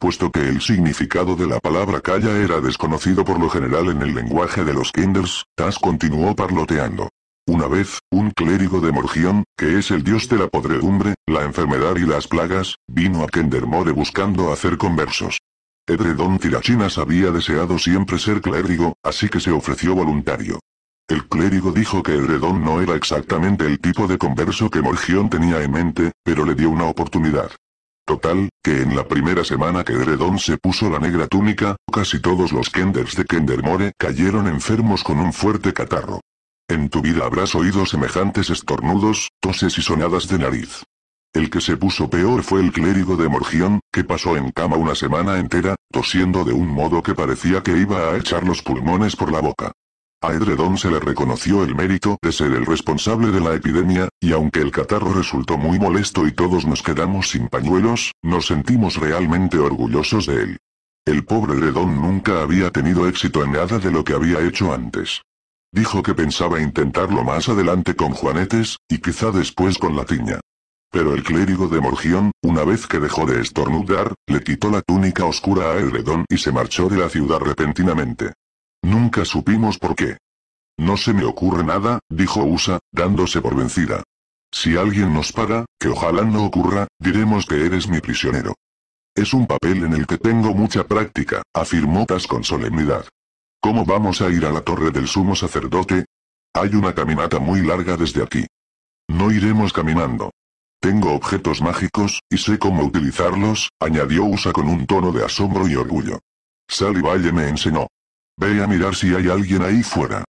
Puesto que el significado de la palabra calla era desconocido por lo general en el lenguaje de los kinders, Tas continuó parloteando. Una vez, un clérigo de Morgión, que es el dios de la podredumbre, la enfermedad y las plagas, vino a Kendermore buscando hacer conversos. Edredon Tirachinas había deseado siempre ser clérigo, así que se ofreció voluntario. El clérigo dijo que Edredon no era exactamente el tipo de converso que Morgión tenía en mente, pero le dio una oportunidad. Total, que en la primera semana que Edredon se puso la negra túnica, casi todos los Kenders de Kendermore cayeron enfermos con un fuerte catarro. En tu vida habrás oído semejantes estornudos, toses y sonadas de nariz. El que se puso peor fue el clérigo de Morgión, que pasó en cama una semana entera, tosiendo de un modo que parecía que iba a echar los pulmones por la boca. A Edredón se le reconoció el mérito de ser el responsable de la epidemia, y aunque el catarro resultó muy molesto y todos nos quedamos sin pañuelos, nos sentimos realmente orgullosos de él. El pobre Edredón nunca había tenido éxito en nada de lo que había hecho antes. Dijo que pensaba intentarlo más adelante con Juanetes, y quizá después con la tiña. Pero el clérigo de Morgión, una vez que dejó de estornudar, le quitó la túnica oscura a Edredón y se marchó de la ciudad repentinamente. Nunca supimos por qué. No se me ocurre nada, dijo Usa, dándose por vencida. Si alguien nos para, que ojalá no ocurra, diremos que eres mi prisionero. Es un papel en el que tengo mucha práctica, afirmó Tas con solemnidad. ¿Cómo vamos a ir a la torre del sumo sacerdote? Hay una caminata muy larga desde aquí. No iremos caminando. Tengo objetos mágicos, y sé cómo utilizarlos, añadió Usa con un tono de asombro y orgullo. y Valle me enseñó. Ve a mirar si hay alguien ahí fuera.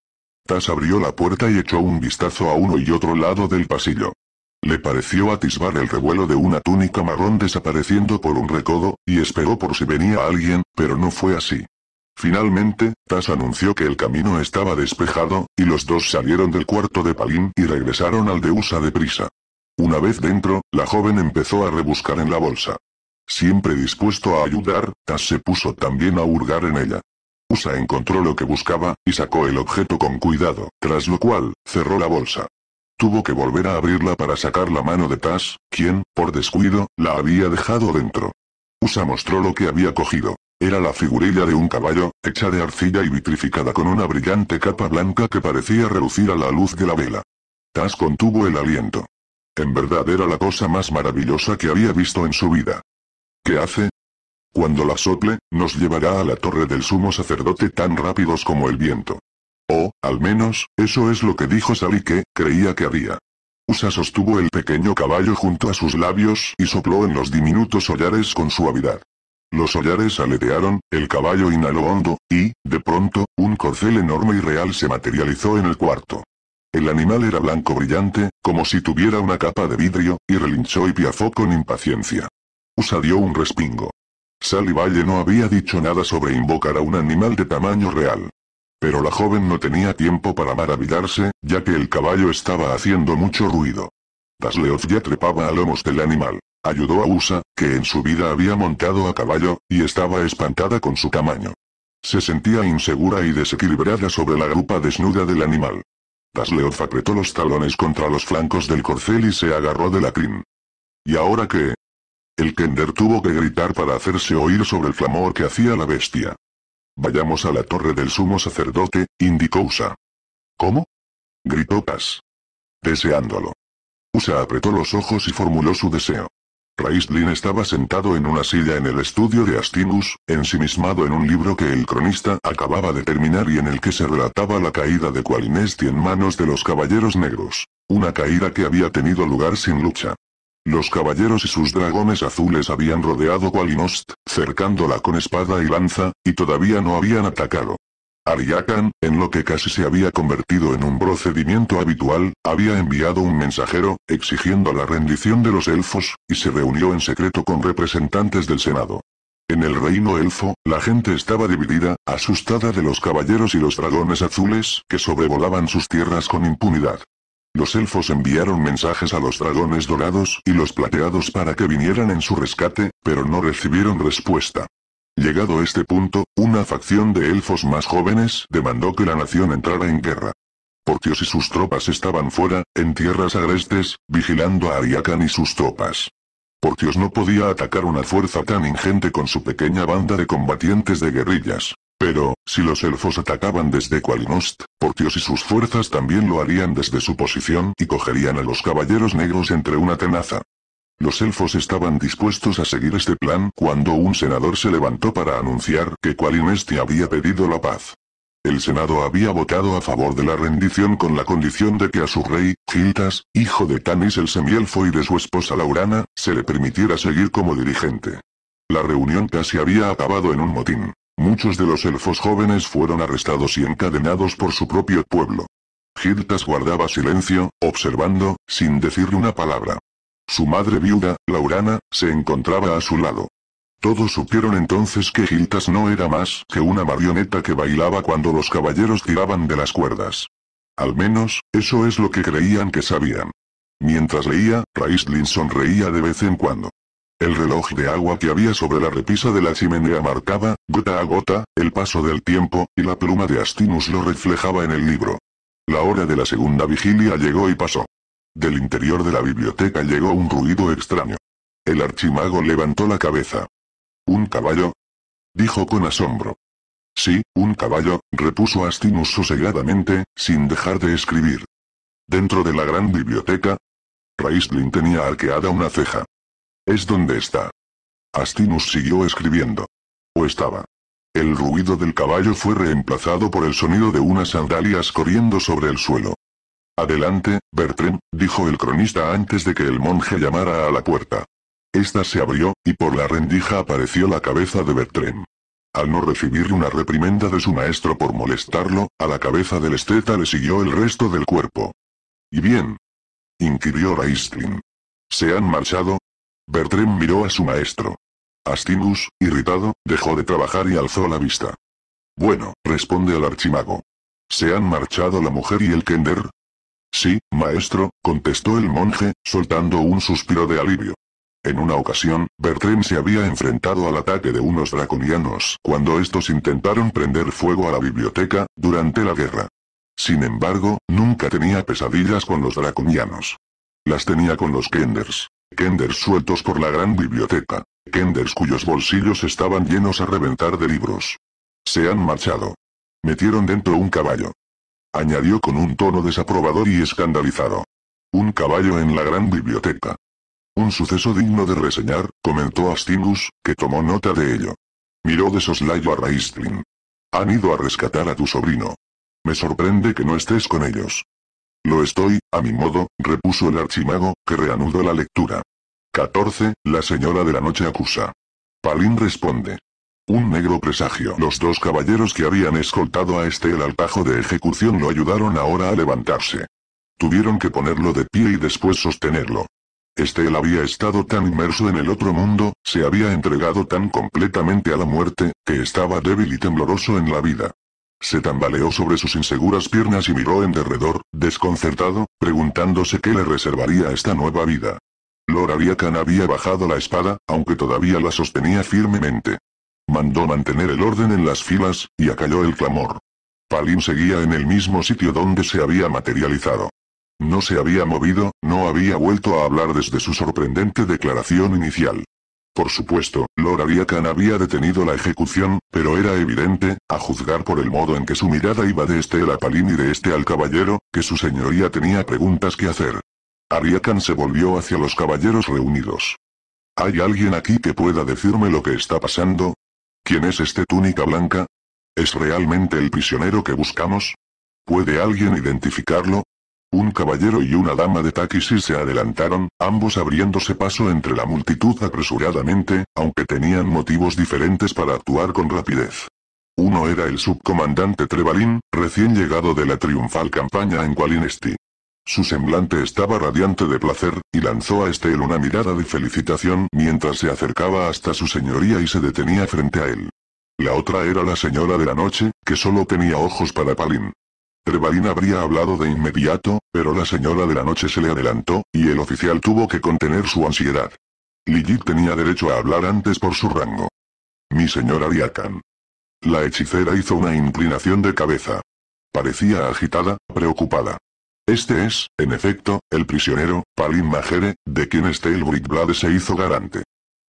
Tas abrió la puerta y echó un vistazo a uno y otro lado del pasillo. Le pareció atisbar el revuelo de una túnica marrón desapareciendo por un recodo, y esperó por si venía alguien, pero no fue así. Finalmente, Tas anunció que el camino estaba despejado, y los dos salieron del cuarto de Palin y regresaron al de USA deprisa. Una vez dentro, la joven empezó a rebuscar en la bolsa. Siempre dispuesto a ayudar, Tas se puso también a hurgar en ella. USA encontró lo que buscaba, y sacó el objeto con cuidado, tras lo cual, cerró la bolsa. Tuvo que volver a abrirla para sacar la mano de Tas, quien, por descuido, la había dejado dentro. Usa mostró lo que había cogido. Era la figurilla de un caballo, hecha de arcilla y vitrificada con una brillante capa blanca que parecía reducir a la luz de la vela. Tas contuvo el aliento. En verdad era la cosa más maravillosa que había visto en su vida. ¿Qué hace? Cuando la sople, nos llevará a la torre del sumo sacerdote tan rápidos como el viento. O, oh, al menos, eso es lo que dijo Sally que, creía que había. Usa sostuvo el pequeño caballo junto a sus labios y sopló en los diminutos hollares con suavidad. Los hollares aletearon, el caballo inhaló hondo, y, de pronto, un corcel enorme y real se materializó en el cuarto. El animal era blanco brillante, como si tuviera una capa de vidrio, y relinchó y piafó con impaciencia. Usa dio un respingo. Sally Valle no había dicho nada sobre invocar a un animal de tamaño real. Pero la joven no tenía tiempo para maravillarse, ya que el caballo estaba haciendo mucho ruido. Tasleoth ya trepaba a lomos del animal. Ayudó a Usa, que en su vida había montado a caballo, y estaba espantada con su tamaño. Se sentía insegura y desequilibrada sobre la grupa desnuda del animal. Tasleoth apretó los talones contra los flancos del corcel y se agarró de la crin. ¿Y ahora qué? El Kender tuvo que gritar para hacerse oír sobre el clamor que hacía la bestia. Vayamos a la torre del sumo sacerdote, indicó Usa. ¿Cómo? gritó Paz. Deseándolo. Usa apretó los ojos y formuló su deseo. Raistlin estaba sentado en una silla en el estudio de Astinus, ensimismado en un libro que el cronista acababa de terminar y en el que se relataba la caída de Qualinesti en manos de los caballeros negros. Una caída que había tenido lugar sin lucha. Los caballeros y sus dragones azules habían rodeado Qualinost, cercándola con espada y lanza, y todavía no habían atacado. Ariakan, en lo que casi se había convertido en un procedimiento habitual, había enviado un mensajero, exigiendo la rendición de los elfos, y se reunió en secreto con representantes del Senado. En el reino elfo, la gente estaba dividida, asustada de los caballeros y los dragones azules que sobrevolaban sus tierras con impunidad. Los elfos enviaron mensajes a los dragones dorados y los plateados para que vinieran en su rescate, pero no recibieron respuesta. Llegado este punto, una facción de elfos más jóvenes demandó que la nación entrara en guerra. Portios y sus tropas estaban fuera, en tierras agrestes, vigilando a Ariakan y sus tropas. Portios no podía atacar una fuerza tan ingente con su pequeña banda de combatientes de guerrillas. Pero, si los elfos atacaban desde Qualinost, Portios y sus fuerzas también lo harían desde su posición y cogerían a los caballeros negros entre una tenaza. Los elfos estaban dispuestos a seguir este plan cuando un senador se levantó para anunciar que Qualinesti había pedido la paz. El Senado había votado a favor de la rendición con la condición de que a su rey, Giltas, hijo de Tanis el semielfo y de su esposa Laurana, se le permitiera seguir como dirigente. La reunión casi había acabado en un motín. Muchos de los elfos jóvenes fueron arrestados y encadenados por su propio pueblo. Giltas guardaba silencio, observando, sin decirle una palabra. Su madre viuda, Laurana, se encontraba a su lado. Todos supieron entonces que Giltas no era más que una marioneta que bailaba cuando los caballeros tiraban de las cuerdas. Al menos, eso es lo que creían que sabían. Mientras leía, Raistlin sonreía de vez en cuando. El reloj de agua que había sobre la repisa de la chimenea marcaba, gota a gota, el paso del tiempo, y la pluma de Astinus lo reflejaba en el libro. La hora de la segunda vigilia llegó y pasó. Del interior de la biblioteca llegó un ruido extraño. El archimago levantó la cabeza. ¿Un caballo? dijo con asombro. Sí, un caballo, repuso Astinus sosegadamente, sin dejar de escribir. Dentro de la gran biblioteca, Raistlin tenía arqueada una ceja. Es donde está. Astinus siguió escribiendo. O estaba. El ruido del caballo fue reemplazado por el sonido de unas sandalias corriendo sobre el suelo. Adelante, Bertrem, dijo el cronista antes de que el monje llamara a la puerta. Esta se abrió, y por la rendija apareció la cabeza de Bertrem. Al no recibir una reprimenda de su maestro por molestarlo, a la cabeza del esteta le siguió el resto del cuerpo. ¿Y bien? inquirió Raistlin. ¿Se han marchado? Bertrand miró a su maestro. Astinus, irritado, dejó de trabajar y alzó la vista. Bueno, responde el archimago. ¿Se han marchado la mujer y el Kender? Sí, maestro, contestó el monje, soltando un suspiro de alivio. En una ocasión, Bertrand se había enfrentado al ataque de unos draconianos cuando estos intentaron prender fuego a la biblioteca, durante la guerra. Sin embargo, nunca tenía pesadillas con los draconianos. Las tenía con los Kenders. Kenders sueltos por la gran biblioteca. Kenders cuyos bolsillos estaban llenos a reventar de libros. Se han marchado. Metieron dentro un caballo. Añadió con un tono desaprobador y escandalizado. Un caballo en la gran biblioteca. Un suceso digno de reseñar, comentó Astingus, que tomó nota de ello. Miró de soslayo a Raistlin. Han ido a rescatar a tu sobrino. Me sorprende que no estés con ellos. Lo estoy, a mi modo, repuso el archimago, que reanudó la lectura. 14. La señora de la noche acusa. Palin responde. Un negro presagio. Los dos caballeros que habían escoltado a Estel al pajo de ejecución lo ayudaron ahora a levantarse. Tuvieron que ponerlo de pie y después sostenerlo. Estel había estado tan inmerso en el otro mundo, se había entregado tan completamente a la muerte, que estaba débil y tembloroso en la vida. Se tambaleó sobre sus inseguras piernas y miró en derredor, desconcertado, preguntándose qué le reservaría esta nueva vida. Lord Ariakan había bajado la espada, aunque todavía la sostenía firmemente. Mandó mantener el orden en las filas, y acalló el clamor. Palin seguía en el mismo sitio donde se había materializado. No se había movido, no había vuelto a hablar desde su sorprendente declaración inicial. Por supuesto, Lord Ariakan había detenido la ejecución, pero era evidente, a juzgar por el modo en que su mirada iba de este a Palin y de este al caballero, que su señoría tenía preguntas que hacer. Ariakan se volvió hacia los caballeros reunidos. ¿Hay alguien aquí que pueda decirme lo que está pasando? ¿Quién es este túnica blanca? ¿Es realmente el prisionero que buscamos? ¿Puede alguien identificarlo? Un caballero y una dama de Takishi se adelantaron, ambos abriéndose paso entre la multitud apresuradamente, aunque tenían motivos diferentes para actuar con rapidez. Uno era el subcomandante Trevalin, recién llegado de la triunfal campaña en Kualinesti. Su semblante estaba radiante de placer, y lanzó a Estel una mirada de felicitación mientras se acercaba hasta su señoría y se detenía frente a él. La otra era la señora de la noche, que solo tenía ojos para Palin. Trebalin habría hablado de inmediato, pero la señora de la noche se le adelantó, y el oficial tuvo que contener su ansiedad. Ligit tenía derecho a hablar antes por su rango. Mi señora Ariakan. La hechicera hizo una inclinación de cabeza. Parecía agitada, preocupada. Este es, en efecto, el prisionero, Palin Majere, de quien Stalbrick Blade se hizo garante.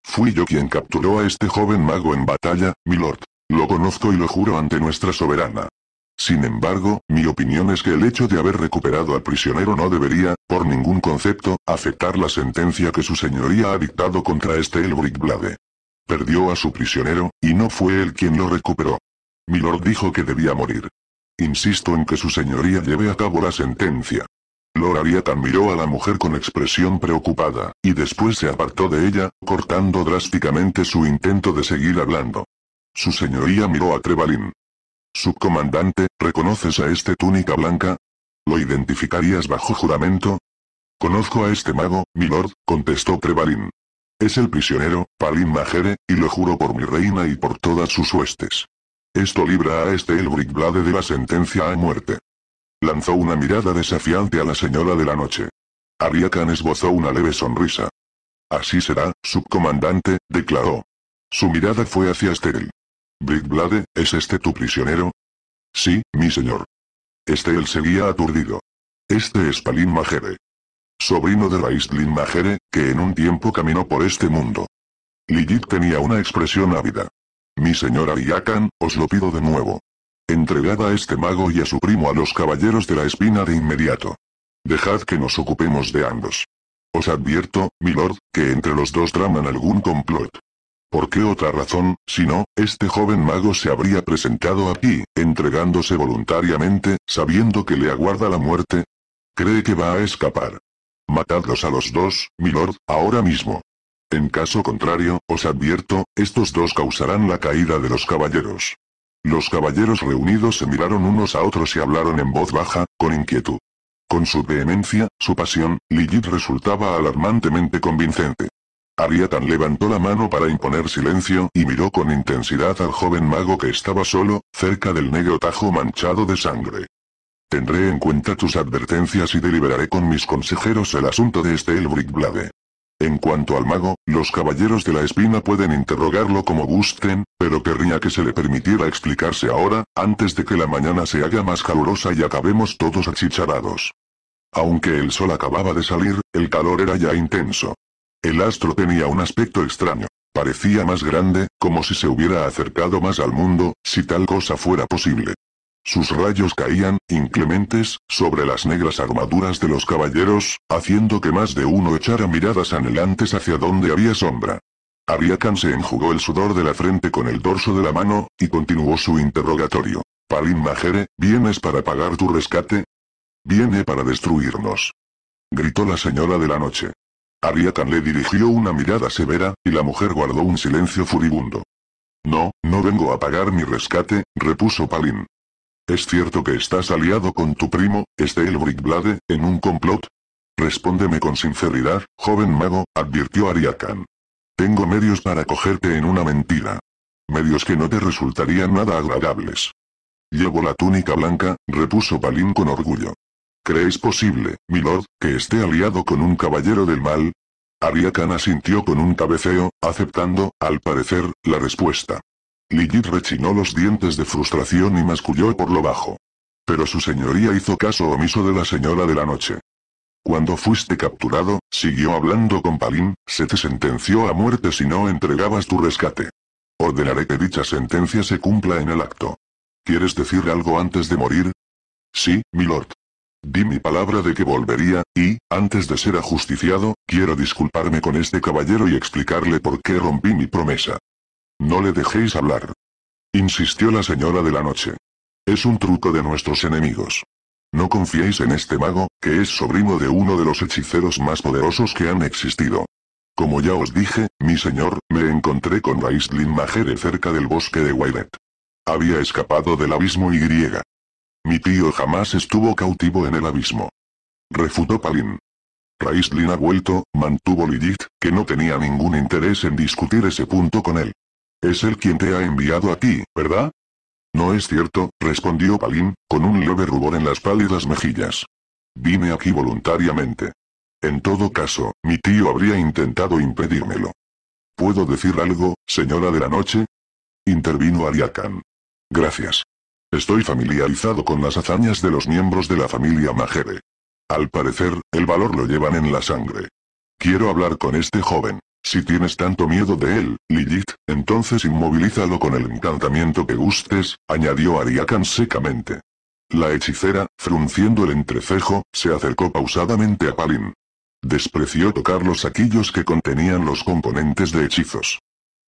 Fui yo quien capturó a este joven mago en batalla, milord. Lo conozco y lo juro ante nuestra soberana. Sin embargo, mi opinión es que el hecho de haber recuperado al prisionero no debería, por ningún concepto, afectar la sentencia que su señoría ha dictado contra este Elbrick Blade. Perdió a su prisionero, y no fue él quien lo recuperó. Milord dijo que debía morir. Insisto en que su señoría lleve a cabo la sentencia. Lord Ariatan miró a la mujer con expresión preocupada, y después se apartó de ella, cortando drásticamente su intento de seguir hablando. Su señoría miró a Trevalin. Subcomandante, ¿reconoces a este túnica blanca? ¿Lo identificarías bajo juramento? Conozco a este mago, mi lord, contestó Trevalin. Es el prisionero, Palin Majere, y lo juro por mi reina y por todas sus huestes. Esto libra a este el Brigblade de la sentencia a muerte. Lanzó una mirada desafiante a la señora de la noche. Ariakan esbozó una leve sonrisa. Así será, subcomandante, declaró. Su mirada fue hacia Estel. Brigblade, ¿es este tu prisionero? Sí, mi señor. Estel seguía aturdido. Este es Palin Majere. Sobrino de Raistlin Majere, que en un tiempo caminó por este mundo. Ligit tenía una expresión ávida. Mi señora Iakan, os lo pido de nuevo. Entregad a este mago y a su primo a los caballeros de la espina de inmediato. Dejad que nos ocupemos de ambos. Os advierto, milord, que entre los dos traman algún complot. ¿Por qué otra razón, si no, este joven mago se habría presentado aquí, entregándose voluntariamente, sabiendo que le aguarda la muerte? Cree que va a escapar. Matadlos a los dos, milord, ahora mismo. En caso contrario, os advierto, estos dos causarán la caída de los caballeros. Los caballeros reunidos se miraron unos a otros y hablaron en voz baja, con inquietud. Con su vehemencia, su pasión, Lilith resultaba alarmantemente convincente. Ariatan levantó la mano para imponer silencio y miró con intensidad al joven mago que estaba solo, cerca del negro tajo manchado de sangre. Tendré en cuenta tus advertencias y deliberaré con mis consejeros el asunto de este Elbrick Blade. En cuanto al mago, los caballeros de la espina pueden interrogarlo como gusten, pero querría que se le permitiera explicarse ahora, antes de que la mañana se haga más calurosa y acabemos todos achicharados. Aunque el sol acababa de salir, el calor era ya intenso. El astro tenía un aspecto extraño. Parecía más grande, como si se hubiera acercado más al mundo, si tal cosa fuera posible. Sus rayos caían, inclementes, sobre las negras armaduras de los caballeros, haciendo que más de uno echara miradas anhelantes hacia donde había sombra. Ariakan se enjugó el sudor de la frente con el dorso de la mano, y continuó su interrogatorio. Palin Majere, ¿vienes para pagar tu rescate? Viene para destruirnos. Gritó la señora de la noche. Ariakan le dirigió una mirada severa, y la mujer guardó un silencio furibundo. No, no vengo a pagar mi rescate, repuso Palin. ¿Es cierto que estás aliado con tu primo, Steel Blade, en un complot? Respóndeme con sinceridad, joven mago, advirtió Ariakan. Tengo medios para cogerte en una mentira. Medios que no te resultarían nada agradables. Llevo la túnica blanca, repuso Palin con orgullo. ¿Crees posible, milord, que esté aliado con un caballero del mal? Ariakan asintió con un cabeceo, aceptando, al parecer, la respuesta. Lilith rechinó los dientes de frustración y masculló por lo bajo. Pero su señoría hizo caso omiso de la señora de la noche. Cuando fuiste capturado, siguió hablando con Palin, se te sentenció a muerte si no entregabas tu rescate. Ordenaré que dicha sentencia se cumpla en el acto. ¿Quieres decir algo antes de morir? Sí, milord. Di mi palabra de que volvería, y, antes de ser ajusticiado, quiero disculparme con este caballero y explicarle por qué rompí mi promesa. No le dejéis hablar. Insistió la señora de la noche. Es un truco de nuestros enemigos. No confiéis en este mago, que es sobrino de uno de los hechiceros más poderosos que han existido. Como ya os dije, mi señor, me encontré con Raistlin Majere cerca del bosque de Wailet. Había escapado del abismo Y. Mi tío jamás estuvo cautivo en el abismo. Refutó Palin. Raistlin ha vuelto, mantuvo ligit que no tenía ningún interés en discutir ese punto con él. Es él quien te ha enviado aquí, ¿verdad? No es cierto, respondió Palin, con un leve rubor en las pálidas mejillas. Vine aquí voluntariamente. En todo caso, mi tío habría intentado impedírmelo. ¿Puedo decir algo, señora de la noche? Intervino Ariakan. Gracias. Estoy familiarizado con las hazañas de los miembros de la familia Majere. Al parecer, el valor lo llevan en la sangre. Quiero hablar con este joven. Si tienes tanto miedo de él, Lilith, entonces inmovilízalo con el encantamiento que gustes, añadió Ariakan secamente. La hechicera, frunciendo el entrecejo, se acercó pausadamente a Palin. Despreció tocar los saquillos que contenían los componentes de hechizos.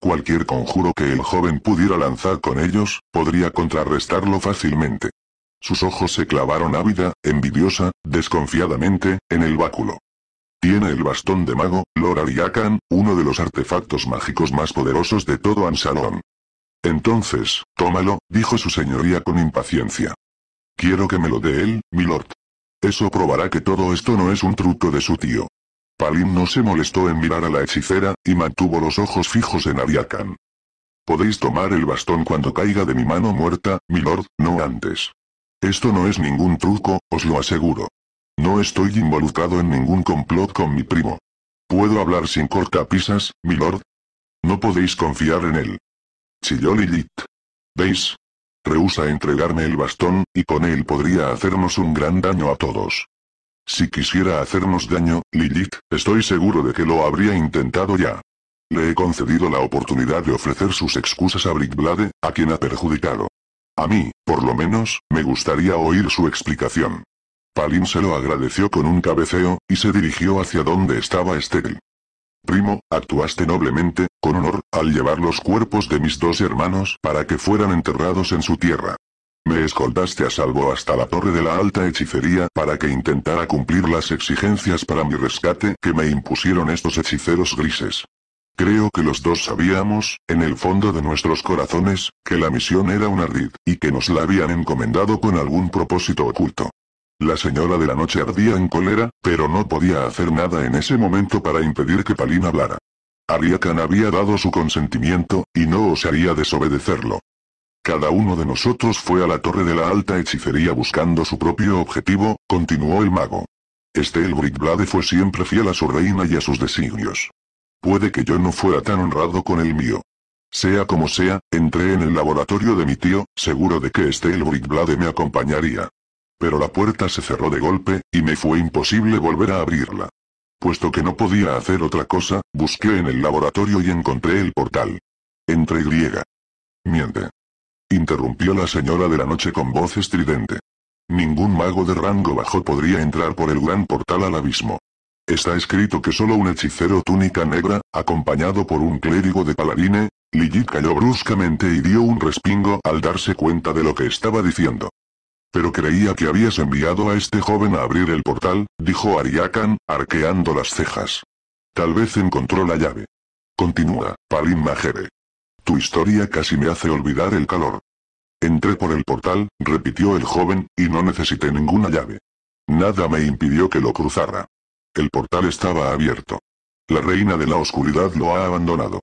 Cualquier conjuro que el joven pudiera lanzar con ellos, podría contrarrestarlo fácilmente. Sus ojos se clavaron ávida, envidiosa, desconfiadamente, en el báculo. Tiene el bastón de mago, Lord Ariakan, uno de los artefactos mágicos más poderosos de todo Ansalón. Entonces, tómalo, dijo su señoría con impaciencia. Quiero que me lo dé él, lord. Eso probará que todo esto no es un truco de su tío. Palin no se molestó en mirar a la hechicera, y mantuvo los ojos fijos en Ariakan. Podéis tomar el bastón cuando caiga de mi mano muerta, lord, no antes. Esto no es ningún truco, os lo aseguro. No estoy involucrado en ningún complot con mi primo. ¿Puedo hablar sin cortapisas, milord? No podéis confiar en él. Chilló Lilith. ¿Veis? Rehúsa entregarme el bastón, y con él podría hacernos un gran daño a todos. Si quisiera hacernos daño, Lilith, estoy seguro de que lo habría intentado ya. Le he concedido la oportunidad de ofrecer sus excusas a Brickblade, a quien ha perjudicado. A mí, por lo menos, me gustaría oír su explicación. Palin se lo agradeció con un cabeceo, y se dirigió hacia donde estaba Estelle. Primo, actuaste noblemente, con honor, al llevar los cuerpos de mis dos hermanos para que fueran enterrados en su tierra. Me escoltaste a salvo hasta la torre de la alta hechicería para que intentara cumplir las exigencias para mi rescate que me impusieron estos hechiceros grises. Creo que los dos sabíamos, en el fondo de nuestros corazones, que la misión era un ardid, y que nos la habían encomendado con algún propósito oculto. La señora de la noche ardía en cólera, pero no podía hacer nada en ese momento para impedir que Palin hablara. Ariakan había dado su consentimiento, y no osaría desobedecerlo. Cada uno de nosotros fue a la torre de la alta hechicería buscando su propio objetivo, continuó el mago. Este fue siempre fiel a su reina y a sus designios. Puede que yo no fuera tan honrado con el mío. Sea como sea, entré en el laboratorio de mi tío, seguro de que este me acompañaría. Pero la puerta se cerró de golpe, y me fue imposible volver a abrirla. Puesto que no podía hacer otra cosa, busqué en el laboratorio y encontré el portal. Entre griega. Miente. Interrumpió la señora de la noche con voz estridente. Ningún mago de rango bajo podría entrar por el gran portal al abismo. Está escrito que solo un hechicero túnica negra, acompañado por un clérigo de paladine, Ligit cayó bruscamente y dio un respingo al darse cuenta de lo que estaba diciendo. Pero creía que habías enviado a este joven a abrir el portal, dijo Ariakan, arqueando las cejas. Tal vez encontró la llave. Continúa, Palin Majere. Tu historia casi me hace olvidar el calor. Entré por el portal, repitió el joven, y no necesité ninguna llave. Nada me impidió que lo cruzara. El portal estaba abierto. La reina de la oscuridad lo ha abandonado.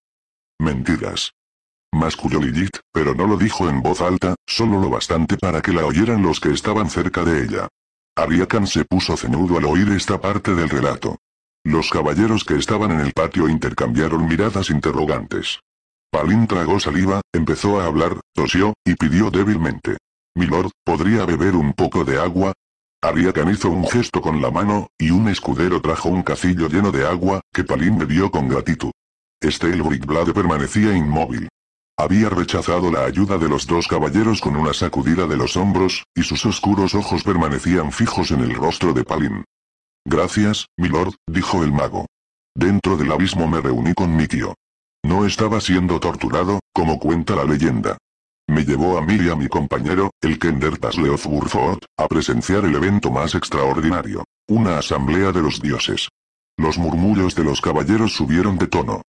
Mentiras masculló Ligit, pero no lo dijo en voz alta, solo lo bastante para que la oyeran los que estaban cerca de ella. Ariakan se puso cenudo al oír esta parte del relato. Los caballeros que estaban en el patio intercambiaron miradas interrogantes. Palin tragó saliva, empezó a hablar, tosió, y pidió débilmente. Milord, ¿podría beber un poco de agua? Ariakan hizo un gesto con la mano, y un escudero trajo un cacillo lleno de agua, que Palin bebió con gratitud. Este el permanecía inmóvil. Había rechazado la ayuda de los dos caballeros con una sacudida de los hombros, y sus oscuros ojos permanecían fijos en el rostro de Palin. Gracias, milord, dijo el mago. Dentro del abismo me reuní con mi tío. No estaba siendo torturado, como cuenta la leyenda. Me llevó a mí y a mi compañero, el Kender Tasleoth a presenciar el evento más extraordinario. Una asamblea de los dioses. Los murmullos de los caballeros subieron de tono.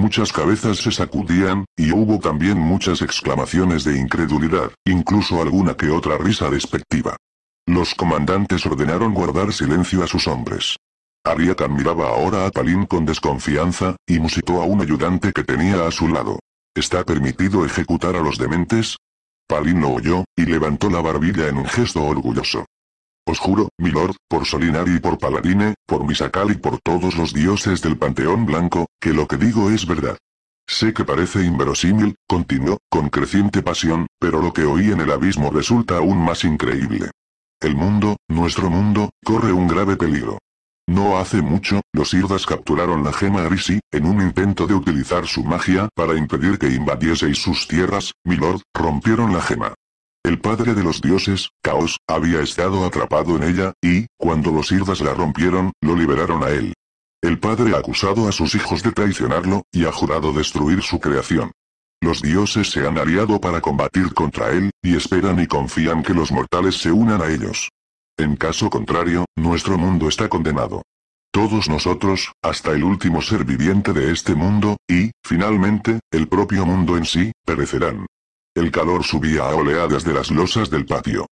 Muchas cabezas se sacudían, y hubo también muchas exclamaciones de incredulidad, incluso alguna que otra risa despectiva. Los comandantes ordenaron guardar silencio a sus hombres. Ariakan miraba ahora a Palin con desconfianza, y musitó a un ayudante que tenía a su lado. ¿Está permitido ejecutar a los dementes? Palin lo oyó, y levantó la barbilla en un gesto orgulloso. Os juro, milord, por Solinari y por Paladine, por Misakal y por todos los dioses del Panteón Blanco, que lo que digo es verdad. Sé que parece inverosímil, continuó, con creciente pasión, pero lo que oí en el abismo resulta aún más increíble. El mundo, nuestro mundo, corre un grave peligro. No hace mucho, los Irdas capturaron la gema Arisi, en un intento de utilizar su magia para impedir que invadieseis sus tierras, milord, rompieron la gema. El padre de los dioses, Caos, había estado atrapado en ella, y, cuando los Irdas la rompieron, lo liberaron a él. El padre ha acusado a sus hijos de traicionarlo, y ha jurado destruir su creación. Los dioses se han aliado para combatir contra él, y esperan y confían que los mortales se unan a ellos. En caso contrario, nuestro mundo está condenado. Todos nosotros, hasta el último ser viviente de este mundo, y, finalmente, el propio mundo en sí, perecerán. El calor subía a oleadas de las losas del patio.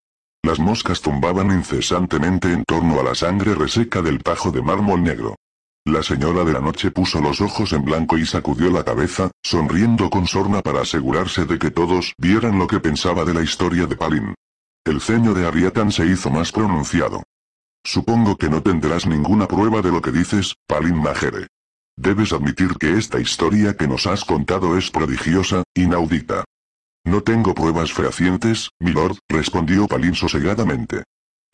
Las moscas tumbaban incesantemente en torno a la sangre reseca del pajo de mármol negro. La señora de la noche puso los ojos en blanco y sacudió la cabeza, sonriendo con sorna para asegurarse de que todos vieran lo que pensaba de la historia de Palin. El ceño de Ariatan se hizo más pronunciado. Supongo que no tendrás ninguna prueba de lo que dices, Palin Majere. Debes admitir que esta historia que nos has contado es prodigiosa, inaudita. No tengo pruebas fehacientes, milord, respondió Palin sosegadamente.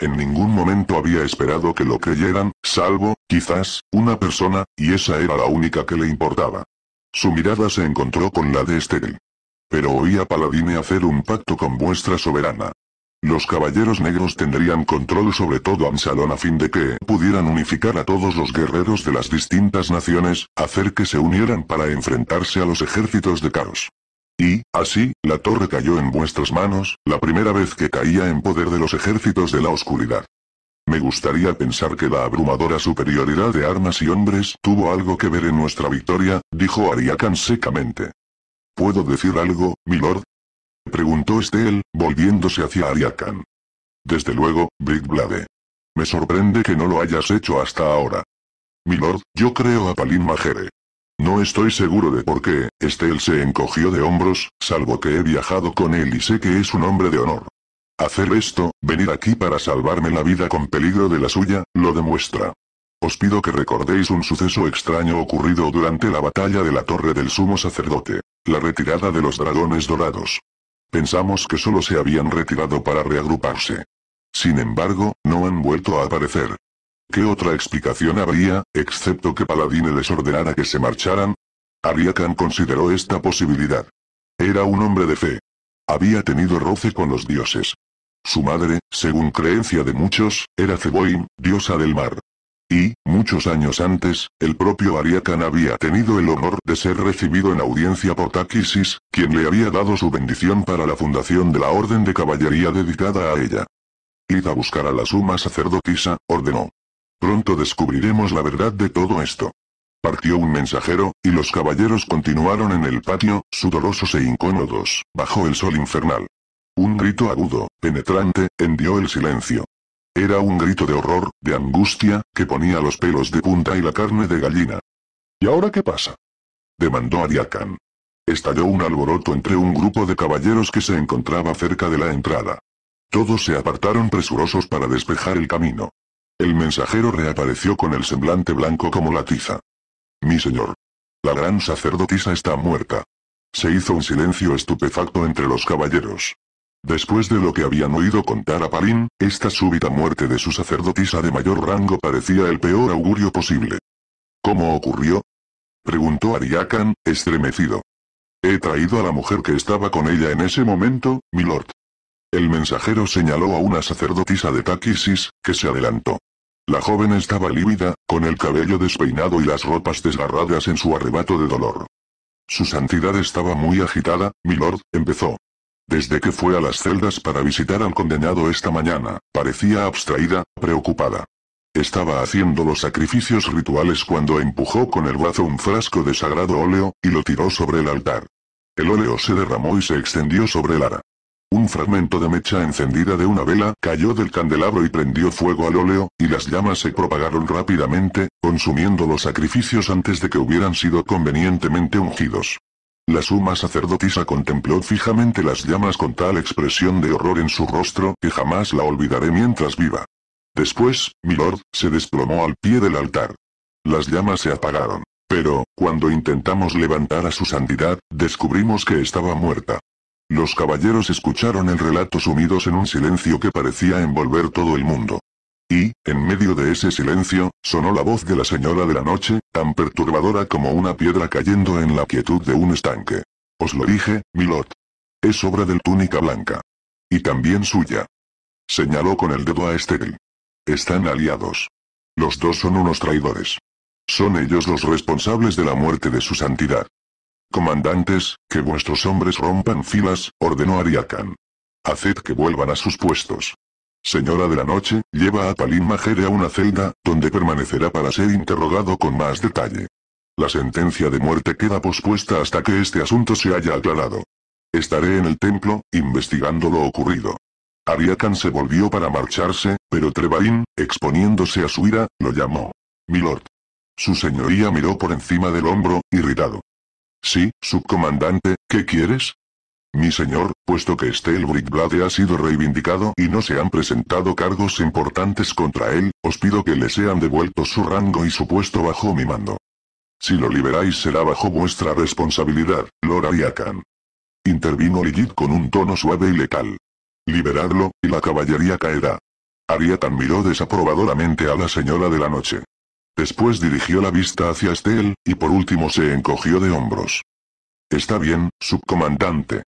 En ningún momento había esperado que lo creyeran, salvo, quizás, una persona, y esa era la única que le importaba. Su mirada se encontró con la de Estéril. Pero oía a Paladine hacer un pacto con vuestra soberana. Los caballeros negros tendrían control sobre todo Ansalón a fin de que pudieran unificar a todos los guerreros de las distintas naciones, hacer que se unieran para enfrentarse a los ejércitos de caos. Y, así, la torre cayó en vuestras manos, la primera vez que caía en poder de los ejércitos de la oscuridad. Me gustaría pensar que la abrumadora superioridad de armas y hombres tuvo algo que ver en nuestra victoria, dijo Ariakan secamente. ¿Puedo decir algo, milord? Preguntó Estel, volviéndose hacia Ariakan. Desde luego, Brigblade. Me sorprende que no lo hayas hecho hasta ahora. Milord, yo creo a Palin Majere. No estoy seguro de por qué, Estel se encogió de hombros, salvo que he viajado con él y sé que es un hombre de honor. Hacer esto, venir aquí para salvarme la vida con peligro de la suya, lo demuestra. Os pido que recordéis un suceso extraño ocurrido durante la batalla de la Torre del Sumo Sacerdote, la retirada de los dragones dorados. Pensamos que solo se habían retirado para reagruparse. Sin embargo, no han vuelto a aparecer, ¿Qué otra explicación habría, excepto que Paladine les ordenara que se marcharan? Ariakan consideró esta posibilidad. Era un hombre de fe. Había tenido roce con los dioses. Su madre, según creencia de muchos, era Ceboim, diosa del mar. Y, muchos años antes, el propio Ariakan había tenido el honor de ser recibido en audiencia por Takisis, quien le había dado su bendición para la fundación de la orden de caballería dedicada a ella. Id a buscar a la suma sacerdotisa, ordenó. Pronto descubriremos la verdad de todo esto. Partió un mensajero, y los caballeros continuaron en el patio, sudorosos e incómodos, bajo el sol infernal. Un grito agudo, penetrante, hendió el silencio. Era un grito de horror, de angustia, que ponía los pelos de punta y la carne de gallina. ¿Y ahora qué pasa? demandó Ariakan. Estalló un alboroto entre un grupo de caballeros que se encontraba cerca de la entrada. Todos se apartaron presurosos para despejar el camino. El mensajero reapareció con el semblante blanco como la tiza. Mi señor. La gran sacerdotisa está muerta. Se hizo un silencio estupefacto entre los caballeros. Después de lo que habían oído contar a Palín, esta súbita muerte de su sacerdotisa de mayor rango parecía el peor augurio posible. ¿Cómo ocurrió? Preguntó Ariakan, estremecido. He traído a la mujer que estaba con ella en ese momento, mi lord. El mensajero señaló a una sacerdotisa de Takisis, que se adelantó. La joven estaba lívida, con el cabello despeinado y las ropas desgarradas en su arrebato de dolor. Su santidad estaba muy agitada, milord, empezó. Desde que fue a las celdas para visitar al condenado esta mañana, parecía abstraída, preocupada. Estaba haciendo los sacrificios rituales cuando empujó con el brazo un frasco de sagrado óleo, y lo tiró sobre el altar. El óleo se derramó y se extendió sobre el ara. Un fragmento de mecha encendida de una vela cayó del candelabro y prendió fuego al óleo, y las llamas se propagaron rápidamente, consumiendo los sacrificios antes de que hubieran sido convenientemente ungidos. La suma sacerdotisa contempló fijamente las llamas con tal expresión de horror en su rostro que jamás la olvidaré mientras viva. Después, Milord se desplomó al pie del altar. Las llamas se apagaron. Pero, cuando intentamos levantar a su santidad, descubrimos que estaba muerta. Los caballeros escucharon el relato sumidos en un silencio que parecía envolver todo el mundo. Y, en medio de ese silencio, sonó la voz de la señora de la noche, tan perturbadora como una piedra cayendo en la quietud de un estanque. Os lo dije, Milot. Es obra del túnica blanca. Y también suya. Señaló con el dedo a Estegel. Están aliados. Los dos son unos traidores. Son ellos los responsables de la muerte de su santidad. Comandantes, que vuestros hombres rompan filas, ordenó Ariakan. Haced que vuelvan a sus puestos. Señora de la Noche, lleva a Palin Majere a una celda, donde permanecerá para ser interrogado con más detalle. La sentencia de muerte queda pospuesta hasta que este asunto se haya aclarado. Estaré en el templo, investigando lo ocurrido. Ariakan se volvió para marcharse, pero Trevarin, exponiéndose a su ira, lo llamó. Milord. Su señoría miró por encima del hombro, irritado. Sí, subcomandante, ¿qué quieres? Mi señor, puesto que este el Blade ha sido reivindicado y no se han presentado cargos importantes contra él, os pido que le sean devueltos su rango y su puesto bajo mi mando. Si lo liberáis será bajo vuestra responsabilidad, Lord Ariakan. Intervino Ligit con un tono suave y letal. Liberadlo, y la caballería caerá. Ariakan miró desaprobadoramente a la señora de la noche. Después dirigió la vista hacia Estel, y por último se encogió de hombros. Está bien, subcomandante.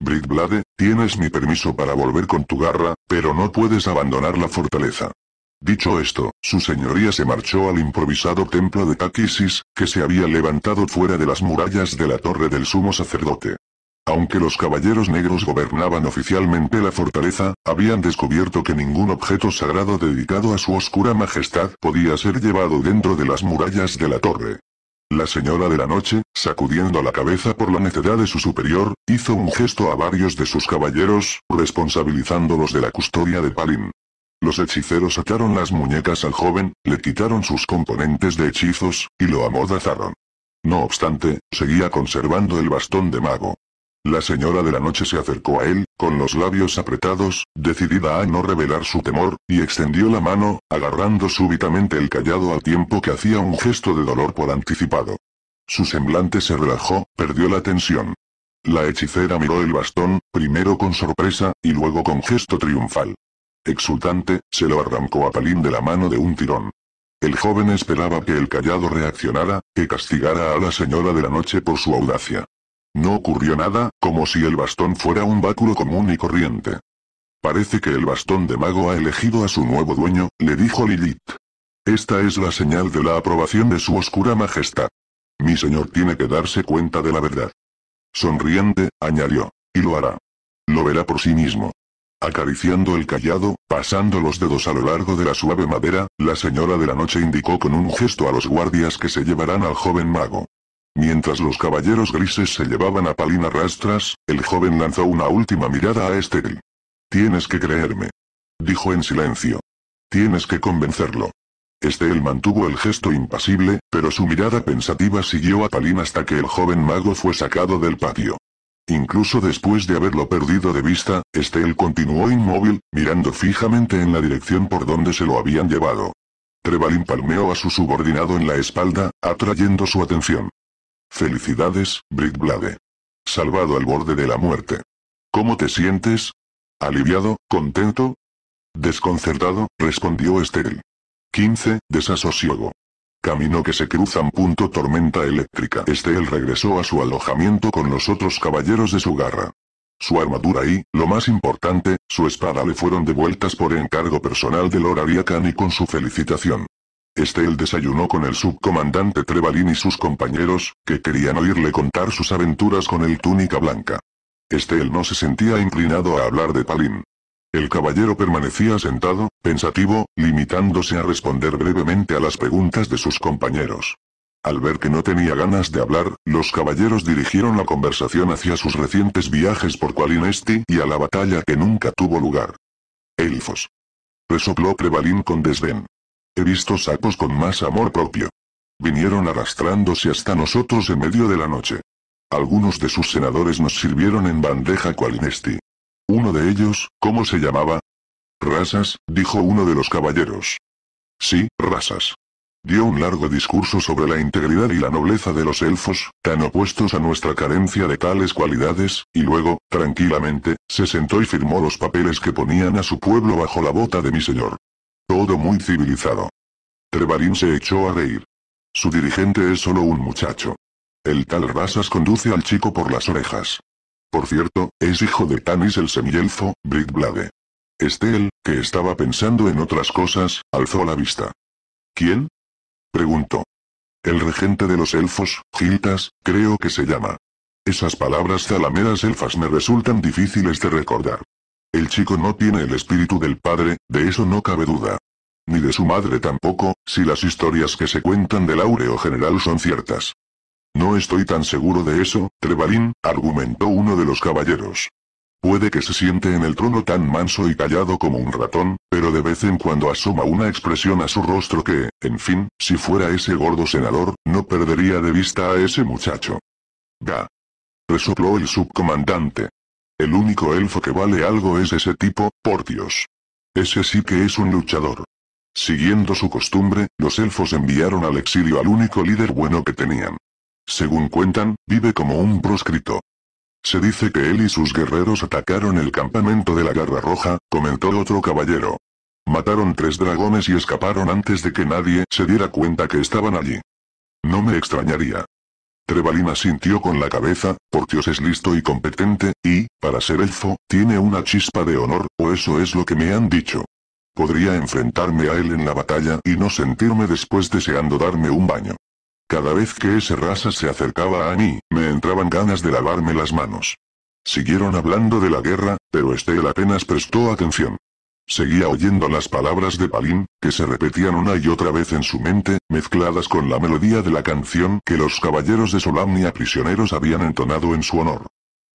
Britblade, tienes mi permiso para volver con tu garra, pero no puedes abandonar la fortaleza. Dicho esto, su señoría se marchó al improvisado templo de Takisis, que se había levantado fuera de las murallas de la torre del sumo sacerdote. Aunque los caballeros negros gobernaban oficialmente la fortaleza, habían descubierto que ningún objeto sagrado dedicado a su oscura majestad podía ser llevado dentro de las murallas de la torre. La señora de la noche, sacudiendo la cabeza por la necedad de su superior, hizo un gesto a varios de sus caballeros, responsabilizándolos de la custodia de Palin. Los hechiceros ataron las muñecas al joven, le quitaron sus componentes de hechizos, y lo amordazaron. No obstante, seguía conservando el bastón de mago. La señora de la noche se acercó a él, con los labios apretados, decidida a no revelar su temor, y extendió la mano, agarrando súbitamente el callado al tiempo que hacía un gesto de dolor por anticipado. Su semblante se relajó, perdió la tensión. La hechicera miró el bastón, primero con sorpresa, y luego con gesto triunfal. Exultante, se lo arrancó a Palín de la mano de un tirón. El joven esperaba que el callado reaccionara, que castigara a la señora de la noche por su audacia. No ocurrió nada, como si el bastón fuera un báculo común y corriente. Parece que el bastón de mago ha elegido a su nuevo dueño, le dijo Lilith. Esta es la señal de la aprobación de su oscura majestad. Mi señor tiene que darse cuenta de la verdad. Sonriente, añadió. Y lo hará. Lo verá por sí mismo. Acariciando el callado, pasando los dedos a lo largo de la suave madera, la señora de la noche indicó con un gesto a los guardias que se llevarán al joven mago. Mientras los caballeros grises se llevaban a Palina rastras, el joven lanzó una última mirada a Estel. Tienes que creerme. Dijo en silencio. Tienes que convencerlo. Estel mantuvo el gesto impasible, pero su mirada pensativa siguió a Palin hasta que el joven mago fue sacado del patio. Incluso después de haberlo perdido de vista, Estel continuó inmóvil, mirando fijamente en la dirección por donde se lo habían llevado. Trebalin palmeó a su subordinado en la espalda, atrayendo su atención. Felicidades, Brigblade. Salvado al borde de la muerte. ¿Cómo te sientes? ¿Aliviado, contento? Desconcertado, respondió Estel. 15. Desasosiego. Camino que se cruzan. Punto tormenta eléctrica. Estel regresó a su alojamiento con los otros caballeros de su garra. Su armadura y, lo más importante, su espada le fueron devueltas por encargo personal de Lord y con su felicitación. Estel desayunó con el subcomandante Trebalin y sus compañeros, que querían oírle contar sus aventuras con el túnica blanca. Estel no se sentía inclinado a hablar de Palin. El caballero permanecía sentado, pensativo, limitándose a responder brevemente a las preguntas de sus compañeros. Al ver que no tenía ganas de hablar, los caballeros dirigieron la conversación hacia sus recientes viajes por Qualinesti y a la batalla que nunca tuvo lugar. Elfos. Resopló Trebalin con desdén. He visto sacos con más amor propio. Vinieron arrastrándose hasta nosotros en medio de la noche. Algunos de sus senadores nos sirvieron en bandeja cualinesti. Uno de ellos, ¿cómo se llamaba? Razas, dijo uno de los caballeros. Sí, razas. Dio un largo discurso sobre la integridad y la nobleza de los elfos, tan opuestos a nuestra carencia de tales cualidades, y luego, tranquilamente, se sentó y firmó los papeles que ponían a su pueblo bajo la bota de mi señor. Todo muy civilizado. Trevarin se echó a reír. Su dirigente es solo un muchacho. El tal Rasas conduce al chico por las orejas. Por cierto, es hijo de Tanis el semielfo, Britblade. Estel, que estaba pensando en otras cosas, alzó la vista. ¿Quién? Preguntó. El regente de los elfos, Giltas, creo que se llama. Esas palabras zalameras elfas me resultan difíciles de recordar. El chico no tiene el espíritu del padre, de eso no cabe duda. Ni de su madre tampoco, si las historias que se cuentan del áureo general son ciertas. No estoy tan seguro de eso, Trebalín, argumentó uno de los caballeros. Puede que se siente en el trono tan manso y callado como un ratón, pero de vez en cuando asoma una expresión a su rostro que, en fin, si fuera ese gordo senador, no perdería de vista a ese muchacho. Ga. Resopló el subcomandante. El único elfo que vale algo es ese tipo, por Dios. Ese sí que es un luchador. Siguiendo su costumbre, los elfos enviaron al exilio al único líder bueno que tenían. Según cuentan, vive como un proscrito. Se dice que él y sus guerreros atacaron el campamento de la Garra Roja, comentó otro caballero. Mataron tres dragones y escaparon antes de que nadie se diera cuenta que estaban allí. No me extrañaría. Trevalina sintió con la cabeza, os es listo y competente, y, para ser elfo, tiene una chispa de honor, o eso es lo que me han dicho. Podría enfrentarme a él en la batalla y no sentirme después deseando darme un baño. Cada vez que ese raza se acercaba a mí, me entraban ganas de lavarme las manos. Siguieron hablando de la guerra, pero Estel apenas prestó atención. Seguía oyendo las palabras de Palin, que se repetían una y otra vez en su mente, mezcladas con la melodía de la canción que los caballeros de Solamnia prisioneros habían entonado en su honor.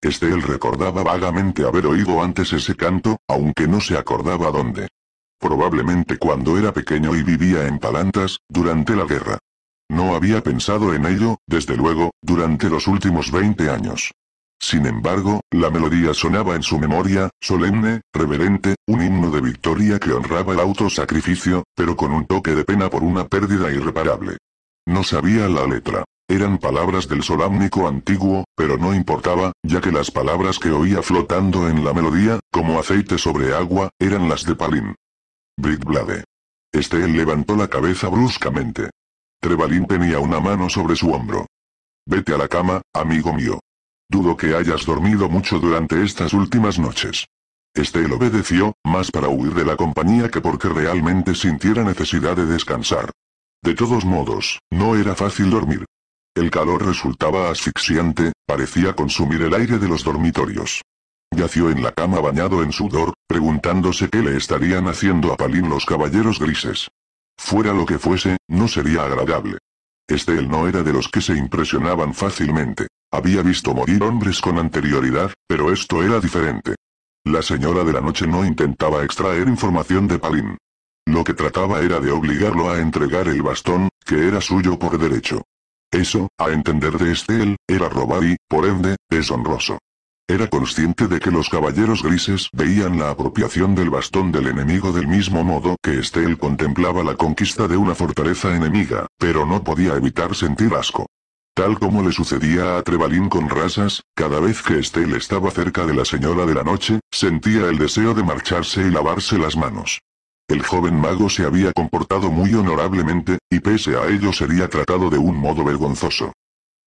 Estel recordaba vagamente haber oído antes ese canto, aunque no se acordaba dónde. Probablemente cuando era pequeño y vivía en Palantas, durante la guerra. No había pensado en ello, desde luego, durante los últimos 20 años. Sin embargo, la melodía sonaba en su memoria, solemne, reverente, un himno de victoria que honraba el autosacrificio, pero con un toque de pena por una pérdida irreparable. No sabía la letra. Eran palabras del solámnico antiguo, pero no importaba, ya que las palabras que oía flotando en la melodía, como aceite sobre agua, eran las de Palin. Britblade. Este levantó la cabeza bruscamente. Trebalin tenía una mano sobre su hombro. Vete a la cama, amigo mío. Dudo que hayas dormido mucho durante estas últimas noches. Estel obedeció, más para huir de la compañía que porque realmente sintiera necesidad de descansar. De todos modos, no era fácil dormir. El calor resultaba asfixiante, parecía consumir el aire de los dormitorios. Yació en la cama bañado en sudor, preguntándose qué le estarían haciendo a Palin los caballeros grises. Fuera lo que fuese, no sería agradable. Estel no era de los que se impresionaban fácilmente. Había visto morir hombres con anterioridad, pero esto era diferente. La señora de la noche no intentaba extraer información de Palin. Lo que trataba era de obligarlo a entregar el bastón, que era suyo por derecho. Eso, a entender de Estel, era robar y, por ende, deshonroso. Era consciente de que los caballeros grises veían la apropiación del bastón del enemigo del mismo modo que Estel contemplaba la conquista de una fortaleza enemiga, pero no podía evitar sentir asco. Tal como le sucedía a Trebalín con Rasas, cada vez que Estel estaba cerca de la señora de la noche, sentía el deseo de marcharse y lavarse las manos. El joven mago se había comportado muy honorablemente, y pese a ello sería tratado de un modo vergonzoso.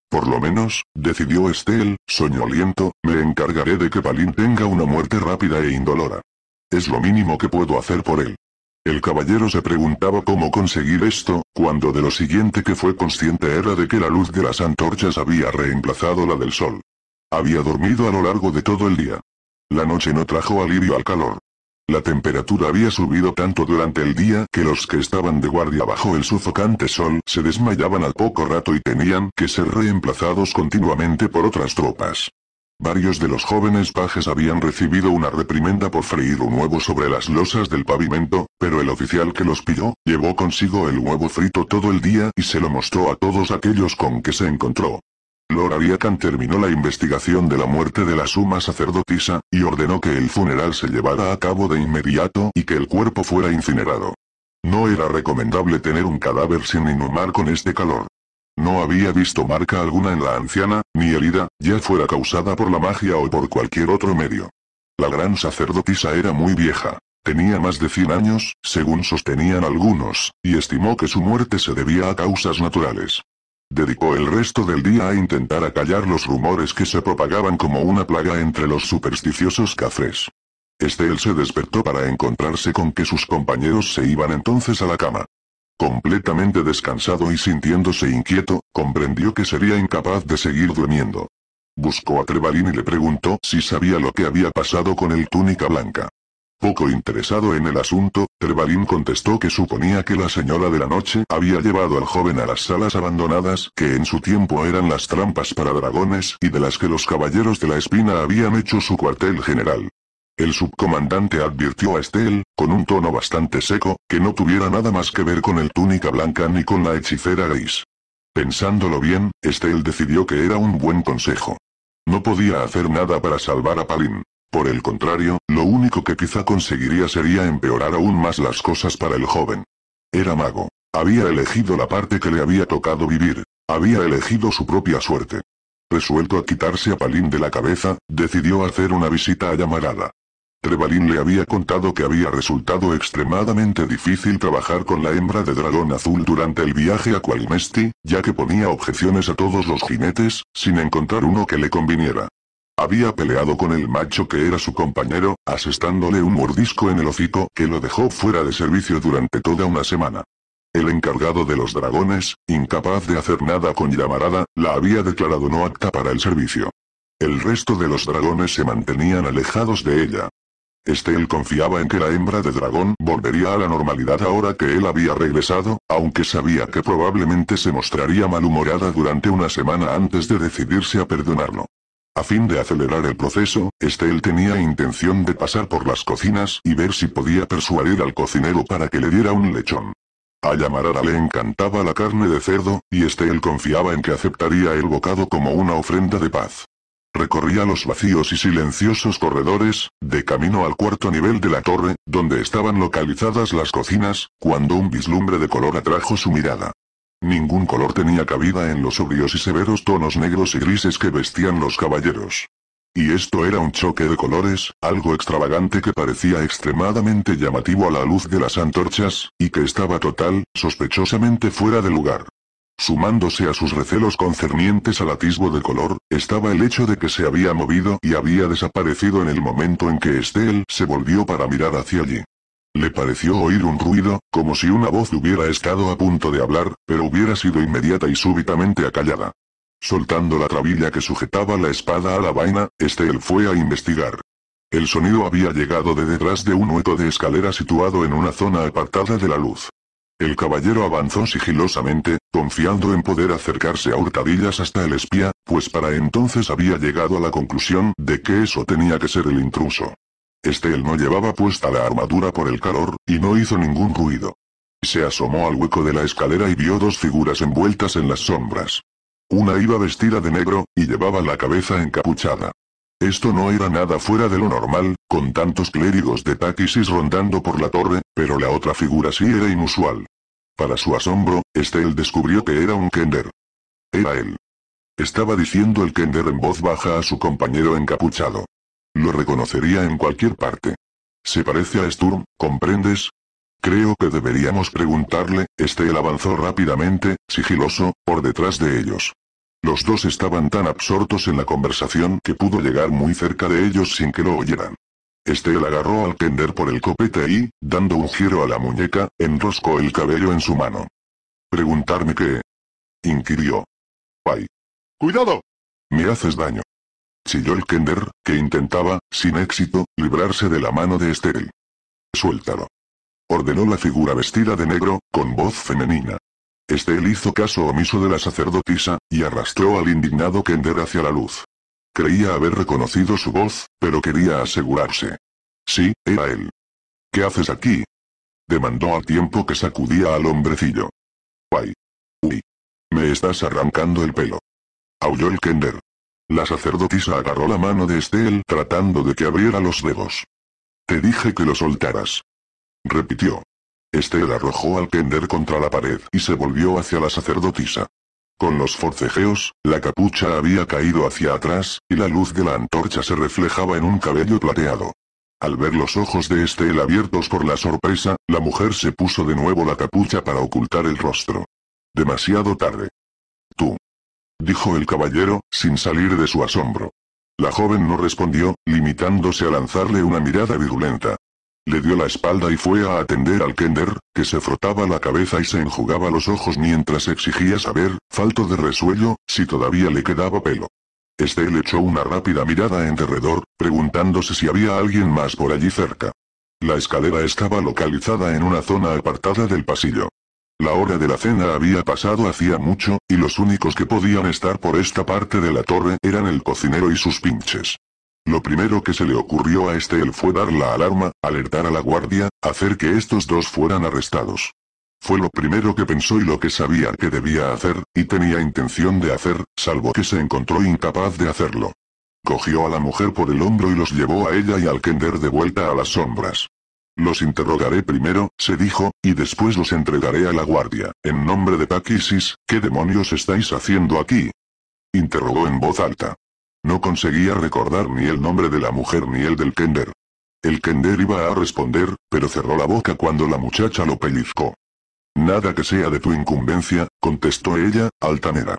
Por lo menos, decidió Estelle, soñoliento, me encargaré de que Palín tenga una muerte rápida e indolora. Es lo mínimo que puedo hacer por él. El caballero se preguntaba cómo conseguir esto, cuando de lo siguiente que fue consciente era de que la luz de las antorchas había reemplazado la del sol. Había dormido a lo largo de todo el día. La noche no trajo alivio al calor. La temperatura había subido tanto durante el día que los que estaban de guardia bajo el sufocante sol se desmayaban al poco rato y tenían que ser reemplazados continuamente por otras tropas. Varios de los jóvenes pajes habían recibido una reprimenda por freír un huevo sobre las losas del pavimento, pero el oficial que los pilló, llevó consigo el huevo frito todo el día y se lo mostró a todos aquellos con que se encontró. Lord Ariakan terminó la investigación de la muerte de la suma sacerdotisa, y ordenó que el funeral se llevara a cabo de inmediato y que el cuerpo fuera incinerado. No era recomendable tener un cadáver sin inhumar con este calor. No había visto marca alguna en la anciana, ni herida, ya fuera causada por la magia o por cualquier otro medio. La gran sacerdotisa era muy vieja. Tenía más de 100 años, según sostenían algunos, y estimó que su muerte se debía a causas naturales. Dedicó el resto del día a intentar acallar los rumores que se propagaban como una plaga entre los supersticiosos cafres. Estel se despertó para encontrarse con que sus compañeros se iban entonces a la cama. Completamente descansado y sintiéndose inquieto, comprendió que sería incapaz de seguir durmiendo. Buscó a Trevalín y le preguntó si sabía lo que había pasado con el túnica blanca. Poco interesado en el asunto, Trevalín contestó que suponía que la señora de la noche había llevado al joven a las salas abandonadas que en su tiempo eran las trampas para dragones y de las que los caballeros de la espina habían hecho su cuartel general. El subcomandante advirtió a Estelle, con un tono bastante seco, que no tuviera nada más que ver con el túnica blanca ni con la hechicera gris. Pensándolo bien, Estel decidió que era un buen consejo. No podía hacer nada para salvar a Palin. Por el contrario, lo único que quizá conseguiría sería empeorar aún más las cosas para el joven. Era mago. Había elegido la parte que le había tocado vivir. Había elegido su propia suerte. Resuelto a quitarse a Palín de la cabeza, decidió hacer una visita a Yamarada. Trebalín le había contado que había resultado extremadamente difícil trabajar con la hembra de dragón azul durante el viaje a Qualmesti, ya que ponía objeciones a todos los jinetes, sin encontrar uno que le conviniera. Había peleado con el macho que era su compañero, asestándole un mordisco en el hocico que lo dejó fuera de servicio durante toda una semana. El encargado de los dragones, incapaz de hacer nada con Yamarada, la había declarado no apta para el servicio. El resto de los dragones se mantenían alejados de ella, Estel confiaba en que la hembra de dragón volvería a la normalidad ahora que él había regresado, aunque sabía que probablemente se mostraría malhumorada durante una semana antes de decidirse a perdonarlo. A fin de acelerar el proceso, Estel tenía intención de pasar por las cocinas y ver si podía persuadir al cocinero para que le diera un lechón. A Yamarara le encantaba la carne de cerdo, y Estel confiaba en que aceptaría el bocado como una ofrenda de paz. Recorría los vacíos y silenciosos corredores, de camino al cuarto nivel de la torre, donde estaban localizadas las cocinas, cuando un vislumbre de color atrajo su mirada. Ningún color tenía cabida en los sobrios y severos tonos negros y grises que vestían los caballeros. Y esto era un choque de colores, algo extravagante que parecía extremadamente llamativo a la luz de las antorchas, y que estaba total, sospechosamente fuera de lugar. Sumándose a sus recelos concernientes al atisbo de color, estaba el hecho de que se había movido y había desaparecido en el momento en que Estelle se volvió para mirar hacia allí. Le pareció oír un ruido, como si una voz hubiera estado a punto de hablar, pero hubiera sido inmediata y súbitamente acallada. Soltando la trabilla que sujetaba la espada a la vaina, Estelle fue a investigar. El sonido había llegado de detrás de un hueco de escalera situado en una zona apartada de la luz. El caballero avanzó sigilosamente, confiando en poder acercarse a hurtadillas hasta el espía, pues para entonces había llegado a la conclusión de que eso tenía que ser el intruso. Estel no llevaba puesta la armadura por el calor, y no hizo ningún ruido. Se asomó al hueco de la escalera y vio dos figuras envueltas en las sombras. Una iba vestida de negro, y llevaba la cabeza encapuchada. Esto no era nada fuera de lo normal, con tantos clérigos de Taquisis rondando por la torre, pero la otra figura sí era inusual. Para su asombro, Estelle descubrió que era un Kender. Era él. Estaba diciendo el Kender en voz baja a su compañero encapuchado. Lo reconocería en cualquier parte. Se parece a Sturm, ¿comprendes? Creo que deberíamos preguntarle, Estelle avanzó rápidamente, sigiloso, por detrás de ellos. Los dos estaban tan absortos en la conversación que pudo llegar muy cerca de ellos sin que lo oyeran. Estel agarró al Kender por el copete y, dando un giro a la muñeca, enroscó el cabello en su mano. ¿Preguntarme qué? inquirió. ¡Ay! ¡Cuidado! Me haces daño. Chilló el Kender, que intentaba, sin éxito, librarse de la mano de Estel. Suéltalo. Ordenó la figura vestida de negro, con voz femenina. Estel hizo caso omiso de la sacerdotisa, y arrastró al indignado Kender hacia la luz. Creía haber reconocido su voz, pero quería asegurarse. Sí, era él. ¿Qué haces aquí? Demandó al tiempo que sacudía al hombrecillo. Guay. Uy. Me estás arrancando el pelo. Aulló el Kender. La sacerdotisa agarró la mano de Estel tratando de que abriera los dedos. Te dije que lo soltaras. Repitió. Estel arrojó al Kender contra la pared y se volvió hacia la sacerdotisa. Con los forcejeos, la capucha había caído hacia atrás, y la luz de la antorcha se reflejaba en un cabello plateado. Al ver los ojos de Estel abiertos por la sorpresa, la mujer se puso de nuevo la capucha para ocultar el rostro. Demasiado tarde. Tú. Dijo el caballero, sin salir de su asombro. La joven no respondió, limitándose a lanzarle una mirada virulenta le dio la espalda y fue a atender al Kender, que se frotaba la cabeza y se enjugaba los ojos mientras exigía saber, falto de resuello, si todavía le quedaba pelo. Este echó una rápida mirada en derredor, preguntándose si había alguien más por allí cerca. La escalera estaba localizada en una zona apartada del pasillo. La hora de la cena había pasado hacía mucho, y los únicos que podían estar por esta parte de la torre eran el cocinero y sus pinches. Lo primero que se le ocurrió a este él fue dar la alarma, alertar a la guardia, hacer que estos dos fueran arrestados. Fue lo primero que pensó y lo que sabía que debía hacer, y tenía intención de hacer, salvo que se encontró incapaz de hacerlo. Cogió a la mujer por el hombro y los llevó a ella y al Kender de vuelta a las sombras. Los interrogaré primero, se dijo, y después los entregaré a la guardia. En nombre de Pakisis, ¿qué demonios estáis haciendo aquí? Interrogó en voz alta. No conseguía recordar ni el nombre de la mujer ni el del Kender. El Kender iba a responder, pero cerró la boca cuando la muchacha lo pellizcó. Nada que sea de tu incumbencia, contestó ella, altanera.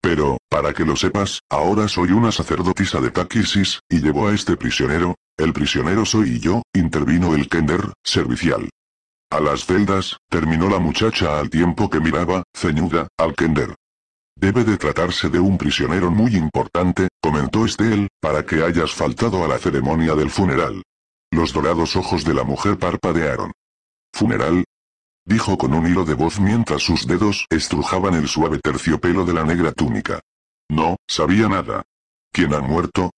Pero, para que lo sepas, ahora soy una sacerdotisa de Takisis, y llevo a este prisionero, el prisionero soy yo, intervino el Kender, servicial. A las celdas, terminó la muchacha al tiempo que miraba, ceñuda, al Kender. Debe de tratarse de un prisionero muy importante, comentó Estel, para que hayas faltado a la ceremonia del funeral. Los dorados ojos de la mujer parpadearon. ¿Funeral? Dijo con un hilo de voz mientras sus dedos estrujaban el suave terciopelo de la negra túnica. No, sabía nada. ¿Quién ha muerto?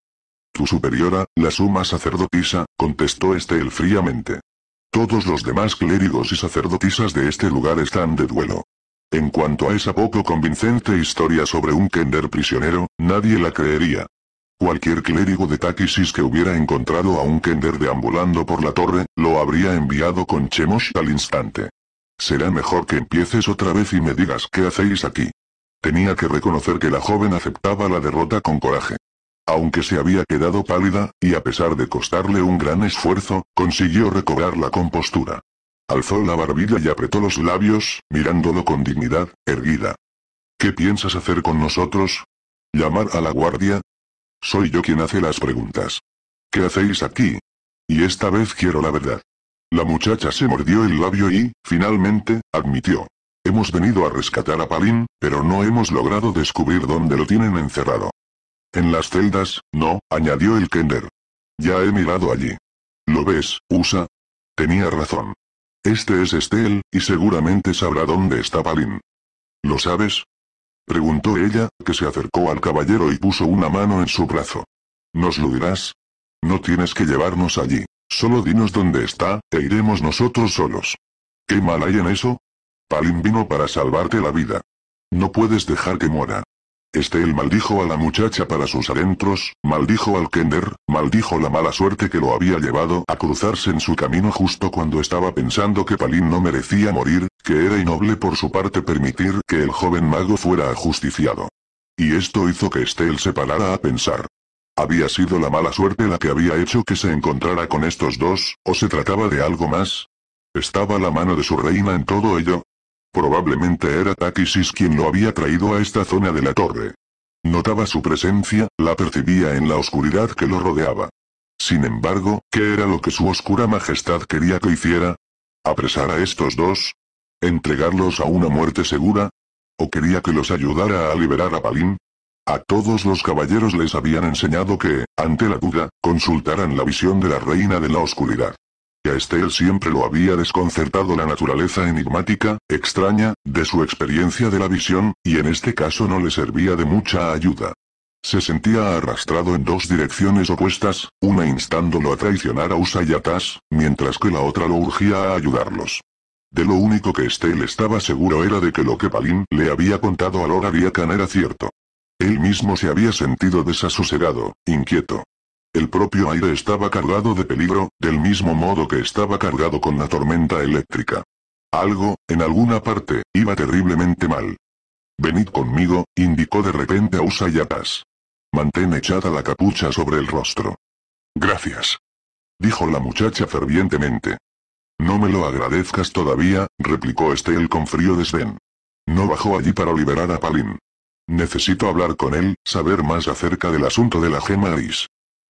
Tu superiora, la suma sacerdotisa, contestó Estel fríamente. Todos los demás clérigos y sacerdotisas de este lugar están de duelo. En cuanto a esa poco convincente historia sobre un Kender prisionero, nadie la creería. Cualquier clérigo de Takisis que hubiera encontrado a un Kender deambulando por la torre, lo habría enviado con Chemosh al instante. Será mejor que empieces otra vez y me digas qué hacéis aquí. Tenía que reconocer que la joven aceptaba la derrota con coraje. Aunque se había quedado pálida, y a pesar de costarle un gran esfuerzo, consiguió recobrar la compostura. Alzó la barbilla y apretó los labios, mirándolo con dignidad, erguida. ¿Qué piensas hacer con nosotros? ¿Llamar a la guardia? Soy yo quien hace las preguntas. ¿Qué hacéis aquí? Y esta vez quiero la verdad. La muchacha se mordió el labio y, finalmente, admitió. Hemos venido a rescatar a Palin, pero no hemos logrado descubrir dónde lo tienen encerrado. En las celdas, no, añadió el Kender. Ya he mirado allí. ¿Lo ves, Usa? Tenía razón. Este es Estel, y seguramente sabrá dónde está Palin. ¿Lo sabes? Preguntó ella, que se acercó al caballero y puso una mano en su brazo. ¿Nos lo dirás? No tienes que llevarnos allí, solo dinos dónde está, e iremos nosotros solos. ¿Qué mal hay en eso? Palin vino para salvarte la vida. No puedes dejar que muera. Estel maldijo a la muchacha para sus adentros, maldijo al Kender, maldijo la mala suerte que lo había llevado a cruzarse en su camino justo cuando estaba pensando que Palin no merecía morir, que era inoble por su parte permitir que el joven mago fuera ajusticiado. Y esto hizo que Estel se parara a pensar. ¿Había sido la mala suerte la que había hecho que se encontrara con estos dos, o se trataba de algo más? ¿Estaba la mano de su reina en todo ello? Probablemente era Takisis quien lo había traído a esta zona de la torre. Notaba su presencia, la percibía en la oscuridad que lo rodeaba. Sin embargo, ¿qué era lo que su oscura majestad quería que hiciera? ¿Apresar a estos dos? ¿Entregarlos a una muerte segura? ¿O quería que los ayudara a liberar a Palín? A todos los caballeros les habían enseñado que, ante la duda, consultaran la visión de la reina de la oscuridad a Estel siempre lo había desconcertado la naturaleza enigmática, extraña, de su experiencia de la visión, y en este caso no le servía de mucha ayuda. Se sentía arrastrado en dos direcciones opuestas, una instándolo a traicionar a Usayatas, mientras que la otra lo urgía a ayudarlos. De lo único que Estel estaba seguro era de que lo que Palin le había contado a Lord era cierto. Él mismo se había sentido desasosegado, inquieto, el propio aire estaba cargado de peligro, del mismo modo que estaba cargado con la tormenta eléctrica. Algo, en alguna parte, iba terriblemente mal. Venid conmigo, indicó de repente a Usa Mantén echada la capucha sobre el rostro. Gracias. Dijo la muchacha fervientemente. No me lo agradezcas todavía, replicó Estel con frío desdén. No bajó allí para liberar a Palin. Necesito hablar con él, saber más acerca del asunto de la gema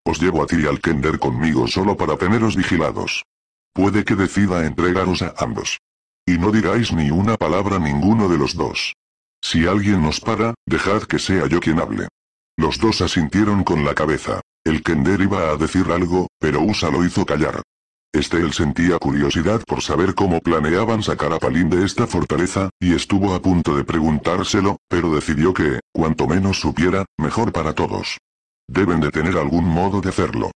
os llevo a ti y al Kender conmigo solo para teneros vigilados. Puede que decida entregaros a ambos. Y no diráis ni una palabra ninguno de los dos. Si alguien nos para, dejad que sea yo quien hable. Los dos asintieron con la cabeza. El Kender iba a decir algo, pero Usa lo hizo callar. Estel sentía curiosidad por saber cómo planeaban sacar a Palin de esta fortaleza, y estuvo a punto de preguntárselo, pero decidió que, cuanto menos supiera, mejor para todos. Deben de tener algún modo de hacerlo.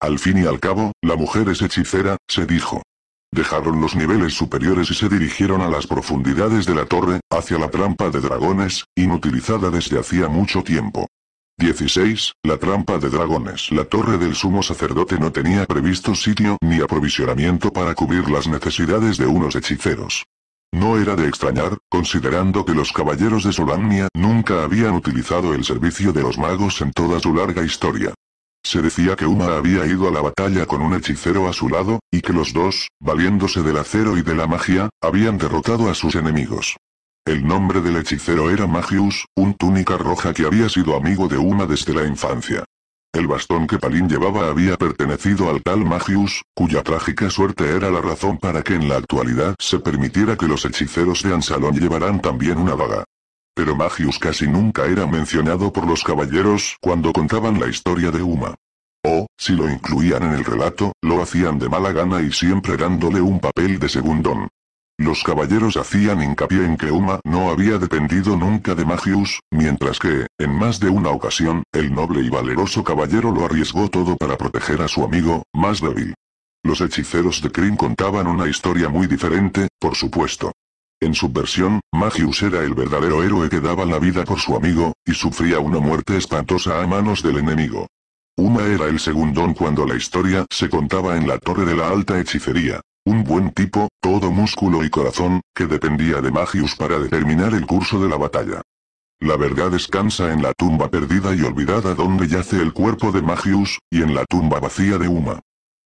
Al fin y al cabo, la mujer es hechicera, se dijo. Dejaron los niveles superiores y se dirigieron a las profundidades de la torre, hacia la trampa de dragones, inutilizada desde hacía mucho tiempo. 16. La trampa de dragones. La torre del sumo sacerdote no tenía previsto sitio ni aprovisionamiento para cubrir las necesidades de unos hechiceros. No era de extrañar, considerando que los caballeros de Solamnia nunca habían utilizado el servicio de los magos en toda su larga historia. Se decía que Uma había ido a la batalla con un hechicero a su lado, y que los dos, valiéndose del acero y de la magia, habían derrotado a sus enemigos. El nombre del hechicero era Magius, un túnica roja que había sido amigo de Uma desde la infancia. El bastón que Palin llevaba había pertenecido al tal Magius, cuya trágica suerte era la razón para que en la actualidad se permitiera que los hechiceros de Ansalón llevaran también una vaga. Pero Magius casi nunca era mencionado por los caballeros cuando contaban la historia de Uma. O, si lo incluían en el relato, lo hacían de mala gana y siempre dándole un papel de segundón. Los caballeros hacían hincapié en que Uma no había dependido nunca de Magius, mientras que, en más de una ocasión, el noble y valeroso caballero lo arriesgó todo para proteger a su amigo, más débil. Los hechiceros de Krim contaban una historia muy diferente, por supuesto. En su versión, Magius era el verdadero héroe que daba la vida por su amigo, y sufría una muerte espantosa a manos del enemigo. Uma era el segundón cuando la historia se contaba en la Torre de la Alta Hechicería. Un buen tipo, todo músculo y corazón, que dependía de Magius para determinar el curso de la batalla. La verdad descansa en la tumba perdida y olvidada donde yace el cuerpo de Magius, y en la tumba vacía de Uma.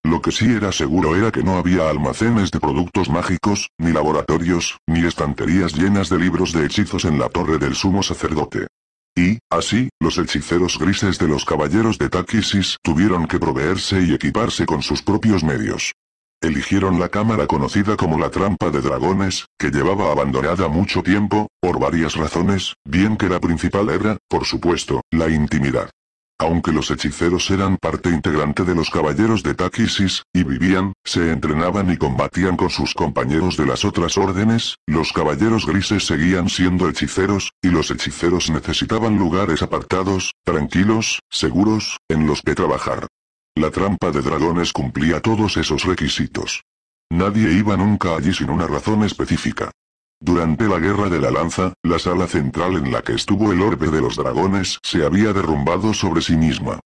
Lo que sí era seguro era que no había almacenes de productos mágicos, ni laboratorios, ni estanterías llenas de libros de hechizos en la torre del sumo sacerdote. Y, así, los hechiceros grises de los caballeros de Takisis tuvieron que proveerse y equiparse con sus propios medios. Eligieron la cámara conocida como la trampa de dragones, que llevaba abandonada mucho tiempo, por varias razones, bien que la principal era, por supuesto, la intimidad. Aunque los hechiceros eran parte integrante de los caballeros de Takisis, y vivían, se entrenaban y combatían con sus compañeros de las otras órdenes, los caballeros grises seguían siendo hechiceros, y los hechiceros necesitaban lugares apartados, tranquilos, seguros, en los que trabajar. La trampa de dragones cumplía todos esos requisitos. Nadie iba nunca allí sin una razón específica. Durante la Guerra de la Lanza, la sala central en la que estuvo el orbe de los dragones se había derrumbado sobre sí misma.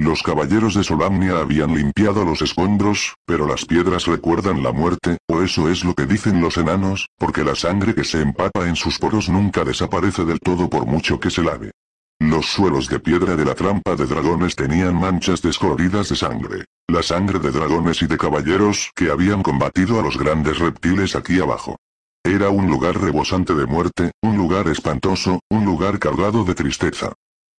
Los caballeros de Solamnia habían limpiado los escombros, pero las piedras recuerdan la muerte, o eso es lo que dicen los enanos, porque la sangre que se empapa en sus poros nunca desaparece del todo por mucho que se lave. Los suelos de piedra de la trampa de dragones tenían manchas descoloridas de sangre. La sangre de dragones y de caballeros que habían combatido a los grandes reptiles aquí abajo. Era un lugar rebosante de muerte, un lugar espantoso, un lugar cargado de tristeza.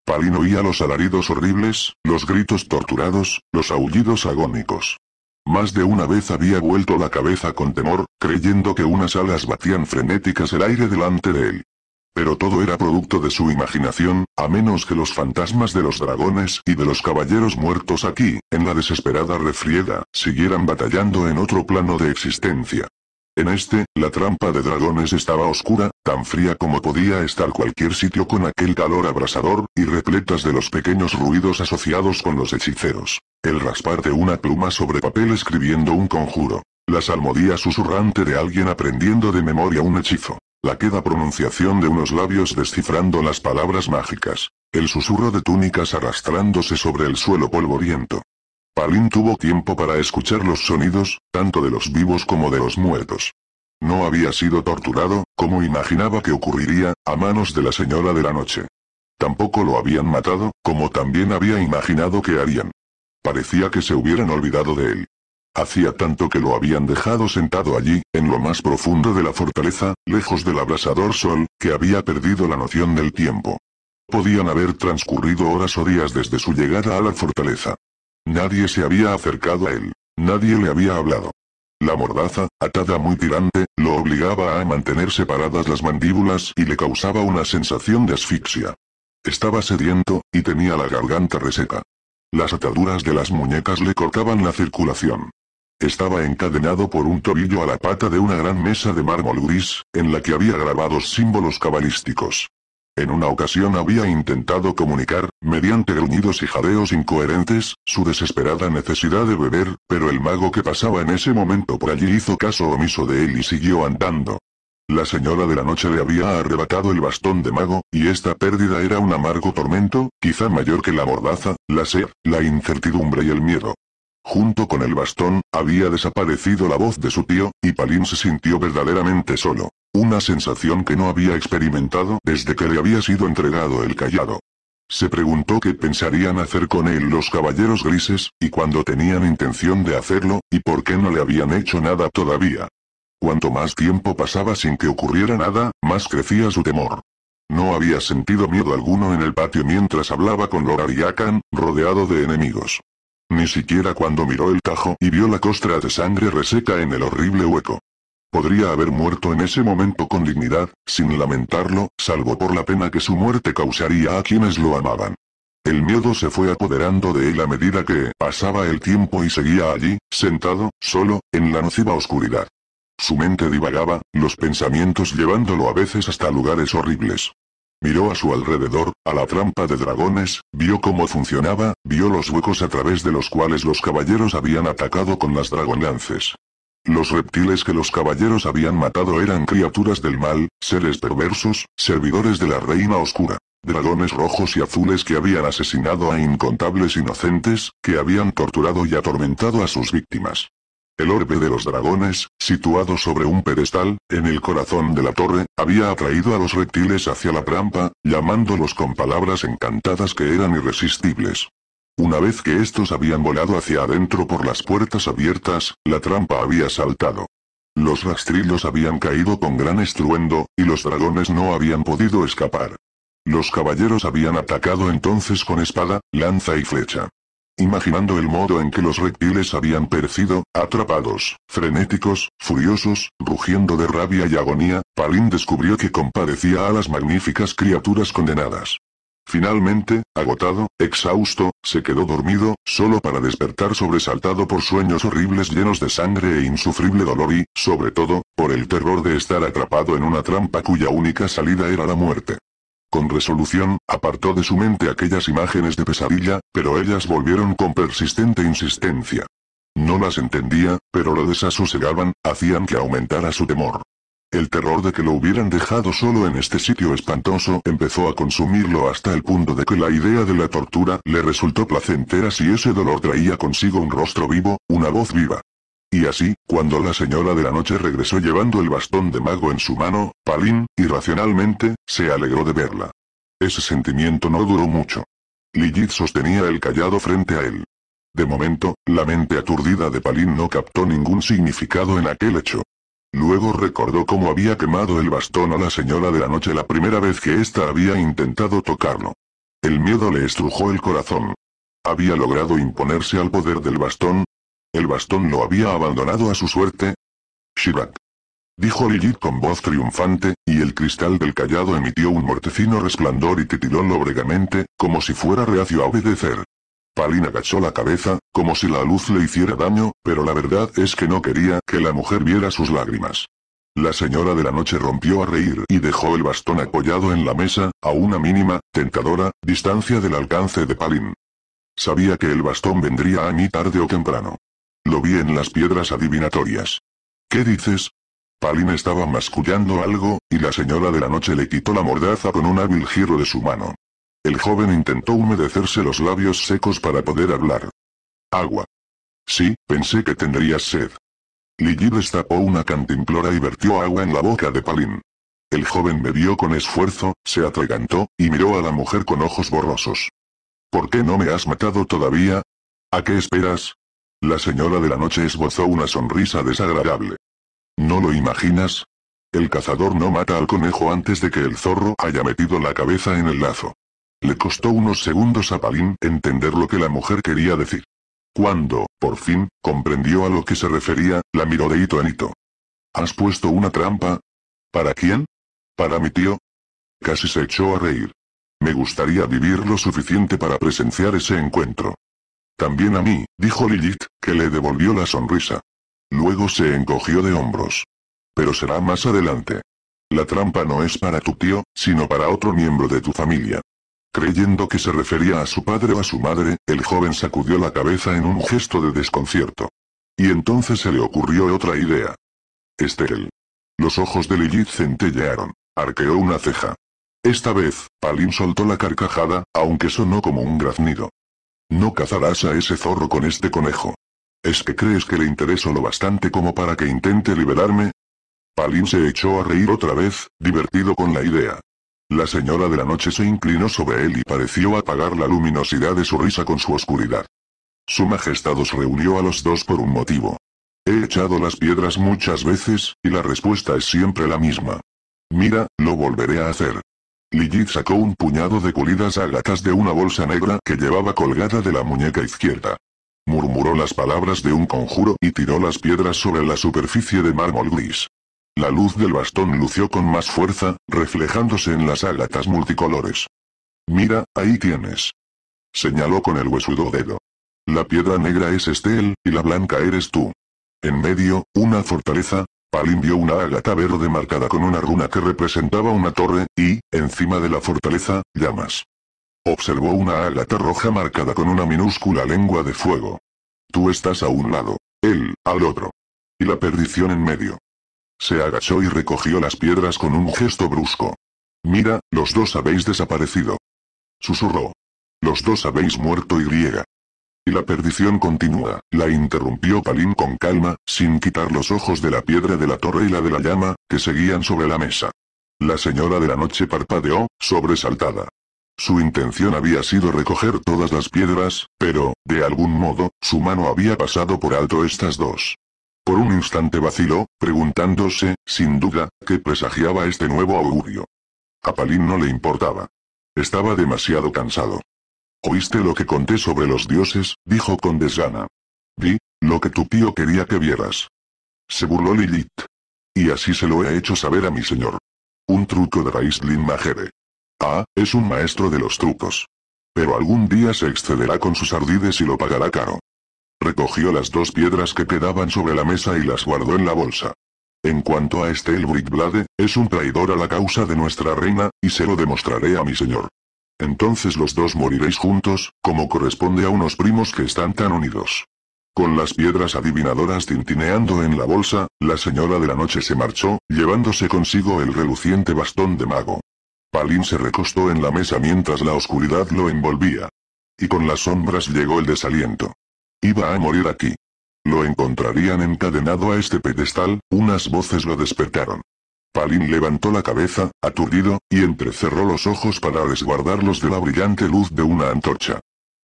Palin oía los alaridos horribles, los gritos torturados, los aullidos agónicos. Más de una vez había vuelto la cabeza con temor, creyendo que unas alas batían frenéticas el aire delante de él. Pero todo era producto de su imaginación, a menos que los fantasmas de los dragones y de los caballeros muertos aquí, en la desesperada refriega, siguieran batallando en otro plano de existencia. En este, la trampa de dragones estaba oscura, tan fría como podía estar cualquier sitio con aquel calor abrasador, y repletas de los pequeños ruidos asociados con los hechiceros. El raspar de una pluma sobre papel escribiendo un conjuro. La salmodía susurrante de alguien aprendiendo de memoria un hechizo. La queda pronunciación de unos labios descifrando las palabras mágicas. El susurro de túnicas arrastrándose sobre el suelo polvoriento. Palin tuvo tiempo para escuchar los sonidos, tanto de los vivos como de los muertos. No había sido torturado, como imaginaba que ocurriría, a manos de la señora de la noche. Tampoco lo habían matado, como también había imaginado que harían. Parecía que se hubieran olvidado de él. Hacía tanto que lo habían dejado sentado allí, en lo más profundo de la fortaleza, lejos del abrasador sol, que había perdido la noción del tiempo. Podían haber transcurrido horas o días desde su llegada a la fortaleza. Nadie se había acercado a él. Nadie le había hablado. La mordaza, atada muy tirante, lo obligaba a mantener separadas las mandíbulas y le causaba una sensación de asfixia. Estaba sediento, y tenía la garganta reseca. Las ataduras de las muñecas le cortaban la circulación. Estaba encadenado por un tobillo a la pata de una gran mesa de mármol gris, en la que había grabados símbolos cabalísticos. En una ocasión había intentado comunicar, mediante gruñidos y jadeos incoherentes, su desesperada necesidad de beber, pero el mago que pasaba en ese momento por allí hizo caso omiso de él y siguió andando. La señora de la noche le había arrebatado el bastón de mago, y esta pérdida era un amargo tormento, quizá mayor que la mordaza, la sed, la incertidumbre y el miedo. Junto con el bastón, había desaparecido la voz de su tío, y Palin se sintió verdaderamente solo. Una sensación que no había experimentado desde que le había sido entregado el callado. Se preguntó qué pensarían hacer con él los caballeros grises, y cuándo tenían intención de hacerlo, y por qué no le habían hecho nada todavía. Cuanto más tiempo pasaba sin que ocurriera nada, más crecía su temor. No había sentido miedo alguno en el patio mientras hablaba con Lorariakan, rodeado de enemigos. Ni siquiera cuando miró el tajo y vio la costra de sangre reseca en el horrible hueco. Podría haber muerto en ese momento con dignidad, sin lamentarlo, salvo por la pena que su muerte causaría a quienes lo amaban. El miedo se fue apoderando de él a medida que pasaba el tiempo y seguía allí, sentado, solo, en la nociva oscuridad. Su mente divagaba, los pensamientos llevándolo a veces hasta lugares horribles. Miró a su alrededor, a la trampa de dragones, vio cómo funcionaba, vio los huecos a través de los cuales los caballeros habían atacado con las dragonlances. Los reptiles que los caballeros habían matado eran criaturas del mal, seres perversos, servidores de la reina oscura. Dragones rojos y azules que habían asesinado a incontables inocentes, que habían torturado y atormentado a sus víctimas. El orbe de los dragones, situado sobre un pedestal, en el corazón de la torre, había atraído a los reptiles hacia la trampa, llamándolos con palabras encantadas que eran irresistibles. Una vez que estos habían volado hacia adentro por las puertas abiertas, la trampa había saltado. Los rastrillos habían caído con gran estruendo, y los dragones no habían podido escapar. Los caballeros habían atacado entonces con espada, lanza y flecha imaginando el modo en que los reptiles habían perecido, atrapados, frenéticos, furiosos, rugiendo de rabia y agonía, Palin descubrió que compadecía a las magníficas criaturas condenadas. Finalmente, agotado, exhausto, se quedó dormido, solo para despertar sobresaltado por sueños horribles llenos de sangre e insufrible dolor y, sobre todo, por el terror de estar atrapado en una trampa cuya única salida era la muerte. Con resolución, apartó de su mente aquellas imágenes de pesadilla, pero ellas volvieron con persistente insistencia. No las entendía, pero lo desasosegaban, hacían que aumentara su temor. El terror de que lo hubieran dejado solo en este sitio espantoso empezó a consumirlo hasta el punto de que la idea de la tortura le resultó placentera si ese dolor traía consigo un rostro vivo, una voz viva. Y así, cuando la señora de la noche regresó llevando el bastón de mago en su mano, Palín, irracionalmente, se alegró de verla. Ese sentimiento no duró mucho. Lilith sostenía el callado frente a él. De momento, la mente aturdida de Palín no captó ningún significado en aquel hecho. Luego recordó cómo había quemado el bastón a la señora de la noche la primera vez que ésta había intentado tocarlo. El miedo le estrujó el corazón. Había logrado imponerse al poder del bastón, el bastón lo había abandonado a su suerte. ¡Shirak! Dijo Lilith con voz triunfante, y el cristal del callado emitió un mortecino resplandor y titiló lóbregamente, como si fuera reacio a obedecer. Palin agachó la cabeza, como si la luz le hiciera daño, pero la verdad es que no quería que la mujer viera sus lágrimas. La señora de la noche rompió a reír y dejó el bastón apoyado en la mesa, a una mínima, tentadora, distancia del alcance de Palin. Sabía que el bastón vendría a mí tarde o temprano. Lo vi en las piedras adivinatorias. ¿Qué dices? Palin estaba mascullando algo, y la señora de la noche le quitó la mordaza con un hábil giro de su mano. El joven intentó humedecerse los labios secos para poder hablar. Agua. Sí, pensé que tendrías sed. Ligir destapó una cantimplora y vertió agua en la boca de Palin. El joven bebió con esfuerzo, se atragantó, y miró a la mujer con ojos borrosos. ¿Por qué no me has matado todavía? ¿A qué esperas? La señora de la noche esbozó una sonrisa desagradable. ¿No lo imaginas? El cazador no mata al conejo antes de que el zorro haya metido la cabeza en el lazo. Le costó unos segundos a Palín entender lo que la mujer quería decir. Cuando, por fin, comprendió a lo que se refería, la miró de hito en hito. ¿Has puesto una trampa? ¿Para quién? ¿Para mi tío? Casi se echó a reír. Me gustaría vivir lo suficiente para presenciar ese encuentro. También a mí, dijo Lilith, que le devolvió la sonrisa. Luego se encogió de hombros. Pero será más adelante. La trampa no es para tu tío, sino para otro miembro de tu familia. Creyendo que se refería a su padre o a su madre, el joven sacudió la cabeza en un gesto de desconcierto. Y entonces se le ocurrió otra idea. Estel. Los ojos de Lilith centellearon. Arqueó una ceja. Esta vez, Palin soltó la carcajada, aunque sonó como un graznido. No cazarás a ese zorro con este conejo. ¿Es que crees que le intereso lo bastante como para que intente liberarme? Palin se echó a reír otra vez, divertido con la idea. La señora de la noche se inclinó sobre él y pareció apagar la luminosidad de su risa con su oscuridad. Su majestad os reunió a los dos por un motivo. He echado las piedras muchas veces, y la respuesta es siempre la misma. Mira, lo volveré a hacer. Lilith sacó un puñado de pulidas ágatas de una bolsa negra que llevaba colgada de la muñeca izquierda. Murmuró las palabras de un conjuro y tiró las piedras sobre la superficie de mármol gris. La luz del bastón lució con más fuerza, reflejándose en las ágatas multicolores. Mira, ahí tienes. Señaló con el huesudo dedo. La piedra negra es Estel, y la blanca eres tú. En medio, una fortaleza, Palin vio una ágata verde marcada con una runa que representaba una torre, y, encima de la fortaleza, llamas. Observó una ágata roja marcada con una minúscula lengua de fuego. Tú estás a un lado, él, al otro. Y la perdición en medio. Se agachó y recogió las piedras con un gesto brusco. Mira, los dos habéis desaparecido. Susurró. Los dos habéis muerto y griega. Y la perdición continúa, la interrumpió Palín con calma, sin quitar los ojos de la piedra de la torre y la de la llama, que seguían sobre la mesa. La señora de la noche parpadeó, sobresaltada. Su intención había sido recoger todas las piedras, pero, de algún modo, su mano había pasado por alto estas dos. Por un instante vaciló, preguntándose, sin duda, qué presagiaba este nuevo augurio. A Palín no le importaba. Estaba demasiado cansado. ¿Oíste lo que conté sobre los dioses? dijo con desgana. Vi, lo que tu tío quería que vieras. Se burló Lilith. Y así se lo he hecho saber a mi señor. Un truco de Raistlin Majere. Ah, es un maestro de los trucos. Pero algún día se excederá con sus ardides y lo pagará caro. Recogió las dos piedras que quedaban sobre la mesa y las guardó en la bolsa. En cuanto a este el Blade, es un traidor a la causa de nuestra reina, y se lo demostraré a mi señor. Entonces los dos moriréis juntos, como corresponde a unos primos que están tan unidos. Con las piedras adivinadoras tintineando en la bolsa, la señora de la noche se marchó, llevándose consigo el reluciente bastón de mago. Palín se recostó en la mesa mientras la oscuridad lo envolvía. Y con las sombras llegó el desaliento. Iba a morir aquí. Lo encontrarían encadenado a este pedestal, unas voces lo despertaron. Palin levantó la cabeza, aturdido, y entrecerró los ojos para resguardarlos de la brillante luz de una antorcha.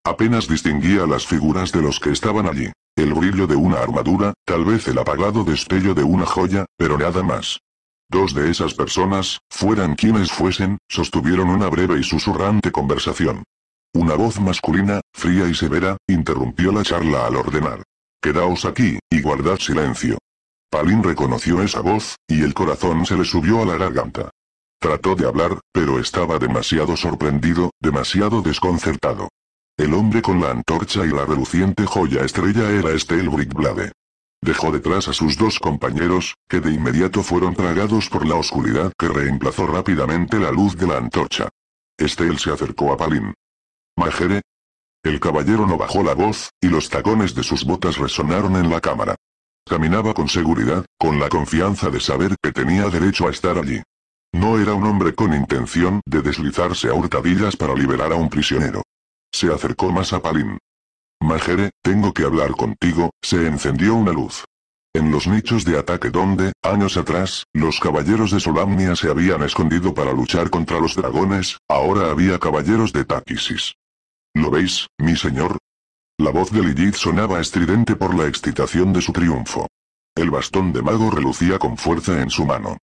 Apenas distinguía las figuras de los que estaban allí. El brillo de una armadura, tal vez el apagado destello de una joya, pero nada más. Dos de esas personas, fueran quienes fuesen, sostuvieron una breve y susurrante conversación. Una voz masculina, fría y severa, interrumpió la charla al ordenar. Quedaos aquí, y guardad silencio. Palin reconoció esa voz, y el corazón se le subió a la garganta. Trató de hablar, pero estaba demasiado sorprendido, demasiado desconcertado. El hombre con la antorcha y la reluciente joya estrella era Estel Brickblade. Dejó detrás a sus dos compañeros, que de inmediato fueron tragados por la oscuridad que reemplazó rápidamente la luz de la antorcha. Estel se acercó a Palin. «¿Majere?» El caballero no bajó la voz, y los tacones de sus botas resonaron en la cámara. Caminaba con seguridad, con la confianza de saber que tenía derecho a estar allí. No era un hombre con intención de deslizarse a hurtadillas para liberar a un prisionero. Se acercó más a Palin. Majere, tengo que hablar contigo, se encendió una luz. En los nichos de ataque donde, años atrás, los caballeros de Solamnia se habían escondido para luchar contra los dragones, ahora había caballeros de Takisis. ¿Lo veis, mi señor? La voz de Lilith sonaba estridente por la excitación de su triunfo. El bastón de mago relucía con fuerza en su mano.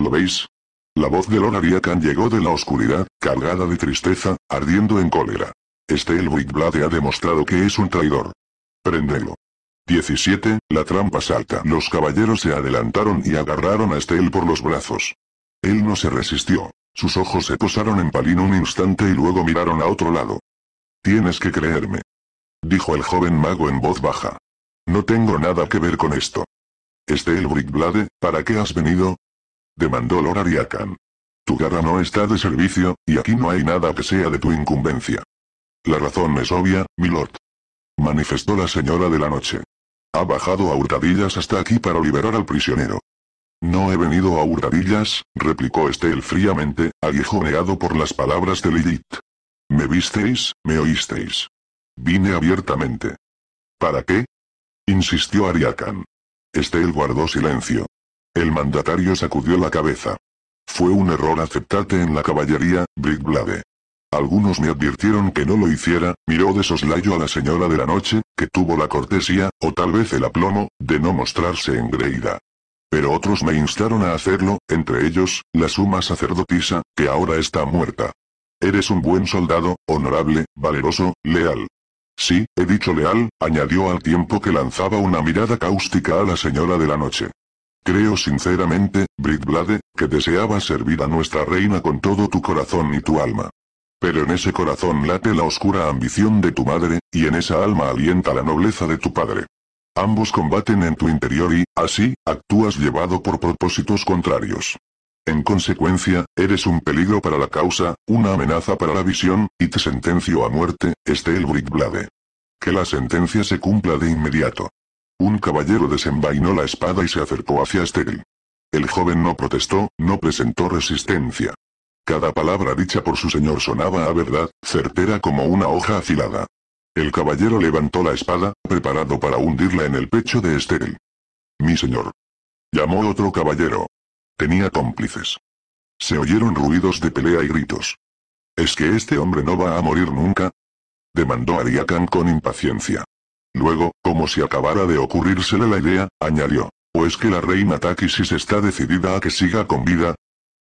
¿Lo veis? La voz de Lord Ariakan llegó de la oscuridad, cargada de tristeza, ardiendo en cólera. Este el Blade ha demostrado que es un traidor. Prendelo. 17. La trampa salta. Los caballeros se adelantaron y agarraron a Estel por los brazos. Él no se resistió. Sus ojos se posaron en Palin un instante y luego miraron a otro lado. Tienes que creerme. Dijo el joven mago en voz baja. No tengo nada que ver con esto. Estel Brickblade, ¿para qué has venido? Demandó Lord Ariakan. Tu garra no está de servicio, y aquí no hay nada que sea de tu incumbencia. La razón es obvia, milord. Manifestó la señora de la noche. Ha bajado a hurtadillas hasta aquí para liberar al prisionero. No he venido a hurtadillas, replicó Estel fríamente, aguijoneado por las palabras de Lilith. Me visteis, me oísteis. Vine abiertamente. ¿Para qué? Insistió Ariakan. Estel guardó silencio. El mandatario sacudió la cabeza. Fue un error aceptarte en la caballería, Brickblade. Algunos me advirtieron que no lo hiciera, miró de soslayo a la señora de la noche, que tuvo la cortesía, o tal vez el aplomo, de no mostrarse engreída. Pero otros me instaron a hacerlo, entre ellos, la suma sacerdotisa, que ahora está muerta. Eres un buen soldado, honorable, valeroso, leal. Sí, he dicho leal, añadió al tiempo que lanzaba una mirada cáustica a la señora de la noche. Creo sinceramente, Britblade, que deseabas servir a nuestra reina con todo tu corazón y tu alma. Pero en ese corazón late la oscura ambición de tu madre, y en esa alma alienta la nobleza de tu padre. Ambos combaten en tu interior y, así, actúas llevado por propósitos contrarios. En consecuencia, eres un peligro para la causa, una amenaza para la visión, y te sentencio a muerte, Estel Brickblade. Que la sentencia se cumpla de inmediato. Un caballero desenvainó la espada y se acercó hacia Estel. El joven no protestó, no presentó resistencia. Cada palabra dicha por su señor sonaba a verdad, certera como una hoja afilada. El caballero levantó la espada, preparado para hundirla en el pecho de Estel. Mi señor. Llamó otro caballero, Tenía cómplices. Se oyeron ruidos de pelea y gritos. ¿Es que este hombre no va a morir nunca? demandó Ariakan con impaciencia. Luego, como si acabara de ocurrírsele la idea, añadió, ¿o es pues que la reina Takisis está decidida a que siga con vida?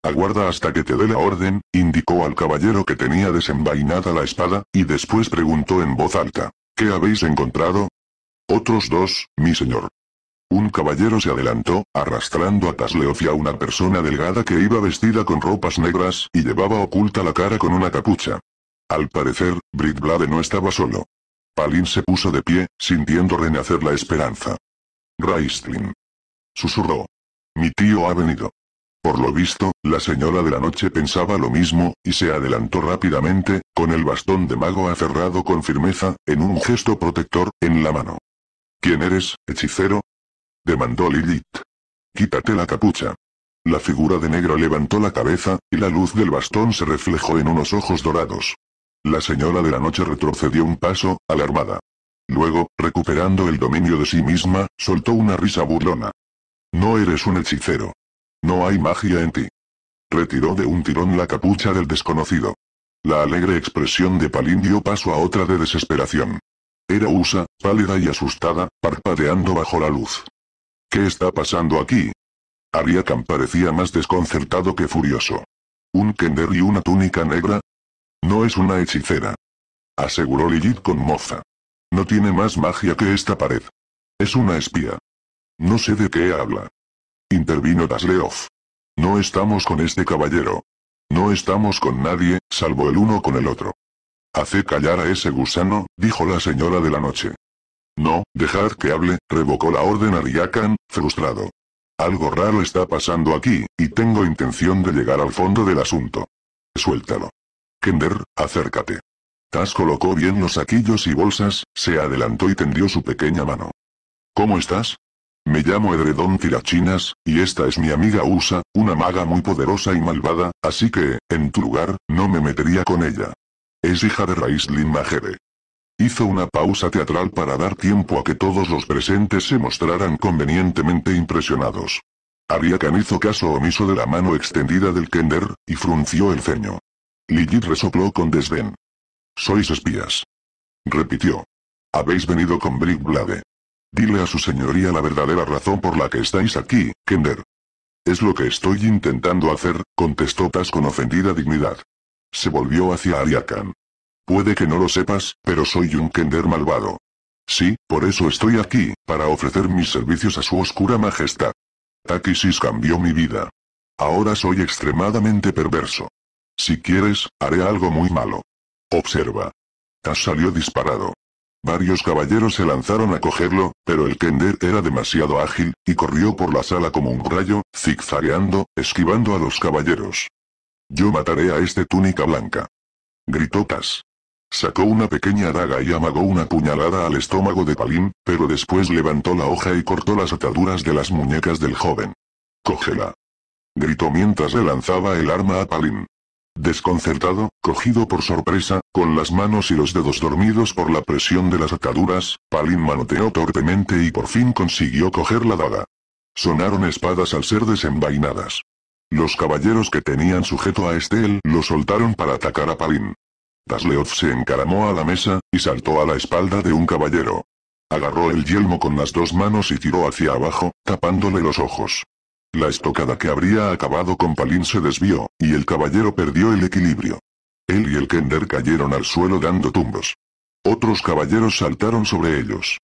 Aguarda hasta que te dé la orden, indicó al caballero que tenía desenvainada la espada, y después preguntó en voz alta, ¿qué habéis encontrado? Otros dos, mi señor. Un caballero se adelantó, arrastrando a Tasleofia una persona delgada que iba vestida con ropas negras y llevaba oculta la cara con una capucha. Al parecer, Britblade no estaba solo. Palin se puso de pie, sintiendo renacer la esperanza. Raistlin. Susurró. Mi tío ha venido. Por lo visto, la señora de la noche pensaba lo mismo, y se adelantó rápidamente, con el bastón de mago aferrado con firmeza, en un gesto protector, en la mano. ¿Quién eres, hechicero? demandó Lilith. Quítate la capucha. La figura de negro levantó la cabeza, y la luz del bastón se reflejó en unos ojos dorados. La señora de la noche retrocedió un paso, alarmada. Luego, recuperando el dominio de sí misma, soltó una risa burlona. No eres un hechicero. No hay magia en ti. Retiró de un tirón la capucha del desconocido. La alegre expresión de Palin dio paso a otra de desesperación. Era Usa, pálida y asustada, parpadeando bajo la luz. ¿Qué está pasando aquí? Ariakan parecía más desconcertado que furioso. ¿Un kender y una túnica negra? No es una hechicera. Aseguró Ligit con moza. No tiene más magia que esta pared. Es una espía. No sé de qué habla. Intervino Dasleov. No estamos con este caballero. No estamos con nadie, salvo el uno con el otro. Hace callar a ese gusano, dijo la señora de la noche. No, dejad que hable, revocó la orden Ariakan, frustrado. Algo raro está pasando aquí, y tengo intención de llegar al fondo del asunto. Suéltalo. Kender, acércate. Tas colocó bien los saquillos y bolsas, se adelantó y tendió su pequeña mano. ¿Cómo estás? Me llamo Edredón Tirachinas, y esta es mi amiga Usa, una maga muy poderosa y malvada, así que, en tu lugar, no me metería con ella. Es hija de Raizlin Majere. Hizo una pausa teatral para dar tiempo a que todos los presentes se mostraran convenientemente impresionados. Ariakan hizo caso omiso de la mano extendida del Kender, y frunció el ceño. Ligit resopló con desdén. Sois espías. Repitió. Habéis venido con Brick Dile a su señoría la verdadera razón por la que estáis aquí, Kender. Es lo que estoy intentando hacer, contestó Tas con ofendida dignidad. Se volvió hacia Ariakan. Puede que no lo sepas, pero soy un Kender malvado. Sí, por eso estoy aquí, para ofrecer mis servicios a su oscura majestad. Takisis cambió mi vida. Ahora soy extremadamente perverso. Si quieres, haré algo muy malo. Observa. Tas salió disparado. Varios caballeros se lanzaron a cogerlo, pero el Kender era demasiado ágil, y corrió por la sala como un rayo, zigzagueando, esquivando a los caballeros. Yo mataré a este túnica blanca. Gritó Tas. Sacó una pequeña daga y amagó una puñalada al estómago de Palin, pero después levantó la hoja y cortó las ataduras de las muñecas del joven. ¡Cógela! Gritó mientras le lanzaba el arma a Palin. Desconcertado, cogido por sorpresa, con las manos y los dedos dormidos por la presión de las ataduras, Palin manoteó torpemente y por fin consiguió coger la daga. Sonaron espadas al ser desenvainadas. Los caballeros que tenían sujeto a Estel lo soltaron para atacar a Palin. Tasleov se encaramó a la mesa, y saltó a la espalda de un caballero. Agarró el yelmo con las dos manos y tiró hacia abajo, tapándole los ojos. La estocada que habría acabado con Palin se desvió, y el caballero perdió el equilibrio. Él y el Kender cayeron al suelo dando tumbos. Otros caballeros saltaron sobre ellos.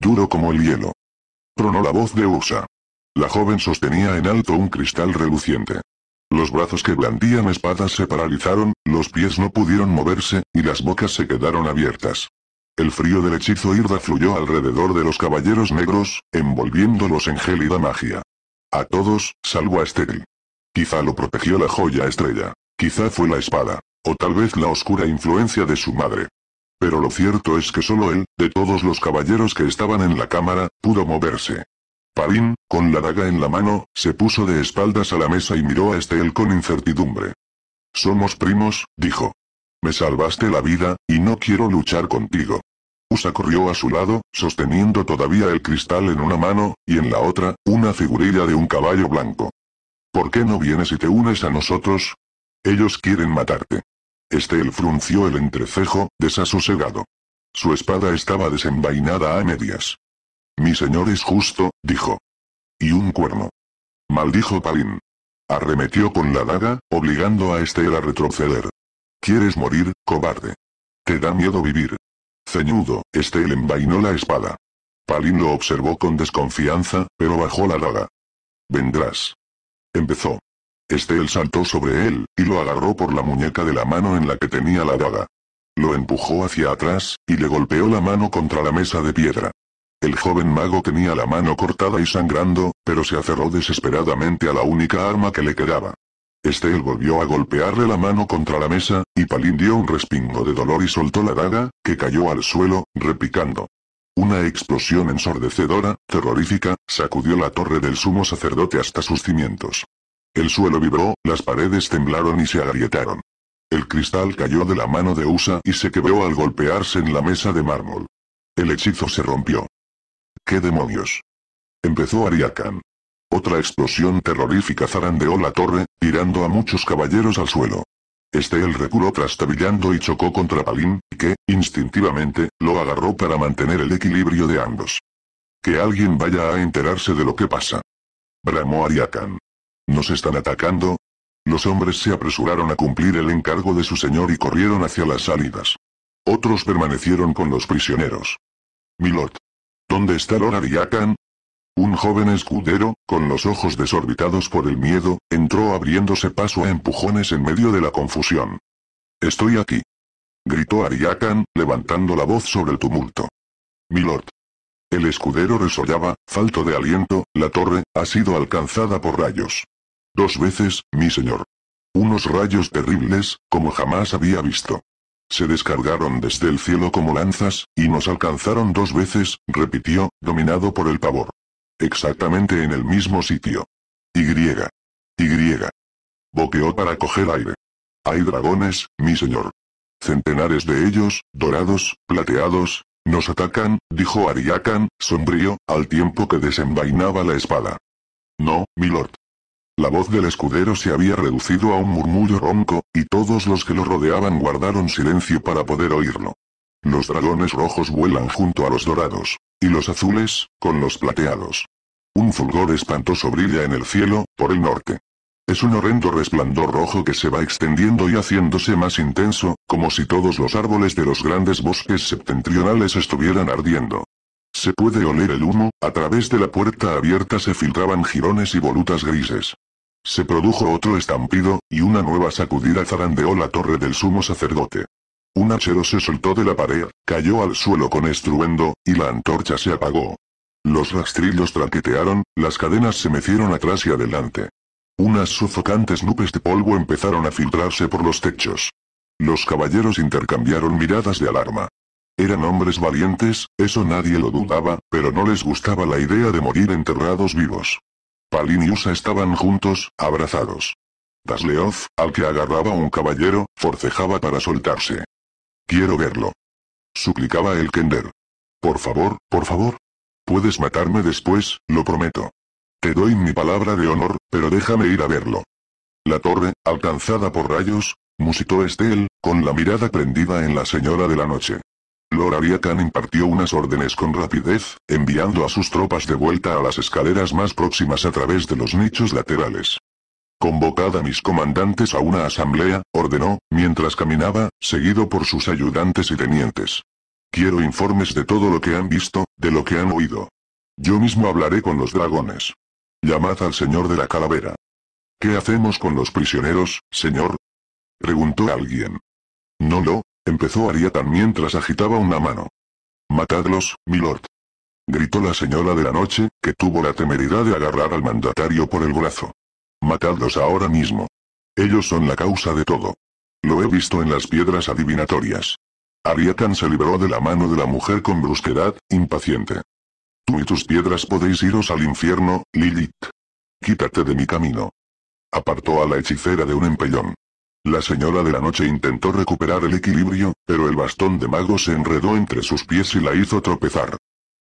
Duro como el hielo. Tronó la voz de Usa. La joven sostenía en alto un cristal reluciente. Los brazos que blandían espadas se paralizaron, los pies no pudieron moverse, y las bocas se quedaron abiertas. El frío del hechizo Irda fluyó alrededor de los caballeros negros, envolviéndolos en gélida magia. A todos, salvo a Estéril. Quizá lo protegió la joya estrella. Quizá fue la espada. O tal vez la oscura influencia de su madre. Pero lo cierto es que solo él, de todos los caballeros que estaban en la cámara, pudo moverse. Padín, con la daga en la mano, se puso de espaldas a la mesa y miró a Estel con incertidumbre. Somos primos, dijo. Me salvaste la vida, y no quiero luchar contigo. Usa corrió a su lado, sosteniendo todavía el cristal en una mano, y en la otra, una figurilla de un caballo blanco. ¿Por qué no vienes y te unes a nosotros? Ellos quieren matarte. Estel frunció el entrecejo, desasosegado. Su espada estaba desenvainada a medias. Mi señor es justo, dijo. Y un cuerno. Maldijo Palin. Arremetió con la daga, obligando a Estel a retroceder. ¿Quieres morir, cobarde? ¿Te da miedo vivir? Ceñudo, Estel envainó la espada. Palin lo observó con desconfianza, pero bajó la daga. Vendrás. Empezó. Estel saltó sobre él, y lo agarró por la muñeca de la mano en la que tenía la daga. Lo empujó hacia atrás, y le golpeó la mano contra la mesa de piedra. El joven mago tenía la mano cortada y sangrando, pero se aferró desesperadamente a la única arma que le quedaba. Estel volvió a golpearle la mano contra la mesa, y Palin dio un respingo de dolor y soltó la daga, que cayó al suelo, repicando. Una explosión ensordecedora, terrorífica, sacudió la torre del sumo sacerdote hasta sus cimientos. El suelo vibró, las paredes temblaron y se agrietaron. El cristal cayó de la mano de Usa y se quebró al golpearse en la mesa de mármol. El hechizo se rompió. ¿Qué demonios? Empezó Ariakan. Otra explosión terrorífica zarandeó la torre, tirando a muchos caballeros al suelo. Este el reculó trastabillando y chocó contra Palin, que, instintivamente, lo agarró para mantener el equilibrio de ambos. Que alguien vaya a enterarse de lo que pasa. Bramó Ariakan. ¿Nos están atacando? Los hombres se apresuraron a cumplir el encargo de su señor y corrieron hacia las salidas. Otros permanecieron con los prisioneros. Milord. ¿Dónde está Lord Ariakan? Un joven escudero, con los ojos desorbitados por el miedo, entró abriéndose paso a empujones en medio de la confusión. Estoy aquí. Gritó Ariakan, levantando la voz sobre el tumulto. Milord. El escudero resollaba, falto de aliento, la torre, ha sido alcanzada por rayos. Dos veces, mi señor. Unos rayos terribles, como jamás había visto se descargaron desde el cielo como lanzas, y nos alcanzaron dos veces, repitió, dominado por el pavor. Exactamente en el mismo sitio. Y. Y. Boqueó para coger aire. Hay dragones, mi señor. Centenares de ellos, dorados, plateados, nos atacan, dijo Ariakan, sombrío, al tiempo que desenvainaba la espada. No, mi lord. La voz del escudero se había reducido a un murmullo ronco, y todos los que lo rodeaban guardaron silencio para poder oírlo. Los dragones rojos vuelan junto a los dorados, y los azules, con los plateados. Un fulgor espantoso brilla en el cielo, por el norte. Es un horrendo resplandor rojo que se va extendiendo y haciéndose más intenso, como si todos los árboles de los grandes bosques septentrionales estuvieran ardiendo. Se puede oler el humo, a través de la puerta abierta se filtraban jirones y volutas grises. Se produjo otro estampido, y una nueva sacudida zarandeó la torre del sumo sacerdote. Un hachero se soltó de la pared, cayó al suelo con estruendo, y la antorcha se apagó. Los rastrillos traquetearon, las cadenas se mecieron atrás y adelante. Unas sofocantes nubes de polvo empezaron a filtrarse por los techos. Los caballeros intercambiaron miradas de alarma. Eran hombres valientes, eso nadie lo dudaba, pero no les gustaba la idea de morir enterrados vivos. Palin y Usa estaban juntos, abrazados. Dasleov, al que agarraba un caballero, forcejaba para soltarse. Quiero verlo. Suplicaba el Kender. Por favor, por favor. Puedes matarme después, lo prometo. Te doy mi palabra de honor, pero déjame ir a verlo. La torre, alcanzada por rayos, musitó Estel, con la mirada prendida en la señora de la noche. Lord Ariakan impartió unas órdenes con rapidez, enviando a sus tropas de vuelta a las escaleras más próximas a través de los nichos laterales. Convocad a mis comandantes a una asamblea, ordenó, mientras caminaba, seguido por sus ayudantes y tenientes. Quiero informes de todo lo que han visto, de lo que han oído. Yo mismo hablaré con los dragones. Llamad al señor de la calavera. ¿Qué hacemos con los prisioneros, señor? Preguntó alguien. No lo empezó Ariatan mientras agitaba una mano. Matadlos, milord. Gritó la señora de la noche, que tuvo la temeridad de agarrar al mandatario por el brazo. Matadlos ahora mismo. Ellos son la causa de todo. Lo he visto en las piedras adivinatorias. Ariatan se libró de la mano de la mujer con brusquedad, impaciente. Tú y tus piedras podéis iros al infierno, Lilith. Quítate de mi camino. Apartó a la hechicera de un empellón. La señora de la noche intentó recuperar el equilibrio, pero el bastón de mago se enredó entre sus pies y la hizo tropezar.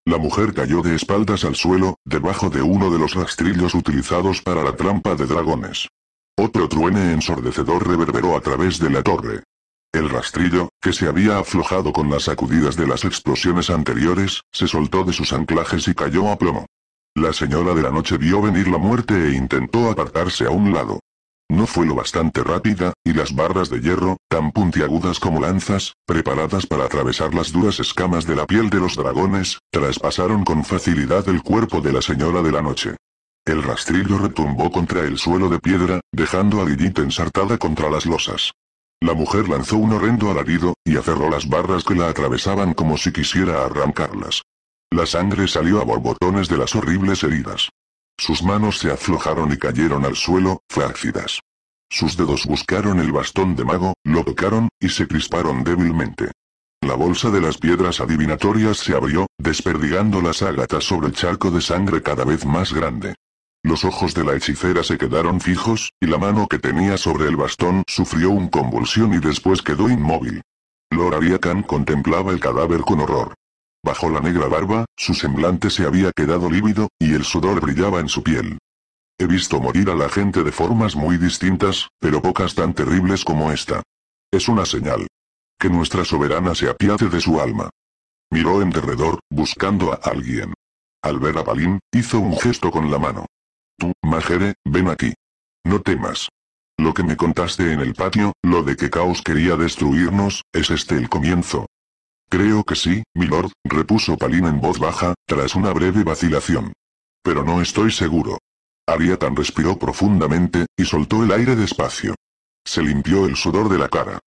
La mujer cayó de espaldas al suelo, debajo de uno de los rastrillos utilizados para la trampa de dragones. Otro truene ensordecedor reverberó a través de la torre. El rastrillo, que se había aflojado con las sacudidas de las explosiones anteriores, se soltó de sus anclajes y cayó a plomo. La señora de la noche vio venir la muerte e intentó apartarse a un lado. No fue lo bastante rápida, y las barras de hierro, tan puntiagudas como lanzas, preparadas para atravesar las duras escamas de la piel de los dragones, traspasaron con facilidad el cuerpo de la señora de la noche. El rastrillo retumbó contra el suelo de piedra, dejando a Lilith ensartada contra las losas. La mujer lanzó un horrendo alarido, y aferró las barras que la atravesaban como si quisiera arrancarlas. La sangre salió a borbotones de las horribles heridas. Sus manos se aflojaron y cayeron al suelo, flácidas. Sus dedos buscaron el bastón de mago, lo tocaron, y se crisparon débilmente. La bolsa de las piedras adivinatorias se abrió, desperdigando las ágatas sobre el charco de sangre cada vez más grande. Los ojos de la hechicera se quedaron fijos, y la mano que tenía sobre el bastón sufrió un convulsión y después quedó inmóvil. Lord contemplaba el cadáver con horror. Bajo la negra barba, su semblante se había quedado lívido, y el sudor brillaba en su piel. He visto morir a la gente de formas muy distintas, pero pocas tan terribles como esta. Es una señal. Que nuestra soberana se apiade de su alma. Miró en derredor, buscando a alguien. Al ver a Balín, hizo un gesto con la mano. Tú, Majere, ven aquí. No temas. Lo que me contaste en el patio, lo de que Caos quería destruirnos, ¿es este el comienzo? Creo que sí, milord, repuso Palin en voz baja, tras una breve vacilación. Pero no estoy seguro. Ariatan respiró profundamente, y soltó el aire despacio. Se limpió el sudor de la cara.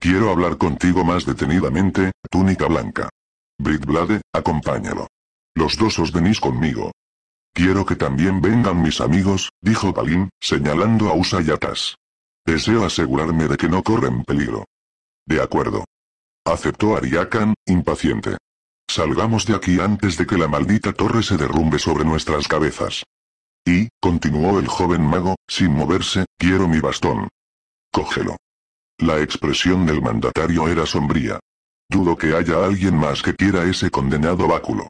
Quiero hablar contigo más detenidamente, túnica blanca. Britblade, acompáñalo. Los dos os venís conmigo. Quiero que también vengan mis amigos, dijo Palin, señalando a Usayatas. Deseo asegurarme de que no corren peligro. De acuerdo. Aceptó Ariakan, impaciente. Salgamos de aquí antes de que la maldita torre se derrumbe sobre nuestras cabezas. Y, continuó el joven mago, sin moverse, quiero mi bastón. Cógelo. La expresión del mandatario era sombría. Dudo que haya alguien más que quiera ese condenado báculo.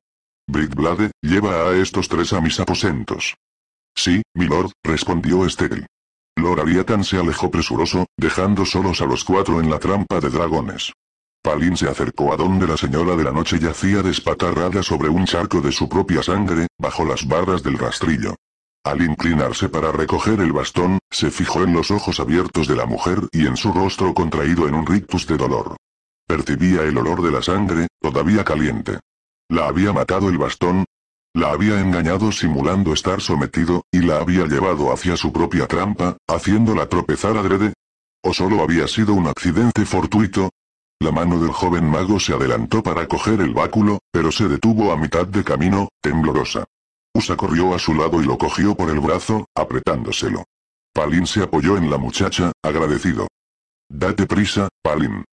Britblade, lleva a estos tres a mis aposentos. Sí, mi lord, respondió Estel. Lord Ariakan se alejó presuroso, dejando solos a los cuatro en la trampa de dragones. Palin se acercó a donde la señora de la noche yacía despatarrada sobre un charco de su propia sangre, bajo las barras del rastrillo. Al inclinarse para recoger el bastón, se fijó en los ojos abiertos de la mujer y en su rostro contraído en un rictus de dolor. Percibía el olor de la sangre, todavía caliente. ¿La había matado el bastón? La había engañado simulando estar sometido, y la había llevado hacia su propia trampa, haciéndola tropezar adrede. ¿O solo había sido un accidente fortuito? La mano del joven mago se adelantó para coger el báculo, pero se detuvo a mitad de camino, temblorosa. Usa corrió a su lado y lo cogió por el brazo, apretándoselo. Palin se apoyó en la muchacha, agradecido. Date prisa, Palin.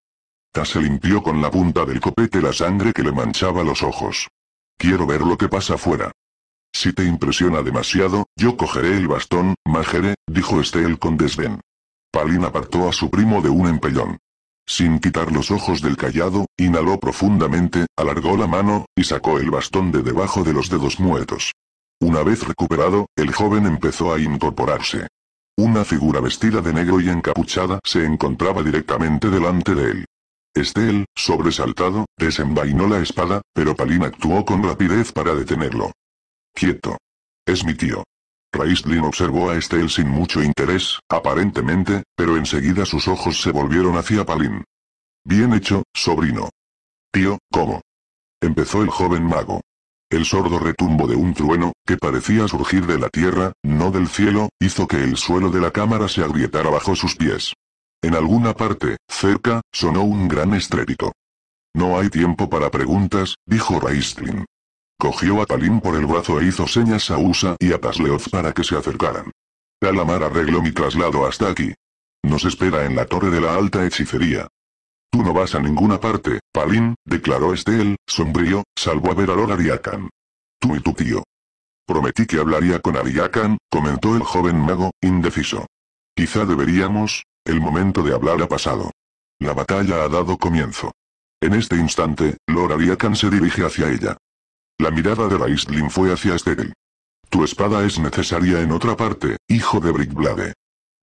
Ta se limpió con la punta del copete la sangre que le manchaba los ojos. Quiero ver lo que pasa fuera. Si te impresiona demasiado, yo cogeré el bastón, Majere, dijo Estel con desdén. Palin apartó a su primo de un empellón. Sin quitar los ojos del callado, inhaló profundamente, alargó la mano, y sacó el bastón de debajo de los dedos muertos. Una vez recuperado, el joven empezó a incorporarse. Una figura vestida de negro y encapuchada se encontraba directamente delante de él. Estel, sobresaltado, desenvainó la espada, pero Palin actuó con rapidez para detenerlo. Quieto. Es mi tío. Raistlin observó a Estel sin mucho interés, aparentemente, pero enseguida sus ojos se volvieron hacia Palin. Bien hecho, sobrino. Tío, ¿cómo? Empezó el joven mago. El sordo retumbo de un trueno, que parecía surgir de la tierra, no del cielo, hizo que el suelo de la cámara se agrietara bajo sus pies. En alguna parte, cerca, sonó un gran estrépito. No hay tiempo para preguntas, dijo Raistlin. Cogió a Palin por el brazo e hizo señas a Usa y a Pasleoz para que se acercaran. Talamar arregló mi traslado hasta aquí. Nos espera en la torre de la alta hechicería. Tú no vas a ninguna parte, Palin, declaró Estel, sombrío, salvo a ver a Lord Tú y tu tío. Prometí que hablaría con Ariakan, comentó el joven mago, indeciso. Quizá deberíamos, el momento de hablar ha pasado. La batalla ha dado comienzo. En este instante, Lord Ariakan se dirige hacia ella. La mirada de Raistlin fue hacia Estel. Tu espada es necesaria en otra parte, hijo de Brickblade.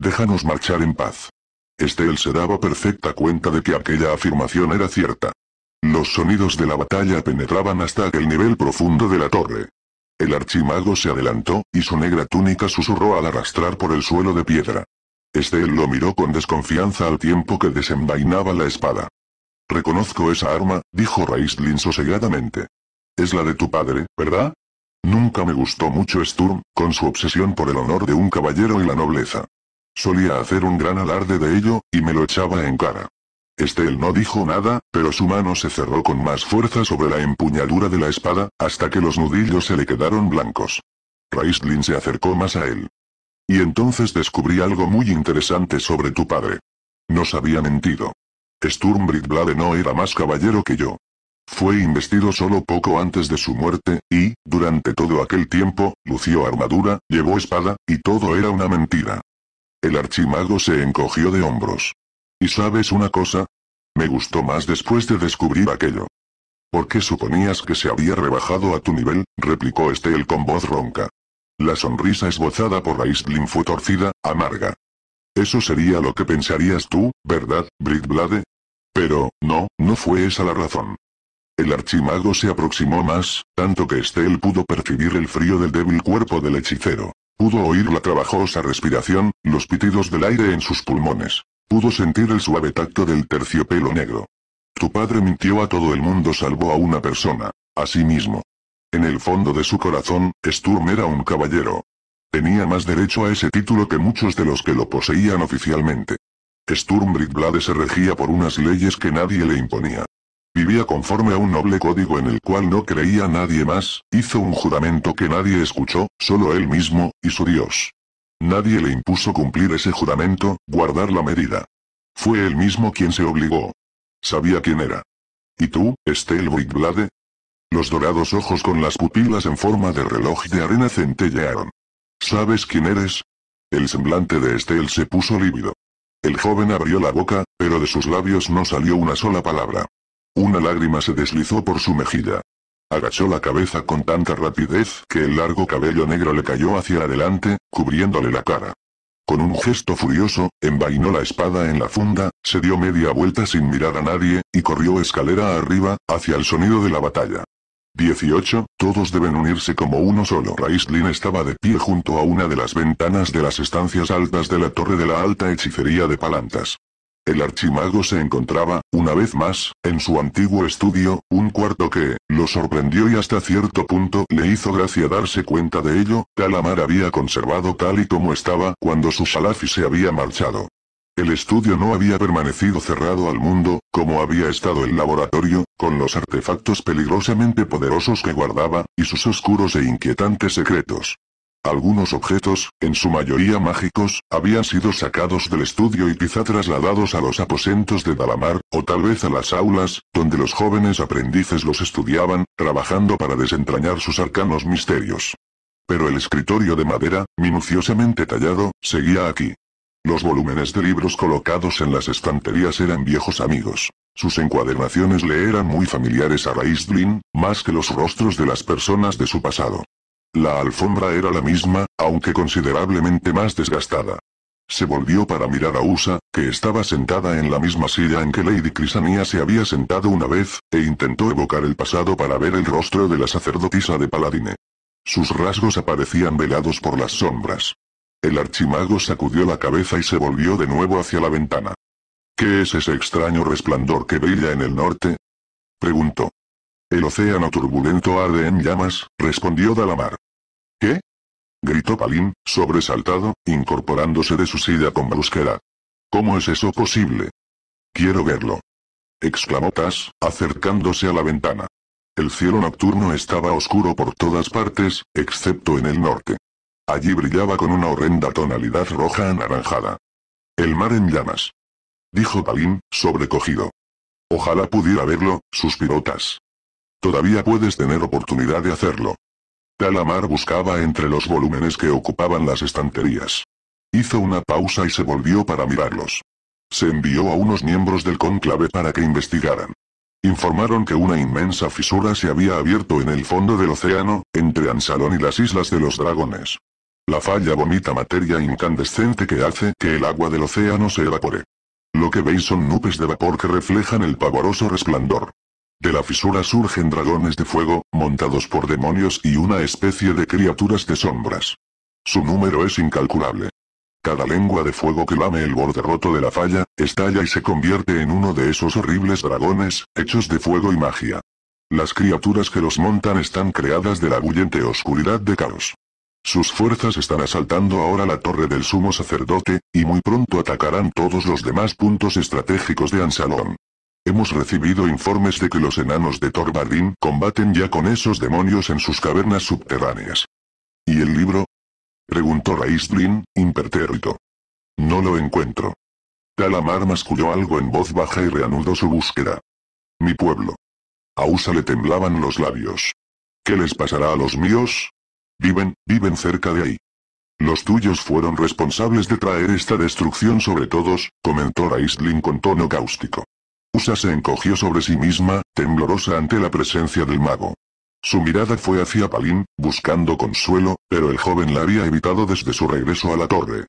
Déjanos marchar en paz. Estel se daba perfecta cuenta de que aquella afirmación era cierta. Los sonidos de la batalla penetraban hasta aquel nivel profundo de la torre. El archimago se adelantó, y su negra túnica susurró al arrastrar por el suelo de piedra. Estel lo miró con desconfianza al tiempo que desenvainaba la espada. Reconozco esa arma, dijo Raistlin sosegadamente. Es la de tu padre, ¿verdad? Nunca me gustó mucho Sturm, con su obsesión por el honor de un caballero y la nobleza. Solía hacer un gran alarde de ello, y me lo echaba en cara. Estel no dijo nada, pero su mano se cerró con más fuerza sobre la empuñadura de la espada, hasta que los nudillos se le quedaron blancos. Raistlin se acercó más a él. Y entonces descubrí algo muy interesante sobre tu padre. Nos había mentido. Sturm Britblade no era más caballero que yo. Fue investido solo poco antes de su muerte, y, durante todo aquel tiempo, lució armadura, llevó espada, y todo era una mentira. El archimago se encogió de hombros. ¿Y sabes una cosa? Me gustó más después de descubrir aquello. ¿Por qué suponías que se había rebajado a tu nivel? replicó Estel con voz ronca. La sonrisa esbozada por Aislinn fue torcida, amarga. Eso sería lo que pensarías tú, ¿verdad, Britblade? Pero, no, no fue esa la razón. El archimago se aproximó más, tanto que Estel pudo percibir el frío del débil cuerpo del hechicero. Pudo oír la trabajosa respiración, los pitidos del aire en sus pulmones. Pudo sentir el suave tacto del terciopelo negro. Tu padre mintió a todo el mundo salvo a una persona, a sí mismo. En el fondo de su corazón, Sturm era un caballero. Tenía más derecho a ese título que muchos de los que lo poseían oficialmente. Sturm Bridblade se regía por unas leyes que nadie le imponía, Vivía conforme a un noble código en el cual no creía nadie más, hizo un juramento que nadie escuchó, solo él mismo, y su Dios. Nadie le impuso cumplir ese juramento, guardar la medida. Fue él mismo quien se obligó. Sabía quién era. ¿Y tú, Estel Brigblade? Los dorados ojos con las pupilas en forma de reloj de arena centellearon. ¿Sabes quién eres? El semblante de Estel se puso lívido. El joven abrió la boca, pero de sus labios no salió una sola palabra. Una lágrima se deslizó por su mejilla. Agachó la cabeza con tanta rapidez que el largo cabello negro le cayó hacia adelante, cubriéndole la cara. Con un gesto furioso, envainó la espada en la funda, se dio media vuelta sin mirar a nadie, y corrió escalera arriba, hacia el sonido de la batalla. 18. Todos deben unirse como uno solo. Raislin estaba de pie junto a una de las ventanas de las estancias altas de la torre de la alta hechicería de Palantas. El archimago se encontraba, una vez más, en su antiguo estudio, un cuarto que, lo sorprendió y hasta cierto punto le hizo gracia darse cuenta de ello, Calamar había conservado tal y como estaba cuando su salafi se había marchado. El estudio no había permanecido cerrado al mundo, como había estado el laboratorio, con los artefactos peligrosamente poderosos que guardaba, y sus oscuros e inquietantes secretos. Algunos objetos, en su mayoría mágicos, habían sido sacados del estudio y quizá trasladados a los aposentos de Dalamar, o tal vez a las aulas, donde los jóvenes aprendices los estudiaban, trabajando para desentrañar sus arcanos misterios. Pero el escritorio de madera, minuciosamente tallado, seguía aquí. Los volúmenes de libros colocados en las estanterías eran viejos amigos. Sus encuadernaciones le eran muy familiares a Raistlin, más que los rostros de las personas de su pasado. La alfombra era la misma, aunque considerablemente más desgastada. Se volvió para mirar a Usa, que estaba sentada en la misma silla en que Lady Crisania se había sentado una vez, e intentó evocar el pasado para ver el rostro de la sacerdotisa de Paladine. Sus rasgos aparecían velados por las sombras. El archimago sacudió la cabeza y se volvió de nuevo hacia la ventana. ¿Qué es ese extraño resplandor que brilla en el norte? preguntó. El océano turbulento arde en llamas, respondió Dalamar. ¿Qué? gritó Palín, sobresaltado, incorporándose de su silla con brusquedad. ¿Cómo es eso posible? Quiero verlo. exclamó Tas, acercándose a la ventana. El cielo nocturno estaba oscuro por todas partes, excepto en el norte. Allí brillaba con una horrenda tonalidad roja anaranjada. El mar en llamas. Dijo Palín, sobrecogido. Ojalá pudiera verlo, suspiró Tas. Todavía puedes tener oportunidad de hacerlo. Talamar buscaba entre los volúmenes que ocupaban las estanterías. Hizo una pausa y se volvió para mirarlos. Se envió a unos miembros del conclave para que investigaran. Informaron que una inmensa fisura se había abierto en el fondo del océano, entre Ansalón y las Islas de los Dragones. La falla vomita materia incandescente que hace que el agua del océano se evapore. Lo que veis son nubes de vapor que reflejan el pavoroso resplandor. De la fisura surgen dragones de fuego, montados por demonios y una especie de criaturas de sombras. Su número es incalculable. Cada lengua de fuego que lame el borde roto de la falla, estalla y se convierte en uno de esos horribles dragones, hechos de fuego y magia. Las criaturas que los montan están creadas de la bullente oscuridad de caos. Sus fuerzas están asaltando ahora la torre del sumo sacerdote, y muy pronto atacarán todos los demás puntos estratégicos de Ansalón. Hemos recibido informes de que los enanos de Thorbardín combaten ya con esos demonios en sus cavernas subterráneas. ¿Y el libro? Preguntó Raistlin, impertérrito. No lo encuentro. Talamar masculló algo en voz baja y reanudó su búsqueda. Mi pueblo. A Usa le temblaban los labios. ¿Qué les pasará a los míos? Viven, viven cerca de ahí. Los tuyos fueron responsables de traer esta destrucción sobre todos, comentó Raistlin con tono cáustico. Usa se encogió sobre sí misma, temblorosa ante la presencia del mago. Su mirada fue hacia Palin, buscando consuelo, pero el joven la había evitado desde su regreso a la torre.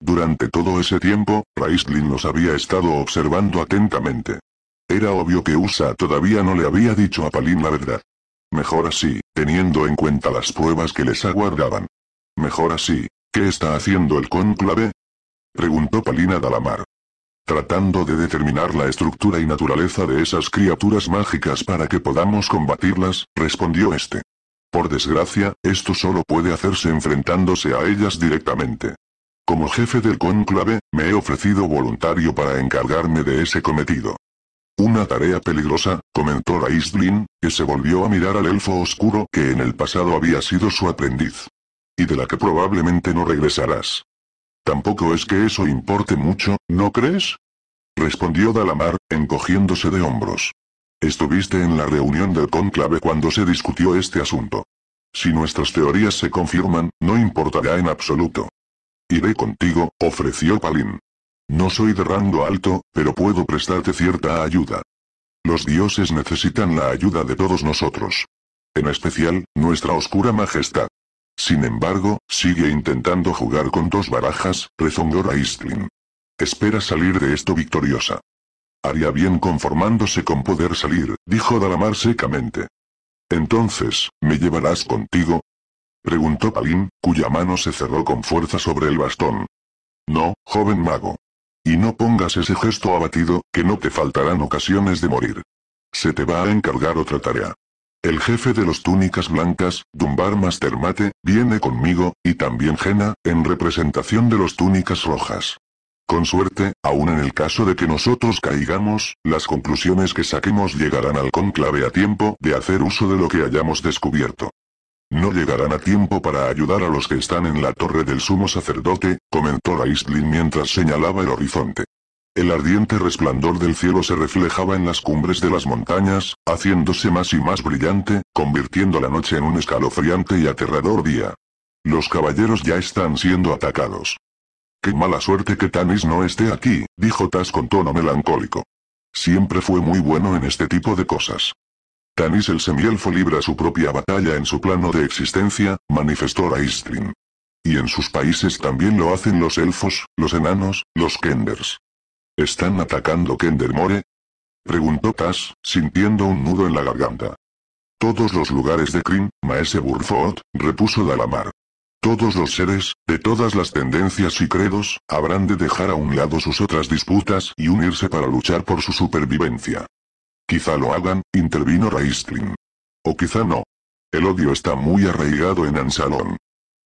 Durante todo ese tiempo, Raistlin los había estado observando atentamente. Era obvio que Usa todavía no le había dicho a Palin la verdad. Mejor así, teniendo en cuenta las pruebas que les aguardaban. Mejor así, ¿qué está haciendo el cónclave? Preguntó Palina Dalamar tratando de determinar la estructura y naturaleza de esas criaturas mágicas para que podamos combatirlas, respondió este. Por desgracia, esto solo puede hacerse enfrentándose a ellas directamente. Como jefe del cónclave, me he ofrecido voluntario para encargarme de ese cometido. Una tarea peligrosa, comentó Raistlin, que se volvió a mirar al elfo oscuro que en el pasado había sido su aprendiz. Y de la que probablemente no regresarás. Tampoco es que eso importe mucho, ¿no crees? Respondió Dalamar, encogiéndose de hombros. Estuviste en la reunión del cónclave cuando se discutió este asunto. Si nuestras teorías se confirman, no importará en absoluto. Iré contigo, ofreció Palin. No soy de rango alto, pero puedo prestarte cierta ayuda. Los dioses necesitan la ayuda de todos nosotros. En especial, nuestra oscura majestad. Sin embargo, sigue intentando jugar con dos barajas, rezongó Raistlin. Espera salir de esto victoriosa. Haría bien conformándose con poder salir, dijo Dalamar secamente. Entonces, ¿me llevarás contigo? Preguntó Palin, cuya mano se cerró con fuerza sobre el bastón. No, joven mago. Y no pongas ese gesto abatido, que no te faltarán ocasiones de morir. Se te va a encargar otra tarea. El jefe de los túnicas blancas, Dumbar Mastermate, viene conmigo, y también Jena, en representación de los túnicas rojas. Con suerte, aun en el caso de que nosotros caigamos, las conclusiones que saquemos llegarán al conclave a tiempo de hacer uso de lo que hayamos descubierto. No llegarán a tiempo para ayudar a los que están en la torre del sumo sacerdote, comentó Raistlin mientras señalaba el horizonte. El ardiente resplandor del cielo se reflejaba en las cumbres de las montañas, haciéndose más y más brillante, convirtiendo la noche en un escalofriante y aterrador día. Los caballeros ya están siendo atacados. Qué mala suerte que Tanis no esté aquí, dijo Tas con tono melancólico. Siempre fue muy bueno en este tipo de cosas. Tanis el semielfo libra su propia batalla en su plano de existencia, manifestó Raistrin. Y en sus países también lo hacen los elfos, los enanos, los kenders, ¿Están atacando Kendermore? Preguntó Tas, sintiendo un nudo en la garganta. Todos los lugares de Krim, maese Burfot, repuso Dalamar. Todos los seres, de todas las tendencias y credos, habrán de dejar a un lado sus otras disputas y unirse para luchar por su supervivencia. Quizá lo hagan, intervino Raistlin. O quizá no. El odio está muy arraigado en Ansalón.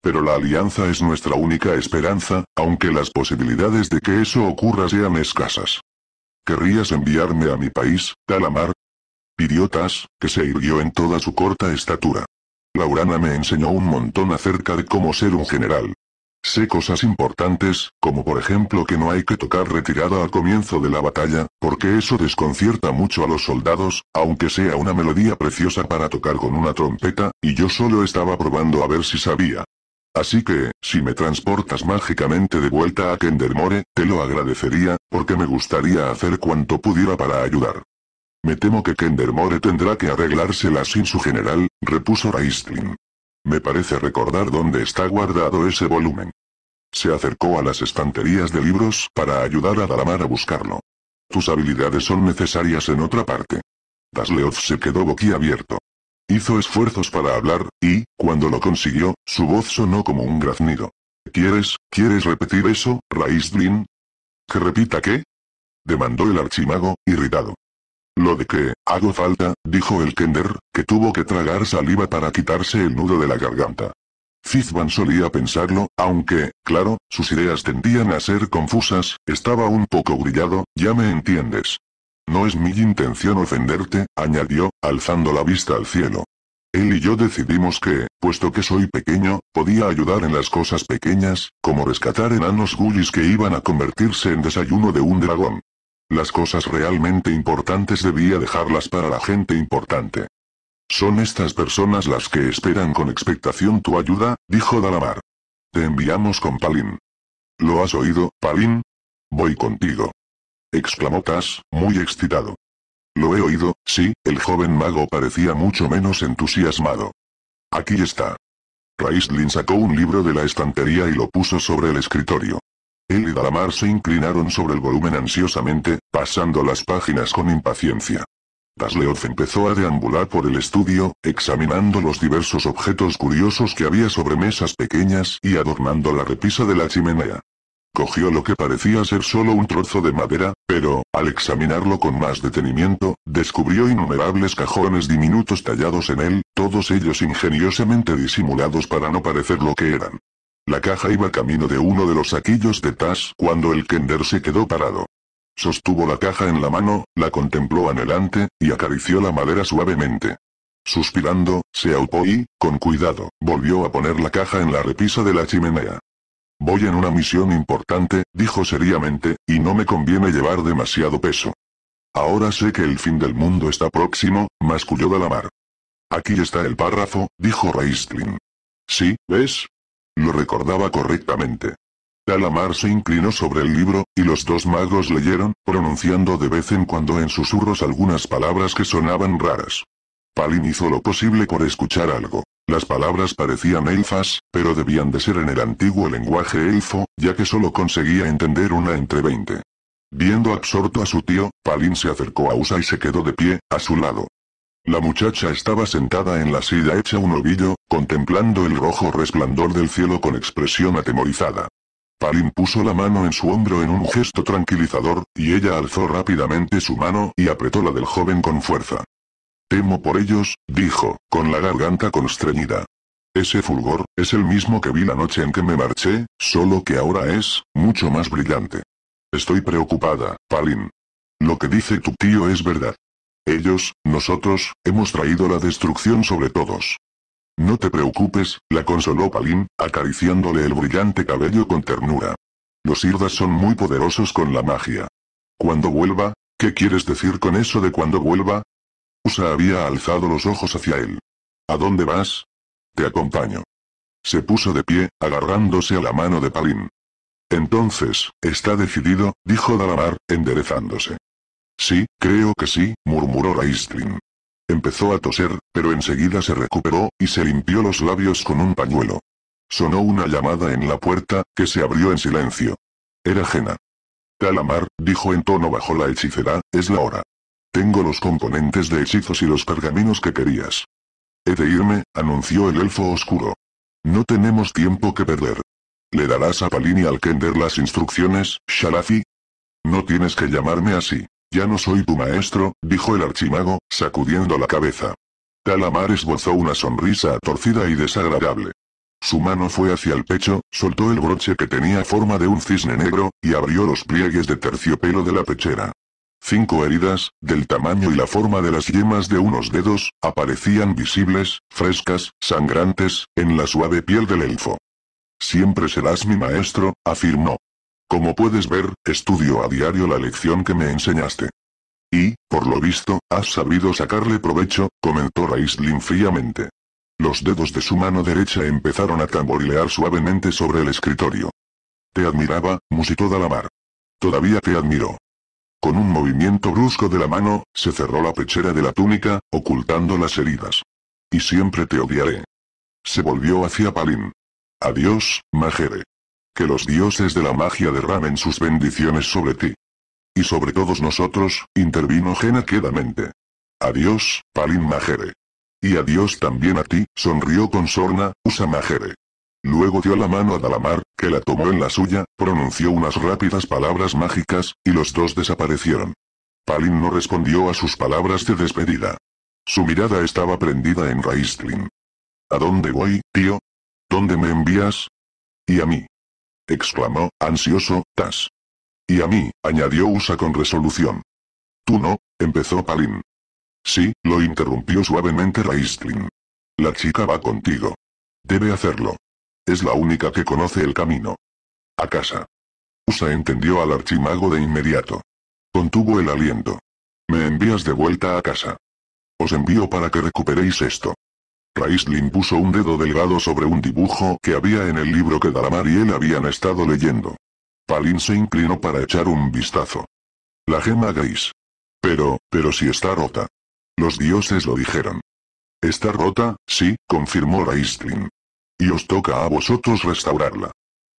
Pero la alianza es nuestra única esperanza, aunque las posibilidades de que eso ocurra sean escasas. ¿Querrías enviarme a mi país, Calamar? Pidió que se irguió en toda su corta estatura. Laurana me enseñó un montón acerca de cómo ser un general. Sé cosas importantes, como por ejemplo que no hay que tocar retirada al comienzo de la batalla, porque eso desconcierta mucho a los soldados, aunque sea una melodía preciosa para tocar con una trompeta, y yo solo estaba probando a ver si sabía, Así que, si me transportas mágicamente de vuelta a Kendermore, te lo agradecería, porque me gustaría hacer cuanto pudiera para ayudar. Me temo que Kendermore tendrá que arreglársela sin su general, repuso Raistlin. Me parece recordar dónde está guardado ese volumen. Se acercó a las estanterías de libros para ayudar a Dalamar a buscarlo. Tus habilidades son necesarias en otra parte. Dasleoth se quedó boquiabierto. Hizo esfuerzos para hablar, y, cuando lo consiguió, su voz sonó como un graznido. ¿Quieres, quieres repetir eso, Raíz ¿Que repita qué? demandó el archimago, irritado. Lo de que, hago falta, dijo el Kender, que tuvo que tragar saliva para quitarse el nudo de la garganta. Fizban solía pensarlo, aunque, claro, sus ideas tendían a ser confusas, estaba un poco brillado, ya me entiendes. No es mi intención ofenderte, añadió, alzando la vista al cielo. Él y yo decidimos que, puesto que soy pequeño, podía ayudar en las cosas pequeñas, como rescatar enanos gullis que iban a convertirse en desayuno de un dragón. Las cosas realmente importantes debía dejarlas para la gente importante. Son estas personas las que esperan con expectación tu ayuda, dijo Dalamar. Te enviamos con Palin. ¿Lo has oído, Palin? Voy contigo exclamó Tas, muy excitado. Lo he oído, sí, el joven mago parecía mucho menos entusiasmado. Aquí está. Raislin sacó un libro de la estantería y lo puso sobre el escritorio. Él y Dalamar se inclinaron sobre el volumen ansiosamente, pasando las páginas con impaciencia. Tasleoz empezó a deambular por el estudio, examinando los diversos objetos curiosos que había sobre mesas pequeñas y adornando la repisa de la chimenea. Cogió lo que parecía ser solo un trozo de madera, pero, al examinarlo con más detenimiento, descubrió innumerables cajones diminutos tallados en él, todos ellos ingeniosamente disimulados para no parecer lo que eran. La caja iba camino de uno de los saquillos de Taz cuando el Kender se quedó parado. Sostuvo la caja en la mano, la contempló anhelante, y acarició la madera suavemente. Suspirando, se aupó y, con cuidado, volvió a poner la caja en la repisa de la chimenea. Voy en una misión importante, dijo seriamente, y no me conviene llevar demasiado peso. Ahora sé que el fin del mundo está próximo, masculló Dalamar. Aquí está el párrafo, dijo Raistlin. Sí, ¿ves? Lo recordaba correctamente. Dalamar se inclinó sobre el libro, y los dos magos leyeron, pronunciando de vez en cuando en susurros algunas palabras que sonaban raras. Palin hizo lo posible por escuchar algo. Las palabras parecían elfas, pero debían de ser en el antiguo lenguaje elfo, ya que solo conseguía entender una entre veinte. Viendo absorto a su tío, Palin se acercó a Usa y se quedó de pie, a su lado. La muchacha estaba sentada en la silla hecha un ovillo, contemplando el rojo resplandor del cielo con expresión atemorizada. Palin puso la mano en su hombro en un gesto tranquilizador, y ella alzó rápidamente su mano y apretó la del joven con fuerza. Temo por ellos, dijo, con la garganta constreñida. Ese fulgor, es el mismo que vi la noche en que me marché, solo que ahora es, mucho más brillante. Estoy preocupada, Palin. Lo que dice tu tío es verdad. Ellos, nosotros, hemos traído la destrucción sobre todos. No te preocupes, la consoló Palin, acariciándole el brillante cabello con ternura. Los irdas son muy poderosos con la magia. Cuando vuelva, ¿qué quieres decir con eso de cuando vuelva? Usa había alzado los ojos hacia él. ¿A dónde vas? Te acompaño. Se puso de pie, agarrándose a la mano de Palin. Entonces, está decidido, dijo Dalamar, enderezándose. Sí, creo que sí, murmuró Raistlin. Empezó a toser, pero enseguida se recuperó, y se limpió los labios con un pañuelo. Sonó una llamada en la puerta, que se abrió en silencio. Era Jena. Dalamar, dijo en tono bajo la hechicera, es la hora. Tengo los componentes de hechizos y los pergaminos que querías. He de irme, anunció el elfo oscuro. No tenemos tiempo que perder. ¿Le darás a Palini al Kender las instrucciones, Shalafi? No tienes que llamarme así. Ya no soy tu maestro, dijo el archimago, sacudiendo la cabeza. Talamar esbozó una sonrisa torcida y desagradable. Su mano fue hacia el pecho, soltó el broche que tenía forma de un cisne negro, y abrió los pliegues de terciopelo de la pechera. Cinco heridas, del tamaño y la forma de las yemas de unos dedos, aparecían visibles, frescas, sangrantes, en la suave piel del elfo. Siempre serás mi maestro, afirmó. Como puedes ver, estudio a diario la lección que me enseñaste. Y, por lo visto, has sabido sacarle provecho, comentó Raislin fríamente. Los dedos de su mano derecha empezaron a tamborilear suavemente sobre el escritorio. Te admiraba, musitó Dalamar. Todavía te admiro. Con un movimiento brusco de la mano, se cerró la pechera de la túnica, ocultando las heridas. Y siempre te odiaré. Se volvió hacia Palin. Adiós, Majere. Que los dioses de la magia derramen sus bendiciones sobre ti. Y sobre todos nosotros, intervino Jena quedamente. Adiós, Palin Majere. Y adiós también a ti, sonrió con sorna, usa Majere. Luego dio la mano a Dalamar, que la tomó en la suya, pronunció unas rápidas palabras mágicas, y los dos desaparecieron. Palin no respondió a sus palabras de despedida. Su mirada estaba prendida en Raistlin. ¿A dónde voy, tío? ¿Dónde me envías? ¿Y a mí? exclamó, ansioso, Tas. Y a mí, añadió Usa con resolución. Tú no, empezó Palin. Sí, lo interrumpió suavemente Raistlin. La chica va contigo. Debe hacerlo. Es la única que conoce el camino. A casa. Usa entendió al archimago de inmediato. Contuvo el aliento. Me envías de vuelta a casa. Os envío para que recuperéis esto. Raistlin puso un dedo delgado sobre un dibujo que había en el libro que Dalamar y él habían estado leyendo. Palin se inclinó para echar un vistazo. La gema gris. Pero, pero si está rota. Los dioses lo dijeron. Está rota, sí, confirmó Raistlin y os toca a vosotros restaurarla.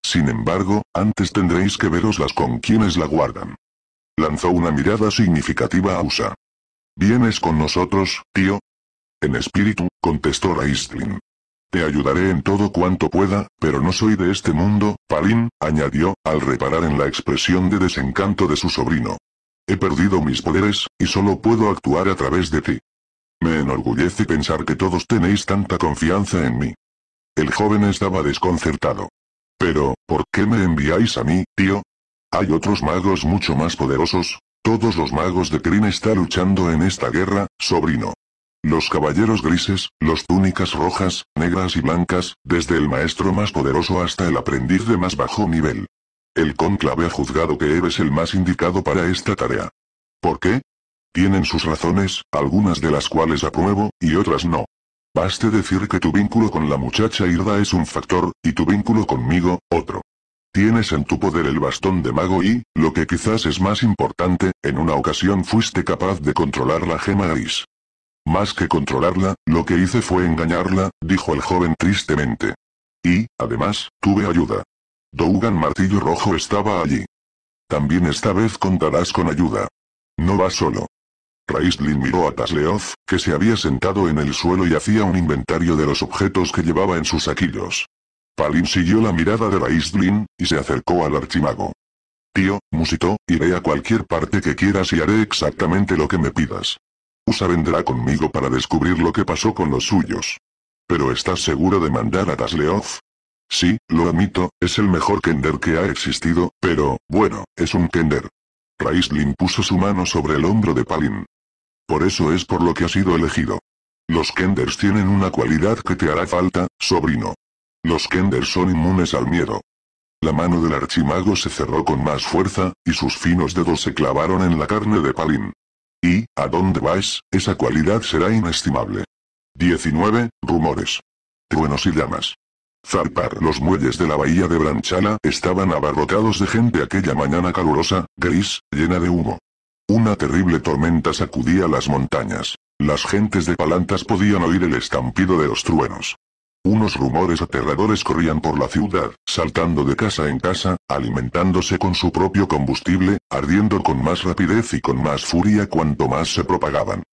Sin embargo, antes tendréis que veroslas con quienes la guardan. Lanzó una mirada significativa a Usa. ¿Vienes con nosotros, tío? En espíritu, contestó Raistlin. Te ayudaré en todo cuanto pueda, pero no soy de este mundo, Palin, añadió, al reparar en la expresión de desencanto de su sobrino. He perdido mis poderes, y solo puedo actuar a través de ti. Me enorgullece pensar que todos tenéis tanta confianza en mí. El joven estaba desconcertado. Pero, ¿por qué me enviáis a mí, tío? Hay otros magos mucho más poderosos. Todos los magos de Kryn están luchando en esta guerra, sobrino. Los caballeros grises, los túnicas rojas, negras y blancas, desde el maestro más poderoso hasta el aprendiz de más bajo nivel. El cónclave ha juzgado que eres el más indicado para esta tarea. ¿Por qué? Tienen sus razones, algunas de las cuales apruebo, y otras no. Baste decir que tu vínculo con la muchacha Irda es un factor, y tu vínculo conmigo, otro. Tienes en tu poder el bastón de mago y, lo que quizás es más importante, en una ocasión fuiste capaz de controlar la gema gris. Más que controlarla, lo que hice fue engañarla, dijo el joven tristemente. Y, además, tuve ayuda. Dougan Martillo Rojo estaba allí. También esta vez contarás con ayuda. No vas solo. Raislin miró a Tasleov, que se había sentado en el suelo y hacía un inventario de los objetos que llevaba en sus saquillos. Palin siguió la mirada de Raislin, y se acercó al archimago. Tío, musitó, iré a cualquier parte que quieras y haré exactamente lo que me pidas. Usa vendrá conmigo para descubrir lo que pasó con los suyos. ¿Pero estás seguro de mandar a Tasleov? Sí, lo admito, es el mejor Kender que ha existido, pero, bueno, es un Kender. Raislin puso su mano sobre el hombro de Palin. Por eso es por lo que ha sido elegido. Los Kenders tienen una cualidad que te hará falta, sobrino. Los Kenders son inmunes al miedo. La mano del archimago se cerró con más fuerza, y sus finos dedos se clavaron en la carne de Palin. Y, ¿a dónde vais? Esa cualidad será inestimable. 19. Rumores. Truenos y llamas. Zarpar. Los muelles de la bahía de Branchala estaban abarrotados de gente aquella mañana calurosa, gris, llena de humo. Una terrible tormenta sacudía las montañas. Las gentes de Palantas podían oír el estampido de los truenos. Unos rumores aterradores corrían por la ciudad, saltando de casa en casa, alimentándose con su propio combustible, ardiendo con más rapidez y con más furia cuanto más se propagaban.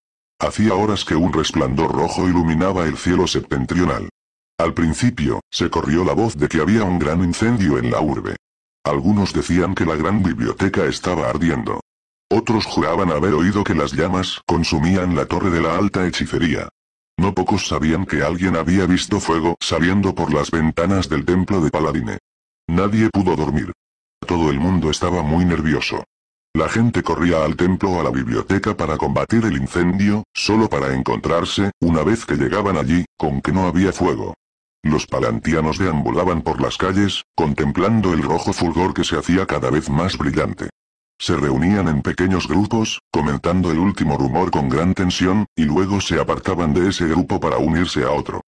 Hacía horas que un resplandor rojo iluminaba el cielo septentrional. Al principio, se corrió la voz de que había un gran incendio en la urbe. Algunos decían que la gran biblioteca estaba ardiendo, otros juraban haber oído que las llamas consumían la torre de la alta hechicería. No pocos sabían que alguien había visto fuego saliendo por las ventanas del templo de Paladine. Nadie pudo dormir. Todo el mundo estaba muy nervioso. La gente corría al templo o a la biblioteca para combatir el incendio, solo para encontrarse, una vez que llegaban allí, con que no había fuego. Los palantianos deambulaban por las calles, contemplando el rojo fulgor que se hacía cada vez más brillante. Se reunían en pequeños grupos, comentando el último rumor con gran tensión, y luego se apartaban de ese grupo para unirse a otro.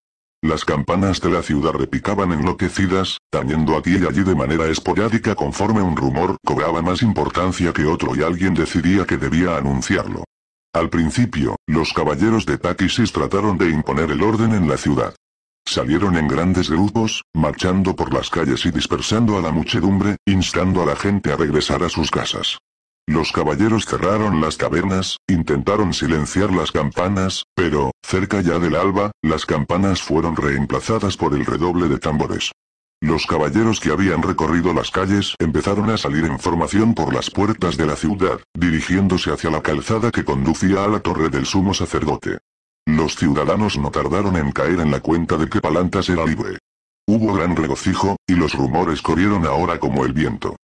Las campanas de la ciudad repicaban enloquecidas, tañendo aquí y allí de manera esporádica conforme un rumor cobraba más importancia que otro y alguien decidía que debía anunciarlo. Al principio, los caballeros de Takisis trataron de imponer el orden en la ciudad. Salieron en grandes grupos, marchando por las calles y dispersando a la muchedumbre, instando a la gente a regresar a sus casas. Los caballeros cerraron las cavernas, intentaron silenciar las campanas, pero, cerca ya del alba, las campanas fueron reemplazadas por el redoble de tambores. Los caballeros que habían recorrido las calles empezaron a salir en formación por las puertas de la ciudad, dirigiéndose hacia la calzada que conducía a la torre del sumo sacerdote. Los ciudadanos no tardaron en caer en la cuenta de que Palantas era libre. Hubo gran regocijo, y los rumores corrieron ahora como el viento.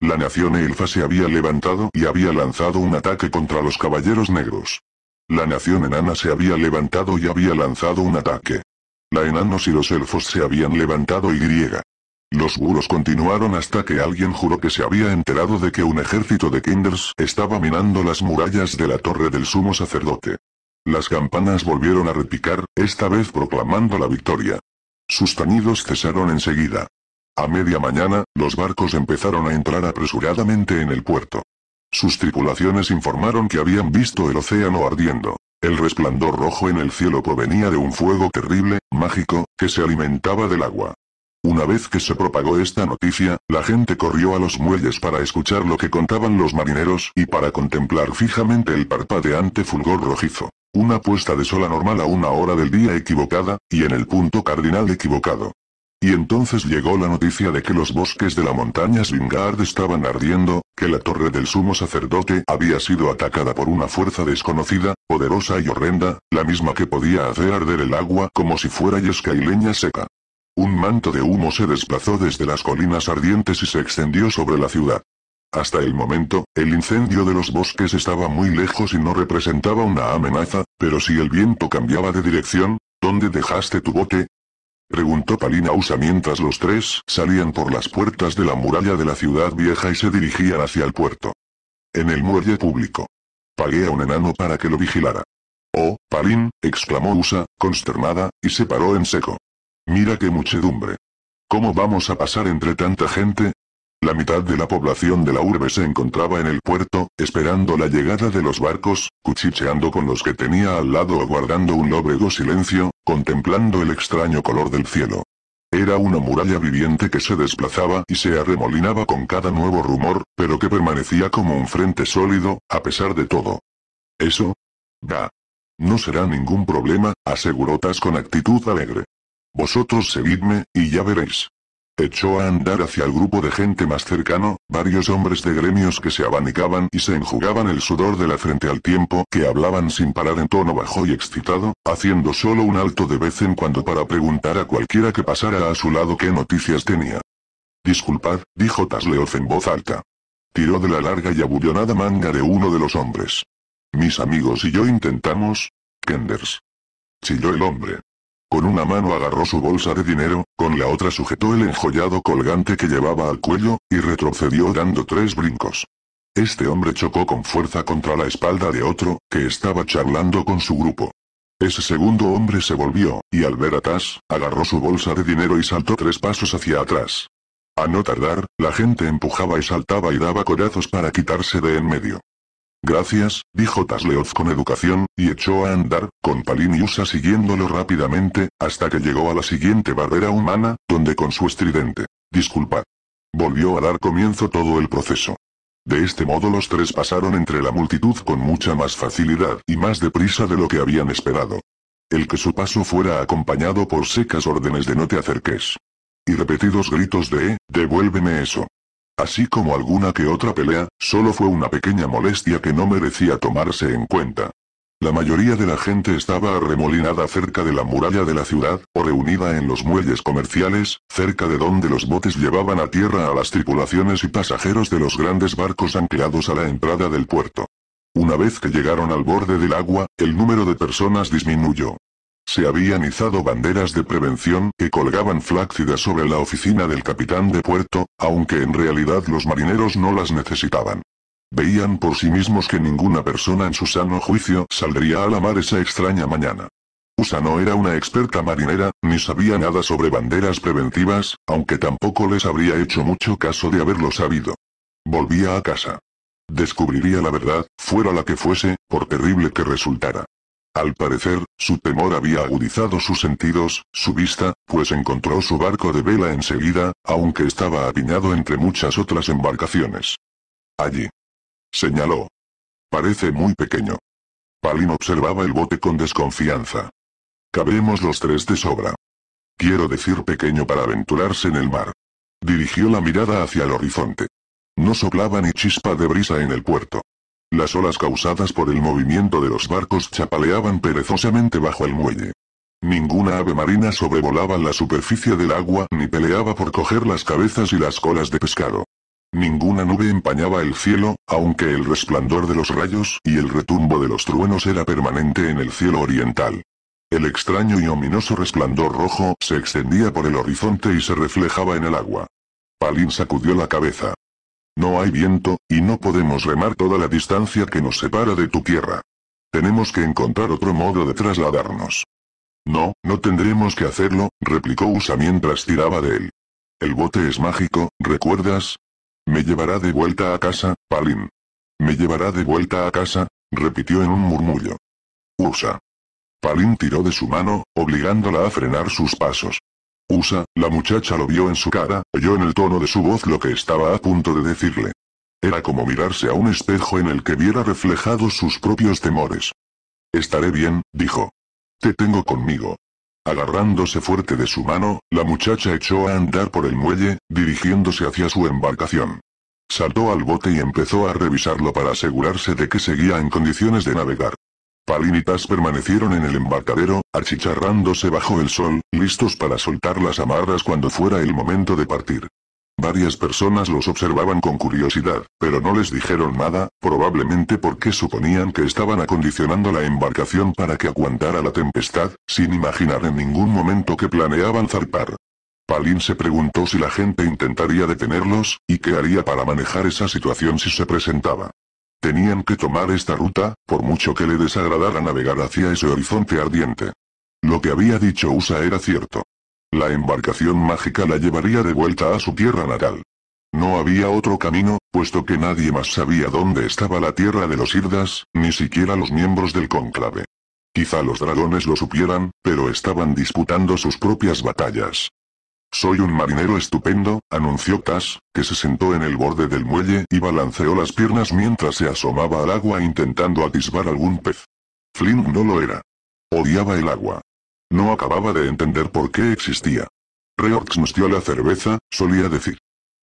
La nación elfa se había levantado y había lanzado un ataque contra los caballeros negros. La nación enana se había levantado y había lanzado un ataque. La enanos y los elfos se habían levantado y griega. Los buros continuaron hasta que alguien juró que se había enterado de que un ejército de Kinders estaba minando las murallas de la torre del sumo sacerdote. Las campanas volvieron a repicar, esta vez proclamando la victoria. Sus tañidos cesaron enseguida. A media mañana, los barcos empezaron a entrar apresuradamente en el puerto. Sus tripulaciones informaron que habían visto el océano ardiendo. El resplandor rojo en el cielo provenía de un fuego terrible, mágico, que se alimentaba del agua. Una vez que se propagó esta noticia, la gente corrió a los muelles para escuchar lo que contaban los marineros y para contemplar fijamente el parpadeante fulgor rojizo. Una puesta de sola normal a una hora del día equivocada, y en el punto cardinal equivocado. Y entonces llegó la noticia de que los bosques de la montaña Svingard estaban ardiendo, que la torre del sumo sacerdote había sido atacada por una fuerza desconocida, poderosa y horrenda, la misma que podía hacer arder el agua como si fuera yesca y leña seca. Un manto de humo se desplazó desde las colinas ardientes y se extendió sobre la ciudad. Hasta el momento, el incendio de los bosques estaba muy lejos y no representaba una amenaza, pero si el viento cambiaba de dirección, ¿dónde dejaste tu bote? Preguntó Usa mientras los tres salían por las puertas de la muralla de la ciudad vieja y se dirigían hacia el puerto. En el muelle público. Pagué a un enano para que lo vigilara. Oh, Palin, exclamó Usa, consternada, y se paró en seco. Mira qué muchedumbre. ¿Cómo vamos a pasar entre tanta gente? La mitad de la población de la urbe se encontraba en el puerto, esperando la llegada de los barcos, cuchicheando con los que tenía al lado o guardando un lóbrego silencio, contemplando el extraño color del cielo. Era una muralla viviente que se desplazaba y se arremolinaba con cada nuevo rumor, pero que permanecía como un frente sólido, a pesar de todo. ¿Eso? Da. No será ningún problema, aseguró Tas con actitud alegre. Vosotros seguidme, y ya veréis. Echó a andar hacia el grupo de gente más cercano, varios hombres de gremios que se abanicaban y se enjugaban el sudor de la frente al tiempo que hablaban sin parar en tono bajo y excitado, haciendo solo un alto de vez en cuando para preguntar a cualquiera que pasara a su lado qué noticias tenía. Disculpad, dijo Tasleof en voz alta. Tiró de la larga y abullonada manga de uno de los hombres. Mis amigos y yo intentamos... Kenders. Chilló el hombre. Con una mano agarró su bolsa de dinero, con la otra sujetó el enjollado colgante que llevaba al cuello, y retrocedió dando tres brincos. Este hombre chocó con fuerza contra la espalda de otro, que estaba charlando con su grupo. Ese segundo hombre se volvió, y al ver a agarró su bolsa de dinero y saltó tres pasos hacia atrás. A no tardar, la gente empujaba y saltaba y daba corazos para quitarse de en medio. Gracias, dijo Tasleoz con educación, y echó a andar, con usa siguiéndolo rápidamente, hasta que llegó a la siguiente barrera humana, donde con su estridente. «Disculpa». Volvió a dar comienzo todo el proceso. De este modo los tres pasaron entre la multitud con mucha más facilidad y más deprisa de lo que habían esperado. El que su paso fuera acompañado por secas órdenes de no te acerques. Y repetidos gritos de, devuélveme eso. Así como alguna que otra pelea, solo fue una pequeña molestia que no merecía tomarse en cuenta. La mayoría de la gente estaba arremolinada cerca de la muralla de la ciudad, o reunida en los muelles comerciales, cerca de donde los botes llevaban a tierra a las tripulaciones y pasajeros de los grandes barcos anclados a la entrada del puerto. Una vez que llegaron al borde del agua, el número de personas disminuyó. Se habían izado banderas de prevención, que colgaban flácidas sobre la oficina del capitán de puerto, aunque en realidad los marineros no las necesitaban. Veían por sí mismos que ninguna persona en su sano juicio saldría a la mar esa extraña mañana. Usa no era una experta marinera, ni sabía nada sobre banderas preventivas, aunque tampoco les habría hecho mucho caso de haberlo sabido. Volvía a casa. Descubriría la verdad, fuera la que fuese, por terrible que resultara. Al parecer, su temor había agudizado sus sentidos, su vista, pues encontró su barco de vela enseguida, aunque estaba apiñado entre muchas otras embarcaciones. Allí. Señaló. Parece muy pequeño. Palin observaba el bote con desconfianza. Cabemos los tres de sobra. Quiero decir pequeño para aventurarse en el mar. Dirigió la mirada hacia el horizonte. No soplaba ni chispa de brisa en el puerto. Las olas causadas por el movimiento de los barcos chapaleaban perezosamente bajo el muelle. Ninguna ave marina sobrevolaba la superficie del agua ni peleaba por coger las cabezas y las colas de pescado. Ninguna nube empañaba el cielo, aunque el resplandor de los rayos y el retumbo de los truenos era permanente en el cielo oriental. El extraño y ominoso resplandor rojo se extendía por el horizonte y se reflejaba en el agua. Palin sacudió la cabeza. No hay viento, y no podemos remar toda la distancia que nos separa de tu tierra. Tenemos que encontrar otro modo de trasladarnos. No, no tendremos que hacerlo, replicó Usa mientras tiraba de él. El bote es mágico, ¿recuerdas? Me llevará de vuelta a casa, Palin. Me llevará de vuelta a casa, repitió en un murmullo. Usa. Palin tiró de su mano, obligándola a frenar sus pasos. Usa, la muchacha lo vio en su cara, oyó en el tono de su voz lo que estaba a punto de decirle. Era como mirarse a un espejo en el que viera reflejados sus propios temores. Estaré bien, dijo. Te tengo conmigo. Agarrándose fuerte de su mano, la muchacha echó a andar por el muelle, dirigiéndose hacia su embarcación. Saltó al bote y empezó a revisarlo para asegurarse de que seguía en condiciones de navegar. Palinitas permanecieron en el embarcadero, achicharrándose bajo el sol, listos para soltar las amarras cuando fuera el momento de partir. Varias personas los observaban con curiosidad, pero no les dijeron nada, probablemente porque suponían que estaban acondicionando la embarcación para que aguantara la tempestad, sin imaginar en ningún momento que planeaban zarpar. Palín se preguntó si la gente intentaría detenerlos, y qué haría para manejar esa situación si se presentaba. Tenían que tomar esta ruta, por mucho que le desagradara navegar hacia ese horizonte ardiente. Lo que había dicho USA era cierto. La embarcación mágica la llevaría de vuelta a su tierra natal. No había otro camino, puesto que nadie más sabía dónde estaba la tierra de los Irdas, ni siquiera los miembros del cónclave. Quizá los dragones lo supieran, pero estaban disputando sus propias batallas. Soy un marinero estupendo, anunció Tash, que se sentó en el borde del muelle y balanceó las piernas mientras se asomaba al agua intentando atisbar algún pez. Flynn no lo era. Odiaba el agua. No acababa de entender por qué existía. Reorx nos dio la cerveza, solía decir.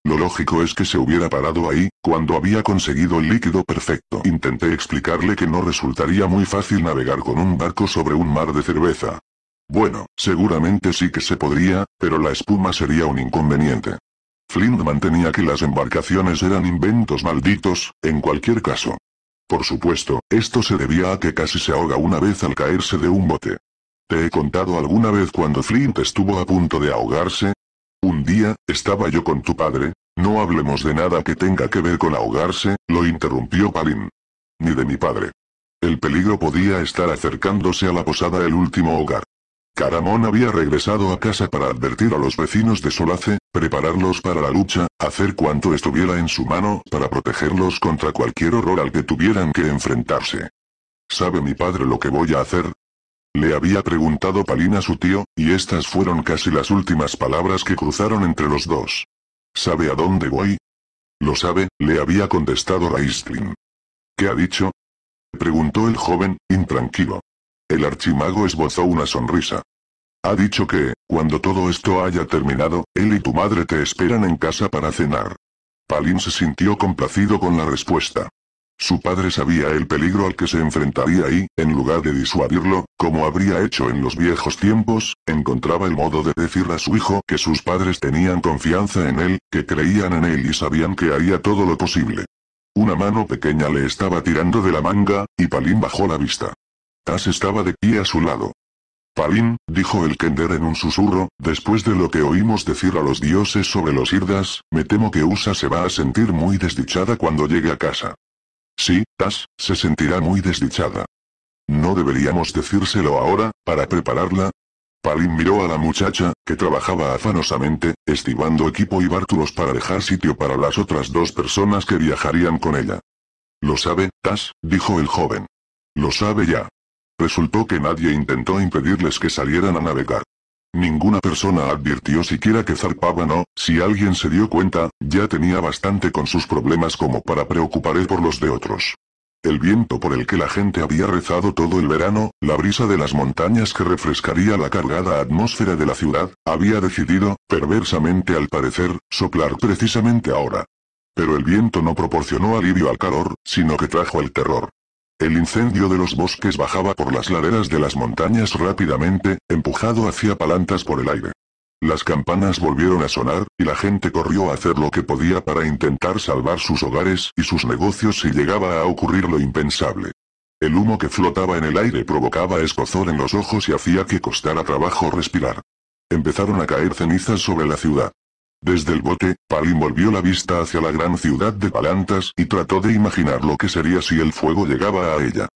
Lo lógico es que se hubiera parado ahí, cuando había conseguido el líquido perfecto. Intenté explicarle que no resultaría muy fácil navegar con un barco sobre un mar de cerveza, bueno, seguramente sí que se podría, pero la espuma sería un inconveniente. Flint mantenía que las embarcaciones eran inventos malditos, en cualquier caso. Por supuesto, esto se debía a que casi se ahoga una vez al caerse de un bote. ¿Te he contado alguna vez cuando Flint estuvo a punto de ahogarse? Un día, estaba yo con tu padre, no hablemos de nada que tenga que ver con ahogarse, lo interrumpió Palin. Ni de mi padre. El peligro podía estar acercándose a la posada el último hogar. Caramón había regresado a casa para advertir a los vecinos de Solace, prepararlos para la lucha, hacer cuanto estuviera en su mano para protegerlos contra cualquier horror al que tuvieran que enfrentarse. ¿Sabe mi padre lo que voy a hacer? Le había preguntado Palina su tío, y estas fueron casi las últimas palabras que cruzaron entre los dos. ¿Sabe a dónde voy? Lo sabe, le había contestado Raistlin. ¿Qué ha dicho? Preguntó el joven, intranquilo. El archimago esbozó una sonrisa. Ha dicho que, cuando todo esto haya terminado, él y tu madre te esperan en casa para cenar. Palin se sintió complacido con la respuesta. Su padre sabía el peligro al que se enfrentaría y, en lugar de disuadirlo, como habría hecho en los viejos tiempos, encontraba el modo de decirle a su hijo que sus padres tenían confianza en él, que creían en él y sabían que haría todo lo posible. Una mano pequeña le estaba tirando de la manga, y Palin bajó la vista estaba de pie a su lado. Palin, dijo el Kender en un susurro, después de lo que oímos decir a los dioses sobre los Irdas, me temo que Usa se va a sentir muy desdichada cuando llegue a casa. Sí, Tas, se sentirá muy desdichada. ¿No deberíamos decírselo ahora, para prepararla? Palin miró a la muchacha, que trabajaba afanosamente, estivando equipo y bártulos para dejar sitio para las otras dos personas que viajarían con ella. Lo sabe, Tas, dijo el joven. Lo sabe ya. Resultó que nadie intentó impedirles que salieran a navegar. Ninguna persona advirtió siquiera que zarpaban o, si alguien se dio cuenta, ya tenía bastante con sus problemas como para preocuparse por los de otros. El viento por el que la gente había rezado todo el verano, la brisa de las montañas que refrescaría la cargada atmósfera de la ciudad, había decidido, perversamente al parecer, soplar precisamente ahora. Pero el viento no proporcionó alivio al calor, sino que trajo el terror. El incendio de los bosques bajaba por las laderas de las montañas rápidamente, empujado hacia palantas por el aire. Las campanas volvieron a sonar, y la gente corrió a hacer lo que podía para intentar salvar sus hogares y sus negocios si llegaba a ocurrir lo impensable. El humo que flotaba en el aire provocaba escozor en los ojos y hacía que costara trabajo respirar. Empezaron a caer cenizas sobre la ciudad. Desde el bote, Palin volvió la vista hacia la gran ciudad de Palantas y trató de imaginar lo que sería si el fuego llegaba a ella.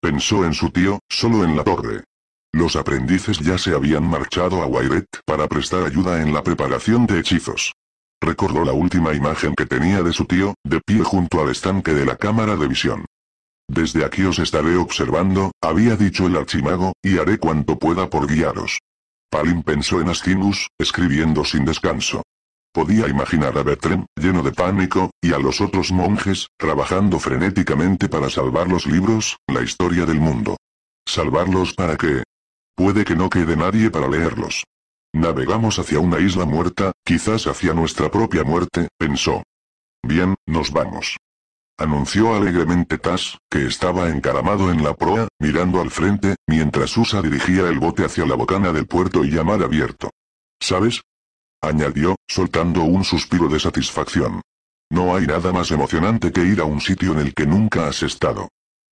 Pensó en su tío, solo en la torre. Los aprendices ya se habían marchado a Wairet para prestar ayuda en la preparación de hechizos. Recordó la última imagen que tenía de su tío, de pie junto al estanque de la cámara de visión. Desde aquí os estaré observando, había dicho el archimago, y haré cuanto pueda por guiaros. Palin pensó en Astinus, escribiendo sin descanso. Podía imaginar a Bertrand, lleno de pánico, y a los otros monjes, trabajando frenéticamente para salvar los libros, la historia del mundo. Salvarlos para qué? Puede que no quede nadie para leerlos. Navegamos hacia una isla muerta, quizás hacia nuestra propia muerte, pensó. Bien, nos vamos. Anunció alegremente Tas, que estaba encaramado en la proa, mirando al frente, mientras Usa dirigía el bote hacia la bocana del puerto y llamar abierto. ¿Sabes? añadió, soltando un suspiro de satisfacción. No hay nada más emocionante que ir a un sitio en el que nunca has estado.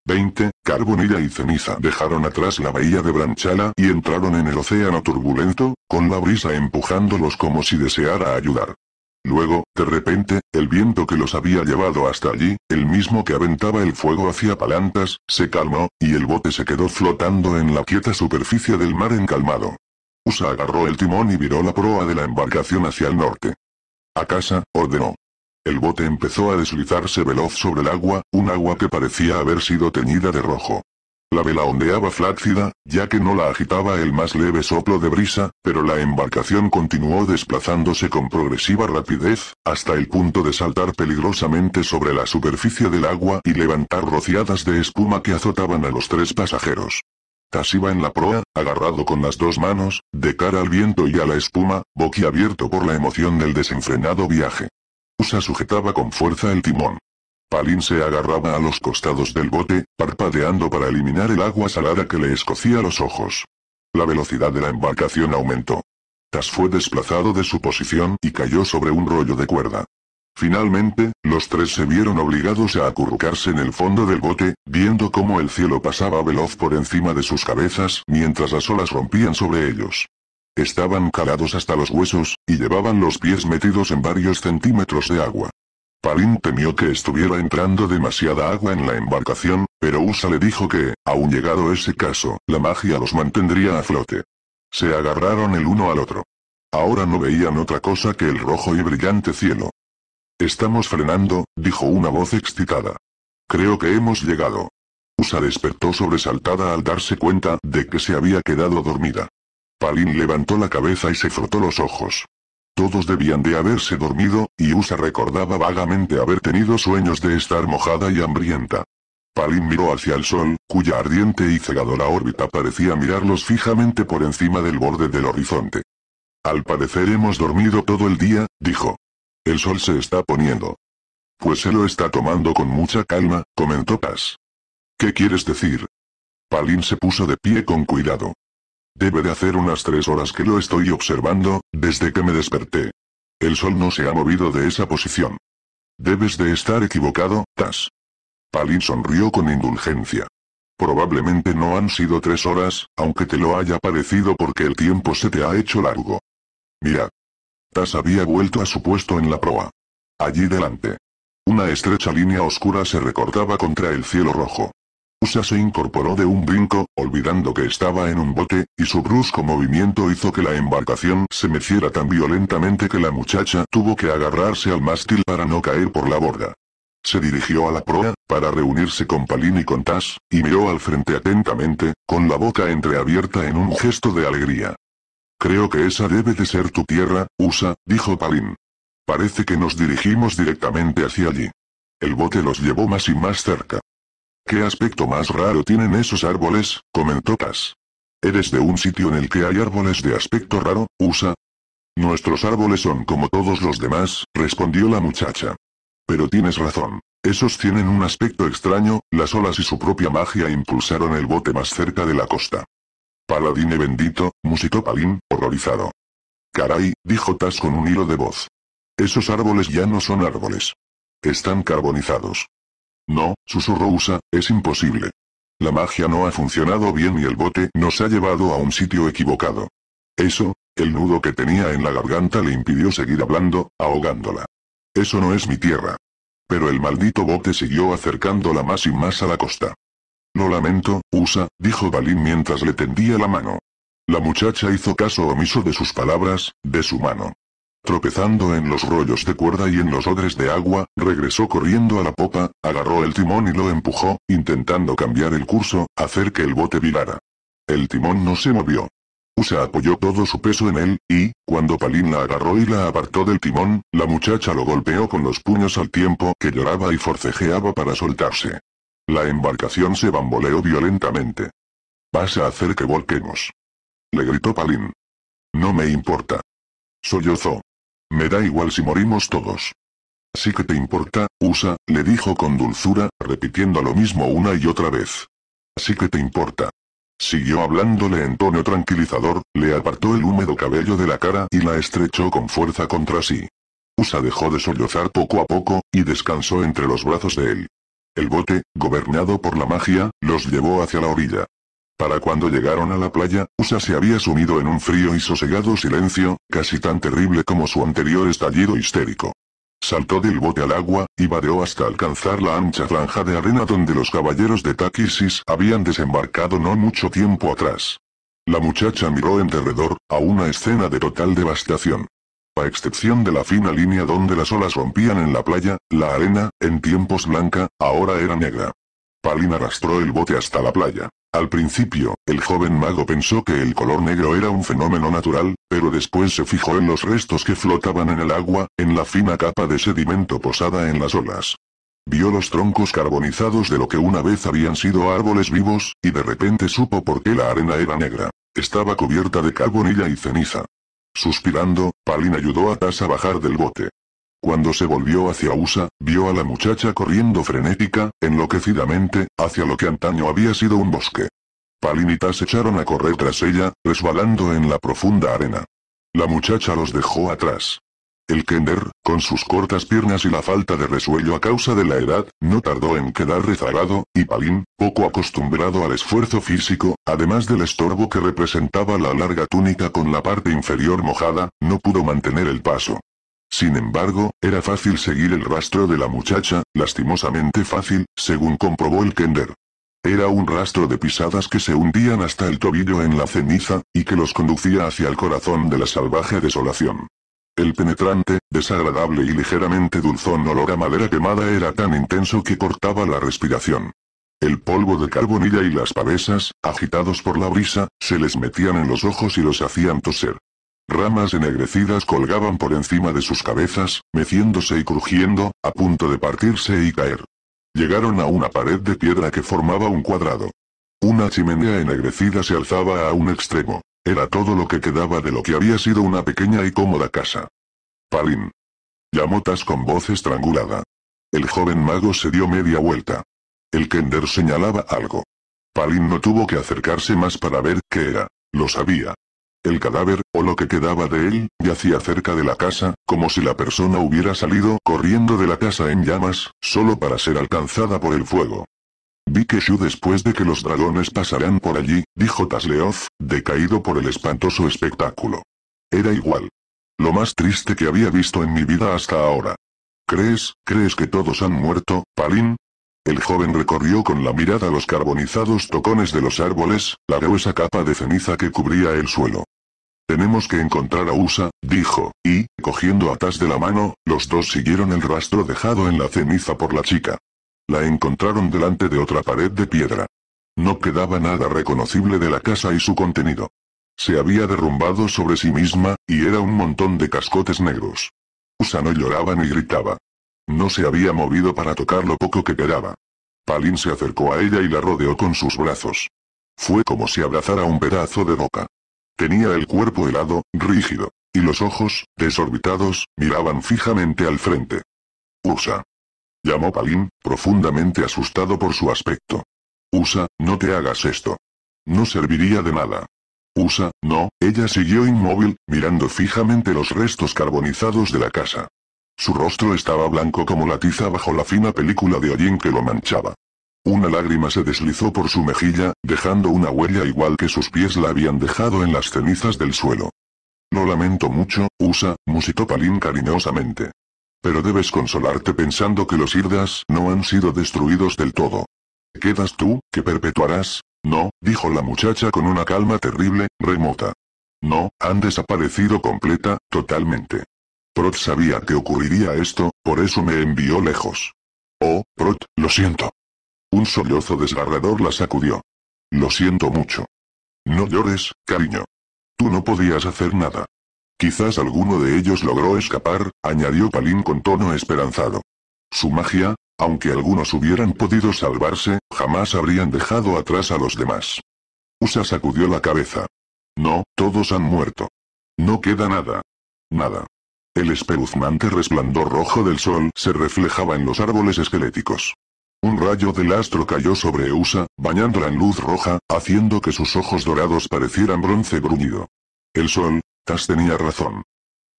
20. Carbonilla y ceniza dejaron atrás la bahía de Branchala y entraron en el océano turbulento, con la brisa empujándolos como si deseara ayudar. Luego, de repente, el viento que los había llevado hasta allí, el mismo que aventaba el fuego hacia palantas, se calmó, y el bote se quedó flotando en la quieta superficie del mar encalmado agarró el timón y viró la proa de la embarcación hacia el norte. A casa, ordenó. El bote empezó a deslizarse veloz sobre el agua, un agua que parecía haber sido teñida de rojo. La vela ondeaba flácida, ya que no la agitaba el más leve soplo de brisa, pero la embarcación continuó desplazándose con progresiva rapidez, hasta el punto de saltar peligrosamente sobre la superficie del agua y levantar rociadas de espuma que azotaban a los tres pasajeros. Tas iba en la proa, agarrado con las dos manos, de cara al viento y a la espuma, boquiabierto por la emoción del desenfrenado viaje. Usa sujetaba con fuerza el timón. Palin se agarraba a los costados del bote, parpadeando para eliminar el agua salada que le escocía los ojos. La velocidad de la embarcación aumentó. Tas fue desplazado de su posición y cayó sobre un rollo de cuerda. Finalmente, los tres se vieron obligados a acurrucarse en el fondo del bote, viendo cómo el cielo pasaba veloz por encima de sus cabezas mientras las olas rompían sobre ellos. Estaban calados hasta los huesos, y llevaban los pies metidos en varios centímetros de agua. Palin temió que estuviera entrando demasiada agua en la embarcación, pero Usa le dijo que, aun llegado ese caso, la magia los mantendría a flote. Se agarraron el uno al otro. Ahora no veían otra cosa que el rojo y brillante cielo. Estamos frenando, dijo una voz excitada. Creo que hemos llegado. Usa despertó sobresaltada al darse cuenta de que se había quedado dormida. Palin levantó la cabeza y se frotó los ojos. Todos debían de haberse dormido, y Usa recordaba vagamente haber tenido sueños de estar mojada y hambrienta. Palin miró hacia el sol, cuya ardiente y cegadora órbita parecía mirarlos fijamente por encima del borde del horizonte. Al parecer hemos dormido todo el día, dijo. El sol se está poniendo. Pues se lo está tomando con mucha calma, comentó Paz. ¿Qué quieres decir? Palin se puso de pie con cuidado. Debe de hacer unas tres horas que lo estoy observando, desde que me desperté. El sol no se ha movido de esa posición. Debes de estar equivocado, Tas. Palin sonrió con indulgencia. Probablemente no han sido tres horas, aunque te lo haya parecido porque el tiempo se te ha hecho largo. Mira, Tas había vuelto a su puesto en la proa. Allí delante. Una estrecha línea oscura se recortaba contra el cielo rojo. Usa se incorporó de un brinco, olvidando que estaba en un bote, y su brusco movimiento hizo que la embarcación se meciera tan violentamente que la muchacha tuvo que agarrarse al mástil para no caer por la borda. Se dirigió a la proa, para reunirse con Palín y con Taz, y miró al frente atentamente, con la boca entreabierta en un gesto de alegría. Creo que esa debe de ser tu tierra, USA, dijo Palin. Parece que nos dirigimos directamente hacia allí. El bote los llevó más y más cerca. ¿Qué aspecto más raro tienen esos árboles? comentó Tas. ¿Eres de un sitio en el que hay árboles de aspecto raro, USA? Nuestros árboles son como todos los demás, respondió la muchacha. Pero tienes razón. Esos tienen un aspecto extraño, las olas y su propia magia impulsaron el bote más cerca de la costa. Paladine bendito, musicó Palin, horrorizado. Caray, dijo Taz con un hilo de voz. Esos árboles ya no son árboles. Están carbonizados. No, susurró Usa, es imposible. La magia no ha funcionado bien y el bote nos ha llevado a un sitio equivocado. Eso, el nudo que tenía en la garganta le impidió seguir hablando, ahogándola. Eso no es mi tierra. Pero el maldito bote siguió acercándola más y más a la costa. Lo lamento, USA, dijo Balin mientras le tendía la mano. La muchacha hizo caso omiso de sus palabras, de su mano. Tropezando en los rollos de cuerda y en los odres de agua, regresó corriendo a la popa, agarró el timón y lo empujó, intentando cambiar el curso, hacer que el bote virara. El timón no se movió. Usa apoyó todo su peso en él, y, cuando Palin la agarró y la apartó del timón, la muchacha lo golpeó con los puños al tiempo que lloraba y forcejeaba para soltarse. La embarcación se bamboleó violentamente. Vas a hacer que volquemos. Le gritó Palin. No me importa. Sollozó. Me da igual si morimos todos. Sí que te importa, USA, le dijo con dulzura, repitiendo lo mismo una y otra vez. Sí que te importa. Siguió hablándole en tono tranquilizador, le apartó el húmedo cabello de la cara y la estrechó con fuerza contra sí. USA dejó de sollozar poco a poco, y descansó entre los brazos de él. El bote, gobernado por la magia, los llevó hacia la orilla. Para cuando llegaron a la playa, Usa se había sumido en un frío y sosegado silencio, casi tan terrible como su anterior estallido histérico. Saltó del bote al agua, y vadeó hasta alcanzar la ancha franja de arena donde los caballeros de Takisis habían desembarcado no mucho tiempo atrás. La muchacha miró en derredor, a una escena de total devastación a excepción de la fina línea donde las olas rompían en la playa, la arena, en tiempos blanca, ahora era negra. Palin arrastró el bote hasta la playa. Al principio, el joven mago pensó que el color negro era un fenómeno natural, pero después se fijó en los restos que flotaban en el agua, en la fina capa de sedimento posada en las olas. Vio los troncos carbonizados de lo que una vez habían sido árboles vivos, y de repente supo por qué la arena era negra. Estaba cubierta de carbonilla y ceniza. Suspirando, Palin ayudó a Tas a bajar del bote. Cuando se volvió hacia USA, vio a la muchacha corriendo frenética, enloquecidamente, hacia lo que antaño había sido un bosque. Palin y Taz echaron a correr tras ella, resbalando en la profunda arena. La muchacha los dejó atrás. El Kender, con sus cortas piernas y la falta de resuello a causa de la edad, no tardó en quedar rezagado, y Palin, poco acostumbrado al esfuerzo físico, además del estorbo que representaba la larga túnica con la parte inferior mojada, no pudo mantener el paso. Sin embargo, era fácil seguir el rastro de la muchacha, lastimosamente fácil, según comprobó el Kender. Era un rastro de pisadas que se hundían hasta el tobillo en la ceniza, y que los conducía hacia el corazón de la salvaje desolación. El penetrante, desagradable y ligeramente dulzón olor a madera quemada era tan intenso que cortaba la respiración. El polvo de carbonilla y las pavesas, agitados por la brisa, se les metían en los ojos y los hacían toser. Ramas ennegrecidas colgaban por encima de sus cabezas, meciéndose y crujiendo, a punto de partirse y caer. Llegaron a una pared de piedra que formaba un cuadrado. Una chimenea ennegrecida se alzaba a un extremo. Era todo lo que quedaba de lo que había sido una pequeña y cómoda casa. Palin. Llamó tas con voz estrangulada. El joven mago se dio media vuelta. El Kender señalaba algo. Palin no tuvo que acercarse más para ver qué era, lo sabía. El cadáver, o lo que quedaba de él, yacía cerca de la casa, como si la persona hubiera salido corriendo de la casa en llamas, solo para ser alcanzada por el fuego. «Vi que Shu después de que los dragones pasarán por allí, dijo Tasleof, decaído por el espantoso espectáculo. Era igual. Lo más triste que había visto en mi vida hasta ahora. ¿Crees, crees que todos han muerto, Palin? El joven recorrió con la mirada los carbonizados tocones de los árboles, la gruesa capa de ceniza que cubría el suelo. Tenemos que encontrar a Usa, dijo, y, cogiendo a Tas de la mano, los dos siguieron el rastro dejado en la ceniza por la chica. La encontraron delante de otra pared de piedra. No quedaba nada reconocible de la casa y su contenido. Se había derrumbado sobre sí misma, y era un montón de cascotes negros. Usa no lloraba ni gritaba. No se había movido para tocar lo poco que quedaba. Palin se acercó a ella y la rodeó con sus brazos. Fue como si abrazara un pedazo de boca. Tenía el cuerpo helado, rígido, y los ojos, desorbitados, miraban fijamente al frente. Usa llamó Palin, profundamente asustado por su aspecto. Usa, no te hagas esto. No serviría de nada. Usa, no, ella siguió inmóvil, mirando fijamente los restos carbonizados de la casa. Su rostro estaba blanco como la tiza bajo la fina película de hollín que lo manchaba. Una lágrima se deslizó por su mejilla, dejando una huella igual que sus pies la habían dejado en las cenizas del suelo. Lo lamento mucho, Usa, musitó Palín cariñosamente. Pero debes consolarte pensando que los Irdas no han sido destruidos del todo. ¿Quedas tú, que perpetuarás? No, dijo la muchacha con una calma terrible, remota. No, han desaparecido completa, totalmente. Prot sabía que ocurriría esto, por eso me envió lejos. Oh, Prot, lo siento. Un sollozo desgarrador la sacudió. Lo siento mucho. No llores, cariño. Tú no podías hacer nada. Quizás alguno de ellos logró escapar, añadió Palin con tono esperanzado. Su magia, aunque algunos hubieran podido salvarse, jamás habrían dejado atrás a los demás. Usa sacudió la cabeza. No, todos han muerto. No queda nada. Nada. El espeluznante resplandor rojo del sol se reflejaba en los árboles esqueléticos. Un rayo del astro cayó sobre Usa, bañándola en luz roja, haciendo que sus ojos dorados parecieran bronce bruñido. El sol, Tas tenía razón.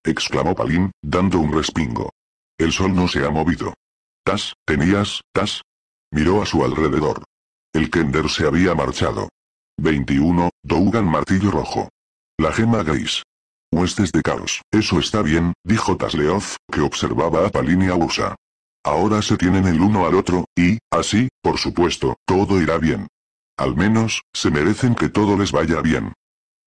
Exclamó Palin, dando un respingo. El sol no se ha movido. Tas, tenías, Tas. Miró a su alrededor. El Kender se había marchado. 21. Dougan Martillo Rojo. La gema gris. Huestes de caos. Eso está bien, dijo Tasleof, que observaba a Palin y a Ursa. Ahora se tienen el uno al otro, y, así, por supuesto, todo irá bien. Al menos, se merecen que todo les vaya bien.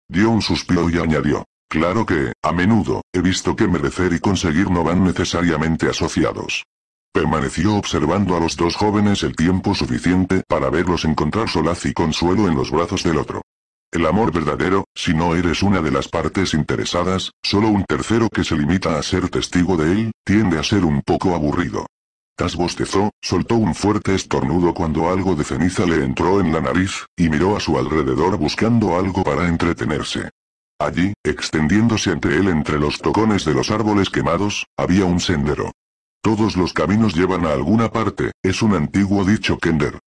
Dio un suspiro y añadió. Claro que, a menudo, he visto que merecer y conseguir no van necesariamente asociados. Permaneció observando a los dos jóvenes el tiempo suficiente para verlos encontrar solaz y consuelo en los brazos del otro. El amor verdadero, si no eres una de las partes interesadas, solo un tercero que se limita a ser testigo de él, tiende a ser un poco aburrido. Tas bostezó, soltó un fuerte estornudo cuando algo de ceniza le entró en la nariz, y miró a su alrededor buscando algo para entretenerse. Allí, extendiéndose entre él entre los tocones de los árboles quemados, había un sendero. Todos los caminos llevan a alguna parte, es un antiguo dicho Kender.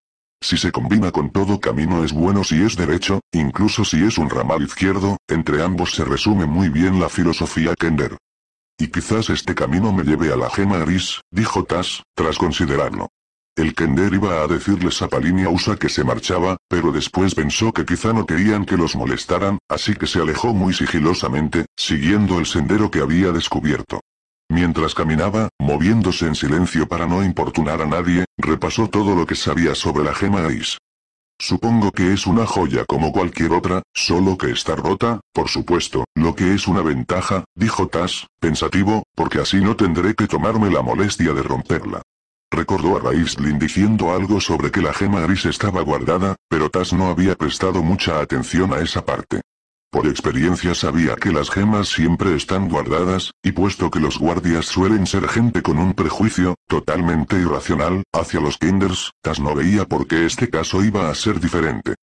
Si se combina con todo camino es bueno si es derecho, incluso si es un ramal izquierdo, entre ambos se resume muy bien la filosofía Kender. Y quizás este camino me lleve a la gema Aris, dijo Tas, tras considerarlo. El Kender iba a decirles a Palinia Usa que se marchaba, pero después pensó que quizá no querían que los molestaran, así que se alejó muy sigilosamente, siguiendo el sendero que había descubierto. Mientras caminaba, moviéndose en silencio para no importunar a nadie, repasó todo lo que sabía sobre la gema Ais. Supongo que es una joya como cualquier otra, solo que está rota, por supuesto, lo que es una ventaja, dijo Tas, pensativo, porque así no tendré que tomarme la molestia de romperla. Recordó a Raistlin diciendo algo sobre que la gema gris estaba guardada, pero Taz no había prestado mucha atención a esa parte. Por experiencia sabía que las gemas siempre están guardadas, y puesto que los guardias suelen ser gente con un prejuicio, totalmente irracional, hacia los Kinders, Taz no veía por qué este caso iba a ser diferente.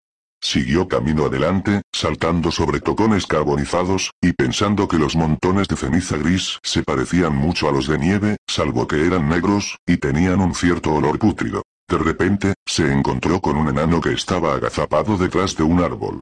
Siguió camino adelante, saltando sobre tocones carbonizados, y pensando que los montones de ceniza gris se parecían mucho a los de nieve, salvo que eran negros, y tenían un cierto olor pútrido. De repente, se encontró con un enano que estaba agazapado detrás de un árbol.